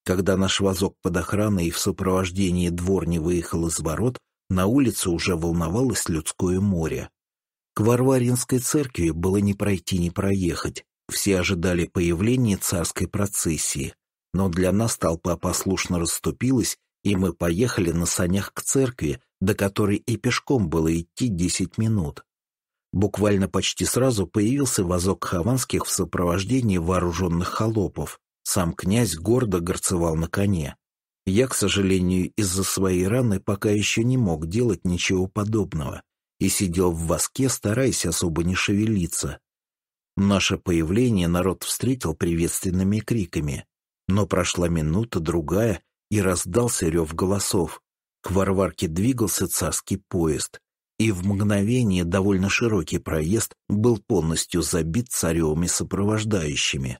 Когда наш вазок под охраной и в сопровождении дворни выехал из ворот, на улице уже волновалось людское море. К Варваринской церкви было не пройти, не проехать. Все ожидали появления царской процессии, но для нас толпа послушно расступилась, и мы поехали на санях к церкви, до которой и пешком было идти десять минут. Буквально почти сразу появился возок хованских в сопровождении вооруженных холопов. Сам князь гордо горцевал на коне. Я, к сожалению, из-за своей раны пока еще не мог делать ничего подобного и сидел в воске, стараясь особо не шевелиться. Наше появление народ встретил приветственными криками, но прошла минута, другая, и раздался рев голосов. К Варварке двигался царский поезд, и в мгновение довольно широкий проезд был полностью забит царем и сопровождающими.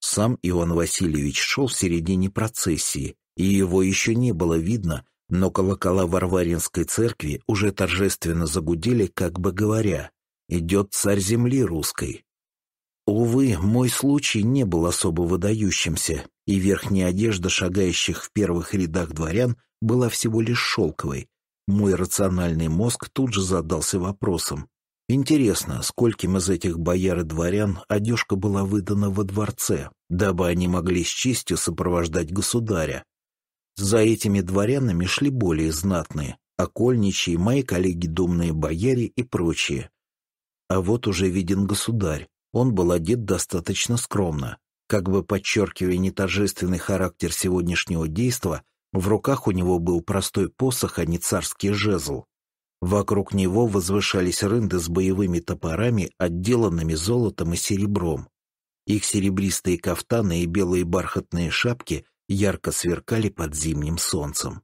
Сам Иван Васильевич шел в середине процессии и его еще не было видно, но колокола Варваринской церкви уже торжественно загудели, как бы говоря, «Идет царь земли русской». Увы, мой случай не был особо выдающимся, и верхняя одежда шагающих в первых рядах дворян была всего лишь шелковой. Мой рациональный мозг тут же задался вопросом. Интересно, скольким из этих бояр и дворян одежка была выдана во дворце, дабы они могли с честью сопровождать государя, за этими дворянами шли более знатные, окольничьи, мои коллеги думные бояре и прочие. А вот уже виден государь, он был одет достаточно скромно. Как бы подчеркивая неторжественный характер сегодняшнего действа, в руках у него был простой посох, а не царский жезл. Вокруг него возвышались рынды с боевыми топорами, отделанными золотом и серебром. Их серебристые кафтаны и белые бархатные шапки ярко сверкали под зимним солнцем.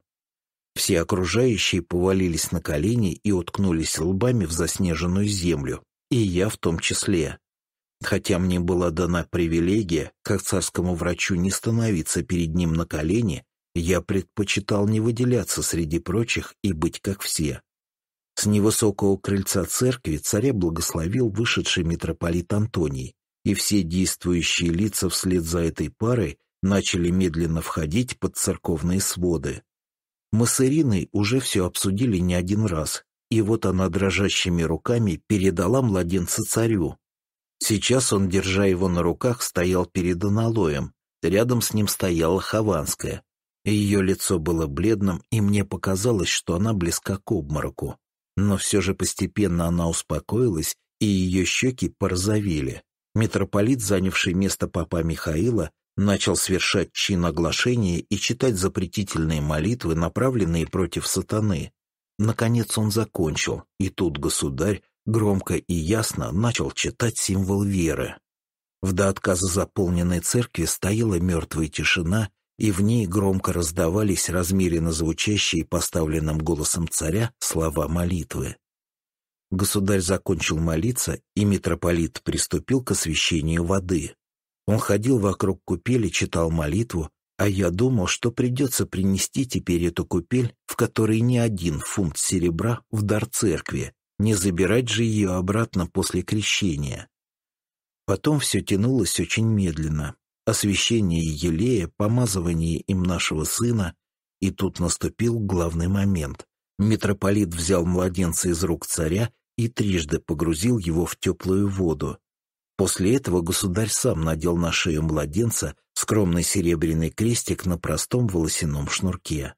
Все окружающие повалились на колени и уткнулись лбами в заснеженную землю, и я в том числе. Хотя мне была дана привилегия, как царскому врачу не становиться перед ним на колени, я предпочитал не выделяться среди прочих и быть как все. С невысокого крыльца церкви царя благословил вышедший митрополит Антоний, и все действующие лица вслед за этой парой начали медленно входить под церковные своды. Мы с Ириной уже все обсудили не один раз, и вот она дрожащими руками передала младенца царю. Сейчас он, держа его на руках, стоял перед аналоем. Рядом с ним стояла Хованская. Ее лицо было бледным, и мне показалось, что она близка к обмороку. Но все же постепенно она успокоилась, и ее щеки порозовели. Митрополит, занявший место папа Михаила, начал свершать чин оглашения и читать запретительные молитвы, направленные против сатаны. Наконец он закончил, и тут государь громко и ясно начал читать символ веры. В до отказа заполненной церкви стояла мертвая тишина, и в ней громко раздавались размеренно звучащие поставленным голосом царя слова молитвы. Государь закончил молиться, и митрополит приступил к освящению воды. Он ходил вокруг купели, читал молитву, а я думал, что придется принести теперь эту купель, в которой ни один фунт серебра, в дар церкви, не забирать же ее обратно после крещения. Потом все тянулось очень медленно. Освящение Елея, помазывание им нашего сына, и тут наступил главный момент. Митрополит взял младенца из рук царя и трижды погрузил его в теплую воду. После этого государь сам надел на шею младенца скромный серебряный крестик на простом волосяном шнурке.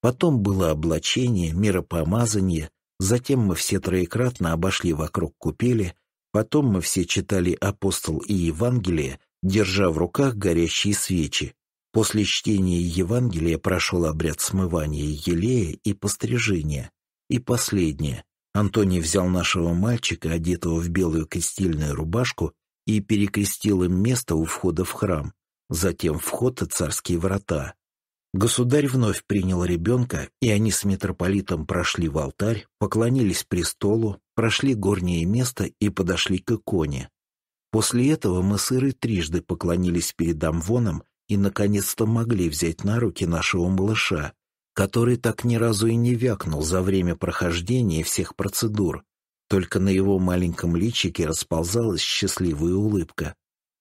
Потом было облачение, миропомазание, затем мы все троекратно обошли вокруг купели, потом мы все читали апостол и Евангелие, держа в руках горящие свечи. После чтения Евангелия прошел обряд смывания елея и пострижения. И последнее. Антоний взял нашего мальчика, одетого в белую крестильную рубашку, и перекрестил им место у входа в храм, затем вход и царские врата. Государь вновь принял ребенка, и они с митрополитом прошли в алтарь, поклонились престолу, прошли горнее место и подошли к иконе. После этого мы с трижды поклонились перед Амвоном и, наконец-то, могли взять на руки нашего малыша, который так ни разу и не вякнул за время прохождения всех процедур, только на его маленьком личике расползалась счастливая улыбка,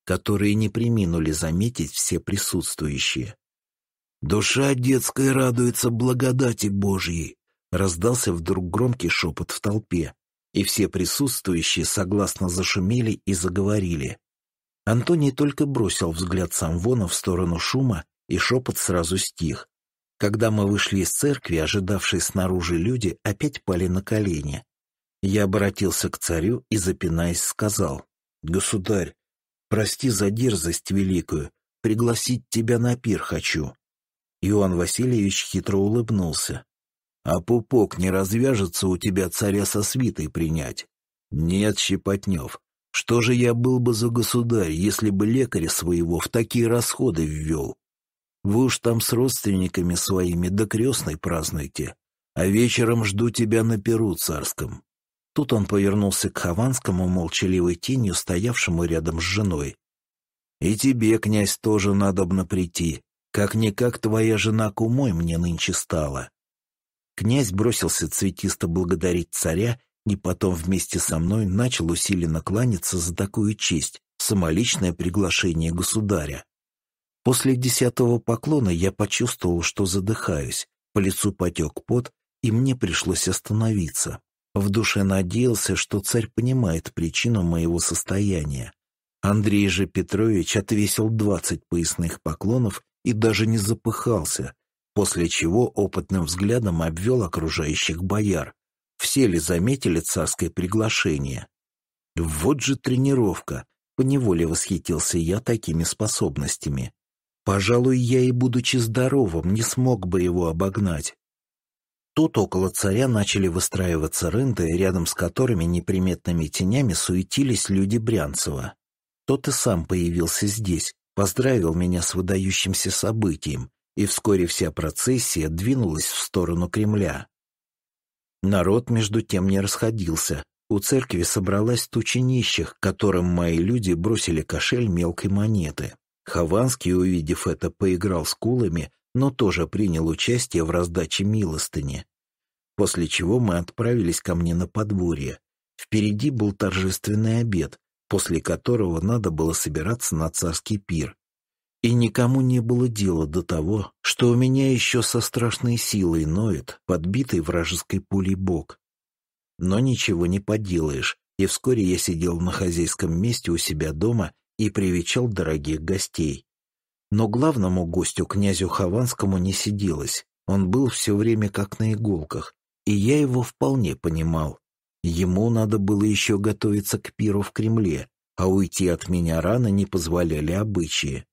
которые не приминули заметить все присутствующие. «Душа детская радуется благодати Божьей!» раздался вдруг громкий шепот в толпе, и все присутствующие согласно зашумели и заговорили. Антоний только бросил взгляд Самвона в сторону шума, и шепот сразу стих. Когда мы вышли из церкви, ожидавшие снаружи люди опять пали на колени. Я обратился к царю и, запинаясь, сказал, «Государь, прости за дерзость великую, пригласить тебя на пир хочу». Иоанн Васильевич хитро улыбнулся. «А пупок не развяжется у тебя царя со свитой принять?» «Нет, Щепотнев, что же я был бы за государь, если бы лекаря своего в такие расходы ввел?» Вы уж там с родственниками своими до да крестной празднуйте, а вечером жду тебя на Перу царском». Тут он повернулся к Хованскому, молчаливой тенью, стоявшему рядом с женой. «И тебе, князь, тоже надобно прийти. Как-никак твоя жена кумой мне нынче стала». Князь бросился цветисто благодарить царя и потом вместе со мной начал усиленно кланяться за такую честь, самоличное приглашение государя. После десятого поклона я почувствовал, что задыхаюсь, по лицу потек пот, и мне пришлось остановиться. В душе надеялся, что царь понимает причину моего состояния. Андрей же Петрович отвесил двадцать поясных поклонов и даже не запыхался, после чего опытным взглядом обвел окружающих бояр. Все ли заметили царское приглашение? Вот же тренировка! Поневоле восхитился я такими способностями. Пожалуй, я и, будучи здоровым, не смог бы его обогнать. Тут около царя начали выстраиваться рынды, рядом с которыми неприметными тенями суетились люди Брянцева. Тот и сам появился здесь, поздравил меня с выдающимся событием, и вскоре вся процессия двинулась в сторону Кремля. Народ между тем не расходился. У церкви собралась туча нищих, которым мои люди бросили кошель мелкой монеты. Хованский, увидев это, поиграл с кулами, но тоже принял участие в раздаче милостыни. После чего мы отправились ко мне на подворье. Впереди был торжественный обед, после которого надо было собираться на царский пир. И никому не было дела до того, что у меня еще со страшной силой ноет подбитый вражеской пулей бок. Но ничего не поделаешь, и вскоре я сидел на хозяйском месте у себя дома и привечал дорогих гостей. Но главному гостю, князю Хованскому, не сиделось. Он был все время как на иголках, и я его вполне понимал. Ему надо было еще готовиться к пиру в Кремле, а уйти от меня рано не позволяли обычаи.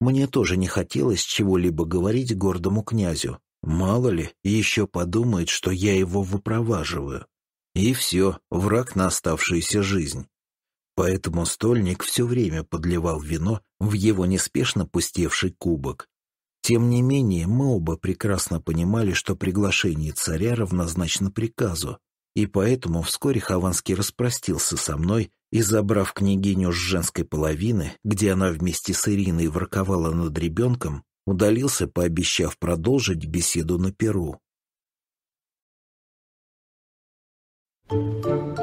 Мне тоже не хотелось чего-либо говорить гордому князю. Мало ли, еще подумает, что я его выпроваживаю. И все, враг на оставшуюся жизнь. Поэтому стольник все время подливал вино в его неспешно пустевший кубок. Тем не менее, мы оба прекрасно понимали, что приглашение царя равнозначно приказу, и поэтому вскоре Хованский распростился со мной и, забрав княгиню с женской половины, где она вместе с Ириной ворковала над ребенком, удалился, пообещав продолжить беседу на Перу. Thank you.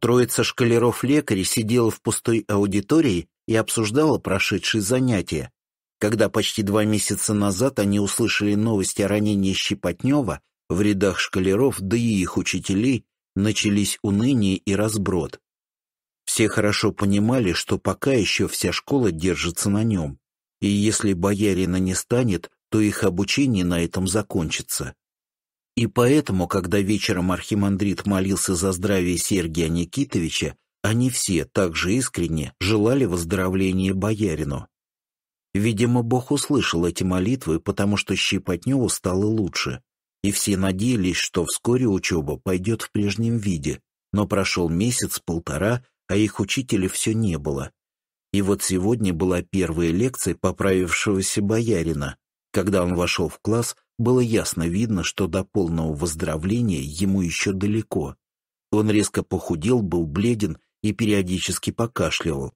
Троица шкалеров-лекарей сидела в пустой аудитории и обсуждала прошедшие занятия, когда почти два месяца назад они услышали новости о ранении Щепотнева в рядах шкалеров, да и их учителей, начались уныние и разброд. Все хорошо понимали, что пока еще вся школа держится на нем, и если боярина не станет, то их обучение на этом закончится. И поэтому, когда вечером архимандрит молился за здравие Сергия Никитовича, они все так же искренне желали выздоровления боярину. Видимо, Бог услышал эти молитвы, потому что Щепотневу стало лучше, и все надеялись, что вскоре учеба пойдет в прежнем виде, но прошел месяц-полтора, а их учителя все не было. И вот сегодня была первая лекция поправившегося боярина, когда он вошел в класс, было ясно видно, что до полного выздоровления ему еще далеко. Он резко похудел, был бледен и периодически покашливал.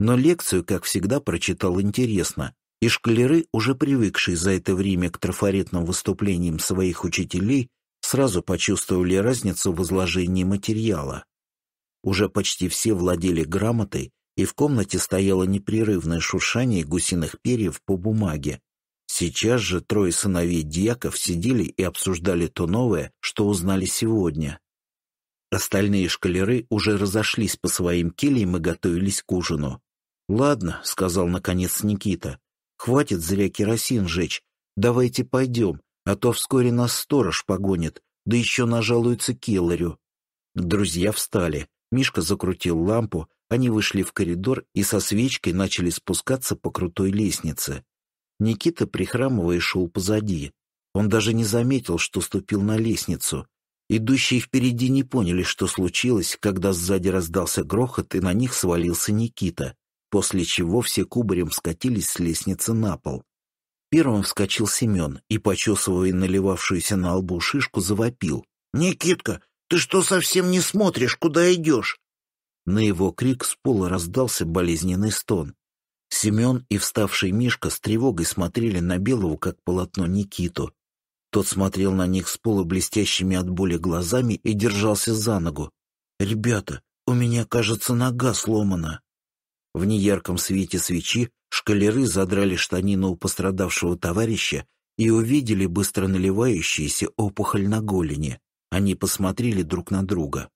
Но лекцию, как всегда, прочитал интересно, и шкалеры, уже привыкшие за это время к трафаретным выступлениям своих учителей, сразу почувствовали разницу в изложении материала. Уже почти все владели грамотой, и в комнате стояло непрерывное шуршание гусиных перьев по бумаге, Сейчас же трое сыновей дьяков сидели и обсуждали то новое, что узнали сегодня. Остальные шкалеры уже разошлись по своим кельям и готовились к ужину. «Ладно», — сказал наконец Никита, — «хватит зря керосин жечь. Давайте пойдем, а то вскоре нас сторож погонит, да еще нажалуется келларю». Друзья встали. Мишка закрутил лампу, они вышли в коридор и со свечкой начали спускаться по крутой лестнице. Никита, прихрамывая, шел позади. Он даже не заметил, что ступил на лестницу. Идущие впереди не поняли, что случилось, когда сзади раздался грохот, и на них свалился Никита, после чего все кубарем скатились с лестницы на пол. Первым вскочил Семен и, почесывая наливавшуюся на лбу шишку, завопил. «Никитка, ты что совсем не смотришь, куда идешь?» На его крик с пола раздался болезненный стон. Семен и вставший Мишка с тревогой смотрели на Белого, как полотно Никиту. Тот смотрел на них с полублестящими от боли глазами и держался за ногу. «Ребята, у меня, кажется, нога сломана». В неярком свете свечи шкалеры задрали штанину у пострадавшего товарища и увидели быстро наливающуюся опухоль на голени. Они посмотрели друг на друга.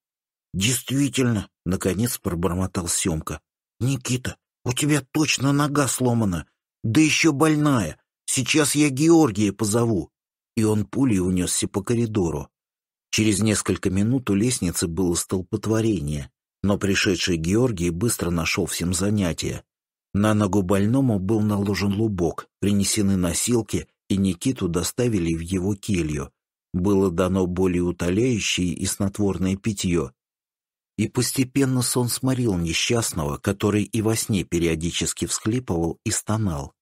«Действительно!» — наконец пробормотал Семка. «Никита, «У тебя точно нога сломана, да еще больная. Сейчас я Георгия позову». И он пулей унесся по коридору. Через несколько минут у лестницы было столпотворение, но пришедший Георгий быстро нашел всем занятие. На ногу больному был наложен лубок, принесены носилки, и Никиту доставили в его келью. Было дано более утоляющее и снотворное питье, и постепенно сон сморил несчастного, который и во сне периодически всхлипывал и стонал.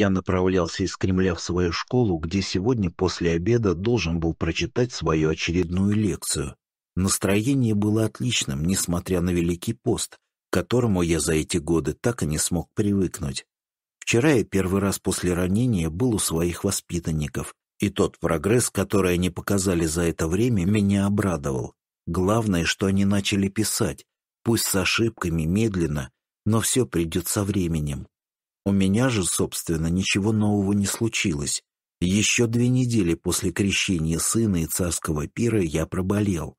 я направлялся из Кремля в свою школу, где сегодня после обеда должен был прочитать свою очередную лекцию. Настроение было отличным, несмотря на Великий пост, к которому я за эти годы так и не смог привыкнуть. Вчера я первый раз после ранения был у своих воспитанников, и тот прогресс, который они показали за это время, меня обрадовал. Главное, что они начали писать, пусть с ошибками, медленно, но все придет со временем. У меня же, собственно, ничего нового не случилось. Еще две недели после крещения сына и царского пира я проболел.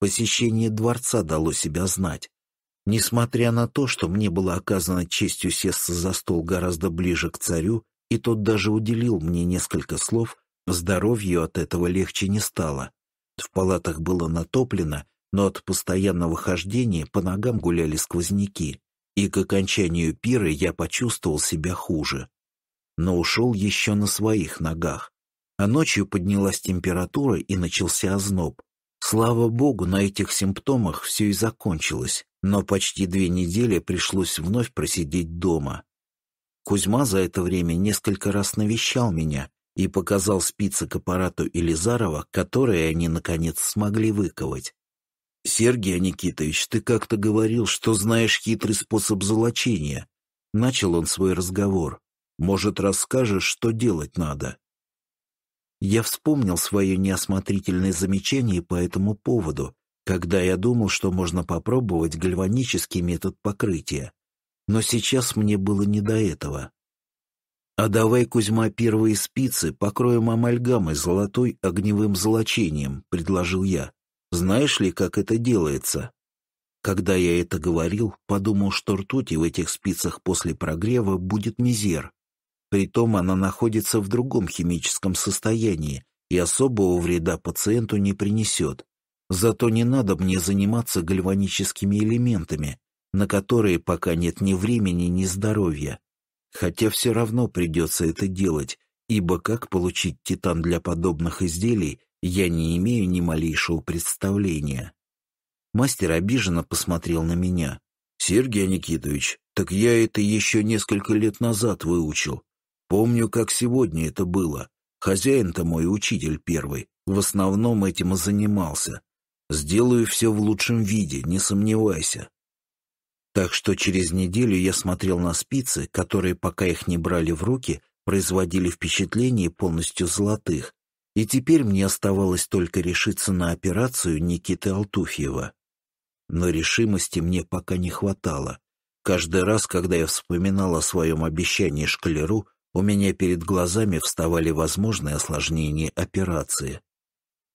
Посещение дворца дало себя знать. Несмотря на то, что мне было оказано честь усесться за стол гораздо ближе к царю, и тот даже уделил мне несколько слов, здоровью от этого легче не стало. В палатах было натоплено, но от постоянного хождения по ногам гуляли сквозняки и к окончанию пира я почувствовал себя хуже. Но ушел еще на своих ногах. А ночью поднялась температура и начался озноб. Слава богу, на этих симптомах все и закончилось, но почти две недели пришлось вновь просидеть дома. Кузьма за это время несколько раз навещал меня и показал спицы к аппарату Елизарова, которые они, наконец, смогли выковать. «Сергей Никитович, ты как-то говорил, что знаешь хитрый способ золочения». Начал он свой разговор. «Может, расскажешь, что делать надо?» Я вспомнил свое неосмотрительное замечание по этому поводу, когда я думал, что можно попробовать гальванический метод покрытия. Но сейчас мне было не до этого. «А давай, Кузьма, первые спицы покроем амальгамой золотой огневым золочением», — предложил я. Знаешь ли, как это делается?» Когда я это говорил, подумал, что ртути в этих спицах после прогрева будет мизер. Притом она находится в другом химическом состоянии и особого вреда пациенту не принесет. Зато не надо мне заниматься гальваническими элементами, на которые пока нет ни времени, ни здоровья. Хотя все равно придется это делать, ибо как получить титан для подобных изделий, я не имею ни малейшего представления. Мастер обиженно посмотрел на меня. «Сергей Никитович, так я это еще несколько лет назад выучил. Помню, как сегодня это было. Хозяин-то мой учитель первый. В основном этим и занимался. Сделаю все в лучшем виде, не сомневайся». Так что через неделю я смотрел на спицы, которые, пока их не брали в руки, производили впечатление полностью золотых, и теперь мне оставалось только решиться на операцию Никиты Алтуфьева. Но решимости мне пока не хватало. Каждый раз, когда я вспоминал о своем обещании шкалеру, у меня перед глазами вставали возможные осложнения операции.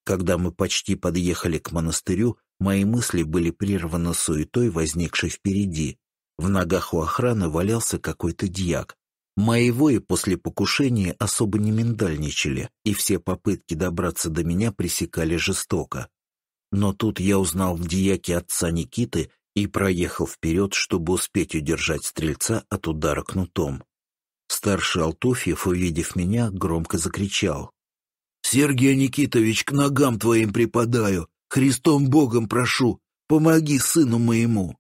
Когда мы почти подъехали к монастырю, мои мысли были прерваны суетой, возникшей впереди. В ногах у охраны валялся какой-то дьяк. Моего и после покушения особо не миндальничали, и все попытки добраться до меня пресекали жестоко. Но тут я узнал в дияке отца Никиты и проехал вперед, чтобы успеть удержать стрельца от удара кнутом. Старший Алтуфьев, увидев меня, громко закричал. «Сергей Никитович, к ногам твоим припадаю! Христом Богом прошу! Помоги сыну моему!»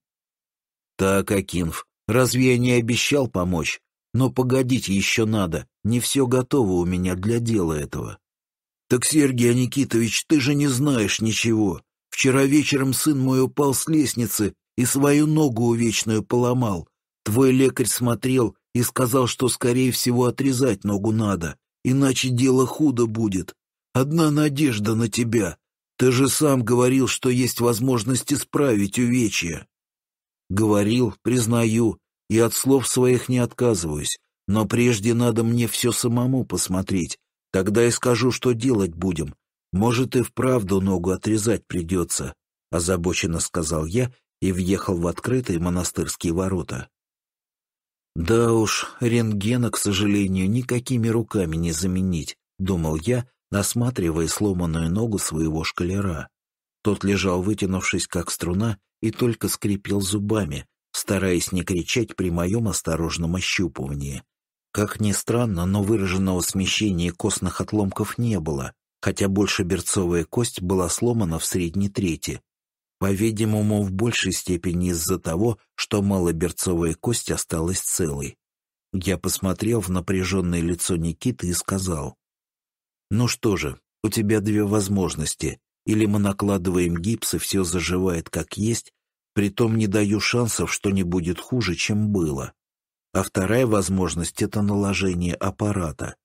«Так, Акинф, разве я не обещал помочь? Но погодить еще надо, не все готово у меня для дела этого. Так, Сергей Никитович, ты же не знаешь ничего. Вчера вечером сын мой упал с лестницы и свою ногу увечную поломал. Твой лекарь смотрел и сказал, что, скорее всего, отрезать ногу надо, иначе дело худо будет. Одна надежда на тебя. Ты же сам говорил, что есть возможность исправить увечья. Говорил, признаю, и от слов своих не отказываюсь, но прежде надо мне все самому посмотреть, тогда и скажу, что делать будем. Может, и вправду ногу отрезать придется, — озабоченно сказал я и въехал в открытые монастырские ворота. Да уж, рентгена, к сожалению, никакими руками не заменить, — думал я, осматривая сломанную ногу своего шкалера. Тот лежал, вытянувшись как струна, и только скрипел зубами, стараясь не кричать при моем осторожном ощупывании. Как ни странно, но выраженного смещения костных отломков не было, хотя больше берцовая кость была сломана в средней трети. По-видимому, в большей степени из-за того, что малоберцовая кость осталась целой. Я посмотрел в напряженное лицо Никиты и сказал. «Ну что же, у тебя две возможности. Или мы накладываем гипс, и все заживает как есть, Притом не даю шансов, что не будет хуже, чем было. А вторая возможность — это наложение аппарата.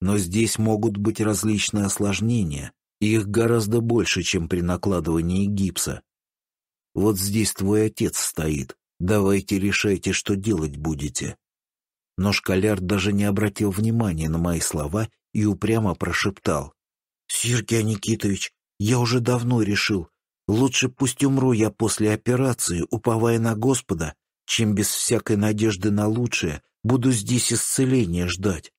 Но здесь могут быть различные осложнения, и их гораздо больше, чем при накладывании гипса. Вот здесь твой отец стоит. Давайте решайте, что делать будете. Но школяр даже не обратил внимания на мои слова и упрямо прошептал. «Сергей Никитович, я уже давно решил, Лучше пусть умру я после операции, уповая на Господа, чем без всякой надежды на лучшее, буду здесь исцеления ждать.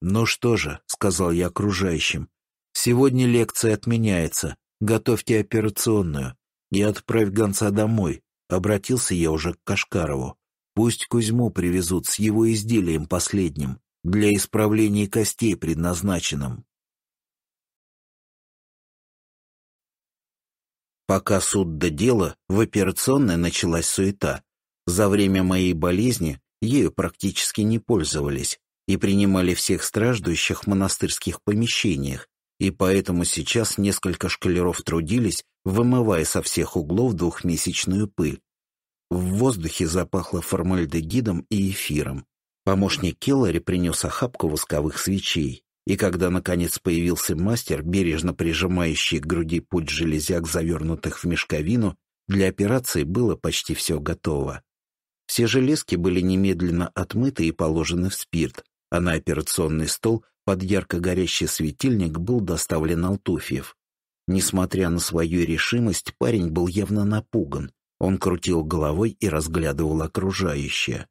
«Ну что же», — сказал я окружающим, — «сегодня лекция отменяется, готовьте операционную и отправь гонца домой», — обратился я уже к Кашкарову. «Пусть Кузьму привезут с его изделием последним, для исправления костей предназначенным». Пока суд до дела, в операционной началась суета. За время моей болезни ею практически не пользовались и принимали всех страждущих в монастырских помещениях, и поэтому сейчас несколько шкалеров трудились, вымывая со всех углов двухмесячную пыль. В воздухе запахло формальдегидом и эфиром. Помощник Келлари принес охапку восковых свечей. И когда, наконец, появился мастер, бережно прижимающий к груди путь железяк, завернутых в мешковину, для операции было почти все готово. Все железки были немедленно отмыты и положены в спирт, а на операционный стол под ярко горящий светильник был доставлен Алтуфьев. Несмотря на свою решимость, парень был явно напуган. Он крутил головой и разглядывал окружающее.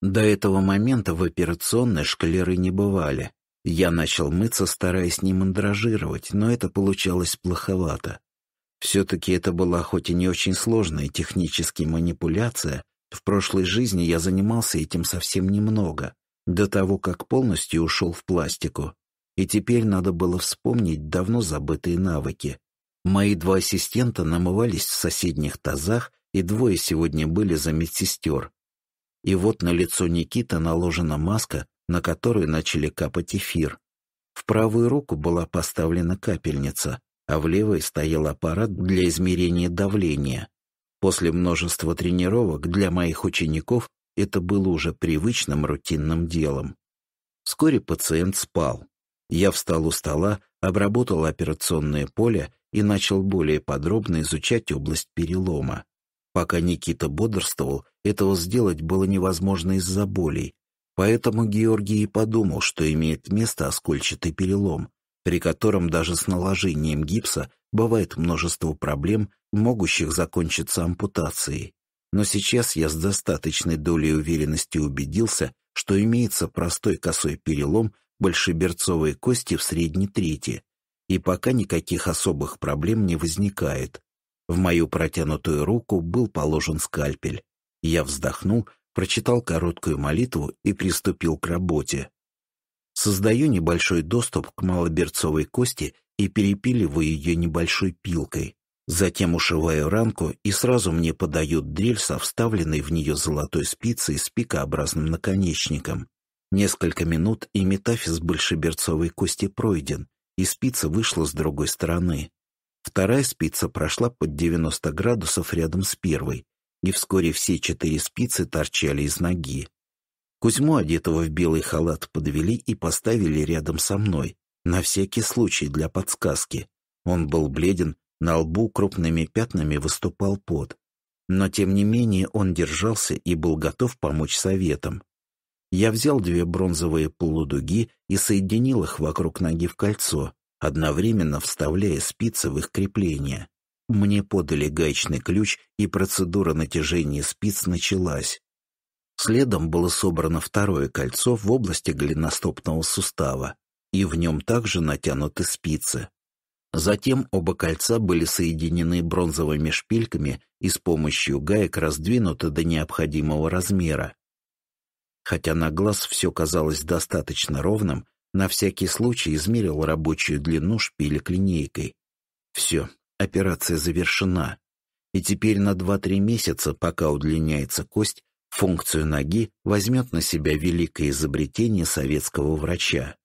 До этого момента в операционной шкалеры не бывали, я начал мыться, стараясь не мандражировать, но это получалось плоховато. Все-таки это была хоть и не очень сложная техническая манипуляция, в прошлой жизни я занимался этим совсем немного, до того, как полностью ушел в пластику, и теперь надо было вспомнить давно забытые навыки. Мои два ассистента намывались в соседних тазах, и двое сегодня были за медсестер. И вот на лицо Никита наложена маска, на которую начали капать эфир. В правую руку была поставлена капельница, а в левой стоял аппарат для измерения давления. После множества тренировок для моих учеников это было уже привычным рутинным делом. Вскоре пациент спал. Я встал у стола, обработал операционное поле и начал более подробно изучать область перелома. Пока Никита бодрствовал, этого сделать было невозможно из-за болей, Поэтому Георгий и подумал, что имеет место оскольчатый перелом, при котором даже с наложением гипса бывает множество проблем, могущих закончиться ампутацией. Но сейчас я с достаточной долей уверенности убедился, что имеется простой косой перелом большеберцовой кости в средней трети, и пока никаких особых проблем не возникает. В мою протянутую руку был положен скальпель. Я вздохнул прочитал короткую молитву и приступил к работе. Создаю небольшой доступ к малоберцовой кости и перепиливаю ее небольшой пилкой. Затем ушиваю ранку, и сразу мне подают дрель со вставленной в нее золотой спицей с пикообразным наконечником. Несколько минут, и метафиз большеберцовой кости пройден, и спица вышла с другой стороны. Вторая спица прошла под 90 градусов рядом с первой, и вскоре все четыре спицы торчали из ноги. Кузьму, одетого в белый халат, подвели и поставили рядом со мной, на всякий случай для подсказки. Он был бледен, на лбу крупными пятнами выступал пот. Но, тем не менее, он держался и был готов помочь советам. Я взял две бронзовые полудуги и соединил их вокруг ноги в кольцо, одновременно вставляя спицы в их крепление. Мне подали гаечный ключ, и процедура натяжения спиц началась. Следом было собрано второе кольцо в области голеностопного сустава, и в нем также натянуты спицы. Затем оба кольца были соединены бронзовыми шпильками и с помощью гаек раздвинуты до необходимого размера. Хотя на глаз все казалось достаточно ровным, на всякий случай измерил рабочую длину шпилек линейкой. Все, операция завершена, и теперь на 2-3 месяца, пока удлиняется кость, функцию ноги возьмет на себя великое изобретение советского врача.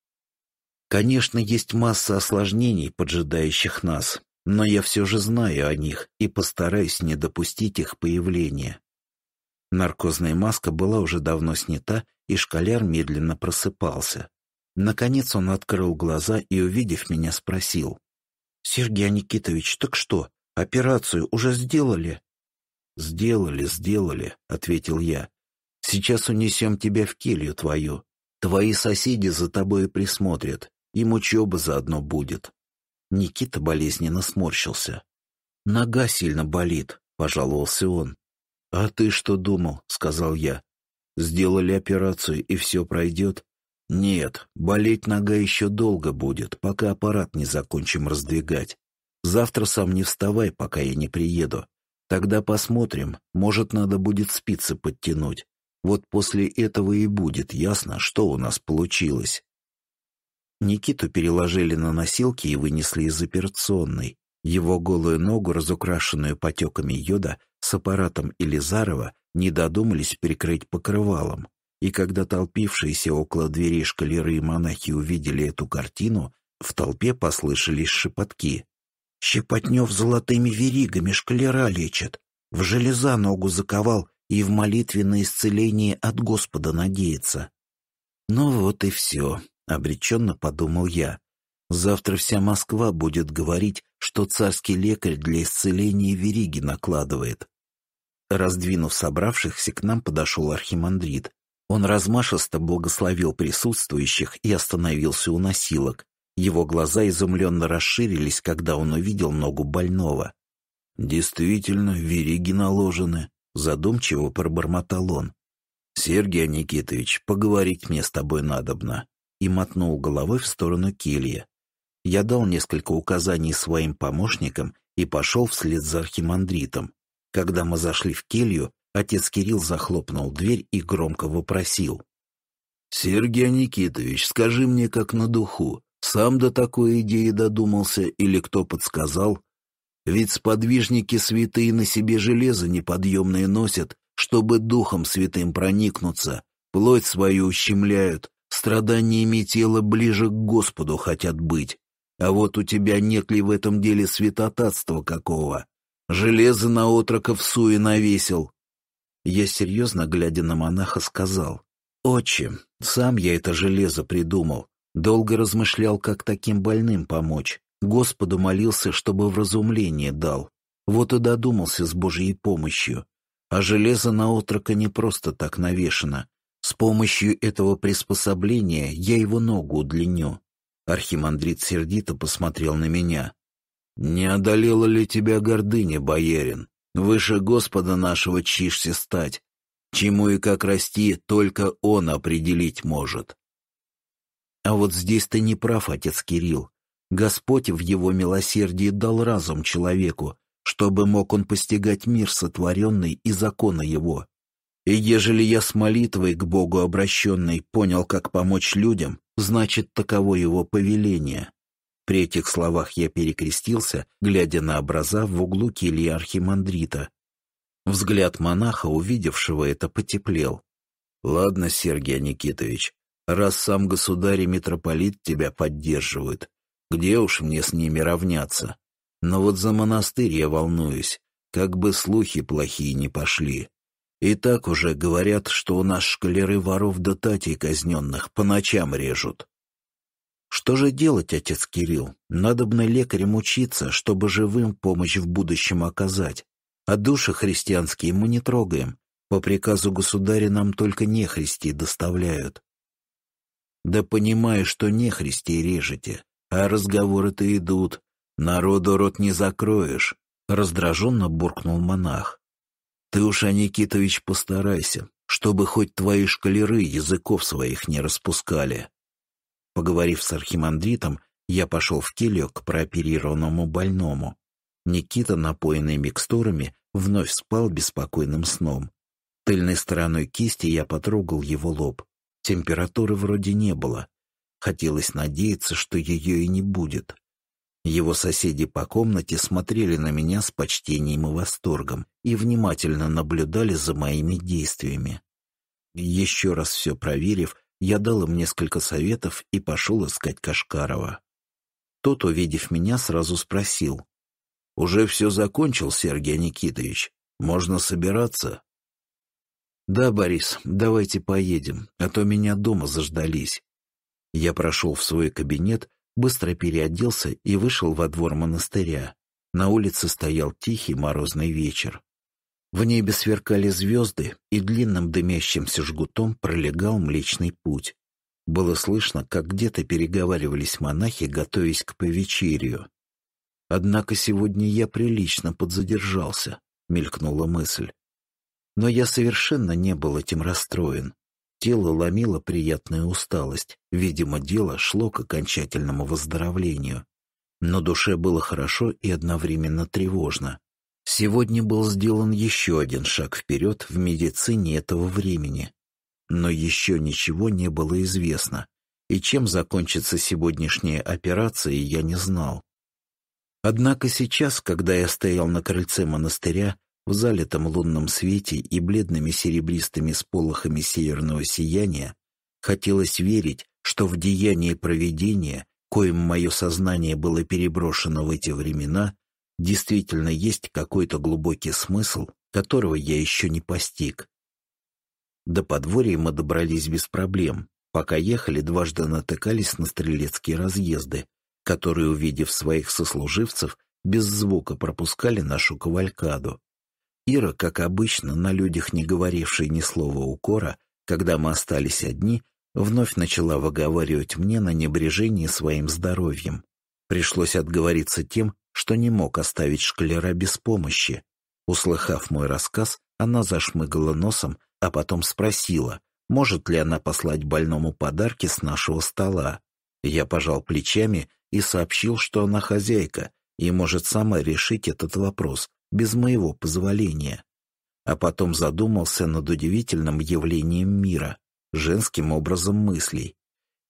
Конечно, есть масса осложнений, поджидающих нас, но я все же знаю о них и постараюсь не допустить их появления. Наркозная маска была уже давно снята, и Шкаляр медленно просыпался. Наконец он открыл глаза и, увидев меня, спросил. «Сергей Никитович, так что, операцию уже сделали?» «Сделали, сделали», — ответил я. «Сейчас унесем тебя в келью твою. Твои соседи за тобой присмотрят. Им учеба заодно будет». Никита болезненно сморщился. «Нога сильно болит», — пожаловался он. «А ты что думал?» — сказал я. «Сделали операцию, и все пройдет. «Нет, болеть нога еще долго будет, пока аппарат не закончим раздвигать. Завтра сам не вставай, пока я не приеду. Тогда посмотрим, может, надо будет спицы подтянуть. Вот после этого и будет ясно, что у нас получилось». Никиту переложили на носилки и вынесли из операционной. Его голую ногу, разукрашенную потеками йода, с аппаратом Елизарова не додумались прикрыть покрывалом. И когда толпившиеся около двери шкалеры и монахи увидели эту картину, в толпе послышались шепотки. «Щепотнев золотыми веригами шкалера лечит, в железа ногу заковал и в молитве на исцеление от Господа надеется». «Ну вот и все», — обреченно подумал я. «Завтра вся Москва будет говорить, что царский лекарь для исцеления вериги накладывает». Раздвинув собравшихся, к нам подошел архимандрит. Он размашисто благословил присутствующих и остановился у носилок. Его глаза изумленно расширились, когда он увидел ногу больного. «Действительно, вериги наложены», — задумчиво пробормотал он. «Сергей Никитович, поговорить мне с тобой надобно», — и мотнул головой в сторону келья. Я дал несколько указаний своим помощникам и пошел вслед за архимандритом. Когда мы зашли в келью, Отец Кирилл захлопнул дверь и громко вопросил. «Сергей Никитович, скажи мне как на духу, сам до такой идеи додумался или кто подсказал? Ведь сподвижники святые на себе железо неподъемное носят, чтобы духом святым проникнуться, плоть свою ущемляют, страданиями тела ближе к Господу хотят быть. А вот у тебя нет ли в этом деле святотатства какого? Железо на отроков суе навесил, я серьезно, глядя на монаха, сказал, «Отче, сам я это железо придумал. Долго размышлял, как таким больным помочь. Господу молился, чтобы вразумление дал. Вот и додумался с Божьей помощью. А железо на отрока не просто так навешено. С помощью этого приспособления я его ногу удлиню». Архимандрит сердито посмотрел на меня. «Не одолела ли тебя гордыня, боярин? Выше Господа нашего чишься стать. Чему и как расти, только Он определить может. А вот здесь ты не прав, отец Кирилл. Господь в его милосердии дал разум человеку, чтобы мог он постигать мир сотворенный и законы его. И ежели я с молитвой к Богу обращенной понял, как помочь людям, значит, таково его повеление. При этих словах я перекрестился, глядя на образа в углу кельи архимандрита. Взгляд монаха, увидевшего это, потеплел. «Ладно, Сергей Никитович, раз сам государь и митрополит тебя поддерживают, где уж мне с ними равняться? Но вот за монастырь я волнуюсь, как бы слухи плохие не пошли. И так уже говорят, что у нас шкалеры воров до да татей казненных по ночам режут. Что же делать, отец Кирилл? Надобно лекарем учиться, чтобы живым помощь в будущем оказать. А души христианские мы не трогаем. По приказу государя нам только нехристи доставляют. Да понимаю, что нехристи режете, а разговоры-то идут. Народу рот не закроешь, — раздраженно буркнул монах. Ты уж, Аникитович, постарайся, чтобы хоть твои шкалеры языков своих не распускали. Поговорив с архимандритом, я пошел в келью к прооперированному больному. Никита, напоенный микстурами, вновь спал беспокойным сном. Тыльной стороной кисти я потрогал его лоб. Температуры вроде не было. Хотелось надеяться, что ее и не будет. Его соседи по комнате смотрели на меня с почтением и восторгом и внимательно наблюдали за моими действиями. Еще раз все проверив, я дал им несколько советов и пошел искать Кашкарова. Тот, увидев меня, сразу спросил. «Уже все закончил, Сергей Никитович? Можно собираться?» «Да, Борис, давайте поедем, а то меня дома заждались». Я прошел в свой кабинет, быстро переоделся и вышел во двор монастыря. На улице стоял тихий морозный вечер. В небе сверкали звезды, и длинным дымящимся жгутом пролегал Млечный Путь. Было слышно, как где-то переговаривались монахи, готовясь к повечерию. «Однако сегодня я прилично подзадержался», — мелькнула мысль. Но я совершенно не был этим расстроен. Тело ломило приятная усталость. Видимо, дело шло к окончательному выздоровлению. Но душе было хорошо и одновременно тревожно. Сегодня был сделан еще один шаг вперед в медицине этого времени. Но еще ничего не было известно, и чем закончится сегодняшняя операция, я не знал. Однако сейчас, когда я стоял на крыльце монастыря, в залитом лунном свете и бледными серебристыми сполохами северного сияния, хотелось верить, что в деянии провидения, коим мое сознание было переброшено в эти времена, действительно есть какой-то глубокий смысл, которого я еще не постиг. До подворья мы добрались без проблем. Пока ехали, дважды натыкались на стрелецкие разъезды, которые, увидев своих сослуживцев, без звука пропускали нашу кавалькаду. Ира, как обычно, на людях не говорившей ни слова укора, когда мы остались одни, вновь начала выговаривать мне на небрежении своим здоровьем. Пришлось отговориться тем, что не мог оставить шклера без помощи. Услыхав мой рассказ, она зашмыгала носом, а потом спросила, может ли она послать больному подарки с нашего стола. Я пожал плечами и сообщил, что она хозяйка и может сама решить этот вопрос без моего позволения. А потом задумался над удивительным явлением мира, женским образом мыслей.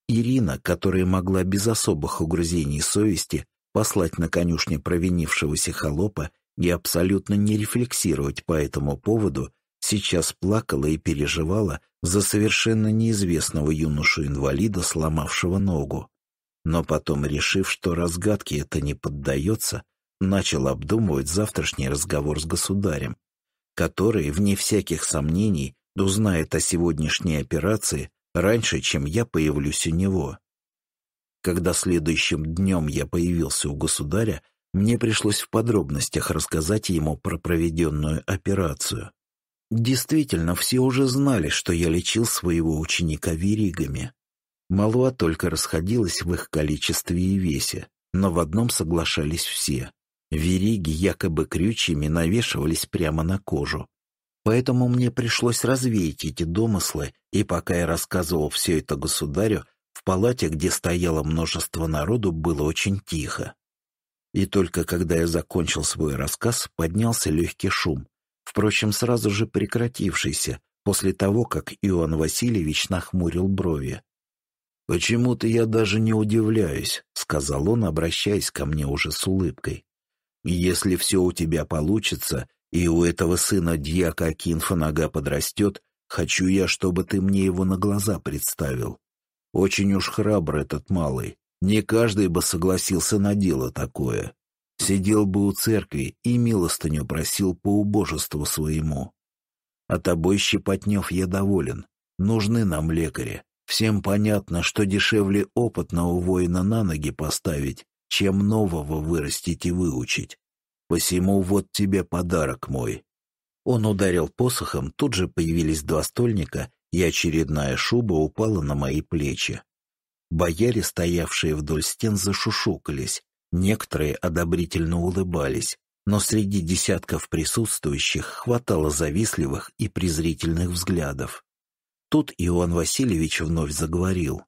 Ирина, которая могла без особых угрызений совести послать на конюшне провинившегося холопа и абсолютно не рефлексировать по этому поводу, сейчас плакала и переживала за совершенно неизвестного юношу-инвалида, сломавшего ногу. Но потом, решив, что разгадке это не поддается, начал обдумывать завтрашний разговор с государем, который, вне всяких сомнений, узнает о сегодняшней операции раньше, чем я появлюсь у него. Когда следующим днем я появился у государя, мне пришлось в подробностях рассказать ему про проведенную операцию. Действительно, все уже знали, что я лечил своего ученика веригами. Молва только расходилась в их количестве и весе, но в одном соглашались все. Вериги якобы крючьями навешивались прямо на кожу. Поэтому мне пришлось развеять эти домыслы, и пока я рассказывал все это государю, в палате, где стояло множество народу, было очень тихо. И только когда я закончил свой рассказ, поднялся легкий шум, впрочем, сразу же прекратившийся, после того, как Иоанн Васильевич нахмурил брови. «Почему-то я даже не удивляюсь», — сказал он, обращаясь ко мне уже с улыбкой. «Если все у тебя получится, и у этого сына дьяка Акинфа нога подрастет, хочу я, чтобы ты мне его на глаза представил. Очень уж храбр этот малый. Не каждый бы согласился на дело такое. Сидел бы у церкви и милостыню просил по убожеству своему. А тобой, Щепотнев, я доволен. Нужны нам лекари. Всем понятно, что дешевле опытного воина на ноги поставить, чем нового вырастить и выучить. Посему вот тебе подарок мой». Он ударил посохом, тут же появились два стольника и очередная шуба упала на мои плечи. Бояре, стоявшие вдоль стен, зашушукались, некоторые одобрительно улыбались, но среди десятков присутствующих хватало завистливых и презрительных взглядов. Тут Иоанн Васильевич вновь заговорил.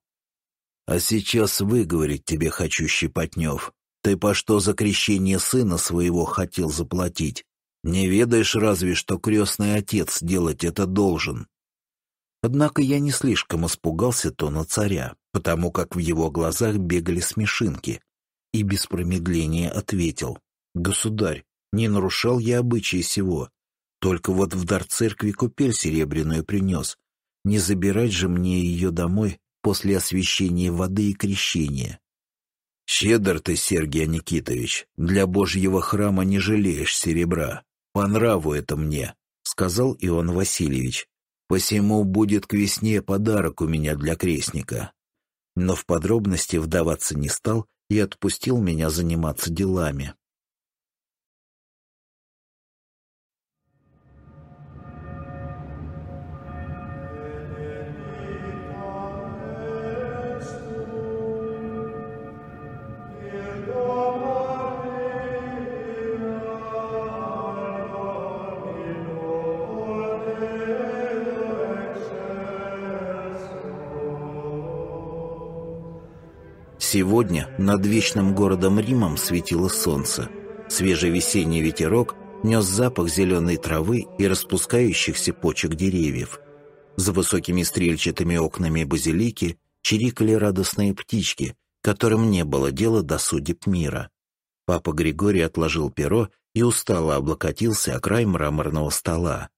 «А сейчас выговорить тебе хочу, Щепотнев. Ты по что за крещение сына своего хотел заплатить? Не ведаешь разве, что крестный отец делать это должен?» Однако я не слишком испугался тона царя, потому как в его глазах бегали смешинки, и без промедления ответил. «Государь, не нарушал я обычаи сего, только вот в дар церкви купель серебряную принес. Не забирать же мне ее домой после освящения воды и крещения». «Щедр ты, Сергий Никитович, для Божьего храма не жалеешь серебра. По нраву это мне», — сказал Иоанн Васильевич. Посему будет к весне подарок у меня для крестника. Но в подробности вдаваться не стал и отпустил меня заниматься делами. Сегодня над вечным городом Римом светило солнце. Свежий весенний ветерок нес запах зеленой травы и распускающихся почек деревьев. За высокими стрельчатыми окнами базилики чирикали радостные птички, которым не было дела до судеб мира. Папа Григорий отложил перо и устало облокотился о край мраморного стола.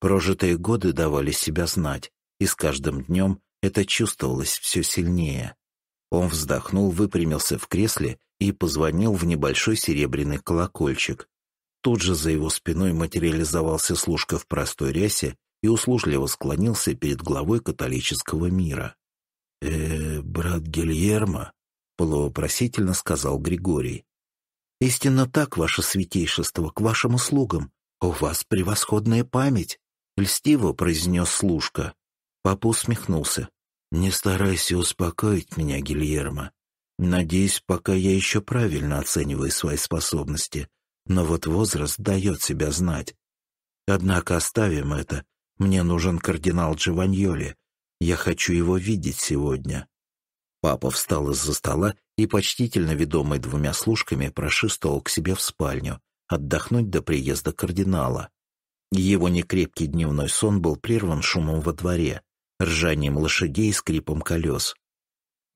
Прожитые годы давали себя знать, и с каждым днем это чувствовалось все сильнее. Он вздохнул, выпрямился в кресле и позвонил в небольшой серебряный колокольчик. Тут же за его спиной материализовался служка в простой рясе и услужливо склонился перед главой католического мира. «Э, -э брат Гильермо?» — полувопросительно сказал Григорий. «Истинно так, ваше святейшество, к вашим услугам. У вас превосходная память!» — льстиво произнес служка. Папа усмехнулся. Не старайся успокоить меня, Гильермо. Надеюсь, пока я еще правильно оцениваю свои способности, но вот возраст дает себя знать. Однако оставим это. Мне нужен кардинал Джованьоли. Я хочу его видеть сегодня». Папа встал из-за стола и, почтительно ведомый двумя служками, прошествовал к себе в спальню, отдохнуть до приезда кардинала. Его некрепкий дневной сон был прерван шумом во дворе ржанием лошадей и скрипом колес.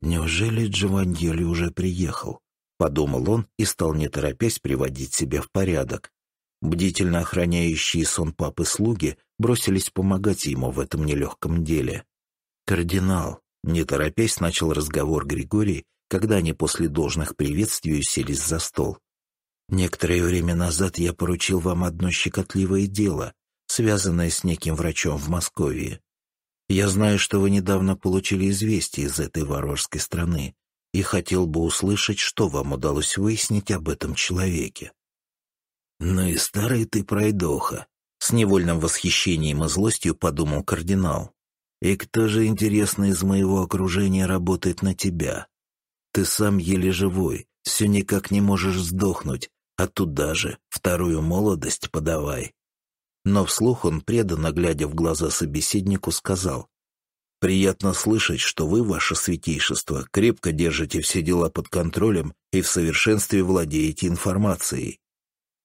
«Неужели Джованьели уже приехал?» — подумал он и стал не торопясь приводить себя в порядок. Бдительно охраняющие сон папы слуги бросились помогать ему в этом нелегком деле. «Кардинал», — не торопясь, начал разговор Григорий, когда они после должных приветствий уселись за стол. «Некоторое время назад я поручил вам одно щекотливое дело, связанное с неким врачом в Москве. Я знаю, что вы недавно получили известие из этой варварской страны и хотел бы услышать, что вам удалось выяснить об этом человеке. «Ну и старый ты пройдоха», — с невольным восхищением и злостью подумал кардинал. «И кто же, интересно, из моего окружения работает на тебя? Ты сам еле живой, все никак не можешь сдохнуть, а туда же вторую молодость подавай» но вслух он, преданно глядя в глаза собеседнику, сказал, «Приятно слышать, что вы, ваше святейшество, крепко держите все дела под контролем и в совершенстве владеете информацией».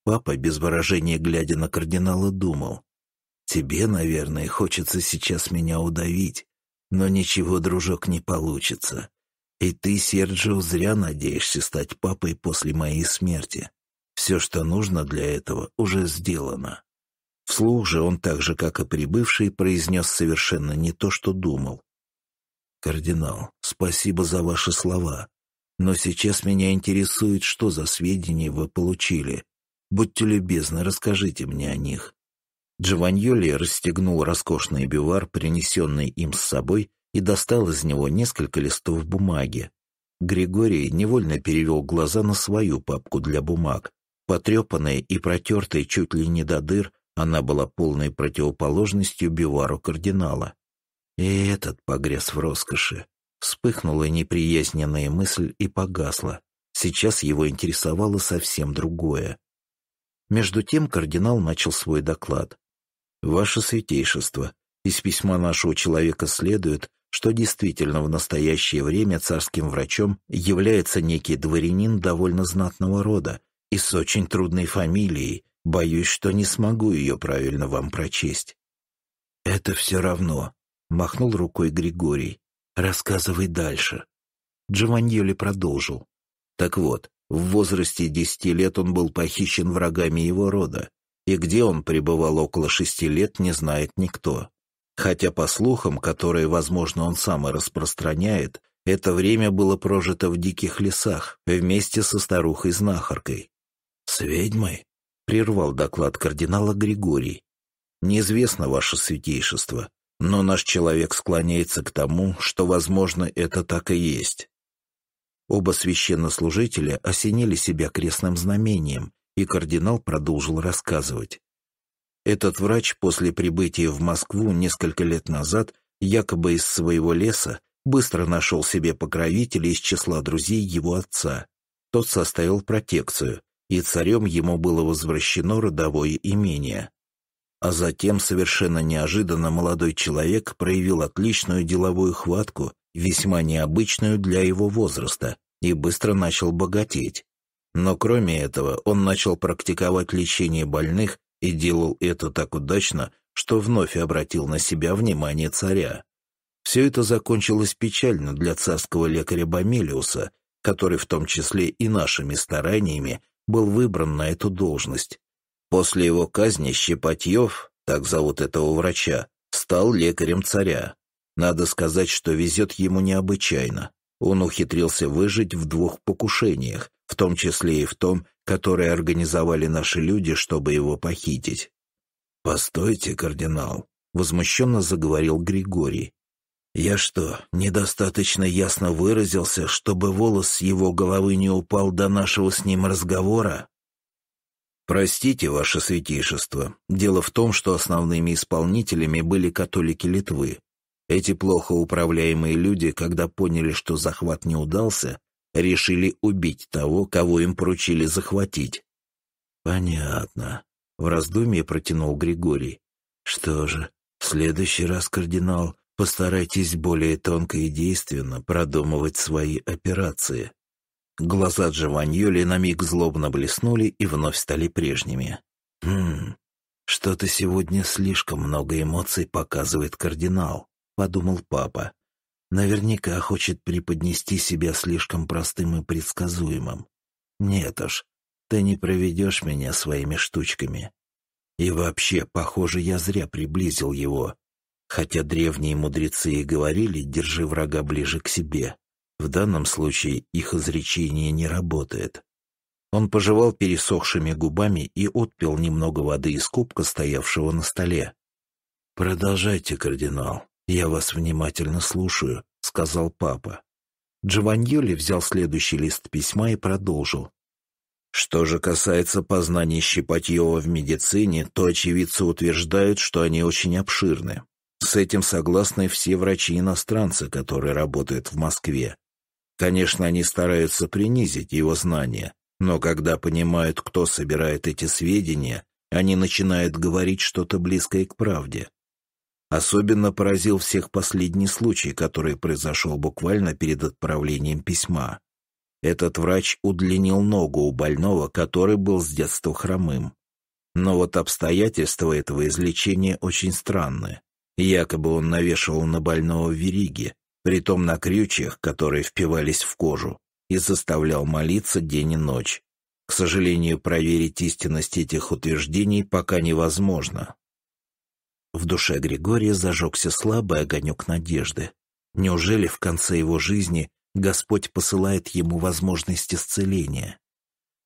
Папа, без выражения глядя на кардинала, думал, «Тебе, наверное, хочется сейчас меня удавить, но ничего, дружок, не получится. И ты, Серджио, зря надеешься стать папой после моей смерти. Все, что нужно для этого, уже сделано». Вслух же он так же, как и прибывший, произнес совершенно не то, что думал. «Кардинал, спасибо за ваши слова, но сейчас меня интересует, что за сведения вы получили. Будьте любезны, расскажите мне о них». Джованьоли расстегнул роскошный бивар, принесенный им с собой, и достал из него несколько листов бумаги. Григорий невольно перевел глаза на свою папку для бумаг, потрепанной и протертой чуть ли не до дыр, она была полной противоположностью бивару кардинала. И этот погряз в роскоши. Вспыхнула неприязненная мысль и погасла. Сейчас его интересовало совсем другое. Между тем кардинал начал свой доклад. «Ваше святейшество, из письма нашего человека следует, что действительно в настоящее время царским врачом является некий дворянин довольно знатного рода и с очень трудной фамилией, Боюсь, что не смогу ее правильно вам прочесть». «Это все равно», — махнул рукой Григорий. «Рассказывай дальше». Джованьоли продолжил. «Так вот, в возрасте десяти лет он был похищен врагами его рода, и где он пребывал около шести лет, не знает никто. Хотя, по слухам, которые, возможно, он сам и распространяет, это время было прожито в диких лесах, вместе со старухой-знахаркой. «С ведьмой?» прервал доклад кардинала Григорий. «Неизвестно, ваше святейшество, но наш человек склоняется к тому, что, возможно, это так и есть». Оба священнослужителя осенили себя крестным знамением, и кардинал продолжил рассказывать. Этот врач после прибытия в Москву несколько лет назад якобы из своего леса быстро нашел себе покровителя из числа друзей его отца. Тот составил протекцию, и царем ему было возвращено родовое имение. А затем, совершенно неожиданно, молодой человек проявил отличную деловую хватку, весьма необычную для его возраста, и быстро начал богатеть. Но кроме этого, он начал практиковать лечение больных и делал это так удачно, что вновь обратил на себя внимание царя. Все это закончилось печально для царского лекаря Бомелиуса, который в том числе и нашими стараниями был выбран на эту должность. После его казни Щепотьев, так зовут этого врача, стал лекарем царя. Надо сказать, что везет ему необычайно. Он ухитрился выжить в двух покушениях, в том числе и в том, которое организовали наши люди, чтобы его похитить. «Постойте, кардинал», — возмущенно заговорил Григорий. Я что, недостаточно ясно выразился, чтобы волос с его головы не упал до нашего с ним разговора? Простите, ваше святейшество. Дело в том, что основными исполнителями были католики Литвы. Эти плохо управляемые люди, когда поняли, что захват не удался, решили убить того, кого им поручили захватить. Понятно. В раздумье протянул Григорий. Что же, в следующий раз, кардинал, Постарайтесь более тонко и действенно продумывать свои операции. Глаза Джованьоли на миг злобно блеснули и вновь стали прежними. «Хм, что-то сегодня слишком много эмоций показывает кардинал», — подумал папа. «Наверняка хочет преподнести себя слишком простым и предсказуемым. Нет уж, ты не проведешь меня своими штучками. И вообще, похоже, я зря приблизил его, Хотя древние мудрецы и говорили «держи врага ближе к себе», в данном случае их изречение не работает. Он пожевал пересохшими губами и отпил немного воды из кубка, стоявшего на столе. «Продолжайте, кардинал, я вас внимательно слушаю», — сказал папа. Джованьоли взял следующий лист письма и продолжил. Что же касается познаний Щепотьева в медицине, то очевидцы утверждают, что они очень обширны. С этим согласны все врачи-иностранцы, которые работают в Москве. Конечно, они стараются принизить его знания, но когда понимают, кто собирает эти сведения, они начинают говорить что-то близкое к правде. Особенно поразил всех последний случай, который произошел буквально перед отправлением письма. Этот врач удлинил ногу у больного, который был с детства хромым. Но вот обстоятельства этого излечения очень странные. Якобы он навешивал на больного вериги, притом на крючьях, которые впивались в кожу, и заставлял молиться день и ночь. К сожалению, проверить истинность этих утверждений пока невозможно. В душе Григория зажегся слабый огонек надежды. Неужели в конце его жизни Господь посылает ему возможность исцеления?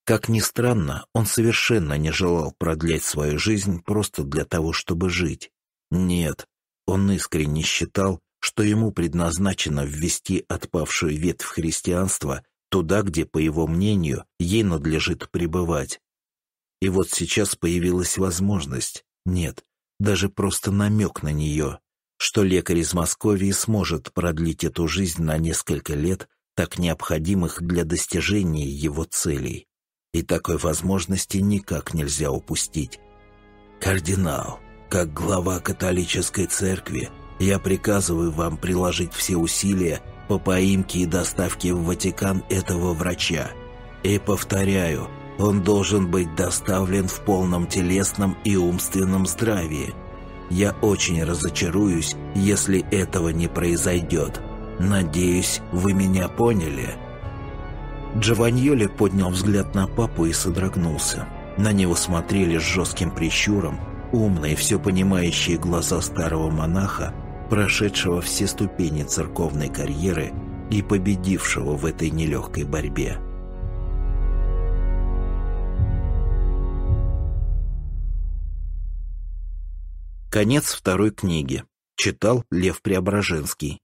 Как ни странно, он совершенно не желал продлять свою жизнь просто для того, чтобы жить. Нет, он искренне считал, что ему предназначено ввести отпавшую ветвь христианства туда, где, по его мнению, ей надлежит пребывать. И вот сейчас появилась возможность, нет, даже просто намек на нее, что лекарь из Московии сможет продлить эту жизнь на несколько лет, так необходимых для достижения его целей. И такой возможности никак нельзя упустить. «Кардинал», как глава католической церкви, я приказываю вам приложить все усилия по поимке и доставке в Ватикан этого врача. И повторяю, он должен быть доставлен в полном телесном и умственном здравии. Я очень разочаруюсь, если этого не произойдет. Надеюсь, вы меня поняли». Джованьоли поднял взгляд на папу и содрогнулся. На него смотрели с жестким прищуром, Умные, все понимающие глаза старого монаха, прошедшего все ступени церковной карьеры и победившего в этой нелегкой борьбе. Конец второй книги. Читал Лев Преображенский.